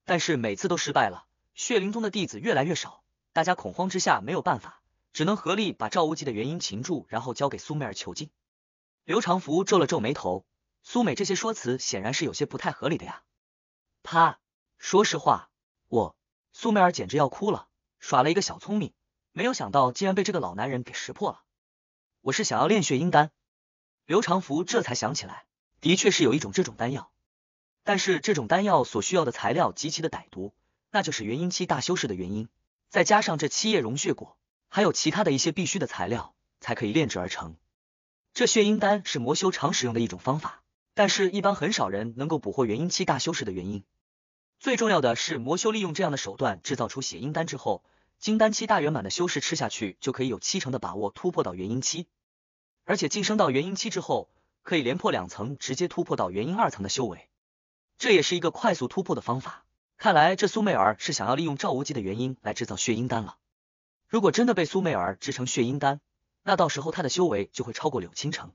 S1: 但是每次都失败了。血灵宗的弟子越来越少，大家恐慌之下没有办法，只能合力把赵无极的原因擒住，然后交给苏美儿囚禁。刘长福皱了皱眉头，苏美这些说辞显然是有些不太合理的呀。啪！说实话，我苏美儿简直要哭了，耍了一个小聪明，没有想到竟然被这个老男人给识破了。我是想要炼血阴丹，刘长福这才想起来，的确是有一种这种丹药，但是这种丹药所需要的材料极其的歹毒，那就是元婴期大修士的元婴，再加上这七叶溶血果，还有其他的一些必须的材料，才可以炼制而成。这血阴丹是魔修常使用的一种方法，但是一般很少人能够捕获元婴期大修士的原因。最重要的，是魔修利用这样的手段制造出血阴丹之后。金丹期大圆满的修士吃下去，就可以有七成的把握突破到元婴期，而且晋升到元婴期之后，可以连破两层，直接突破到元婴二层的修为，这也是一个快速突破的方法。看来这苏媚儿是想要利用赵无极的元婴来制造血婴丹了。如果真的被苏媚儿制成血婴丹，那到时候她的修为就会超过柳青城，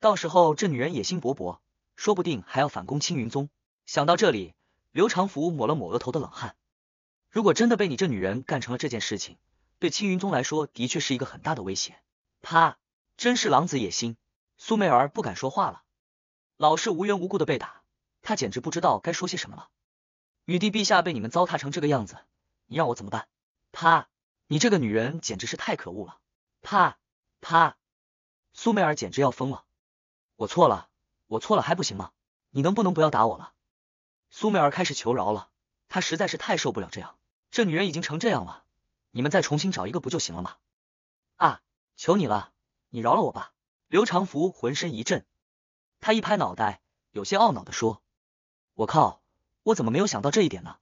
S1: 到时候这女人野心勃勃，说不定还要反攻青云宗。想到这里，刘长福抹了抹额头的冷汗。如果真的被你这女人干成了这件事情，对青云宗来说的确是一个很大的威胁。啪！真是狼子野心！苏媚儿不敢说话了，老是无缘无故的被打，她简直不知道该说些什么了。女帝陛下被你们糟蹋成这个样子，你让我怎么办？啪！你这个女人简直是太可恶了！啪啪！苏媚儿简直要疯了，我错了，我错了还不行吗？你能不能不要打我了？苏媚儿开始求饶了，她实在是太受不了这样。这女人已经成这样了，你们再重新找一个不就行了吗？啊，求你了，你饶了我吧！刘长福浑身一震，他一拍脑袋，有些懊恼的说：“我靠，我怎么没有想到这一点呢？”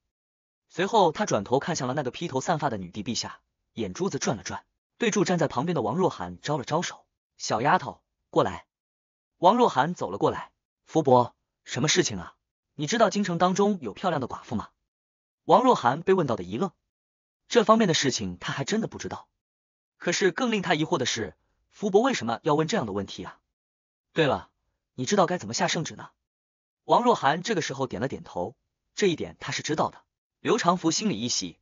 S1: 随后他转头看向了那个披头散发的女帝陛下，眼珠子转了转，对住站在旁边的王若涵招了招手：“小丫头，过来。”王若涵走了过来：“福伯，什么事情啊？你知道京城当中有漂亮的寡妇吗？”王若涵被问到的一愣，这方面的事情他还真的不知道。可是更令他疑惑的是，福伯为什么要问这样的问题啊？对了，你知道该怎么下圣旨呢？王若涵这个时候点了点头，这一点他是知道的。刘长福心里一喜，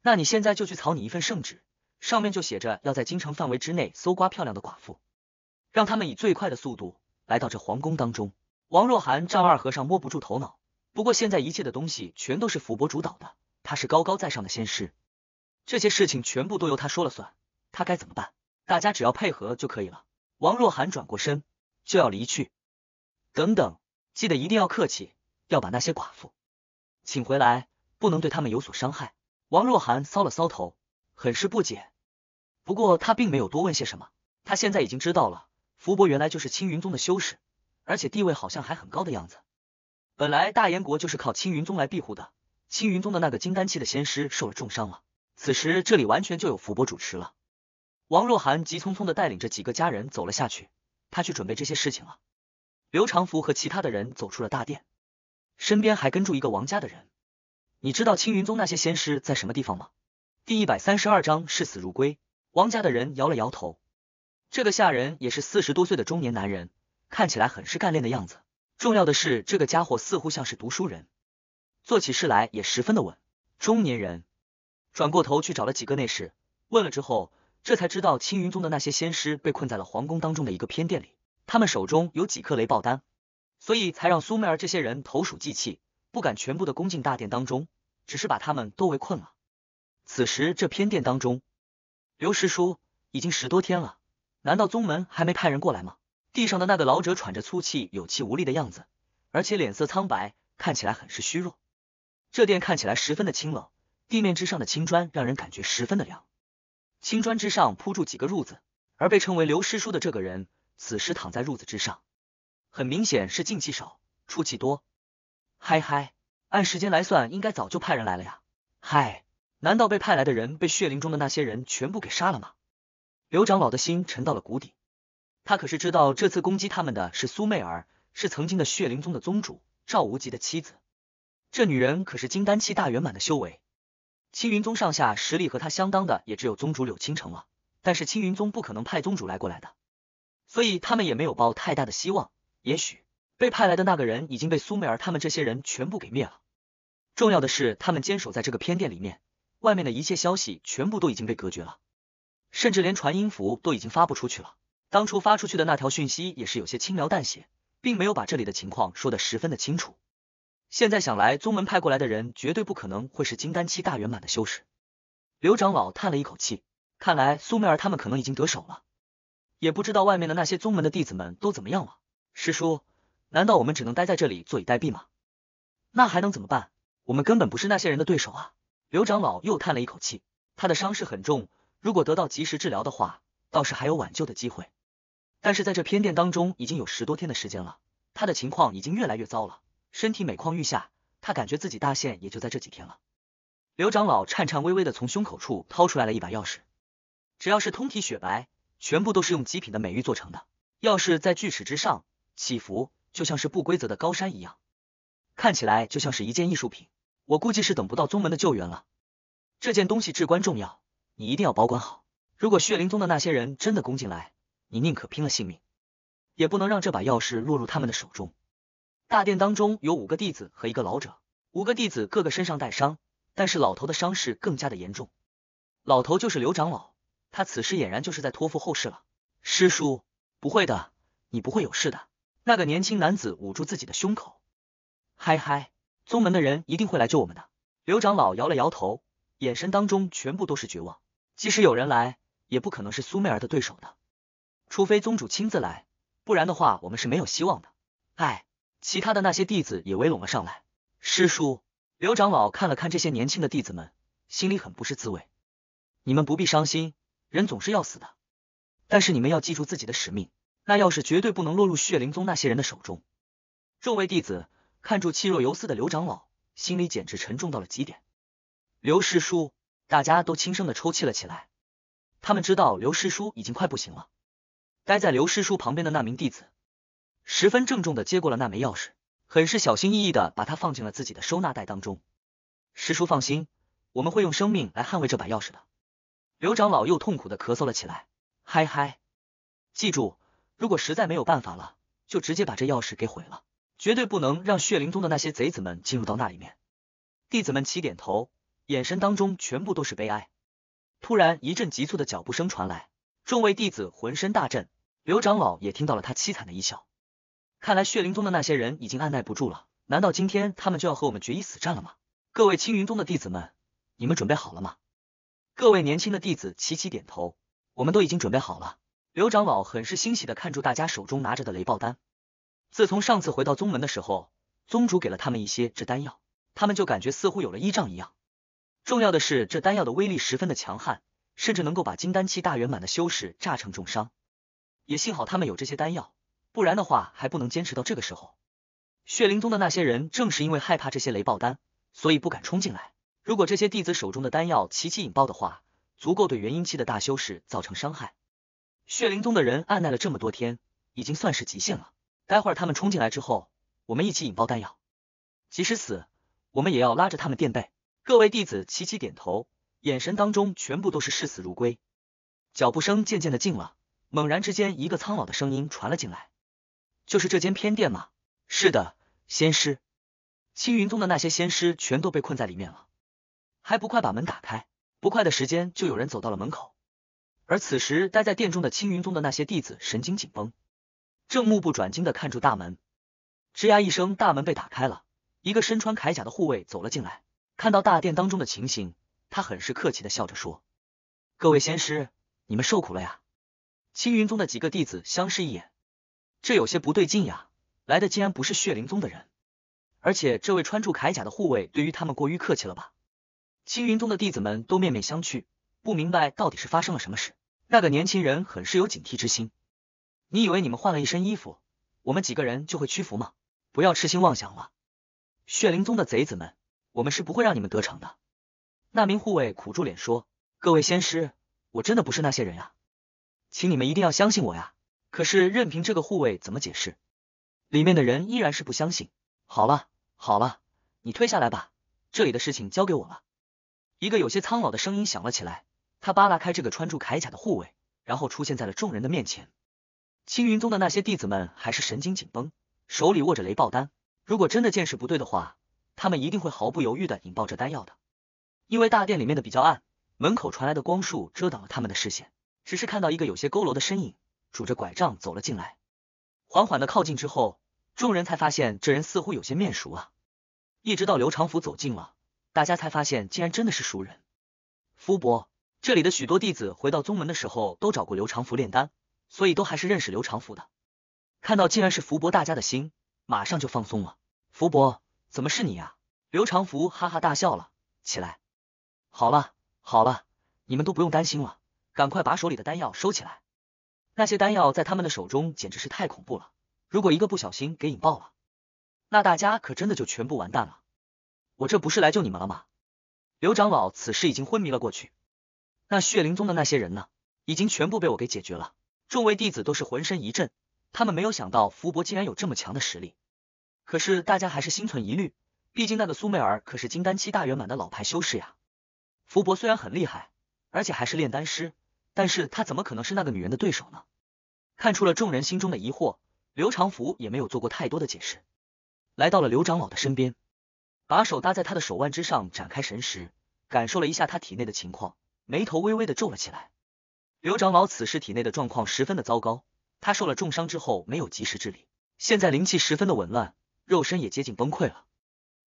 S1: 那你现在就去草拟一份圣旨，上面就写着要在京城范围之内搜刮漂亮的寡妇，让他们以最快的速度来到这皇宫当中。王若涵丈二和尚摸不住头脑。不过现在一切的东西全都是福伯主导的，他是高高在上的仙师，这些事情全部都由他说了算，他该怎么办？大家只要配合就可以了。王若涵转过身就要离去，等等，记得一定要客气，要把那些寡妇请回来，不能对他们有所伤害。王若涵搔了搔头，很是不解，不过他并没有多问些什么，他现在已经知道了，福伯原来就是青云宗的修士，而且地位好像还很高的样子。本来大燕国就是靠青云宗来庇护的，青云宗的那个金丹期的仙师受了重伤了，此时这里完全就有福伯主持了。王若涵急匆匆的带领着几个家人走了下去，他去准备这些事情了。刘长福和其他的人走出了大殿，身边还跟住一个王家的人。你知道青云宗那些仙师在什么地方吗？第一百三十二章视死如归。王家的人摇了摇头。这个下人也是四十多岁的中年男人，看起来很是干练的样子。重要的是，这个家伙似乎像是读书人，做起事来也十分的稳。中年人转过头去找了几个内侍，问了之后，这才知道青云宗的那些仙师被困在了皇宫当中的一个偏殿里，他们手中有几颗雷爆丹，所以才让苏媚儿这些人投鼠忌器，不敢全部的攻进大殿当中，只是把他们都围困了。此时这偏殿当中，刘师叔已经十多天了，难道宗门还没派人过来吗？地上的那个老者喘着粗气，有气无力的样子，而且脸色苍白，看起来很是虚弱。这店看起来十分的清冷，地面之上的青砖让人感觉十分的凉。青砖之上铺住几个褥子，而被称为刘师叔的这个人此时躺在褥子之上，很明显是进气少，出气多。嗨嗨，按时间来算，应该早就派人来了呀。嗨，难道被派来的人被血灵中的那些人全部给杀了吗？刘长老的心沉到了谷底。他可是知道，这次攻击他们的是苏媚儿，是曾经的血灵宗的宗主赵无极的妻子。这女人可是金丹期大圆满的修为，青云宗上下实力和她相当的也只有宗主柳倾城了。但是青云宗不可能派宗主来过来的，所以他们也没有抱太大的希望。也许被派来的那个人已经被苏媚儿他们这些人全部给灭了。重要的是，他们坚守在这个偏殿里面，外面的一切消息全部都已经被隔绝了，甚至连传音符都已经发布出去了。当初发出去的那条讯息也是有些轻描淡写，并没有把这里的情况说得十分的清楚。现在想来，宗门派过来的人绝对不可能会是金丹期大圆满的修士。刘长老叹了一口气，看来苏媚儿他们可能已经得手了，也不知道外面的那些宗门的弟子们都怎么样了。师叔，难道我们只能待在这里坐以待毙吗？那还能怎么办？我们根本不是那些人的对手啊！刘长老又叹了一口气，他的伤势很重，如果得到及时治疗的话，倒是还有挽救的机会。但是在这偏殿当中已经有十多天的时间了，他的情况已经越来越糟了，身体每况愈下，他感觉自己大限也就在这几天了。刘长老颤颤巍巍的从胸口处掏出来了一把钥匙，只要是通体雪白，全部都是用极品的美玉做成的。钥匙在锯齿之上起伏，就像是不规则的高山一样，看起来就像是一件艺术品。我估计是等不到宗门的救援了，这件东西至关重要，你一定要保管好。如果血灵宗的那些人真的攻进来，你宁可拼了性命，也不能让这把钥匙落入他们的手中。大殿当中有五个弟子和一个老者，五个弟子个个身上带伤，但是老头的伤势更加的严重。老头就是刘长老，他此时俨然就是在托付后事了。师叔，不会的，你不会有事的。那个年轻男子捂住自己的胸口，嗨嗨，宗门的人一定会来救我们的。刘长老摇了摇头，眼神当中全部都是绝望，即使有人来，也不可能是苏媚儿的对手的。除非宗主亲自来，不然的话我们是没有希望的。哎，其他的那些弟子也围拢了上来。师叔，刘长老看了看这些年轻的弟子们，心里很不是滋味。你们不必伤心，人总是要死的。但是你们要记住自己的使命，那钥匙绝对不能落入血灵宗那些人的手中。众位弟子看住气若游丝的刘长老，心里简直沉重到了极点。刘师叔，大家都轻声的抽泣了起来。他们知道刘师叔已经快不行了。待在刘师叔旁边的那名弟子，十分郑重的接过了那枚钥匙，很是小心翼翼的把它放进了自己的收纳袋当中。师叔放心，我们会用生命来捍卫这把钥匙的。刘长老又痛苦的咳嗽了起来，嗨嗨！记住，如果实在没有办法了，就直接把这钥匙给毁了，绝对不能让血灵宗的那些贼子们进入到那里面。弟子们齐点头，眼神当中全部都是悲哀。突然一阵急促的脚步声传来，众位弟子浑身大震。刘长老也听到了他凄惨的一笑，看来血灵宗的那些人已经按耐不住了。难道今天他们就要和我们决一死战了吗？各位青云宗的弟子们，你们准备好了吗？各位年轻的弟子齐齐点头，我们都已经准备好了。刘长老很是欣喜的看住大家手中拿着的雷暴丹。自从上次回到宗门的时候，宗主给了他们一些这丹药，他们就感觉似乎有了依仗一样。重要的是，这丹药的威力十分的强悍，甚至能够把金丹期大圆满的修士炸成重伤。也幸好他们有这些丹药，不然的话还不能坚持到这个时候。血灵宗的那些人正是因为害怕这些雷爆丹，所以不敢冲进来。如果这些弟子手中的丹药齐齐引爆的话，足够对元婴期的大修士造成伤害。血灵宗的人按耐了这么多天，已经算是极限了。待会儿他们冲进来之后，我们一起引爆丹药，即使死，我们也要拉着他们垫背。各位弟子齐齐点头，眼神当中全部都是视死如归。脚步声渐渐的近了。猛然之间，一个苍老的声音传了进来：“就是这间偏殿吗？”“是的，仙师，青云宗的那些仙师全都被困在里面了，还不快把门打开！”不快的时间，就有人走到了门口。而此时，待在殿中的青云宗的那些弟子神经紧绷，正目不转睛的看住大门。吱呀一声，大门被打开了，一个身穿铠甲的护卫走了进来，看到大殿当中的情形，他很是客气的笑着说：“各位仙师，你们受苦了呀。”青云宗的几个弟子相视一眼，这有些不对劲呀！来的竟然不是血灵宗的人，而且这位穿着铠甲的护卫对于他们过于客气了吧？青云宗的弟子们都面面相觑，不明白到底是发生了什么事。那个年轻人很是有警惕之心，你以为你们换了一身衣服，我们几个人就会屈服吗？不要痴心妄想了！血灵宗的贼子们，我们是不会让你们得逞的。那名护卫苦住脸说：“各位仙师，我真的不是那些人呀。”请你们一定要相信我呀！可是任凭这个护卫怎么解释，里面的人依然是不相信。好了好了，你退下来吧，这里的事情交给我了。一个有些苍老的声音响了起来，他扒拉开这个穿着铠甲的护卫，然后出现在了众人的面前。青云宗的那些弟子们还是神经紧绷，手里握着雷爆丹，如果真的见识不对的话，他们一定会毫不犹豫的引爆这丹药的。因为大殿里面的比较暗，门口传来的光束遮挡了他们的视线。只是看到一个有些佝偻的身影，拄着拐杖走了进来，缓缓的靠近之后，众人才发现这人似乎有些面熟啊。一直到刘长福走近了，大家才发现竟然真的是熟人。福伯，这里的许多弟子回到宗门的时候都找过刘长福炼丹，所以都还是认识刘长福的。看到竟然是福伯，大家的心马上就放松了。福伯，怎么是你呀？刘长福哈哈大笑了起来。好了，好了，你们都不用担心了。赶快把手里的丹药收起来，那些丹药在他们的手中简直是太恐怖了。如果一个不小心给引爆了，那大家可真的就全部完蛋了。我这不是来救你们了吗？刘长老此时已经昏迷了过去。那血灵宗的那些人呢？已经全部被我给解决了。众位弟子都是浑身一震，他们没有想到福伯竟然有这么强的实力。可是大家还是心存疑虑，毕竟那个苏媚儿可是金丹期大圆满的老牌修士呀。福伯虽然很厉害，而且还是炼丹师。但是他怎么可能是那个女人的对手呢？看出了众人心中的疑惑，刘长福也没有做过太多的解释，来到了刘长老的身边，把手搭在他的手腕之上，展开神识，感受了一下他体内的情况，眉头微微的皱了起来。刘长老此时体内的状况十分的糟糕，他受了重伤之后没有及时治理，现在灵气十分的紊乱，肉身也接近崩溃了。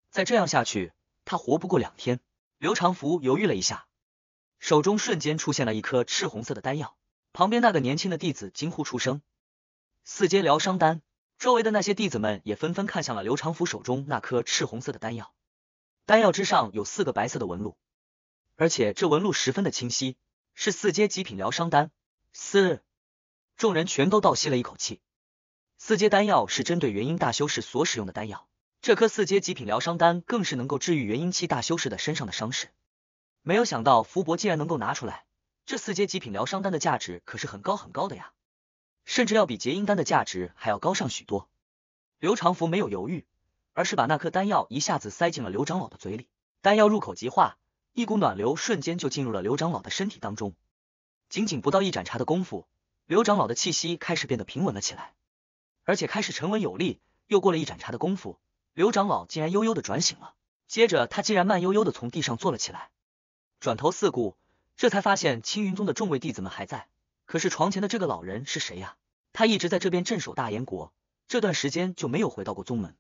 S1: 再这样下去，他活不过两天。刘长福犹豫了一下。手中瞬间出现了一颗赤红色的丹药，旁边那个年轻的弟子惊呼出声：“四阶疗伤丹！”周围的那些弟子们也纷纷看向了刘长福手中那颗赤红色的丹药，丹药之上有四个白色的纹路，而且这纹路十分的清晰，是四阶极品疗伤丹。四，众人全都倒吸了一口气。四阶丹药是针对元婴大修士所使用的丹药，这颗四阶极品疗伤丹更是能够治愈元婴期大修士的身上的伤势。没有想到福伯竟然能够拿出来，这四阶极品疗伤丹的价值可是很高很高的呀，甚至要比结阴丹的价值还要高上许多。刘长福没有犹豫，而是把那颗丹药一下子塞进了刘长老的嘴里。丹药入口即化，一股暖流瞬间就进入了刘长老的身体当中。仅仅不到一盏茶的功夫，刘长老的气息开始变得平稳了起来，而且开始沉稳有力。又过了一盏茶的功夫，刘长老竟然悠悠的转醒了，接着他竟然慢悠悠的从地上坐了起来。转头四顾，这才发现青云宗的众位弟子们还在。可是床前的这个老人是谁呀？他一直在这边镇守大燕国，这段时间就没有回到过宗门，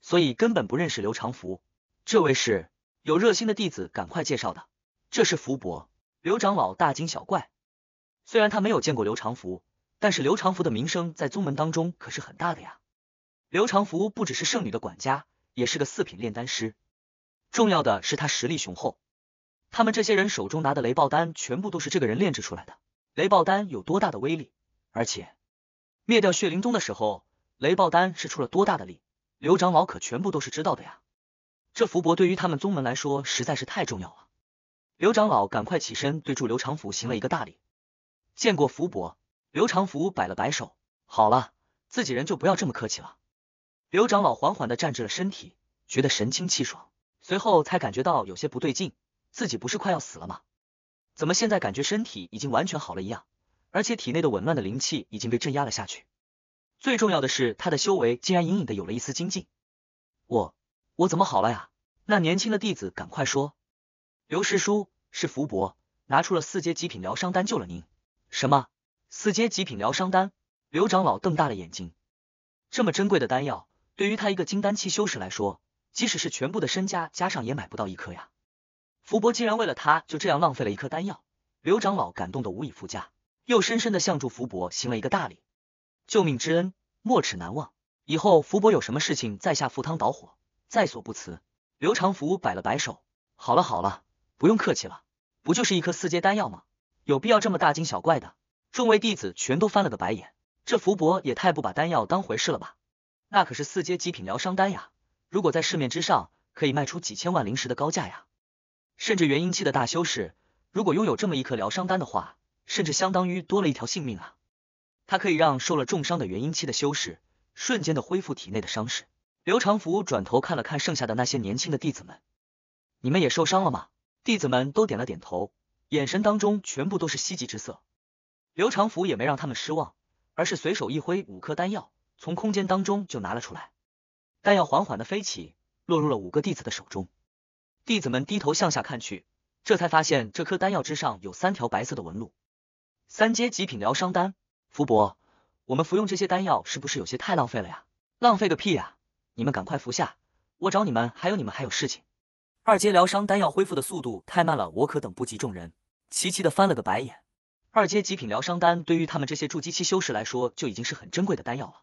S1: 所以根本不认识刘长福。这位是有热心的弟子，赶快介绍的。这是福伯，刘长老大惊小怪。虽然他没有见过刘长福，但是刘长福的名声在宗门当中可是很大的呀。刘长福不只是圣女的管家，也是个四品炼丹师。重要的是他实力雄厚。他们这些人手中拿的雷暴丹，全部都是这个人炼制出来的。雷暴丹有多大的威力？而且灭掉血灵宗的时候，雷暴丹是出了多大的力？刘长老可全部都是知道的呀。这福伯对于他们宗门来说实在是太重要了。刘长老赶快起身，对祝刘长福行了一个大礼，见过福伯。刘长福摆了摆手，好了，自己人就不要这么客气了。刘长老缓缓的站直了身体，觉得神清气爽，随后才感觉到有些不对劲。自己不是快要死了吗？怎么现在感觉身体已经完全好了一样，而且体内的紊乱的灵气已经被镇压了下去。最重要的是，他的修为竟然隐隐的有了一丝精进。我我怎么好了呀？那年轻的弟子赶快说，刘师叔是福伯拿出了四阶极品疗伤丹救了您。什么四阶极品疗伤丹？刘长老瞪大了眼睛，这么珍贵的丹药，对于他一个金丹期修士来说，即使是全部的身家加上也买不到一颗呀。福伯既然为了他，就这样浪费了一颗丹药，刘长老感动的无以复加，又深深的向祝福伯行了一个大礼，救命之恩，没齿难忘。以后福伯有什么事情，在下赴汤蹈火，在所不辞。刘长福摆了摆手，好了好了，不用客气了，不就是一颗四阶丹药吗？有必要这么大惊小怪的？众位弟子全都翻了个白眼，这福伯也太不把丹药当回事了吧？那可是四阶极品疗伤丹呀，如果在市面之上，可以卖出几千万灵石的高价呀。甚至元婴期的大修士，如果拥有这么一颗疗伤丹的话，甚至相当于多了一条性命啊！它可以让受了重伤的元婴期的修士，瞬间的恢复体内的伤势。刘长福转头看了看剩下的那些年轻的弟子们，你们也受伤了吗？弟子们都点了点头，眼神当中全部都是希冀之色。刘长福也没让他们失望，而是随手一挥，五颗丹药从空间当中就拿了出来，丹药缓缓的飞起，落入了五个弟子的手中。弟子们低头向下看去，这才发现这颗丹药之上有三条白色的纹路。三阶极品疗伤丹，福伯，我们服用这些丹药是不是有些太浪费了呀？浪费个屁呀！你们赶快服下，我找你们，还有你们还有事情。二阶疗伤丹药恢复的速度太慢了，我可等不及。众人齐齐的翻了个白眼。二阶极品疗伤丹对于他们这些筑基期修士来说就已经是很珍贵的丹药了，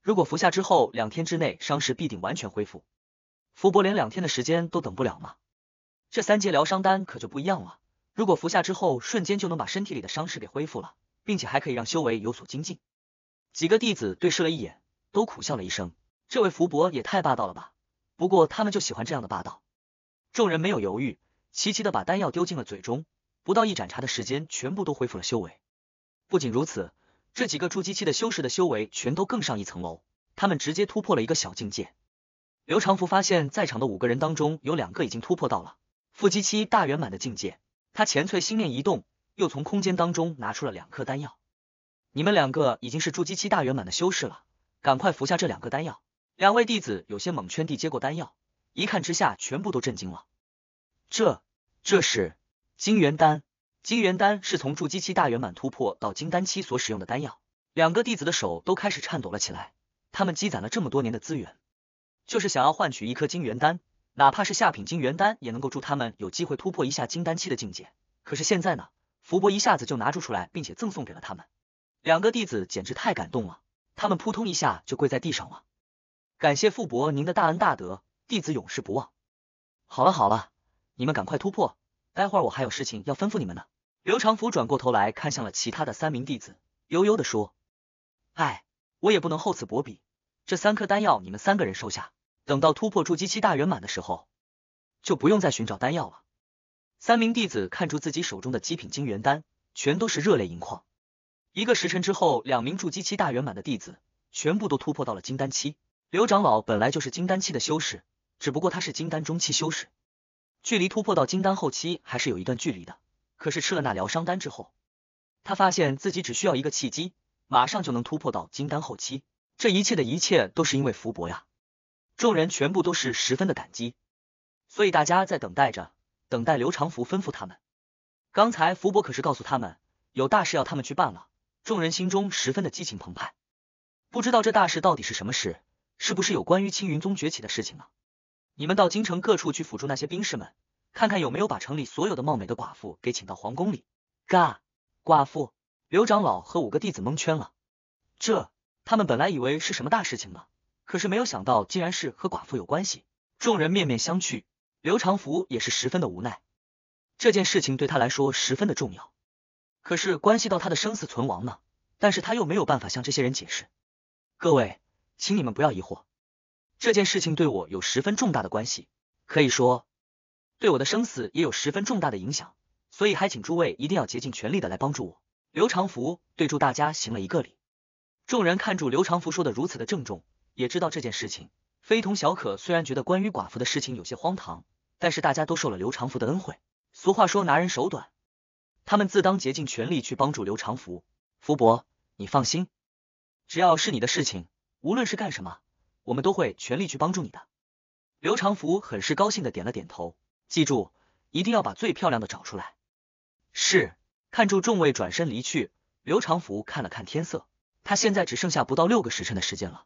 S1: 如果服下之后两天之内伤势必定完全恢复。福伯连两天的时间都等不了吗？这三阶疗伤丹可就不一样了，如果服下之后，瞬间就能把身体里的伤势给恢复了，并且还可以让修为有所精进。几个弟子对视了一眼，都苦笑了一声。这位福伯也太霸道了吧？不过他们就喜欢这样的霸道。众人没有犹豫，齐齐的把丹药丢进了嘴中，不到一盏茶的时间，全部都恢复了修为。不仅如此，这几个筑基期的修士的修为全都更上一层楼，他们直接突破了一个小境界。刘长福发现，在场的五个人当中，有两个已经突破到了腹肌期大圆满的境界。他前脆心念一动，又从空间当中拿出了两颗丹药。你们两个已经是筑基期大圆满的修士了，赶快服下这两个丹药。两位弟子有些懵圈地接过丹药，一看之下，全部都震惊了。这，这是金元丹。金元丹是从筑基期大圆满突破到金丹期所使用的丹药。两个弟子的手都开始颤抖了起来，他们积攒了这么多年的资源。就是想要换取一颗金元丹，哪怕是下品金元丹，也能够助他们有机会突破一下金丹期的境界。可是现在呢，福伯一下子就拿住出来，并且赠送给了他们两个弟子，简直太感动了。他们扑通一下就跪在地上了，感谢傅伯您的大恩大德，弟子永世不忘。好了好了，你们赶快突破，待会儿我还有事情要吩咐你们呢。刘长福转过头来看向了其他的三名弟子，悠悠的说：“哎，我也不能厚此薄彼。”这三颗丹药，你们三个人收下。等到突破筑基期大圆满的时候，就不用再寻找丹药了。三名弟子看出自己手中的极品金元丹，全都是热泪盈眶。一个时辰之后，两名筑基期大圆满的弟子全部都突破到了金丹期。刘长老本来就是金丹期的修士，只不过他是金丹中期修士，距离突破到金丹后期还是有一段距离的。可是吃了那疗伤丹之后，他发现自己只需要一个契机，马上就能突破到金丹后期。这一切的一切都是因为福伯呀，众人全部都是十分的感激，所以大家在等待着，等待刘长福吩咐他们。刚才福伯可是告诉他们，有大事要他们去办了。众人心中十分的激情澎湃，不知道这大事到底是什么事，是不是有关于青云宗崛起的事情呢？你们到京城各处去辅助那些兵士们，看看有没有把城里所有的貌美的寡妇给请到皇宫里。嘎，寡妇！刘长老和五个弟子蒙圈了，这。他们本来以为是什么大事情呢，可是没有想到竟然是和寡妇有关系。众人面面相觑，刘长福也是十分的无奈。这件事情对他来说十分的重要，可是关系到他的生死存亡呢。但是他又没有办法向这些人解释。各位，请你们不要疑惑，这件事情对我有十分重大的关系，可以说对我的生死也有十分重大的影响。所以还请诸位一定要竭尽全力的来帮助我。刘长福对祝大家行了一个礼。众人看住刘长福说的如此的郑重，也知道这件事情非同小可。虽然觉得关于寡妇的事情有些荒唐，但是大家都受了刘长福的恩惠。俗话说拿人手短，他们自当竭尽全力去帮助刘长福。福伯，你放心，只要是你的事情，无论是干什么，我们都会全力去帮助你的。刘长福很是高兴的点了点头。记住，一定要把最漂亮的找出来。是，看住众位转身离去。刘长福看了看天色。他现在只剩下不到六个时辰的时间了，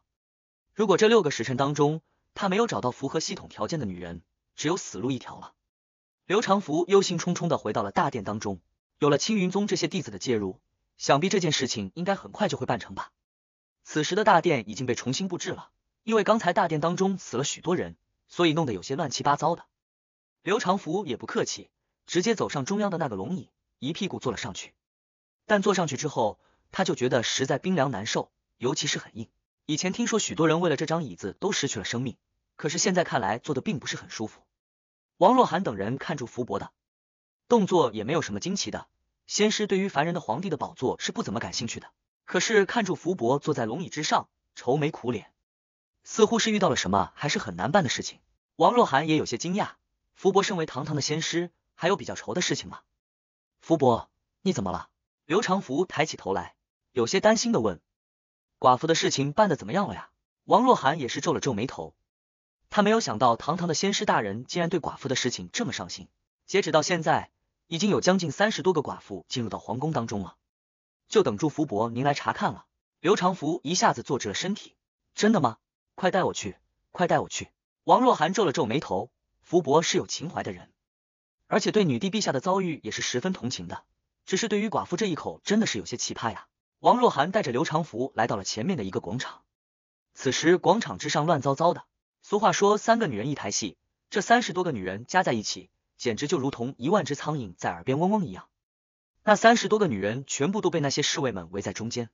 S1: 如果这六个时辰当中他没有找到符合系统条件的女人，只有死路一条了。刘长福忧心忡忡的回到了大殿当中，有了青云宗这些弟子的介入，想必这件事情应该很快就会办成吧。此时的大殿已经被重新布置了，因为刚才大殿当中死了许多人，所以弄得有些乱七八糟的。刘长福也不客气，直接走上中央的那个龙椅，一屁股坐了上去，但坐上去之后。他就觉得实在冰凉难受，尤其是很硬。以前听说许多人为了这张椅子都失去了生命，可是现在看来坐的并不是很舒服。王若涵等人看住福伯的动作也没有什么惊奇的。仙师对于凡人的皇帝的宝座是不怎么感兴趣的，可是看住福伯坐在龙椅之上愁眉苦脸，似乎是遇到了什么还是很难办的事情。王若涵也有些惊讶，福伯身为堂堂的仙师，还有比较愁的事情吗？福伯，你怎么了？刘长福抬起头来。有些担心的问：“寡妇的事情办的怎么样了呀？”王若涵也是皱了皱眉头，他没有想到堂堂的仙师大人竟然对寡妇的事情这么上心。截止到现在，已经有将近三十多个寡妇进入到皇宫当中了，就等祝福伯您来查看了。刘长福一下子坐直了身体：“真的吗？快带我去！快带我去！”王若涵皱了皱眉头，福伯是有情怀的人，而且对女帝陛下的遭遇也是十分同情的，只是对于寡妇这一口，真的是有些奇葩呀。王若涵带着刘长福来到了前面的一个广场，此时广场之上乱糟糟的。俗话说三个女人一台戏，这三十多个女人加在一起，简直就如同一万只苍蝇在耳边嗡嗡一样。那三十多个女人全部都被那些侍卫们围在中间，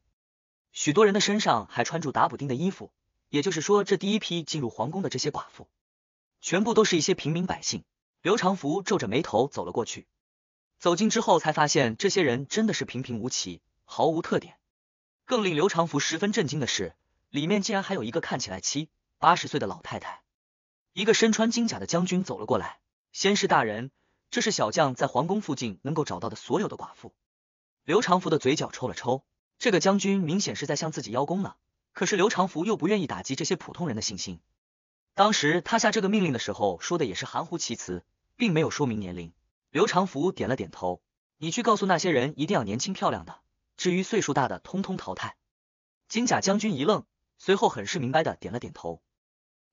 S1: 许多人的身上还穿着打补丁的衣服，也就是说，这第一批进入皇宫的这些寡妇，全部都是一些平民百姓。刘长福皱着眉头走了过去，走近之后才发现，这些人真的是平平无奇。毫无特点。更令刘长福十分震惊的是，里面竟然还有一个看起来七八十岁的老太太。一个身穿金甲的将军走了过来，先师大人，这是小将在皇宫附近能够找到的所有的寡妇。刘长福的嘴角抽了抽，这个将军明显是在向自己邀功呢。可是刘长福又不愿意打击这些普通人的信心。当时他下这个命令的时候说的也是含糊其辞，并没有说明年龄。刘长福点了点头，你去告诉那些人，一定要年轻漂亮的。至于岁数大的，通通淘汰。金甲将军一愣，随后很是明白的点了点头。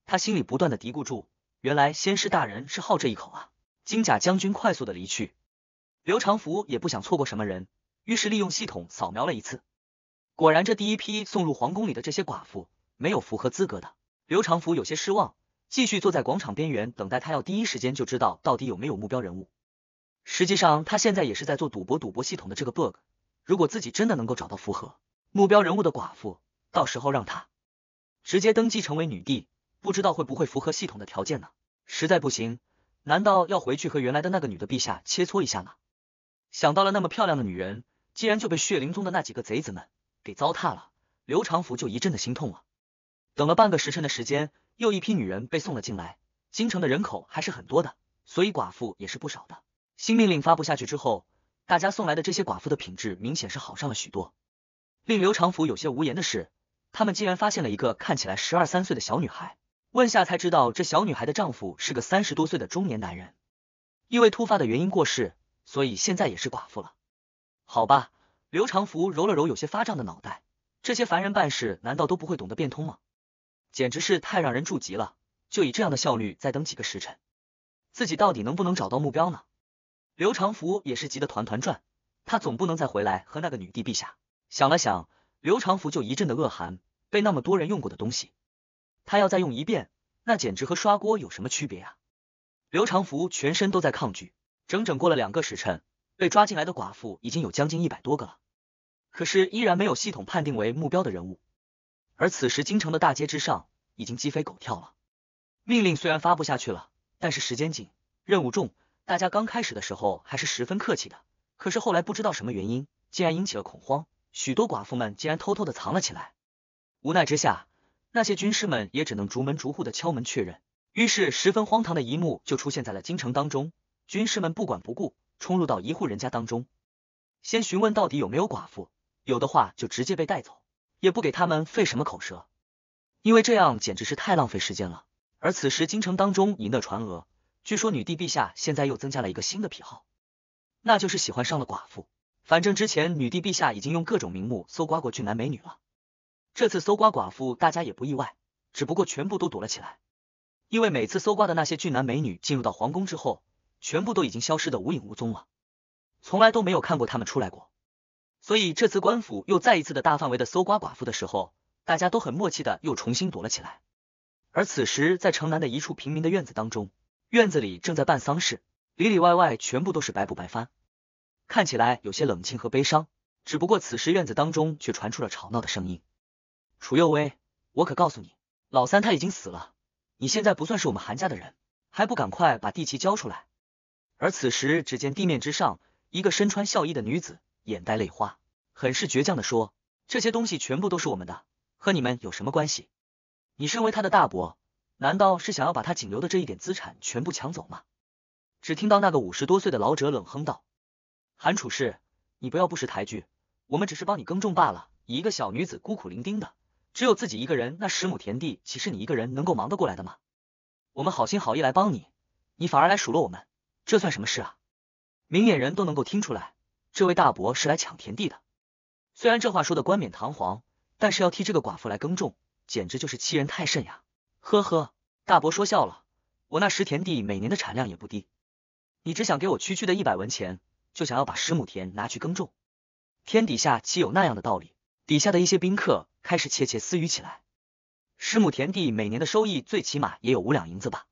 S1: 他心里不断的嘀咕住：“原来先师大人是好这一口啊！”金甲将军快速的离去。刘长福也不想错过什么人，于是利用系统扫描了一次，果然这第一批送入皇宫里的这些寡妇没有符合资格的。刘长福有些失望，继续坐在广场边缘等待。他要第一时间就知道到底有没有目标人物。实际上，他现在也是在做赌博，赌博系统的这个 bug。如果自己真的能够找到符合目标人物的寡妇，到时候让她直接登基成为女帝，不知道会不会符合系统的条件呢？实在不行，难道要回去和原来的那个女的陛下切磋一下吗？想到了那么漂亮的女人，竟然就被血灵宗的那几个贼子们给糟蹋了，刘长福就一阵的心痛了。等了半个时辰的时间，又一批女人被送了进来。京城的人口还是很多的，所以寡妇也是不少的。新命令发布下去之后。大家送来的这些寡妇的品质明显是好上了许多，令刘长福有些无言的是，他们竟然发现了一个看起来十二三岁的小女孩。问下才知道，这小女孩的丈夫是个三十多岁的中年男人，因为突发的原因过世，所以现在也是寡妇了。好吧，刘长福揉了揉有些发胀的脑袋，这些凡人办事难道都不会懂得变通吗？简直是太让人着急了！就以这样的效率，再等几个时辰，自己到底能不能找到目标呢？刘长福也是急得团团转，他总不能再回来和那个女帝陛下。想了想，刘长福就一阵的恶寒，被那么多人用过的东西，他要再用一遍，那简直和刷锅有什么区别啊！刘长福全身都在抗拒。整整过了两个时辰，被抓进来的寡妇已经有将近一百多个了，可是依然没有系统判定为目标的人物。而此时京城的大街之上已经鸡飞狗跳了。命令虽然发布下去了，但是时间紧，任务重。大家刚开始的时候还是十分客气的，可是后来不知道什么原因，竟然引起了恐慌，许多寡妇们竟然偷偷的藏了起来。无奈之下，那些军师们也只能逐门逐户的敲门确认。于是，十分荒唐的一幕就出现在了京城当中，军师们不管不顾，冲入到一户人家当中，先询问到底有没有寡妇，有的话就直接被带走，也不给他们费什么口舌，因为这样简直是太浪费时间了。而此时，京城当中以讹传讹。据说女帝陛下现在又增加了一个新的癖好，那就是喜欢上了寡妇。反正之前女帝陛下已经用各种名目搜刮过俊男美女了，这次搜刮寡妇大家也不意外，只不过全部都躲了起来。因为每次搜刮的那些俊男美女进入到皇宫之后，全部都已经消失的无影无踪了，从来都没有看过他们出来过。所以这次官府又再一次的大范围的搜刮寡妇的时候，大家都很默契的又重新躲了起来。而此时在城南的一处平民的院子当中。院子里正在办丧事，里里外外全部都是白布白帆，看起来有些冷清和悲伤。只不过此时院子当中却传出了吵闹的声音。楚又威，我可告诉你，老三他已经死了，你现在不算是我们韩家的人，还不赶快把地契交出来！而此时，只见地面之上，一个身穿孝衣的女子，眼带泪花，很是倔强的说：“这些东西全部都是我们的，和你们有什么关系？你身为他的大伯。”难道是想要把他仅留的这一点资产全部抢走吗？只听到那个五十多岁的老者冷哼道：“韩楚氏，你不要不识抬举。我们只是帮你耕种罢了。一个小女子孤苦伶仃的，只有自己一个人，那十亩田地岂是你一个人能够忙得过来的吗？我们好心好意来帮你，你反而来数落我们，这算什么事啊？明眼人都能够听出来，这位大伯是来抢田地的。虽然这话说的冠冕堂皇，但是要替这个寡妇来耕种，简直就是欺人太甚呀。”呵呵，大伯说笑了，我那十田地每年的产量也不低，你只想给我区区的一百文钱，就想要把十亩田拿去耕种，天底下岂有那样的道理？底下的一些宾客开始窃窃私语起来，十亩田地每年的收益最起码也有五两银子吧，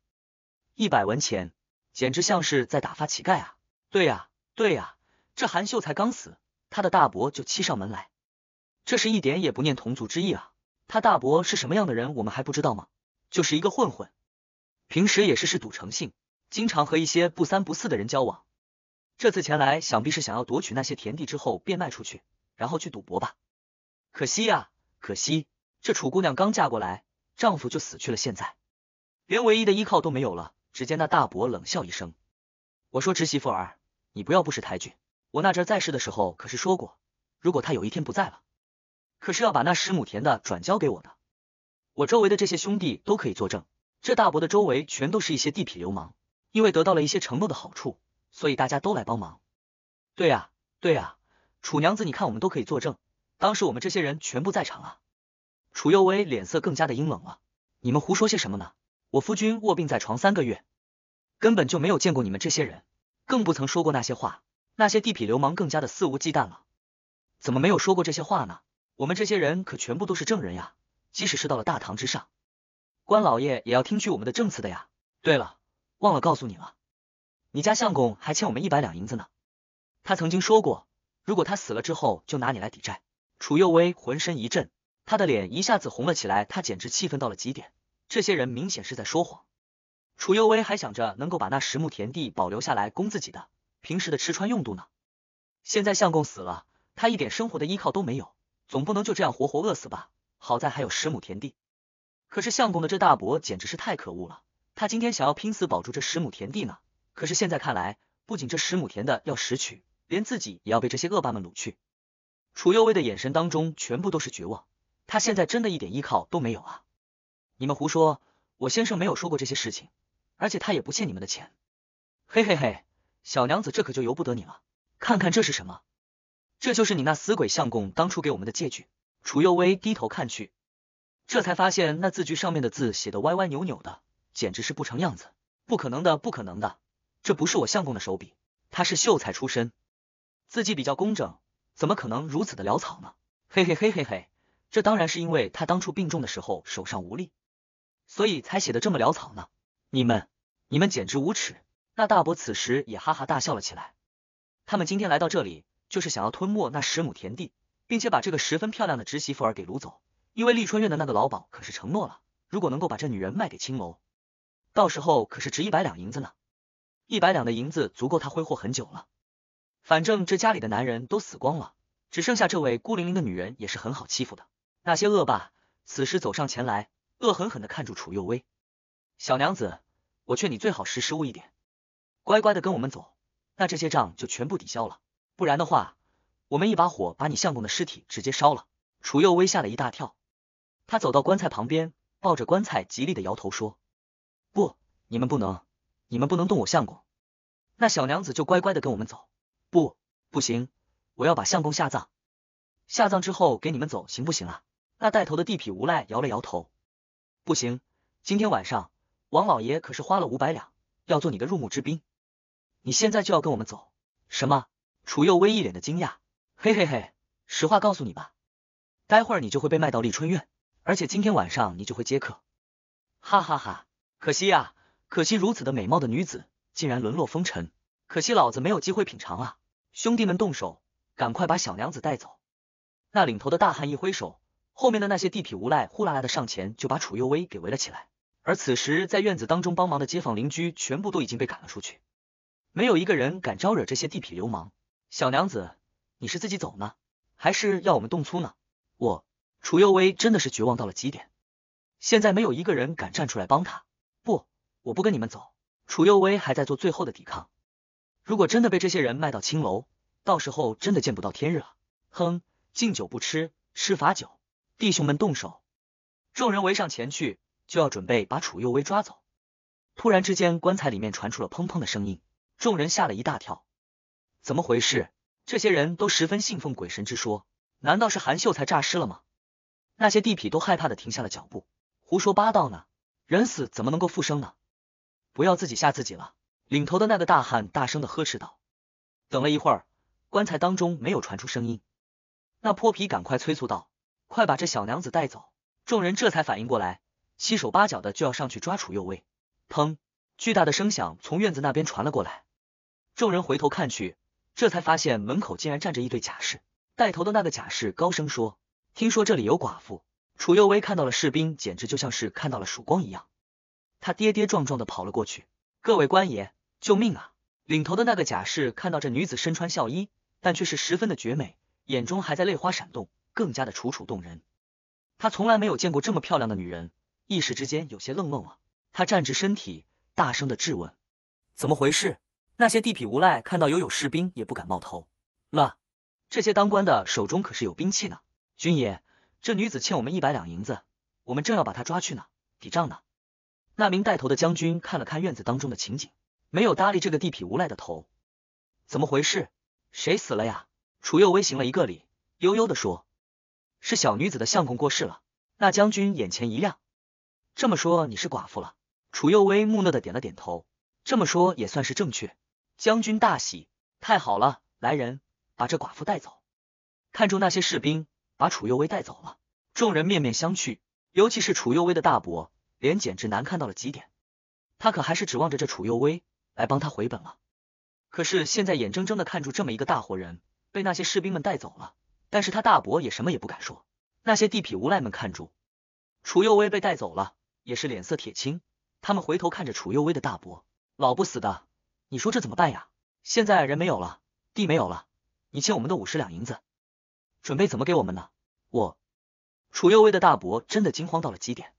S1: 一百文钱简直像是在打发乞丐啊！对呀，对呀，这韩秀才刚死，他的大伯就欺上门来，这是一点也不念同族之意啊！他大伯是什么样的人，我们还不知道吗？就是一个混混，平时也是嗜赌成性，经常和一些不三不四的人交往。这次前来，想必是想要夺取那些田地之后变卖出去，然后去赌博吧。可惜呀，可惜，这楚姑娘刚嫁过来，丈夫就死去了，现在连唯一的依靠都没有了。只见那大伯冷笑一声：“我说侄媳妇儿，你不要不识抬举。我那阵在世的时候可是说过，如果他有一天不在了，可是要把那十亩田的转交给我的。”我周围的这些兄弟都可以作证，这大伯的周围全都是一些地痞流氓，因为得到了一些承诺的好处，所以大家都来帮忙。对呀，对呀，楚娘子，你看我们都可以作证，当时我们这些人全部在场啊。楚幼薇脸色更加的阴冷了，你们胡说些什么呢？我夫君卧病在床三个月，根本就没有见过你们这些人，更不曾说过那些话。那些地痞流氓更加的肆无忌惮了，怎么没有说过这些话呢？我们这些人可全部都是证人呀。即使是到了大堂之上，官老爷也要听取我们的证词的呀。对了，忘了告诉你了，你家相公还欠我们一百两银子呢。他曾经说过，如果他死了之后，就拿你来抵债。楚又威浑身一震，他的脸一下子红了起来，他简直气愤到了极点。这些人明显是在说谎。楚又威还想着能够把那十亩田地保留下来供自己的平时的吃穿用度呢。现在相公死了，他一点生活的依靠都没有，总不能就这样活活饿死吧？好在还有十亩田地，可是相公的这大伯简直是太可恶了！他今天想要拼死保住这十亩田地呢，可是现在看来，不仅这十亩田的要拾取，连自己也要被这些恶霸们掳去。楚幼薇的眼神当中全部都是绝望，她现在真的一点依靠都没有啊！你们胡说，我先生没有说过这些事情，而且他也不欠你们的钱。嘿嘿嘿，小娘子这可就由不得你了！看看这是什么？这就是你那死鬼相公当初给我们的借据。楚又薇低头看去，这才发现那字据上面的字写的歪歪扭扭的，简直是不成样子。不可能的，不可能的，这不是我相公的手笔，他是秀才出身，字迹比较工整，怎么可能如此的潦草呢？嘿嘿嘿嘿嘿，这当然是因为他当初病重的时候手上无力，所以才写的这么潦草呢。你们，你们简直无耻！那大伯此时也哈哈大笑了起来。他们今天来到这里，就是想要吞没那十亩田地。并且把这个十分漂亮的侄媳妇儿给掳走，因为丽春院的那个老鸨可是承诺了，如果能够把这女人卖给青楼，到时候可是值一百两银子呢。一百两的银子足够他挥霍很久了。反正这家里的男人都死光了，只剩下这位孤零零的女人也是很好欺负的。那些恶霸此时走上前来，恶狠狠的看住楚又薇，小娘子，我劝你最好识时务一点，乖乖的跟我们走，那这些账就全部抵消了。不然的话。我们一把火把你相公的尸体直接烧了。楚幼薇吓了一大跳，他走到棺材旁边，抱着棺材极力的摇头说：“不，你们不能，你们不能动我相公。”那小娘子就乖乖的跟我们走。不，不行，我要把相公下葬，下葬之后给你们走，行不行啊？那带头的地痞无赖摇了摇头：“不行，今天晚上王老爷可是花了五百两要做你的入墓之宾，你现在就要跟我们走？”什么？楚幼薇一脸的惊讶。嘿嘿嘿，实话告诉你吧，待会儿你就会被卖到丽春院，而且今天晚上你就会接客，哈哈哈！可惜呀，可惜如此的美貌的女子竟然沦落风尘，可惜老子没有机会品尝啊！兄弟们动手，赶快把小娘子带走！那领头的大汉一挥手，后面的那些地痞无赖呼啦啦的上前，就把楚幽薇给围了起来。而此时在院子当中帮忙的街坊邻居全部都已经被赶了出去，没有一个人敢招惹这些地痞流氓。小娘子。你是自己走呢，还是要我们动粗呢？我楚又薇真的是绝望到了极点，现在没有一个人敢站出来帮他。不，我不跟你们走。楚又薇还在做最后的抵抗。如果真的被这些人卖到青楼，到时候真的见不到天日了。哼，敬酒不吃吃罚酒，弟兄们动手。众人围上前去，就要准备把楚又薇抓走。突然之间，棺材里面传出了砰砰的声音，众人吓了一大跳。怎么回事？这些人都十分信奉鬼神之说，难道是韩秀才诈尸了吗？那些地痞都害怕的停下了脚步。胡说八道呢，人死怎么能够复生呢？不要自己吓自己了。领头的那个大汉大声的呵斥道。等了一会儿，棺材当中没有传出声音，那泼皮赶快催促道：“快把这小娘子带走！”众人这才反应过来，七手八脚的就要上去抓楚右威。砰！巨大的声响从院子那边传了过来，众人回头看去。这才发现门口竟然站着一对甲士，带头的那个甲士高声说：“听说这里有寡妇。”楚幼薇看到了士兵，简直就像是看到了曙光一样，他跌跌撞撞的跑了过去。“各位官爷，救命啊！”领头的那个甲士看到这女子身穿孝衣，但却是十分的绝美，眼中还在泪花闪动，更加的楚楚动人。他从来没有见过这么漂亮的女人，一时之间有些愣愣了。他站直身体，大声的质问：“怎么回事？”那些地痞无赖看到有有士兵也不敢冒头了。这些当官的手中可是有兵器呢。军爷，这女子欠我们一百两银子，我们正要把她抓去呢，抵账呢。那名带头的将军看了看院子当中的情景，没有搭理这个地痞无赖的头。怎么回事？谁死了呀？楚幼薇行了一个礼，悠悠地说：“是小女子的相公过世了。”那将军眼前一亮，这么说你是寡妇了？楚幼薇木讷的点了点头。这么说也算是正确。将军大喜，太好了！来人，把这寡妇带走。看住那些士兵，把楚幼薇带走了。众人面面相觑，尤其是楚幼薇的大伯，脸简直难看到了极点。他可还是指望着这楚幼薇来帮他回本了，可是现在眼睁睁的看住这么一个大活人被那些士兵们带走了，但是他大伯也什么也不敢说。那些地痞无赖们看住楚幼薇被带走了，也是脸色铁青。他们回头看着楚幼薇的大伯，老不死的。你说这怎么办呀？现在人没有了，地没有了，你欠我们的五十两银子，准备怎么给我们呢？我，楚幼薇的大伯真的惊慌到了极点，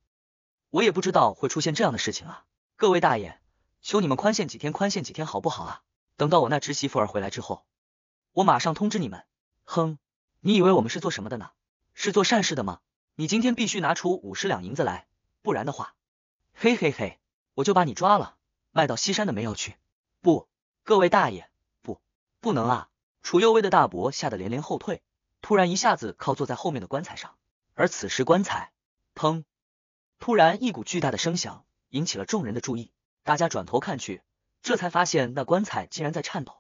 S1: 我也不知道会出现这样的事情啊！各位大爷，求你们宽限几天，宽限几天好不好啊？等到我那侄媳妇儿回来之后，我马上通知你们。哼，你以为我们是做什么的呢？是做善事的吗？你今天必须拿出五十两银子来，不然的话，嘿嘿嘿，我就把你抓了，卖到西山的煤窑去。各位大爷，不，不能啊！楚幼薇的大伯吓得连连后退，突然一下子靠坐在后面的棺材上。而此时棺材，砰！突然一股巨大的声响引起了众人的注意，大家转头看去，这才发现那棺材竟然在颤抖，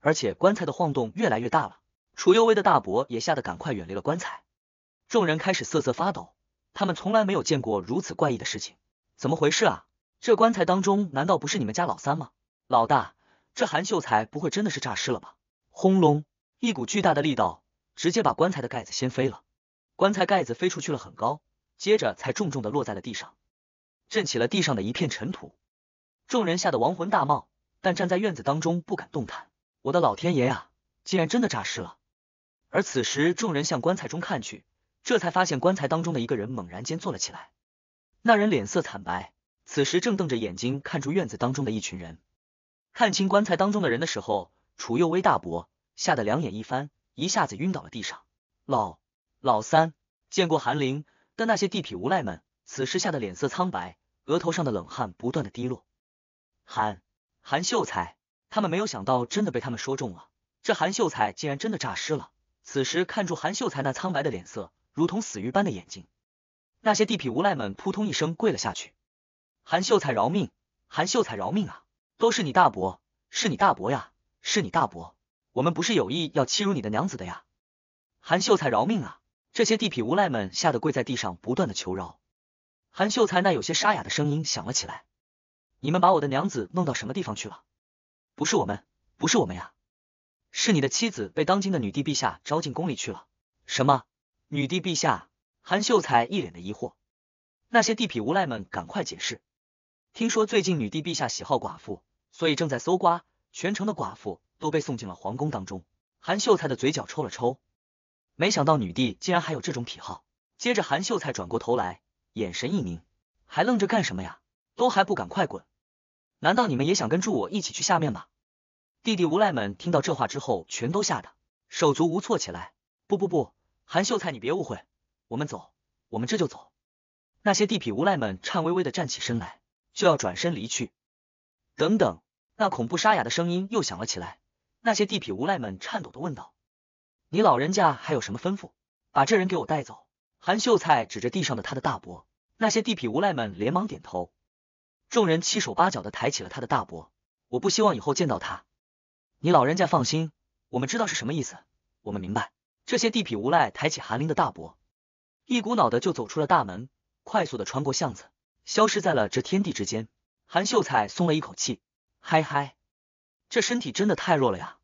S1: 而且棺材的晃动越来越大了。楚幼薇的大伯也吓得赶快远离了棺材，众人开始瑟瑟发抖，他们从来没有见过如此怪异的事情，怎么回事啊？这棺材当中难道不是你们家老三吗？老大？这韩秀才不会真的是诈尸了吧？轰隆！一股巨大的力道直接把棺材的盖子掀飞了，棺材盖子飞出去了很高，接着才重重的落在了地上，震起了地上的一片尘土。众人吓得亡魂大冒，但站在院子当中不敢动弹。我的老天爷呀，竟然真的诈尸了！而此时，众人向棺材中看去，这才发现棺材当中的一个人猛然间坐了起来，那人脸色惨白，此时正瞪着眼睛看住院子当中的一群人。看清棺材当中的人的时候，楚又威大伯吓得两眼一翻，一下子晕倒了地上。老老三见过韩林，但那些地痞无赖们此时吓得脸色苍白，额头上的冷汗不断的滴落。韩韩秀才，他们没有想到真的被他们说中了，这韩秀才竟然真的诈尸了。此时看住韩秀才那苍白的脸色，如同死鱼般的眼睛，那些地痞无赖们扑通一声跪了下去。韩秀才饶命，韩秀才饶命啊！都是你大伯，是你大伯呀，是你大伯！我们不是有意要欺辱你的娘子的呀，韩秀才饶命啊！这些地痞无赖们吓得跪在地上，不断的求饶。韩秀才那有些沙哑的声音响了起来：“你们把我的娘子弄到什么地方去了？”“不是我们，不是我们呀，是你的妻子被当今的女帝陛下招进宫里去了。”“什么？女帝陛下？”韩秀才一脸的疑惑。那些地痞无赖们赶快解释：“听说最近女帝陛下喜好寡妇。”所以正在搜刮，全城的寡妇都被送进了皇宫当中。韩秀才的嘴角抽了抽，没想到女帝竟然还有这种癖好。接着，韩秀才转过头来，眼神一凝：“还愣着干什么呀？都还不赶快滚？难道你们也想跟住我一起去下面吗？”弟弟无赖们听到这话之后，全都吓得手足无措起来。不不不，韩秀才你别误会，我们走，我们这就走。那些地痞无赖们颤巍巍的站起身来，就要转身离去。等等。那恐怖沙哑的声音又响了起来。那些地痞无赖们颤抖的问道：“你老人家还有什么吩咐？把这人给我带走。”韩秀才指着地上的他的大伯，那些地痞无赖们连忙点头。众人七手八脚的抬起了他的大伯。我不希望以后见到他。你老人家放心，我们知道是什么意思，我们明白。这些地痞无赖抬起韩林的大伯，一股脑的就走出了大门，快速的穿过巷子，消失在了这天地之间。韩秀才松了一口气。嗨嗨，这身体真的太弱了呀！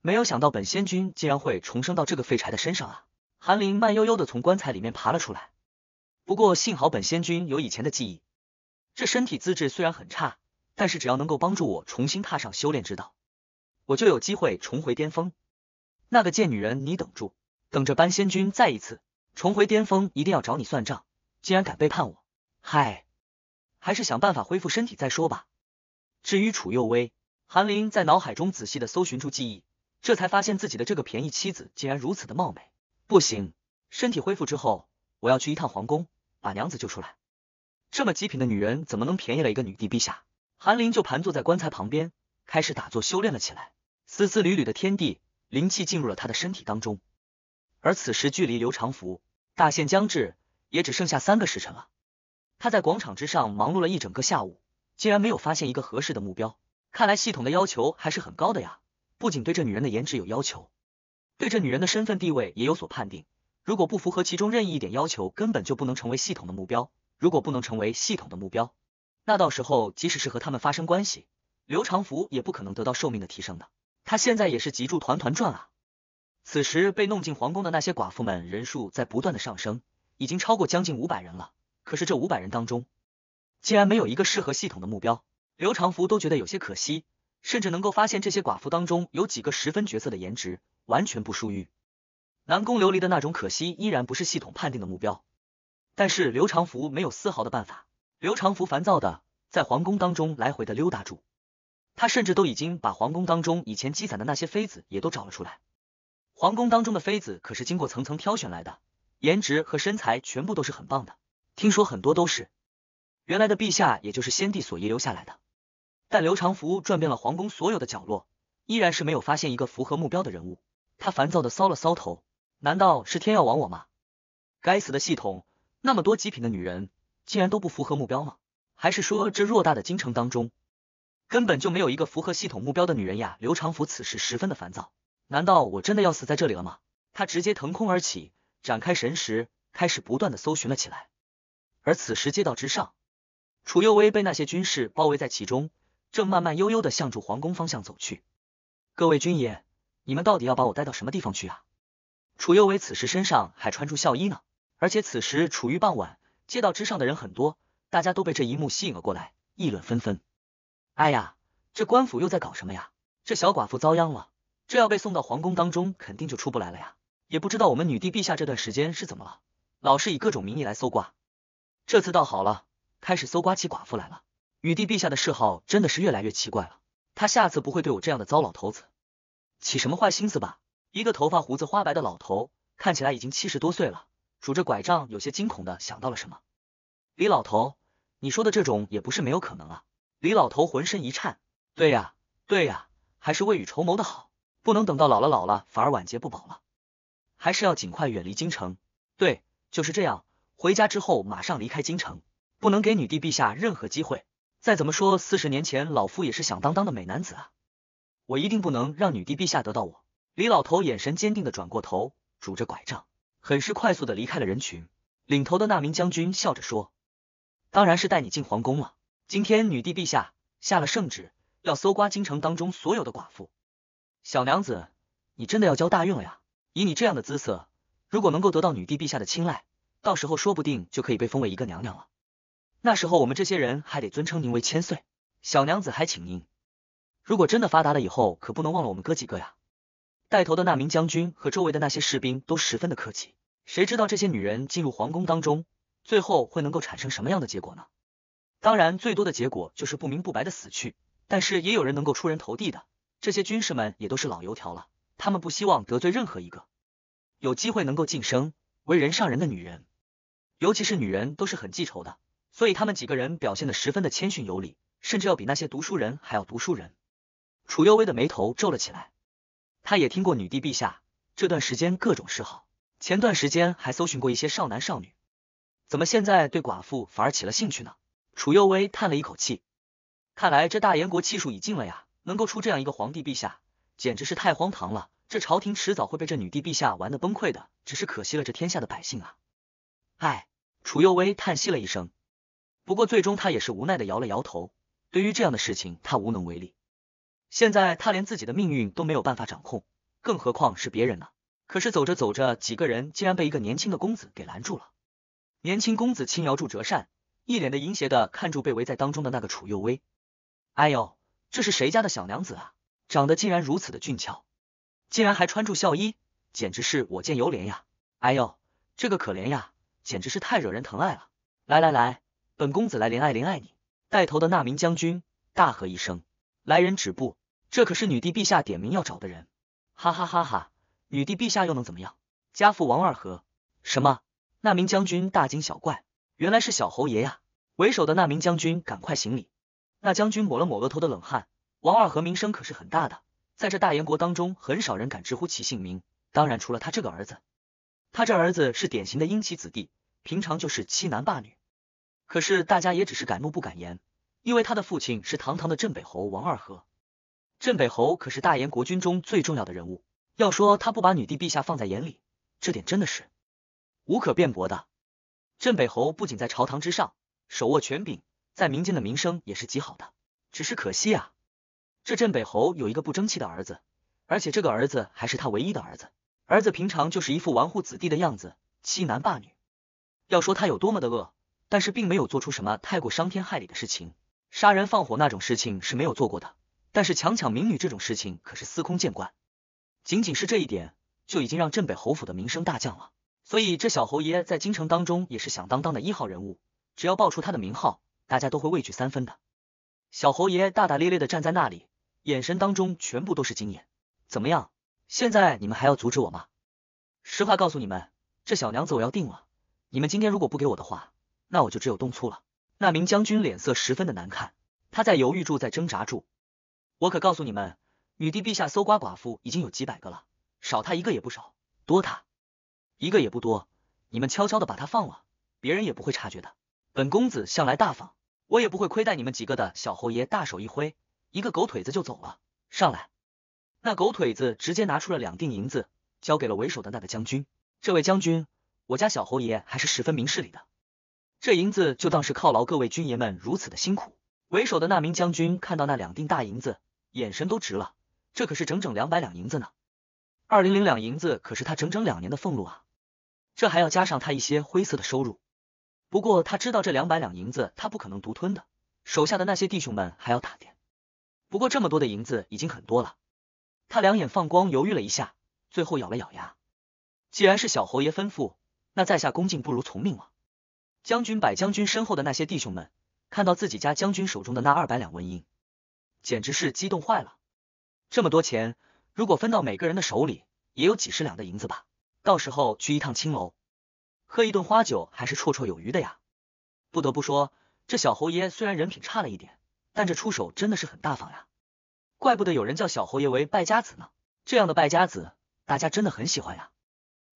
S1: 没有想到本仙君竟然会重生到这个废柴的身上啊！韩林慢悠悠的从棺材里面爬了出来。不过幸好本仙君有以前的记忆，这身体资质虽然很差，但是只要能够帮助我重新踏上修炼之道，我就有机会重回巅峰。那个贱女人，你等住，等着班仙君再一次重回巅峰，一定要找你算账！竟然敢背叛我！嗨，还是想办法恢复身体再说吧。至于楚幼薇，韩林在脑海中仔细的搜寻出记忆，这才发现自己的这个便宜妻子竟然如此的貌美。不行，身体恢复之后，我要去一趟皇宫，把娘子救出来。这么极品的女人，怎么能便宜了一个女帝陛下？韩林就盘坐在棺材旁边，开始打坐修炼了起来。丝丝缕缕的天地灵气进入了他的身体当中。而此时，距离刘长福大限将至，也只剩下三个时辰了。他在广场之上忙碌了一整个下午。竟然没有发现一个合适的目标，看来系统的要求还是很高的呀。不仅对这女人的颜值有要求，对这女人的身份地位也有所判定。如果不符合其中任意一点要求，根本就不能成为系统的目标。如果不能成为系统的目标，那到时候即使是和他们发生关系，刘长福也不可能得到寿命的提升的。他现在也是急住团团转啊。此时被弄进皇宫的那些寡妇们人数在不断的上升，已经超过将近五百人了。可是这五百人当中，竟然没有一个适合系统的目标，刘长福都觉得有些可惜，甚至能够发现这些寡妇当中有几个十分绝色的颜值，完全不输于南宫琉璃的那种。可惜依然不是系统判定的目标，但是刘长福没有丝毫的办法。刘长福烦躁的在皇宫当中来回的溜达住，他甚至都已经把皇宫当中以前积攒的那些妃子也都找了出来。皇宫当中的妃子可是经过层层挑选来的，颜值和身材全部都是很棒的，听说很多都是。原来的陛下，也就是先帝所遗留下来的，但刘长福转遍了皇宫所有的角落，依然是没有发现一个符合目标的人物。他烦躁的搔了搔头，难道是天要亡我吗？该死的系统，那么多极品的女人，竟然都不符合目标吗？还是说这偌大的京城当中，根本就没有一个符合系统目标的女人呀？刘长福此时十分的烦躁，难道我真的要死在这里了吗？他直接腾空而起，展开神识，开始不断的搜寻了起来。而此时街道之上。楚右威被那些军士包围在其中，正慢慢悠悠的向住皇宫方向走去。各位军爷，你们到底要把我带到什么地方去啊？楚右威此时身上还穿着孝衣呢，而且此时处于傍晚，街道之上的人很多，大家都被这一幕吸引了过来，议论纷纷。哎呀，这官府又在搞什么呀？这小寡妇遭殃了，这要被送到皇宫当中，肯定就出不来了呀。也不知道我们女帝陛下这段时间是怎么了，老是以各种名义来搜刮，这次倒好了。开始搜刮起寡妇来了。女帝陛下的嗜好真的是越来越奇怪了。他下次不会对我这样的糟老头子起什么坏心思吧？一个头发胡子花白的老头，看起来已经七十多岁了，拄着拐杖，有些惊恐的想到了什么。李老头，你说的这种也不是没有可能啊。李老头浑身一颤。对呀，对呀，还是未雨绸缪的好，不能等到老了老了反而晚节不保了。还是要尽快远离京城。对，就是这样。回家之后马上离开京城。不能给女帝陛下任何机会。再怎么说，四十年前老夫也是响当当的美男子啊！我一定不能让女帝陛下得到我。李老头眼神坚定的转过头，拄着拐杖，很是快速的离开了人群。领头的那名将军笑着说：“当然是带你进皇宫了。今天女帝陛下下了圣旨，要搜刮京城当中所有的寡妇。小娘子，你真的要交大运了呀！以你这样的姿色，如果能够得到女帝陛下的青睐，到时候说不定就可以被封为一个娘娘了。”那时候我们这些人还得尊称您为千岁小娘子，还请您。如果真的发达了以后，可不能忘了我们哥几个呀！带头的那名将军和周围的那些士兵都十分的客气。谁知道这些女人进入皇宫当中，最后会能够产生什么样的结果呢？当然，最多的结果就是不明不白的死去，但是也有人能够出人头地的。这些军士们也都是老油条了，他们不希望得罪任何一个有机会能够晋升为人上人的女人，尤其是女人都是很记仇的。所以他们几个人表现的十分的谦逊有礼，甚至要比那些读书人还要读书人。楚幽微的眉头皱了起来，他也听过女帝陛下这段时间各种嗜好，前段时间还搜寻过一些少男少女，怎么现在对寡妇反而起了兴趣呢？楚幽微叹了一口气，看来这大燕国气数已尽了呀，能够出这样一个皇帝陛下，简直是太荒唐了。这朝廷迟早会被这女帝陛下玩的崩溃的，只是可惜了这天下的百姓啊！哎，楚幽微叹息了一声。不过最终他也是无奈的摇了摇头，对于这样的事情他无能为力。现在他连自己的命运都没有办法掌控，更何况是别人呢？可是走着走着，几个人竟然被一个年轻的公子给拦住了。年轻公子轻摇住折扇，一脸的淫邪的看住被围在当中的那个楚幼薇。哎呦，这是谁家的小娘子啊？长得竟然如此的俊俏，竟然还穿住孝衣，简直是我见犹怜呀！哎呦，这个可怜呀，简直是太惹人疼爱了！来来来。本公子来怜爱怜爱你，带头的那名将军大喝一声：“来人止步！这可是女帝陛下点名要找的人！”哈哈哈哈！女帝陛下又能怎么样？家父王二和。什么？那名将军大惊小怪，原来是小侯爷呀！为首的那名将军赶快行礼。那将军抹了抹额头的冷汗。王二和名声可是很大的，在这大燕国当中，很少人敢直呼其姓名，当然除了他这个儿子。他这儿子是典型的英奇子弟，平常就是欺男霸女。可是大家也只是敢怒不敢言，因为他的父亲是堂堂的镇北侯王二和。镇北侯可是大燕国军中最重要的人物，要说他不把女帝陛下放在眼里，这点真的是无可辩驳的。镇北侯不仅在朝堂之上手握权柄，在民间的名声也是极好的。只是可惜啊，这镇北侯有一个不争气的儿子，而且这个儿子还是他唯一的儿子。儿子平常就是一副纨绔子弟的样子，欺男霸女。要说他有多么的恶。但是并没有做出什么太过伤天害理的事情，杀人放火那种事情是没有做过的，但是强抢民女这种事情可是司空见惯。仅仅是这一点，就已经让镇北侯府的名声大降了。所以这小侯爷在京城当中也是响当当的一号人物，只要爆出他的名号，大家都会畏惧三分的。小侯爷大大咧咧的站在那里，眼神当中全部都是惊艳。怎么样？现在你们还要阻止我吗？实话告诉你们，这小娘子我要定了。你们今天如果不给我的话，那我就只有动粗了。那名将军脸色十分的难看，他在犹豫住，在挣扎住。我可告诉你们，女帝陛下搜刮寡妇已经有几百个了，少他一个也不少，多他一个也不多。你们悄悄的把他放了，别人也不会察觉的。本公子向来大方，我也不会亏待你们几个的。小侯爷大手一挥，一个狗腿子就走了上来。那狗腿子直接拿出了两锭银子，交给了为首的那个将军。这位将军，我家小侯爷还是十分明事理的。这银子就当是犒劳各位军爷们如此的辛苦。为首的那名将军看到那两锭大银子，眼神都直了。这可是整整两百两银子呢，二零零两银子可是他整整两年的俸禄啊！这还要加上他一些灰色的收入。不过他知道这两百两银子他不可能独吞的，手下的那些弟兄们还要打点。不过这么多的银子已经很多了，他两眼放光，犹豫了一下，最后咬了咬牙，既然是小侯爷吩咐，那在下恭敬不如从命了。将军百将军身后的那些弟兄们，看到自己家将军手中的那二百两纹银，简直是激动坏了。这么多钱，如果分到每个人的手里，也有几十两的银子吧。到时候去一趟青楼，喝一顿花酒，还是绰绰有余的呀。不得不说，这小侯爷虽然人品差了一点，但这出手真的是很大方呀。怪不得有人叫小侯爷为败家子呢。这样的败家子，大家真的很喜欢呀。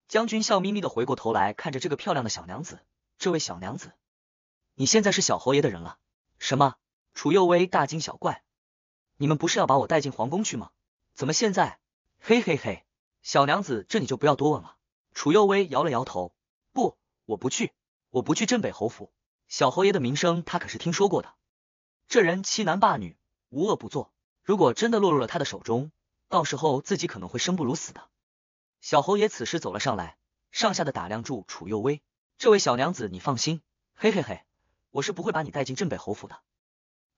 S1: 将军笑眯眯的回过头来看着这个漂亮的小娘子。这位小娘子，你现在是小侯爷的人了。什么？楚幼薇大惊小怪。你们不是要把我带进皇宫去吗？怎么现在？嘿嘿嘿，小娘子，这你就不要多问了。楚幼薇摇了摇头，不，我不去，我不去镇北侯府。小侯爷的名声他可是听说过的，这人欺男霸女，无恶不作。如果真的落入了他的手中，到时候自己可能会生不如死的。小侯爷此时走了上来，上下的打量住楚幼薇。这位小娘子，你放心，嘿嘿嘿，我是不会把你带进镇北侯府的。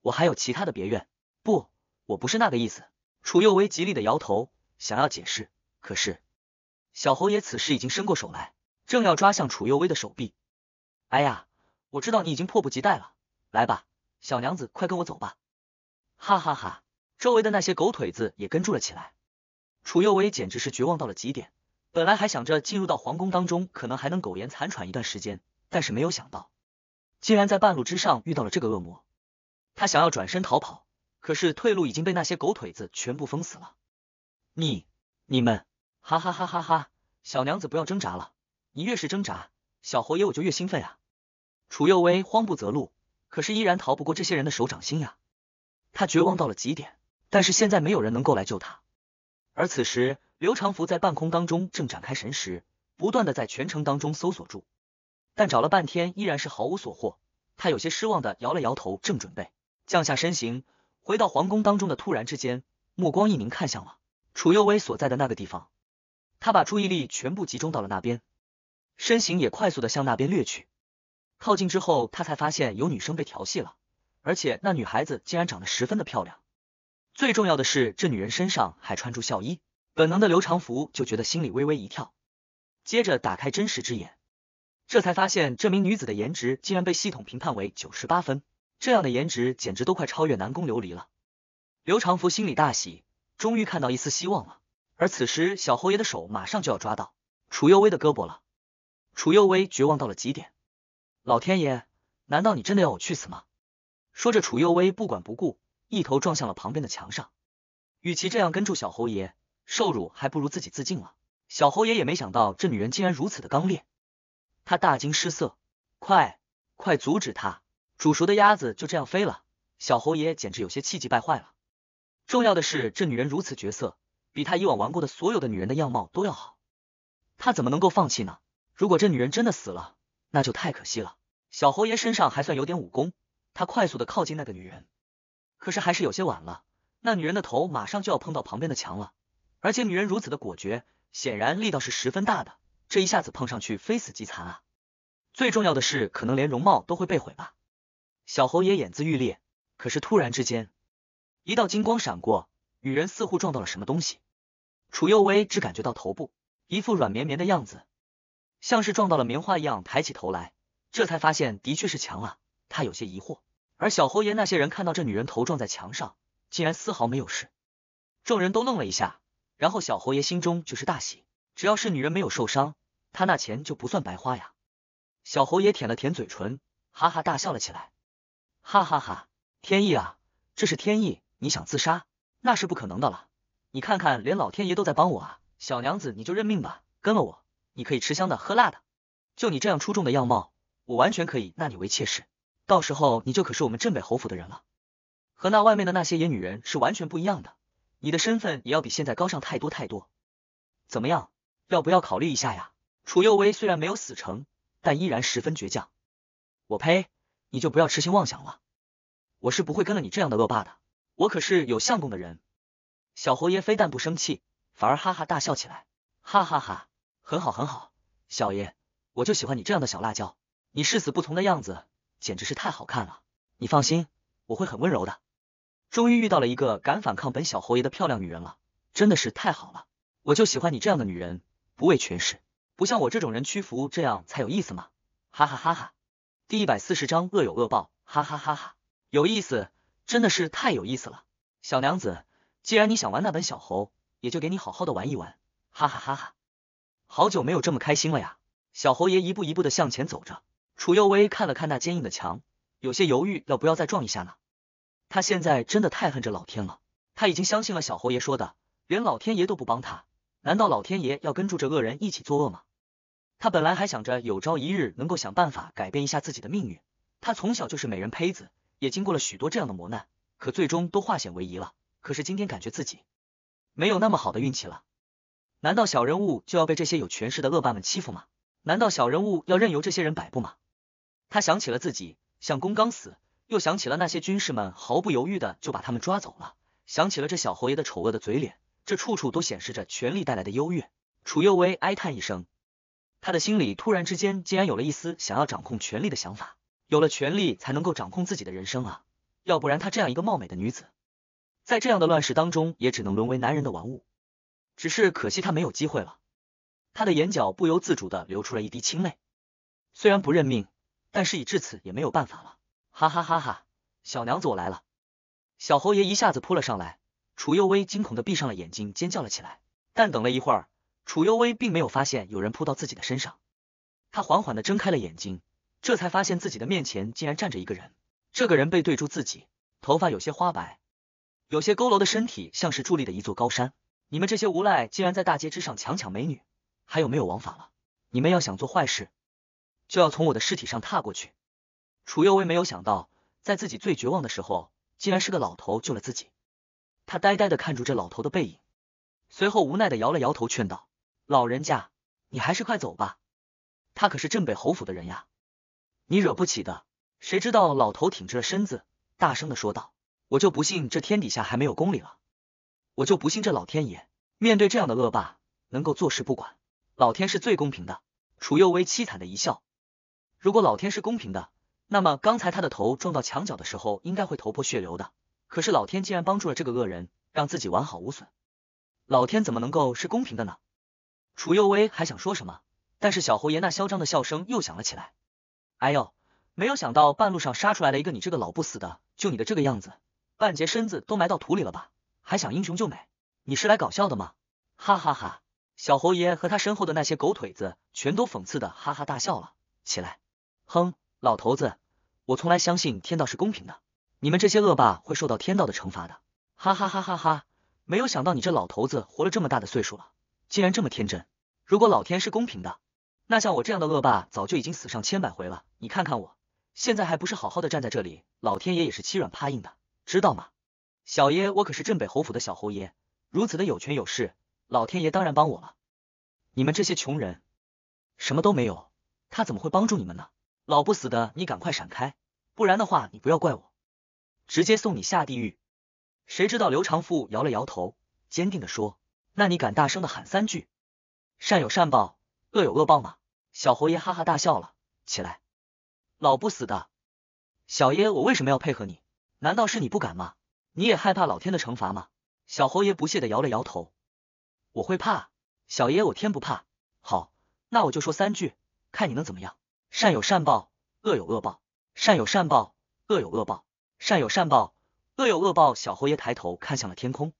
S1: 我还有其他的别院，不，我不是那个意思。楚幼薇极力的摇头，想要解释，可是小侯爷此时已经伸过手来，正要抓向楚幼薇的手臂。哎呀，我知道你已经迫不及待了，来吧，小娘子，快跟我走吧。哈哈哈，周围的那些狗腿子也跟住了起来。楚幼薇简直是绝望到了极点。本来还想着进入到皇宫当中，可能还能苟延残喘一段时间，但是没有想到，竟然在半路之上遇到了这个恶魔。他想要转身逃跑，可是退路已经被那些狗腿子全部封死了。你、你们，哈哈哈哈哈！小娘子不要挣扎了，你越是挣扎，小侯爷我就越兴奋啊！楚又威慌不择路，可是依然逃不过这些人的手掌心呀。他绝望到了极点，但是现在没有人能够来救他，而此时。刘长福在半空当中正展开神识，不断的在全城当中搜索住，但找了半天依然是毫无所获，他有些失望的摇了摇头，正准备降下身形回到皇宫当中的突然之间，目光一凝，看向了楚幼薇所在的那个地方，他把注意力全部集中到了那边，身形也快速的向那边掠去，靠近之后，他才发现有女生被调戏了，而且那女孩子竟然长得十分的漂亮，最重要的是这女人身上还穿着校衣。本能的刘长福就觉得心里微微一跳，接着打开真实之眼，这才发现这名女子的颜值竟然被系统评判为九十八分，这样的颜值简直都快超越南宫琉璃了。刘长福心里大喜，终于看到一丝希望了。而此时，小侯爷的手马上就要抓到楚幼薇的胳膊了，楚幼薇绝望到了极点，老天爷，难道你真的要我去死吗？说着，楚幼薇不管不顾，一头撞向了旁边的墙上。与其这样跟住小侯爷。受辱还不如自己自尽了。小侯爷也没想到这女人竟然如此的刚烈，他大惊失色，快快阻止她！煮熟的鸭子就这样飞了。小侯爷简直有些气急败坏了。重要的是，这女人如此绝色，比他以往玩过的所有的女人的样貌都要好，他怎么能够放弃呢？如果这女人真的死了，那就太可惜了。小侯爷身上还算有点武功，他快速的靠近那个女人，可是还是有些晚了，那女人的头马上就要碰到旁边的墙了。而且女人如此的果决，显然力道是十分大的。这一下子碰上去，非死即残啊！最重要的是，可能连容貌都会被毁吧。小侯爷眼眦欲裂，可是突然之间，一道金光闪过，女人似乎撞到了什么东西。楚又微只感觉到头部一副软绵绵的样子，像是撞到了棉花一样，抬起头来，这才发现的确是墙啊。他有些疑惑，而小侯爷那些人看到这女人头撞在墙上，竟然丝毫没有事，众人都愣了一下。然后小侯爷心中就是大喜，只要是女人没有受伤，他那钱就不算白花呀。小侯爷舔了舔嘴唇，哈哈大笑了起来，哈哈哈，天意啊，这是天意！你想自杀，那是不可能的了。你看看，连老天爷都在帮我啊，小娘子你就认命吧，跟了我，你可以吃香的喝辣的。就你这样出众的样貌，我完全可以纳你为妾室，到时候你就可是我们镇北侯府的人了，和那外面的那些野女人是完全不一样的。你的身份也要比现在高尚太多太多，怎么样，要不要考虑一下呀？楚幼薇虽然没有死成，但依然十分倔强。我呸，你就不要痴心妄想了，我是不会跟了你这样的恶霸的。我可是有相公的人。小侯爷非但不生气，反而哈哈大笑起来，哈哈哈，很好很好，小爷我就喜欢你这样的小辣椒，你誓死不从的样子简直是太好看了。你放心，我会很温柔的。终于遇到了一个敢反抗本小侯爷的漂亮女人了，真的是太好了！我就喜欢你这样的女人，不畏权势，不像我这种人屈服，这样才有意思嘛！哈哈哈哈！第一百四十章恶有恶报，哈哈哈哈，有意思，真的是太有意思了！小娘子，既然你想玩那本小猴，也就给你好好的玩一玩，哈哈哈哈！好久没有这么开心了呀！小侯爷一步一步的向前走着，楚幼薇看了看那坚硬的墙，有些犹豫要不要再撞一下呢。他现在真的太恨这老天了，他已经相信了小侯爷说的，连老天爷都不帮他，难道老天爷要跟住这恶人一起作恶吗？他本来还想着有朝一日能够想办法改变一下自己的命运，他从小就是美人胚子，也经过了许多这样的磨难，可最终都化险为夷了。可是今天感觉自己没有那么好的运气了，难道小人物就要被这些有权势的恶霸们欺负吗？难道小人物要任由这些人摆布吗？他想起了自己向公刚死。又想起了那些军士们毫不犹豫的就把他们抓走了，想起了这小侯爷的丑恶的嘴脸，这处处都显示着权力带来的优越。楚幽薇哀叹一声，他的心里突然之间竟然有了一丝想要掌控权力的想法。有了权力才能够掌控自己的人生啊，要不然他这样一个貌美的女子，在这样的乱世当中也只能沦为男人的玩物。只是可惜他没有机会了，他的眼角不由自主的流出了一滴清泪。虽然不认命，但事已至此也没有办法了。哈哈哈！哈小娘子，我来了！小侯爷一下子扑了上来，楚幽微惊恐的闭上了眼睛，尖叫了起来。但等了一会儿，楚幽微并没有发现有人扑到自己的身上。他缓缓的睁开了眼睛，这才发现自己的面前竟然站着一个人。这个人背对住自己，头发有些花白，有些佝偻的身体像是伫立的一座高山。你们这些无赖，竟然在大街之上强抢美女，还有没有王法了？你们要想做坏事，就要从我的尸体上踏过去。楚右微没有想到，在自己最绝望的时候，竟然是个老头救了自己。他呆呆的看住这老头的背影，随后无奈的摇了摇头，劝道：“老人家，你还是快走吧，他可是镇北侯府的人呀，你惹不起的。”谁知道老头挺直了身子，大声的说道：“我就不信这天底下还没有公理了，我就不信这老天爷面对这样的恶霸能够坐视不管。老天是最公平的。”楚右微凄惨的一笑：“如果老天是公平的。”那么刚才他的头撞到墙角的时候，应该会头破血流的。可是老天竟然帮助了这个恶人，让自己完好无损。老天怎么能够是公平的呢？楚又威还想说什么，但是小侯爷那嚣张的笑声又响了起来。哎呦，没有想到半路上杀出来了一个你这个老不死的，就你的这个样子，半截身子都埋到土里了吧？还想英雄救美？你是来搞笑的吗？哈哈哈！小侯爷和他身后的那些狗腿子全都讽刺的哈哈大笑了起来。哼，老头子。我从来相信天道是公平的，你们这些恶霸会受到天道的惩罚的。哈哈哈哈哈！没有想到你这老头子活了这么大的岁数了，竟然这么天真。如果老天是公平的，那像我这样的恶霸早就已经死上千百回了。你看看我，现在还不是好好的站在这里？老天爷也是欺软怕硬的，知道吗？小爷我可是镇北侯府的小侯爷，如此的有权有势，老天爷当然帮我了。你们这些穷人，什么都没有，他怎么会帮助你们呢？老不死的，你赶快闪开，不然的话，你不要怪我，直接送你下地狱。谁知道刘长富摇了摇头，坚定的说：“那你敢大声的喊三句，善有善报，恶有恶报吗？”小侯爷哈哈大笑了起来。老不死的，小爷我为什么要配合你？难道是你不敢吗？你也害怕老天的惩罚吗？小侯爷不屑的摇了摇头。我会怕？小爷我天不怕。好，那我就说三句，看你能怎么样。善有善报，恶有恶报。善有善报，恶有恶报。善有善报，恶有恶报。小侯爷抬头看向了天空，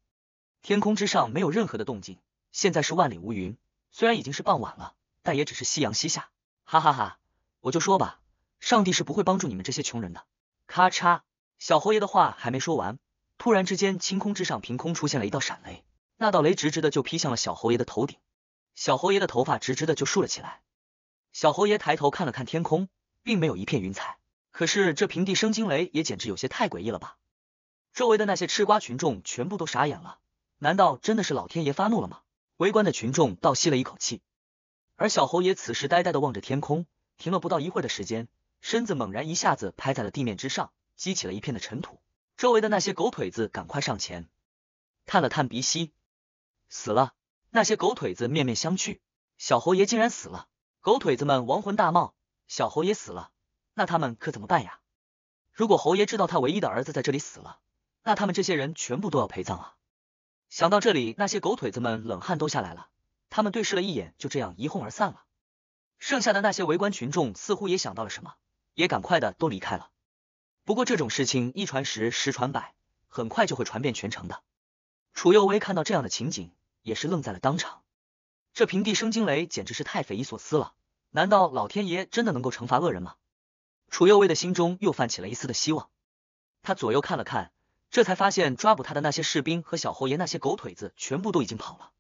S1: 天空之上没有任何的动静，现在是万里无云。虽然已经是傍晚了，但也只是夕阳西下。哈哈哈，我就说吧，上帝是不会帮助你们这些穷人的。咔嚓！小侯爷的话还没说完，突然之间，晴空之上凭空出现了一道闪雷，那道雷直直的就劈向了小侯爷的头顶，小侯爷的头发直直的就竖了起来。小侯爷抬头看了看天空，并没有一片云彩。可是这平地生惊雷也简直有些太诡异了吧？周围的那些吃瓜群众全部都傻眼了。难道真的是老天爷发怒了吗？围观的群众倒吸了一口气。而小侯爷此时呆呆的望着天空，停了不到一会儿的时间，身子猛然一下子拍在了地面之上，激起了一片的尘土。周围的那些狗腿子赶快上前，探了探鼻息，死了。那些狗腿子面面相觑，小侯爷竟然死了。狗腿子们亡魂大冒，小侯爷死了，那他们可怎么办呀？如果侯爷知道他唯一的儿子在这里死了，那他们这些人全部都要陪葬啊！想到这里，那些狗腿子们冷汗都下来了，他们对视了一眼，就这样一哄而散了。剩下的那些围观群众似乎也想到了什么，也赶快的都离开了。不过这种事情一传十，十传百，很快就会传遍全城的。楚又威看到这样的情景，也是愣在了当场。这平地生惊雷，简直是太匪夷所思了！难道老天爷真的能够惩罚恶人吗？楚右卫的心中又泛起了一丝的希望。他左右看了看，这才发现抓捕他的那些士兵和小侯爷那些狗腿子全部都已经跑了。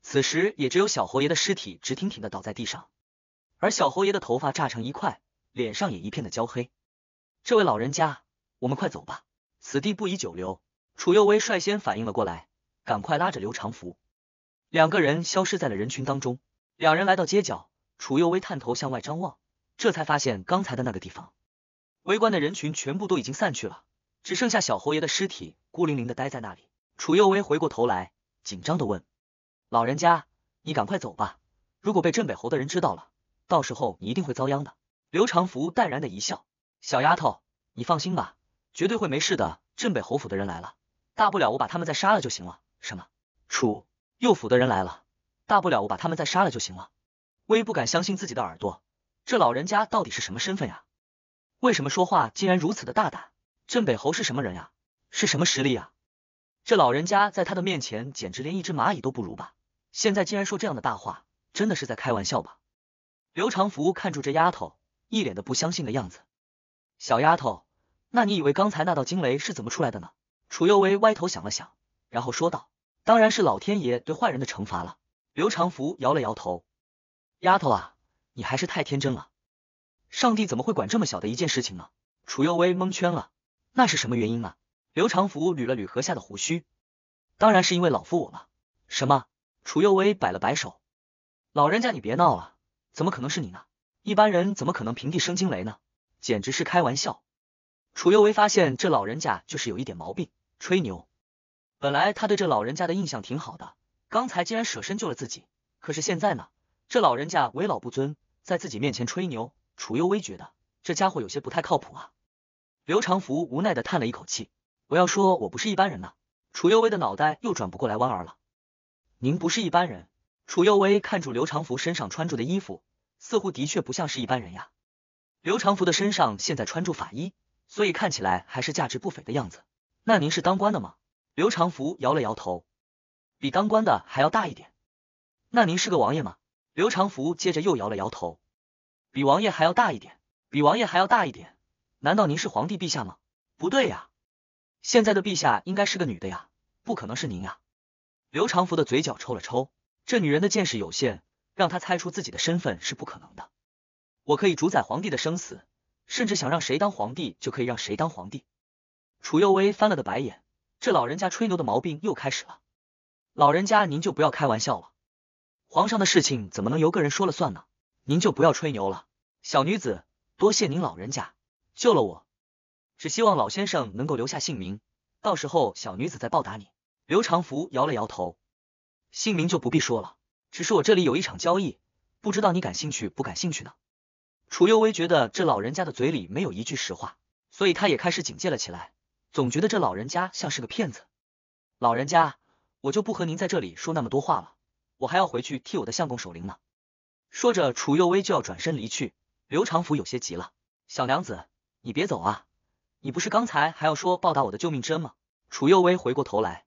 S1: 此时也只有小侯爷的尸体直挺挺的倒在地上，而小侯爷的头发炸成一块，脸上也一片的焦黑。这位老人家，我们快走吧，此地不宜久留。楚右威率先反应了过来，赶快拉着刘长福。两个人消失在了人群当中。两人来到街角，楚又微探头向外张望，这才发现刚才的那个地方，围观的人群全部都已经散去了，只剩下小侯爷的尸体孤零零的待在那里。楚又微回过头来，紧张的问：“老人家，你赶快走吧，如果被镇北侯的人知道了，到时候你一定会遭殃的。”刘长福淡然的一笑：“小丫头，你放心吧，绝对会没事的。镇北侯府的人来了，大不了我把他们再杀了就行了。”什么？楚？右府的人来了，大不了我把他们再杀了就行了。威不敢相信自己的耳朵，这老人家到底是什么身份呀？为什么说话竟然如此的大胆？镇北侯是什么人呀？是什么实力呀？这老人家在他的面前简直连一只蚂蚁都不如吧？现在竟然说这样的大话，真的是在开玩笑吧？刘长福看住这丫头，一脸的不相信的样子。小丫头，那你以为刚才那道惊雷是怎么出来的呢？楚右薇歪头想了想，然后说道。当然是老天爷对坏人的惩罚了。刘长福摇了摇头：“丫头啊，你还是太天真了。上帝怎么会管这么小的一件事情呢？”楚幼薇蒙圈了，那是什么原因呢？刘长福捋了捋颌下的胡须：“当然是因为老夫我了。”什么？楚幼薇摆了摆手：“老人家你别闹了，怎么可能是你呢？一般人怎么可能平地生惊雷呢？简直是开玩笑。”楚幼薇发现这老人家就是有一点毛病，吹牛。本来他对这老人家的印象挺好的，刚才竟然舍身救了自己。可是现在呢，这老人家为老不尊，在自己面前吹牛。楚幽微觉得这家伙有些不太靠谱啊。刘长福无奈的叹了一口气：“我要说我不是一般人呢。”楚幽微的脑袋又转不过来弯儿了。您不是一般人？楚幽微看住刘长福身上穿着的衣服，似乎的确不像是一般人呀。刘长福的身上现在穿着法衣，所以看起来还是价值不菲的样子。那您是当官的吗？刘长福摇了摇头，比当官的还要大一点。那您是个王爷吗？刘长福接着又摇了摇头，比王爷还要大一点，比王爷还要大一点。难道您是皇帝陛下吗？不对呀，现在的陛下应该是个女的呀，不可能是您呀。刘长福的嘴角抽了抽，这女人的见识有限，让他猜出自己的身份是不可能的。我可以主宰皇帝的生死，甚至想让谁当皇帝就可以让谁当皇帝。楚右威翻了个白眼。这老人家吹牛的毛病又开始了，老人家您就不要开玩笑了。皇上的事情怎么能由个人说了算呢？您就不要吹牛了。小女子多谢您老人家救了我，只希望老先生能够留下姓名，到时候小女子再报答你。刘长福摇了摇头，姓名就不必说了，只是我这里有一场交易，不知道你感兴趣不感兴趣呢。楚幽微觉得这老人家的嘴里没有一句实话，所以他也开始警戒了起来。总觉得这老人家像是个骗子。老人家，我就不和您在这里说那么多话了，我还要回去替我的相公守灵呢。说着，楚幼薇就要转身离去。刘长福有些急了：“小娘子，你别走啊！你不是刚才还要说报答我的救命之恩吗？”楚幼薇回过头来，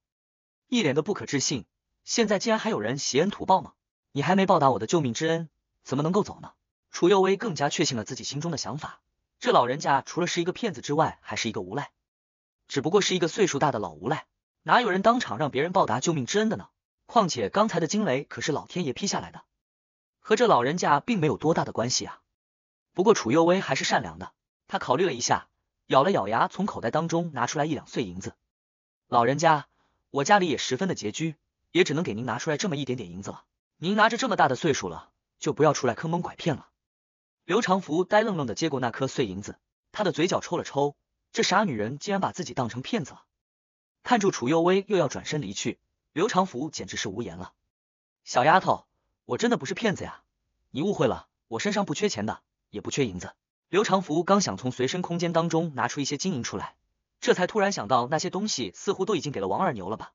S1: 一脸的不可置信：“现在竟然还有人携恩图报吗？你还没报答我的救命之恩，怎么能够走呢？”楚幼薇更加确信了自己心中的想法：这老人家除了是一个骗子之外，还是一个无赖。只不过是一个岁数大的老无赖，哪有人当场让别人报答救命之恩的呢？况且刚才的惊雷可是老天爷劈下来的，和这老人家并没有多大的关系啊。不过楚又威还是善良的，他考虑了一下，咬了咬牙，从口袋当中拿出来一两碎银子。老人家，我家里也十分的拮据，也只能给您拿出来这么一点点银子了。您拿着这么大的岁数了，就不要出来坑蒙拐骗了。刘长福呆愣愣的接过那颗碎银子，他的嘴角抽了抽。这傻女人竟然把自己当成骗子了，看住楚幼薇又要转身离去，刘长福简直是无言了。小丫头，我真的不是骗子呀，你误会了，我身上不缺钱的，也不缺银子。刘长福刚想从随身空间当中拿出一些金银出来，这才突然想到那些东西似乎都已经给了王二牛了吧。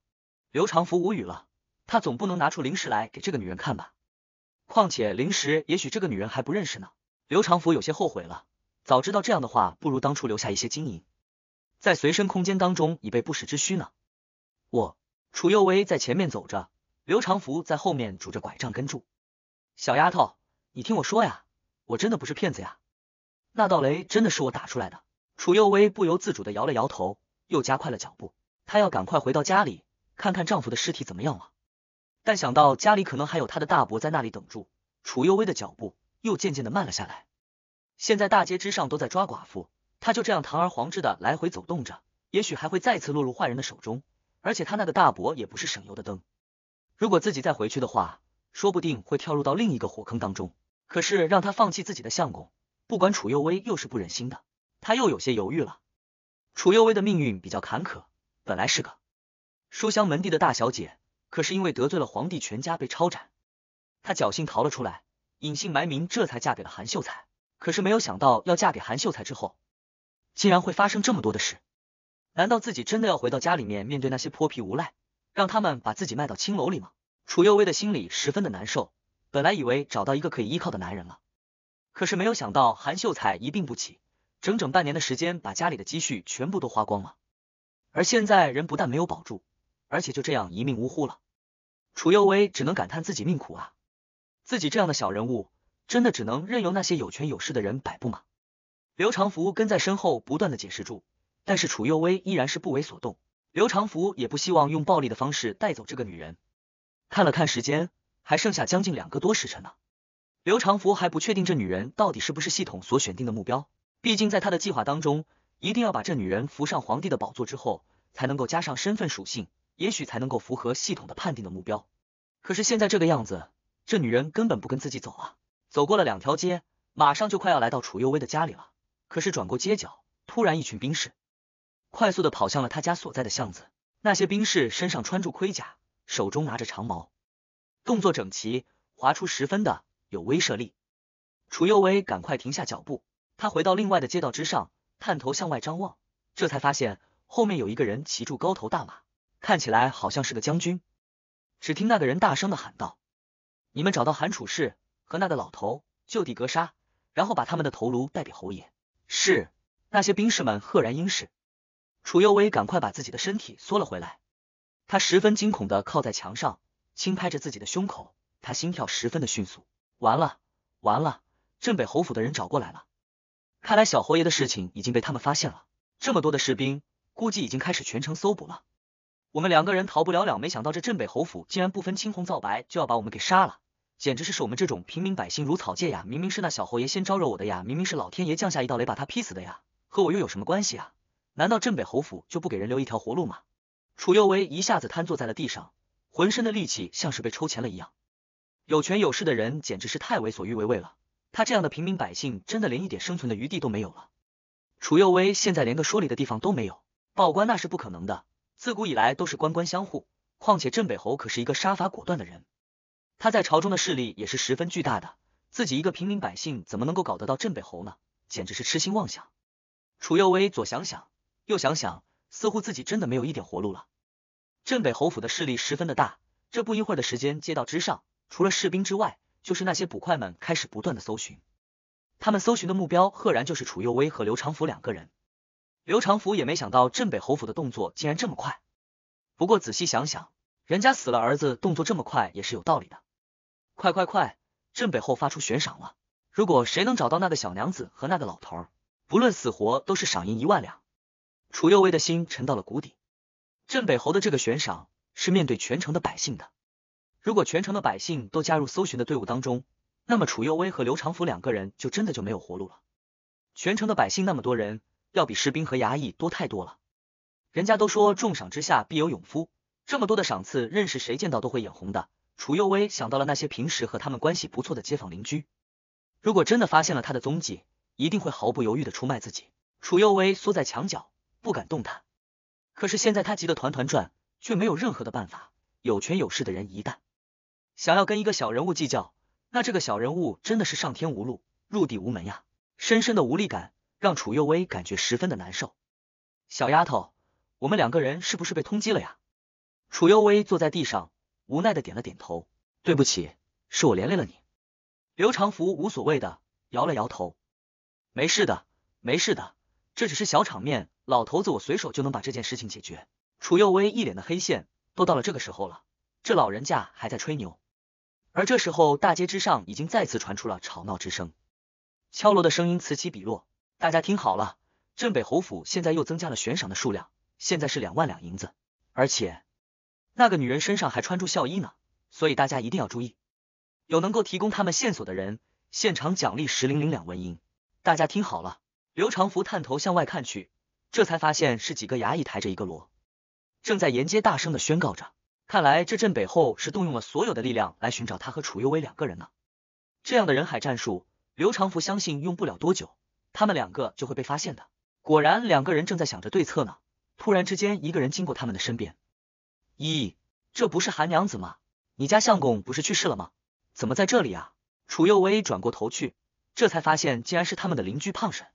S1: 刘长福无语了，他总不能拿出零食来给这个女人看吧，况且零食也许这个女人还不认识呢。刘长福有些后悔了。早知道这样的话，不如当初留下一些金银，在随身空间当中，以备不时之需呢。我楚幼薇在前面走着，刘长福在后面拄着拐杖跟住。小丫头，你听我说呀，我真的不是骗子呀，那道雷真的是我打出来的。楚幼薇不由自主的摇了摇头，又加快了脚步。她要赶快回到家里，看看丈夫的尸体怎么样了。但想到家里可能还有她的大伯在那里等住，楚幼薇的脚步又渐渐的慢了下来。现在大街之上都在抓寡妇，他就这样堂而皇之的来回走动着，也许还会再次落入坏人的手中。而且他那个大伯也不是省油的灯，如果自己再回去的话，说不定会跳入到另一个火坑当中。可是让他放弃自己的相公，不管楚幼薇又是不忍心的，他又有些犹豫了。楚幼薇的命运比较坎坷，本来是个书香门第的大小姐，可是因为得罪了皇帝，全家被抄斩，她侥幸逃了出来，隐姓埋名，这才嫁给了韩秀才。可是没有想到，要嫁给韩秀才之后，竟然会发生这么多的事。难道自己真的要回到家里面面对那些泼皮无赖，让他们把自己卖到青楼里吗？楚幼薇的心里十分的难受。本来以为找到一个可以依靠的男人了，可是没有想到韩秀才一病不起，整整半年的时间把家里的积蓄全部都花光了。而现在人不但没有保住，而且就这样一命呜呼了。楚幼薇只能感叹自己命苦啊！自己这样的小人物。真的只能任由那些有权有势的人摆布吗？刘长福跟在身后不断的解释住，但是楚幼薇依然是不为所动。刘长福也不希望用暴力的方式带走这个女人。看了看时间，还剩下将近两个多时辰呢。刘长福还不确定这女人到底是不是系统所选定的目标，毕竟在他的计划当中，一定要把这女人扶上皇帝的宝座之后，才能够加上身份属性，也许才能够符合系统的判定的目标。可是现在这个样子，这女人根本不跟自己走啊。走过了两条街，马上就快要来到楚幼薇的家里了。可是转过街角，突然一群兵士快速的跑向了他家所在的巷子。那些兵士身上穿着盔甲，手中拿着长矛，动作整齐，划出十分的有威慑力。楚幼微赶快停下脚步，他回到另外的街道之上，探头向外张望，这才发现后面有一个人骑住高头大马，看起来好像是个将军。只听那个人大声的喊道：“你们找到韩楚氏？”和那个老头就地格杀，然后把他们的头颅带给侯爷。是那些兵士们，赫然应是。楚幽微赶快把自己的身体缩了回来，他十分惊恐的靠在墙上，轻拍着自己的胸口，他心跳十分的迅速。完了，完了，镇北侯府的人找过来了，看来小侯爷的事情已经被他们发现了。这么多的士兵，估计已经开始全城搜捕了。我们两个人逃不了了。没想到这镇北侯府竟然不分青红皂白就要把我们给杀了。简直是是我们这种平民百姓如草芥呀！明明是那小侯爷先招惹我的呀，明明是老天爷降下一道雷把他劈死的呀，和我又有什么关系啊？难道镇北侯府就不给人留一条活路吗？楚右为一下子瘫坐在了地上，浑身的力气像是被抽钱了一样。有权有势的人简直是太为所欲为了，他这样的平民百姓真的连一点生存的余地都没有了。楚右为现在连个说理的地方都没有，报官那是不可能的，自古以来都是官官相护，况且镇北侯可是一个杀伐果断的人。他在朝中的势力也是十分巨大的，自己一个平民百姓怎么能够搞得到镇北侯呢？简直是痴心妄想。楚右威左想想，右想想，似乎自己真的没有一点活路了。镇北侯府的势力十分的大，这不一会儿的时间，街道之上除了士兵之外，就是那些捕快们开始不断的搜寻。他们搜寻的目标赫然就是楚右威和刘长福两个人。刘长福也没想到镇北侯府的动作竟然这么快，不过仔细想想，人家死了儿子，动作这么快也是有道理的。快快快！镇北侯发出悬赏了，如果谁能找到那个小娘子和那个老头儿，不论死活都是赏银一万两。楚右威的心沉到了谷底。镇北侯的这个悬赏是面对全城的百姓的，如果全城的百姓都加入搜寻的队伍当中，那么楚右威和刘长福两个人就真的就没有活路了。全城的百姓那么多人，要比士兵和衙役多太多了。人家都说重赏之下必有勇夫，这么多的赏赐，任是谁见到都会眼红的。楚又威想到了那些平时和他们关系不错的街坊邻居，如果真的发现了他的踪迹，一定会毫不犹豫的出卖自己。楚又威缩在墙角，不敢动弹。可是现在他急得团团转，却没有任何的办法。有权有势的人一旦想要跟一个小人物计较，那这个小人物真的是上天无路，入地无门呀！深深的无力感让楚又威感觉十分的难受。小丫头，我们两个人是不是被通缉了呀？楚又威坐在地上。无奈的点了点头，对不起，是我连累了你。刘长福无所谓的摇了摇头，没事的，没事的，这只是小场面，老头子我随手就能把这件事情解决。楚又威一脸的黑线，都到了这个时候了，这老人家还在吹牛。而这时候，大街之上已经再次传出了吵闹之声，敲锣的声音此起彼落。大家听好了，镇北侯府现在又增加了悬赏的数量，现在是两万两银子，而且。那个女人身上还穿着校衣呢，所以大家一定要注意。有能够提供他们线索的人，现场奖励十零零两文银。大家听好了。刘长福探头向外看去，这才发现是几个衙役抬着一个锣，正在沿街大声的宣告着。看来这镇北后是动用了所有的力量来寻找他和楚幽微两个人呢。这样的人海战术，刘长福相信用不了多久，他们两个就会被发现的。果然，两个人正在想着对策呢，突然之间，一个人经过他们的身边。咦，这不是韩娘子吗？你家相公不是去世了吗？怎么在这里啊？楚幼薇转过头去，这才发现竟然是他们的邻居胖婶。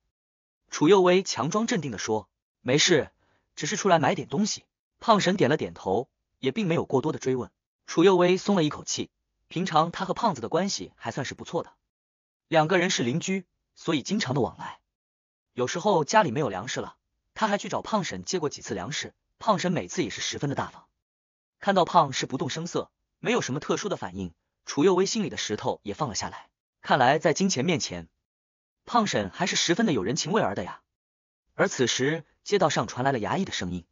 S1: 楚幼薇强装镇定的说：“没事，只是出来买点东西。”胖婶点了点头，也并没有过多的追问。楚幼薇松了一口气，平常他和胖子的关系还算是不错的，两个人是邻居，所以经常的往来。有时候家里没有粮食了，他还去找胖婶借过几次粮食，胖婶每次也是十分的大方。看到胖是不动声色，没有什么特殊的反应，楚又微心里的石头也放了下来。看来在金钱面前，胖婶还是十分的有人情味儿的呀。而此时街道上传来了衙役的声音：“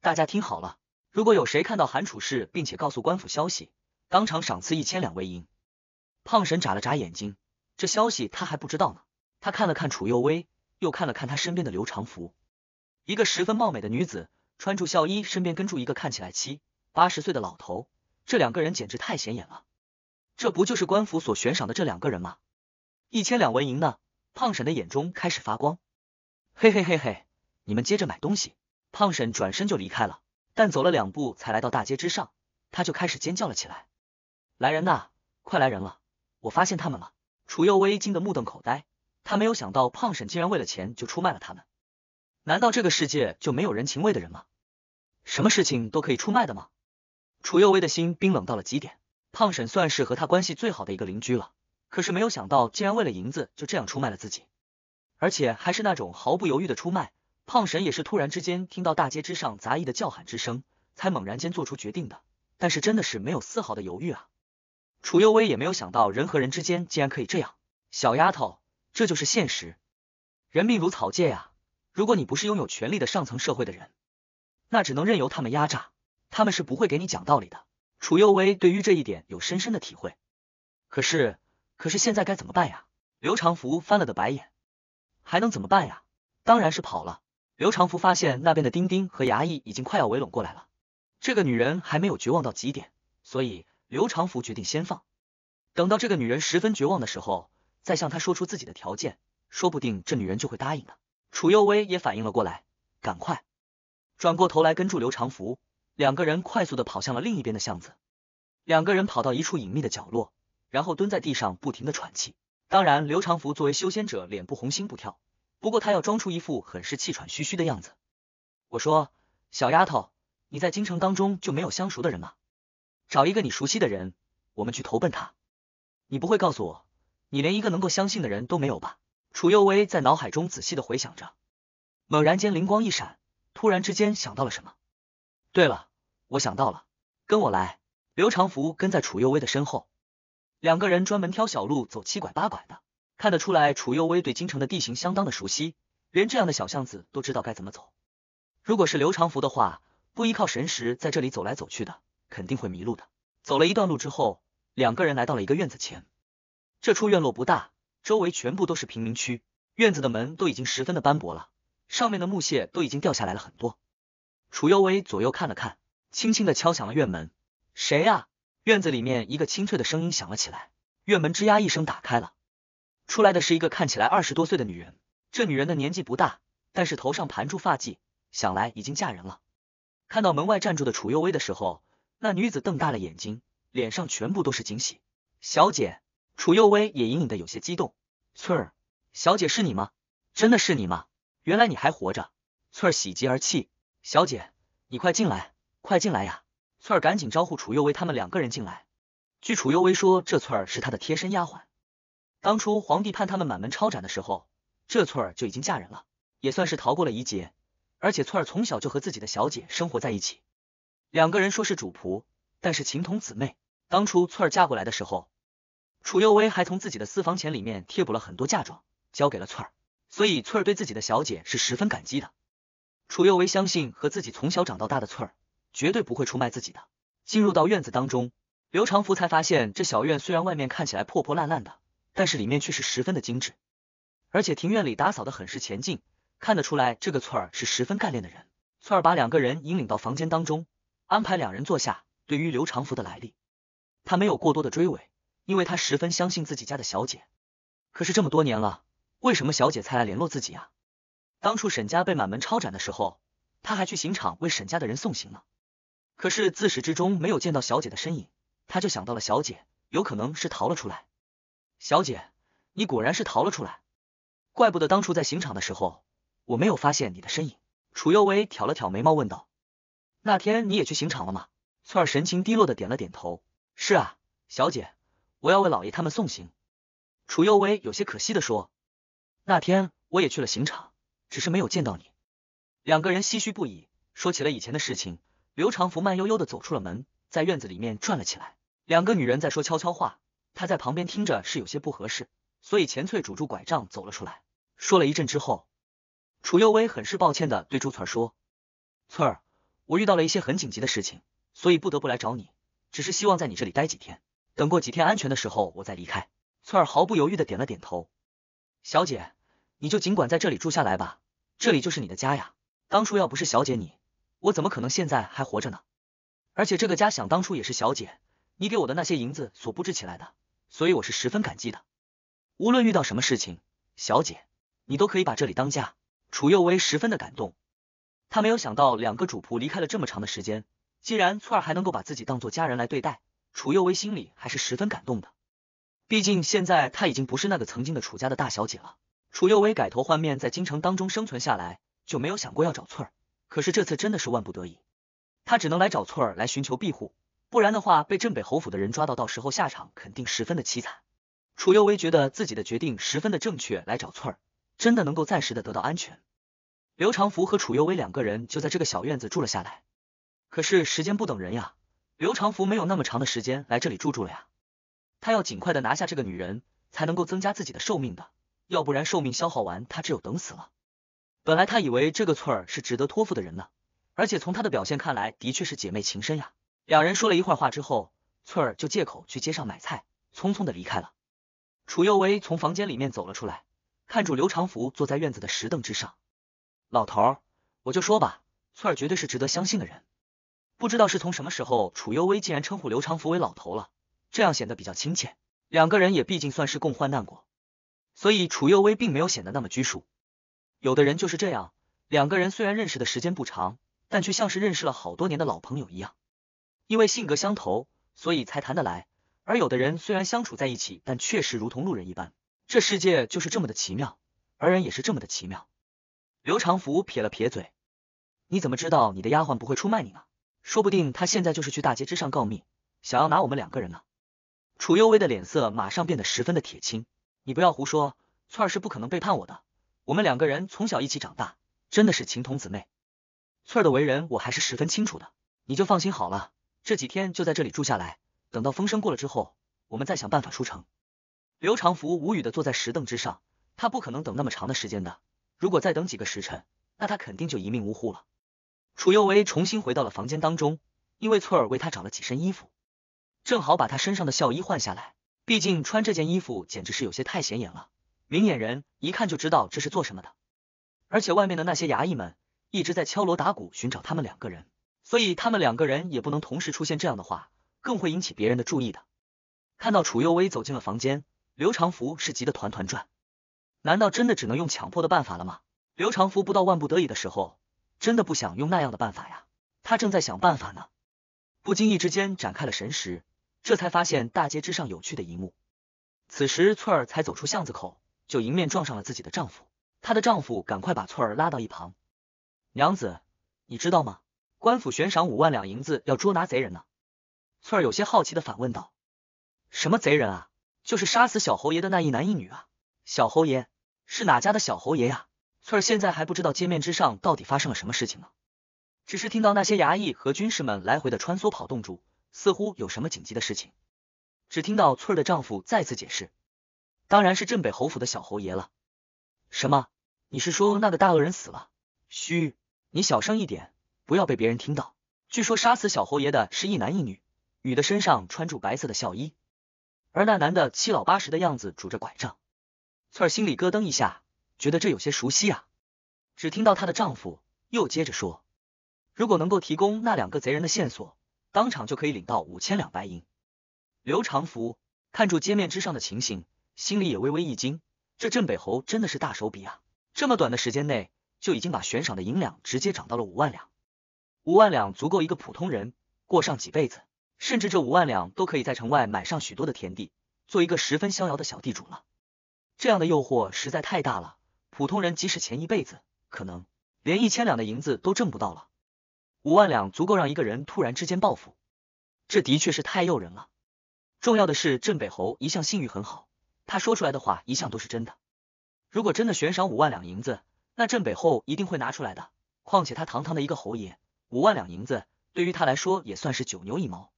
S1: 大家听好了，如果有谁看到韩楚氏并且告诉官府消息，当场赏赐一千两白银。”胖婶眨了眨眼睛，这消息她还不知道呢。她看了看楚又微，又看了看他身边的刘长福，一个十分貌美的女子，穿着孝衣，身边跟住一个看起来七八十岁的老头，这两个人简直太显眼了。这不就是官府所悬赏的这两个人吗？一千两纹银呢！胖婶的眼中开始发光。嘿嘿嘿嘿，你们接着买东西。胖婶转身就离开了，但走了两步才来到大街之上，他就开始尖叫了起来。来人呐，快来人了！我发现他们了！楚又微惊得目瞪口呆，他没有想到胖婶竟然为了钱就出卖了他们。难道这个世界就没有人情味的人吗？什么事情都可以出卖的吗？楚幼薇的心冰冷到了极点，胖婶算是和他关系最好的一个邻居了，可是没有想到，竟然为了银子就这样出卖了自己，而且还是那种毫不犹豫的出卖。胖婶也是突然之间听到大街之上杂役的叫喊之声，才猛然间做出决定的，但是真的是没有丝毫的犹豫啊。楚幼薇也没有想到，人和人之间竟然可以这样，小丫头，这就是现实，人命如草芥呀。如果你不是拥有权力的上层社会的人，那只能任由他们压榨。他们是不会给你讲道理的。楚又薇对于这一点有深深的体会。可是，可是现在该怎么办呀？刘长福翻了个白眼，还能怎么办呀？当然是跑了。刘长福发现那边的丁丁和衙役已经快要围拢过来了。这个女人还没有绝望到极点，所以刘长福决定先放，等到这个女人十分绝望的时候，再向她说出自己的条件，说不定这女人就会答应的。楚又薇也反应了过来，赶快转过头来跟住刘长福。两个人快速的跑向了另一边的巷子，两个人跑到一处隐秘的角落，然后蹲在地上不停的喘气。当然，刘长福作为修仙者，脸不红心不跳，不过他要装出一副很是气喘吁吁的样子。我说：“小丫头，你在京城当中就没有相熟的人吗？找一个你熟悉的人，我们去投奔他。你不会告诉我，你连一个能够相信的人都没有吧？”楚幼薇在脑海中仔细的回想着，猛然间灵光一闪，突然之间想到了什么。对了，我想到了，跟我来。刘长福跟在楚幼微的身后，两个人专门挑小路走，七拐八拐的。看得出来，楚幼微对京城的地形相当的熟悉，连这样的小巷子都知道该怎么走。如果是刘长福的话，不依靠神识在这里走来走去的，肯定会迷路的。走了一段路之后，两个人来到了一个院子前。这处院落不大，周围全部都是贫民区，院子的门都已经十分的斑驳了，上面的木屑都已经掉下来了很多。楚幽微左右看了看，轻轻的敲响了院门。谁呀？院子里面一个清脆的声音响了起来。院门吱呀一声打开了，出来的是一个看起来二十多岁的女人。这女人的年纪不大，但是头上盘住发髻，想来已经嫁人了。看到门外站住的楚幽微的时候，那女子瞪大了眼睛，脸上全部都是惊喜。小姐，楚幽微也隐隐的有些激动。翠儿，小姐是你吗？真的是你吗？原来你还活着！翠儿喜极而泣。小姐，你快进来，快进来呀！翠儿赶紧招呼楚幼薇他们两个人进来。据楚幼薇说，这翠儿是她的贴身丫鬟。当初皇帝判他们满门抄斩的时候，这翠儿就已经嫁人了，也算是逃过了一劫。而且翠儿从小就和自己的小姐生活在一起，两个人说是主仆，但是情同姊妹。当初翠儿嫁过来的时候，楚幼薇还从自己的私房钱里面贴补了很多嫁妆，交给了翠儿，所以翠儿对自己的小姐是十分感激的。楚幼薇相信和自己从小长到大的翠儿绝对不会出卖自己的。进入到院子当中，刘长福才发现这小院虽然外面看起来破破烂烂的，但是里面却是十分的精致，而且庭院里打扫的很是前进，看得出来这个翠儿是十分干练的人。翠儿把两个人引领到房间当中，安排两人坐下。对于刘长福的来历，他没有过多的追尾，因为他十分相信自己家的小姐。可是这么多年了，为什么小姐才来联络自己啊？当初沈家被满门抄斩的时候，他还去刑场为沈家的人送行呢。可是自始至终没有见到小姐的身影，他就想到了小姐有可能是逃了出来。小姐，你果然是逃了出来，怪不得当初在刑场的时候我没有发现你的身影。楚又微挑了挑眉毛问道：“那天你也去刑场了吗？”翠儿神情低落的点了点头：“是啊，小姐，我要为老爷他们送行。”楚又微有些可惜的说：“那天我也去了刑场。”只是没有见到你，两个人唏嘘不已，说起了以前的事情。刘长福慢悠悠的走出了门，在院子里面转了起来。两个女人在说悄悄话，他在旁边听着是有些不合适，所以钱翠拄住拐杖走了出来。说了一阵之后，楚幼薇很是抱歉的对朱翠儿说：“翠儿，我遇到了一些很紧急的事情，所以不得不来找你，只是希望在你这里待几天，等过几天安全的时候我再离开。”翠儿毫不犹豫的点了点头。小姐。你就尽管在这里住下来吧，这里就是你的家呀。当初要不是小姐你，我怎么可能现在还活着呢？而且这个家想当初也是小姐你给我的那些银子所布置起来的，所以我是十分感激的。无论遇到什么事情，小姐，你都可以把这里当家。楚又薇十分的感动，他没有想到两个主仆离开了这么长的时间，既然翠儿还能够把自己当做家人来对待，楚又薇心里还是十分感动的。毕竟现在她已经不是那个曾经的楚家的大小姐了。楚又威改头换面，在京城当中生存下来，就没有想过要找翠儿。可是这次真的是万不得已，他只能来找翠儿来寻求庇护，不然的话被镇北侯府的人抓到，到时候下场肯定十分的凄惨。楚又威觉得自己的决定十分的正确，来找翠儿真的能够暂时的得到安全。刘长福和楚又威两个人就在这个小院子住了下来。可是时间不等人呀，刘长福没有那么长的时间来这里住住了呀，他要尽快的拿下这个女人，才能够增加自己的寿命的。要不然寿命消耗完，他只有等死了。本来他以为这个翠儿是值得托付的人呢，而且从她的表现看来，的确是姐妹情深呀。两人说了一会儿话之后，翠儿就借口去街上买菜，匆匆的离开了。楚幽微从房间里面走了出来，看住刘长福坐在院子的石凳之上。老头，我就说吧，翠儿绝对是值得相信的人。不知道是从什么时候，楚幽微竟然称呼刘长福为老头了，这样显得比较亲切。两个人也毕竟算是共患难过。所以楚又薇并没有显得那么拘束，有的人就是这样，两个人虽然认识的时间不长，但却像是认识了好多年的老朋友一样，因为性格相投，所以才谈得来。而有的人虽然相处在一起，但确实如同路人一般。这世界就是这么的奇妙，而人也是这么的奇妙。刘长福撇了撇嘴，你怎么知道你的丫鬟不会出卖你呢？说不定她现在就是去大街之上告密，想要拿我们两个人呢。楚又薇的脸色马上变得十分的铁青。你不要胡说，翠儿是不可能背叛我的。我们两个人从小一起长大，真的是情同姊妹。翠儿的为人我还是十分清楚的，你就放心好了。这几天就在这里住下来，等到风声过了之后，我们再想办法出城。刘长福无语的坐在石凳之上，他不可能等那么长的时间的。如果再等几个时辰，那他肯定就一命呜呼了。楚幽薇重新回到了房间当中，因为翠儿为他找了几身衣服，正好把他身上的孝衣换下来。毕竟穿这件衣服简直是有些太显眼了，明眼人一看就知道这是做什么的。而且外面的那些衙役们一直在敲锣打鼓寻找他们两个人，所以他们两个人也不能同时出现这样的话，更会引起别人的注意的。看到楚幽薇走进了房间，刘长福是急得团团转。难道真的只能用强迫的办法了吗？刘长福不到万不得已的时候，真的不想用那样的办法呀。他正在想办法呢，不经意之间展开了神识。这才发现大街之上有趣的一幕，此时翠儿才走出巷子口，就迎面撞上了自己的丈夫。她的丈夫赶快把翠儿拉到一旁：“娘子，你知道吗？官府悬赏五万两银子要捉拿贼人呢。”翠儿有些好奇的反问道：“什么贼人啊？就是杀死小侯爷的那一男一女啊？小侯爷是哪家的小侯爷呀？”翠儿现在还不知道街面之上到底发生了什么事情呢，只是听到那些衙役和军士们来回的穿梭跑动住。似乎有什么紧急的事情。只听到翠儿的丈夫再次解释：“当然是镇北侯府的小侯爷了。”“什么？你是说那个大恶人死了？”“嘘，你小声一点，不要被别人听到。”“据说杀死小侯爷的是一男一女，女的身上穿着白色的孝衣，而那男的七老八十的样子，拄着拐杖。”翠儿心里咯噔一下，觉得这有些熟悉啊。只听到她的丈夫又接着说：“如果能够提供那两个贼人的线索。”当场就可以领到五千两白银。刘长福看住街面之上的情形，心里也微微一惊。这镇北侯真的是大手笔啊！这么短的时间内，就已经把悬赏的银两直接涨到了五万两。五万两足够一个普通人过上几辈子，甚至这五万两都可以在城外买上许多的田地，做一个十分逍遥的小地主了。这样的诱惑实在太大了，普通人即使前一辈子，可能连一千两的银子都挣不到了。五万两足够让一个人突然之间暴富，这的确是太诱人了。重要的是，镇北侯一向信誉很好，他说出来的话一向都是真的。如果真的悬赏五万两银子，那镇北侯一定会拿出来的。况且他堂堂的一个侯爷，五万两银子对于他来说也算是九牛一毛。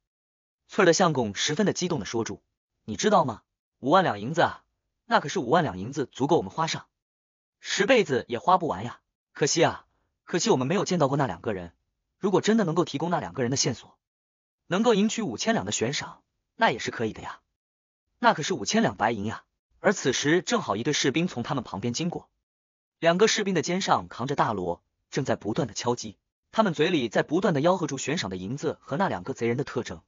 S1: 翠儿的相公十分的激动的说：“住，你知道吗？五万两银子啊，那可是五万两银子，足够我们花上十辈子也花不完呀！可惜啊，可惜我们没有见到过那两个人。”如果真的能够提供那两个人的线索，能够赢取五千两的悬赏，那也是可以的呀。那可是五千两白银呀。而此时正好一队士兵从他们旁边经过，两个士兵的肩上扛着大锣，正在不断的敲击，他们嘴里在不断的吆喝住悬赏的银子和那两个贼人的特征。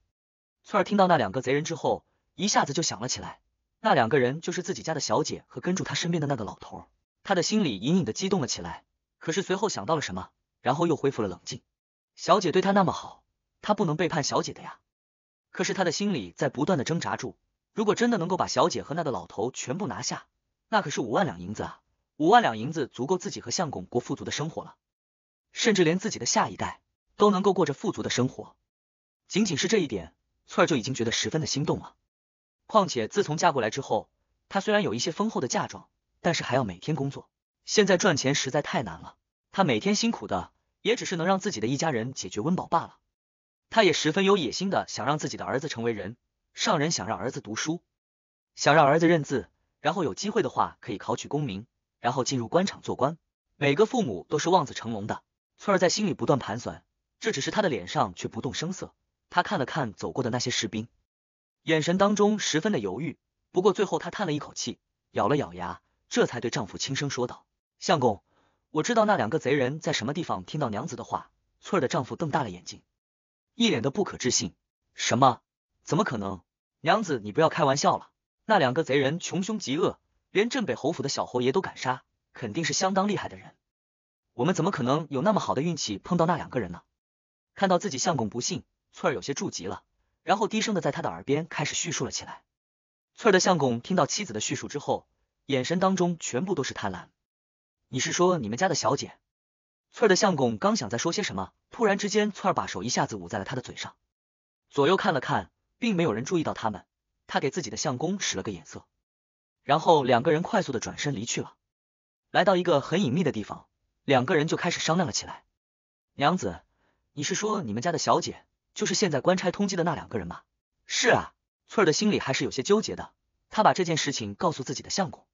S1: 翠儿听到那两个贼人之后，一下子就想了起来，那两个人就是自己家的小姐和跟住她身边的那个老头。他的心里隐隐的激动了起来，可是随后想到了什么，然后又恢复了冷静。小姐对他那么好，他不能背叛小姐的呀。可是他的心里在不断的挣扎住。如果真的能够把小姐和那个老头全部拿下，那可是五万两银子啊！五万两银子足够自己和相公过富足的生活了，甚至连自己的下一代都能够过着富足的生活。仅仅是这一点，翠儿就已经觉得十分的心动了。况且自从嫁过来之后，她虽然有一些丰厚的嫁妆，但是还要每天工作，现在赚钱实在太难了。她每天辛苦的。也只是能让自己的一家人解决温饱罢了。他也十分有野心的想让自己的儿子成为人上人，想让儿子读书，想让儿子认字，然后有机会的话可以考取功名，然后进入官场做官。每个父母都是望子成龙的。翠儿在心里不断盘算，这只是她的脸上却不动声色。她看了看走过的那些士兵，眼神当中十分的犹豫。不过最后她叹了一口气，咬了咬牙，这才对丈夫轻声说道：“相公。”我知道那两个贼人在什么地方听到娘子的话，翠儿的丈夫瞪大了眼睛，一脸的不可置信。什么？怎么可能？娘子，你不要开玩笑了。那两个贼人穷凶极恶，连镇北侯府的小侯爷都敢杀，肯定是相当厉害的人。我们怎么可能有那么好的运气碰到那两个人呢？看到自己相公不信，翠儿有些住急了，然后低声的在他的耳边开始叙述了起来。翠儿的相公听到妻子的叙述之后，眼神当中全部都是贪婪。你是说你们家的小姐翠儿的相公？刚想再说些什么，突然之间，翠儿把手一下子捂在了他的嘴上。左右看了看，并没有人注意到他们。他给自己的相公使了个眼色，然后两个人快速的转身离去了。来到一个很隐秘的地方，两个人就开始商量了起来。娘子，你是说你们家的小姐，就是现在官差通缉的那两个人吗？是啊，翠儿的心里还是有些纠结的。她把这件事情告诉自己的相公，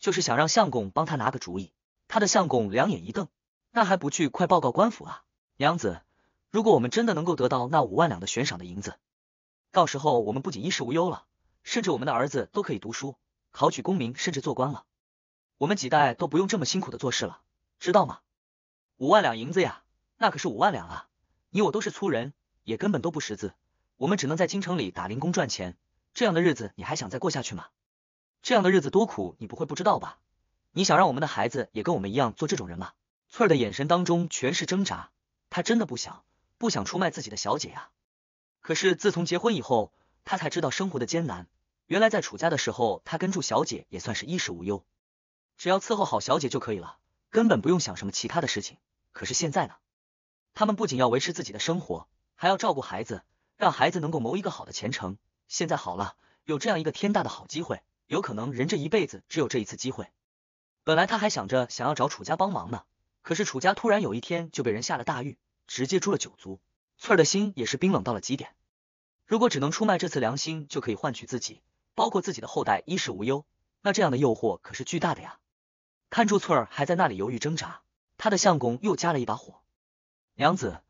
S1: 就是想让相公帮她拿个主意。他的相公两眼一瞪，那还不去快报告官府啊！娘子，如果我们真的能够得到那五万两的悬赏的银子，到时候我们不仅衣食无忧了，甚至我们的儿子都可以读书、考取功名，甚至做官了。我们几代都不用这么辛苦的做事了，知道吗？五万两银子呀，那可是五万两啊！你我都是粗人，也根本都不识字，我们只能在京城里打零工赚钱。这样的日子你还想再过下去吗？这样的日子多苦，你不会不知道吧？你想让我们的孩子也跟我们一样做这种人吗？翠儿的眼神当中全是挣扎，她真的不想，不想出卖自己的小姐呀。可是自从结婚以后，她才知道生活的艰难。原来在楚家的时候，她跟住小姐也算是衣食无忧，只要伺候好小姐就可以了，根本不用想什么其他的事情。可是现在呢，他们不仅要维持自己的生活，还要照顾孩子，让孩子能够谋一个好的前程。现在好了，有这样一个天大的好机会，有可能人这一辈子只有这一次机会。本来他还想着想要找楚家帮忙呢，可是楚家突然有一天就被人下了大狱，直接诛了九族。翠儿的心也是冰冷到了极点。如果只能出卖这次良心就可以换取自己，包括自己的后代衣食无忧，那这样的诱惑可是巨大的呀！看住翠儿还在那里犹豫挣扎，他的相公又加了一把火：“娘子，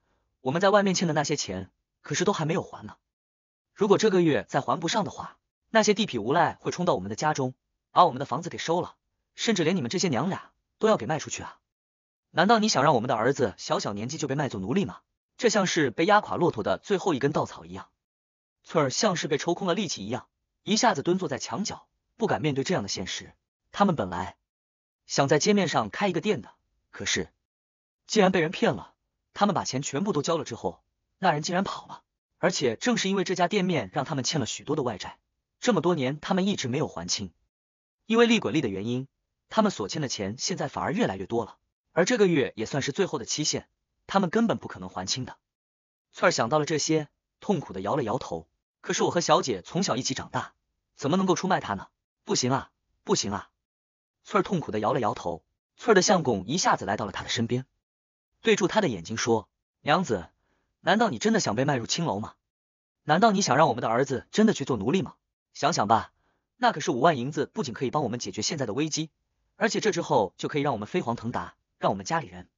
S1: 我们在外面欠的那些钱可是都还没有还呢。如果这个月再还不上的话，那些地痞无赖会冲到我们的家中，把我们的房子给收了。”甚至连你们这些娘俩都要给卖出去啊？难道你想让我们的儿子小小年纪就被卖做奴隶吗？这像是被压垮骆驼的最后一根稻草一样。翠儿像是被抽空了力气一样，一下子蹲坐在墙角，不敢面对这样的现实。他们本来想在街面上开一个店的，可是既然被人骗了，他们把钱全部都交了之后，那人竟然跑了。而且正是因为这家店面，让他们欠了许多的外债，这么多年他们一直没有还清，因为利滚利的原因。他们所欠的钱现在反而越来越多了，而这个月也算是最后的期限，他们根本不可能还清的。翠儿想到了这些，痛苦的摇了摇头。可是我和小姐从小一起长大，怎么能够出卖她呢？不行啊，不行啊！翠儿痛苦的摇了摇头。翠儿的相公一下子来到了她的身边，对住他的眼睛说：“娘子，难道你真的想被卖入青楼吗？难道你想让我们的儿子真的去做奴隶吗？想想吧，那可是五万银子，不仅可以帮我们解决现在的危机。”而且这之后就可以让我们飞黄腾达，让我们家里人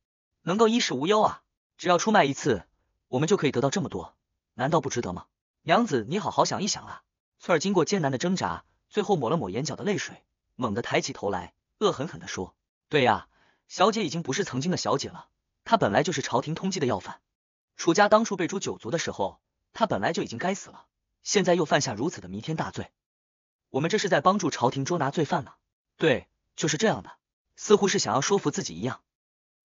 S1: 能够衣食无忧啊！只要出卖一次，我们就可以得到这么多，难道不值得吗？娘子，你好好想一想啊！翠儿经过艰难的挣扎，最后抹了抹眼角的泪水，猛地抬起头来，恶狠狠地说：“对呀，小姐已经不是曾经的小姐了，她本来就是朝廷通缉的要犯。楚家当初被诛九族的时候，她本来就已经该死了，现在又犯下如此的弥天大罪，我们这是在帮助朝廷捉拿罪犯呢。对。”就是这样的，似乎是想要说服自己一样。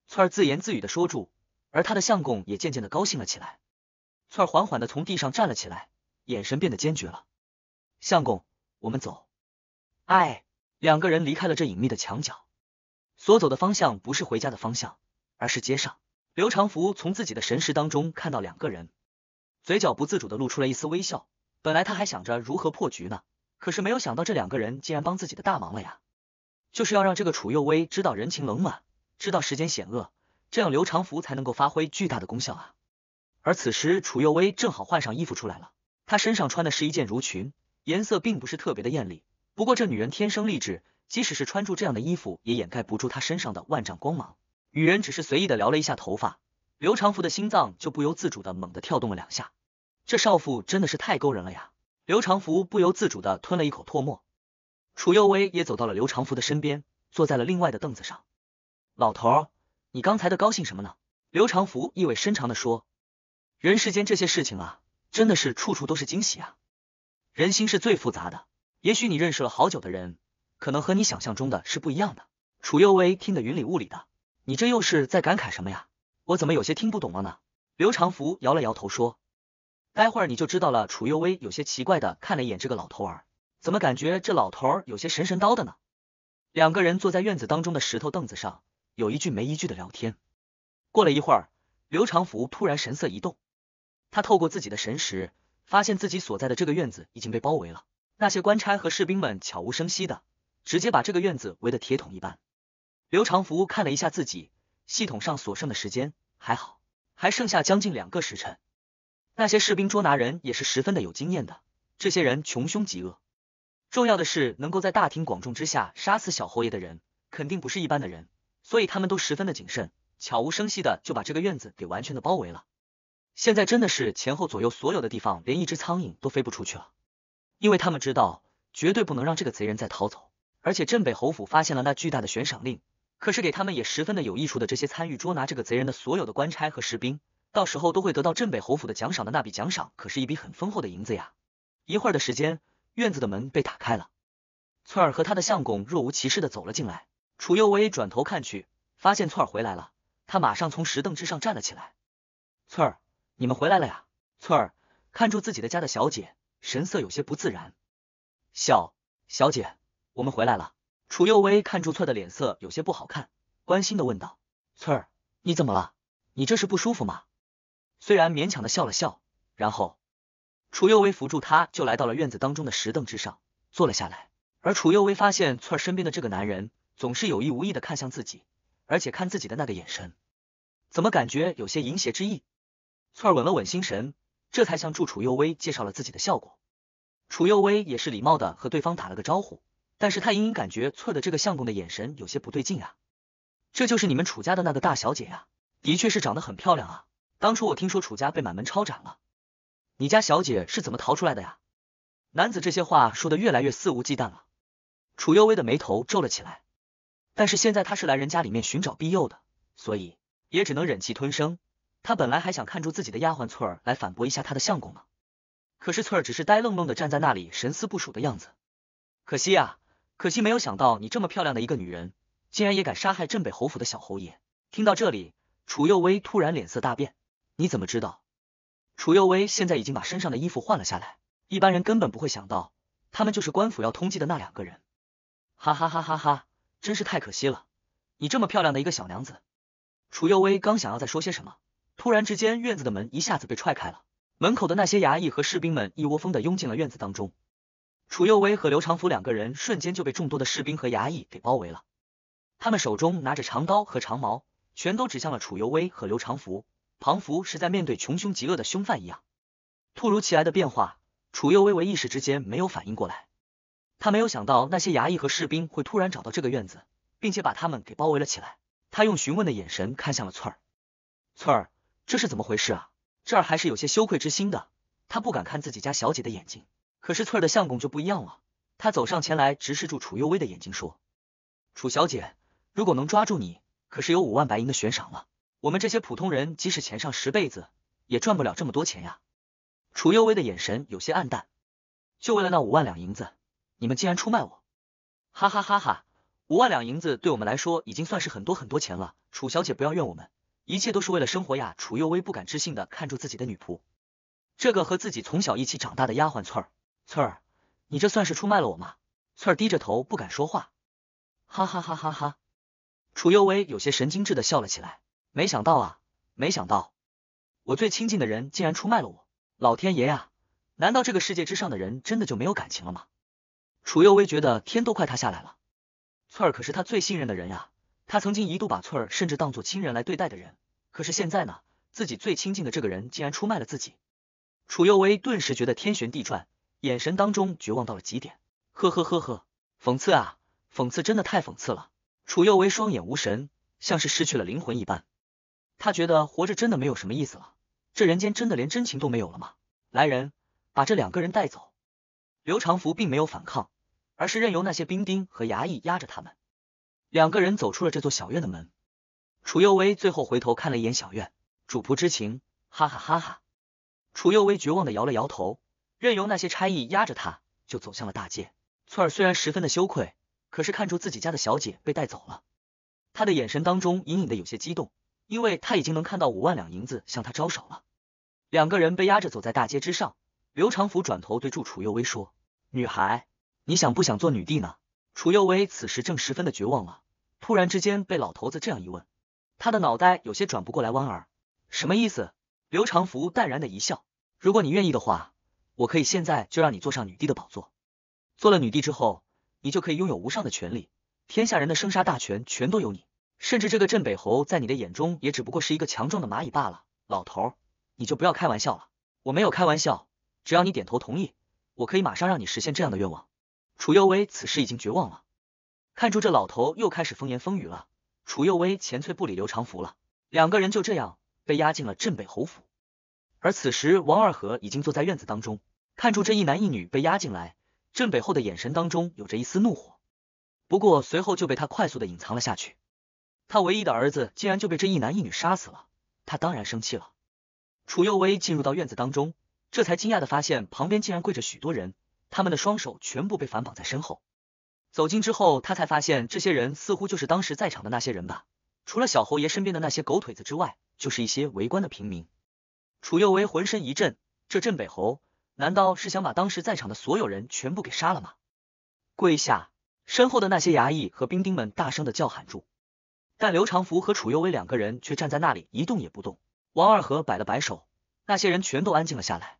S1: 翠儿自言自语的说住，而她的相公也渐渐的高兴了起来。翠儿缓缓的从地上站了起来，眼神变得坚决了。相公，我们走。哎，两个人离开了这隐秘的墙角，所走的方向不是回家的方向，而是街上。刘长福从自己的神识当中看到两个人，嘴角不自主的露出了一丝微笑。本来他还想着如何破局呢，可是没有想到这两个人竟然帮自己的大忙了呀。就是要让这个楚右薇知道人情冷暖，知道世间险恶，这样刘长福才能够发挥巨大的功效啊。而此时楚右薇正好换上衣服出来了，她身上穿的是一件襦裙，颜色并不是特别的艳丽，不过这女人天生丽质，即使是穿住这样的衣服，也掩盖不住她身上的万丈光芒。女人只是随意的撩了一下头发，刘长福的心脏就不由自主的猛地跳动了两下，这少妇真的是太勾人了呀！刘长福不由自主的吞了一口唾沫。楚又威也走到了刘长福的身边，坐在了另外的凳子上。老头儿，你刚才的高兴什么呢？刘长福意味深长的说：“人世间这些事情啊，真的是处处都是惊喜啊。人心是最复杂的，也许你认识了好久的人，可能和你想象中的是不一样的。”楚又威听得云里雾里的，你这又是在感慨什么呀？我怎么有些听不懂了呢？刘长福摇了摇头说：“待会儿你就知道了。”楚又威有些奇怪的看了一眼这个老头儿。怎么感觉这老头儿有些神神叨的呢？两个人坐在院子当中的石头凳子上，有一句没一句的聊天。过了一会儿，刘长福突然神色一动，他透过自己的神识，发现自己所在的这个院子已经被包围了。那些官差和士兵们悄无声息的，直接把这个院子围的铁桶一般。刘长福看了一下自己系统上所剩的时间，还好，还剩下将近两个时辰。那些士兵捉拿人也是十分的有经验的，这些人穷凶极恶。重要的是，能够在大庭广众之下杀死小侯爷的人，肯定不是一般的人，所以他们都十分的谨慎，悄无声息的就把这个院子给完全的包围了。现在真的是前后左右所有的地方，连一只苍蝇都飞不出去了，因为他们知道绝对不能让这个贼人再逃走。而且镇北侯府发现了那巨大的悬赏令，可是给他们也十分的有益处的。这些参与捉拿这个贼人的所有的官差和士兵，到时候都会得到镇北侯府的奖赏的。那笔奖赏可是一笔很丰厚的银子呀！一会儿的时间。院子的门被打开了，翠儿和他的相公若无其事的走了进来。楚又微转头看去，发现翠儿回来了，他马上从石凳之上站了起来。翠儿，你们回来了呀？翠儿，看住自己的家的小姐，神色有些不自然。小小姐，我们回来了。楚又微看住翠儿的脸色有些不好看，关心的问道：翠儿，你怎么了？你这是不舒服吗？虽然勉强的笑了笑，然后。楚幼薇扶住他，就来到了院子当中的石凳之上，坐了下来。而楚又微发现翠儿身边的这个男人总是有意无意的看向自己，而且看自己的那个眼神，怎么感觉有些淫邪之意？翠儿稳了稳心神，这才向祝楚佑微介绍了自己的效果。楚又微也是礼貌的和对方打了个招呼，但是他隐隐感觉翠儿的这个相公的眼神有些不对劲啊。这就是你们楚家的那个大小姐呀，的确是长得很漂亮啊。当初我听说楚家被满门抄斩了。你家小姐是怎么逃出来的呀？男子这些话说的越来越肆无忌惮了。楚幽微的眉头皱了起来，但是现在他是来人家里面寻找庇佑的，所以也只能忍气吞声。他本来还想看住自己的丫鬟翠儿来反驳一下他的相公呢，可是翠儿只是呆愣愣的站在那里，神思不属的样子。可惜啊，可惜没有想到你这么漂亮的一个女人，竟然也敢杀害镇北侯府的小侯爷。听到这里，楚幼微突然脸色大变。你怎么知道？楚又威现在已经把身上的衣服换了下来，一般人根本不会想到，他们就是官府要通缉的那两个人。哈哈哈哈哈，真是太可惜了，你这么漂亮的一个小娘子。楚又威刚想要再说些什么，突然之间，院子的门一下子被踹开了，门口的那些衙役和士兵们一窝蜂的拥进了院子当中。楚又威和刘长福两个人瞬间就被众多的士兵和衙役给包围了，他们手中拿着长刀和长矛，全都指向了楚又威和刘长福。庞福是在面对穷凶极恶的凶犯一样，突如其来的变化，楚幽微为一时之间没有反应过来。他没有想到那些衙役和士兵会突然找到这个院子，并且把他们给包围了起来。他用询问的眼神看向了翠儿，翠儿，这是怎么回事啊？这儿还是有些羞愧之心的，他不敢看自己家小姐的眼睛。可是翠儿的相公就不一样了，他走上前来，直视住楚幽微的眼睛说：“楚小姐，如果能抓住你，可是有五万白银的悬赏了。”我们这些普通人，即使钱上十辈子，也赚不了这么多钱呀。楚幼薇的眼神有些暗淡，就为了那五万两银子，你们竟然出卖我！哈哈哈哈，五万两银子对我们来说已经算是很多很多钱了。楚小姐不要怨我们，一切都是为了生活呀。楚幼薇不敢置信的看住自己的女仆，这个和自己从小一起长大的丫鬟翠儿，翠儿，你这算是出卖了我吗？翠儿低着头不敢说话。哈哈哈哈哈，楚幼薇有些神经质的笑了起来。没想到啊，没想到，我最亲近的人竟然出卖了我！老天爷呀，难道这个世界之上的人真的就没有感情了吗？楚又微觉得天都快塌下来了。翠儿可是他最信任的人呀，他曾经一度把翠儿甚至当做亲人来对待的人。可是现在呢，自己最亲近的这个人竟然出卖了自己。楚又微顿时觉得天旋地转，眼神当中绝望到了极点。呵呵呵呵，讽刺啊，讽刺，真的太讽刺了！楚又微双眼无神，像是失去了灵魂一般。他觉得活着真的没有什么意思了，这人间真的连真情都没有了吗？来人，把这两个人带走。刘长福并没有反抗，而是任由那些兵丁和衙役压着他们。两个人走出了这座小院的门。楚又威最后回头看了一眼小院，主仆之情，哈哈哈哈！楚又威绝望的摇了摇头，任由那些差役压着他，就走向了大街。翠儿虽然十分的羞愧，可是看出自己家的小姐被带走了，她的眼神当中隐隐的有些激动。因为他已经能看到五万两银子向他招手了。两个人被压着走在大街之上，刘长福转头对住楚幼薇说：“女孩，你想不想做女帝呢？”楚幼薇此时正十分的绝望了，突然之间被老头子这样一问，他的脑袋有些转不过来弯儿，什么意思？刘长福淡然的一笑：“如果你愿意的话，我可以现在就让你坐上女帝的宝座。做了女帝之后，你就可以拥有无上的权利，天下人的生杀大权全都由你。”甚至这个镇北侯在你的眼中也只不过是一个强壮的蚂蚁罢了，老头，你就不要开玩笑了。我没有开玩笑，只要你点头同意，我可以马上让你实现这样的愿望。楚又威此时已经绝望了，看出这老头又开始风言风语了。楚又威前脆不理刘长福了，两个人就这样被押进了镇北侯府。而此时王二和已经坐在院子当中，看出这一男一女被押进来，镇北侯的眼神当中有着一丝怒火，不过随后就被他快速的隐藏了下去。他唯一的儿子竟然就被这一男一女杀死了，他当然生气了。楚右威进入到院子当中，这才惊讶的发现旁边竟然跪着许多人，他们的双手全部被反绑在身后。走近之后，他才发现这些人似乎就是当时在场的那些人吧，除了小侯爷身边的那些狗腿子之外，就是一些围观的平民。楚右威浑身一震，这镇北侯难道是想把当时在场的所有人全部给杀了吗？跪下！身后的那些衙役和兵丁们大声的叫喊住。但刘长福和楚幽微两个人却站在那里一动也不动。王二和摆了摆手，那些人全都安静了下来。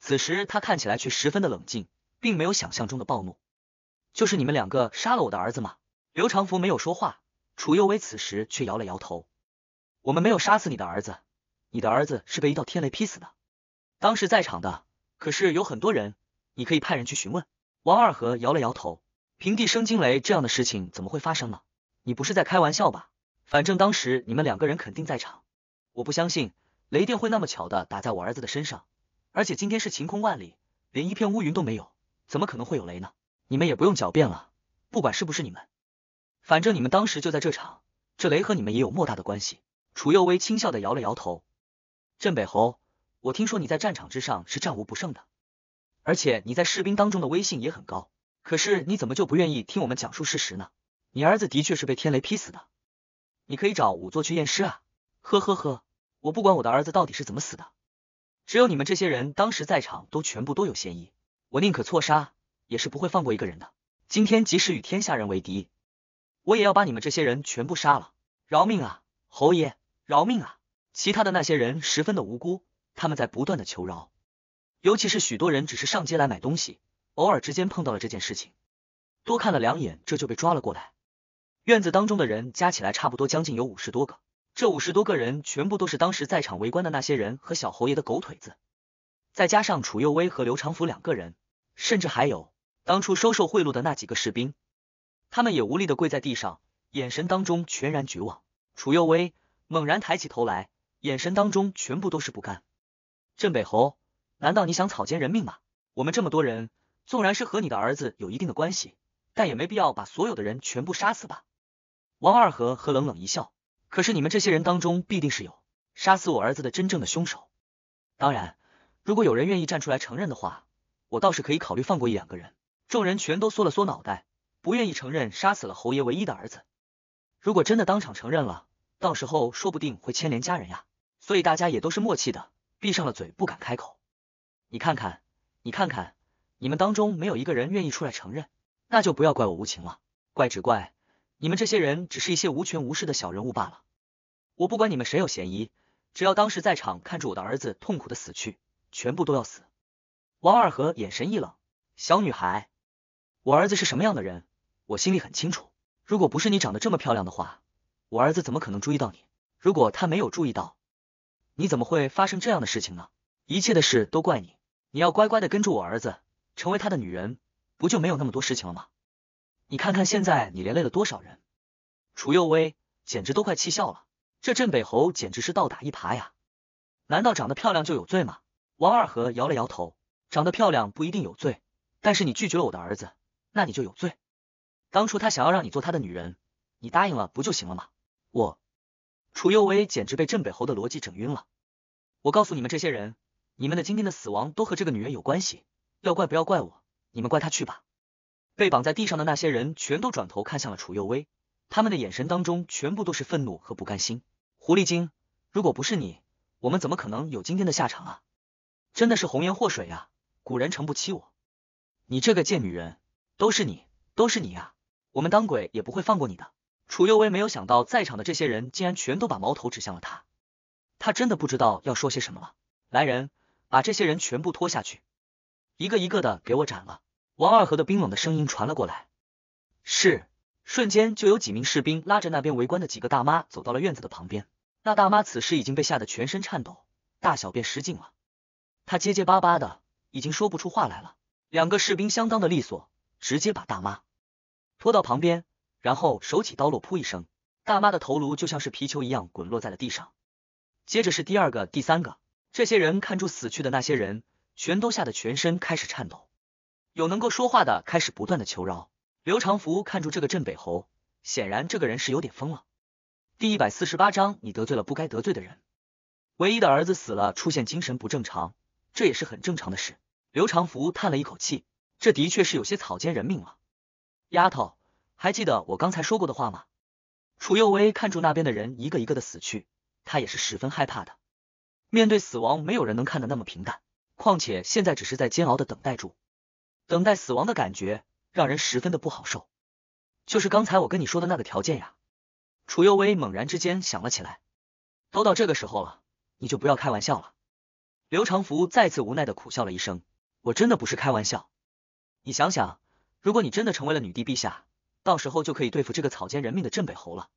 S1: 此时他看起来却十分的冷静，并没有想象中的暴怒。就是你们两个杀了我的儿子吗？刘长福没有说话，楚幽薇此时却摇了摇头。我们没有杀死你的儿子，你的儿子是被一道天雷劈死的。当时在场的可是有很多人，你可以派人去询问。王二和摇了摇头。平地生惊雷这样的事情怎么会发生呢？你不是在开玩笑吧？反正当时你们两个人肯定在场，我不相信雷电会那么巧的打在我儿子的身上。而且今天是晴空万里，连一片乌云都没有，怎么可能会有雷呢？你们也不用狡辩了，不管是不是你们，反正你们当时就在这场，这雷和你们也有莫大的关系。楚右威轻笑的摇了摇头，镇北侯，我听说你在战场之上是战无不胜的，而且你在士兵当中的威信也很高，可是你怎么就不愿意听我们讲述事实呢？你儿子的确是被天雷劈死的，你可以找仵作去验尸啊！呵呵呵，我不管我的儿子到底是怎么死的，只有你们这些人当时在场都全部都有嫌疑，我宁可错杀也是不会放过一个人的。今天即使与天下人为敌，我也要把你们这些人全部杀了！饶命啊，侯爷，饶命啊！其他的那些人十分的无辜，他们在不断的求饶，尤其是许多人只是上街来买东西，偶尔之间碰到了这件事情，多看了两眼，这就被抓了过来。院子当中的人加起来差不多将近有五十多个，这五十多个人全部都是当时在场围观的那些人和小侯爷的狗腿子，再加上楚右威和刘长福两个人，甚至还有当初收受贿赂的那几个士兵，他们也无力的跪在地上，眼神当中全然绝望。楚右威猛然抬起头来，眼神当中全部都是不甘。镇北侯，难道你想草菅人命吗？我们这么多人，纵然是和你的儿子有一定的关系，但也没必要把所有的人全部杀死吧？王二和和冷冷一笑，可是你们这些人当中必定是有杀死我儿子的真正的凶手。当然，如果有人愿意站出来承认的话，我倒是可以考虑放过一两个人。众人全都缩了缩脑袋，不愿意承认杀死了侯爷唯一的儿子。如果真的当场承认了，到时候说不定会牵连家人呀。所以大家也都是默契的，闭上了嘴，不敢开口。你看看，你看看，你们当中没有一个人愿意出来承认，那就不要怪我无情了。怪只怪。你们这些人只是一些无权无势的小人物罢了。我不管你们谁有嫌疑，只要当时在场看着我的儿子痛苦的死去，全部都要死。王二和眼神一冷，小女孩，我儿子是什么样的人，我心里很清楚。如果不是你长得这么漂亮的话，我儿子怎么可能注意到你？如果他没有注意到，你怎么会发生这样的事情呢？一切的事都怪你，你要乖乖的跟住我儿子，成为他的女人，不就没有那么多事情了吗？你看看现在，你连累了多少人？楚又威简直都快气笑了，这镇北侯简直是倒打一耙呀！难道长得漂亮就有罪吗？王二和摇了摇头，长得漂亮不一定有罪，但是你拒绝了我的儿子，那你就有罪。当初他想要让你做他的女人，你答应了不就行了吗？我，楚又威简直被镇北侯的逻辑整晕了。我告诉你们这些人，你们的今天的死亡都和这个女人有关系，要怪不要怪我，你们怪他去吧。被绑在地上的那些人全都转头看向了楚又薇，他们的眼神当中全部都是愤怒和不甘心。狐狸精，如果不是你，我们怎么可能有今天的下场啊？真的是红颜祸水呀！古人诚不欺我，你这个贱女人，都是你，都是你呀！我们当鬼也不会放过你的。楚又薇没有想到，在场的这些人竟然全都把矛头指向了他，他真的不知道要说些什么了。来人，把这些人全部拖下去，一个一个的给我斩了。王二和的冰冷的声音传了过来。是，瞬间就有几名士兵拉着那边围观的几个大妈走到了院子的旁边。那大妈此时已经被吓得全身颤抖，大小便失禁了。她结结巴巴的，已经说不出话来了。两个士兵相当的利索，直接把大妈拖到旁边，然后手起刀落，扑一声，大妈的头颅就像是皮球一样滚落在了地上。接着是第二个、第三个。这些人看住死去的那些人，全都吓得全身开始颤抖。有能够说话的开始不断的求饶。刘长福看住这个镇北侯，显然这个人是有点疯了。第一百四十八章，你得罪了不该得罪的人，唯一的儿子死了，出现精神不正常，这也是很正常的事。刘长福叹了一口气，这的确是有些草菅人命了。丫头，还记得我刚才说过的话吗？楚幼薇看住那边的人一个一个的死去，他也是十分害怕的。面对死亡，没有人能看得那么平淡。况且现在只是在煎熬的等待住。等待死亡的感觉让人十分的不好受，就是刚才我跟你说的那个条件呀。楚幽薇猛然之间想了起来，都到这个时候了，你就不要开玩笑了。刘长福再次无奈的苦笑了一声，我真的不是开玩笑。你想想，如果你真的成为了女帝陛下，到时候就可以对付这个草菅人命的镇北侯了。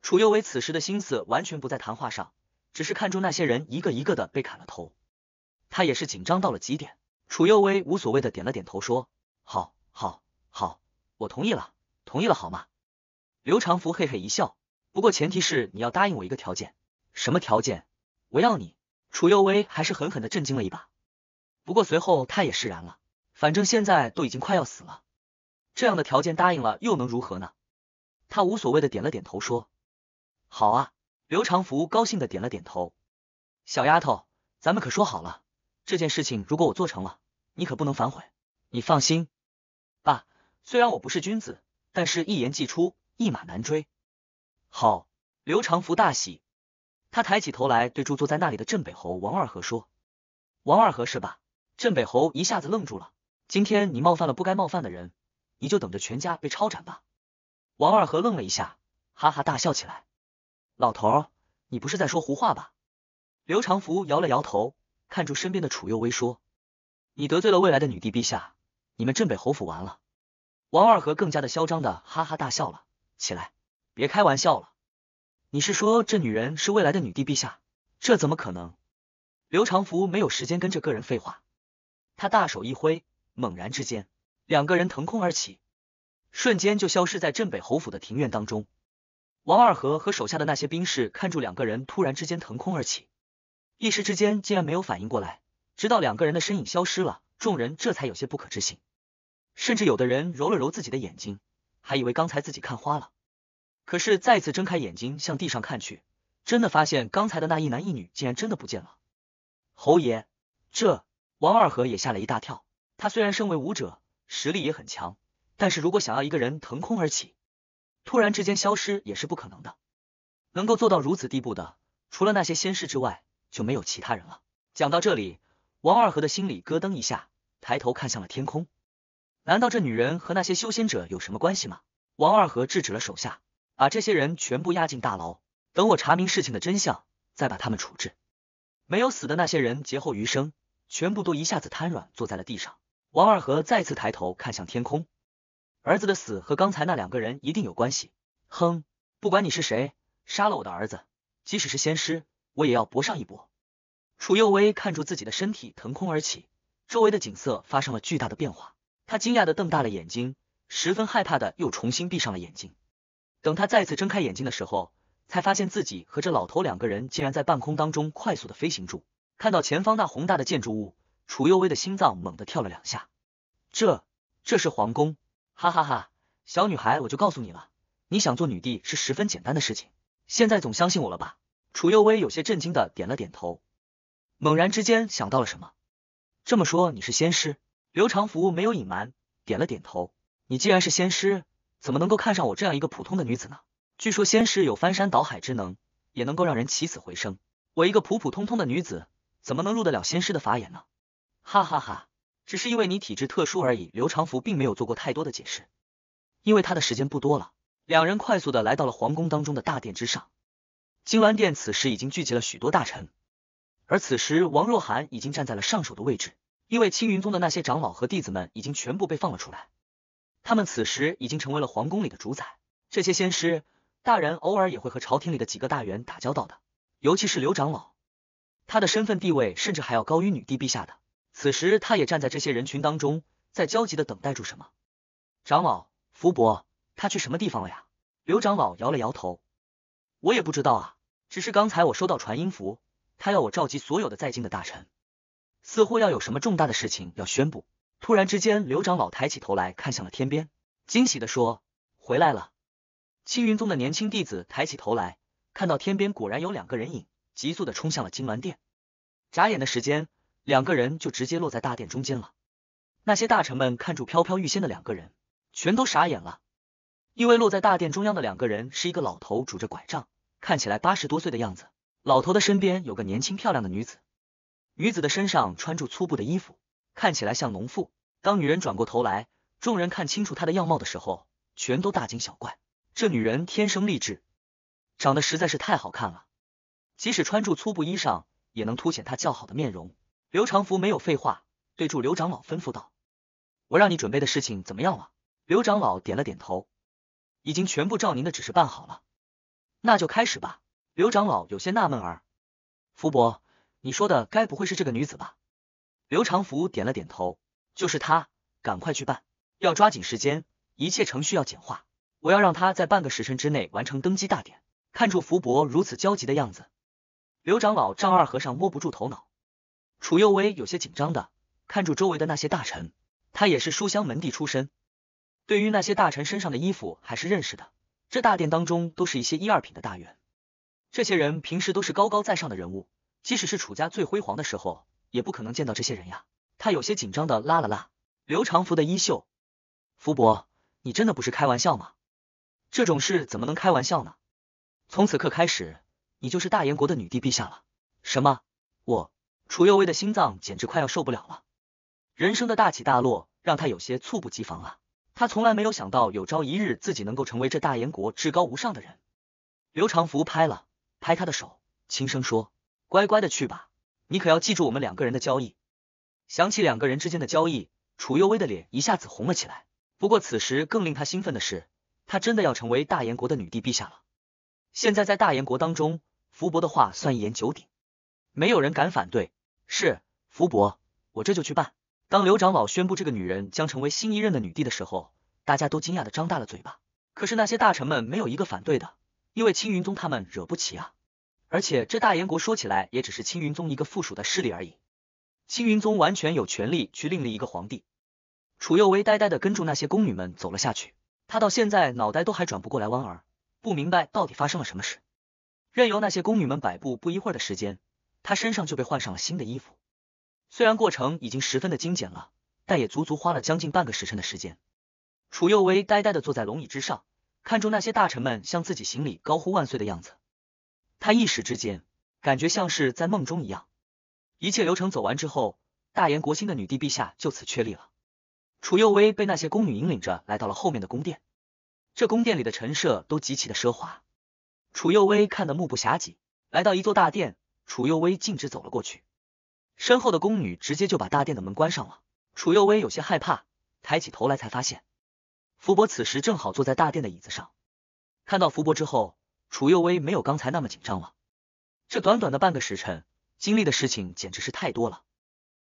S1: 楚幽薇此时的心思完全不在谈话上，只是看住那些人一个一个的被砍了头，他也是紧张到了极点。楚又薇无所谓的点了点头，说：“好，好，好，我同意了，同意了，好吗？”刘长福嘿嘿一笑，不过前提是你要答应我一个条件。什么条件？我要你。楚又薇还是狠狠的震惊了一把，不过随后他也释然了，反正现在都已经快要死了，这样的条件答应了又能如何呢？他无所谓的点了点头，说：“好啊。”刘长福高兴的点了点头：“小丫头，咱们可说好了，这件事情如果我做成了。”你可不能反悔，你放心，爸。虽然我不是君子，但是一言既出，一马难追。好，刘长福大喜，他抬起头来对住坐在那里的镇北侯王二和说：“王二和是吧？”镇北侯一下子愣住了。今天你冒犯了不该冒犯的人，你就等着全家被抄斩吧。王二和愣了一下，哈哈大笑起来。老头，你不是在说胡话吧？刘长福摇了摇头，看住身边的楚幼薇说。你得罪了未来的女帝陛下，你们镇北侯府完了！王二和更加的嚣张的哈哈大笑了起来。别开玩笑了，你是说这女人是未来的女帝陛下？这怎么可能？刘长福没有时间跟这个人废话，他大手一挥，猛然之间，两个人腾空而起，瞬间就消失在镇北侯府的庭院当中。王二和和手下的那些兵士看住两个人突然之间腾空而起，一时之间竟然没有反应过来。直到两个人的身影消失了，众人这才有些不可置信，甚至有的人揉了揉自己的眼睛，还以为刚才自己看花了。可是再次睁开眼睛向地上看去，真的发现刚才的那一男一女竟然真的不见了。侯爷，这王二和也吓了一大跳。他虽然身为武者，实力也很强，但是如果想要一个人腾空而起，突然之间消失也是不可能的。能够做到如此地步的，除了那些仙师之外，就没有其他人了。讲到这里。王二和的心里咯噔一下，抬头看向了天空。难道这女人和那些修仙者有什么关系吗？王二和制止了手下，把这些人全部押进大牢，等我查明事情的真相，再把他们处置。没有死的那些人劫后余生，全部都一下子瘫软坐在了地上。王二和再次抬头看向天空，儿子的死和刚才那两个人一定有关系。哼，不管你是谁，杀了我的儿子，即使是仙师，我也要搏上一搏。楚又薇看住自己的身体腾空而起，周围的景色发生了巨大的变化。他惊讶的瞪大了眼睛，十分害怕的又重新闭上了眼睛。等他再次睁开眼睛的时候，才发现自己和这老头两个人竟然在半空当中快速的飞行住。看到前方那宏大的建筑物，楚又薇的心脏猛地跳了两下。这，这是皇宫！哈哈哈，小女孩，我就告诉你了，你想做女帝是十分简单的事情。现在总相信我了吧？楚又薇有些震惊的点了点头。猛然之间想到了什么，这么说你是仙师？刘长福没有隐瞒，点了点头。你既然是仙师，怎么能够看上我这样一个普通的女子呢？据说仙师有翻山倒海之能，也能够让人起死回生。我一个普普通通的女子，怎么能入得了仙师的法眼呢？哈哈哈，只是因为你体质特殊而已。刘长福并没有做过太多的解释，因为他的时间不多了。两人快速的来到了皇宫当中的大殿之上，金銮殿此时已经聚集了许多大臣。而此时，王若涵已经站在了上首的位置，因为青云宗的那些长老和弟子们已经全部被放了出来，他们此时已经成为了皇宫里的主宰。这些仙师大人偶尔也会和朝廷里的几个大员打交道的，尤其是刘长老，他的身份地位甚至还要高于女帝陛下的。此时，他也站在这些人群当中，在焦急的等待着什么。长老，福伯，他去什么地方了呀？刘长老摇了摇头，我也不知道啊，只是刚才我收到传音符。他要我召集所有的在京的大臣，似乎要有什么重大的事情要宣布。突然之间，刘长老抬起头来看向了天边，惊喜的说：“回来了。”青云宗的年轻弟子抬起头来看到天边，果然有两个人影，急速的冲向了金銮殿。眨眼的时间，两个人就直接落在大殿中间了。那些大臣们看住飘飘欲仙的两个人，全都傻眼了，因为落在大殿中央的两个人是一个老头，拄着拐杖，看起来八十多岁的样子。老头的身边有个年轻漂亮的女子，女子的身上穿着粗布的衣服，看起来像农妇。当女人转过头来，众人看清楚她的样貌的时候，全都大惊小怪。这女人天生丽质，长得实在是太好看了，即使穿着粗布衣裳，也能凸显她较好的面容。刘长福没有废话，对住刘长老吩咐道：“我让你准备的事情怎么样了？”刘长老点了点头：“已经全部照您的指示办好了。”那就开始吧。刘长老有些纳闷儿，福伯，你说的该不会是这个女子吧？刘长福点了点头，就是她，赶快去办，要抓紧时间，一切程序要简化，我要让她在半个时辰之内完成登基大典。看住福伯如此焦急的样子，刘长老丈二和尚摸不住头脑。楚幼薇有些紧张的看住周围的那些大臣，他也是书香门第出身，对于那些大臣身上的衣服还是认识的，这大殿当中都是一些一二品的大员。这些人平时都是高高在上的人物，即使是楚家最辉煌的时候，也不可能见到这些人呀。他有些紧张的拉了拉刘长福的衣袖：“福伯，你真的不是开玩笑吗？这种事怎么能开玩笑呢？从此刻开始，你就是大燕国的女帝陛下了。”什么？我楚幼薇的心脏简直快要受不了了。人生的大起大落让他有些猝不及防了。他从来没有想到有朝一日自己能够成为这大燕国至高无上的人。刘长福拍了。拍他的手，轻声说：“乖乖的去吧，你可要记住我们两个人的交易。”想起两个人之间的交易，楚幽微的脸一下子红了起来。不过此时更令他兴奋的是，他真的要成为大燕国的女帝陛下了。现在在大燕国当中，福伯的话算一言九鼎，没有人敢反对。是福伯，我这就去办。当刘长老宣布这个女人将成为新一任的女帝的时候，大家都惊讶的张大了嘴巴。可是那些大臣们没有一个反对的。因为青云宗他们惹不起啊，而且这大燕国说起来也只是青云宗一个附属的势力而已，青云宗完全有权利去另立一个皇帝。楚右威呆呆的跟住那些宫女们走了下去，他到现在脑袋都还转不过来弯儿，不明白到底发生了什么事，任由那些宫女们摆布。不一会儿的时间，他身上就被换上了新的衣服，虽然过程已经十分的精简了，但也足足花了将近半个时辰的时间。楚右威呆呆的坐在龙椅之上。看住那些大臣们向自己行礼、高呼万岁的样子，他一时之间感觉像是在梦中一样。一切流程走完之后，大言国兴的女帝陛下就此确立了。楚幼薇被那些宫女引领着来到了后面的宫殿，这宫殿里的陈设都极其的奢华，楚幼薇看得目不暇接。来到一座大殿，楚幼薇径直走了过去，身后的宫女直接就把大殿的门关上了。楚幼薇有些害怕，抬起头来才发现。福伯此时正好坐在大殿的椅子上，看到福伯之后，楚又威没有刚才那么紧张了。这短短的半个时辰经历的事情简直是太多了。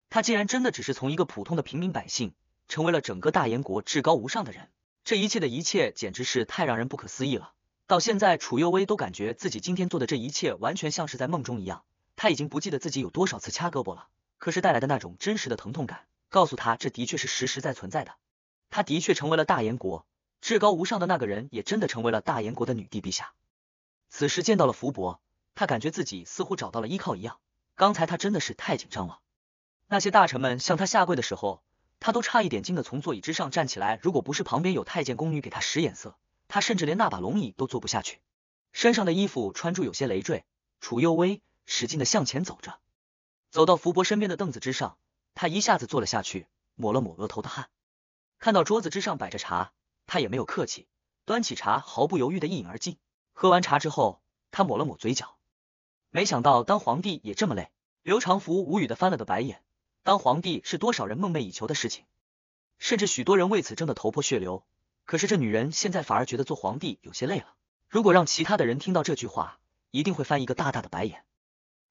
S1: 他竟然真的只是从一个普通的平民百姓，成为了整个大燕国至高无上的人。这一切的一切简直是太让人不可思议了。到现在，楚又威都感觉自己今天做的这一切完全像是在梦中一样。他已经不记得自己有多少次掐胳膊了，可是带来的那种真实的疼痛感，告诉他这的确是实实在存在的。他的确成为了大燕国至高无上的那个人，也真的成为了大燕国的女帝陛下。此时见到了福伯，他感觉自己似乎找到了依靠一样。刚才他真的是太紧张了。那些大臣们向他下跪的时候，他都差一点惊的从座椅之上站起来。如果不是旁边有太监宫女给他使眼色，他甚至连那把龙椅都坐不下去。身上的衣服穿住有些累赘，楚幼微使劲的向前走着，走到福伯身边的凳子之上，他一下子坐了下去，抹了抹额头的汗。看到桌子之上摆着茶，他也没有客气，端起茶毫不犹豫的一饮而尽。喝完茶之后，他抹了抹嘴角，没想到当皇帝也这么累。刘长福无语的翻了个白眼，当皇帝是多少人梦寐以求的事情，甚至许多人为此争得头破血流。可是这女人现在反而觉得做皇帝有些累了。如果让其他的人听到这句话，一定会翻一个大大的白眼。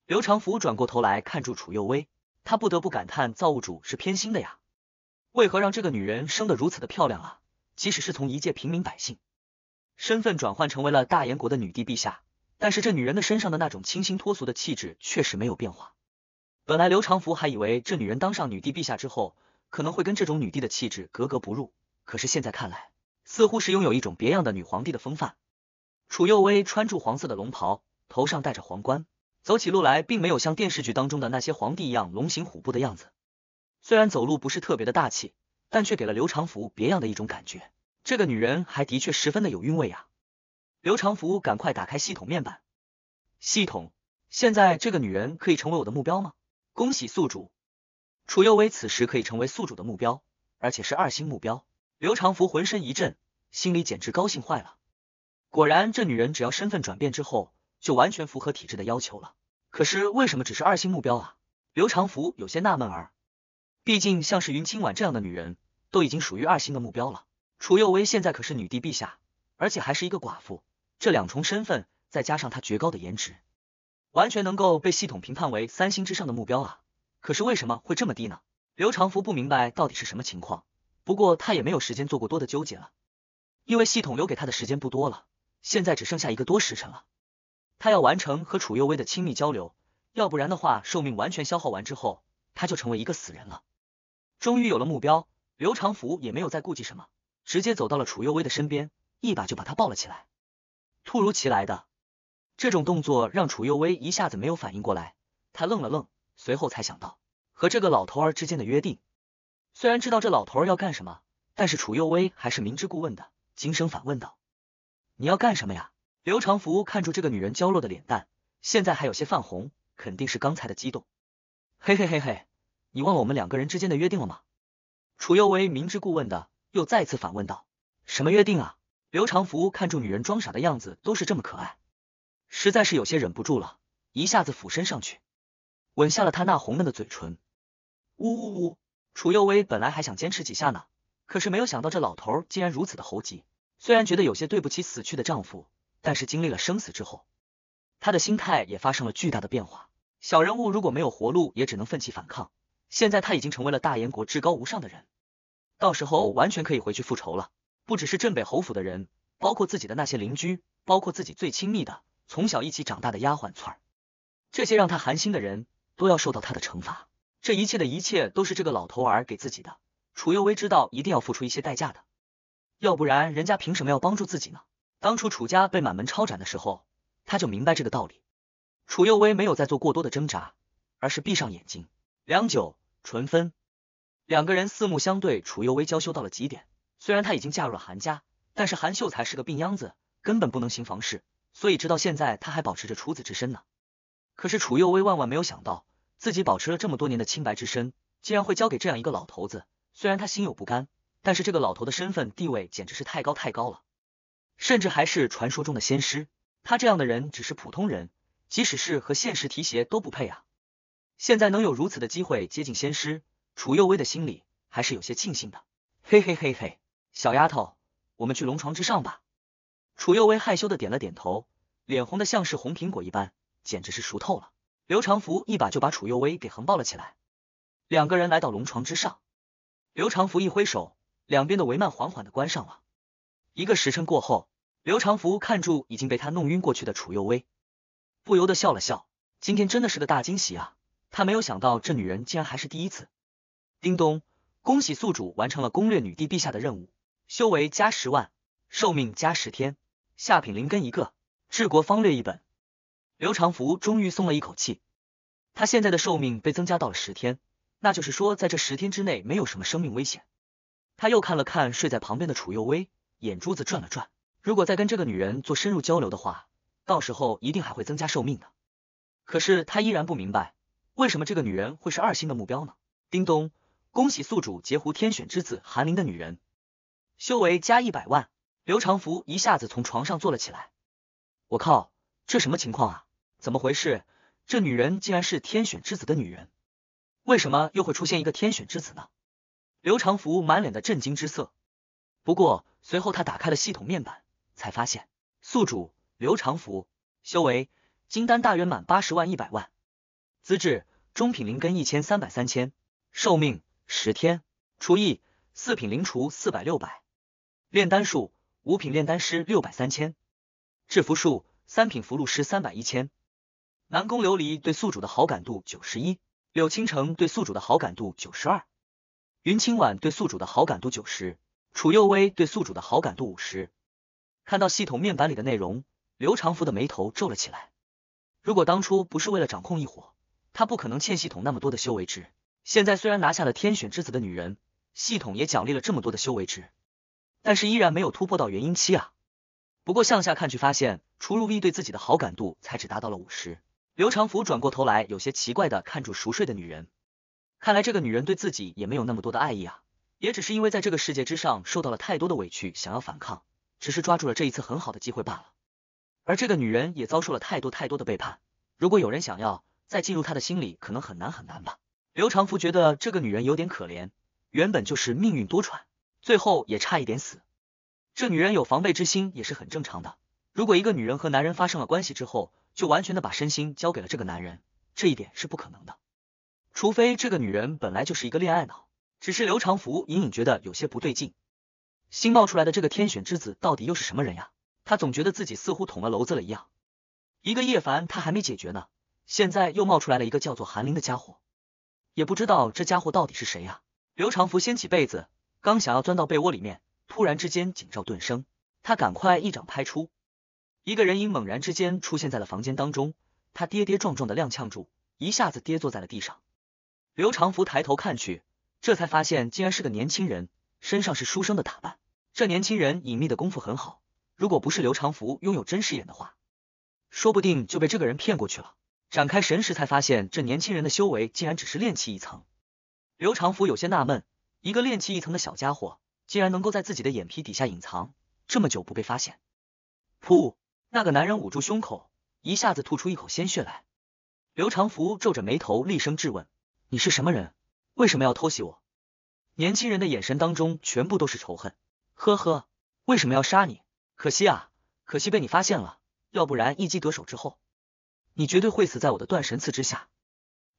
S1: 刘长福转过头来看住楚幼薇，他不得不感叹造物主是偏心的呀。为何让这个女人生得如此的漂亮啊？即使是从一介平民百姓身份转换成为了大燕国的女帝陛下，但是这女人的身上的那种清新脱俗的气质确实没有变化。本来刘长福还以为这女人当上女帝陛下之后，可能会跟这种女帝的气质格格不入，可是现在看来，似乎是拥有一种别样的女皇帝的风范。楚幼薇穿着黄色的龙袍，头上戴着皇冠，走起路来并没有像电视剧当中的那些皇帝一样龙行虎步的样子。虽然走路不是特别的大气，但却给了刘长福别样的一种感觉。这个女人还的确十分的有韵味呀。刘长福赶快打开系统面板，系统，现在这个女人可以成为我的目标吗？恭喜宿主，楚幼薇此时可以成为宿主的目标，而且是二星目标。刘长福浑身一震，心里简直高兴坏了。果然，这女人只要身份转变之后，就完全符合体质的要求了。可是为什么只是二星目标啊？刘长福有些纳闷儿。毕竟像是云清婉这样的女人，都已经属于二星的目标了。楚又薇现在可是女帝陛下，而且还是一个寡妇，这两重身份再加上她绝高的颜值，完全能够被系统评判为三星之上的目标啊！可是为什么会这么低呢？刘长福不明白到底是什么情况，不过他也没有时间做过多的纠结了，因为系统留给他的时间不多了，现在只剩下一个多时辰了，他要完成和楚又薇的亲密交流，要不然的话，寿命完全消耗完之后，他就成为一个死人了。终于有了目标，刘长福也没有再顾忌什么，直接走到了楚又薇的身边，一把就把她抱了起来。突如其来的这种动作让楚又薇一下子没有反应过来，她愣了愣，随后才想到和这个老头儿之间的约定。虽然知道这老头儿要干什么，但是楚又薇还是明知故问的，轻声反问道：“你要干什么呀？”刘长福看住这个女人娇弱的脸蛋，现在还有些泛红，肯定是刚才的激动。嘿嘿嘿嘿。你忘了我们两个人之间的约定了吗？楚又薇明知故问的又再次反问道：“什么约定啊？”刘长福看住女人装傻的样子都是这么可爱，实在是有些忍不住了，一下子俯身上去，吻下了她那红嫩的嘴唇。呜呜呜！楚又薇本来还想坚持几下呢，可是没有想到这老头竟然如此的猴急。虽然觉得有些对不起死去的丈夫，但是经历了生死之后，他的心态也发生了巨大的变化。小人物如果没有活路，也只能奋起反抗。现在他已经成为了大燕国至高无上的人，到时候完全可以回去复仇了。不只是镇北侯府的人，包括自己的那些邻居，包括自己最亲密的、从小一起长大的丫鬟翠儿，这些让他寒心的人都要受到他的惩罚。这一切的一切都是这个老头儿给自己的。楚又薇知道，一定要付出一些代价的，要不然人家凭什么要帮助自己呢？当初楚家被满门抄斩的时候，他就明白这个道理。楚又薇没有再做过多的挣扎，而是闭上眼睛，良久。纯分，两个人四目相对，楚幼薇娇羞到了极点。虽然她已经嫁入了韩家，但是韩秀才是个病秧子，根本不能行房事，所以直到现在她还保持着处子之身呢。可是楚幼薇万万没有想到，自己保持了这么多年的清白之身，竟然会交给这样一个老头子。虽然她心有不甘，但是这个老头的身份地位简直是太高太高了，甚至还是传说中的仙师。他这样的人只是普通人，即使是和现实提鞋都不配啊。现在能有如此的机会接近仙师，楚幼薇的心里还是有些庆幸的。嘿嘿嘿嘿，小丫头，我们去龙床之上吧。楚幼薇害羞的点了点头，脸红的像是红苹果一般，简直是熟透了。刘长福一把就把楚幼薇给横抱了起来。两个人来到龙床之上，刘长福一挥手，两边的帷幔缓缓的关上了。一个时辰过后，刘长福看住已经被他弄晕过去的楚幼薇，不由得笑了笑。今天真的是个大惊喜啊！他没有想到，这女人竟然还是第一次。叮咚，恭喜宿主完成了攻略女帝陛下的任务，修为加十万，寿命加十天，下品灵根一个，治国方略一本。刘长福终于松了一口气，他现在的寿命被增加到了十天，那就是说，在这十天之内没有什么生命危险。他又看了看睡在旁边的楚幼薇，眼珠子转了转，如果再跟这个女人做深入交流的话，到时候一定还会增加寿命的。可是他依然不明白。为什么这个女人会是二星的目标呢？叮咚，恭喜宿主截胡天选之子韩林的女人，修为加一百万。刘长福一下子从床上坐了起来，我靠，这什么情况啊？怎么回事？这女人竟然是天选之子的女人，为什么又会出现一个天选之子呢？刘长福满脸的震惊之色。不过随后他打开了系统面板，才发现宿主刘长福修为金丹大圆满八十万一百万，资质。中品灵根一千三百三千，寿命十天，厨艺四品灵厨四百六百，炼丹术五品炼丹师六百三千，制服术三品符箓师三百一千。南宫琉璃对宿主的好感度九十一，柳倾城对宿主的好感度九十二，云清婉对宿主的好感度九十，楚幼薇对宿主的好感度五十。看到系统面板里的内容，刘长福的眉头皱了起来。如果当初不是为了掌控一伙，他不可能欠系统那么多的修为值。现在虽然拿下了天选之子的女人，系统也奖励了这么多的修为值，但是依然没有突破到元婴期啊。不过向下看去，发现除如 V 对自己的好感度才只达到了五十。刘长福转过头来，有些奇怪的看住熟睡的女人，看来这个女人对自己也没有那么多的爱意啊。也只是因为在这个世界之上受到了太多的委屈，想要反抗，只是抓住了这一次很好的机会罢了。而这个女人也遭受了太多太多的背叛，如果有人想要。再进入他的心里可能很难很难吧。刘长福觉得这个女人有点可怜，原本就是命运多舛，最后也差一点死。这女人有防备之心也是很正常的。如果一个女人和男人发生了关系之后，就完全的把身心交给了这个男人，这一点是不可能的。除非这个女人本来就是一个恋爱脑。只是刘长福隐隐觉得有些不对劲。新冒出来的这个天选之子到底又是什么人呀？他总觉得自己似乎捅了篓子了一样。一个叶凡他还没解决呢。现在又冒出来了一个叫做韩林的家伙，也不知道这家伙到底是谁呀？刘长福掀起被子，刚想要钻到被窝里面，突然之间警兆顿生，他赶快一掌拍出，一个人影猛然之间出现在了房间当中，他跌跌撞撞的踉跄住，一下子跌坐在了地上。刘长福抬头看去，这才发现竟然是个年轻人，身上是书生的打扮。这年轻人隐秘的功夫很好，如果不是刘长福拥有真视眼的话，说不定就被这个人骗过去了。展开神识，才发现这年轻人的修为竟然只是炼气一层。刘长福有些纳闷，一个炼气一层的小家伙，竟然能够在自己的眼皮底下隐藏这么久不被发现。噗！那个男人捂住胸口，一下子吐出一口鲜血来。刘长福皱着眉头，厉声质问：“你是什么人？为什么要偷袭我？”年轻人的眼神当中全部都是仇恨。呵呵，为什么要杀你？可惜啊，可惜被你发现了，要不然一击得手之后。你绝对会死在我的断神刺之下。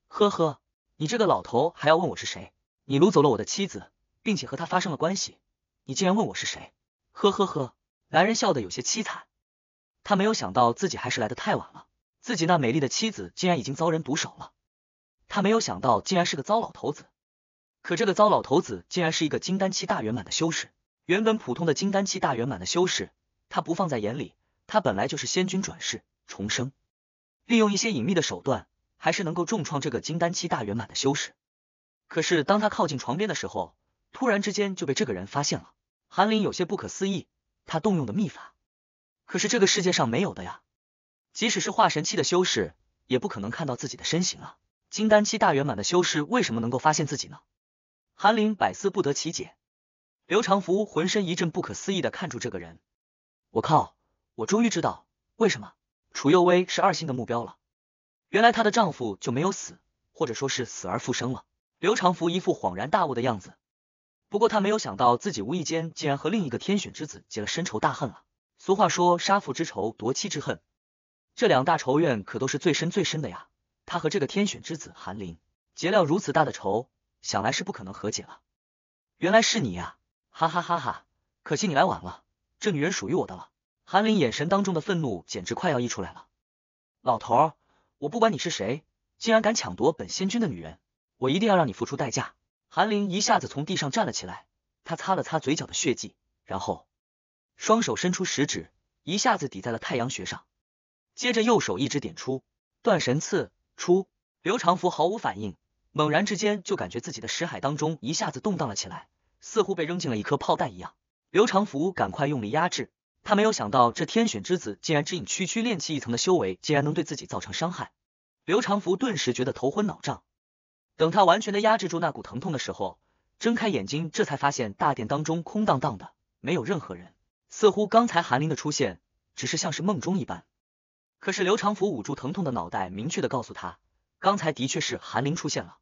S1: 呵呵，你这个老头还要问我是谁？你掳走了我的妻子，并且和她发生了关系，你竟然问我是谁？呵呵呵，男人笑得有些凄惨。他没有想到自己还是来的太晚了，自己那美丽的妻子竟然已经遭人毒手了。他没有想到竟然是个糟老头子，可这个糟老头子竟然是一个金丹期大圆满的修士。原本普通的金丹期大圆满的修士，他不放在眼里。他本来就是仙君转世重生。利用一些隐秘的手段，还是能够重创这个金丹期大圆满的修士。可是当他靠近床边的时候，突然之间就被这个人发现了。韩林有些不可思议，他动用的秘法，可是这个世界上没有的呀。即使是化神期的修士，也不可能看到自己的身形啊。金丹期大圆满的修士为什么能够发现自己呢？韩林百思不得其解。刘长福浑身一阵不可思议的看住这个人，我靠，我终于知道为什么。楚幼薇是二星的目标了，原来她的丈夫就没有死，或者说是死而复生了。刘长福一副恍然大悟的样子，不过他没有想到自己无意间竟然和另一个天选之子结了深仇大恨了。俗话说，杀父之仇，夺妻之恨，这两大仇怨可都是最深最深的呀。他和这个天选之子韩林结了如此大的仇，想来是不可能和解了。原来是你呀，哈哈哈哈！可惜你来晚了，这女人属于我的了。韩林眼神当中的愤怒简直快要溢出来了。老头，我不管你是谁，竟然敢抢夺本仙君的女人，我一定要让你付出代价！韩林一下子从地上站了起来，他擦了擦嘴角的血迹，然后双手伸出食指，一下子抵在了太阳穴上，接着右手一指点出断神刺出。刘长福毫无反应，猛然之间就感觉自己的识海当中一下子动荡了起来，似乎被扔进了一颗炮弹一样。刘长福赶快用力压制。他没有想到，这天选之子竟然只引区区炼气一层的修为，竟然能对自己造成伤害。刘长福顿时觉得头昏脑胀。等他完全的压制住那股疼痛的时候，睁开眼睛，这才发现大殿当中空荡荡的，没有任何人。似乎刚才韩林的出现，只是像是梦中一般。可是刘长福捂住疼痛的脑袋，明确的告诉他，刚才的确是韩林出现了。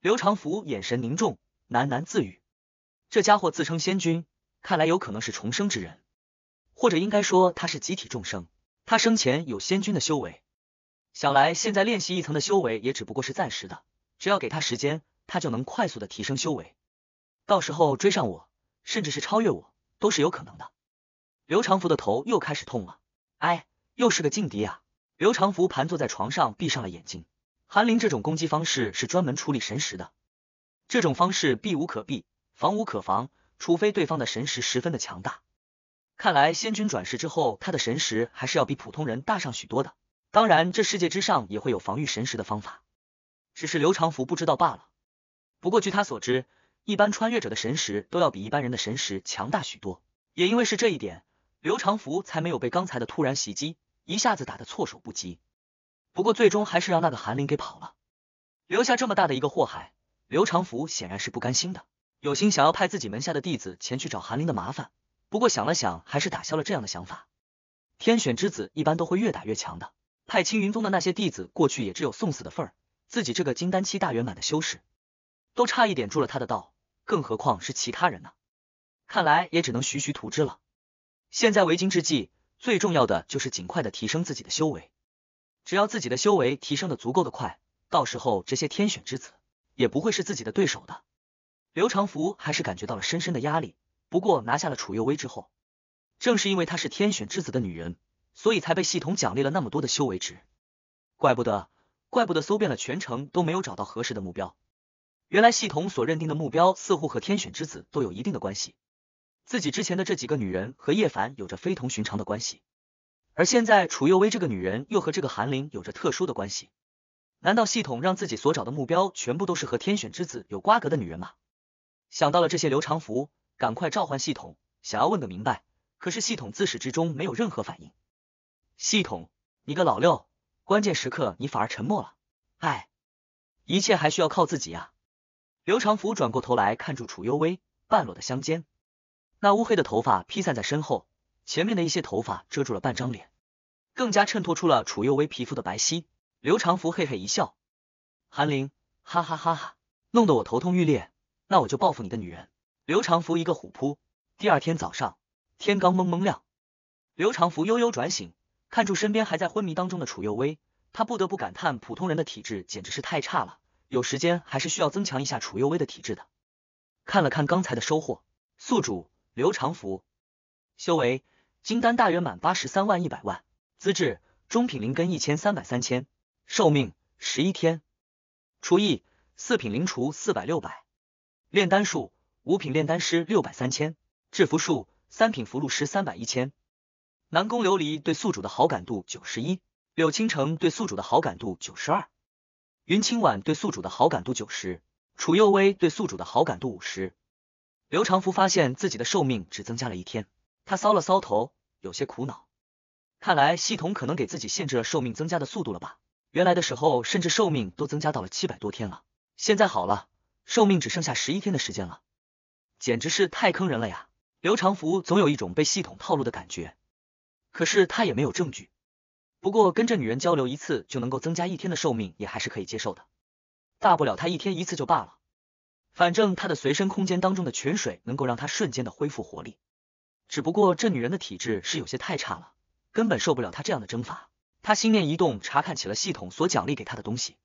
S1: 刘长福眼神凝重，喃喃自语：“这家伙自称仙君，看来有可能是重生之人。”或者应该说，他是集体众生。他生前有仙君的修为，想来现在练习一层的修为也只不过是暂时的。只要给他时间，他就能快速的提升修为，到时候追上我，甚至是超越我，都是有可能的。刘长福的头又开始痛了，哎，又是个劲敌啊！刘长福盘坐在床上，闭上了眼睛。韩林这种攻击方式是专门处理神识的，这种方式避无可避，防无可防，除非对方的神识十分的强大。看来仙君转世之后，他的神识还是要比普通人大上许多的。当然，这世界之上也会有防御神识的方法，只是刘长福不知道罢了。不过据他所知，一般穿越者的神识都要比一般人的神识强大许多。也因为是这一点，刘长福才没有被刚才的突然袭击一下子打得措手不及。不过最终还是让那个韩林给跑了，留下这么大的一个祸害，刘长福显然是不甘心的，有心想要派自己门下的弟子前去找韩林的麻烦。不过想了想，还是打消了这样的想法。天选之子一般都会越打越强的，派青云宗的那些弟子过去也只有送死的份儿。自己这个金丹期大圆满的修士，都差一点助了他的道，更何况是其他人呢？看来也只能徐徐图之了。现在为今之计，最重要的就是尽快的提升自己的修为。只要自己的修为提升的足够的快，到时候这些天选之子也不会是自己的对手的。刘长福还是感觉到了深深的压力。不过拿下了楚幼薇之后，正是因为她是天选之子的女人，所以才被系统奖励了那么多的修为值。怪不得，怪不得搜遍了全城都没有找到合适的目标，原来系统所认定的目标似乎和天选之子都有一定的关系。自己之前的这几个女人和叶凡有着非同寻常的关系，而现在楚幼薇这个女人又和这个韩林有着特殊的关系。难道系统让自己所找的目标全部都是和天选之子有瓜葛的女人吗？想到了这些，刘长福。赶快召唤系统，想要问个明白，可是系统自始至终没有任何反应。系统，你个老六，关键时刻你反而沉默了，哎，一切还需要靠自己呀。刘长福转过头来看住楚幽微，半裸的香肩，那乌黑的头发披散在身后，前面的一些头发遮住了半张脸，更加衬托出了楚幽微皮肤的白皙。刘长福嘿嘿一笑，韩林，哈哈哈哈，弄得我头痛欲裂，那我就报复你的女人。刘长福一个虎扑，第二天早上天刚蒙蒙亮，刘长福悠悠转醒，看住身边还在昏迷当中的楚幼薇，他不得不感叹普通人的体质简直是太差了，有时间还是需要增强一下楚幼薇的体质的。看了看刚才的收获，宿主刘长福，修为金丹大圆满八十三万一百万，资质中品灵根一千三百三千，寿命十一天，厨艺四品灵厨四百六百，炼丹术。五品炼丹师六百三千，制服术三品符箓师三百一千。南宫琉璃对宿主的好感度九十一，柳倾城对宿主的好感度九十二，云清婉对宿主的好感度九十，楚又薇对宿主的好感度五十。刘长福发现自己的寿命只增加了一天，他搔了搔头，有些苦恼。看来系统可能给自己限制了寿命增加的速度了吧？原来的时候甚至寿命都增加到了七百多天了，现在好了，寿命只剩下十一天的时间了。简直是太坑人了呀！刘长福总有一种被系统套路的感觉，可是他也没有证据。不过跟这女人交流一次就能够增加一天的寿命，也还是可以接受的。大不了他一天一次就罢了，反正他的随身空间当中的泉水能够让他瞬间的恢复活力。只不过这女人的体质是有些太差了，根本受不了他这样的蒸发。他心念一动，查看起了系统所奖励给他的东西：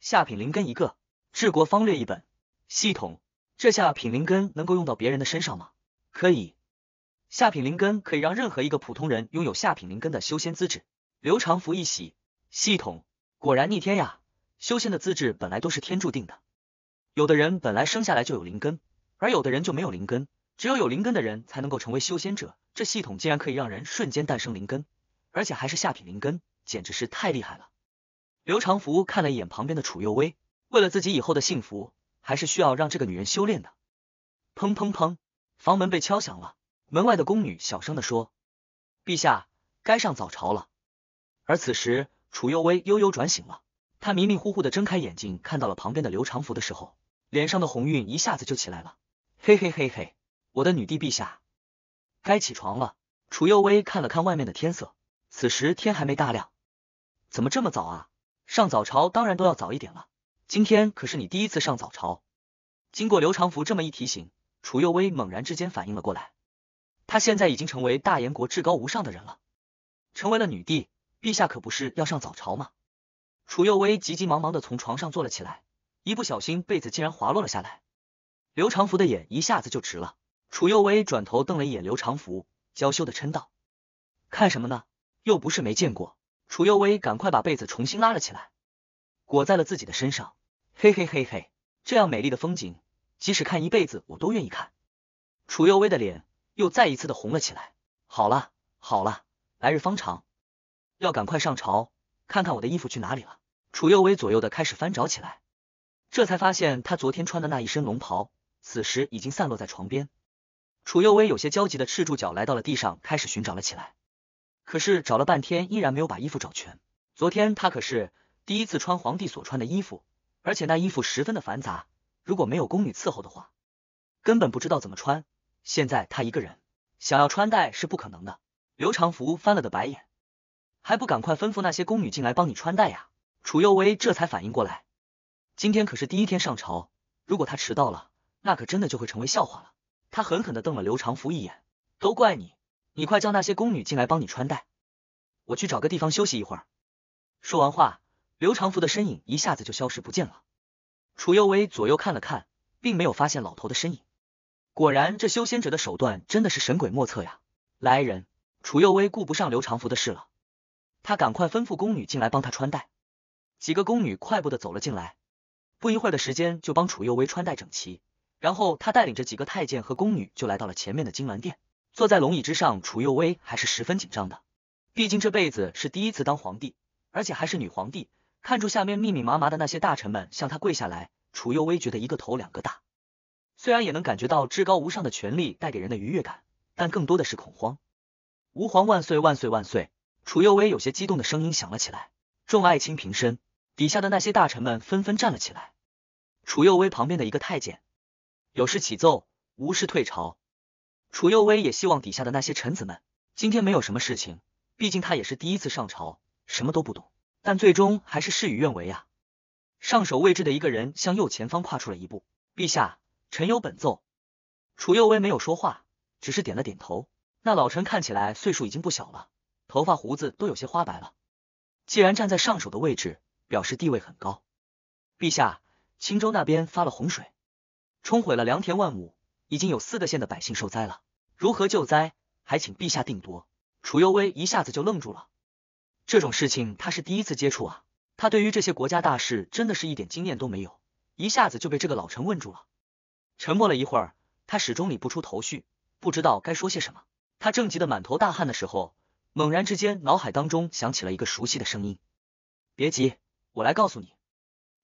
S1: 下品灵根一个，治国方略一本，系统。这下品灵根能够用到别人的身上吗？可以，下品灵根可以让任何一个普通人拥有下品灵根的修仙资质。刘长福一喜，系统果然逆天呀！修仙的资质本来都是天注定的，有的人本来生下来就有灵根，而有的人就没有灵根，只有有灵根的人才能够成为修仙者。这系统竟然可以让人瞬间诞生灵根，而且还是下品灵根，简直是太厉害了！刘长福看了一眼旁边的楚幼薇，为了自己以后的幸福。还是需要让这个女人修炼的。砰砰砰，房门被敲响了，门外的宫女小声的说：“陛下，该上早朝了。”而此时，楚又微悠悠转醒了，她迷迷糊糊的睁开眼睛，看到了旁边的刘长福的时候，脸上的红晕一下子就起来了。嘿嘿嘿嘿，我的女帝陛下，该起床了。楚又微看了看外面的天色，此时天还没大亮，怎么这么早啊？上早朝当然都要早一点了。今天可是你第一次上早朝，经过刘长福这么一提醒，楚幼薇猛然之间反应了过来，她现在已经成为大燕国至高无上的人了，成为了女帝，陛下可不是要上早朝吗？楚幼薇急急忙忙的从床上坐了起来，一不小心被子竟然滑落了下来，刘长福的眼一下子就直了，楚幼薇转头瞪了一眼刘长福，娇羞的嗔道：“看什么呢？又不是没见过。”楚幼薇赶快把被子重新拉了起来。裹在了自己的身上，嘿嘿嘿嘿，这样美丽的风景，即使看一辈子，我都愿意看。楚又微的脸又再一次的红了起来。好了好了，来日方长，要赶快上朝，看看我的衣服去哪里了。楚又微左右的开始翻找起来，这才发现他昨天穿的那一身龙袍，此时已经散落在床边。楚又微有些焦急的赤住脚来到了地上，开始寻找了起来。可是找了半天，依然没有把衣服找全。昨天他可是。第一次穿皇帝所穿的衣服，而且那衣服十分的繁杂，如果没有宫女伺候的话，根本不知道怎么穿。现在他一个人想要穿戴是不可能的。刘长福翻了个白眼，还不赶快吩咐那些宫女进来帮你穿戴呀？楚幼薇这才反应过来，今天可是第一天上朝，如果他迟到了，那可真的就会成为笑话了。他狠狠的瞪了刘长福一眼，都怪你，你快叫那些宫女进来帮你穿戴，我去找个地方休息一会儿。说完话。刘长福的身影一下子就消失不见了。楚幼薇左右看了看，并没有发现老头的身影。果然，这修仙者的手段真的是神鬼莫测呀！来人！楚幼薇顾不上刘长福的事了，他赶快吩咐宫女进来帮他穿戴。几个宫女快步的走了进来，不一会儿的时间就帮楚幼薇穿戴整齐。然后，他带领着几个太监和宫女就来到了前面的金銮殿。坐在龙椅之上，楚幼薇还是十分紧张的，毕竟这辈子是第一次当皇帝，而且还是女皇帝。看着下面密密麻麻的那些大臣们向他跪下来，楚又微觉得一个头两个大。虽然也能感觉到至高无上的权力带给人的愉悦感，但更多的是恐慌。吾皇万岁万岁万岁！楚又微有些激动的声音响了起来。众爱卿平身！底下的那些大臣们纷纷站了起来。楚又微旁边的一个太监有事启奏，无事退朝。楚又微也希望底下的那些臣子们今天没有什么事情，毕竟他也是第一次上朝，什么都不懂。但最终还是事与愿违呀！上首位置的一个人向右前方跨出了一步。陛下，臣有本奏。楚右微没有说话，只是点了点头。那老臣看起来岁数已经不小了，头发胡子都有些花白了。既然站在上首的位置，表示地位很高。陛下，青州那边发了洪水，冲毁了良田万亩，已经有四个县的百姓受灾了。如何救灾，还请陛下定夺。楚右微一下子就愣住了。这种事情他是第一次接触啊，他对于这些国家大事真的是一点经验都没有，一下子就被这个老陈问住了。沉默了一会儿，他始终理不出头绪，不知道该说些什么。他正急得满头大汗的时候，猛然之间脑海当中响起了一个熟悉的声音：“别急，我来告诉你。”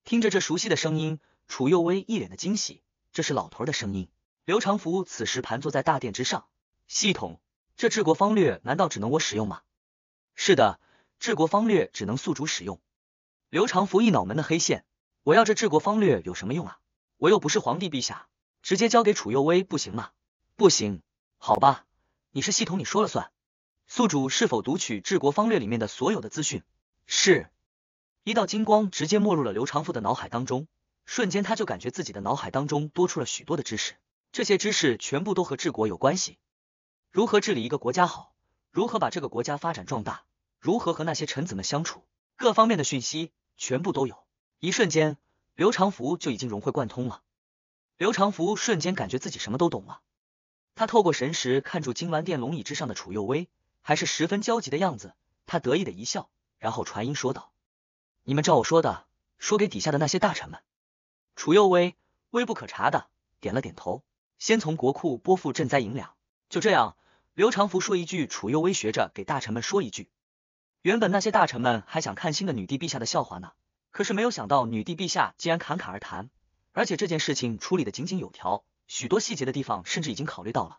S1: 听着这熟悉的声音，楚又威一脸的惊喜，这是老头的声音。刘长福此时盘坐在大殿之上，系统，这治国方略难道只能我使用吗？是的。治国方略只能宿主使用。刘长福一脑门的黑线，我要这治国方略有什么用啊？我又不是皇帝陛下，直接交给楚右威不行吗？不行，好吧，你是系统，你说了算。宿主是否读取治国方略里面的所有的资讯？是。一道金光直接没入了刘长福的脑海当中，瞬间他就感觉自己的脑海当中多出了许多的知识，这些知识全部都和治国有关系。如何治理一个国家好？如何把这个国家发展壮大？如何和那些臣子们相处？各方面的讯息全部都有。一瞬间，刘长福就已经融会贯通了。刘长福瞬间感觉自己什么都懂了。他透过神识看住金銮殿龙椅之上的楚右威，还是十分焦急的样子。他得意的一笑，然后传音说道：“你们照我说的，说给底下的那些大臣们。”楚右威微不可察的点了点头，先从国库拨付赈灾银两。就这样，刘长福说一句，楚右威学着给大臣们说一句。原本那些大臣们还想看新的女帝陛下的笑话呢，可是没有想到女帝陛下竟然侃侃而谈，而且这件事情处理的井井有条，许多细节的地方甚至已经考虑到了。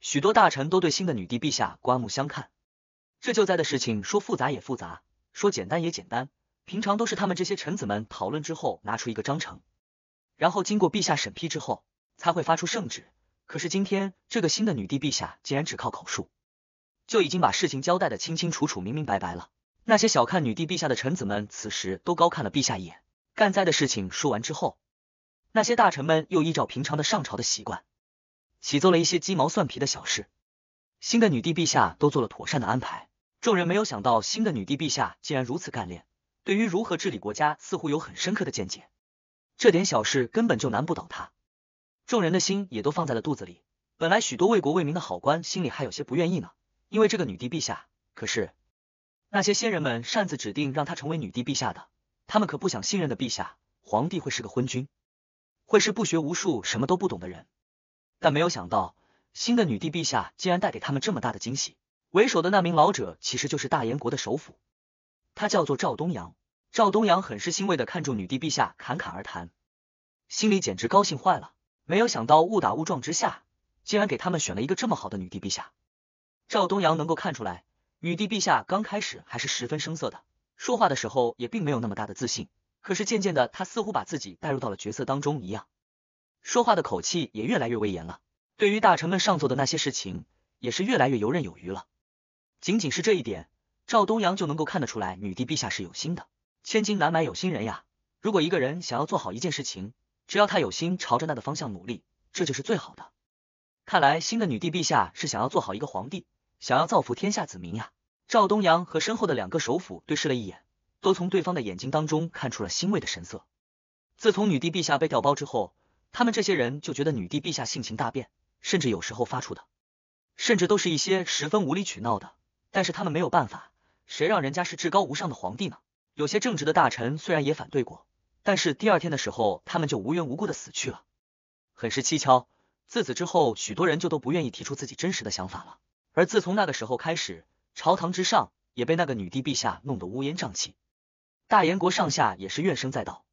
S1: 许多大臣都对新的女帝陛下刮目相看。这救灾的事情说复杂也复杂，说简单也简单，平常都是他们这些臣子们讨论之后拿出一个章程，然后经过陛下审批之后才会发出圣旨。可是今天这个新的女帝陛下竟然只靠口述。就已经把事情交代的清清楚楚、明明白白了。那些小看女帝陛下的臣子们，此时都高看了陛下一眼。干灾的事情说完之后，那些大臣们又依照平常的上朝的习惯，起奏了一些鸡毛蒜皮的小事。新的女帝陛下都做了妥善的安排。众人没有想到，新的女帝陛下竟然如此干练，对于如何治理国家似乎有很深刻的见解。这点小事根本就难不倒他。众人的心也都放在了肚子里。本来许多为国为民的好官心里还有些不愿意呢。因为这个女帝陛下，可是那些仙人们擅自指定让他成为女帝陛下的，他们可不想信任的陛下皇帝会是个昏君，会是不学无术、什么都不懂的人。但没有想到，新的女帝陛下竟然带给他们这么大的惊喜。为首的那名老者其实就是大燕国的首辅，他叫做赵东阳。赵东阳很是欣慰的看着女帝陛下侃侃而谈，心里简直高兴坏了。没有想到误打误撞之下，竟然给他们选了一个这么好的女帝陛下。赵东阳能够看出来，女帝陛下刚开始还是十分生涩的，说话的时候也并没有那么大的自信。可是渐渐的，他似乎把自己带入到了角色当中一样，说话的口气也越来越威严了。对于大臣们上奏的那些事情，也是越来越游刃有余了。仅仅是这一点，赵东阳就能够看得出来，女帝陛下是有心的。千金难买有心人呀！如果一个人想要做好一件事情，只要他有心朝着那个方向努力，这就是最好的。看来新的女帝陛下是想要做好一个皇帝。想要造福天下子民呀！赵东阳和身后的两个首辅对视了一眼，都从对方的眼睛当中看出了欣慰的神色。自从女帝陛下被调包之后，他们这些人就觉得女帝陛下性情大变，甚至有时候发出的，甚至都是一些十分无理取闹的。但是他们没有办法，谁让人家是至高无上的皇帝呢？有些正直的大臣虽然也反对过，但是第二天的时候，他们就无缘无故的死去了，很是蹊跷。自此之后，许多人就都不愿意提出自己真实的想法了。而自从那个时候开始，朝堂之上也被那个女帝陛下弄得乌烟瘴气，大燕国上下也是怨声载道。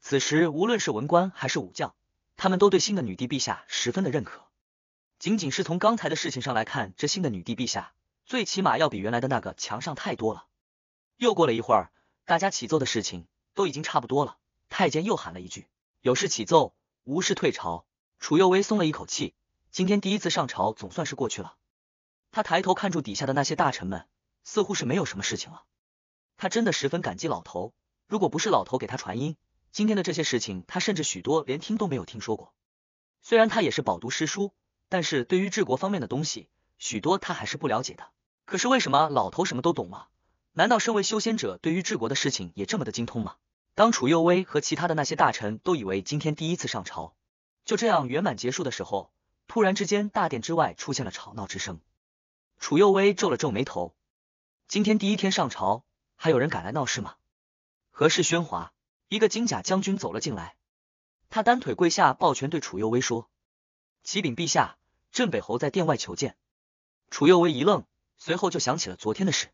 S1: 此时无论是文官还是武将，他们都对新的女帝陛下十分的认可。仅仅是从刚才的事情上来看，这新的女帝陛下最起码要比原来的那个强上太多了。又过了一会儿，大家起奏的事情都已经差不多了，太监又喊了一句：“有事起奏，无事退朝。”楚右威松了一口气，今天第一次上朝总算是过去了。他抬头看住底下的那些大臣们，似乎是没有什么事情了。他真的十分感激老头，如果不是老头给他传音，今天的这些事情他甚至许多连听都没有听说过。虽然他也是饱读诗书，但是对于治国方面的东西，许多他还是不了解的。可是为什么老头什么都懂吗？难道身为修仙者，对于治国的事情也这么的精通吗？当楚右威和其他的那些大臣都以为今天第一次上朝就这样圆满结束的时候，突然之间大殿之外出现了吵闹之声。楚又威皱了皱眉头，今天第一天上朝，还有人敢来闹事吗？何事喧哗？一个金甲将军走了进来，他单腿跪下，抱拳对楚又威说：“启禀陛下，镇北侯在殿外求见。”楚又威一愣，随后就想起了昨天的事。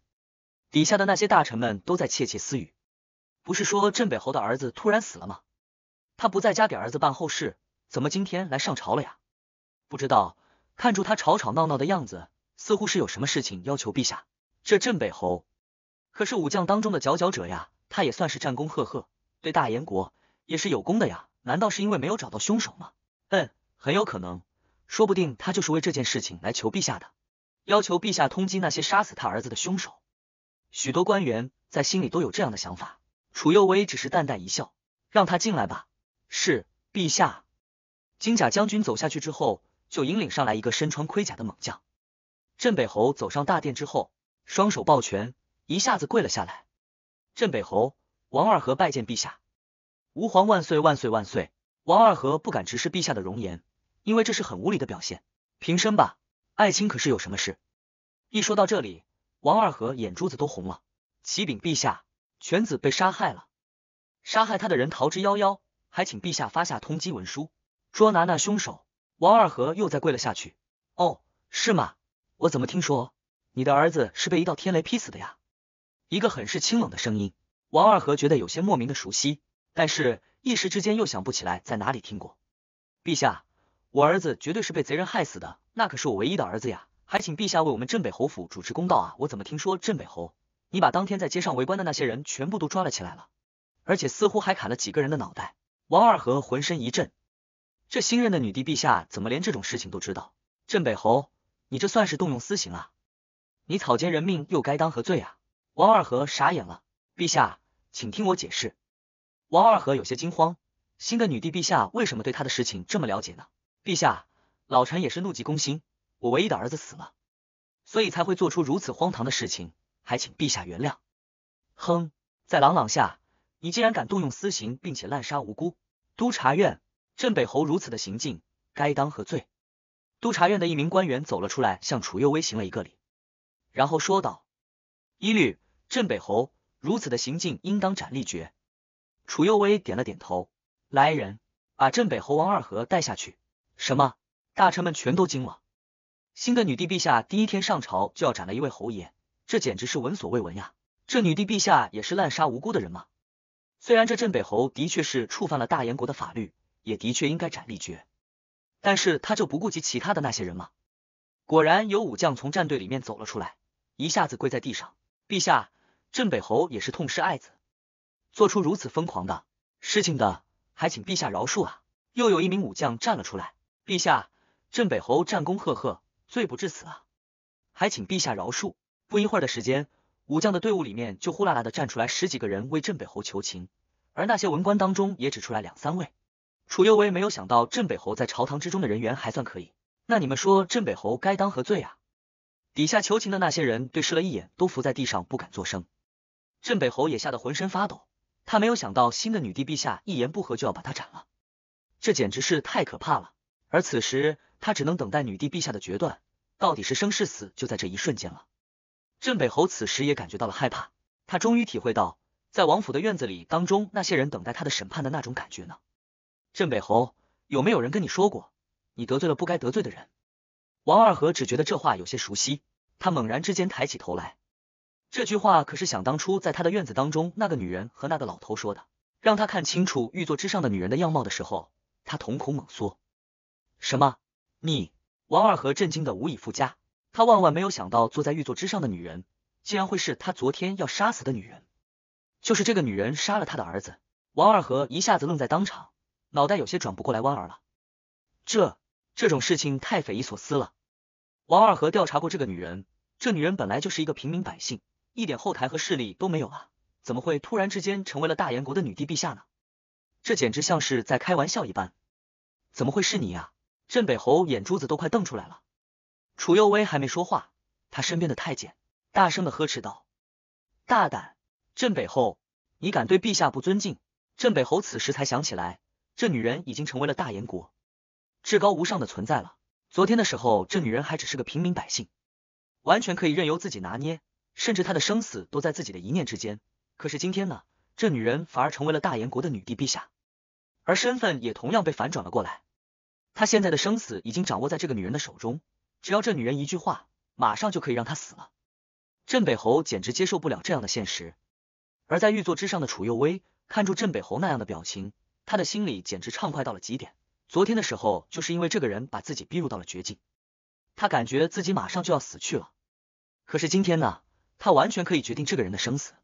S1: 底下的那些大臣们都在窃窃私语：“不是说镇北侯的儿子突然死了吗？他不在家给儿子办后事，怎么今天来上朝了呀？”不知道看出他吵吵闹闹的样子。似乎是有什么事情要求陛下。这镇北侯可是武将当中的佼佼者呀，他也算是战功赫赫，对大燕国也是有功的呀。难道是因为没有找到凶手吗？嗯，很有可能，说不定他就是为这件事情来求陛下的，要求陛下通缉那些杀死他儿子的凶手。许多官员在心里都有这样的想法。楚右威只是淡淡一笑，让他进来吧。是，陛下。金甲将军走下去之后，就引领上来一个身穿盔甲的猛将。镇北侯走上大殿之后，双手抱拳，一下子跪了下来。镇北侯王二和拜见陛下，吾皇万岁万岁万岁！王二和不敢直视陛下的容颜，因为这是很无礼的表现。平身吧，爱卿可是有什么事？一说到这里，王二和眼珠子都红了。启禀陛下，犬子被杀害了，杀害他的人逃之夭夭，还请陛下发下通缉文书，捉拿那凶手。王二和又再跪了下去。哦，是吗？我怎么听说你的儿子是被一道天雷劈死的呀？一个很是清冷的声音。王二和觉得有些莫名的熟悉，但是一时之间又想不起来在哪里听过。陛下，我儿子绝对是被贼人害死的，那可是我唯一的儿子呀！还请陛下为我们镇北侯府主持公道啊！我怎么听说镇北侯，你把当天在街上围观的那些人全部都抓了起来了，而且似乎还砍了几个人的脑袋？王二和浑身一震，这新任的女帝陛下怎么连这种事情都知道？镇北侯。你这算是动用私刑啊！你草菅人命又该当何罪啊？王二和傻眼了，陛下，请听我解释。王二和有些惊慌，新的女帝陛下为什么对他的事情这么了解呢？陛下，老臣也是怒急攻心，我唯一的儿子死了，所以才会做出如此荒唐的事情，还请陛下原谅。哼，在朗朗下，你竟然敢动用私刑，并且滥杀无辜，督察院、镇北侯如此的行径，该当何罪？督察院的一名官员走了出来，向楚右微行了一个礼，然后说道：“一律镇北侯如此的行径，应当斩立决。”楚右微点了点头，来人，把镇北侯王二和带下去。什么？大臣们全都惊了。新的女帝陛下第一天上朝就要斩了一位侯爷，这简直是闻所未闻呀！这女帝陛下也是滥杀无辜的人吗？虽然这镇北侯的确是触犯了大燕国的法律，也的确应该斩立决。但是他就不顾及其他的那些人吗？果然有武将从战队里面走了出来，一下子跪在地上，陛下，镇北侯也是痛失爱子，做出如此疯狂的事情的，还请陛下饶恕啊！又有一名武将站了出来，陛下，镇北侯战功赫赫，罪不至死啊，还请陛下饶恕。不一会儿的时间，武将的队伍里面就呼啦啦的站出来十几个人为镇北侯求情，而那些文官当中也只出来两三位。楚幽威没有想到镇北侯在朝堂之中的人缘还算可以，那你们说镇北侯该当何罪啊？底下求情的那些人对视了一眼，都伏在地上不敢作声。镇北侯也吓得浑身发抖，他没有想到新的女帝陛下一言不合就要把他斩了，这简直是太可怕了。而此时他只能等待女帝陛下的决断，到底是生是死就在这一瞬间了。镇北侯此时也感觉到了害怕，他终于体会到在王府的院子里当中那些人等待他的审判的那种感觉呢。镇北侯，有没有人跟你说过，你得罪了不该得罪的人？王二和只觉得这话有些熟悉，他猛然之间抬起头来，这句话可是想当初在他的院子当中那个女人和那个老头说的。让他看清楚玉座之上的女人的样貌的时候，他瞳孔猛缩。什么？你王二和震惊的无以复加，他万万没有想到坐在玉座之上的女人，竟然会是他昨天要杀死的女人。就是这个女人杀了他的儿子。王二和一下子愣在当场。脑袋有些转不过来弯儿了，这这种事情太匪夷所思了。王二和调查过这个女人，这女人本来就是一个平民百姓，一点后台和势力都没有啊，怎么会突然之间成为了大燕国的女帝陛下呢？这简直像是在开玩笑一般。怎么会是你呀？镇北侯眼珠子都快瞪出来了。楚右威还没说话，他身边的太监大声的呵斥道：“大胆，镇北侯，你敢对陛下不尊敬？”镇北侯此时才想起来。这女人已经成为了大燕国至高无上的存在了。昨天的时候，这女人还只是个平民百姓，完全可以任由自己拿捏，甚至她的生死都在自己的一念之间。可是今天呢？这女人反而成为了大燕国的女帝陛下，而身份也同样被反转了过来。她现在的生死已经掌握在这个女人的手中，只要这女人一句话，马上就可以让她死了。镇北侯简直接受不了这样的现实。而在玉座之上的楚右威看住镇北侯那样的表情。他的心里简直畅快到了极点。昨天的时候，就是因为这个人把自己逼入到了绝境，他感觉自己马上就要死去了。可是今天呢，他完全可以决定这个人的生死。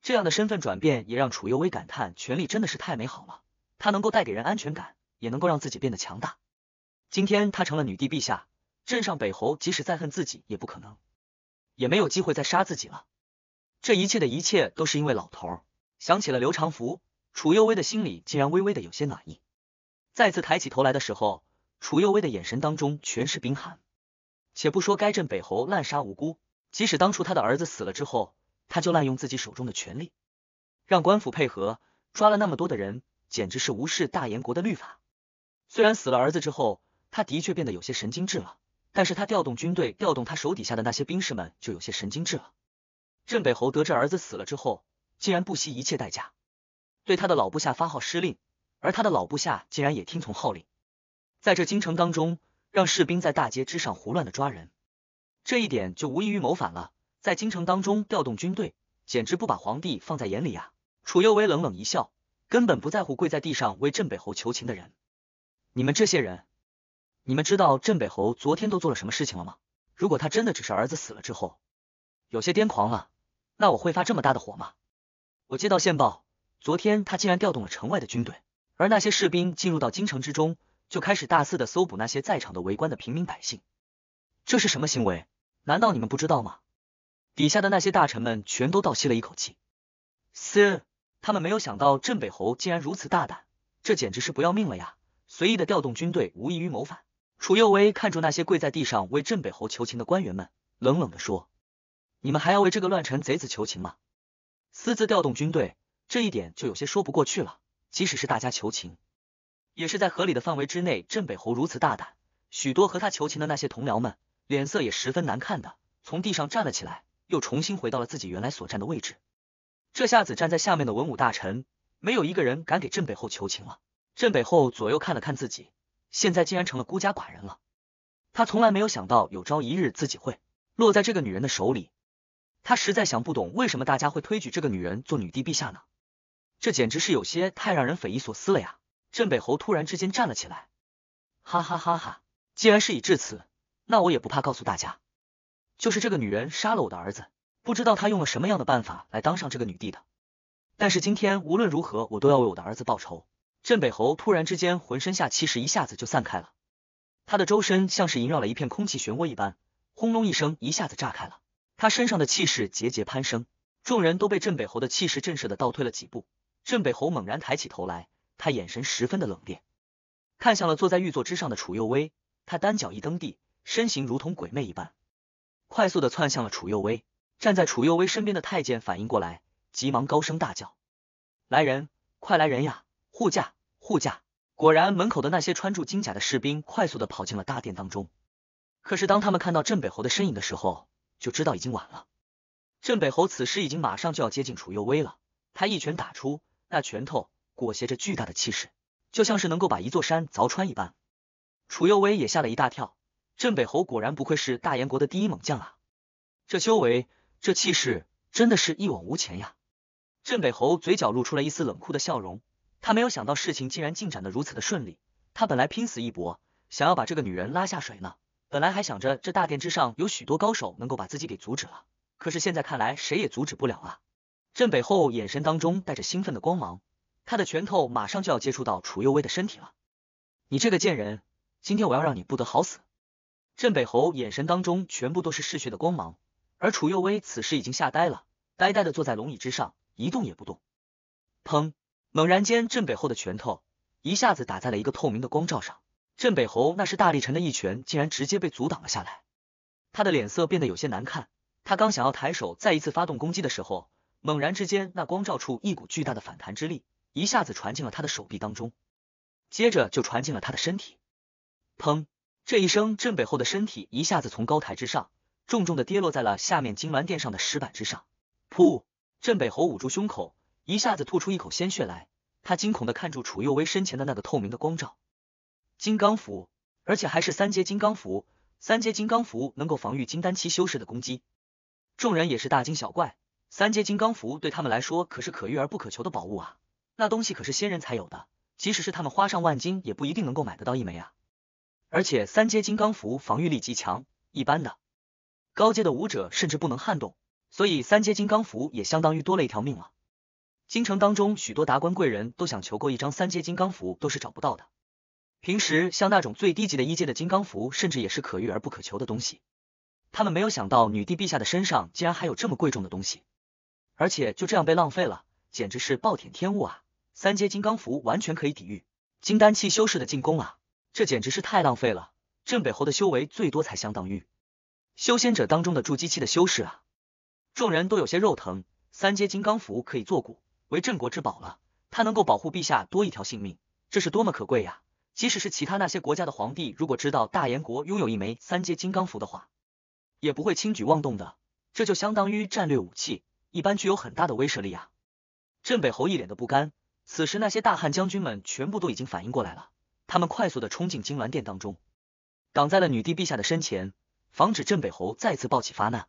S1: 这样的身份转变也让楚幽微感叹，权力真的是太美好了。它能够带给人安全感，也能够让自己变得强大。今天他成了女帝陛下，镇上北侯即使再恨自己也不可能，也没有机会再杀自己了。这一切的一切都是因为老头儿想起了刘长福。楚又薇的心里竟然微微的有些暖意。再次抬起头来的时候，楚又薇的眼神当中全是冰寒。且不说该镇北侯滥杀无辜，即使当初他的儿子死了之后，他就滥用自己手中的权力，让官府配合抓了那么多的人，简直是无视大燕国的律法。虽然死了儿子之后，他的确变得有些神经质了，但是他调动军队、调动他手底下的那些兵士们就有些神经质了。镇北侯得知儿子死了之后，竟然不惜一切代价。对他的老部下发号施令，而他的老部下竟然也听从号令。在这京城当中，让士兵在大街之上胡乱的抓人，这一点就无异于谋反了。在京城当中调动军队，简直不把皇帝放在眼里啊！楚右威冷冷一笑，根本不在乎跪在地上为镇北侯求情的人。你们这些人，你们知道镇北侯昨天都做了什么事情了吗？如果他真的只是儿子死了之后有些癫狂了，那我会发这么大的火吗？我接到线报。昨天他竟然调动了城外的军队，而那些士兵进入到京城之中，就开始大肆的搜捕那些在场的围观的平民百姓。这是什么行为？难道你们不知道吗？底下的那些大臣们全都倒吸了一口气。嘶，他们没有想到镇北侯竟然如此大胆，这简直是不要命了呀！随意的调动军队，无异于谋反。楚右威看着那些跪在地上为镇北侯求情的官员们，冷冷的说：“你们还要为这个乱臣贼子求情吗？私自调动军队。”这一点就有些说不过去了。即使是大家求情，也是在合理的范围之内。镇北侯如此大胆，许多和他求情的那些同僚们脸色也十分难看的，从地上站了起来，又重新回到了自己原来所站的位置。这下子站在下面的文武大臣，没有一个人敢给镇北侯求情了。镇北侯左右看了看自己，现在竟然成了孤家寡人了。他从来没有想到有朝一日自己会落在这个女人的手里。他实在想不懂为什么大家会推举这个女人做女帝陛下呢？这简直是有些太让人匪夷所思了呀！镇北侯突然之间站了起来，哈哈哈哈！既然事已至此，那我也不怕告诉大家，就是这个女人杀了我的儿子，不知道她用了什么样的办法来当上这个女帝的。但是今天无论如何，我都要为我的儿子报仇！镇北侯突然之间浑身下气势一下子就散开了，他的周身像是萦绕了一片空气漩涡一般，轰隆一声一下子炸开了，他身上的气势节节攀升，众人都被镇北侯的气势震慑的倒退了几步。镇北侯猛然抬起头来，他眼神十分的冷冽，看向了坐在玉座之上的楚右威。他单脚一蹬地，身形如同鬼魅一般，快速的窜向了楚右威。站在楚右威身边的太监反应过来，急忙高声大叫：“来人，快来人呀！护驾，护驾！”果然，门口的那些穿住金甲的士兵快速的跑进了大殿当中。可是，当他们看到镇北侯的身影的时候，就知道已经晚了。镇北侯此时已经马上就要接近楚右威了，他一拳打出。那拳头裹挟着巨大的气势，就像是能够把一座山凿穿一般。楚右为也吓了一大跳，镇北侯果然不愧是大燕国的第一猛将啊，这修为，这气势，真的是一往无前呀。镇北侯嘴角露出了一丝冷酷的笑容，他没有想到事情竟然进展的如此的顺利，他本来拼死一搏，想要把这个女人拉下水呢，本来还想着这大殿之上有许多高手能够把自己给阻止了，可是现在看来谁也阻止不了啊。镇北侯眼神当中带着兴奋的光芒，他的拳头马上就要接触到楚又薇的身体了。你这个贱人，今天我要让你不得好死！镇北侯眼神当中全部都是嗜血的光芒，而楚又薇此时已经吓呆了，呆呆的坐在龙椅之上，一动也不动。砰！猛然间，镇北侯的拳头一下子打在了一个透明的光罩上，镇北侯那是大力沉的一拳，竟然直接被阻挡了下来。他的脸色变得有些难看，他刚想要抬手再一次发动攻击的时候。猛然之间，那光照处一股巨大的反弹之力一下子传进了他的手臂当中，接着就传进了他的身体。砰！这一声，镇北侯的身体一下子从高台之上重重的跌落在了下面金銮殿上的石板之上。噗！镇北侯捂住胸口，一下子吐出一口鲜血来。他惊恐的看住楚右威身前的那个透明的光照，金刚符，而且还是三阶金刚符。三阶金刚符能够防御金丹期修士的攻击。众人也是大惊小怪。三阶金刚符对他们来说可是可遇而不可求的宝物啊！那东西可是仙人才有的，即使是他们花上万金也不一定能够买得到一枚啊！而且三阶金刚符防御力极强，一般的高阶的武者甚至不能撼动，所以三阶金刚符也相当于多了一条命了。京城当中许多达官贵人都想求过一张三阶金刚符，都是找不到的。平时像那种最低级的一阶的金刚符，甚至也是可遇而不可求的东西。他们没有想到女帝陛下的身上竟然还有这么贵重的东西。而且就这样被浪费了，简直是暴殄天物啊！三阶金刚符完全可以抵御金丹期修士的进攻啊！这简直是太浪费了。镇北侯的修为最多才相当于修仙者当中的筑基期的修士啊！众人都有些肉疼。三阶金刚符可以做古为镇国之宝了，它能够保护陛下多一条性命，这是多么可贵呀！即使是其他那些国家的皇帝，如果知道大燕国拥有一枚三阶金刚符的话，也不会轻举妄动的。这就相当于战略武器。一般具有很大的威慑力啊！镇北侯一脸的不甘。此时那些大汉将军们全部都已经反应过来了，他们快速的冲进金銮殿当中，挡在了女帝陛下的身前，防止镇北侯再次暴起发难。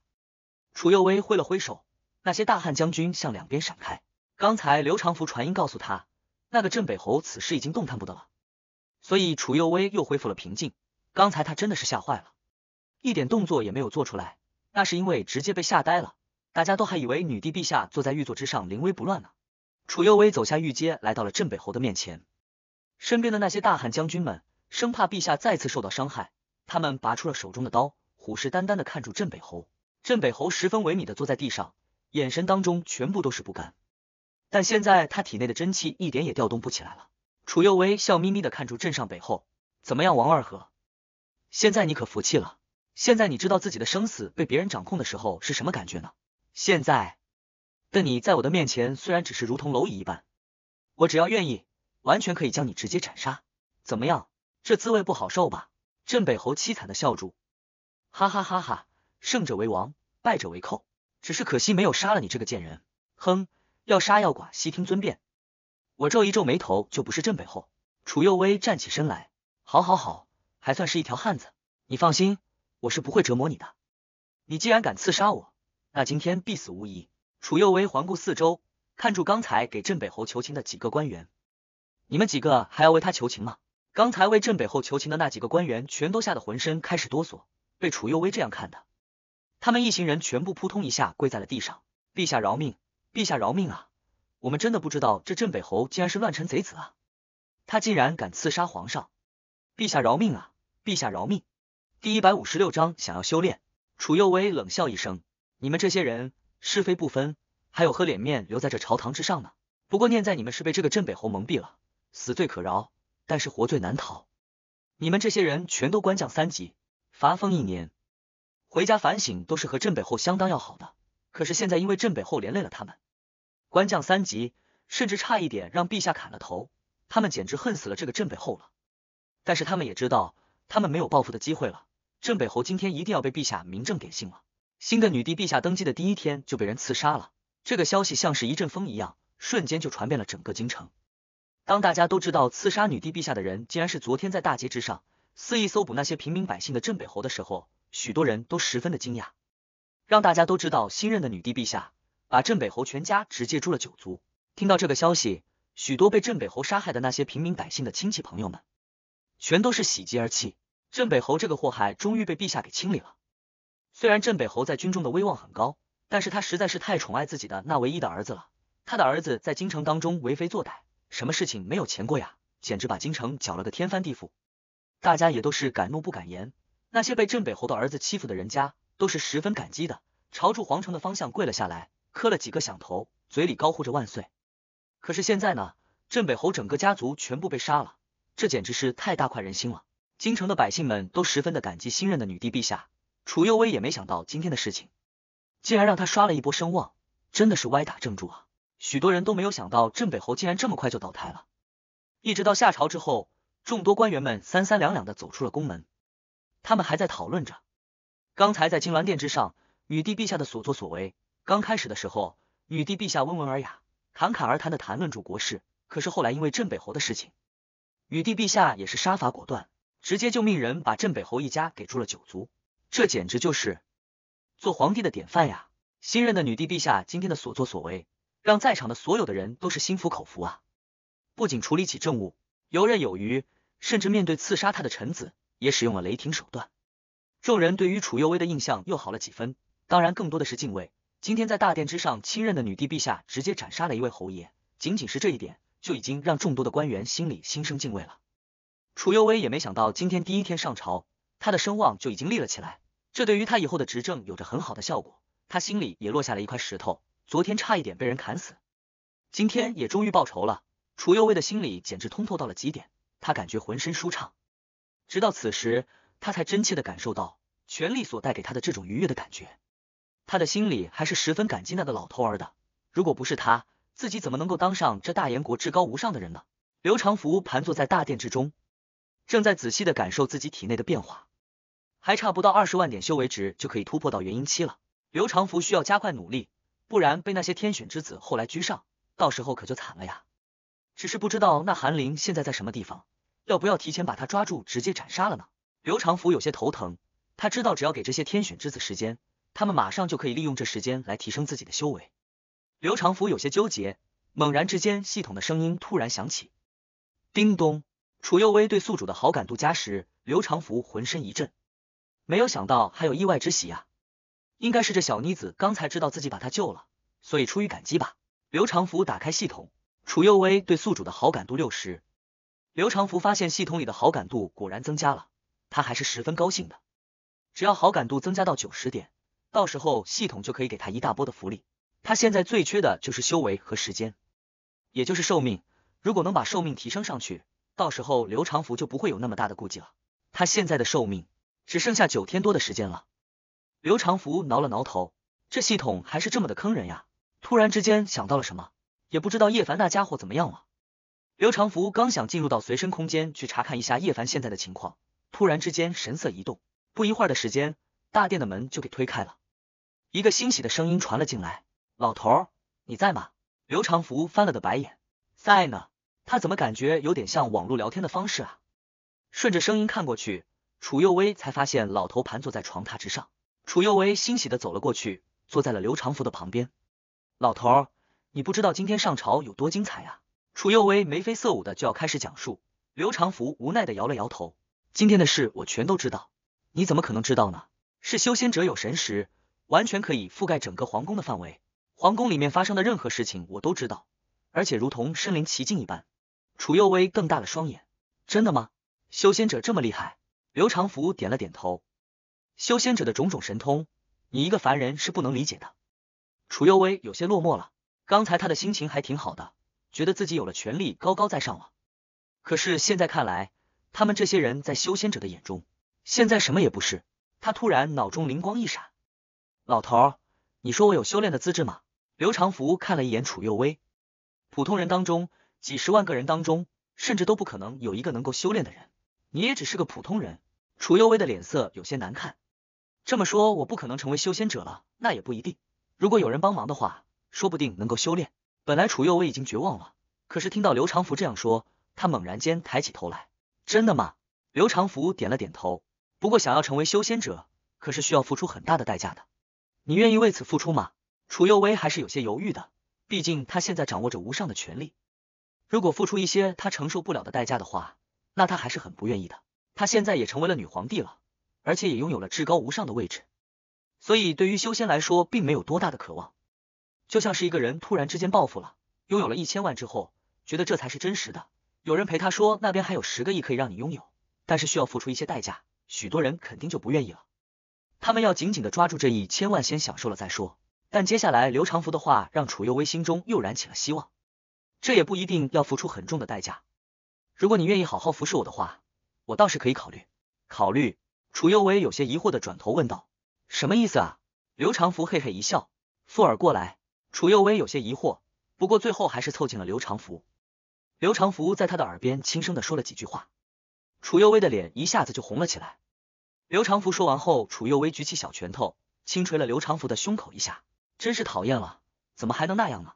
S1: 楚右威挥了挥手，那些大汉将军向两边闪开。刚才刘长福传音告诉他，那个镇北侯此时已经动弹不得了，所以楚右威又恢复了平静。刚才他真的是吓坏了，一点动作也没有做出来，那是因为直接被吓呆了。大家都还以为女帝陛下坐在玉座之上临危不乱呢。楚右威走下御阶，来到了镇北侯的面前。身边的那些大汉将军们生怕陛下再次受到伤害，他们拔出了手中的刀，虎视眈眈的看住镇北侯。镇北侯十分萎靡的坐在地上，眼神当中全部都是不甘。但现在他体内的真气一点也调动不起来了。楚右威笑眯眯的看住镇上北侯，怎么样，王二河？现在你可服气了？现在你知道自己的生死被别人掌控的时候是什么感觉呢？现在的你在我的面前，虽然只是如同蝼蚁一般，我只要愿意，完全可以将你直接斩杀。怎么样，这滋味不好受吧？镇北侯凄惨的笑住，哈哈哈哈，胜者为王，败者为寇，只是可惜没有杀了你这个贱人。哼，要杀要剐，悉听尊便。我皱一皱眉头，就不是镇北侯。楚幼威站起身来，好，好，好，还算是一条汉子。你放心，我是不会折磨你的。你既然敢刺杀我。那今天必死无疑。楚右威环顾四周，看住刚才给镇北侯求情的几个官员，你们几个还要为他求情吗？刚才为镇北侯求情的那几个官员全都吓得浑身开始哆嗦，被楚右威这样看的，他们一行人全部扑通一下跪在了地上。陛下饶命！陛下饶命啊！我们真的不知道这镇北侯竟然是乱臣贼子啊！他竟然敢刺杀皇上！陛下饶命啊！陛下饶命！第一百五十六章想要修炼。楚右威冷笑一声。你们这些人是非不分，还有何脸面留在这朝堂之上呢？不过念在你们是被这个镇北侯蒙蔽了，死罪可饶，但是活罪难逃。你们这些人全都官降三级，罚俸一年，回家反省。都是和镇北侯相当要好的，可是现在因为镇北侯连累了他们，官降三级，甚至差一点让陛下砍了头，他们简直恨死了这个镇北侯了。但是他们也知道，他们没有报复的机会了。镇北侯今天一定要被陛下明正典刑了。新的女帝陛下登基的第一天就被人刺杀了，这个消息像是一阵风一样，瞬间就传遍了整个京城。当大家都知道刺杀女帝陛下的人竟然是昨天在大街之上肆意搜捕那些平民百姓的镇北侯的时候，许多人都十分的惊讶。让大家都知道新任的女帝陛下把镇北侯全家直接诛了九族。听到这个消息，许多被镇北侯杀害的那些平民百姓的亲戚朋友们，全都是喜极而泣。镇北侯这个祸害终于被陛下给清理了。虽然镇北侯在军中的威望很高，但是他实在是太宠爱自己的那唯一的儿子了。他的儿子在京城当中为非作歹，什么事情没有钱过呀？简直把京城搅了个天翻地覆。大家也都是敢怒不敢言。那些被镇北侯的儿子欺负的人家都是十分感激的，朝住皇城的方向跪了下来，磕了几个响头，嘴里高呼着万岁。可是现在呢，镇北侯整个家族全部被杀了，这简直是太大快人心了。京城的百姓们都十分的感激新任的女帝陛下。楚幽微也没想到今天的事情，竟然让他刷了一波声望，真的是歪打正着啊！许多人都没有想到镇北侯竟然这么快就倒台了。一直到下朝之后，众多官员们三三两两的走出了宫门，他们还在讨论着刚才在金銮殿之上，女帝陛下的所作所为。刚开始的时候，女帝陛下温文尔雅，侃侃而谈的谈论着国事。可是后来因为镇北侯的事情，女帝陛下也是杀伐果断，直接就命人把镇北侯一家给出了九族。这简直就是做皇帝的典范呀！新任的女帝陛下今天的所作所为，让在场的所有的人都是心服口服啊！不仅处理起政务游刃有余，甚至面对刺杀他的臣子，也使用了雷霆手段。众人对于楚幼微的印象又好了几分，当然更多的是敬畏。今天在大殿之上亲任的女帝陛下直接斩杀了一位侯爷，仅仅是这一点就已经让众多的官员心里心生敬畏了。楚幼微也没想到今天第一天上朝。他的声望就已经立了起来，这对于他以后的执政有着很好的效果。他心里也落下了一块石头。昨天差一点被人砍死，今天也终于报仇了。楚幽薇的心里简直通透到了极点，他感觉浑身舒畅。直到此时，他才真切的感受到权力所带给他的这种愉悦的感觉。他的心里还是十分感激那个老头儿的，如果不是他，自己怎么能够当上这大燕国至高无上的人呢？刘长福盘坐在大殿之中，正在仔细的感受自己体内的变化。还差不到二十万点修为值就可以突破到元婴期了。刘长福需要加快努力，不然被那些天选之子后来居上，到时候可就惨了呀。只是不知道那韩林现在在什么地方，要不要提前把他抓住，直接斩杀了呢？刘长福有些头疼，他知道只要给这些天选之子时间，他们马上就可以利用这时间来提升自己的修为。刘长福有些纠结，猛然之间，系统的声音突然响起，叮咚，楚又威对宿主的好感度加十。刘长福浑身一震。没有想到还有意外之喜呀，应该是这小妮子刚才知道自己把她救了，所以出于感激吧。刘长福打开系统，楚幼薇对宿主的好感度六十。刘长福发现系统里的好感度果然增加了，他还是十分高兴的。只要好感度增加到九十点，到时候系统就可以给他一大波的福利。他现在最缺的就是修为和时间，也就是寿命。如果能把寿命提升上去，到时候刘长福就不会有那么大的顾忌了。他现在的寿命。只剩下九天多的时间了，刘长福挠了挠头，这系统还是这么的坑人呀！突然之间想到了什么，也不知道叶凡那家伙怎么样了。刘长福刚想进入到随身空间去查看一下叶凡现在的情况，突然之间神色一动。不一会儿的时间，大殿的门就给推开了，一个欣喜的声音传了进来：“老头，你在吗？”刘长福翻了个白眼，在呢。他怎么感觉有点像网络聊天的方式啊？顺着声音看过去。楚佑威才发现，老头盘坐在床榻之上。楚佑威欣喜的走了过去，坐在了刘长福的旁边。老头，你不知道今天上朝有多精彩啊！楚佑威眉飞色舞的就要开始讲述。刘长福无奈的摇了摇头。今天的事我全都知道，你怎么可能知道呢？是修仙者有神识，完全可以覆盖整个皇宫的范围。皇宫里面发生的任何事情我都知道，而且如同身临其境一般。楚又威瞪大了双眼，真的吗？修仙者这么厉害？刘长福点了点头，修仙者的种种神通，你一个凡人是不能理解的。楚幽薇有些落寞了，刚才他的心情还挺好的，觉得自己有了权力，高高在上了。可是现在看来，他们这些人在修仙者的眼中，现在什么也不是。他突然脑中灵光一闪：“老头，你说我有修炼的资质吗？”刘长福看了一眼楚又薇，普通人当中，几十万个人当中，甚至都不可能有一个能够修炼的人。你也只是个普通人。楚幽微的脸色有些难看。这么说，我不可能成为修仙者了？那也不一定。如果有人帮忙的话，说不定能够修炼。本来楚幽微已经绝望了，可是听到刘长福这样说，他猛然间抬起头来。真的吗？刘长福点了点头。不过想要成为修仙者，可是需要付出很大的代价的。你愿意为此付出吗？楚幽微还是有些犹豫的。毕竟他现在掌握着无上的权力，如果付出一些他承受不了的代价的话，那他还是很不愿意的。她现在也成为了女皇帝了，而且也拥有了至高无上的位置，所以对于修仙来说，并没有多大的渴望。就像是一个人突然之间暴富了，拥有了一千万之后，觉得这才是真实的。有人陪他说那边还有十个亿可以让你拥有，但是需要付出一些代价，许多人肯定就不愿意了。他们要紧紧的抓住这一千万，先享受了再说。但接下来刘长福的话让楚又微心中又燃起了希望，这也不一定要付出很重的代价。如果你愿意好好服侍我的话。我倒是可以考虑考虑。楚又薇有些疑惑的转头问道：“什么意思啊？”刘长福嘿嘿一笑，附耳过来。楚又薇有些疑惑，不过最后还是凑近了刘长福。刘长福在他的耳边轻声的说了几句话，楚又薇的脸一下子就红了起来。刘长福说完后，楚又薇举起小拳头，轻捶了刘长福的胸口一下，真是讨厌了，怎么还能那样呢？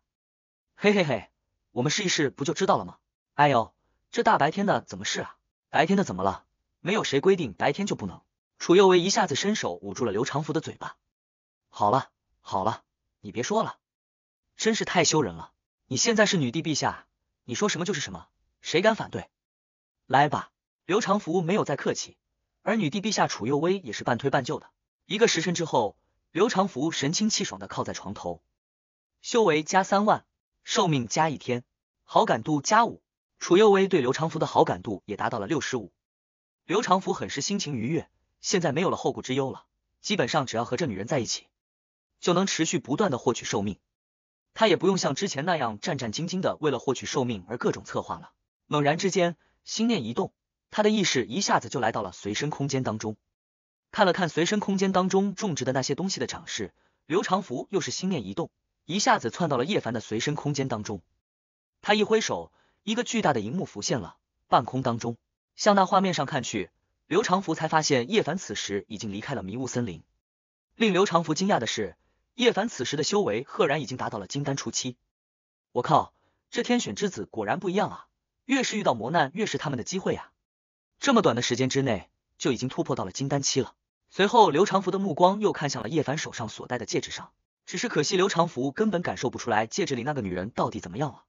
S1: 嘿嘿嘿，我们试一试不就知道了吗？哎呦，这大白天的怎么试啊？白天的怎么了？没有谁规定白天就不能。楚又薇一下子伸手捂住了刘长福的嘴巴。好了好了，你别说了，真是太羞人了。你现在是女帝陛下，你说什么就是什么，谁敢反对？来吧。刘长福没有再客气，而女帝陛下楚又薇也是半推半就的。一个时辰之后，刘长福神清气爽的靠在床头，修为加三万，寿命加一天，好感度加五。楚幼薇对刘长福的好感度也达到了六十五，刘长福很是心情愉悦，现在没有了后顾之忧了，基本上只要和这女人在一起，就能持续不断的获取寿命，他也不用像之前那样战战兢兢的为了获取寿命而各种策划了。猛然之间，心念一动，他的意识一下子就来到了随身空间当中，看了看随身空间当中种植的那些东西的长势，刘长福又是心念一动，一下子窜到了叶凡的随身空间当中，他一挥手。一个巨大的荧幕浮现了，半空当中，向那画面上看去，刘长福才发现叶凡此时已经离开了迷雾森林。令刘长福惊讶的是，叶凡此时的修为赫然已经达到了金丹初期。我靠，这天选之子果然不一样啊！越是遇到磨难，越是他们的机会啊！这么短的时间之内就已经突破到了金丹期了。随后，刘长福的目光又看向了叶凡手上所戴的戒指上，只是可惜刘长福根本感受不出来戒指里那个女人到底怎么样了。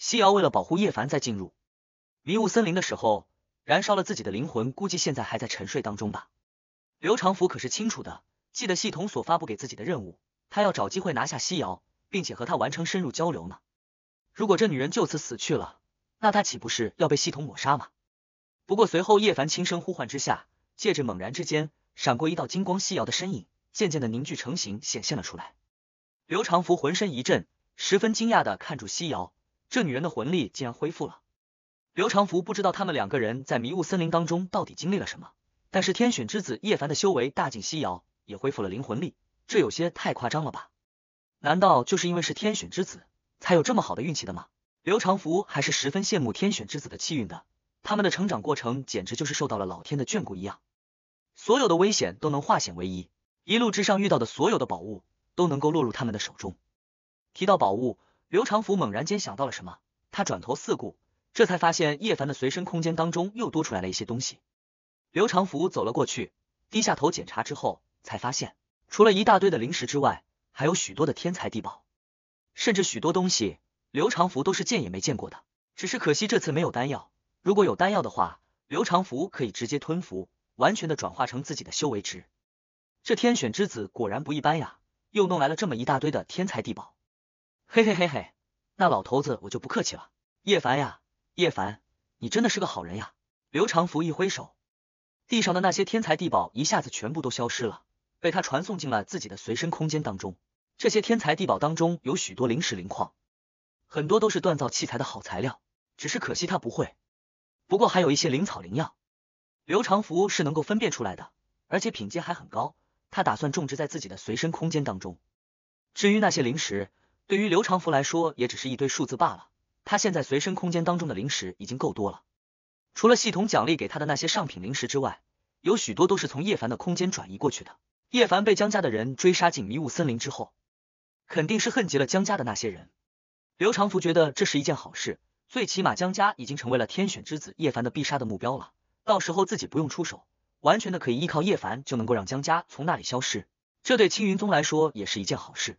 S1: 西瑶为了保护叶凡，在进入迷雾森林的时候，燃烧了自己的灵魂，估计现在还在沉睡当中吧。刘长福可是清楚的记得系统所发布给自己的任务，他要找机会拿下西瑶，并且和他完成深入交流呢。如果这女人就此死去了，那他岂不是要被系统抹杀吗？不过随后，叶凡轻声呼唤之下，戒指猛然之间闪过一道金光，西瑶的身影渐渐的凝聚成型，显现了出来。刘长福浑身一震，十分惊讶的看住西瑶。这女人的魂力竟然恢复了。刘长福不知道他们两个人在迷雾森林当中到底经历了什么，但是天选之子叶凡的修为大进西瑶，也恢复了灵魂力，这有些太夸张了吧？难道就是因为是天选之子，才有这么好的运气的吗？刘长福还是十分羡慕天选之子的气运的，他们的成长过程简直就是受到了老天的眷顾一样，所有的危险都能化险为夷，一路之上遇到的所有的宝物都能够落入他们的手中。提到宝物。刘长福猛然间想到了什么，他转头四顾，这才发现叶凡的随身空间当中又多出来了一些东西。刘长福走了过去，低下头检查之后，才发现除了一大堆的灵石之外，还有许多的天才地宝，甚至许多东西刘长福都是见也没见过的。只是可惜这次没有丹药，如果有丹药的话，刘长福可以直接吞服，完全的转化成自己的修为值。这天选之子果然不一般呀，又弄来了这么一大堆的天才地宝。嘿嘿嘿嘿，那老头子我就不客气了。叶凡呀，叶凡，你真的是个好人呀！刘长福一挥手，地上的那些天才地宝一下子全部都消失了，被他传送进了自己的随身空间当中。这些天才地宝当中有许多灵石、灵矿，很多都是锻造器材的好材料，只是可惜他不会。不过还有一些灵草、灵药，刘长福是能够分辨出来的，而且品阶还很高，他打算种植在自己的随身空间当中。至于那些灵石，对于刘长福来说，也只是一堆数字罢了。他现在随身空间当中的灵石已经够多了，除了系统奖励给他的那些上品灵石之外，有许多都是从叶凡的空间转移过去的。叶凡被江家的人追杀进迷雾森林之后，肯定是恨极了江家的那些人。刘长福觉得这是一件好事，最起码江家已经成为了天选之子叶凡的必杀的目标了，到时候自己不用出手，完全的可以依靠叶凡，就能够让江家从那里消失。这对青云宗来说也是一件好事。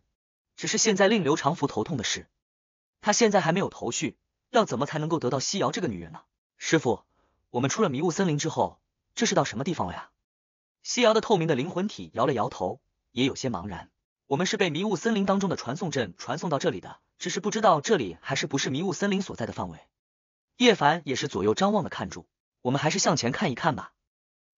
S1: 只是现在令刘长福头痛的是，他现在还没有头绪，要怎么才能够得到西瑶这个女人呢？师傅，我们出了迷雾森林之后，这是到什么地方了呀？西瑶的透明的灵魂体摇了摇头，也有些茫然。我们是被迷雾森林当中的传送阵传送到这里的，只是不知道这里还是不是迷雾森林所在的范围。叶凡也是左右张望的看住，我们还是向前看一看吧。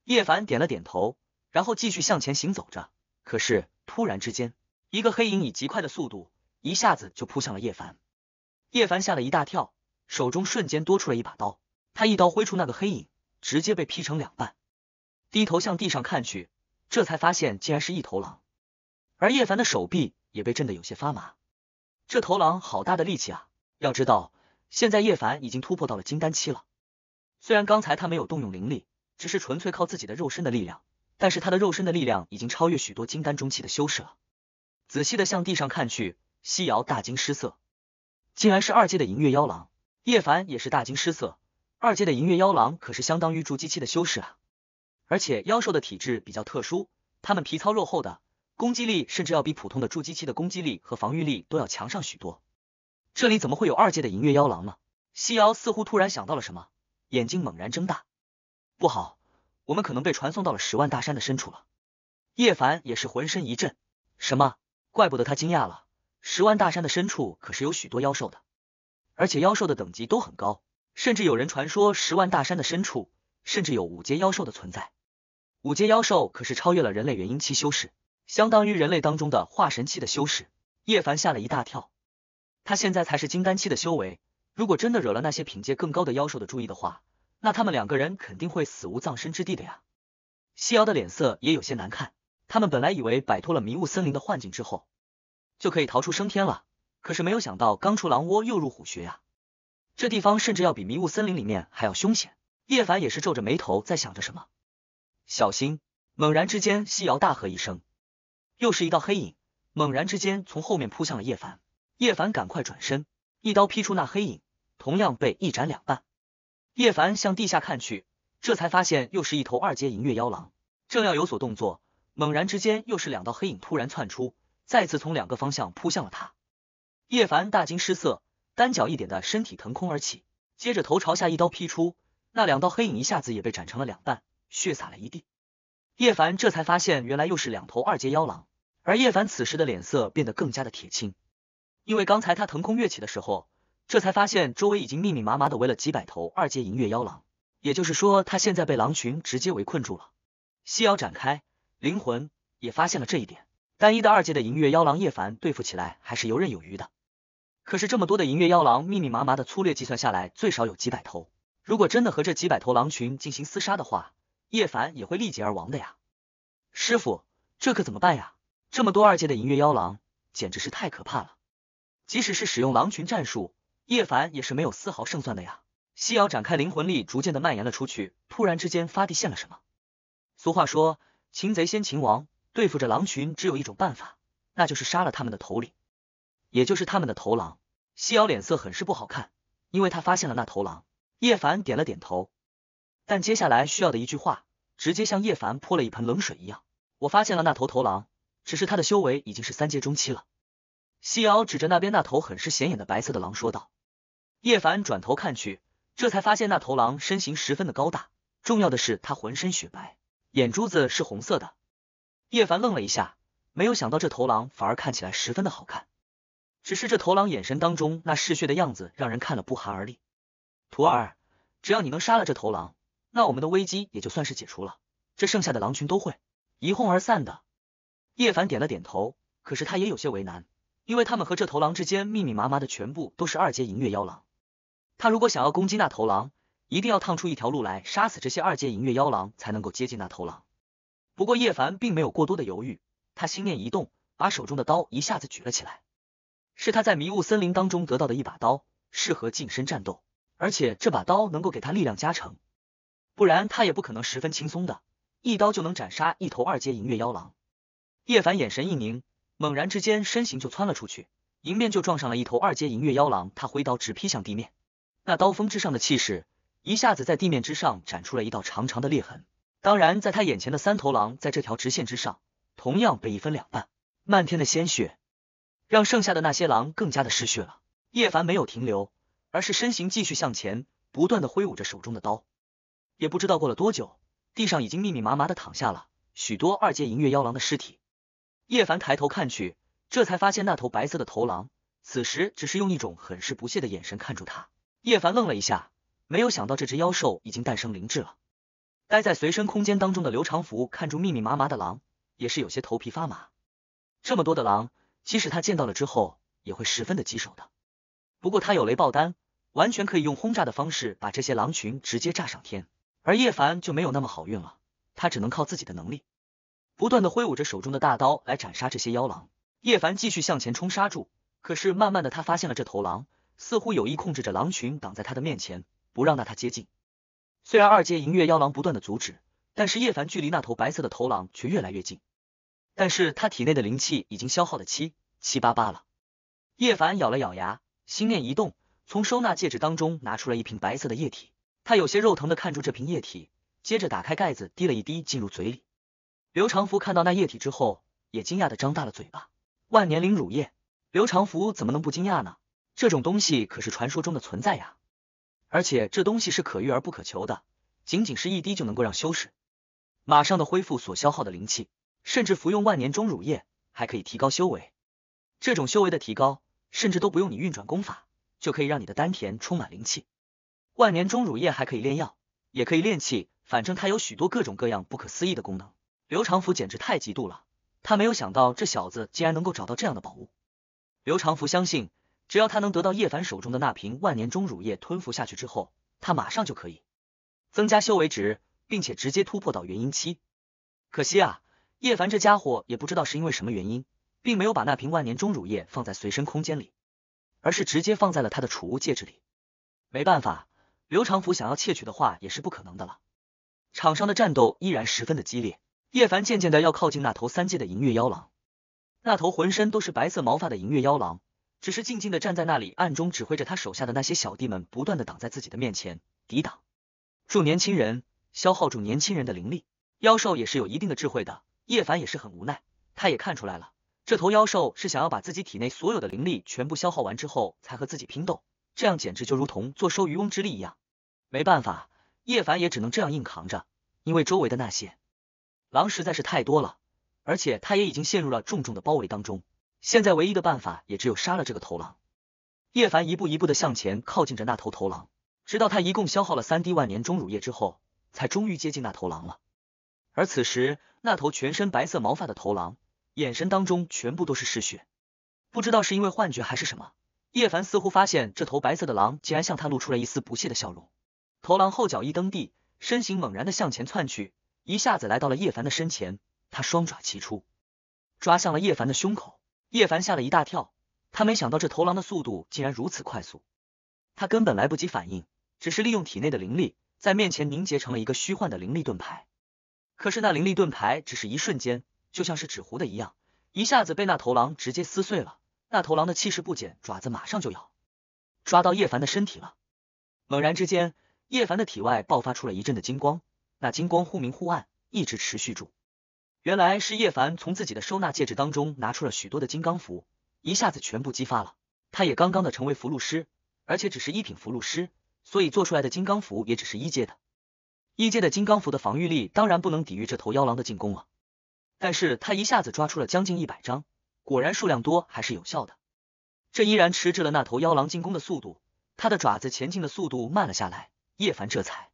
S1: 叶凡点了点头，然后继续向前行走着。可是突然之间。一个黑影以极快的速度一下子就扑向了叶凡，叶凡吓了一大跳，手中瞬间多出了一把刀，他一刀挥出，那个黑影直接被劈成两半。低头向地上看去，这才发现竟然是一头狼，而叶凡的手臂也被震得有些发麻。这头狼好大的力气啊！要知道，现在叶凡已经突破到了金丹期了，虽然刚才他没有动用灵力，只是纯粹靠自己的肉身的力量，但是他的肉身的力量已经超越许多金丹中期的修士了。仔细的向地上看去，西瑶大惊失色，竟然是二阶的银月妖狼。叶凡也是大惊失色，二阶的银月妖狼可是相当于筑基期的修士啊！而且妖兽的体质比较特殊，他们皮糙肉厚的，攻击力甚至要比普通的筑基期的攻击力和防御力都要强上许多。这里怎么会有二阶的银月妖狼呢？西瑶似乎突然想到了什么，眼睛猛然睁大，不好，我们可能被传送到了十万大山的深处了。叶凡也是浑身一震，什么？怪不得他惊讶了，十万大山的深处可是有许多妖兽的，而且妖兽的等级都很高，甚至有人传说十万大山的深处甚至有五阶妖兽的存在。五阶妖兽可是超越了人类元婴期修士，相当于人类当中的化神期的修士。叶凡吓了一大跳，他现在才是金丹期的修为，如果真的惹了那些品阶更高的妖兽的注意的话，那他们两个人肯定会死无葬身之地的呀。西瑶的脸色也有些难看。他们本来以为摆脱了迷雾森林的幻境之后，就可以逃出升天了，可是没有想到刚出狼窝又入虎穴呀！这地方甚至要比迷雾森林里面还要凶险。叶凡也是皱着眉头在想着什么。小心！猛然之间，夕瑶大喝一声，又是一道黑影猛然之间从后面扑向了叶凡。叶凡赶快转身，一刀劈出那黑影，同样被一斩两半。叶凡向地下看去，这才发现又是一头二阶银月妖狼，正要有所动作。猛然之间，又是两道黑影突然窜出，再次从两个方向扑向了他。叶凡大惊失色，单脚一点的身体腾空而起，接着头朝下一刀劈出，那两道黑影一下子也被斩成了两半，血洒了一地。叶凡这才发现，原来又是两头二阶妖狼。而叶凡此时的脸色变得更加的铁青，因为刚才他腾空跃起的时候，这才发现周围已经密密麻麻的围了几百头二阶银月妖狼，也就是说，他现在被狼群直接围困住了。西瑶展开。灵魂也发现了这一点，单一的二阶的银月妖狼叶凡对付起来还是游刃有余的。可是这么多的银月妖狼，密密麻麻的，粗略计算下来最少有几百头。如果真的和这几百头狼群进行厮杀的话，叶凡也会力竭而亡的呀！师傅，这可怎么办呀？这么多二阶的银月妖狼，简直是太可怕了！即使是使用狼群战术，叶凡也是没有丝毫胜算的呀！西瑶展开灵魂力，逐渐的蔓延了出去，突然之间发地现，了什么？俗话说。擒贼先擒王，对付这狼群只有一种办法，那就是杀了他们的头领，也就是他们的头狼。西瑶脸色很是不好看，因为他发现了那头狼。叶凡点了点头，但接下来需要的一句话，直接向叶凡泼了一盆冷水一样。我发现了那头头狼，只是他的修为已经是三阶中期了。西瑶指着那边那头很是显眼的白色的狼说道。叶凡转头看去，这才发现那头狼身形十分的高大，重要的是他浑身雪白。眼珠子是红色的，叶凡愣了一下，没有想到这头狼反而看起来十分的好看，只是这头狼眼神当中那嗜血的样子让人看了不寒而栗。徒儿，只要你能杀了这头狼，那我们的危机也就算是解除了，这剩下的狼群都会一哄而散的。叶凡点了点头，可是他也有些为难，因为他们和这头狼之间密密麻麻的全部都是二阶银月妖狼，他如果想要攻击那头狼。一定要趟出一条路来，杀死这些二阶银月妖狼，才能够接近那头狼。不过叶凡并没有过多的犹豫，他心念一动，把手中的刀一下子举了起来。是他在迷雾森林当中得到的一把刀，适合近身战斗，而且这把刀能够给他力量加成，不然他也不可能十分轻松的一刀就能斩杀一头二阶银月妖狼。叶凡眼神一凝，猛然之间身形就窜了出去，迎面就撞上了一头二阶银月妖狼，他挥刀直劈向地面，那刀锋之上的气势。一下子在地面之上斩出了一道长长的裂痕，当然，在他眼前的三头狼在这条直线之上同样被一分两半，漫天的鲜血让剩下的那些狼更加的失血了。叶凡没有停留，而是身形继续向前，不断的挥舞着手中的刀。也不知道过了多久，地上已经密密麻麻的躺下了许多二阶银月妖狼的尸体。叶凡抬头看去，这才发现那头白色的头狼此时只是用一种很是不屑的眼神看住他。叶凡愣了一下。没有想到这只妖兽已经诞生灵智了。待在随身空间当中的刘长福看住密密麻麻的狼，也是有些头皮发麻。这么多的狼，即使他见到了之后，也会十分的棘手的。不过他有雷爆丹，完全可以用轰炸的方式把这些狼群直接炸上天。而叶凡就没有那么好运了，他只能靠自己的能力，不断的挥舞着手中的大刀来斩杀这些妖狼。叶凡继续向前冲杀住，可是慢慢的他发现了这头狼似乎有意控制着狼群挡在他的面前。不让那他接近，虽然二阶银月妖狼不断的阻止，但是叶凡距离那头白色的头狼却越来越近。但是他体内的灵气已经消耗的七七八八了。叶凡咬了咬牙，心念一动，从收纳戒指当中拿出了一瓶白色的液体。他有些肉疼的看住这瓶液体，接着打开盖子，滴了一滴进入嘴里。刘长福看到那液体之后，也惊讶的张大了嘴巴。万年灵乳液，刘长福怎么能不惊讶呢？这种东西可是传说中的存在呀。而且这东西是可遇而不可求的，仅仅是一滴就能够让修士马上的恢复所消耗的灵气，甚至服用万年钟乳液还可以提高修为。这种修为的提高，甚至都不用你运转功法，就可以让你的丹田充满灵气。万年钟乳液还可以炼药，也可以炼气，反正它有许多各种各样不可思议的功能。刘长福简直太嫉妒了，他没有想到这小子竟然能够找到这样的宝物。刘长福相信。只要他能得到叶凡手中的那瓶万年钟乳液，吞服下去之后，他马上就可以增加修为值，并且直接突破到元婴期。可惜啊，叶凡这家伙也不知道是因为什么原因，并没有把那瓶万年钟乳液放在随身空间里，而是直接放在了他的储物戒指里。没办法，刘长福想要窃取的话，也是不可能的了。场上的战斗依然十分的激烈，叶凡渐渐的要靠近那头三阶的银月妖狼，那头浑身都是白色毛发的银月妖狼。只是静静的站在那里，暗中指挥着他手下的那些小弟们，不断的挡在自己的面前，抵挡，助年轻人消耗住年轻人的灵力。妖兽也是有一定的智慧的，叶凡也是很无奈，他也看出来了，这头妖兽是想要把自己体内所有的灵力全部消耗完之后，才和自己拼斗，这样简直就如同坐收渔翁之利一样。没办法，叶凡也只能这样硬扛着，因为周围的那些狼实在是太多了，而且他也已经陷入了重重的包围当中。现在唯一的办法也只有杀了这个头狼。叶凡一步一步的向前靠近着那头头狼，直到他一共消耗了三滴万年钟乳液之后，才终于接近那头狼了。而此时，那头全身白色毛发的头狼，眼神当中全部都是嗜血。不知道是因为幻觉还是什么，叶凡似乎发现这头白色的狼竟然向他露出了一丝不屑的笑容。头狼后脚一蹬地，身形猛然的向前窜去，一下子来到了叶凡的身前。他双爪齐出，抓向了叶凡的胸口。叶凡吓了一大跳，他没想到这头狼的速度竟然如此快速，他根本来不及反应，只是利用体内的灵力在面前凝结成了一个虚幻的灵力盾牌。可是那灵力盾牌只是一瞬间，就像是纸糊的一样，一下子被那头狼直接撕碎了。那头狼的气势不减，爪子马上就咬抓到叶凡的身体了。猛然之间，叶凡的体外爆发出了一阵的金光，那金光忽明忽暗，一直持续住。原来是叶凡从自己的收纳戒指当中拿出了许多的金刚符，一下子全部激发了。他也刚刚的成为符箓师，而且只是一品符箓师，所以做出来的金刚符也只是一阶的。一阶的金刚符的防御力当然不能抵御这头妖狼的进攻了。但是他一下子抓出了将近一百张，果然数量多还是有效的。这依然迟滞了那头妖狼进攻的速度，他的爪子前进的速度慢了下来。叶凡这才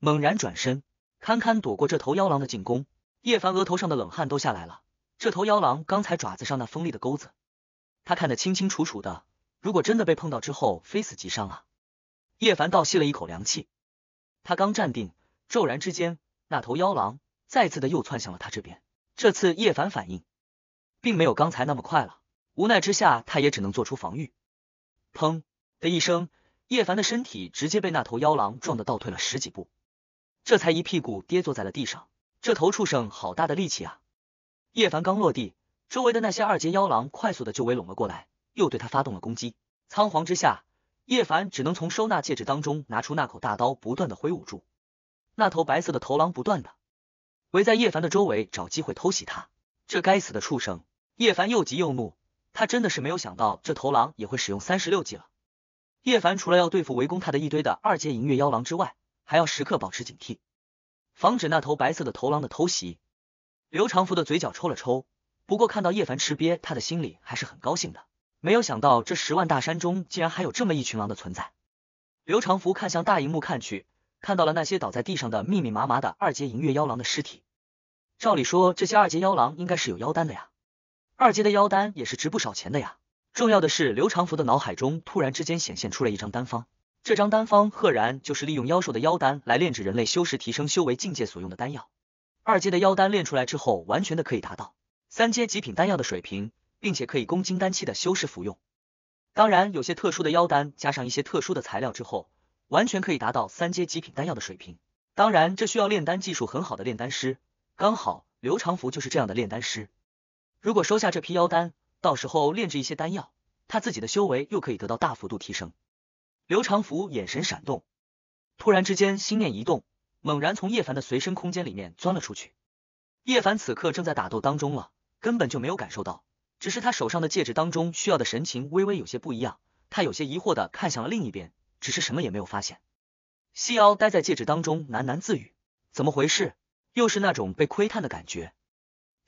S1: 猛然转身，堪堪躲过这头妖狼的进攻。叶凡额头上的冷汗都下来了，这头妖狼刚才爪子上那锋利的钩子，他看得清清楚楚的。如果真的被碰到之后，非死即伤啊！叶凡倒吸了一口凉气，他刚站定，骤然之间，那头妖狼再次的又窜向了他这边。这次叶凡反应并没有刚才那么快了，无奈之下，他也只能做出防御。砰的一声，叶凡的身体直接被那头妖狼撞得倒退了十几步，这才一屁股跌坐在了地上。这头畜生好大的力气啊！叶凡刚落地，周围的那些二阶妖狼快速的就围拢了过来，又对他发动了攻击。仓皇之下，叶凡只能从收纳戒指当中拿出那口大刀，不断的挥舞住。那头白色的头狼不断的围在叶凡的周围，找机会偷袭他。这该死的畜生！叶凡又急又怒，他真的是没有想到这头狼也会使用三十六计了。叶凡除了要对付围攻他的一堆的二阶银月妖狼之外，还要时刻保持警惕。防止那头白色的头狼的偷袭，刘长福的嘴角抽了抽。不过看到叶凡吃瘪，他的心里还是很高兴的。没有想到这十万大山中竟然还有这么一群狼的存在。刘长福看向大荧幕看去，看到了那些倒在地上的密密麻麻的二阶银月妖狼的尸体。照理说，这些二阶妖狼应该是有妖丹的呀。二阶的妖丹也是值不少钱的呀。重要的是，刘长福的脑海中突然之间显现出了一张丹方。这张丹方赫然就是利用妖兽的妖丹来炼制人类修士提升修为境界所用的丹药。二阶的妖丹炼出来之后，完全的可以达到三阶极品丹药的水平，并且可以供金丹期的修士服用。当然，有些特殊的妖丹加上一些特殊的材料之后，完全可以达到三阶极品丹药的水平。当然，这需要炼丹技术很好的炼丹师。刚好刘长福就是这样的炼丹师。如果收下这批妖丹，到时候炼制一些丹药，他自己的修为又可以得到大幅度提升。刘长福眼神闪动，突然之间心念一动，猛然从叶凡的随身空间里面钻了出去。叶凡此刻正在打斗当中了，根本就没有感受到，只是他手上的戒指当中需要的神情微微有些不一样。他有些疑惑的看向了另一边，只是什么也没有发现。西瑶待在戒指当中喃喃自语：“怎么回事？又是那种被窥探的感觉。”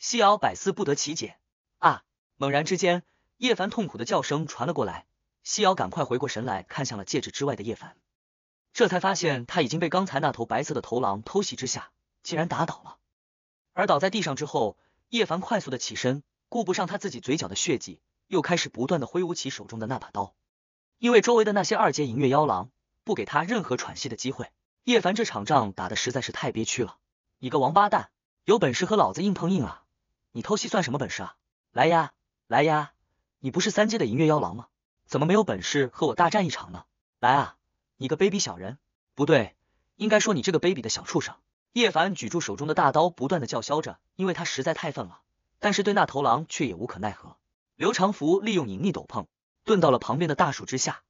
S1: 西瑶百思不得其解。啊！猛然之间，叶凡痛苦的叫声传了过来。西瑶赶快回过神来，看向了戒指之外的叶凡，这才发现他已经被刚才那头白色的头狼偷袭之下，竟然打倒了。而倒在地上之后，叶凡快速的起身，顾不上他自己嘴角的血迹，又开始不断的挥舞起手中的那把刀。因为周围的那些二阶银月妖狼不给他任何喘息的机会，叶凡这场仗打的实在是太憋屈了。你个王八蛋，有本事和老子硬碰硬啊！你偷袭算什么本事啊？来呀，来呀，你不是三阶的银月妖狼吗？怎么没有本事和我大战一场呢？来啊，你个卑鄙小人！不对，应该说你这个卑鄙的小畜生！叶凡举住手中的大刀，不断的叫嚣着，因为他实在太愤了。但是对那头狼却也无可奈何。刘长福利用隐匿斗篷，遁到了旁边的大树之下，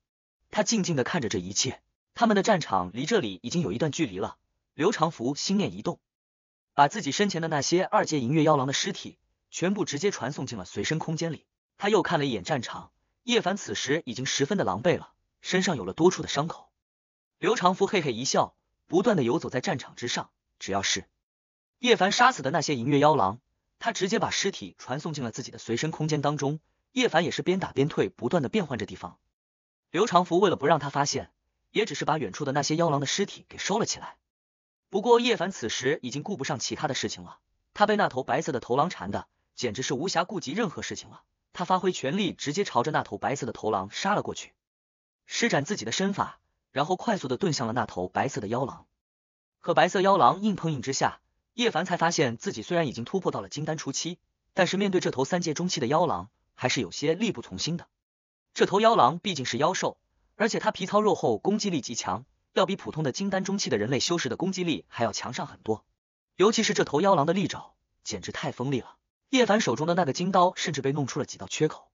S1: 他静静的看着这一切。他们的战场离这里已经有一段距离了。刘长福心念一动，把自己身前的那些二阶银月妖狼的尸体，全部直接传送进了随身空间里。他又看了一眼战场。叶凡此时已经十分的狼狈了，身上有了多处的伤口。刘长福嘿嘿一笑，不断的游走在战场之上。只要是叶凡杀死的那些银月妖狼，他直接把尸体传送进了自己的随身空间当中。叶凡也是边打边退，不断的变换着地方。刘长福为了不让他发现，也只是把远处的那些妖狼的尸体给收了起来。不过叶凡此时已经顾不上其他的事情了，他被那头白色的头狼缠的，简直是无暇顾及任何事情了。他发挥全力，直接朝着那头白色的头狼杀了过去，施展自己的身法，然后快速的遁向了那头白色的妖狼。可白色妖狼硬碰硬之下，叶凡才发现自己虽然已经突破到了金丹初期，但是面对这头三界中期的妖狼，还是有些力不从心的。这头妖狼毕竟是妖兽，而且它皮糙肉厚，攻击力极强，要比普通的金丹中期的人类修士的攻击力还要强上很多。尤其是这头妖狼的利爪，简直太锋利了。叶凡手中的那个金刀甚至被弄出了几道缺口，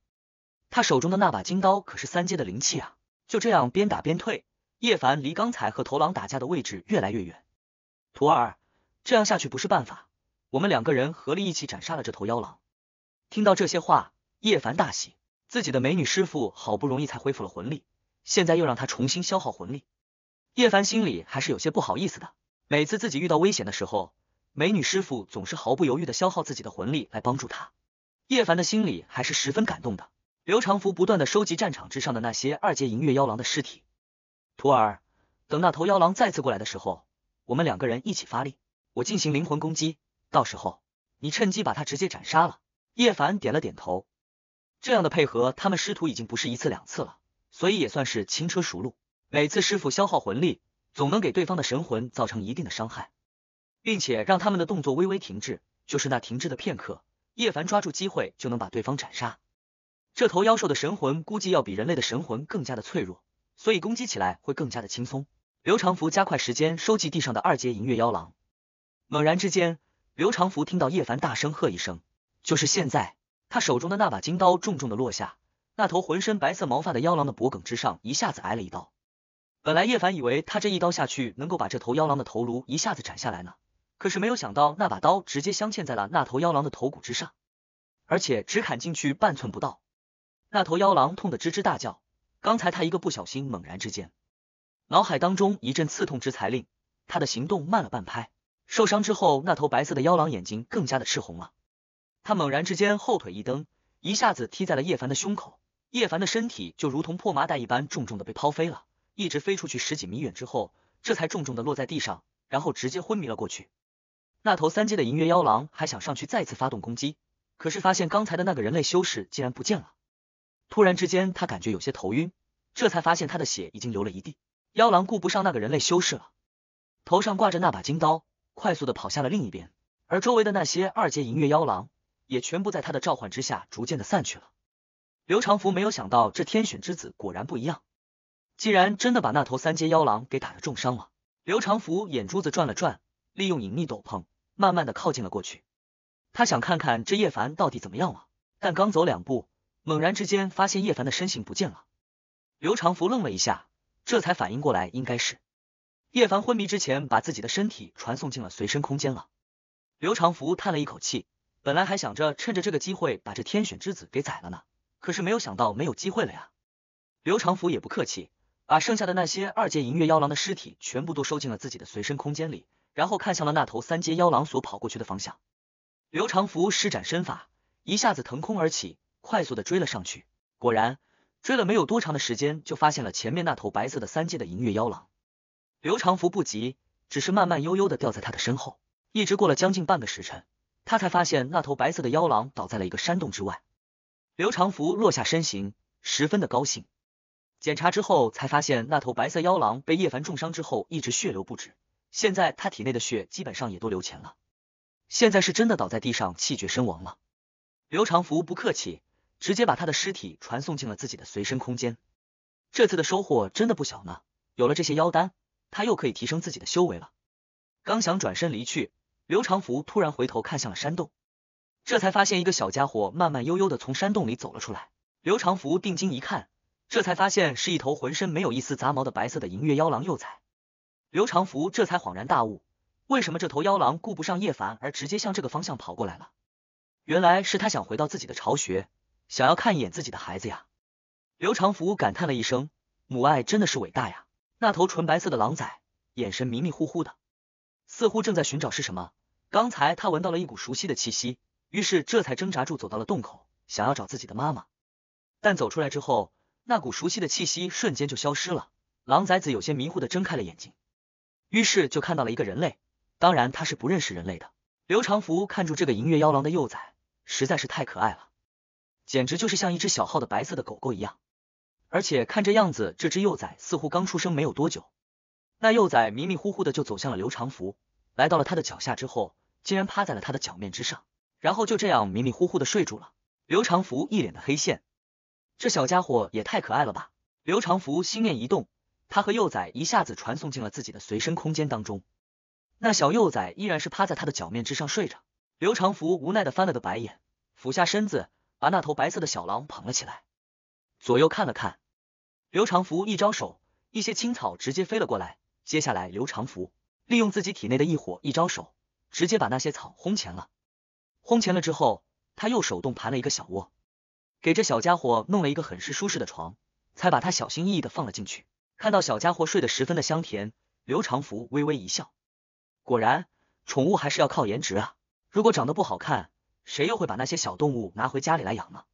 S1: 他手中的那把金刀可是三阶的灵气啊！就这样边打边退，叶凡离刚才和头狼打架的位置越来越远。徒儿，这样下去不是办法，我们两个人合力一起斩杀了这头妖狼。听到这些话，叶凡大喜，自己的美女师傅好不容易才恢复了魂力，现在又让他重新消耗魂力，叶凡心里还是有些不好意思的。每次自己遇到危险的时候。美女师傅总是毫不犹豫的消耗自己的魂力来帮助他，叶凡的心里还是十分感动的。刘长福不断的收集战场之上的那些二阶银月妖狼的尸体。徒儿，等那头妖狼再次过来的时候，我们两个人一起发力，我进行灵魂攻击，到时候你趁机把他直接斩杀了。叶凡点了点头，这样的配合，他们师徒已经不是一次两次了，所以也算是轻车熟路。每次师傅消耗魂力，总能给对方的神魂造成一定的伤害。并且让他们的动作微微停滞，就是那停滞的片刻，叶凡抓住机会就能把对方斩杀。这头妖兽的神魂估计要比人类的神魂更加的脆弱，所以攻击起来会更加的轻松。刘长福加快时间收集地上的二阶银月妖狼。猛然之间，刘长福听到叶凡大声喝一声：“就是现在！”他手中的那把金刀重重的落下，那头浑身白色毛发的妖狼的脖颈之上一下子挨了一刀。本来叶凡以为他这一刀下去能够把这头妖狼的头颅一下子斩下来呢。可是没有想到，那把刀直接镶嵌在了那头妖狼的头骨之上，而且只砍进去半寸不到。那头妖狼痛得吱吱大叫。刚才他一个不小心，猛然之间，脑海当中一阵刺痛之才令他的行动慢了半拍。受伤之后，那头白色的妖狼眼睛更加的赤红了。他猛然之间后腿一蹬，一下子踢在了叶凡的胸口。叶凡的身体就如同破麻袋一般，重重的被抛飞了，一直飞出去十几米远之后，这才重重的落在地上，然后直接昏迷了过去。那头三阶的银月妖狼还想上去再次发动攻击，可是发现刚才的那个人类修士竟然不见了。突然之间，他感觉有些头晕，这才发现他的血已经流了一地。妖狼顾不上那个人类修士了，头上挂着那把金刀，快速的跑向了另一边。而周围的那些二阶银月妖狼也全部在他的召唤之下逐渐的散去了。刘长福没有想到这天选之子果然不一样，竟然真的把那头三阶妖狼给打得重伤了。刘长福眼珠子转了转，利用隐匿斗篷。慢慢的靠近了过去，他想看看这叶凡到底怎么样了，但刚走两步，猛然之间发现叶凡的身形不见了。刘长福愣了一下，这才反应过来，应该是叶凡昏迷之前把自己的身体传送进了随身空间了。刘长福叹了一口气，本来还想着趁着这个机会把这天选之子给宰了呢，可是没有想到没有机会了呀。刘长福也不客气，把剩下的那些二阶银月妖狼的尸体全部都收进了自己的随身空间里。然后看向了那头三阶妖狼所跑过去的方向，刘长福施展身法，一下子腾空而起，快速的追了上去。果然，追了没有多长的时间，就发现了前面那头白色的三阶的银月妖狼。刘长福不急，只是慢慢悠悠的掉在他的身后。一直过了将近半个时辰，他才发现那头白色的妖狼倒在了一个山洞之外。刘长福落下身形，十分的高兴。检查之后，才发现那头白色妖狼被叶凡重伤之后，一直血流不止。现在他体内的血基本上也都流钱了，现在是真的倒在地上气绝身亡了。刘长福不客气，直接把他的尸体传送进了自己的随身空间。这次的收获真的不小呢，有了这些妖丹，他又可以提升自己的修为了。刚想转身离去，刘长福突然回头看向了山洞，这才发现一个小家伙慢慢悠悠的从山洞里走了出来。刘长福定睛一看，这才发现是一头浑身没有一丝杂毛的白色的银月妖狼幼崽。刘长福这才恍然大悟，为什么这头妖狼顾不上叶凡，而直接向这个方向跑过来了？原来是他想回到自己的巢穴，想要看一眼自己的孩子呀！刘长福感叹了一声：“母爱真的是伟大呀！”那头纯白色的狼崽，眼神迷迷糊糊的，似乎正在寻找是什么。刚才他闻到了一股熟悉的气息，于是这才挣扎住走到了洞口，想要找自己的妈妈。但走出来之后，那股熟悉的气息瞬间就消失了。狼崽子有些迷糊的睁开了眼睛。于是就看到了一个人类，当然他是不认识人类的。刘长福看住这个银月妖狼的幼崽，实在是太可爱了，简直就是像一只小号的白色的狗狗一样。而且看这样子，这只幼崽似乎刚出生没有多久。那幼崽迷迷糊糊的就走向了刘长福，来到了他的脚下之后，竟然趴在了他的脚面之上，然后就这样迷迷糊糊的睡住了。刘长福一脸的黑线，这小家伙也太可爱了吧！刘长福心念一动。他和幼崽一下子传送进了自己的随身空间当中，那小幼崽依然是趴在他的脚面之上睡着。刘长福无奈的翻了个白眼，俯下身子把那头白色的小狼捧了起来，左右看了看。刘长福一招手，一些青草直接飞了过来。接下来，刘长福利用自己体内的一火，一招手，直接把那些草轰前了。轰前了之后，他又手动盘了一个小窝，给这小家伙弄了一个很是舒适的床，才把他小心翼翼的放了进去。看到小家伙睡得十分的香甜，刘长福微微一笑。果然，宠物还是要靠颜值啊！如果长得不好看，谁又会把那些小动物拿回家里来养呢？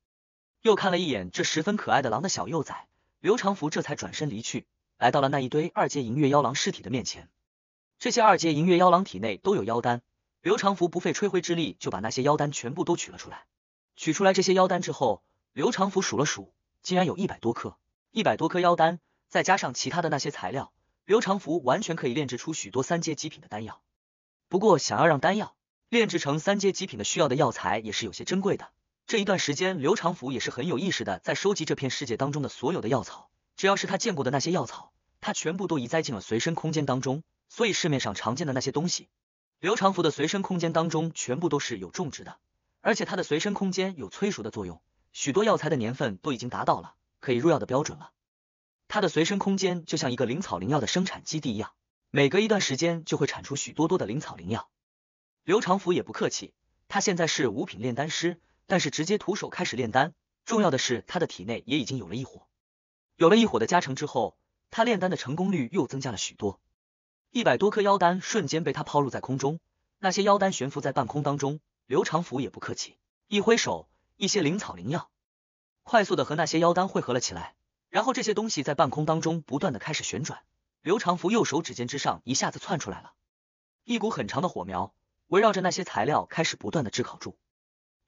S1: 又看了一眼这十分可爱的狼的小幼崽，刘长福这才转身离去，来到了那一堆二阶银月妖狼尸体的面前。这些二阶银月妖狼体内都有妖丹，刘长福不费吹灰之力就把那些妖丹全部都取了出来。取出来这些妖丹之后，刘长福数了数，竟然有一百多颗。一百多颗妖丹。再加上其他的那些材料，刘长福完全可以炼制出许多三阶极品的丹药。不过，想要让丹药炼制成三阶极品的，需要的药材也是有些珍贵的。这一段时间，刘长福也是很有意识的在收集这片世界当中的所有的药草，只要是他见过的那些药草，他全部都移栽进了随身空间当中。所以市面上常见的那些东西，刘长福的随身空间当中全部都是有种植的。而且他的随身空间有催熟的作用，许多药材的年份都已经达到了可以入药的标准了。他的随身空间就像一个灵草灵药的生产基地一样，每隔一段时间就会产出许多多的灵草灵药。刘长福也不客气，他现在是五品炼丹师，但是直接徒手开始炼丹。重要的是，他的体内也已经有了一火，有了一火的加成之后，他炼丹的成功率又增加了许多。一百多颗妖丹瞬间被他抛入在空中，那些妖丹悬浮在半空当中。刘长福也不客气，一挥手，一些灵草灵药快速的和那些妖丹汇合了起来。然后这些东西在半空当中不断的开始旋转。刘长福右手指尖之上一下子窜出来了一股很长的火苗，围绕着那些材料开始不断的炙烤住。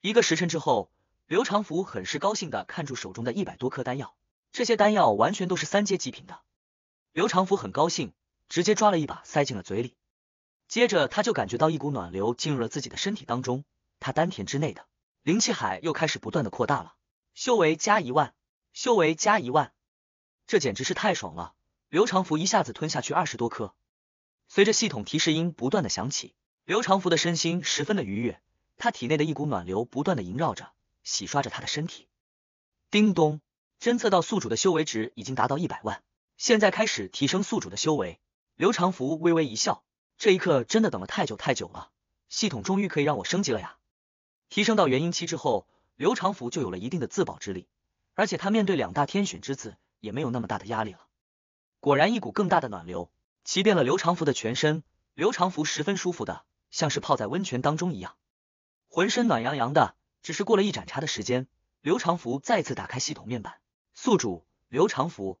S1: 一个时辰之后，刘长福很是高兴的看住手中的一百多颗丹药，这些丹药完全都是三阶极品的。刘长福很高兴，直接抓了一把塞进了嘴里。接着他就感觉到一股暖流进入了自己的身体当中，他丹田之内的灵气海又开始不断的扩大了，修为加一万，修为加一万。这简直是太爽了！刘长福一下子吞下去二十多颗，随着系统提示音不断的响起，刘长福的身心十分的愉悦，他体内的一股暖流不断的萦绕着，洗刷着他的身体。叮咚，侦测到宿主的修为值已经达到一百万，现在开始提升宿主的修为。刘长福微微一笑，这一刻真的等了太久太久了，系统终于可以让我升级了呀！提升到元婴期之后，刘长福就有了一定的自保之力，而且他面对两大天选之子。也没有那么大的压力了。果然，一股更大的暖流骑遍了刘长福的全身。刘长福十分舒服的，像是泡在温泉当中一样，浑身暖洋洋的。只是过了一盏茶的时间，刘长福再次打开系统面板。宿主刘长福，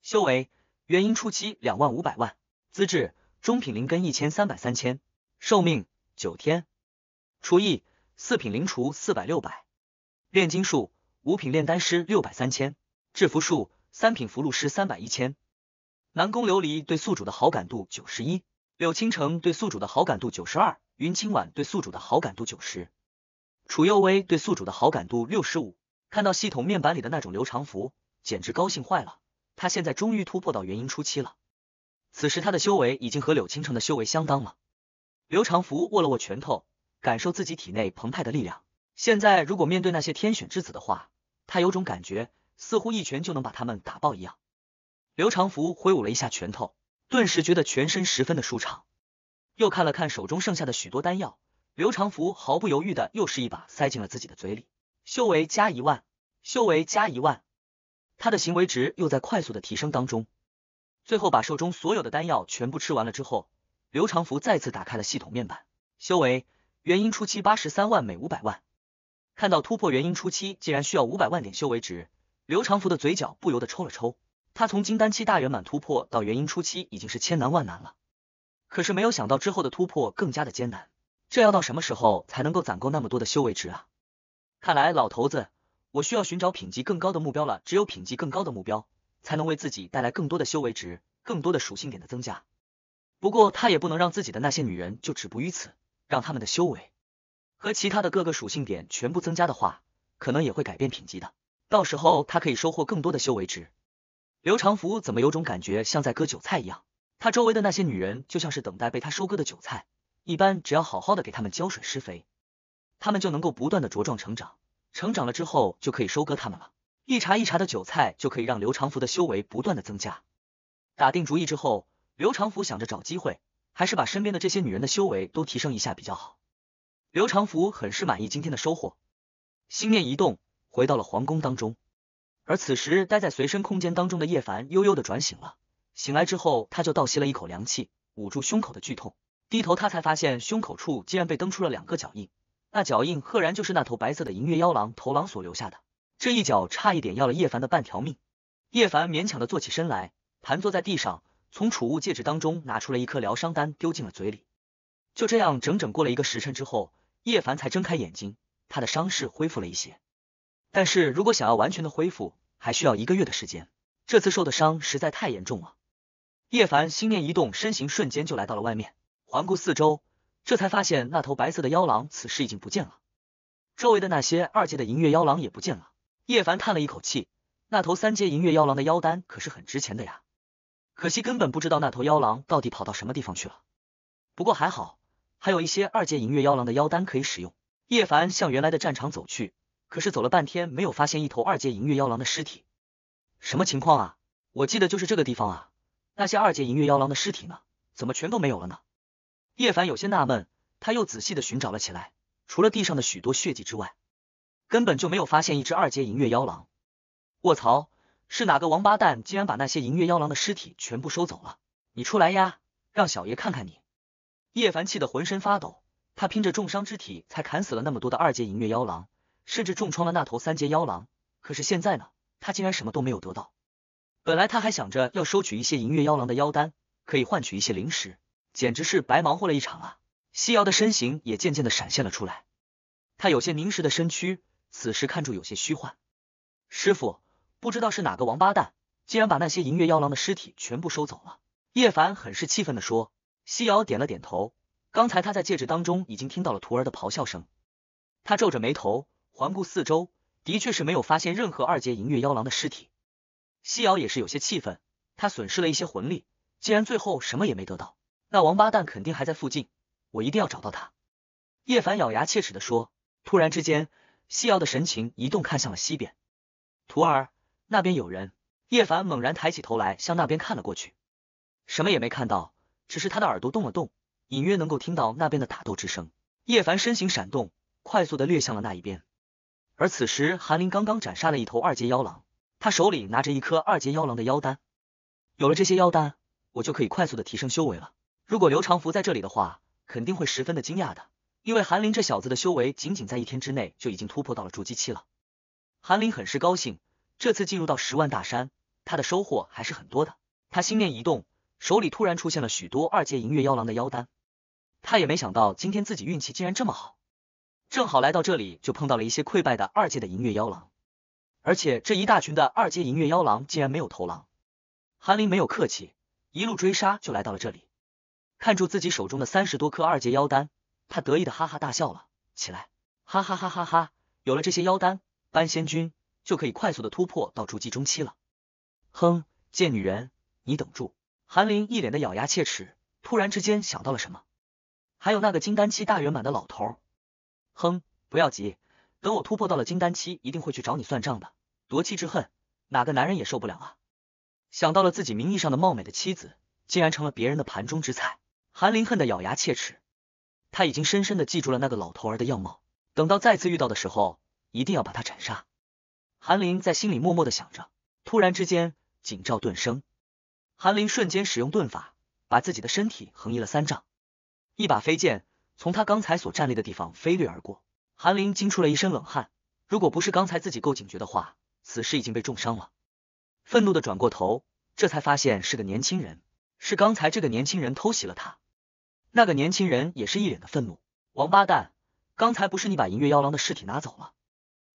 S1: 修为元婴初期两万五百万，资质中品灵根一千三百三千，寿命九天，厨艺四品灵厨四百六百，炼金术五品炼丹师六百三千，制服术。三品福禄师三百一千，南宫琉璃对宿主的好感度九十一，柳倾城对宿主的好感度九十二，云清婉对宿主的好感度九十，楚又薇对宿主的好感度六十五。看到系统面板里的那种刘长福，简直高兴坏了。他现在终于突破到元婴初期了，此时他的修为已经和柳倾城的修为相当了。刘长福握了握拳头，感受自己体内澎湃的力量。现在如果面对那些天选之子的话，他有种感觉。似乎一拳就能把他们打爆一样。刘长福挥舞了一下拳头，顿时觉得全身十分的舒畅。又看了看手中剩下的许多丹药，刘长福毫不犹豫的又是一把塞进了自己的嘴里。修为加一万，修为加一万，他的行为值又在快速的提升当中。最后把手中所有的丹药全部吃完了之后，刘长福再次打开了系统面板。修为元婴初期八十三万每五百万，看到突破元婴初期竟然需要五百万点修为值。刘长福的嘴角不由得抽了抽，他从金丹期大圆满突破到元婴初期已经是千难万难了，可是没有想到之后的突破更加的艰难，这要到什么时候才能够攒够那么多的修为值啊？看来老头子，我需要寻找品级更高的目标了，只有品级更高的目标，才能为自己带来更多的修为值，更多的属性点的增加。不过他也不能让自己的那些女人就止步于此，让他们的修为和其他的各个属性点全部增加的话，可能也会改变品级的。到时候他可以收获更多的修为值。刘长福怎么有种感觉像在割韭菜一样？他周围的那些女人就像是等待被他收割的韭菜，一般只要好好的给他们浇水施肥，他们就能够不断的茁壮成长，成长了之后就可以收割他们了。一茬一茬的韭菜就可以让刘长福的修为不断的增加。打定主意之后，刘长福想着找机会，还是把身边的这些女人的修为都提升一下比较好。刘长福很是满意今天的收获，心念一动。回到了皇宫当中，而此时待在随身空间当中的叶凡悠悠的转醒了。醒来之后，他就倒吸了一口凉气，捂住胸口的剧痛。低头，他才发现胸口处竟然被蹬出了两个脚印，那脚印赫然就是那头白色的银月妖狼头狼所留下的。这一脚差一点要了叶凡的半条命。叶凡勉强的坐起身来，盘坐在地上，从储物戒指当中拿出了一颗疗伤丹，丢进了嘴里。就这样，整整过了一个时辰之后，叶凡才睁开眼睛，他的伤势恢复了一些。但是如果想要完全的恢复，还需要一个月的时间。这次受的伤实在太严重了。叶凡心念一动，身形瞬间就来到了外面，环顾四周，这才发现那头白色的妖狼此时已经不见了，周围的那些二阶的银月妖狼也不见了。叶凡叹了一口气，那头三阶银月妖狼的妖丹可是很值钱的呀，可惜根本不知道那头妖狼到底跑到什么地方去了。不过还好，还有一些二阶银月妖狼的妖丹可以使用。叶凡向原来的战场走去。可是走了半天，没有发现一头二阶银月妖狼的尸体，什么情况啊？我记得就是这个地方啊，那些二阶银月妖狼的尸体呢，怎么全都没有了呢？叶凡有些纳闷，他又仔细的寻找了起来，除了地上的许多血迹之外，根本就没有发现一只二阶银月妖狼。卧槽，是哪个王八蛋竟然把那些银月妖狼的尸体全部收走了？你出来呀，让小爷看看你！叶凡气得浑身发抖，他拼着重伤之体才砍死了那么多的二阶银月妖狼。甚至重创了那头三阶妖狼，可是现在呢，他竟然什么都没有得到。本来他还想着要收取一些银月妖狼的妖丹，可以换取一些灵石，简直是白忙活了一场啊！西瑶的身形也渐渐的闪现了出来，他有些凝实的身躯，此时看住有些虚幻。师傅，不知道是哪个王八蛋，竟然把那些银月妖狼的尸体全部收走了。叶凡很是气愤的说。西瑶点了点头，刚才他在戒指当中已经听到了徒儿的咆哮声，他皱着眉头。环顾四周，的确是没有发现任何二阶银月妖狼的尸体。西瑶也是有些气愤，他损失了一些魂力，既然最后什么也没得到，那王八蛋肯定还在附近，我一定要找到他。叶凡咬牙切齿地说。突然之间，西瑶的神情一动，看向了西边。徒儿，那边有人！叶凡猛然抬起头来，向那边看了过去，什么也没看到，只是他的耳朵动了动，隐约能够听到那边的打斗之声。叶凡身形闪动，快速的掠向了那一边。而此时，韩林刚刚斩杀了一头二阶妖狼，他手里拿着一颗二阶妖狼的妖丹。有了这些妖丹，我就可以快速的提升修为了。如果刘长福在这里的话，肯定会十分的惊讶的，因为韩林这小子的修为仅仅在一天之内就已经突破到了筑基期了。韩林很是高兴，这次进入到十万大山，他的收获还是很多的。他心念一动，手里突然出现了许多二阶银月妖狼的妖丹。他也没想到今天自己运气竟然这么好。正好来到这里，就碰到了一些溃败的二阶的银月妖狼，而且这一大群的二阶银月妖狼竟然没有头狼。韩林没有客气，一路追杀就来到了这里。看住自己手中的三十多颗二阶妖丹，他得意的哈哈大笑了起来，哈哈哈哈哈有了这些妖丹，班仙君就可以快速的突破到筑基中期了。哼，贱女人，你等住！韩林一脸的咬牙切齿，突然之间想到了什么，还有那个金丹期大圆满的老头。哼，不要急，等我突破到了金丹期，一定会去找你算账的。夺妻之恨，哪个男人也受不了啊！想到了自己名义上的貌美的妻子，竟然成了别人的盘中之菜，韩林恨得咬牙切齿。他已经深深的记住了那个老头儿的样貌，等到再次遇到的时候，一定要把他斩杀。韩林在心里默默的想着，突然之间，警兆顿生，韩林瞬间使用遁法，把自己的身体横移了三丈，一把飞剑。从他刚才所站立的地方飞掠而过，韩林惊出了一身冷汗。如果不是刚才自己够警觉的话，此时已经被重伤了。愤怒的转过头，这才发现是个年轻人，是刚才这个年轻人偷袭了他。那个年轻人也是一脸的愤怒：“王八蛋，刚才不是你把银月妖狼的尸体拿走了？”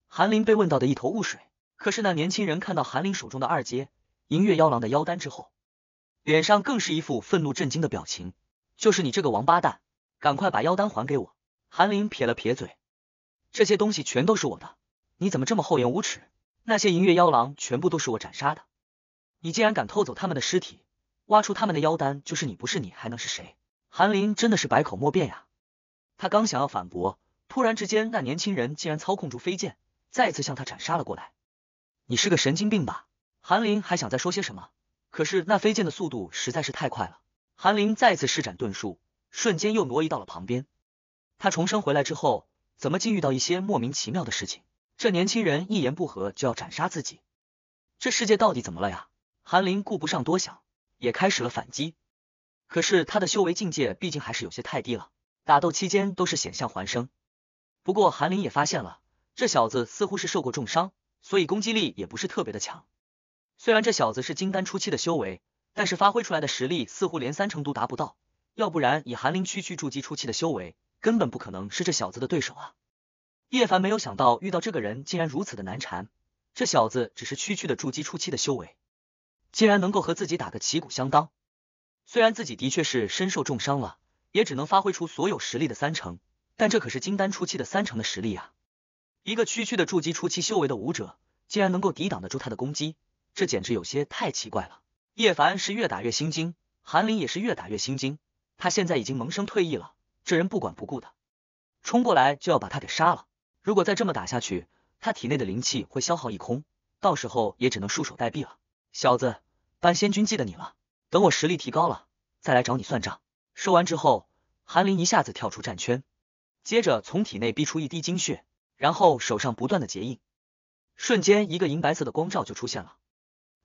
S1: 韩林被问到的一头雾水。可是那年轻人看到韩林手中的二阶银月妖狼的妖丹之后，脸上更是一副愤怒震惊的表情：“就是你这个王八蛋！”赶快把妖丹还给我！韩林撇了撇嘴，这些东西全都是我的，你怎么这么厚颜无耻？那些银月妖狼全部都是我斩杀的，你竟然敢偷走他们的尸体，挖出他们的妖丹，就是你不是你还能是谁？韩林真的是百口莫辩呀！他刚想要反驳，突然之间那年轻人竟然操控住飞剑，再次向他斩杀了过来。你是个神经病吧？韩林还想再说些什么，可是那飞剑的速度实在是太快了，韩林再次施展遁术。瞬间又挪移到了旁边。他重生回来之后，怎么竟遇到一些莫名其妙的事情？这年轻人一言不合就要斩杀自己，这世界到底怎么了呀？韩林顾不上多想，也开始了反击。可是他的修为境界毕竟还是有些太低了，打斗期间都是险象环生。不过韩林也发现了，这小子似乎是受过重伤，所以攻击力也不是特别的强。虽然这小子是金丹初期的修为，但是发挥出来的实力似乎连三成都达不到。要不然，以韩林区区筑基初期的修为，根本不可能是这小子的对手啊！叶凡没有想到遇到这个人竟然如此的难缠，这小子只是区区的筑基初期的修为，竟然能够和自己打个旗鼓相当。虽然自己的确是身受重伤了，也只能发挥出所有实力的三成，但这可是金丹初期的三成的实力啊！一个区区的筑基初期修为的武者，竟然能够抵挡得住他的攻击，这简直有些太奇怪了。叶凡是越打越心惊，韩林也是越打越心惊。他现在已经萌生退役了，这人不管不顾的冲过来就要把他给杀了。如果再这么打下去，他体内的灵气会消耗一空，到时候也只能束手待毙了。小子，半仙君记得你了，等我实力提高了再来找你算账。说完之后，韩林一下子跳出战圈，接着从体内逼出一滴精血，然后手上不断的结印，瞬间一个银白色的光照就出现了。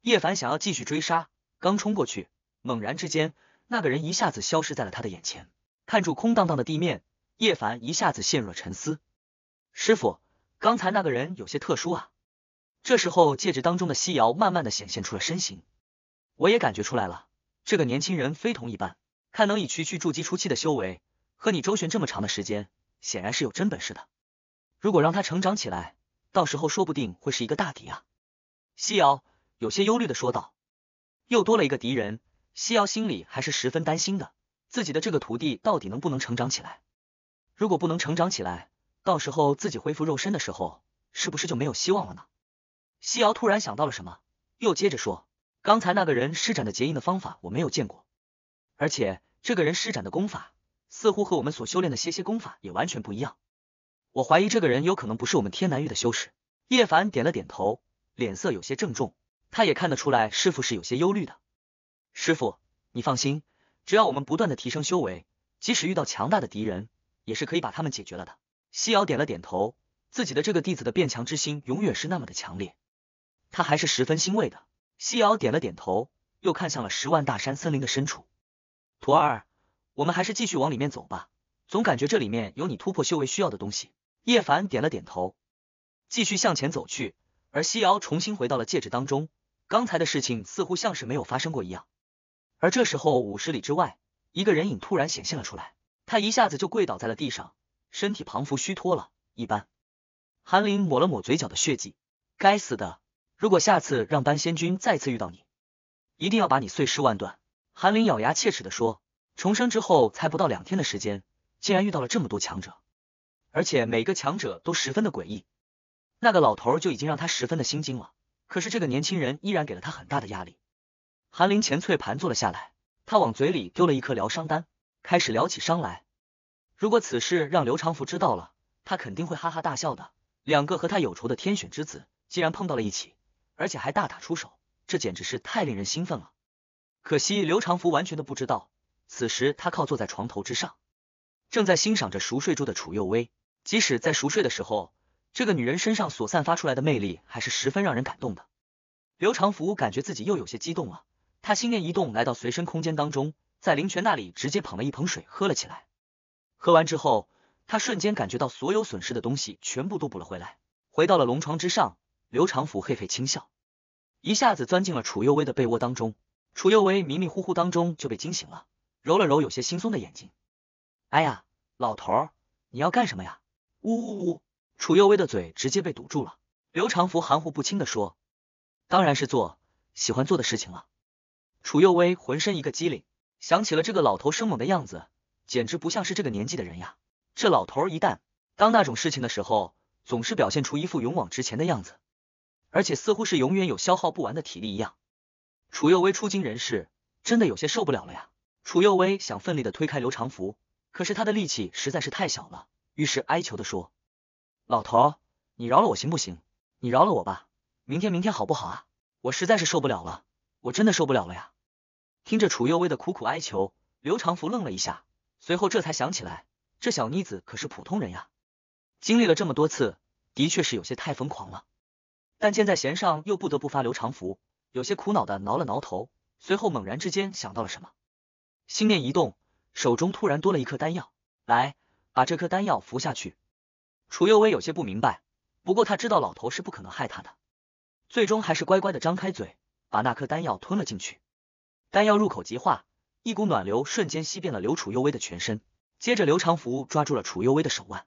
S1: 叶凡想要继续追杀，刚冲过去，猛然之间。那个人一下子消失在了他的眼前，看住空荡荡的地面，叶凡一下子陷入了沉思。师傅，刚才那个人有些特殊啊。这时候戒指当中的西瑶慢慢的显现出了身形，我也感觉出来了，这个年轻人非同一般，看能以区区筑基初期的修为和你周旋这么长的时间，显然是有真本事的。如果让他成长起来，到时候说不定会是一个大敌啊。西瑶有些忧虑的说道，又多了一个敌人。西瑶心里还是十分担心的，自己的这个徒弟到底能不能成长起来？如果不能成长起来，到时候自己恢复肉身的时候，是不是就没有希望了呢？西瑶突然想到了什么，又接着说：“刚才那个人施展的结印的方法我没有见过，而且这个人施展的功法，似乎和我们所修炼的些些功法也完全不一样。我怀疑这个人有可能不是我们天南域的修士。”叶凡点了点头，脸色有些郑重，他也看得出来，师傅是有些忧虑的。师傅，你放心，只要我们不断的提升修为，即使遇到强大的敌人，也是可以把他们解决了的。西瑶点了点头，自己的这个弟子的变强之心永远是那么的强烈，他还是十分欣慰的。西瑶点了点头，又看向了十万大山森林的深处。徒儿，我们还是继续往里面走吧，总感觉这里面有你突破修为需要的东西。叶凡点了点头，继续向前走去，而西瑶重新回到了戒指当中，刚才的事情似乎像是没有发生过一样。而这时候，五十里之外，一个人影突然显现了出来。他一下子就跪倒在了地上，身体彷佛虚脱了一般。韩林抹了抹嘴角的血迹，该死的！如果下次让班仙君再次遇到你，一定要把你碎尸万段！韩林咬牙切齿的说。重生之后才不到两天的时间，竟然遇到了这么多强者，而且每个强者都十分的诡异。那个老头就已经让他十分的心惊了，可是这个年轻人依然给了他很大的压力。韩林前翠盘坐了下来，他往嘴里丢了一颗疗伤丹，开始疗起伤来。如果此事让刘长福知道了，他肯定会哈哈大笑的。两个和他有仇的天选之子，竟然碰到了一起，而且还大打出手，这简直是太令人兴奋了。可惜刘长福完全的不知道，此时他靠坐在床头之上，正在欣赏着熟睡中的楚幼薇。即使在熟睡的时候，这个女人身上所散发出来的魅力还是十分让人感动的。刘长福感觉自己又有些激动了。他心念一动，来到随身空间当中，在灵泉那里直接捧了一捧水喝了起来。喝完之后，他瞬间感觉到所有损失的东西全部都补了回来。回到了龙床之上，刘长福嘿嘿轻笑，一下子钻进了楚幼微的被窝当中。楚幼微迷迷糊糊当中就被惊醒了，揉了揉有些惺忪的眼睛。“哎呀，老头儿，你要干什么呀？”呜呜呜！楚幼微的嘴直接被堵住了。刘长福含糊不清的说：“当然是做喜欢做的事情了。”楚又威浑身一个机灵，想起了这个老头生猛的样子，简直不像是这个年纪的人呀。这老头一旦当那种事情的时候，总是表现出一副勇往直前的样子，而且似乎是永远有消耗不完的体力一样。楚又威出京人世，真的有些受不了了呀。楚又威想奋力的推开刘长福，可是他的力气实在是太小了，于是哀求的说：“老头，你饶了我行不行？你饶了我吧，明天明天好不好啊？我实在是受不了了。”我真的受不了了呀！听着楚幼薇的苦苦哀求，刘长福愣了一下，随后这才想起来，这小妮子可是普通人呀，经历了这么多次，的确是有些太疯狂了。但箭在弦上，又不得不发。刘长福有些苦恼的挠了挠头，随后猛然之间想到了什么，心念一动，手中突然多了一颗丹药，来，把这颗丹药服下去。楚幼薇有些不明白，不过他知道老头是不可能害他的，最终还是乖乖的张开嘴。把那颗丹药吞了进去，丹药入口即化，一股暖流瞬间吸遍了刘楚幽微的全身。接着，刘长福抓住了楚幽微的手腕，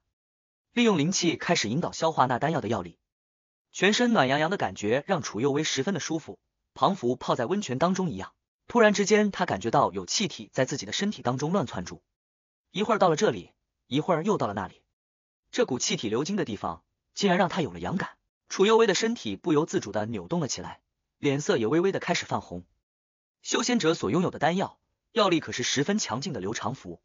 S1: 利用灵气开始引导消化那丹药的药力。全身暖洋洋的感觉让楚幽微十分的舒服，仿佛泡在温泉当中一样。突然之间，他感觉到有气体在自己的身体当中乱窜住，一会儿到了这里，一会儿又到了那里。这股气体流经的地方，竟然让他有了痒感。楚幽微的身体不由自主的扭动了起来。脸色也微微的开始泛红，修仙者所拥有的丹药药力可是十分强劲的。刘长福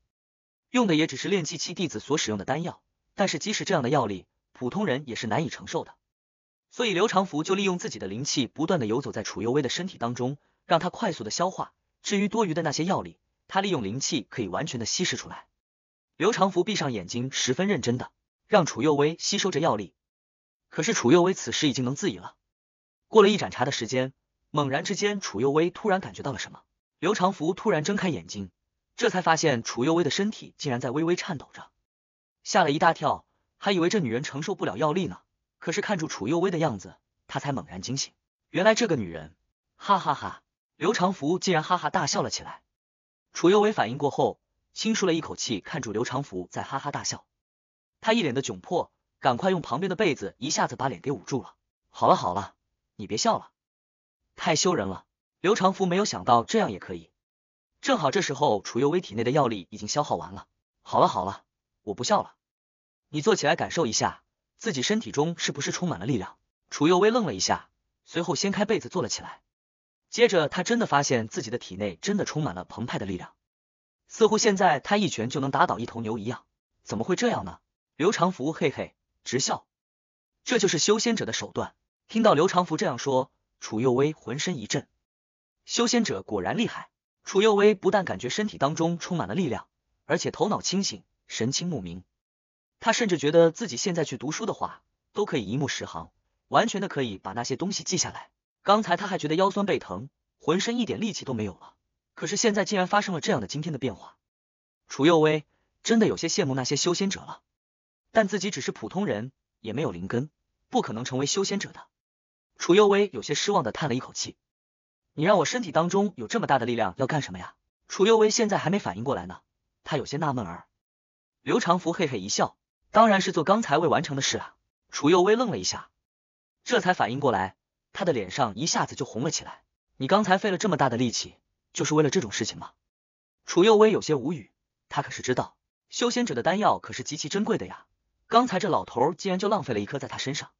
S1: 用的也只是炼气期弟子所使用的丹药，但是即使这样的药力，普通人也是难以承受的。所以刘长福就利用自己的灵气，不断的游走在楚幼薇的身体当中，让她快速的消化。至于多余的那些药力，他利用灵气可以完全的稀释出来。刘长福闭上眼睛，十分认真的让楚幼薇吸收着药力。可是楚幼薇此时已经能自已了。过了一盏茶的时间，猛然之间，楚幼薇突然感觉到了什么。刘长福突然睁开眼睛，这才发现楚幼薇的身体竟然在微微颤抖着，吓了一大跳，还以为这女人承受不了药力呢。可是看住楚幼薇的样子，他才猛然惊醒，原来这个女人，哈哈哈！刘长福竟然哈哈大笑了起来。楚幼薇反应过后，轻舒了一口气，看住刘长福在哈哈大笑，他一脸的窘迫，赶快用旁边的被子一下子把脸给捂住了。好了好了。你别笑了，太羞人了。刘长福没有想到这样也可以。正好这时候，楚幼薇体内的药力已经消耗完了。好了好了，我不笑了。你坐起来感受一下，自己身体中是不是充满了力量？楚幼薇愣了一下，随后掀开被子坐了起来。接着，他真的发现自己的体内真的充满了澎湃的力量，似乎现在他一拳就能打倒一头牛一样。怎么会这样呢？刘长福嘿嘿直笑，这就是修仙者的手段。听到刘长福这样说，楚又威浑身一震。修仙者果然厉害。楚又威不但感觉身体当中充满了力量，而且头脑清醒，神清目明。他甚至觉得自己现在去读书的话，都可以一目十行，完全的可以把那些东西记下来。刚才他还觉得腰酸背疼，浑身一点力气都没有了，可是现在竟然发生了这样的惊天的变化。楚又威真的有些羡慕那些修仙者了，但自己只是普通人，也没有灵根，不可能成为修仙者的。楚又微有些失望的叹了一口气，你让我身体当中有这么大的力量要干什么呀？楚又微现在还没反应过来呢，他有些纳闷儿。刘长福嘿嘿一笑，当然是做刚才未完成的事啊。楚又微愣了一下，这才反应过来，他的脸上一下子就红了起来。你刚才费了这么大的力气，就是为了这种事情吗？楚又微有些无语，他可是知道，修仙者的丹药可是极其珍贵的呀，刚才这老头竟然就浪费了一颗在他身上。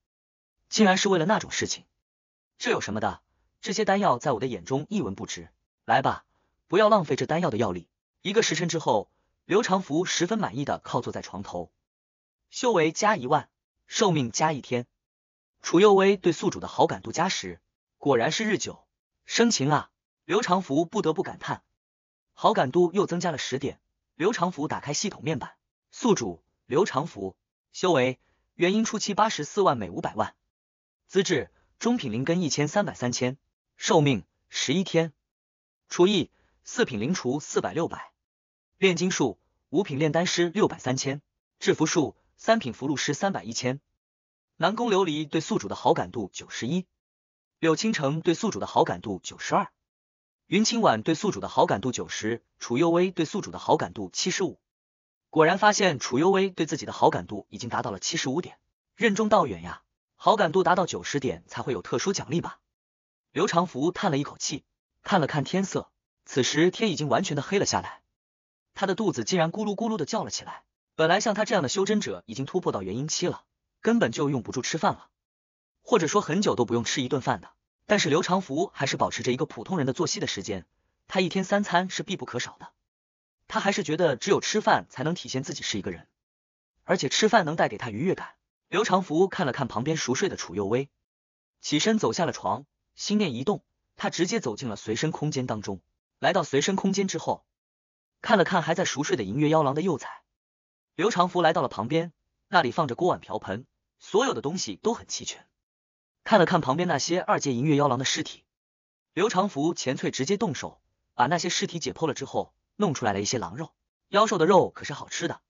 S1: 竟然是为了那种事情，这有什么的？这些丹药在我的眼中一文不值。来吧，不要浪费这丹药的药力。一个时辰之后，刘长福十分满意的靠坐在床头，修为加一万，寿命加一天，楚幼薇对宿主的好感度加十。果然是日久生情啊！刘长福不得不感叹，好感度又增加了十点。刘长福打开系统面板，宿主刘长福，修为元婴初期八十四万每五百万。资质中品灵根一千三百三千，寿命十一天，厨艺四品灵厨四百六百，炼金术五品炼丹师六百三千，制服术三品符箓师三百一千。南宫琉璃对宿主的好感度九十一，柳倾城对宿主的好感度九十二，云清婉对宿主的好感度九十，楚幽微对宿主的好感度七十五。果然发现楚幽微对自己的好感度已经达到了七十五点，任重道远呀。好感度达到九十点才会有特殊奖励吧。刘长福叹了一口气，看了看天色，此时天已经完全的黑了下来。他的肚子竟然咕噜咕噜的叫了起来。本来像他这样的修真者已经突破到元婴期了，根本就用不住吃饭了，或者说很久都不用吃一顿饭的。但是刘长福还是保持着一个普通人的作息的时间，他一天三餐是必不可少的。他还是觉得只有吃饭才能体现自己是一个人，而且吃饭能带给他愉悦感。刘长福看了看旁边熟睡的楚幼薇，起身走下了床，心念一动，他直接走进了随身空间当中。来到随身空间之后，看了看还在熟睡的银月妖狼的幼崽，刘长福来到了旁边，那里放着锅碗瓢盆，所有的东西都很齐全。看了看旁边那些二阶银月妖狼的尸体，刘长福前脆直接动手把那些尸体解剖了之后，弄出来了一些狼肉。妖兽的肉可是好吃的，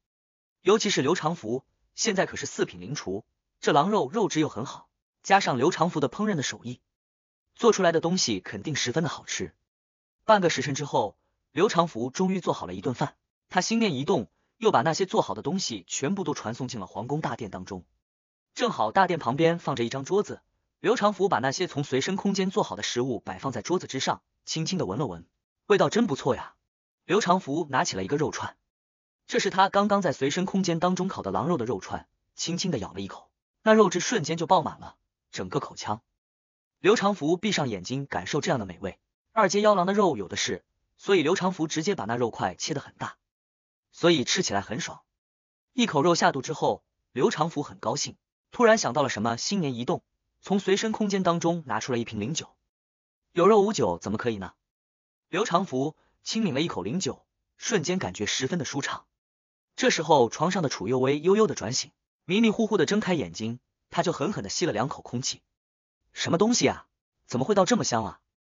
S1: 尤其是刘长福。现在可是四品灵厨，这狼肉肉质又很好，加上刘长福的烹饪的手艺，做出来的东西肯定十分的好吃。半个时辰之后，刘长福终于做好了一顿饭，他心念一动，又把那些做好的东西全部都传送进了皇宫大殿当中。正好大殿旁边放着一张桌子，刘长福把那些从随身空间做好的食物摆放在桌子之上，轻轻的闻了闻，味道真不错呀。刘长福拿起了一个肉串。这是他刚刚在随身空间当中烤的狼肉的肉串，轻轻的咬了一口，那肉质瞬间就爆满了整个口腔。刘长福闭上眼睛感受这样的美味。二阶妖狼的肉有的是，所以刘长福直接把那肉块切得很大，所以吃起来很爽。一口肉下肚之后，刘长福很高兴，突然想到了什么，心念一动，从随身空间当中拿出了一瓶灵酒。有肉无酒怎么可以呢？刘长福轻抿了一口灵酒，瞬间感觉十分的舒畅。这时候，床上的楚幼微悠悠的转醒，迷迷糊糊的睁开眼睛，他就狠狠的吸了两口空气，什么东西啊？怎么会倒这么香啊？